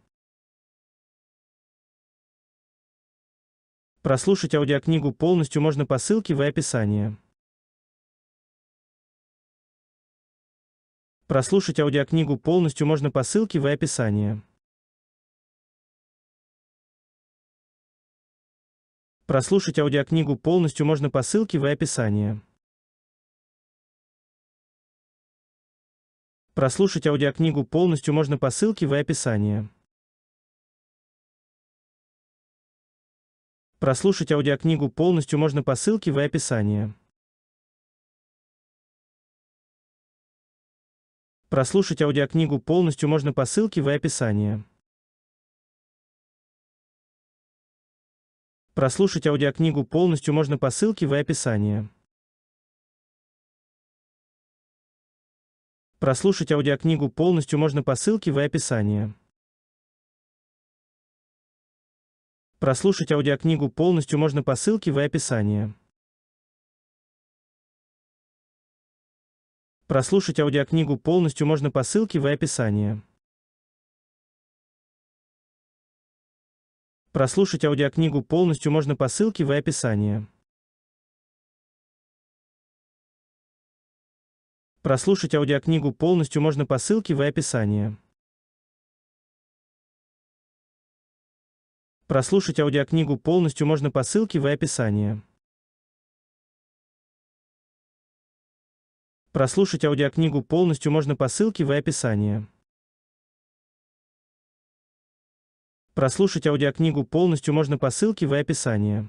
Прослушать аудиокнигу полностью можно по ссылке в описании. Прослушать аудиокнигу полностью можно по ссылке в описании. Прослушать аудиокнигу полностью можно по ссылке в описании. Прослушать аудиокнигу полностью можно по ссылке в описании. Прослушать аудиокнигу полностью можно по ссылке в описании. Прослушать аудиокнигу полностью можно по ссылке в описании. Прослушать аудиокнигу полностью можно по ссылке в описании. Прослушать аудиокнигу полностью можно по ссылке в описании. Прослушать аудиокнигу полностью можно по ссылке в описании. Прослушать аудиокнигу полностью можно по ссылке в описании. Прослушать аудиокнигу полностью можно по ссылке в описании. Прослушать аудиокнигу полностью можно по ссылке в описании. Прослушать аудиокнигу полностью можно по ссылке в описании. Прослушать аудиокнигу полностью можно по ссылке в описании. Прослушать аудиокнигу полностью можно по ссылке в описании.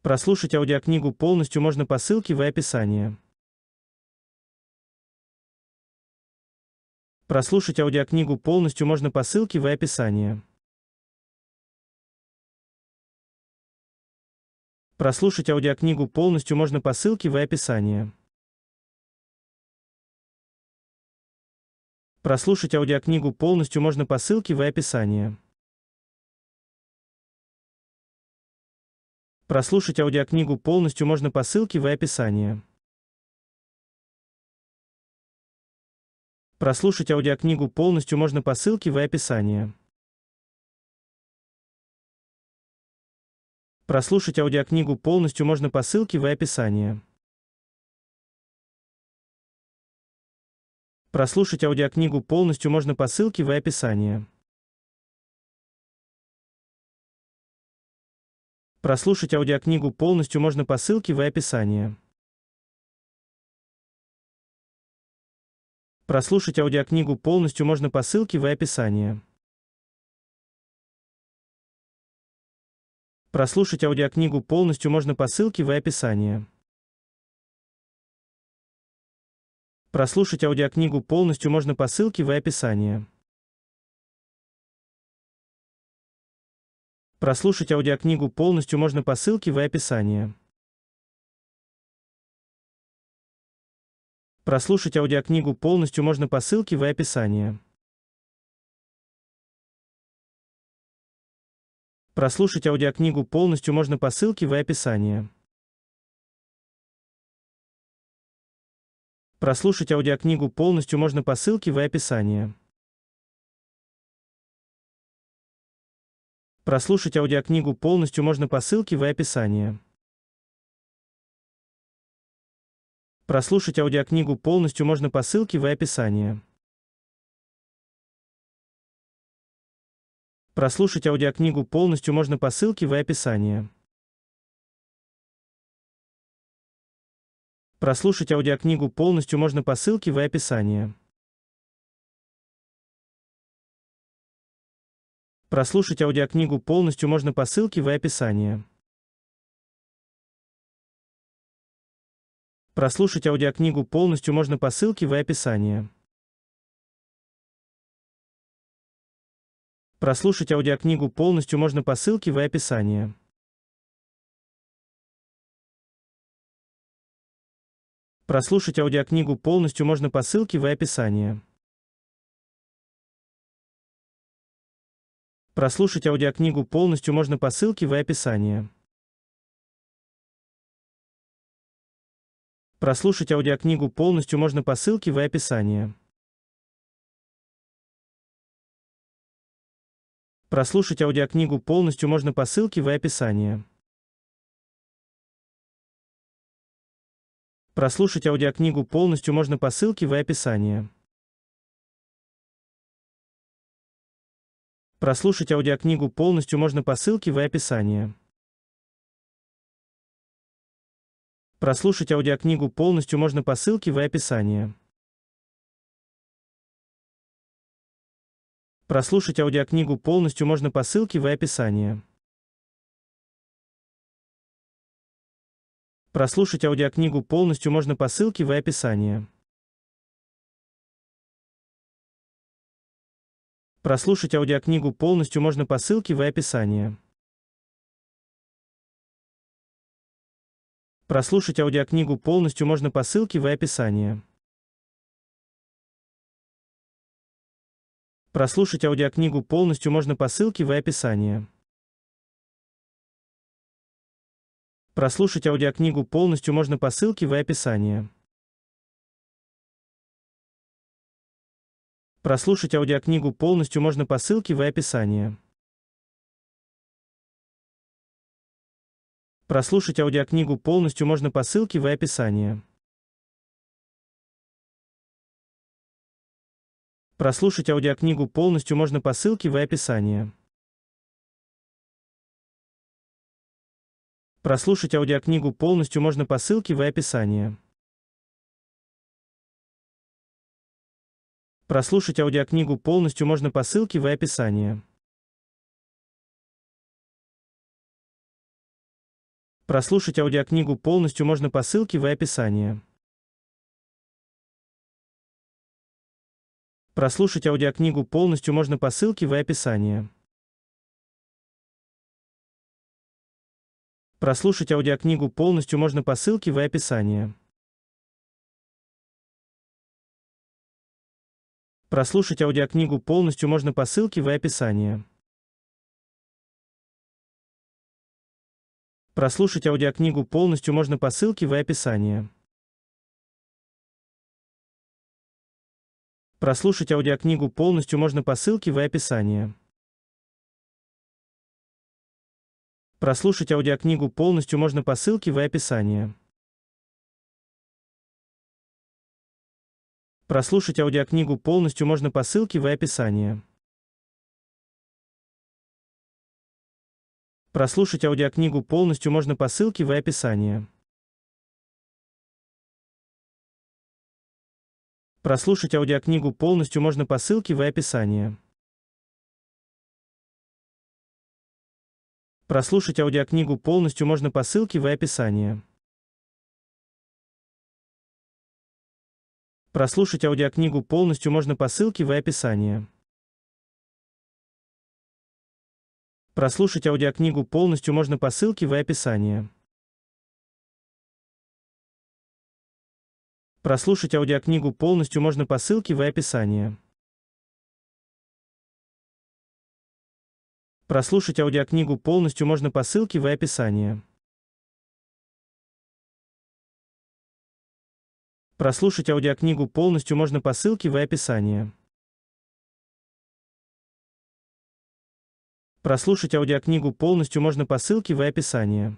Прослушать аудиокнигу полностью можно по ссылке в описании. Прослушать аудиокнигу полностью можно по ссылке в описании. Прослушать аудиокнигу полностью можно по ссылке в описании. Прослушать аудиокнигу полностью можно по ссылке в описании. Прослушать аудиокнигу полностью можно по ссылке в описании. Прослушать аудиокнигу полностью можно по ссылке в описании. Прослушать аудиокнигу полностью можно по ссылке в описании. Прослушать аудиокнигу полностью можно по ссылке в описании. Прослушать аудиокнигу полностью можно по ссылке в описании. Прослушать аудиокнигу полностью можно по ссылке в описании. Прослушать аудиокнигу полностью можно по ссылке в описании. Прослушать аудиокнигу полностью можно по ссылке в описании. Прослушать аудиокнигу полностью можно по ссылке в описании. Прослушать аудиокнигу полностью можно по ссылке в описании. Прослушать аудиокнигу полностью можно по ссылке в описании. Прослушать аудиокнигу полностью можно по ссылке в описании. Прослушать аудиокнигу полностью можно по ссылке в описании. Прослушать аудиокнигу полностью можно по ссылке в описании. Прослушать аудиокнигу полностью можно по ссылке в описании. Прослушать аудиокнигу полностью можно по ссылке в описании. Прослушать аудиокнигу полностью можно по ссылке в описании. Прослушать аудиокнигу полностью можно по ссылке в описании. Прослушать аудиокнигу полностью можно по ссылке в описании. Прослушать аудиокнигу полностью можно по ссылке в описании. Прослушать аудиокнигу полностью можно по ссылке в описании. Прослушать аудиокнигу полностью можно по ссылке в описании. Прослушать аудиокнигу полностью можно по ссылке в описании. Прослушать аудиокнигу полностью можно по ссылке в описании. Прослушать аудиокнигу полностью можно по ссылке в описании. Прослушать аудиокнигу полностью можно по ссылке в описании. Прослушать аудиокнигу полностью можно по ссылке в описании. Прослушать аудиокнигу полностью можно по ссылке в описании. Прослушать аудиокнигу полностью можно по ссылке в описании. Прослушать аудиокнигу полностью можно по ссылке в описании. Прослушать аудиокнигу полностью можно по ссылке в описании. Прослушать аудиокнигу полностью можно по ссылке в описании. Прослушать аудиокнигу полностью можно по ссылке в описании. Прослушать аудиокнигу полностью можно по ссылке в описании. Прослушать аудиокнигу полностью можно по ссылке в описании. Прослушать аудиокнигу полностью можно по ссылке в описании. Прослушать аудиокнигу полностью можно по ссылке в описании. Прослушать аудиокнигу полностью можно по ссылке в описании. Прослушать аудиокнигу полностью можно по ссылке в описании. Прослушать аудиокнигу полностью можно по ссылке в описании. Прослушать аудиокнигу полностью можно по ссылке в описании. Прослушать аудиокнигу полностью можно по ссылке в описании. Прослушать аудиокнигу полностью можно по ссылке в описании. Прослушать аудиокнигу полностью можно по ссылке в описании. Прослушать аудиокнигу полностью можно по ссылке в описании. Прослушать аудиокнигу полностью можно по ссылке в описании. Прослушать аудиокнигу полностью можно по ссылке в описании. Прослушать аудиокнигу полностью можно по ссылке в описании. Прослушать аудиокнигу полностью можно по ссылке в описании. Прослушать аудиокнигу полностью можно по ссылке в описании. Прослушать аудиокнигу полностью можно по ссылке в описании. Прослушать аудиокнигу полностью можно по ссылке в описании. Прослушать аудиокнигу полностью можно по ссылке в описании. Прослушать аудиокнигу полностью можно по ссылке в описании.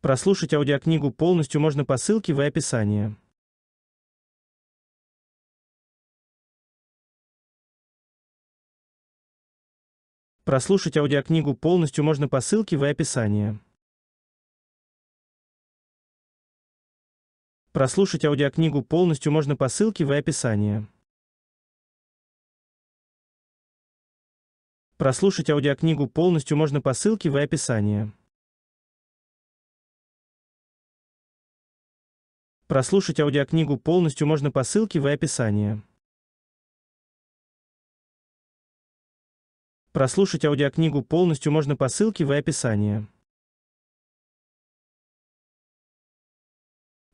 Прослушать аудиокнигу полностью можно по ссылке в описании. Прослушать аудиокнигу полностью можно по ссылке в описании. Прослушать аудиокнигу полностью можно по ссылке в описании. Прослушать аудиокнигу полностью можно по ссылке в описании. Прослушать аудиокнигу полностью можно по ссылке в описании. Прослушать аудиокнигу полностью можно по ссылке в описании.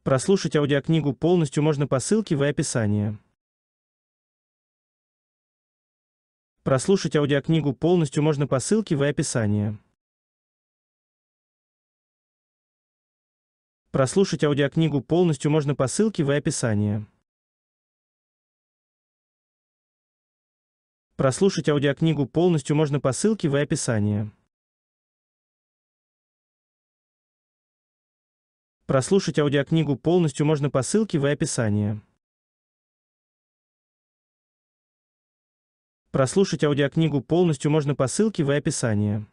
Прослушать аудиокнигу полностью можно по ссылке в описании. Прослушать аудиокнигу полностью можно по ссылке в описании. Прослушать аудиокнигу полностью можно по ссылке в описании. Прослушать аудиокнигу полностью можно по ссылке в описании. Прослушать аудиокнигу полностью можно по ссылке в описании. Прослушать аудиокнигу полностью можно по ссылке в описании.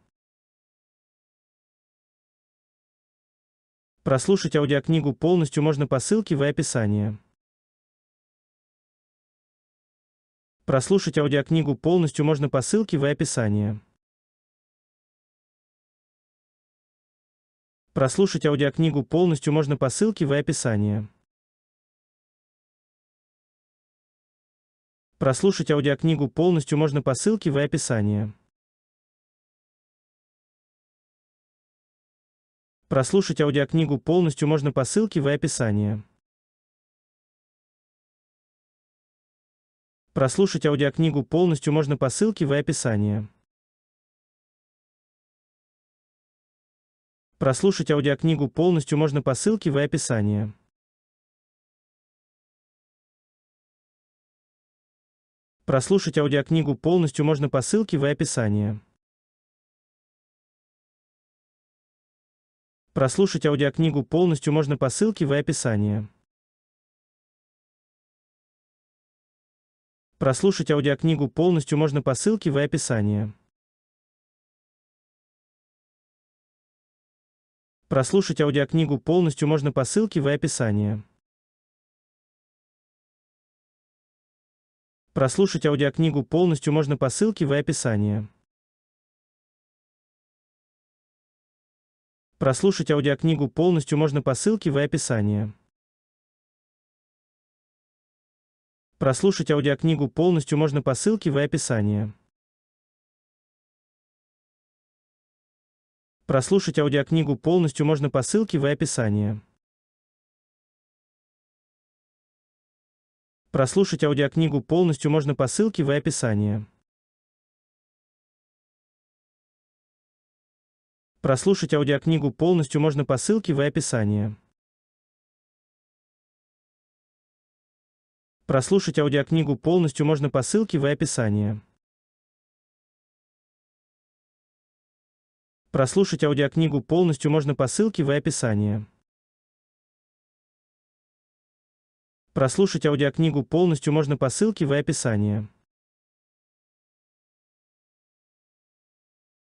Прослушать аудиокнигу полностью можно по ссылке в описании. Прослушать аудиокнигу полностью можно по ссылке в описании. Прослушать аудиокнигу полностью можно по ссылке в описании. Прослушать аудиокнигу полностью можно по ссылке в описании. Прослушать аудиокнигу полностью можно по ссылке в описании. Прослушать аудиокнигу полностью можно по ссылке в описании. Прослушать аудиокнигу полностью можно по ссылке в описании. Прослушать аудиокнигу полностью можно по ссылке в описании. Прослушать аудиокнигу полностью можно по ссылке в описании. Прослушать аудиокнигу полностью можно по ссылке в описании. Прослушать аудиокнигу полностью можно по ссылке в описании. Прослушать аудиокнигу полностью можно по ссылке в описании. Прослушать аудиокнигу полностью можно по ссылке в описании. Прослушать аудиокнигу полностью можно по ссылке в описании. Прослушать аудиокнигу полностью можно по ссылке в описании. Прослушать аудиокнигу полностью можно по ссылке в описании. Прослушать аудиокнигу полностью можно по ссылке в описании. Прослушать аудиокнигу полностью можно по ссылке в описании. Прослушать аудиокнигу полностью можно по ссылке в описании. Прослушать аудиокнигу полностью можно по ссылке в описании.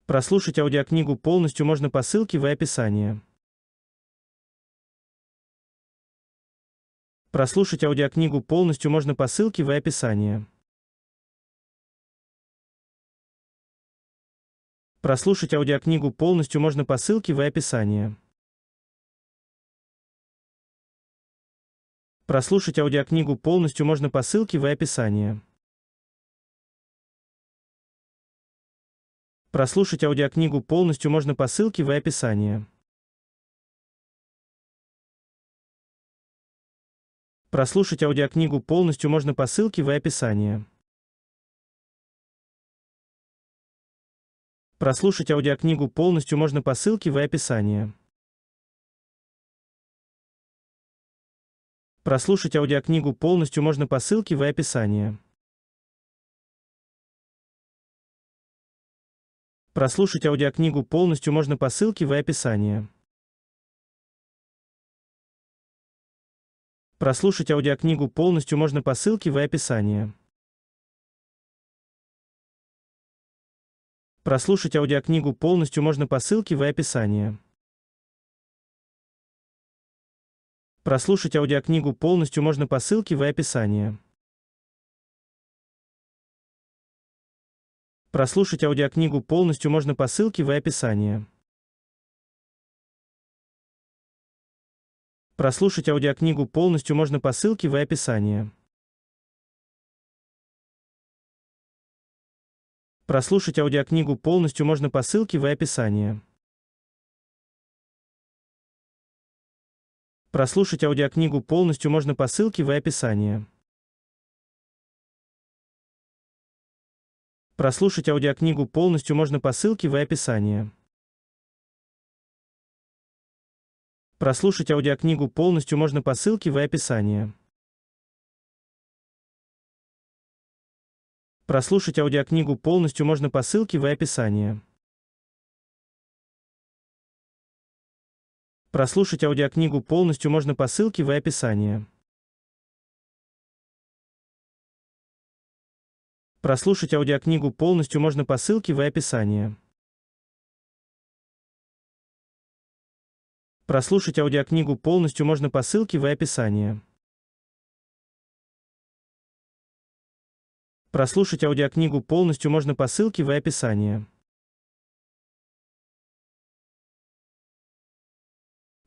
Прослушать аудиокнигу полностью можно по ссылке в описании. Прослушать аудиокнигу полностью можно по ссылке в описании. Прослушать аудиокнигу полностью можно по ссылке в описании. Прослушать аудиокнигу полностью можно по ссылке в описании. Прослушать аудиокнигу полностью можно по ссылке в описании. Прослушать аудиокнигу полностью можно по ссылке в описании. Прослушать аудиокнигу полностью можно по ссылке в описании. Прослушать аудиокнигу полностью можно по ссылке в описании. Прослушать аудиокнигу полностью можно по ссылке в описании. Прослушать аудиокнигу полностью можно по ссылке в описании. Прослушать аудиокнигу полностью можно по ссылке в описании. Прослушать аудиокнигу полностью можно по ссылке в описании. Прослушать аудиокнигу полностью можно по ссылке в описании. Прослушать аудиокнигу полностью можно по ссылке в описании. Прослушать аудиокнигу полностью можно по ссылке в описании. Прослушать аудиокнигу полностью можно по ссылке в описании. Прослушать аудиокнигу полностью можно по ссылке в описании. Прослушать аудиокнигу полностью можно по ссылке в описании. Прослушать аудиокнигу полностью можно по ссылке в описании. Прослушать аудиокнигу полностью можно по ссылке в описании. Прослушать аудиокнигу полностью можно по ссылке в описании. Прослушать аудиокнигу полностью можно по ссылке в описании. Прослушать аудиокнигу полностью можно по ссылке в описании.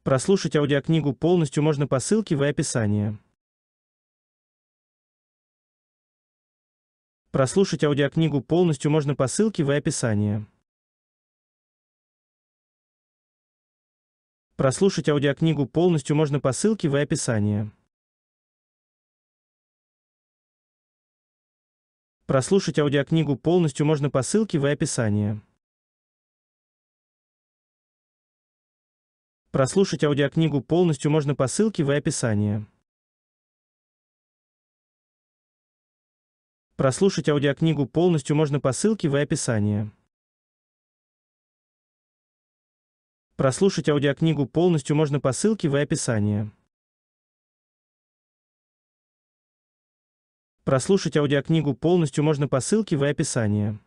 Прослушать аудиокнигу полностью можно по ссылке в описании. Прослушать аудиокнигу полностью можно по ссылке в описании. Прослушать аудиокнигу полностью можно по ссылке в описании. Прослушать аудиокнигу полностью можно по ссылке в описании. Прослушать аудиокнигу полностью можно по ссылке в описании. Прослушать аудиокнигу полностью можно по ссылке в описании. Прослушать аудиокнигу полностью можно по ссылке в описании. Прослушать аудиокнигу полностью можно по ссылке в описании.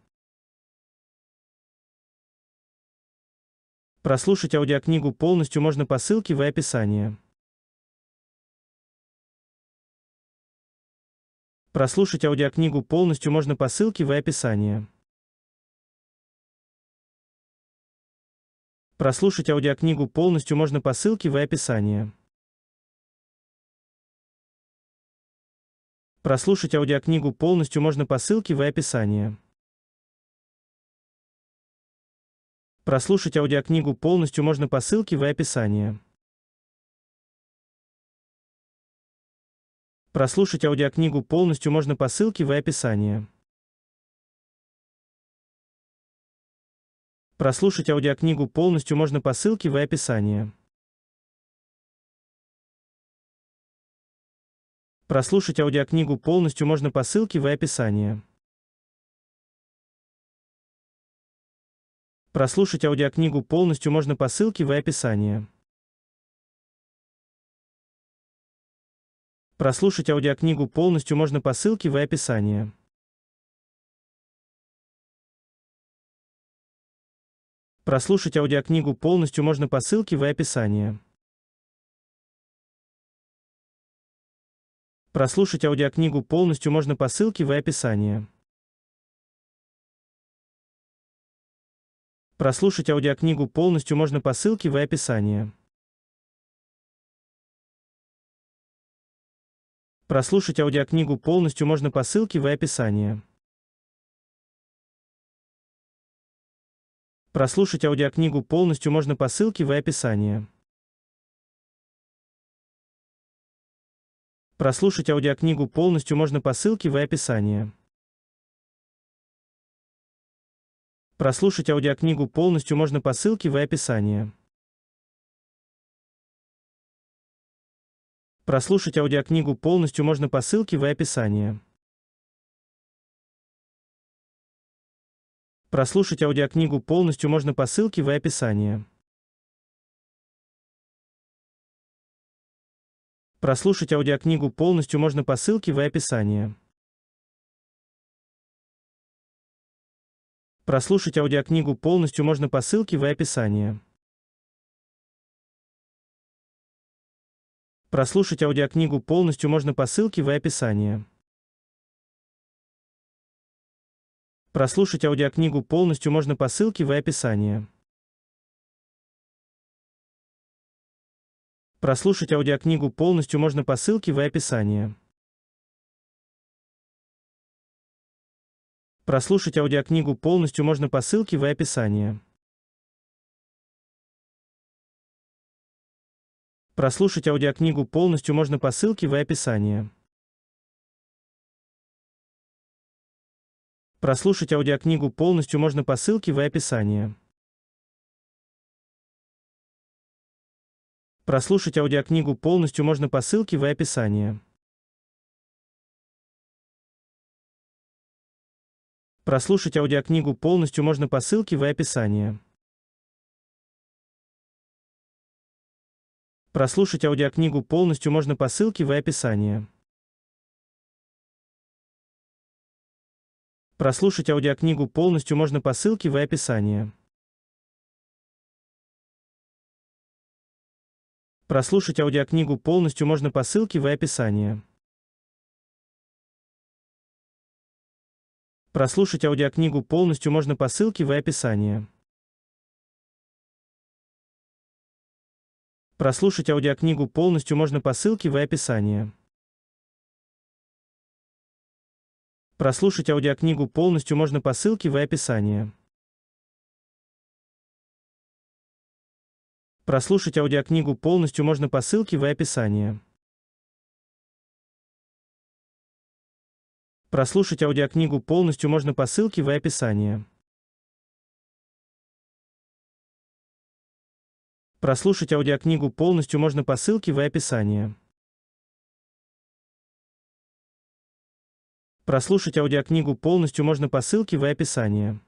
Прослушать аудиокнигу полностью можно по ссылке в описании. Прослушать аудиокнигу полностью можно по ссылке в описании. Прослушать аудиокнигу полностью можно по ссылке в описании. Прослушать аудиокнигу полностью можно по ссылке в описании. Прослушать аудиокнигу полностью можно по ссылке в описании. Прослушать аудиокнигу полностью можно по ссылке в описании. Прослушать аудиокнигу полностью можно по ссылке в описании. Прослушать аудиокнигу полностью можно по ссылке в описании. Прослушать аудиокнигу полностью можно по ссылке в описании. Прослушать аудиокнигу полностью можно по ссылке в описании. Прослушать аудиокнигу полностью можно по ссылке в описании. Прослушать аудиокнигу полностью можно по ссылке в описании. Прослушать аудиокнигу полностью можно по ссылке в описании. Прослушать аудиокнигу полностью можно по ссылке в описании. Прослушать аудиокнигу полностью можно по ссылке в описании. Прослушать аудиокнигу полностью можно по ссылке в описании. Прослушать аудиокнигу полностью можно по ссылке в описании. Прослушать аудиокнигу полностью можно по ссылке в описании. Прослушать аудиокнигу полностью можно по ссылке в описании. Прослушать аудиокнигу полностью можно по ссылке в описании. Прослушать аудиокнигу полностью можно по ссылке в описании. Прослушать аудиокнигу полностью можно по ссылке в описании. Прослушать аудиокнигу полностью можно по ссылке в описании. Прослушать аудиокнигу полностью можно по ссылке в описании. Прослушать аудиокнигу полностью можно по ссылке в описании. Прослушать аудиокнигу полностью можно по ссылке в описании. Прослушать аудиокнигу полностью можно по ссылке в описании. Прослушать аудиокнигу полностью можно по ссылке в описании. Прослушать аудиокнигу полностью можно по ссылке в описании. Прослушать аудиокнигу полностью можно по ссылке в описании. Прослушать аудиокнигу полностью можно по ссылке в описании. Прослушать аудиокнигу полностью можно по ссылке в описании. Прослушать аудиокнигу полностью можно по ссылке в описании. Прослушать аудиокнигу полностью можно по ссылке в описании. Прослушать аудиокнигу полностью можно по ссылке в описании. Прослушать аудиокнигу полностью можно по ссылке в описании. Прослушать аудиокнигу полностью можно по ссылке в описании. Прослушать аудиокнигу полностью можно по ссылке в описании. Прослушать аудиокнигу полностью можно по ссылке в описании.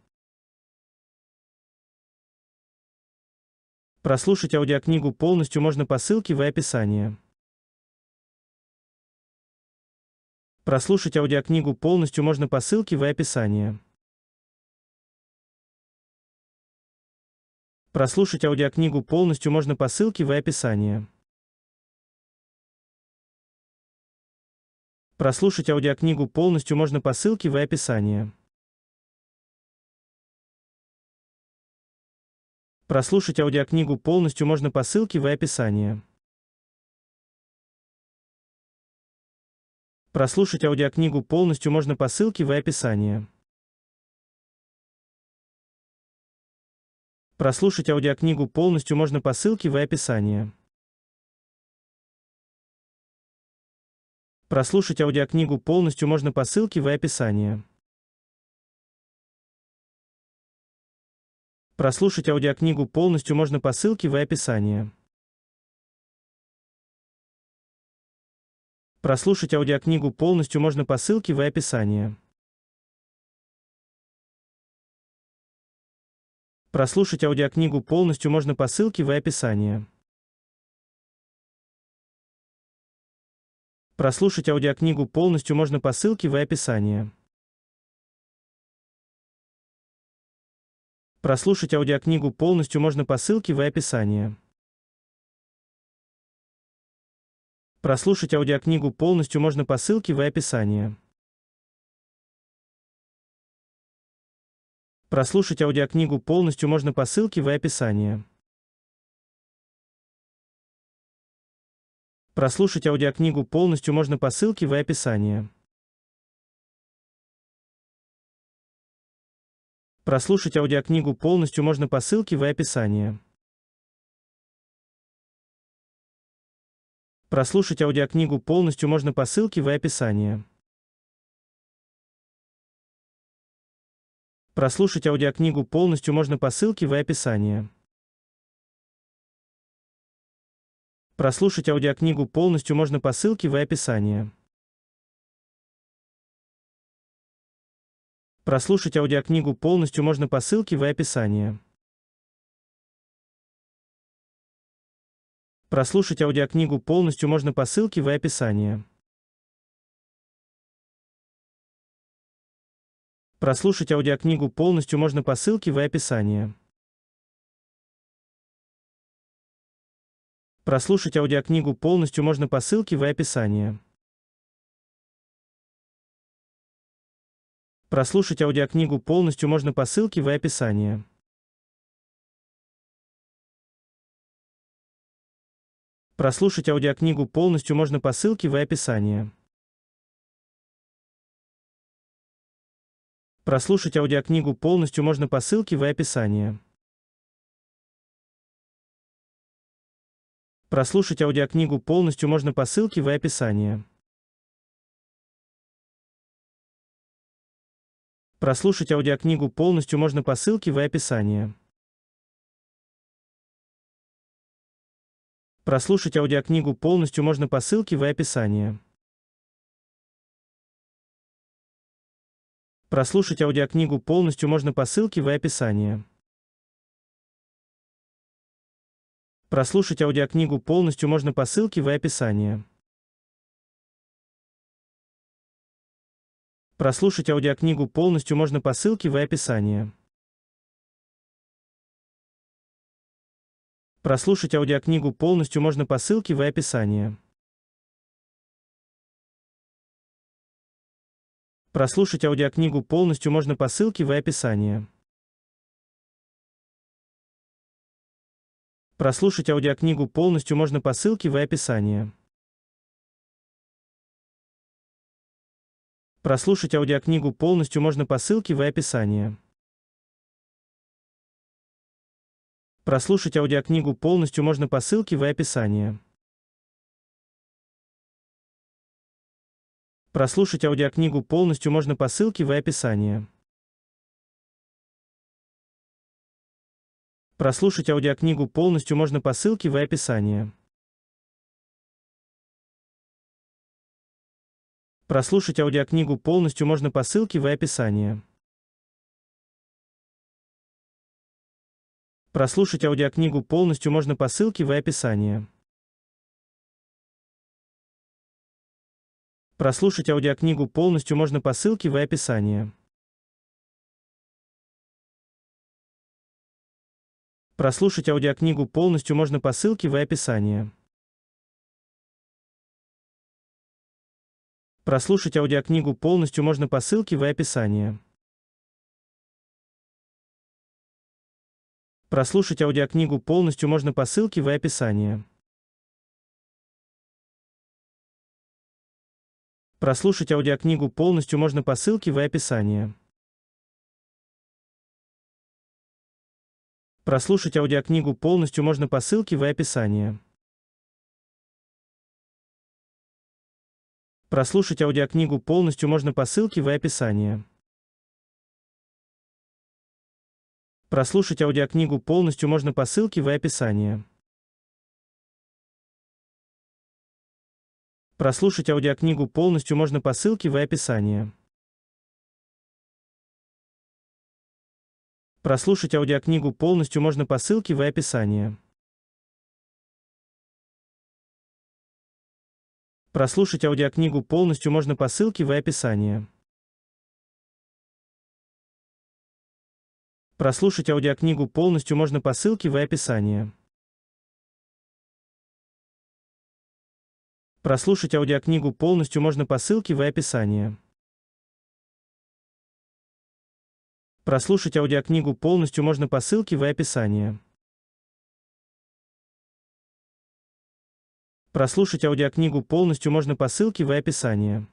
Прослушать аудиокнигу полностью можно по ссылке в описании. Прослушать аудиокнигу полностью можно по ссылке в описании. Прослушать аудиокнигу полностью можно по ссылке в описании. Прослушать аудиокнигу полностью можно по ссылке в описании. Прослушать аудиокнигу полностью можно по ссылке в описании. Прослушать аудиокнигу полностью можно по ссылке в описании. Прослушать аудиокнигу полностью можно по ссылке в описании. Прослушать аудиокнигу полностью можно по ссылке в описании. Прослушать аудиокнигу полностью можно по ссылке в описании. Прослушать аудиокнигу полностью можно по ссылке в описании. Прослушать аудиокнигу полностью можно по ссылке в описании. Прослушать аудиокнигу полностью можно по ссылке в описании. Прослушать аудиокнигу полностью можно по ссылке в описании. Прослушать аудиокнигу полностью можно по ссылке в описании. Прослушать аудиокнигу полностью можно по ссылке в описании. Прослушать аудиокнигу полностью можно по ссылке в описании. Прослушать аудиокнигу полностью можно по ссылке в описании. Прослушать аудиокнигу полностью можно по ссылке в описании. Прослушать аудиокнигу полностью можно по ссылке в описании. Прослушать аудиокнигу полностью можно по ссылке в описании. Прослушать аудиокнигу полностью можно по ссылке в описании. Прослушать аудиокнигу полностью можно по ссылке в описании. Прослушать аудиокнигу полностью можно по ссылке в описании. Прослушать аудиокнигу полностью можно по ссылке в описании. Прослушать аудиокнигу полностью можно по ссылке в описании. Прослушать аудиокнигу полностью можно по ссылке в описании. Прослушать аудиокнигу полностью можно по ссылке в описании. Прослушать аудиокнигу полностью можно по ссылке в описании. Прослушать аудиокнигу полностью можно по ссылке в описании. Прослушать аудиокнигу полностью можно по ссылке в описании. Прослушать аудиокнигу полностью можно по ссылке в описании. Прослушать аудиокнигу полностью можно по ссылке в описании. Прослушать аудиокнигу полностью можно по ссылке в описании. Прослушать аудиокнигу полностью можно по ссылке в описании. Прослушать аудиокнигу полностью можно по ссылке в описании. Прослушать аудиокнигу полностью можно по ссылке в описании. Прослушать аудиокнигу полностью можно по ссылке в описании. Прослушать аудиокнигу полностью можно по ссылке в описании. Прослушать аудиокнигу полностью можно по ссылке в описании. Прослушать аудиокнигу полностью можно по ссылке в описании. Прослушать аудиокнигу полностью можно по ссылке в описании. Прослушать аудиокнигу полностью можно по ссылке в описании. Прослушать аудиокнигу полностью можно по ссылке в описании. Прослушать аудиокнигу полностью можно по ссылке в описании. Прослушать аудиокнигу полностью можно по ссылке в описании. Прослушать аудиокнигу полностью можно по ссылке в описании. Прослушать аудиокнигу полностью можно по ссылке в описании. Прослушать аудиокнигу полностью можно по ссылке в описании. Прослушать аудиокнигу полностью можно по ссылке в описании. Прослушать аудиокнигу полностью можно по ссылке в описании. Прослушать аудиокнигу полностью можно по ссылке в описании. Прослушать аудиокнигу полностью можно по ссылке в описании. Прослушать аудиокнигу полностью можно по ссылке в описании. Прослушать аудиокнигу полностью можно по ссылке в описании. Прослушать аудиокнигу полностью можно по ссылке в описании. Прослушать аудиокнигу полностью можно по ссылке в описании. Прослушать аудиокнигу полностью можно по ссылке в описании.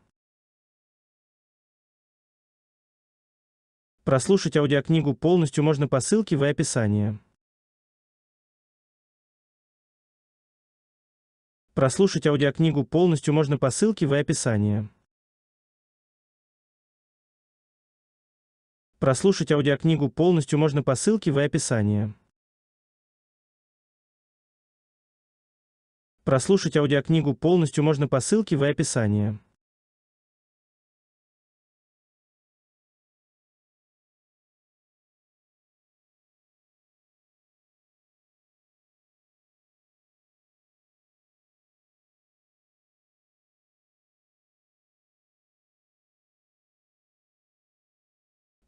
Прослушать аудиокнигу полностью можно по ссылке в описании. Прослушать аудиокнигу полностью можно по ссылке в описании. Прослушать аудиокнигу полностью можно по ссылке в описании. Прослушать аудиокнигу полностью можно по ссылке в описании.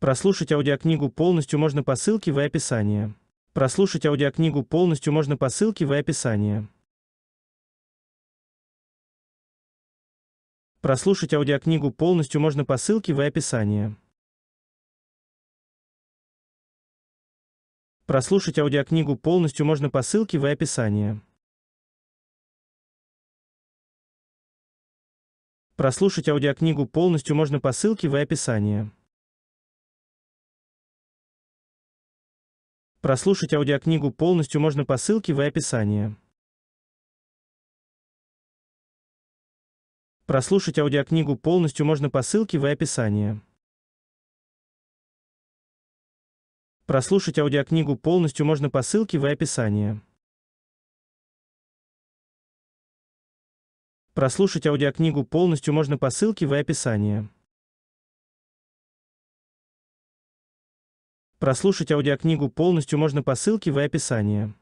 Прослушать аудиокнигу полностью можно по ссылке в описании. Прослушать аудиокнигу полностью можно по ссылке в описании. Прослушать аудиокнигу полностью можно по ссылке в описании. Прослушать аудиокнигу полностью можно по ссылке в описании. Прослушать аудиокнигу полностью можно по ссылке в описании. Прослушать аудиокнигу полностью можно по ссылке в описании. Прослушать аудиокнигу полностью можно по ссылке в описании. Прослушать аудиокнигу полностью можно по ссылке в описании. Прослушать аудиокнигу полностью можно по ссылке в описании. Прослушать аудиокнигу полностью можно по ссылке в описании.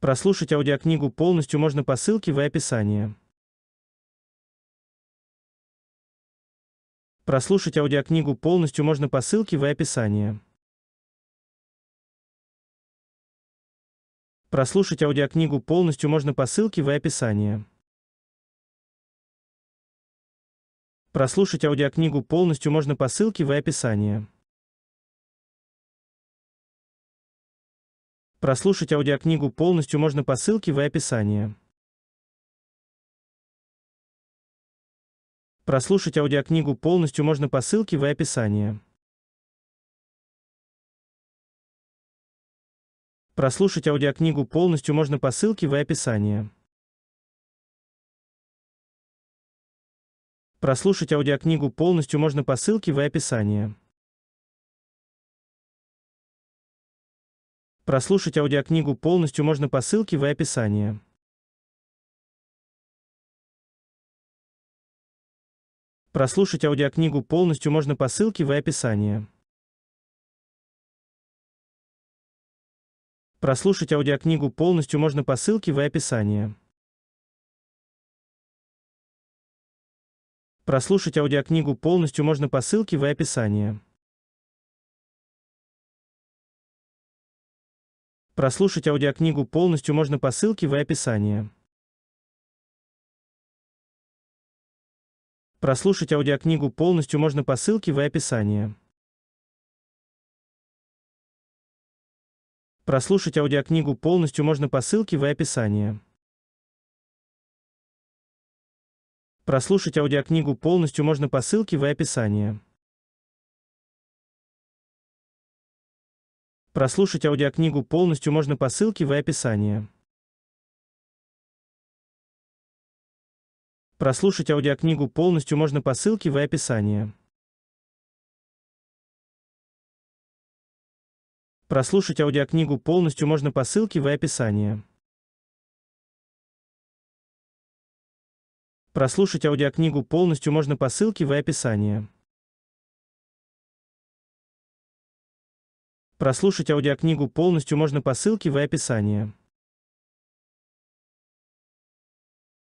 Прослушать аудиокнигу полностью можно по ссылке в описании. Прослушать аудиокнигу полностью можно по ссылке в описании. Прослушать аудиокнигу полностью можно по ссылке в описании. Прослушать аудиокнигу полностью можно по ссылке в описании. Прослушать аудиокнигу полностью можно по ссылке в описании. Прослушать аудиокнигу полностью можно по ссылке в описании. Прослушать аудиокнигу полностью можно по ссылке в описании. Прослушать аудиокнигу полностью можно по ссылке в описании. Прослушать аудиокнигу полностью можно по ссылке в описании. Прослушать аудиокнигу полностью можно по ссылке в описании. Прослушать аудиокнигу полностью можно по ссылке в описании. Прослушать аудиокнигу полностью можно по ссылке в описании. Прослушать аудиокнигу полностью можно по ссылке в описании. Прослушать аудиокнигу полностью можно по ссылке в описании. Прослушать аудиокнигу полностью можно по ссылке в описании. Прослушать аудиокнигу полностью можно по ссылке в описании. Прослушать аудиокнигу полностью можно по ссылке в описании. Прослушать аудиокнигу полностью можно по ссылке в описании. Прослушать аудиокнигу полностью можно по ссылке в описании. Прослушать аудиокнигу полностью можно по ссылке в описании. Прослушать аудиокнигу полностью можно по ссылке в описании.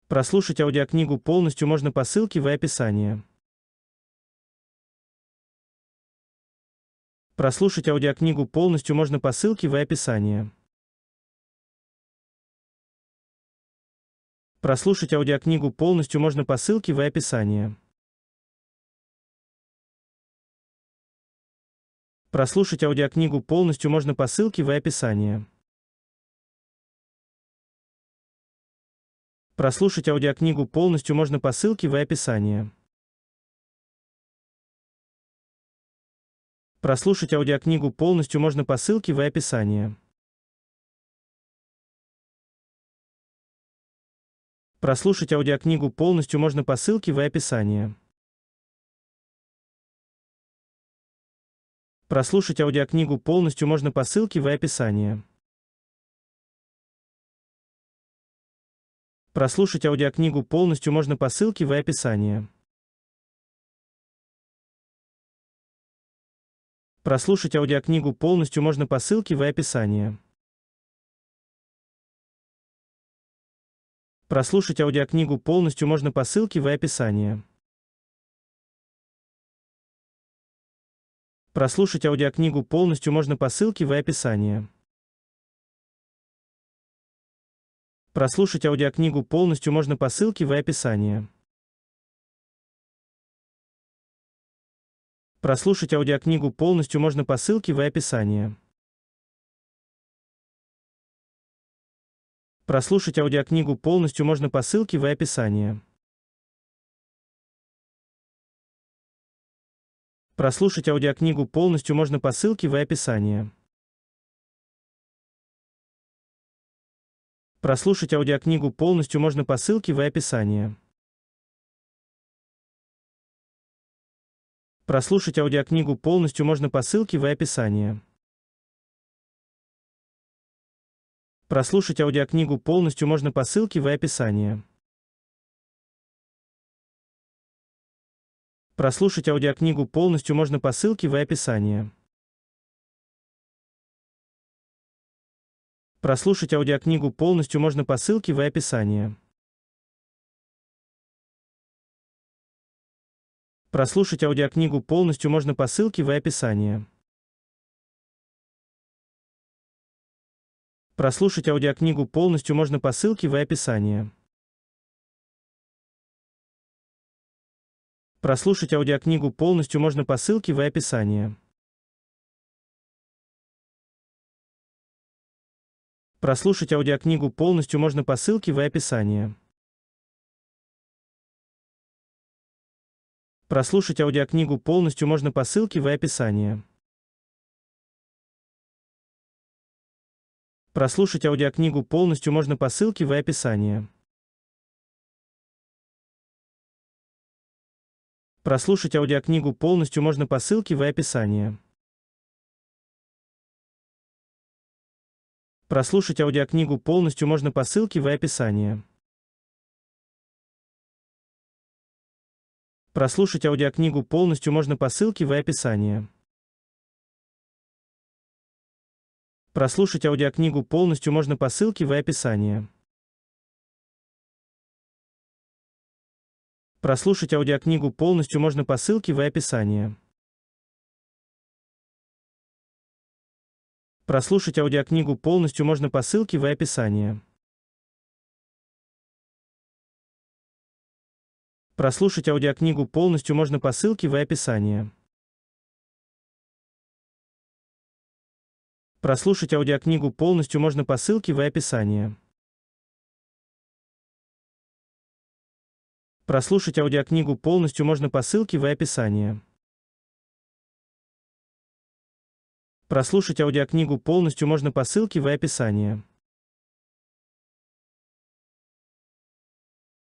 Прослушать аудиокнигу полностью можно по ссылке в описании. Прослушать аудиокнигу полностью можно по ссылке в описании. Прослушать аудиокнигу полностью можно по ссылке в описании. Прослушать аудиокнигу полностью можно по ссылке в описании. Прослушать аудиокнигу полностью можно по ссылке в описании. Прослушать аудиокнигу полностью можно по ссылке в описании. Прослушать аудиокнигу полностью можно по ссылке в описании. Прослушать аудиокнигу полностью можно по ссылке в описании. Прослушать аудиокнигу полностью можно по ссылке в описании. Прослушать аудиокнигу полностью можно по ссылке в описании. Прослушать аудиокнигу полностью можно по ссылке в описании. Прослушать аудиокнигу полностью можно по ссылке в описании. Прослушать аудиокнигу полностью можно по ссылке в описании. Прослушать аудиокнигу полностью можно по ссылке в описании. Прослушать аудиокнигу полностью можно по ссылке в описании. Прослушать аудиокнигу полностью можно по ссылке в описании. Прослушать аудиокнигу полностью можно по ссылке в описании. Прослушать аудиокнигу полностью можно по ссылке в описании. Прослушать аудиокнигу полностью можно по ссылке в описании. Прослушать аудиокнигу полностью можно по ссылке в описании. Прослушать аудиокнигу полностью можно по ссылке в описании. Прослушать аудиокнигу полностью можно по ссылке в описании. Прослушать аудиокнигу полностью можно по ссылке в описании. Прослушать аудиокнигу полностью можно по ссылке в описании. Прослушать аудиокнигу полностью можно по ссылке в описании. Прослушать аудиокнигу полностью можно по ссылке в описании. Прослушать аудиокнигу полностью можно по ссылке в описании. Прослушать аудиокнигу полностью можно по ссылке в описании. Прослушать аудиокнигу полностью можно по ссылке в описании. Прослушать аудиокнигу полностью можно по ссылке в описании. Прослушать аудиокнигу полностью можно по ссылке в описании. Прослушать аудиокнигу полностью можно по ссылке в описании. Прослушать аудиокнигу полностью можно по ссылке в описании. Прослушать аудиокнигу полностью можно по ссылке в описании. Прослушать аудиокнигу полностью можно по ссылке в описании. Прослушать аудиокнигу полностью можно по ссылке в описании. Прослушать аудиокнигу полностью можно по ссылке в описании.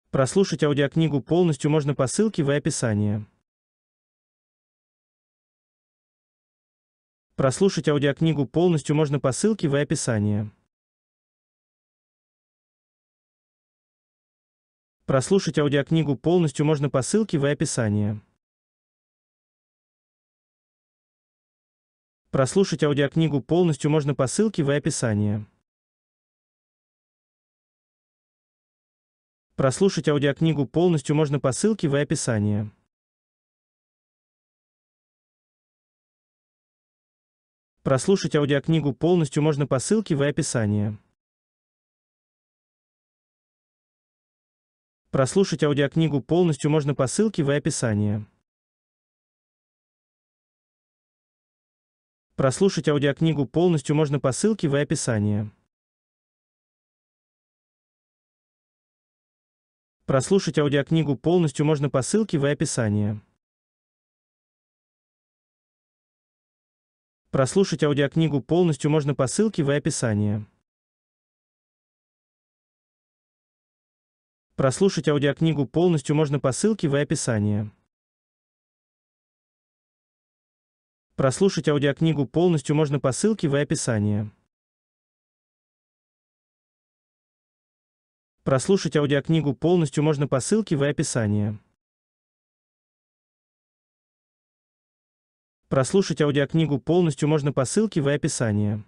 Прослушать аудиокнигу полностью можно по ссылке в описании. Прослушать аудиокнигу полностью можно по ссылке в описании. Прослушать аудиокнигу полностью можно по ссылке в описании. Прослушать аудиокнигу полностью можно по ссылке в описании. Прослушать аудиокнигу полностью можно по ссылке в описании. Прослушать аудиокнигу полностью можно по ссылке в описании. Прослушать аудиокнигу полностью можно по ссылке в описании. Прослушать аудиокнигу полностью можно по ссылке в описании. Прослушать аудиокнигу полностью можно по ссылке в описании. Прослушать аудиокнигу полностью можно по ссылке в описании. Прослушать аудиокнигу полностью можно по ссылке в описании. Прослушать аудиокнигу полностью можно по ссылке в описании. Прослушать аудиокнигу полностью можно по ссылке в описании. Прослушать аудиокнигу полностью можно по ссылке в описании.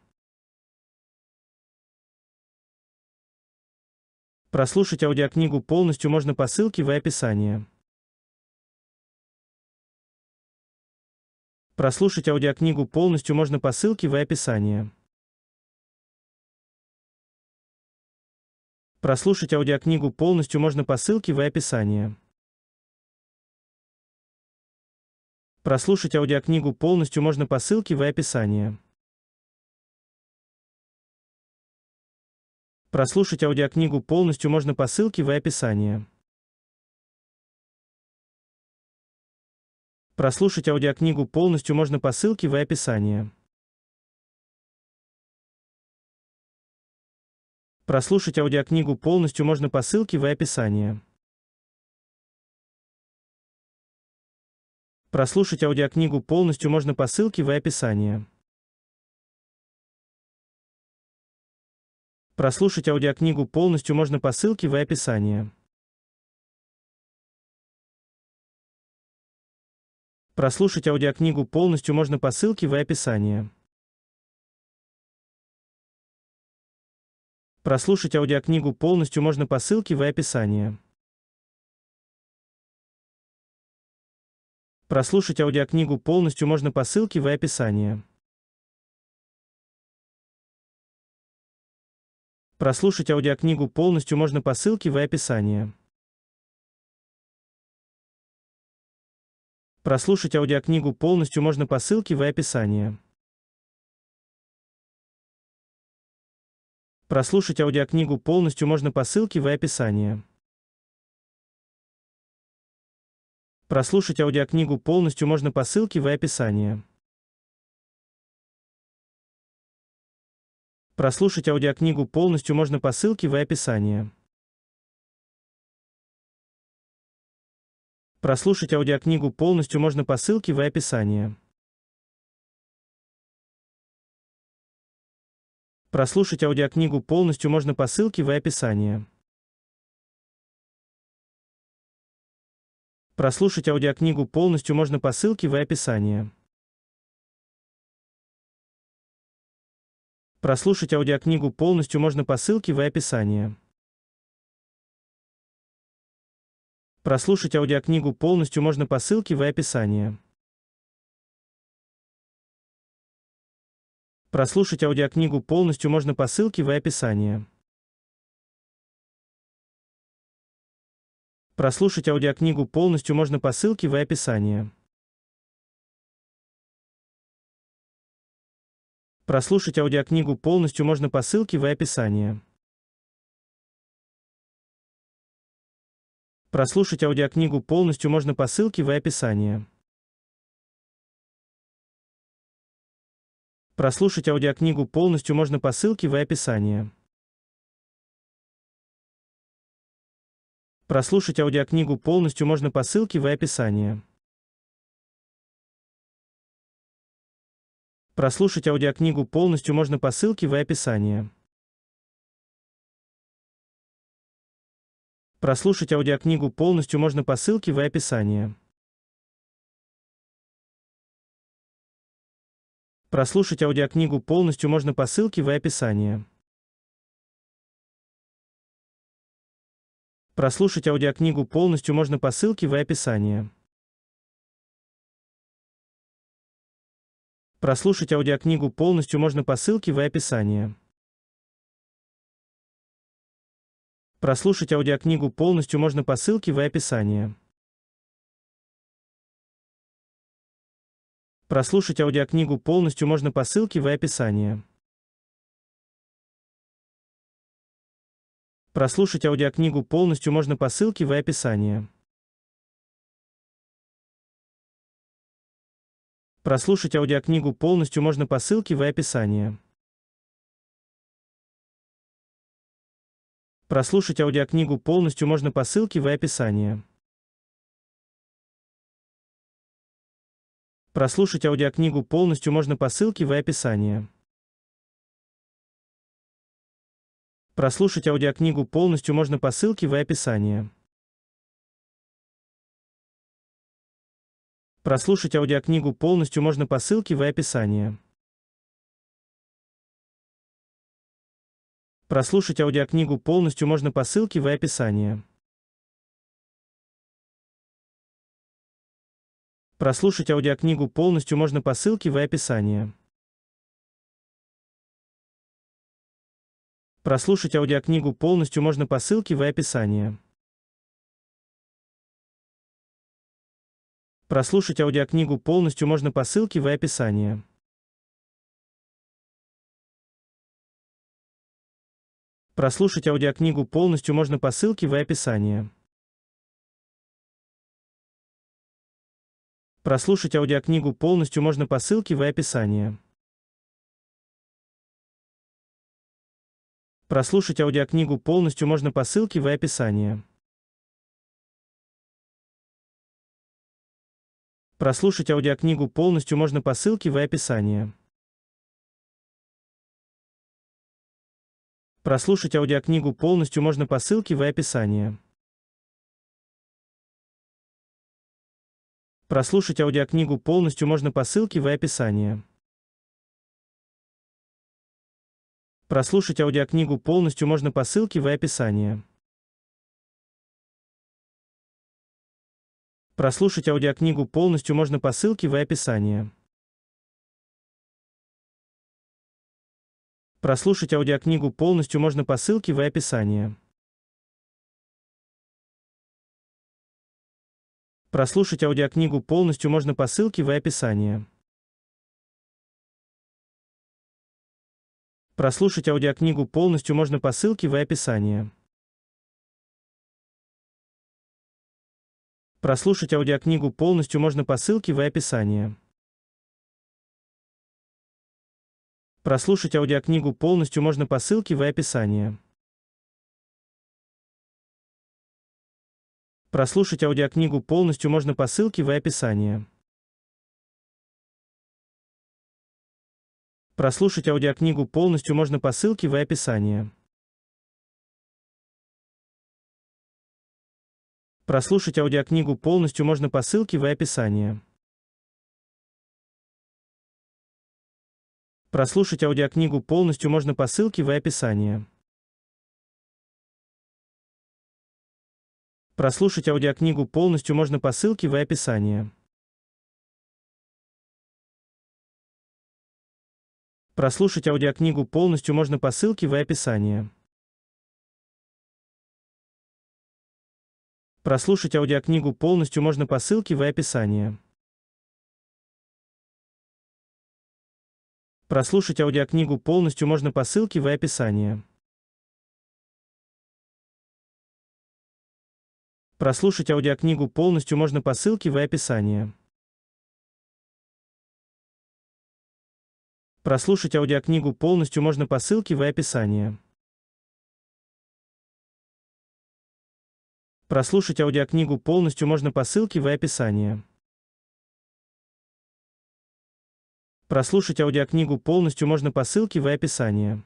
Прослушать аудиокнигу полностью можно по ссылке в описании. Прослушать аудиокнигу полностью можно по ссылке в описании. Прослушать аудиокнигу полностью можно по ссылке в описании. Прослушать аудиокнигу полностью можно по ссылке в описании. Прослушать аудиокнигу полностью можно по ссылке в описании. Прослушать аудиокнигу полностью можно по ссылке в описании. Прослушать аудиокнигу полностью можно по ссылке в описании. Прослушать аудиокнигу полностью можно по ссылке в описании. Прослушать аудиокнигу полностью можно по ссылке в описании. Прослушать аудиокнигу полностью можно по ссылке в описании. Прослушать аудиокнигу полностью можно по ссылке в описании. Прослушать аудиокнигу полностью можно по ссылке в описании. Прослушать аудиокнигу полностью можно по ссылке в описании. Прослушать аудиокнигу полностью можно по ссылке в описании. Прослушать аудиокнигу полностью можно по ссылке в описании. Прослушать аудиокнигу полностью можно по ссылке в описании. Прослушать аудиокнигу полностью можно по ссылке в описании. Прослушать аудиокнигу полностью можно по ссылке в описании. Прослушать аудиокнигу полностью можно по ссылке в описании. Прослушать аудиокнигу полностью можно по ссылке в описании. Прослушать аудиокнигу полностью можно по ссылке в описании. Прослушать аудиокнигу полностью можно по ссылке в описании. Прослушать аудиокнигу полностью можно по ссылке в описании. Прослушать аудиокнигу полностью можно по ссылке в описании. Прослушать аудиокнигу полностью можно по ссылке в описании. Прослушать аудиокнигу полностью можно по ссылке в описании. Прослушать аудиокнигу полностью можно по ссылке в описании. Прослушать аудиокнигу полностью можно по ссылке в описании. Прослушать аудиокнигу полностью можно по ссылке в описании. Прослушать аудиокнигу полностью можно по ссылке в описании. Прослушать аудиокнигу полностью можно по ссылке в описании. Прослушать аудиокнигу полностью можно по ссылке в описании. Прослушать аудиокнигу полностью можно по ссылке в описании. Прослушать аудиокнигу полностью можно по ссылке в описании. Прослушать аудиокнигу полностью можно по ссылке в описании. Прослушать аудиокнигу полностью можно по ссылке в описании. Прослушать аудиокнигу полностью можно по ссылке в описании. Прослушать аудиокнигу полностью можно по ссылке в описании. Прослушать аудиокнигу полностью можно по ссылке в описании. Прослушать аудиокнигу полностью можно по ссылке в описании. Прослушать аудиокнигу полностью можно по ссылке в описании. Прослушать аудиокнигу полностью можно по ссылке в описании. Прослушать аудиокнигу полностью можно по ссылке в описании. Прослушать аудиокнигу полностью можно по ссылке в описании. Прослушать аудиокнигу полностью можно по ссылке в описании. Прослушать аудиокнигу полностью можно по ссылке в описании. Прослушать аудиокнигу полностью можно по ссылке в описании. Прослушать аудиокнигу полностью можно по ссылке в описании. Прослушать аудиокнигу полностью можно по ссылке в описании. Прослушать аудиокнигу полностью можно по ссылке в описании. Прослушать аудиокнигу полностью можно по ссылке в описании. Прослушать аудиокнигу полностью можно по ссылке в описании. Прослушать аудиокнигу полностью можно по ссылке в описании. Прослушать аудиокнигу полностью можно по ссылке в описании. Прослушать аудиокнигу полностью можно по ссылке в описании. Прослушать аудиокнигу полностью можно по ссылке в описании. Прослушать аудиокнигу полностью можно по ссылке в описании. Прослушать аудиокнигу полностью можно по ссылке в описании. Прослушать аудиокнигу полностью можно по ссылке в описании. Прослушать аудиокнигу полностью можно по ссылке в описании. Прослушать аудиокнигу полностью можно по ссылке в описании. Прослушать аудиокнигу полностью можно по ссылке в описании. Прослушать аудиокнигу полностью можно по ссылке в описании. Прослушать аудиокнигу полностью можно по ссылке в описании. Прослушать аудиокнигу полностью можно по ссылке в описании. Прослушать аудиокнигу полностью можно по ссылке в описании. Прослушать аудиокнигу полностью можно по ссылке в описании. Прослушать аудиокнигу полностью можно по ссылке в описании. Прослушать аудиокнигу полностью можно по ссылке в описании. Прослушать аудиокнигу полностью можно по ссылке в описании.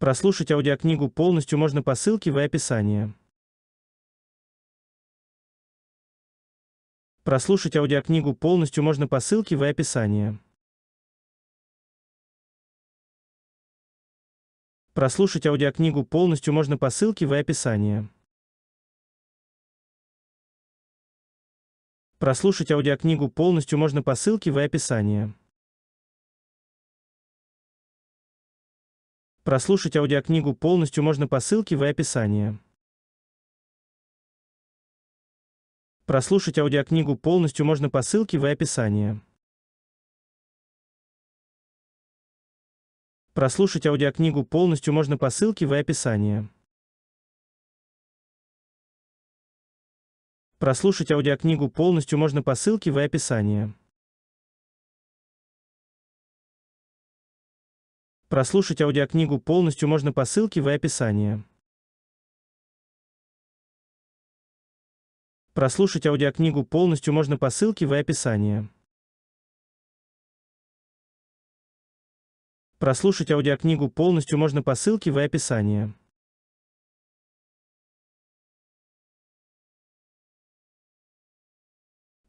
Прослушать аудиокнигу полностью можно по ссылке в описании. Прослушать аудиокнигу полностью можно по ссылке в описании. Прослушать аудиокнигу полностью можно по ссылке в описании. Прослушать аудиокнигу полностью можно по ссылке в описании. Прослушать аудиокнигу полностью можно по ссылке в описании. Прослушать аудиокнигу полностью можно по ссылке в описании. Прослушать аудиокнигу полностью можно по ссылке в описании. Прослушать аудиокнигу полностью можно по ссылке в описании. Прослушать аудиокнигу полностью можно по ссылке в описании. Прослушать аудиокнигу полностью можно по ссылке в описании. Прослушать аудиокнигу полностью можно по ссылке в описании.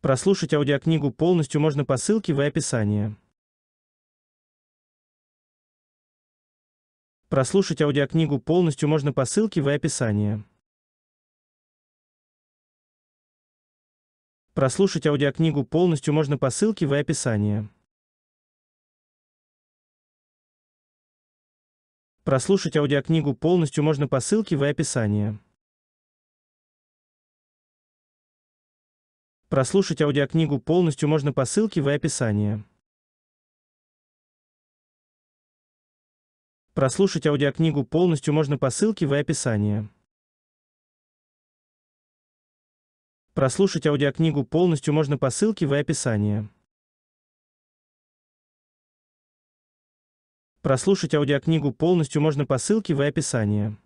Прослушать аудиокнигу полностью можно по ссылке в описании. Прослушать аудиокнигу полностью можно по ссылке в описании. Прослушать аудиокнигу полностью можно по ссылке в описании. Прослушать аудиокнигу полностью можно по ссылке в описании. Прослушать аудиокнигу полностью можно по ссылке в описании. Прослушать аудиокнигу полностью можно по ссылке в описании. Прослушать аудиокнигу полностью можно по ссылке в описании. Прослушать аудиокнигу полностью можно по ссылке в описании.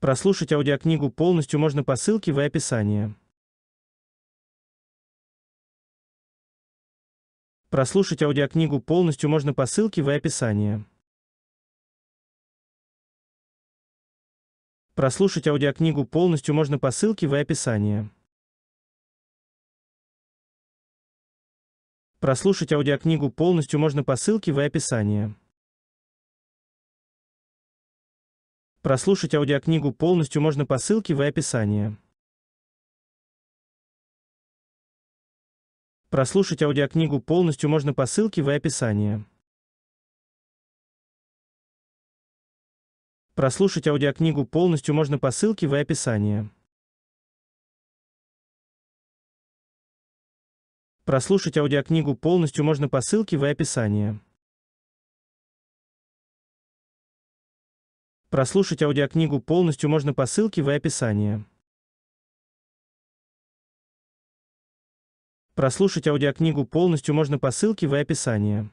Прослушать аудиокнигу полностью можно по ссылке в описании. Прослушать аудиокнигу полностью можно по ссылке в описании. Прослушать аудиокнигу полностью можно по ссылке в описании. Прослушать аудиокнигу полностью можно по ссылке в описании. Прослушать аудиокнигу полностью можно по ссылке в описании. Прослушать аудиокнигу полностью можно по ссылке в описании. Прослушать аудиокнигу полностью можно по ссылке в описании. Прослушать аудиокнигу полностью можно по ссылке в описании. Прослушать аудиокнигу полностью можно по ссылке в описании. Прослушать аудиокнигу полностью можно по ссылке в описании.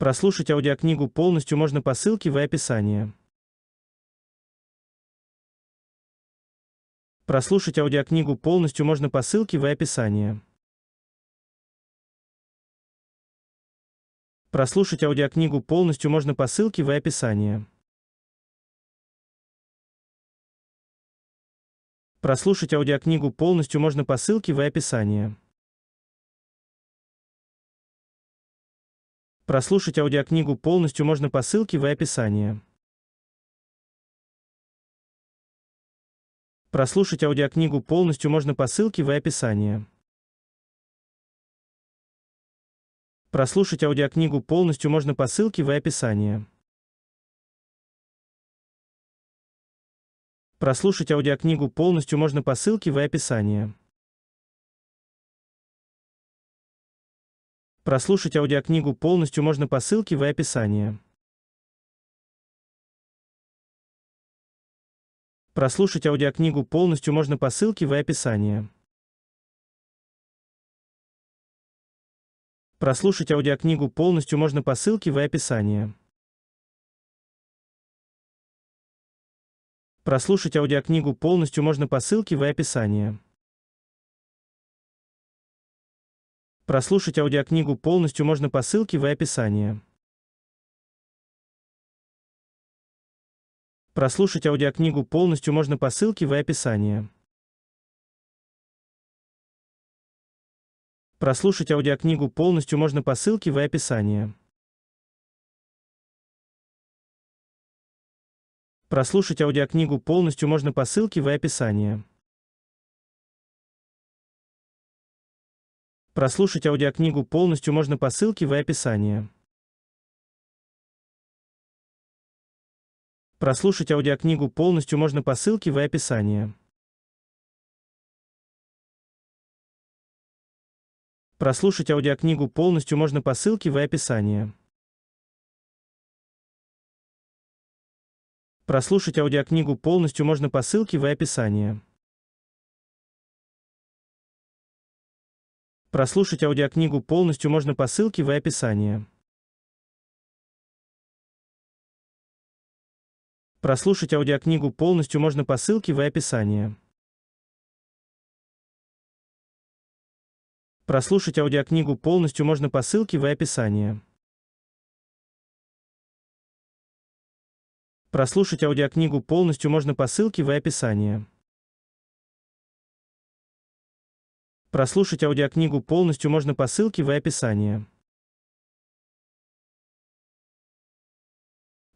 Прослушать аудиокнигу полностью можно по ссылке в описании. Прослушать аудиокнигу полностью можно по ссылке в описании. Прослушать аудиокнигу полностью можно по ссылке в описании. Прослушать аудиокнигу полностью можно по ссылке в описании. Прослушать аудиокнигу полностью можно по ссылке в описании. Прослушать аудиокнигу полностью можно по ссылке в описании. Прослушать аудиокнигу полностью можно по ссылке в описании. Прослушать аудиокнигу полностью можно по ссылке в описании. Прослушать аудиокнигу полностью можно по ссылке в описании. Прослушать аудиокнигу полностью можно по ссылке в описании. Прослушать аудиокнигу полностью можно по ссылке в описании. Прослушать аудиокнигу полностью можно по ссылке в описании. Прослушать аудиокнигу полностью можно по ссылке в описании. Прослушать аудиокнигу полностью можно по ссылке в описании. Прослушать аудиокнигу полностью можно по ссылке в описании. Прослушать аудиокнигу полностью можно по ссылке в описании. Прослушать аудиокнигу полностью можно по ссылке в описании. Прослушать аудиокнигу полностью можно по ссылке в описании. Прослушать аудиокнигу полностью можно по ссылке в описании. Прослушать аудиокнигу полностью можно по ссылке в описании. Прослушать аудиокнигу полностью можно по ссылке в описании. Прослушать аудиокнигу полностью можно по ссылке в описании. Прослушать аудиокнигу полностью можно по ссылке в описании. Прослушать аудиокнигу полностью можно по ссылке в описании. Прослушать аудиокнигу полностью можно по ссылке в описании.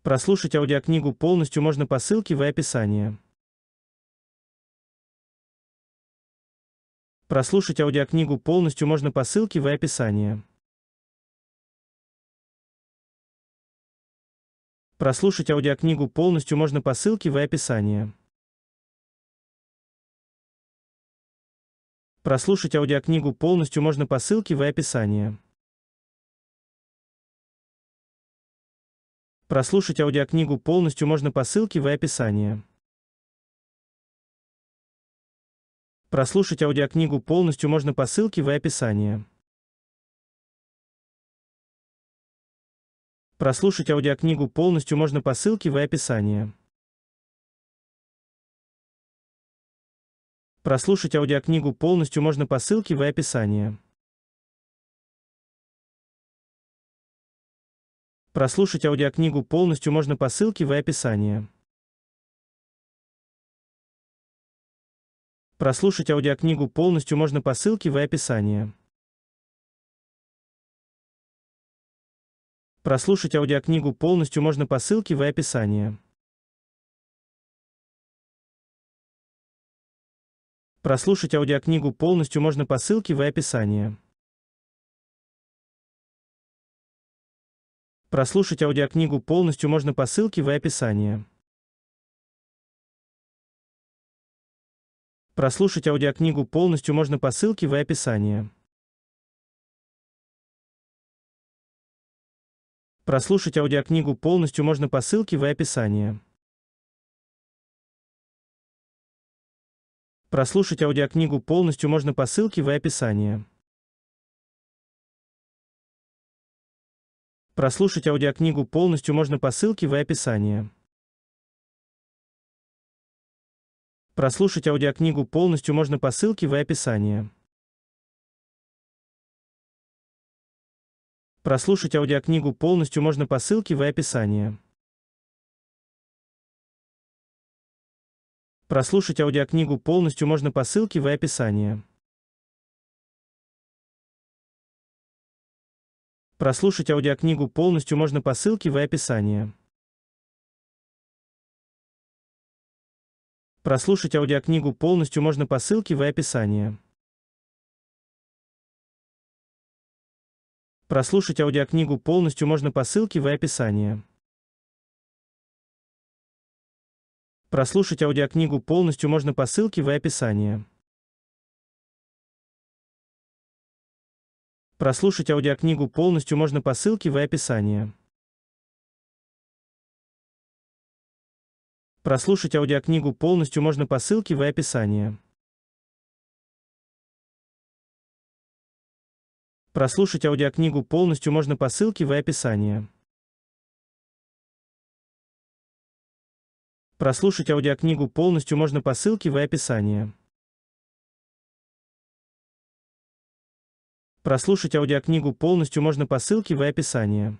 Прослушать аудиокнигу полностью можно по ссылке в описании. Прослушать аудиокнигу полностью можно по ссылке в описании. Прослушать аудиокнигу полностью можно по ссылке в описании. Прослушать аудиокнигу полностью можно по ссылке в описании. Прослушать аудиокнигу полностью можно по ссылке в описании. Прослушать аудиокнигу полностью можно по ссылке в описании. Прослушать аудиокнигу полностью можно по ссылке в описании. Прослушать аудиокнигу полностью можно по ссылке в описании. Прослушать аудиокнигу полностью можно по ссылке в описании. Прослушать аудиокнигу полностью можно по ссылке в описании. Прослушать аудиокнигу полностью можно по ссылке в описании. Прослушать аудиокнигу полностью можно по ссылке в описании. Прослушать аудиокнигу полностью можно по ссылке в описании. Прослушать аудиокнигу полностью можно по ссылке в описании. Прослушать аудиокнигу полностью можно по ссылке в описании. Прослушать аудиокнигу полностью можно по ссылке в описании. Прослушать аудиокнигу полностью можно по ссылке в описании. Прослушать аудиокнигу полностью можно по ссылке в описании. Прослушать аудиокнигу полностью можно по ссылке в описании. Прослушать аудиокнигу полностью можно по ссылке в описании. Прослушать аудиокнигу полностью можно по ссылке в описании. Прослушать аудиокнигу полностью можно по ссылке в описании. Прослушать аудиокнигу полностью можно по ссылке в описании. Прослушать аудиокнигу полностью можно по ссылке в описании. Прослушать аудиокнигу полностью можно по ссылке в описании. Прослушать аудиокнигу полностью можно по ссылке в описании. Прослушать аудиокнигу полностью можно по ссылке в описании. Прослушать аудиокнигу полностью можно по ссылке в описании. Прослушать аудиокнигу полностью можно по ссылке в описании.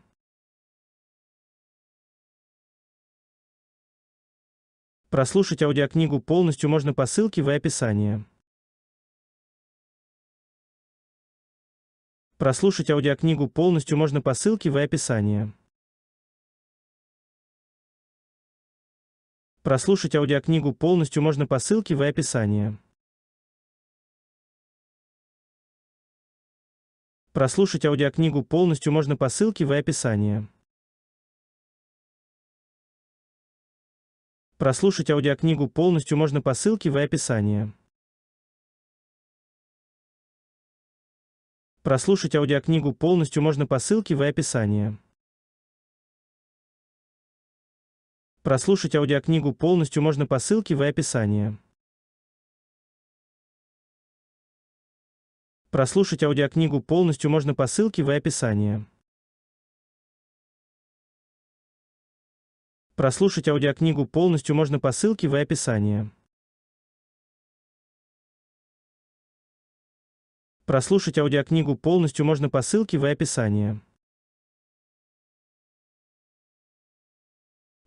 Прослушать аудиокнигу полностью можно по ссылке в описании. Прослушать аудиокнигу полностью можно по ссылке в описании. Прослушать аудиокнигу полностью можно по ссылке в описании. Прослушать аудиокнигу полностью можно по ссылке в описании. Прослушать аудиокнигу полностью можно по ссылке в описании. Прослушать аудиокнигу полностью можно по ссылке в описании. Прослушать аудиокнигу полностью можно по ссылке в описании. Прослушать аудиокнигу полностью можно по ссылке в описании. Прослушать аудиокнигу полностью можно по ссылке в описании. Прослушать аудиокнигу полностью можно по ссылке в описании.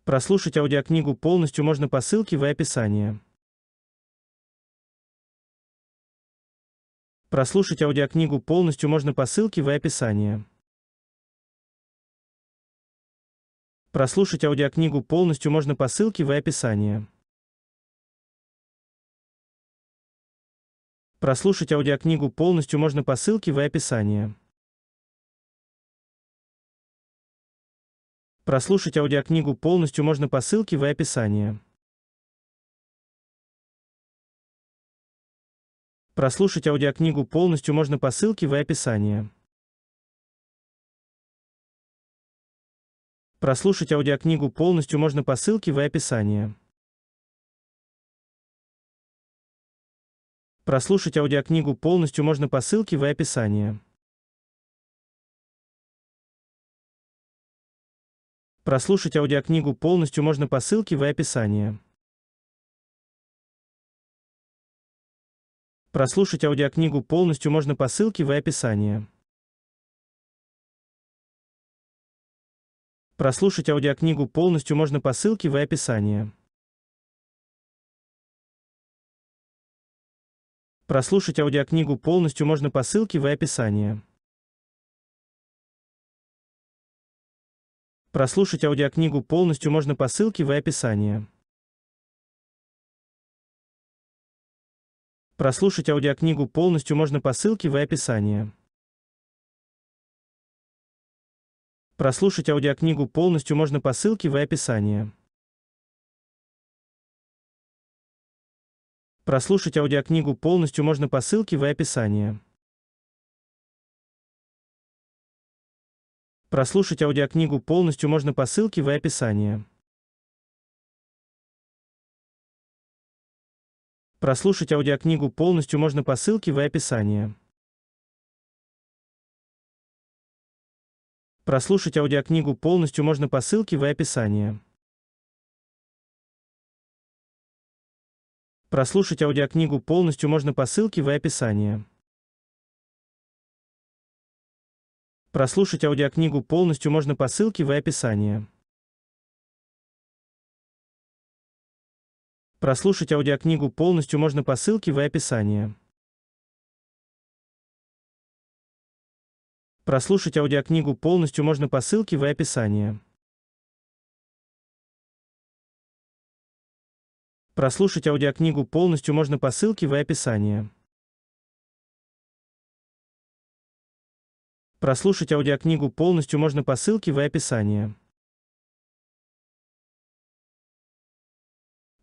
Прослушать аудиокнигу полностью можно по ссылке в описании. Прослушать аудиокнигу полностью можно по ссылке в описании. Прослушать аудиокнигу полностью можно по ссылке в описании. Прослушать аудиокнигу полностью можно по ссылке в описании. Прослушать аудиокнигу полностью можно по ссылке в описании. Прослушать аудиокнигу полностью можно по ссылке в описании. Прослушать аудиокнигу полностью можно по ссылке в описании. Прослушать аудиокнигу полностью можно по ссылке в описании. Прослушать аудиокнигу полностью можно по ссылке в описании. Прослушать аудиокнигу полностью можно по ссылке в описании. Прослушать аудиокнигу полностью можно по ссылке в описании. Прослушать аудиокнигу полностью можно по ссылке в описании. Прослушать аудиокнигу полностью можно по ссылке в описании. Прослушать аудиокнигу полностью можно по ссылке в описании. Прослушать аудиокнигу полностью можно по ссылке в описании. Прослушать аудиокнигу полностью можно по ссылке в описании. Прослушать аудиокнигу полностью можно по ссылке в описании. Прослушать аудиокнигу полностью можно по ссылке в описании. Прослушать аудиокнигу полностью можно по ссылке в описании. Прослушать аудиокнигу полностью можно по ссылке в описании. Прослушать аудиокнигу полностью можно по ссылке в описании. Прослушать аудиокнигу полностью можно по ссылке в описании. Прослушать аудиокнигу полностью можно по ссылке в описании. Прослушать аудиокнигу полностью можно по ссылке в описании. Прослушать аудиокнигу полностью можно по ссылке в описании.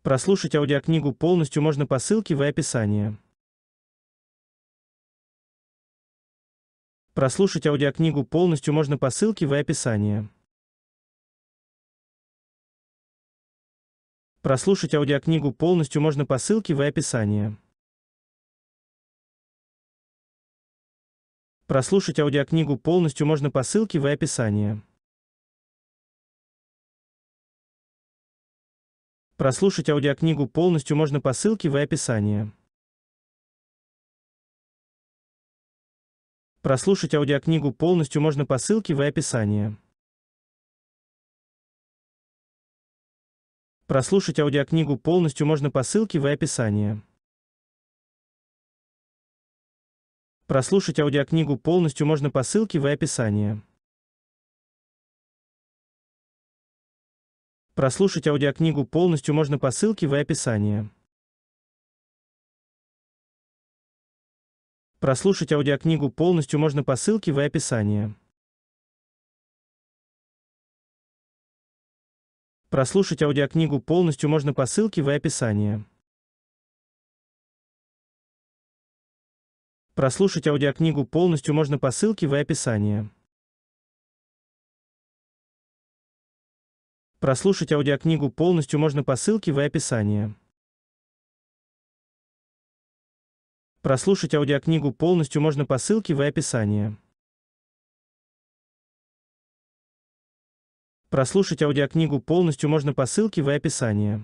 Прослушать аудиокнигу полностью можно по ссылке в описании. Прослушать аудиокнигу полностью можно по ссылке в описании. Прослушать аудиокнигу полностью можно по ссылке в описании. Прослушать аудиокнигу полностью можно по ссылке в описании. Прослушать аудиокнигу полностью можно по ссылке в описании. Прослушать аудиокнигу полностью можно по ссылке в описании. Прослушать аудиокнигу полностью можно по ссылке в описании. Прослушать аудиокнигу полностью можно по ссылке в описании. Прослушать аудиокнигу полностью можно по ссылке в описании. Прослушать аудиокнигу полностью можно по ссылке в описании. Прослушать аудиокнигу полностью можно по ссылке в описании. Прослушать аудиокнигу полностью можно по ссылке в описании. Прослушать аудиокнигу полностью можно по ссылке в описании. Прослушать аудиокнигу полностью можно по ссылке в описании. Прослушать аудиокнигу полностью можно по ссылке в описании.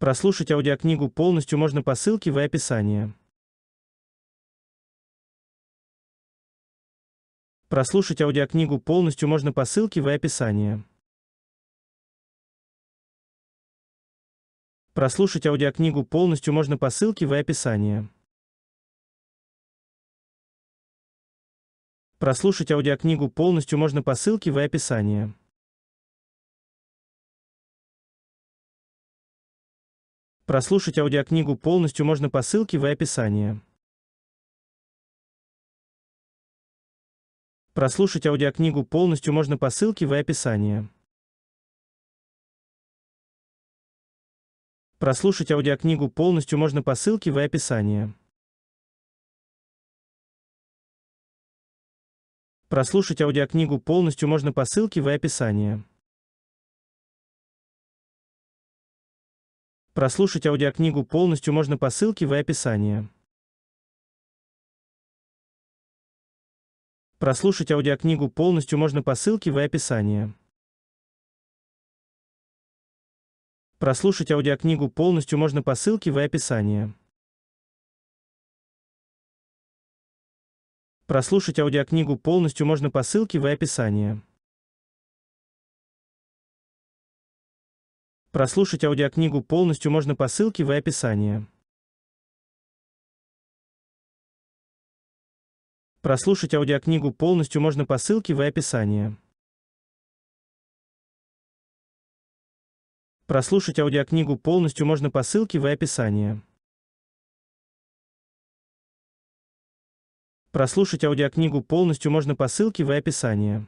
Прослушать аудиокнигу полностью можно по ссылке в описании. Прослушать аудиокнигу полностью можно по ссылке в описании. Прослушать аудиокнигу полностью можно по ссылке в описании. Прослушать аудиокнигу полностью можно по ссылке в описании. Прослушать аудиокнигу полностью можно по ссылке в описании. Прослушать аудиокнигу полностью можно по ссылке в описании. Прослушать аудиокнигу полностью можно по ссылке в описании. Прослушать аудиокнигу полностью можно по ссылке в описании. Прослушать аудиокнигу полностью можно по ссылке в описании. Прослушать аудиокнигу полностью можно по ссылке в описании. Прослушать аудиокнигу полностью можно по ссылке в описании. Прослушать аудиокнигу полностью можно по ссылке в описании. Прослушать аудиокнигу полностью можно по ссылке в описании. Прослушать аудиокнигу полностью можно по ссылке в описании. Прослушать аудиокнигу полностью можно по ссылке в описании. Прослушать аудиокнигу полностью можно по ссылке в описании.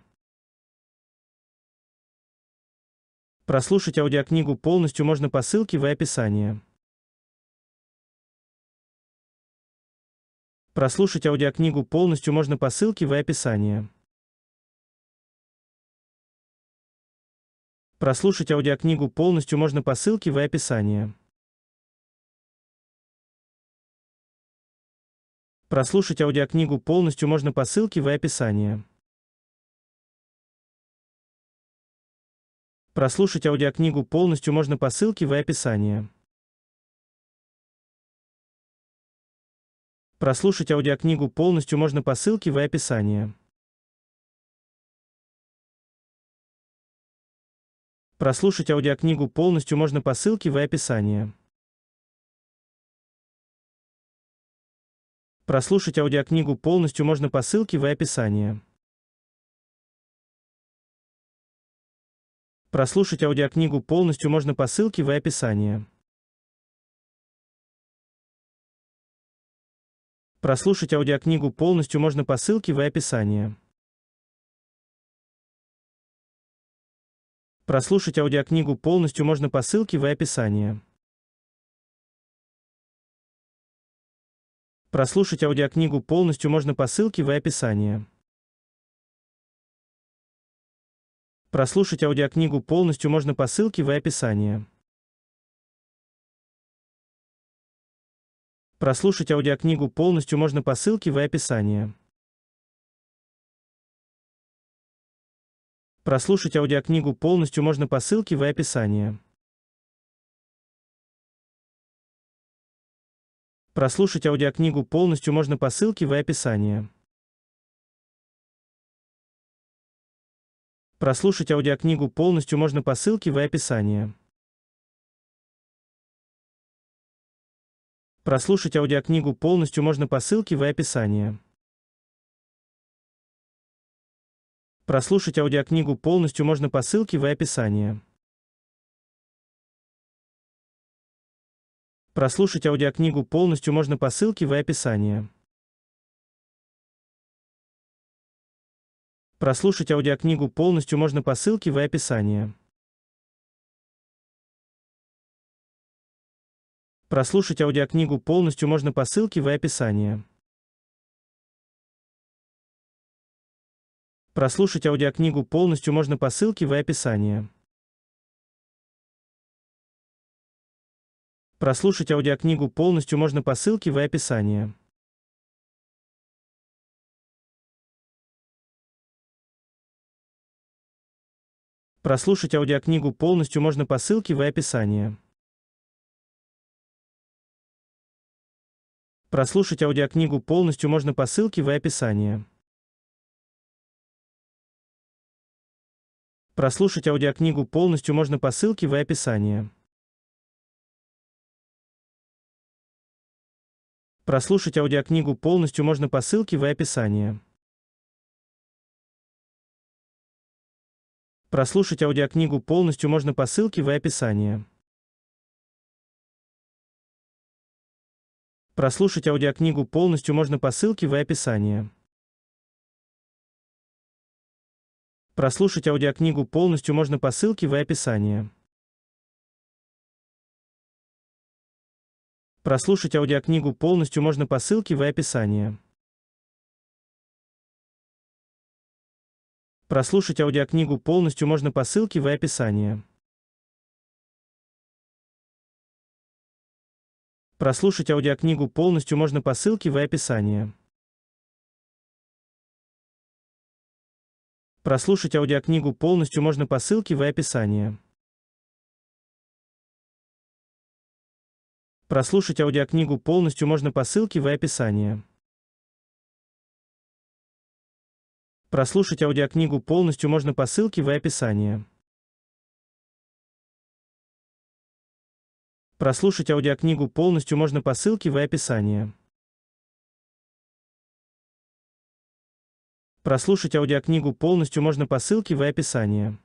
Прослушать аудиокнигу полностью можно по ссылке в описании. Прослушать аудиокнигу полностью можно по ссылке в описании. Прослушать аудиокнигу полностью можно по ссылке в описании. Прослушать аудиокнигу полностью можно по ссылке в описании. Прослушать аудиокнигу полностью можно по ссылке в описании. Прослушать аудиокнигу полностью можно по ссылке в описании. Прослушать аудиокнигу полностью можно по ссылке в описании. Прослушать аудиокнигу полностью можно по ссылке в описании. Прослушать аудиокнигу полностью можно по ссылке в описании. Прослушать аудиокнигу полностью можно по ссылке в описании. Прослушать аудиокнигу полностью можно по ссылке в описании. Прослушать аудиокнигу полностью можно по ссылке в описании. Прослушать аудиокнигу полностью можно по ссылке в описании. Прослушать аудиокнигу полностью можно по ссылке в описании. Прослушать аудиокнигу полностью можно по ссылке в описании. Прослушать аудиокнигу полностью можно по ссылке в описании. Прослушать аудиокнигу полностью можно по ссылке в описании. Прослушать аудиокнигу полностью можно по ссылке в описании. Прослушать аудиокнигу полностью можно по ссылке в описании. Прослушать аудиокнигу полностью можно по ссылке в описании. Прослушать аудиокнигу полностью можно по ссылке в описании. Прослушать аудиокнигу полностью можно по ссылке в описании. Прослушать аудиокнигу полностью можно по ссылке в описании. Прослушать аудиокнигу полностью можно по ссылке в описании. Прослушать аудиокнигу полностью можно по ссылке в описании. Прослушать аудиокнигу полностью можно по ссылке в описании. Прослушать аудиокнигу полностью можно по ссылке в описании. Прослушать аудиокнигу полностью можно по ссылке в описании. Прослушать аудиокнигу полностью можно по ссылке в описании. Прослушать аудиокнигу полностью можно по ссылке в описании. Прослушать аудиокнигу полностью можно по ссылке в описании. Прослушать аудиокнигу полностью можно по ссылке в описании. Прослушать аудиокнигу полностью можно по ссылке в описании. Прослушать аудиокнигу полностью можно по ссылке в описании. Прослушать аудиокнигу полностью можно по ссылке в описании. Прослушать аудиокнигу полностью можно по ссылке в описании. Прослушать аудиокнигу полностью можно по ссылке в описании. Прослушать аудиокнигу полностью можно по ссылке в описании. Прослушать аудиокнигу полностью можно по ссылке в описании.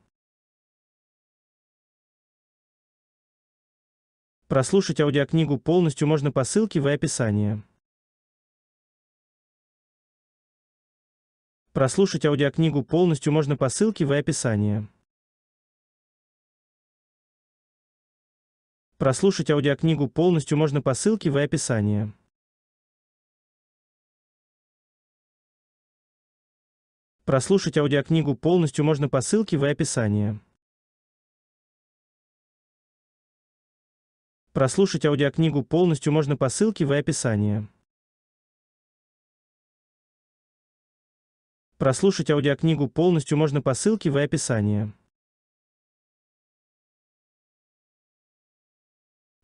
Прослушать аудиокнигу полностью можно по ссылке в описании. Прослушать аудиокнигу полностью можно по ссылке в описании. Прослушать аудиокнигу полностью можно по ссылке в описании. Прослушать аудиокнигу полностью можно по ссылке в описании. Прослушать аудиокнигу полностью можно по ссылке в описании. Прослушать аудиокнигу полностью можно по ссылке в описании.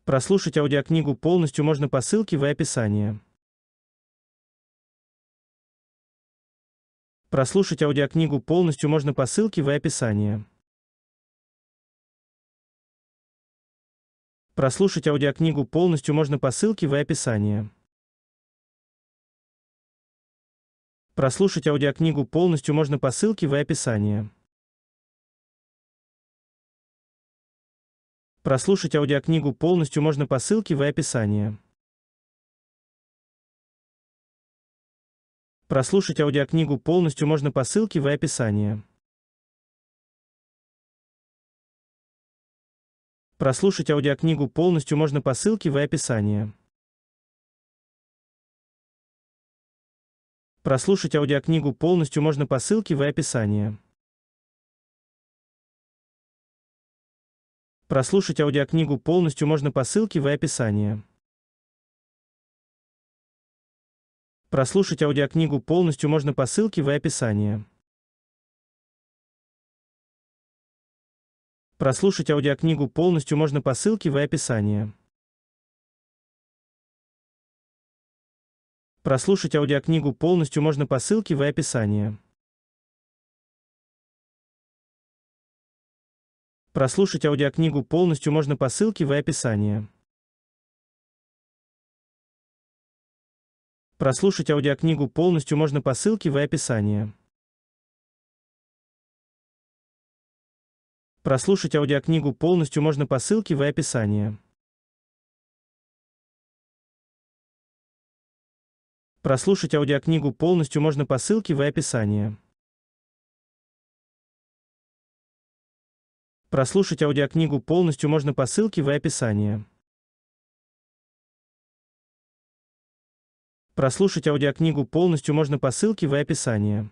Прослушать аудиокнигу полностью можно по ссылке в описании. Прослушать аудиокнигу полностью можно по ссылке в описании. Прослушать аудиокнигу полностью можно по ссылке в описании. Прослушать аудиокнигу полностью можно по ссылке в описании. Прослушать аудиокнигу полностью можно по ссылке в описании. Прослушать аудиокнигу полностью можно по ссылке в описании. Прослушать аудиокнигу полностью можно по ссылке в описании. Прослушать аудиокнигу полностью можно по ссылке в описании. Прослушать аудиокнигу полностью можно по ссылке в описании. Прослушать аудиокнигу полностью можно по ссылке в описании. Прослушать аудиокнигу полностью можно по ссылке в описании. Прослушать аудиокнигу полностью можно по ссылке в описании. Прослушать аудиокнигу полностью можно по ссылке в описании. Прослушать аудиокнигу полностью можно по ссылке в описании. Прослушать аудиокнигу полностью можно по ссылке в описании. Прослушать аудиокнигу полностью можно по ссылке в описании. Прослушать аудиокнигу полностью можно по ссылке в описании. Прослушать аудиокнигу полностью можно по ссылке в описании.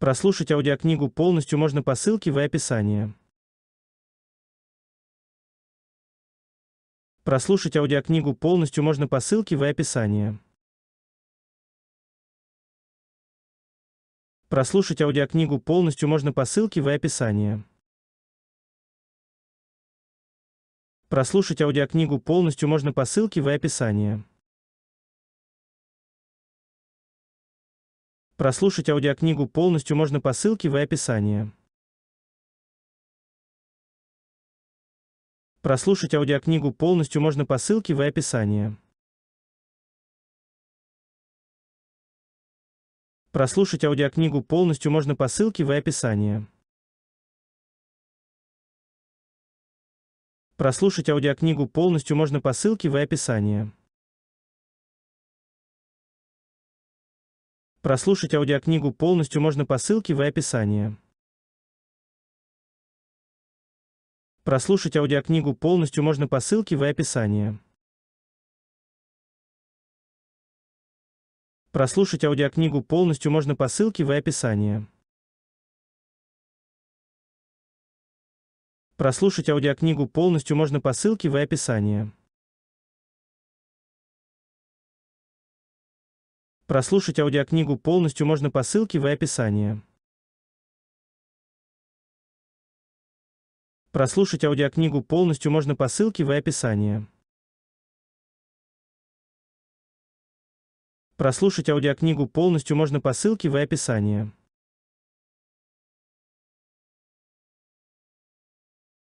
Прослушать аудиокнигу полностью можно по ссылке в описании. Прослушать аудиокнигу полностью можно по ссылке в описании. Прослушать аудиокнигу полностью можно по ссылке в описании. Прослушать аудиокнигу полностью можно по ссылке в описании. Прослушать аудиокнигу полностью можно по ссылке в описании. Прослушать аудиокнигу полностью можно по ссылке в описании. Прослушать аудиокнигу полностью можно по ссылке в описании. Прослушать аудиокнигу полностью можно по ссылке в описании. Прослушать аудиокнигу полностью можно по ссылке в описании. Прослушать аудиокнигу полностью можно по ссылке в описании. Прослушать аудиокнигу полностью можно по ссылке в описании. Прослушать аудиокнигу полностью можно по ссылке в описании. Прослушать аудиокнигу полностью можно по ссылке в описании. Прослушать аудиокнигу полностью можно по ссылке в описании. Прослушать аудиокнигу полностью можно по ссылке в описании.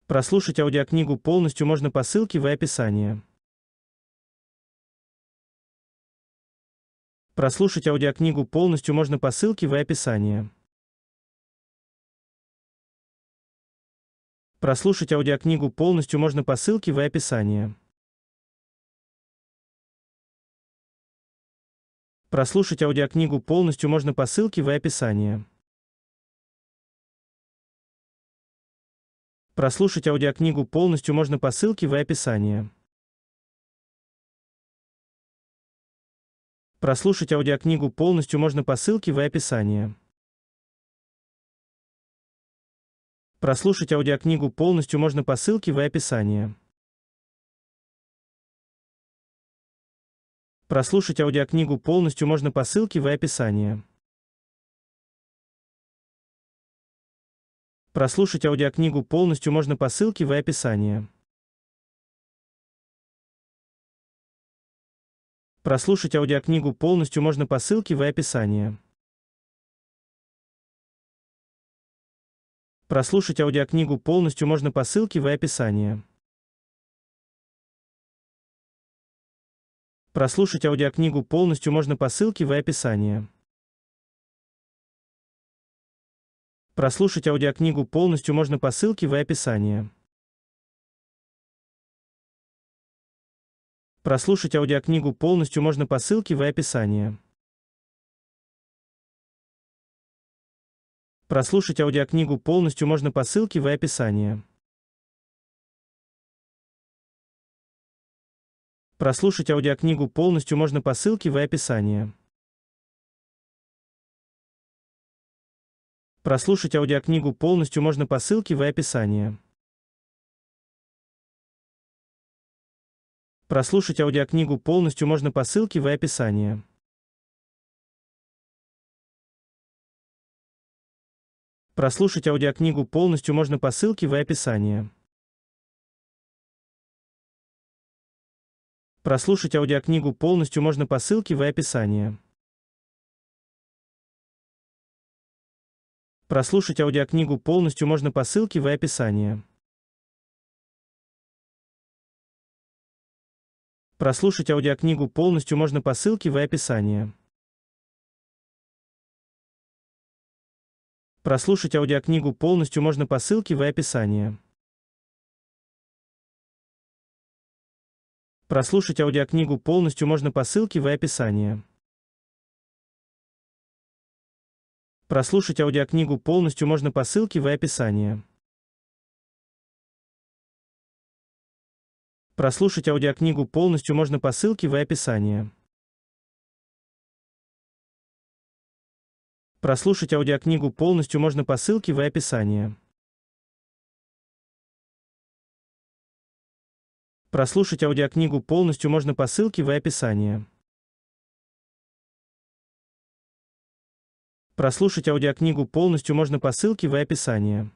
Прослушать аудиокнигу полностью можно по ссылке в описании. Прослушать аудиокнигу полностью можно по ссылке в описании. Прослушать аудиокнигу полностью можно по ссылке в описании. Прослушать аудиокнигу полностью можно по ссылке в описании. Прослушать аудиокнигу полностью можно по ссылке в описании. Прослушать аудиокнигу полностью можно по ссылке в описании. Прослушать аудиокнигу полностью можно по ссылке в описании. Прослушать аудиокнигу полностью можно по ссылке в описании. Прослушать аудиокнигу полностью можно по ссылке в описании. Прослушать аудиокнигу полностью можно по ссылке в описании. Прослушать аудиокнигу полностью можно по ссылке в описании. Прослушать аудиокнигу полностью можно по ссылке в описании. Прослушать аудиокнигу полностью можно по ссылке в описании. Прослушать аудиокнигу полностью можно по ссылке в описании. Прослушать аудиокнигу полностью можно по ссылке в описании. Прослушать аудиокнигу полностью можно по ссылке в описании. Прослушать аудиокнигу полностью можно по ссылке в описании. Прослушать аудиокнигу полностью можно по ссылке в описании. Прослушать аудиокнигу полностью можно по ссылке в описании. Прослушать аудиокнигу полностью можно по ссылке в описании. Прослушать аудиокнигу полностью можно по ссылке в описании. Прослушать аудиокнигу полностью можно по ссылке в описании. Прослушать аудиокнигу полностью можно по ссылке в описании. Прослушать аудиокнигу полностью можно по ссылке в описании. Прослушать аудиокнигу полностью можно по ссылке в описании. Прослушать аудиокнигу полностью можно по ссылке в описании. Прослушать аудиокнигу полностью можно по ссылке в описании. Прослушать аудиокнигу полностью можно по ссылке в описании. Прослушать аудиокнигу полностью можно по ссылке в описании.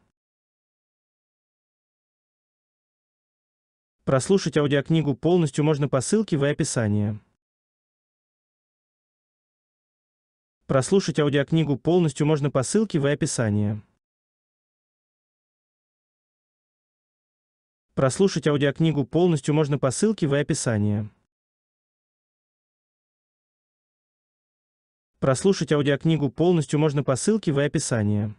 Прослушать аудиокнигу полностью можно по ссылке в описании. Прослушать аудиокнигу полностью можно по ссылке в описании. Прослушать аудиокнигу полностью можно по ссылке в описании. Прослушать аудиокнигу полностью можно по ссылке в описании.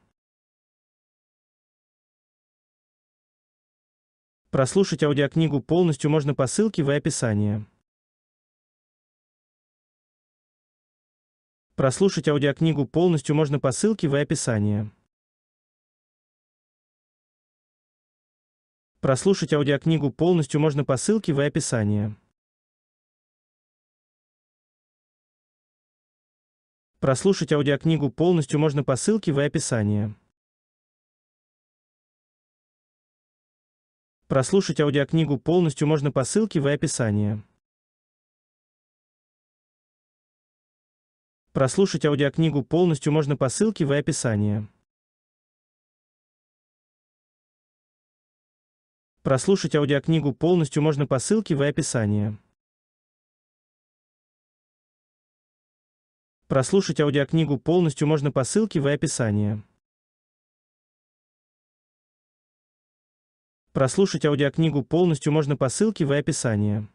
Прослушать аудиокнигу полностью можно по ссылке в описании. Прослушать аудиокнигу полностью можно по ссылке в описании. Прослушать аудиокнигу полностью можно по ссылке в описании. Прослушать аудиокнигу полностью можно по ссылке в описании. Прослушать аудиокнигу полностью можно по ссылке в описании. Прослушать аудиокнигу полностью можно по ссылке в описании. Прослушать аудиокнигу полностью можно по ссылке в описании. Прослушать аудиокнигу полностью можно по ссылке в описании. Прослушать аудиокнигу полностью можно по ссылке в описании.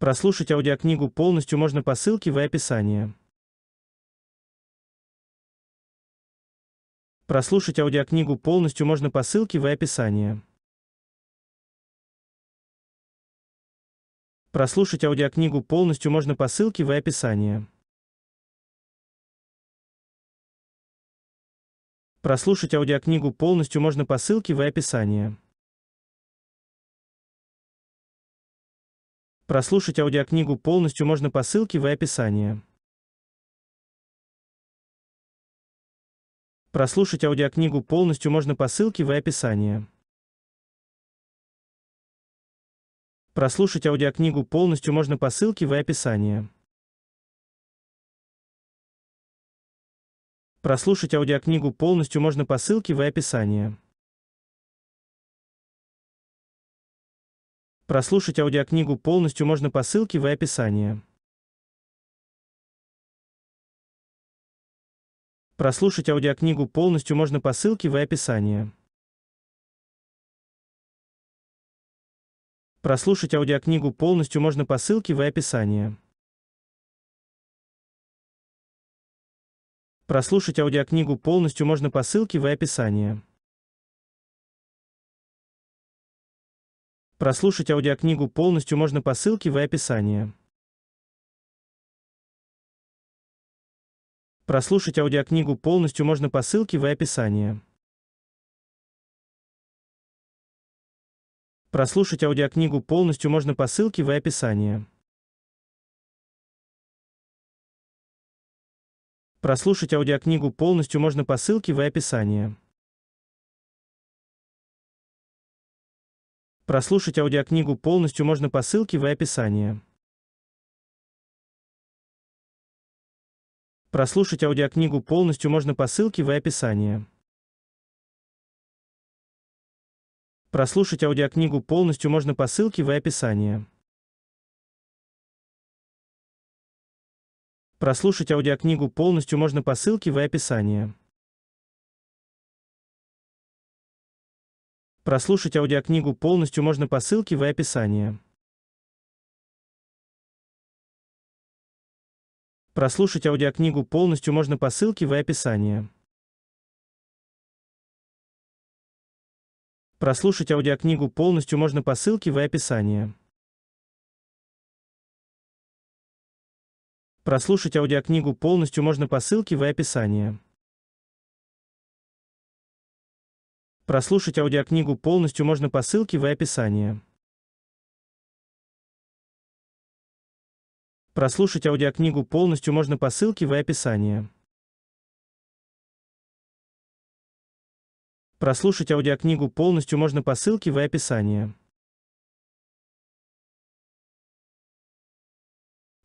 Прослушать аудиокнигу полностью можно по ссылке в описании. Прослушать аудиокнигу полностью можно по ссылке в описании. Прослушать аудиокнигу полностью можно по ссылке в описании. Прослушать аудиокнигу полностью можно по ссылке в описании. Прослушать аудиокнигу полностью можно по ссылке в описании. Прослушать аудиокнигу полностью можно по ссылке в описании. Прослушать аудиокнигу полностью можно по ссылке в описании. Прослушать аудиокнигу полностью можно по ссылке в описании. Прослушать аудиокнигу полностью можно по ссылке в описании. Прослушать аудиокнигу полностью можно по ссылке в описании. Прослушать аудиокнигу полностью можно по ссылке в описании. Прослушать аудиокнигу полностью можно по ссылке в описании. Прослушать аудиокнигу полностью можно по ссылке в описании. Прослушать аудиокнигу полностью можно по ссылке в описании. Прослушать аудиокнигу полностью можно по ссылке в описании. Прослушать аудиокнигу полностью можно по ссылке в описании. Прослушать аудиокнигу полностью можно по ссылке в описании. Прослушать аудиокнигу полностью можно по ссылке в описании. Прослушать аудиокнигу полностью можно по ссылке в описании. Прослушать аудиокнигу полностью можно по ссылке в описании. Прослушать аудиокнигу полностью можно по ссылке в описании. Прослушать аудиокнигу полностью можно по ссылке в описании. Прослушать аудиокнигу полностью можно по ссылке в описании. Прослушать аудиокнигу полностью можно по ссылке в описании. Прослушать аудиокнигу полностью можно по ссылке в описании. Прослушать аудиокнигу полностью можно по ссылке в описании. Прослушать аудиокнигу полностью можно по ссылке в описании.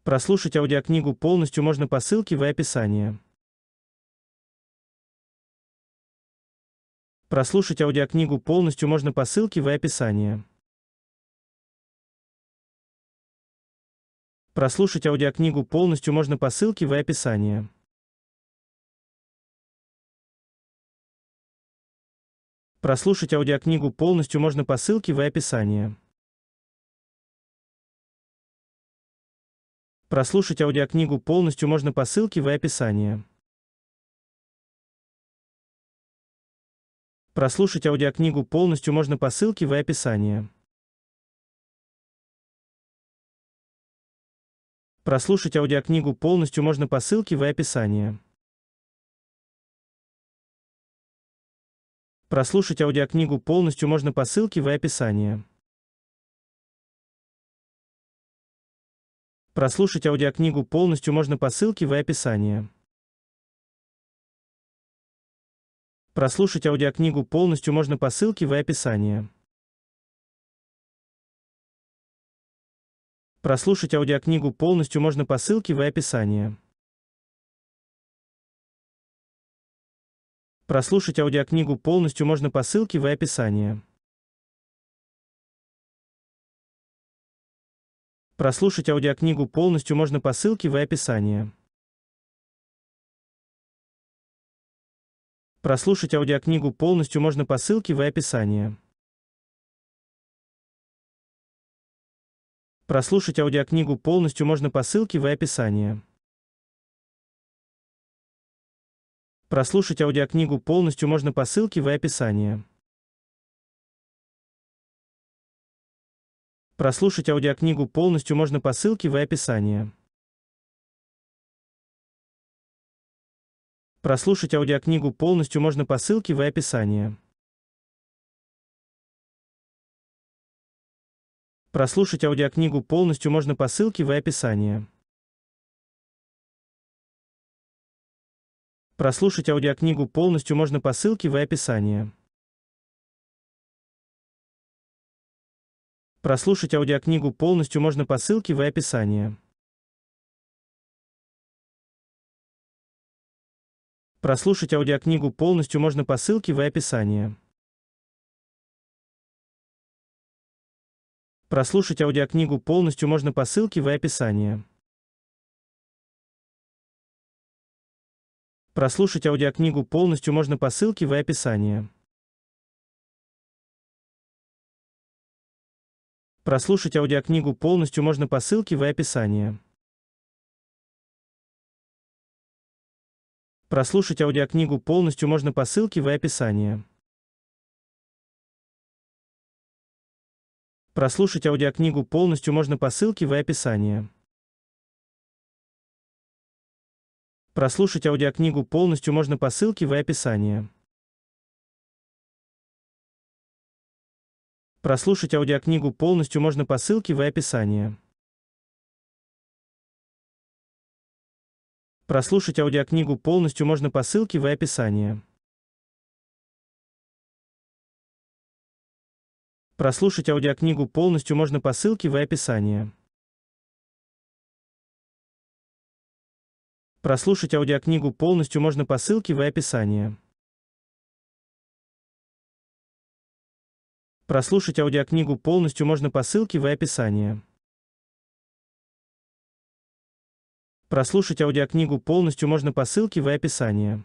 Прослушать аудиокнигу полностью можно по ссылке в описании. Прослушать аудиокнигу полностью можно по ссылке в описании. Прослушать аудиокнигу полностью можно по ссылке в описании. Прослушать аудиокнигу полностью можно по ссылке в описании. Прослушать аудиокнигу полностью можно по ссылке в описании. Прослушать аудиокнигу полностью можно по ссылке в описании. Прослушать аудиокнигу полностью можно по ссылке в описании. Прослушать аудиокнигу полностью можно по ссылке в описании. Прослушать аудиокнигу полностью можно по ссылке в описании. Прослушать аудиокнигу полностью можно по ссылке в описании. Прослушать аудиокнигу полностью можно по ссылке в описании. Прослушать аудиокнигу полностью можно по ссылке в описании. Прослушать аудиокнигу полностью можно по ссылке в описании. Прослушать аудиокнигу полностью можно по ссылке в описании. Прослушать аудиокнигу полностью можно по ссылке в описании. Прослушать аудиокнигу полностью можно по ссылке в описании. Прослушать аудиокнигу полностью можно по ссылке в описании. Прослушать аудиокнигу полностью можно по ссылке в описании. Прослушать аудиокнигу полностью можно по ссылке в описании. Прослушать аудиокнигу полностью можно по ссылке в описании. Прослушать аудиокнигу полностью можно по ссылке в описании. Прослушать аудиокнигу полностью можно по ссылке в описании. Прослушать аудиокнигу полностью можно по ссылке в описании. Прослушать аудиокнигу полностью можно по ссылке в описании. Прослушать аудиокнигу полностью можно по ссылке в описании. Прослушать аудиокнигу полностью можно по ссылке в описании. Прослушать аудиокнигу полностью можно по ссылке в описании. Прослушать аудиокнигу полностью можно по ссылке в описании. Прослушать аудиокнигу полностью можно по ссылке в описании. Прослушать аудиокнигу полностью можно по ссылке в описании. Прослушать аудиокнигу полностью можно по ссылке в описании. Прослушать аудиокнигу полностью можно по ссылке в описании. Прослушать аудиокнигу полностью можно по ссылке в описании. Прослушать аудиокнигу полностью можно по ссылке в описании.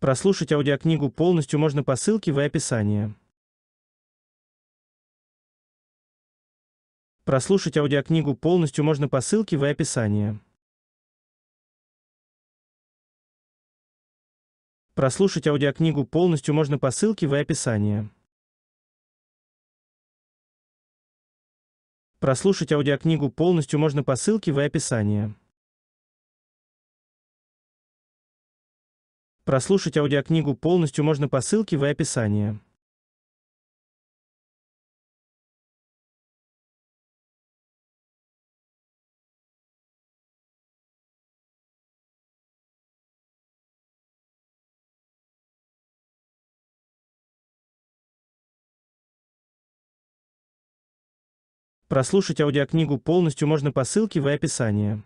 Прослушать аудиокнигу полностью можно по ссылке в описании. Прослушать аудиокнигу полностью можно по ссылке в описании. Прослушать аудиокнигу полностью можно по ссылке в описании. Прослушать аудиокнигу полностью можно по ссылке в описании. Прослушать аудиокнигу полностью можно по ссылке в описании. Прослушать аудиокнигу полностью можно по ссылке в описании.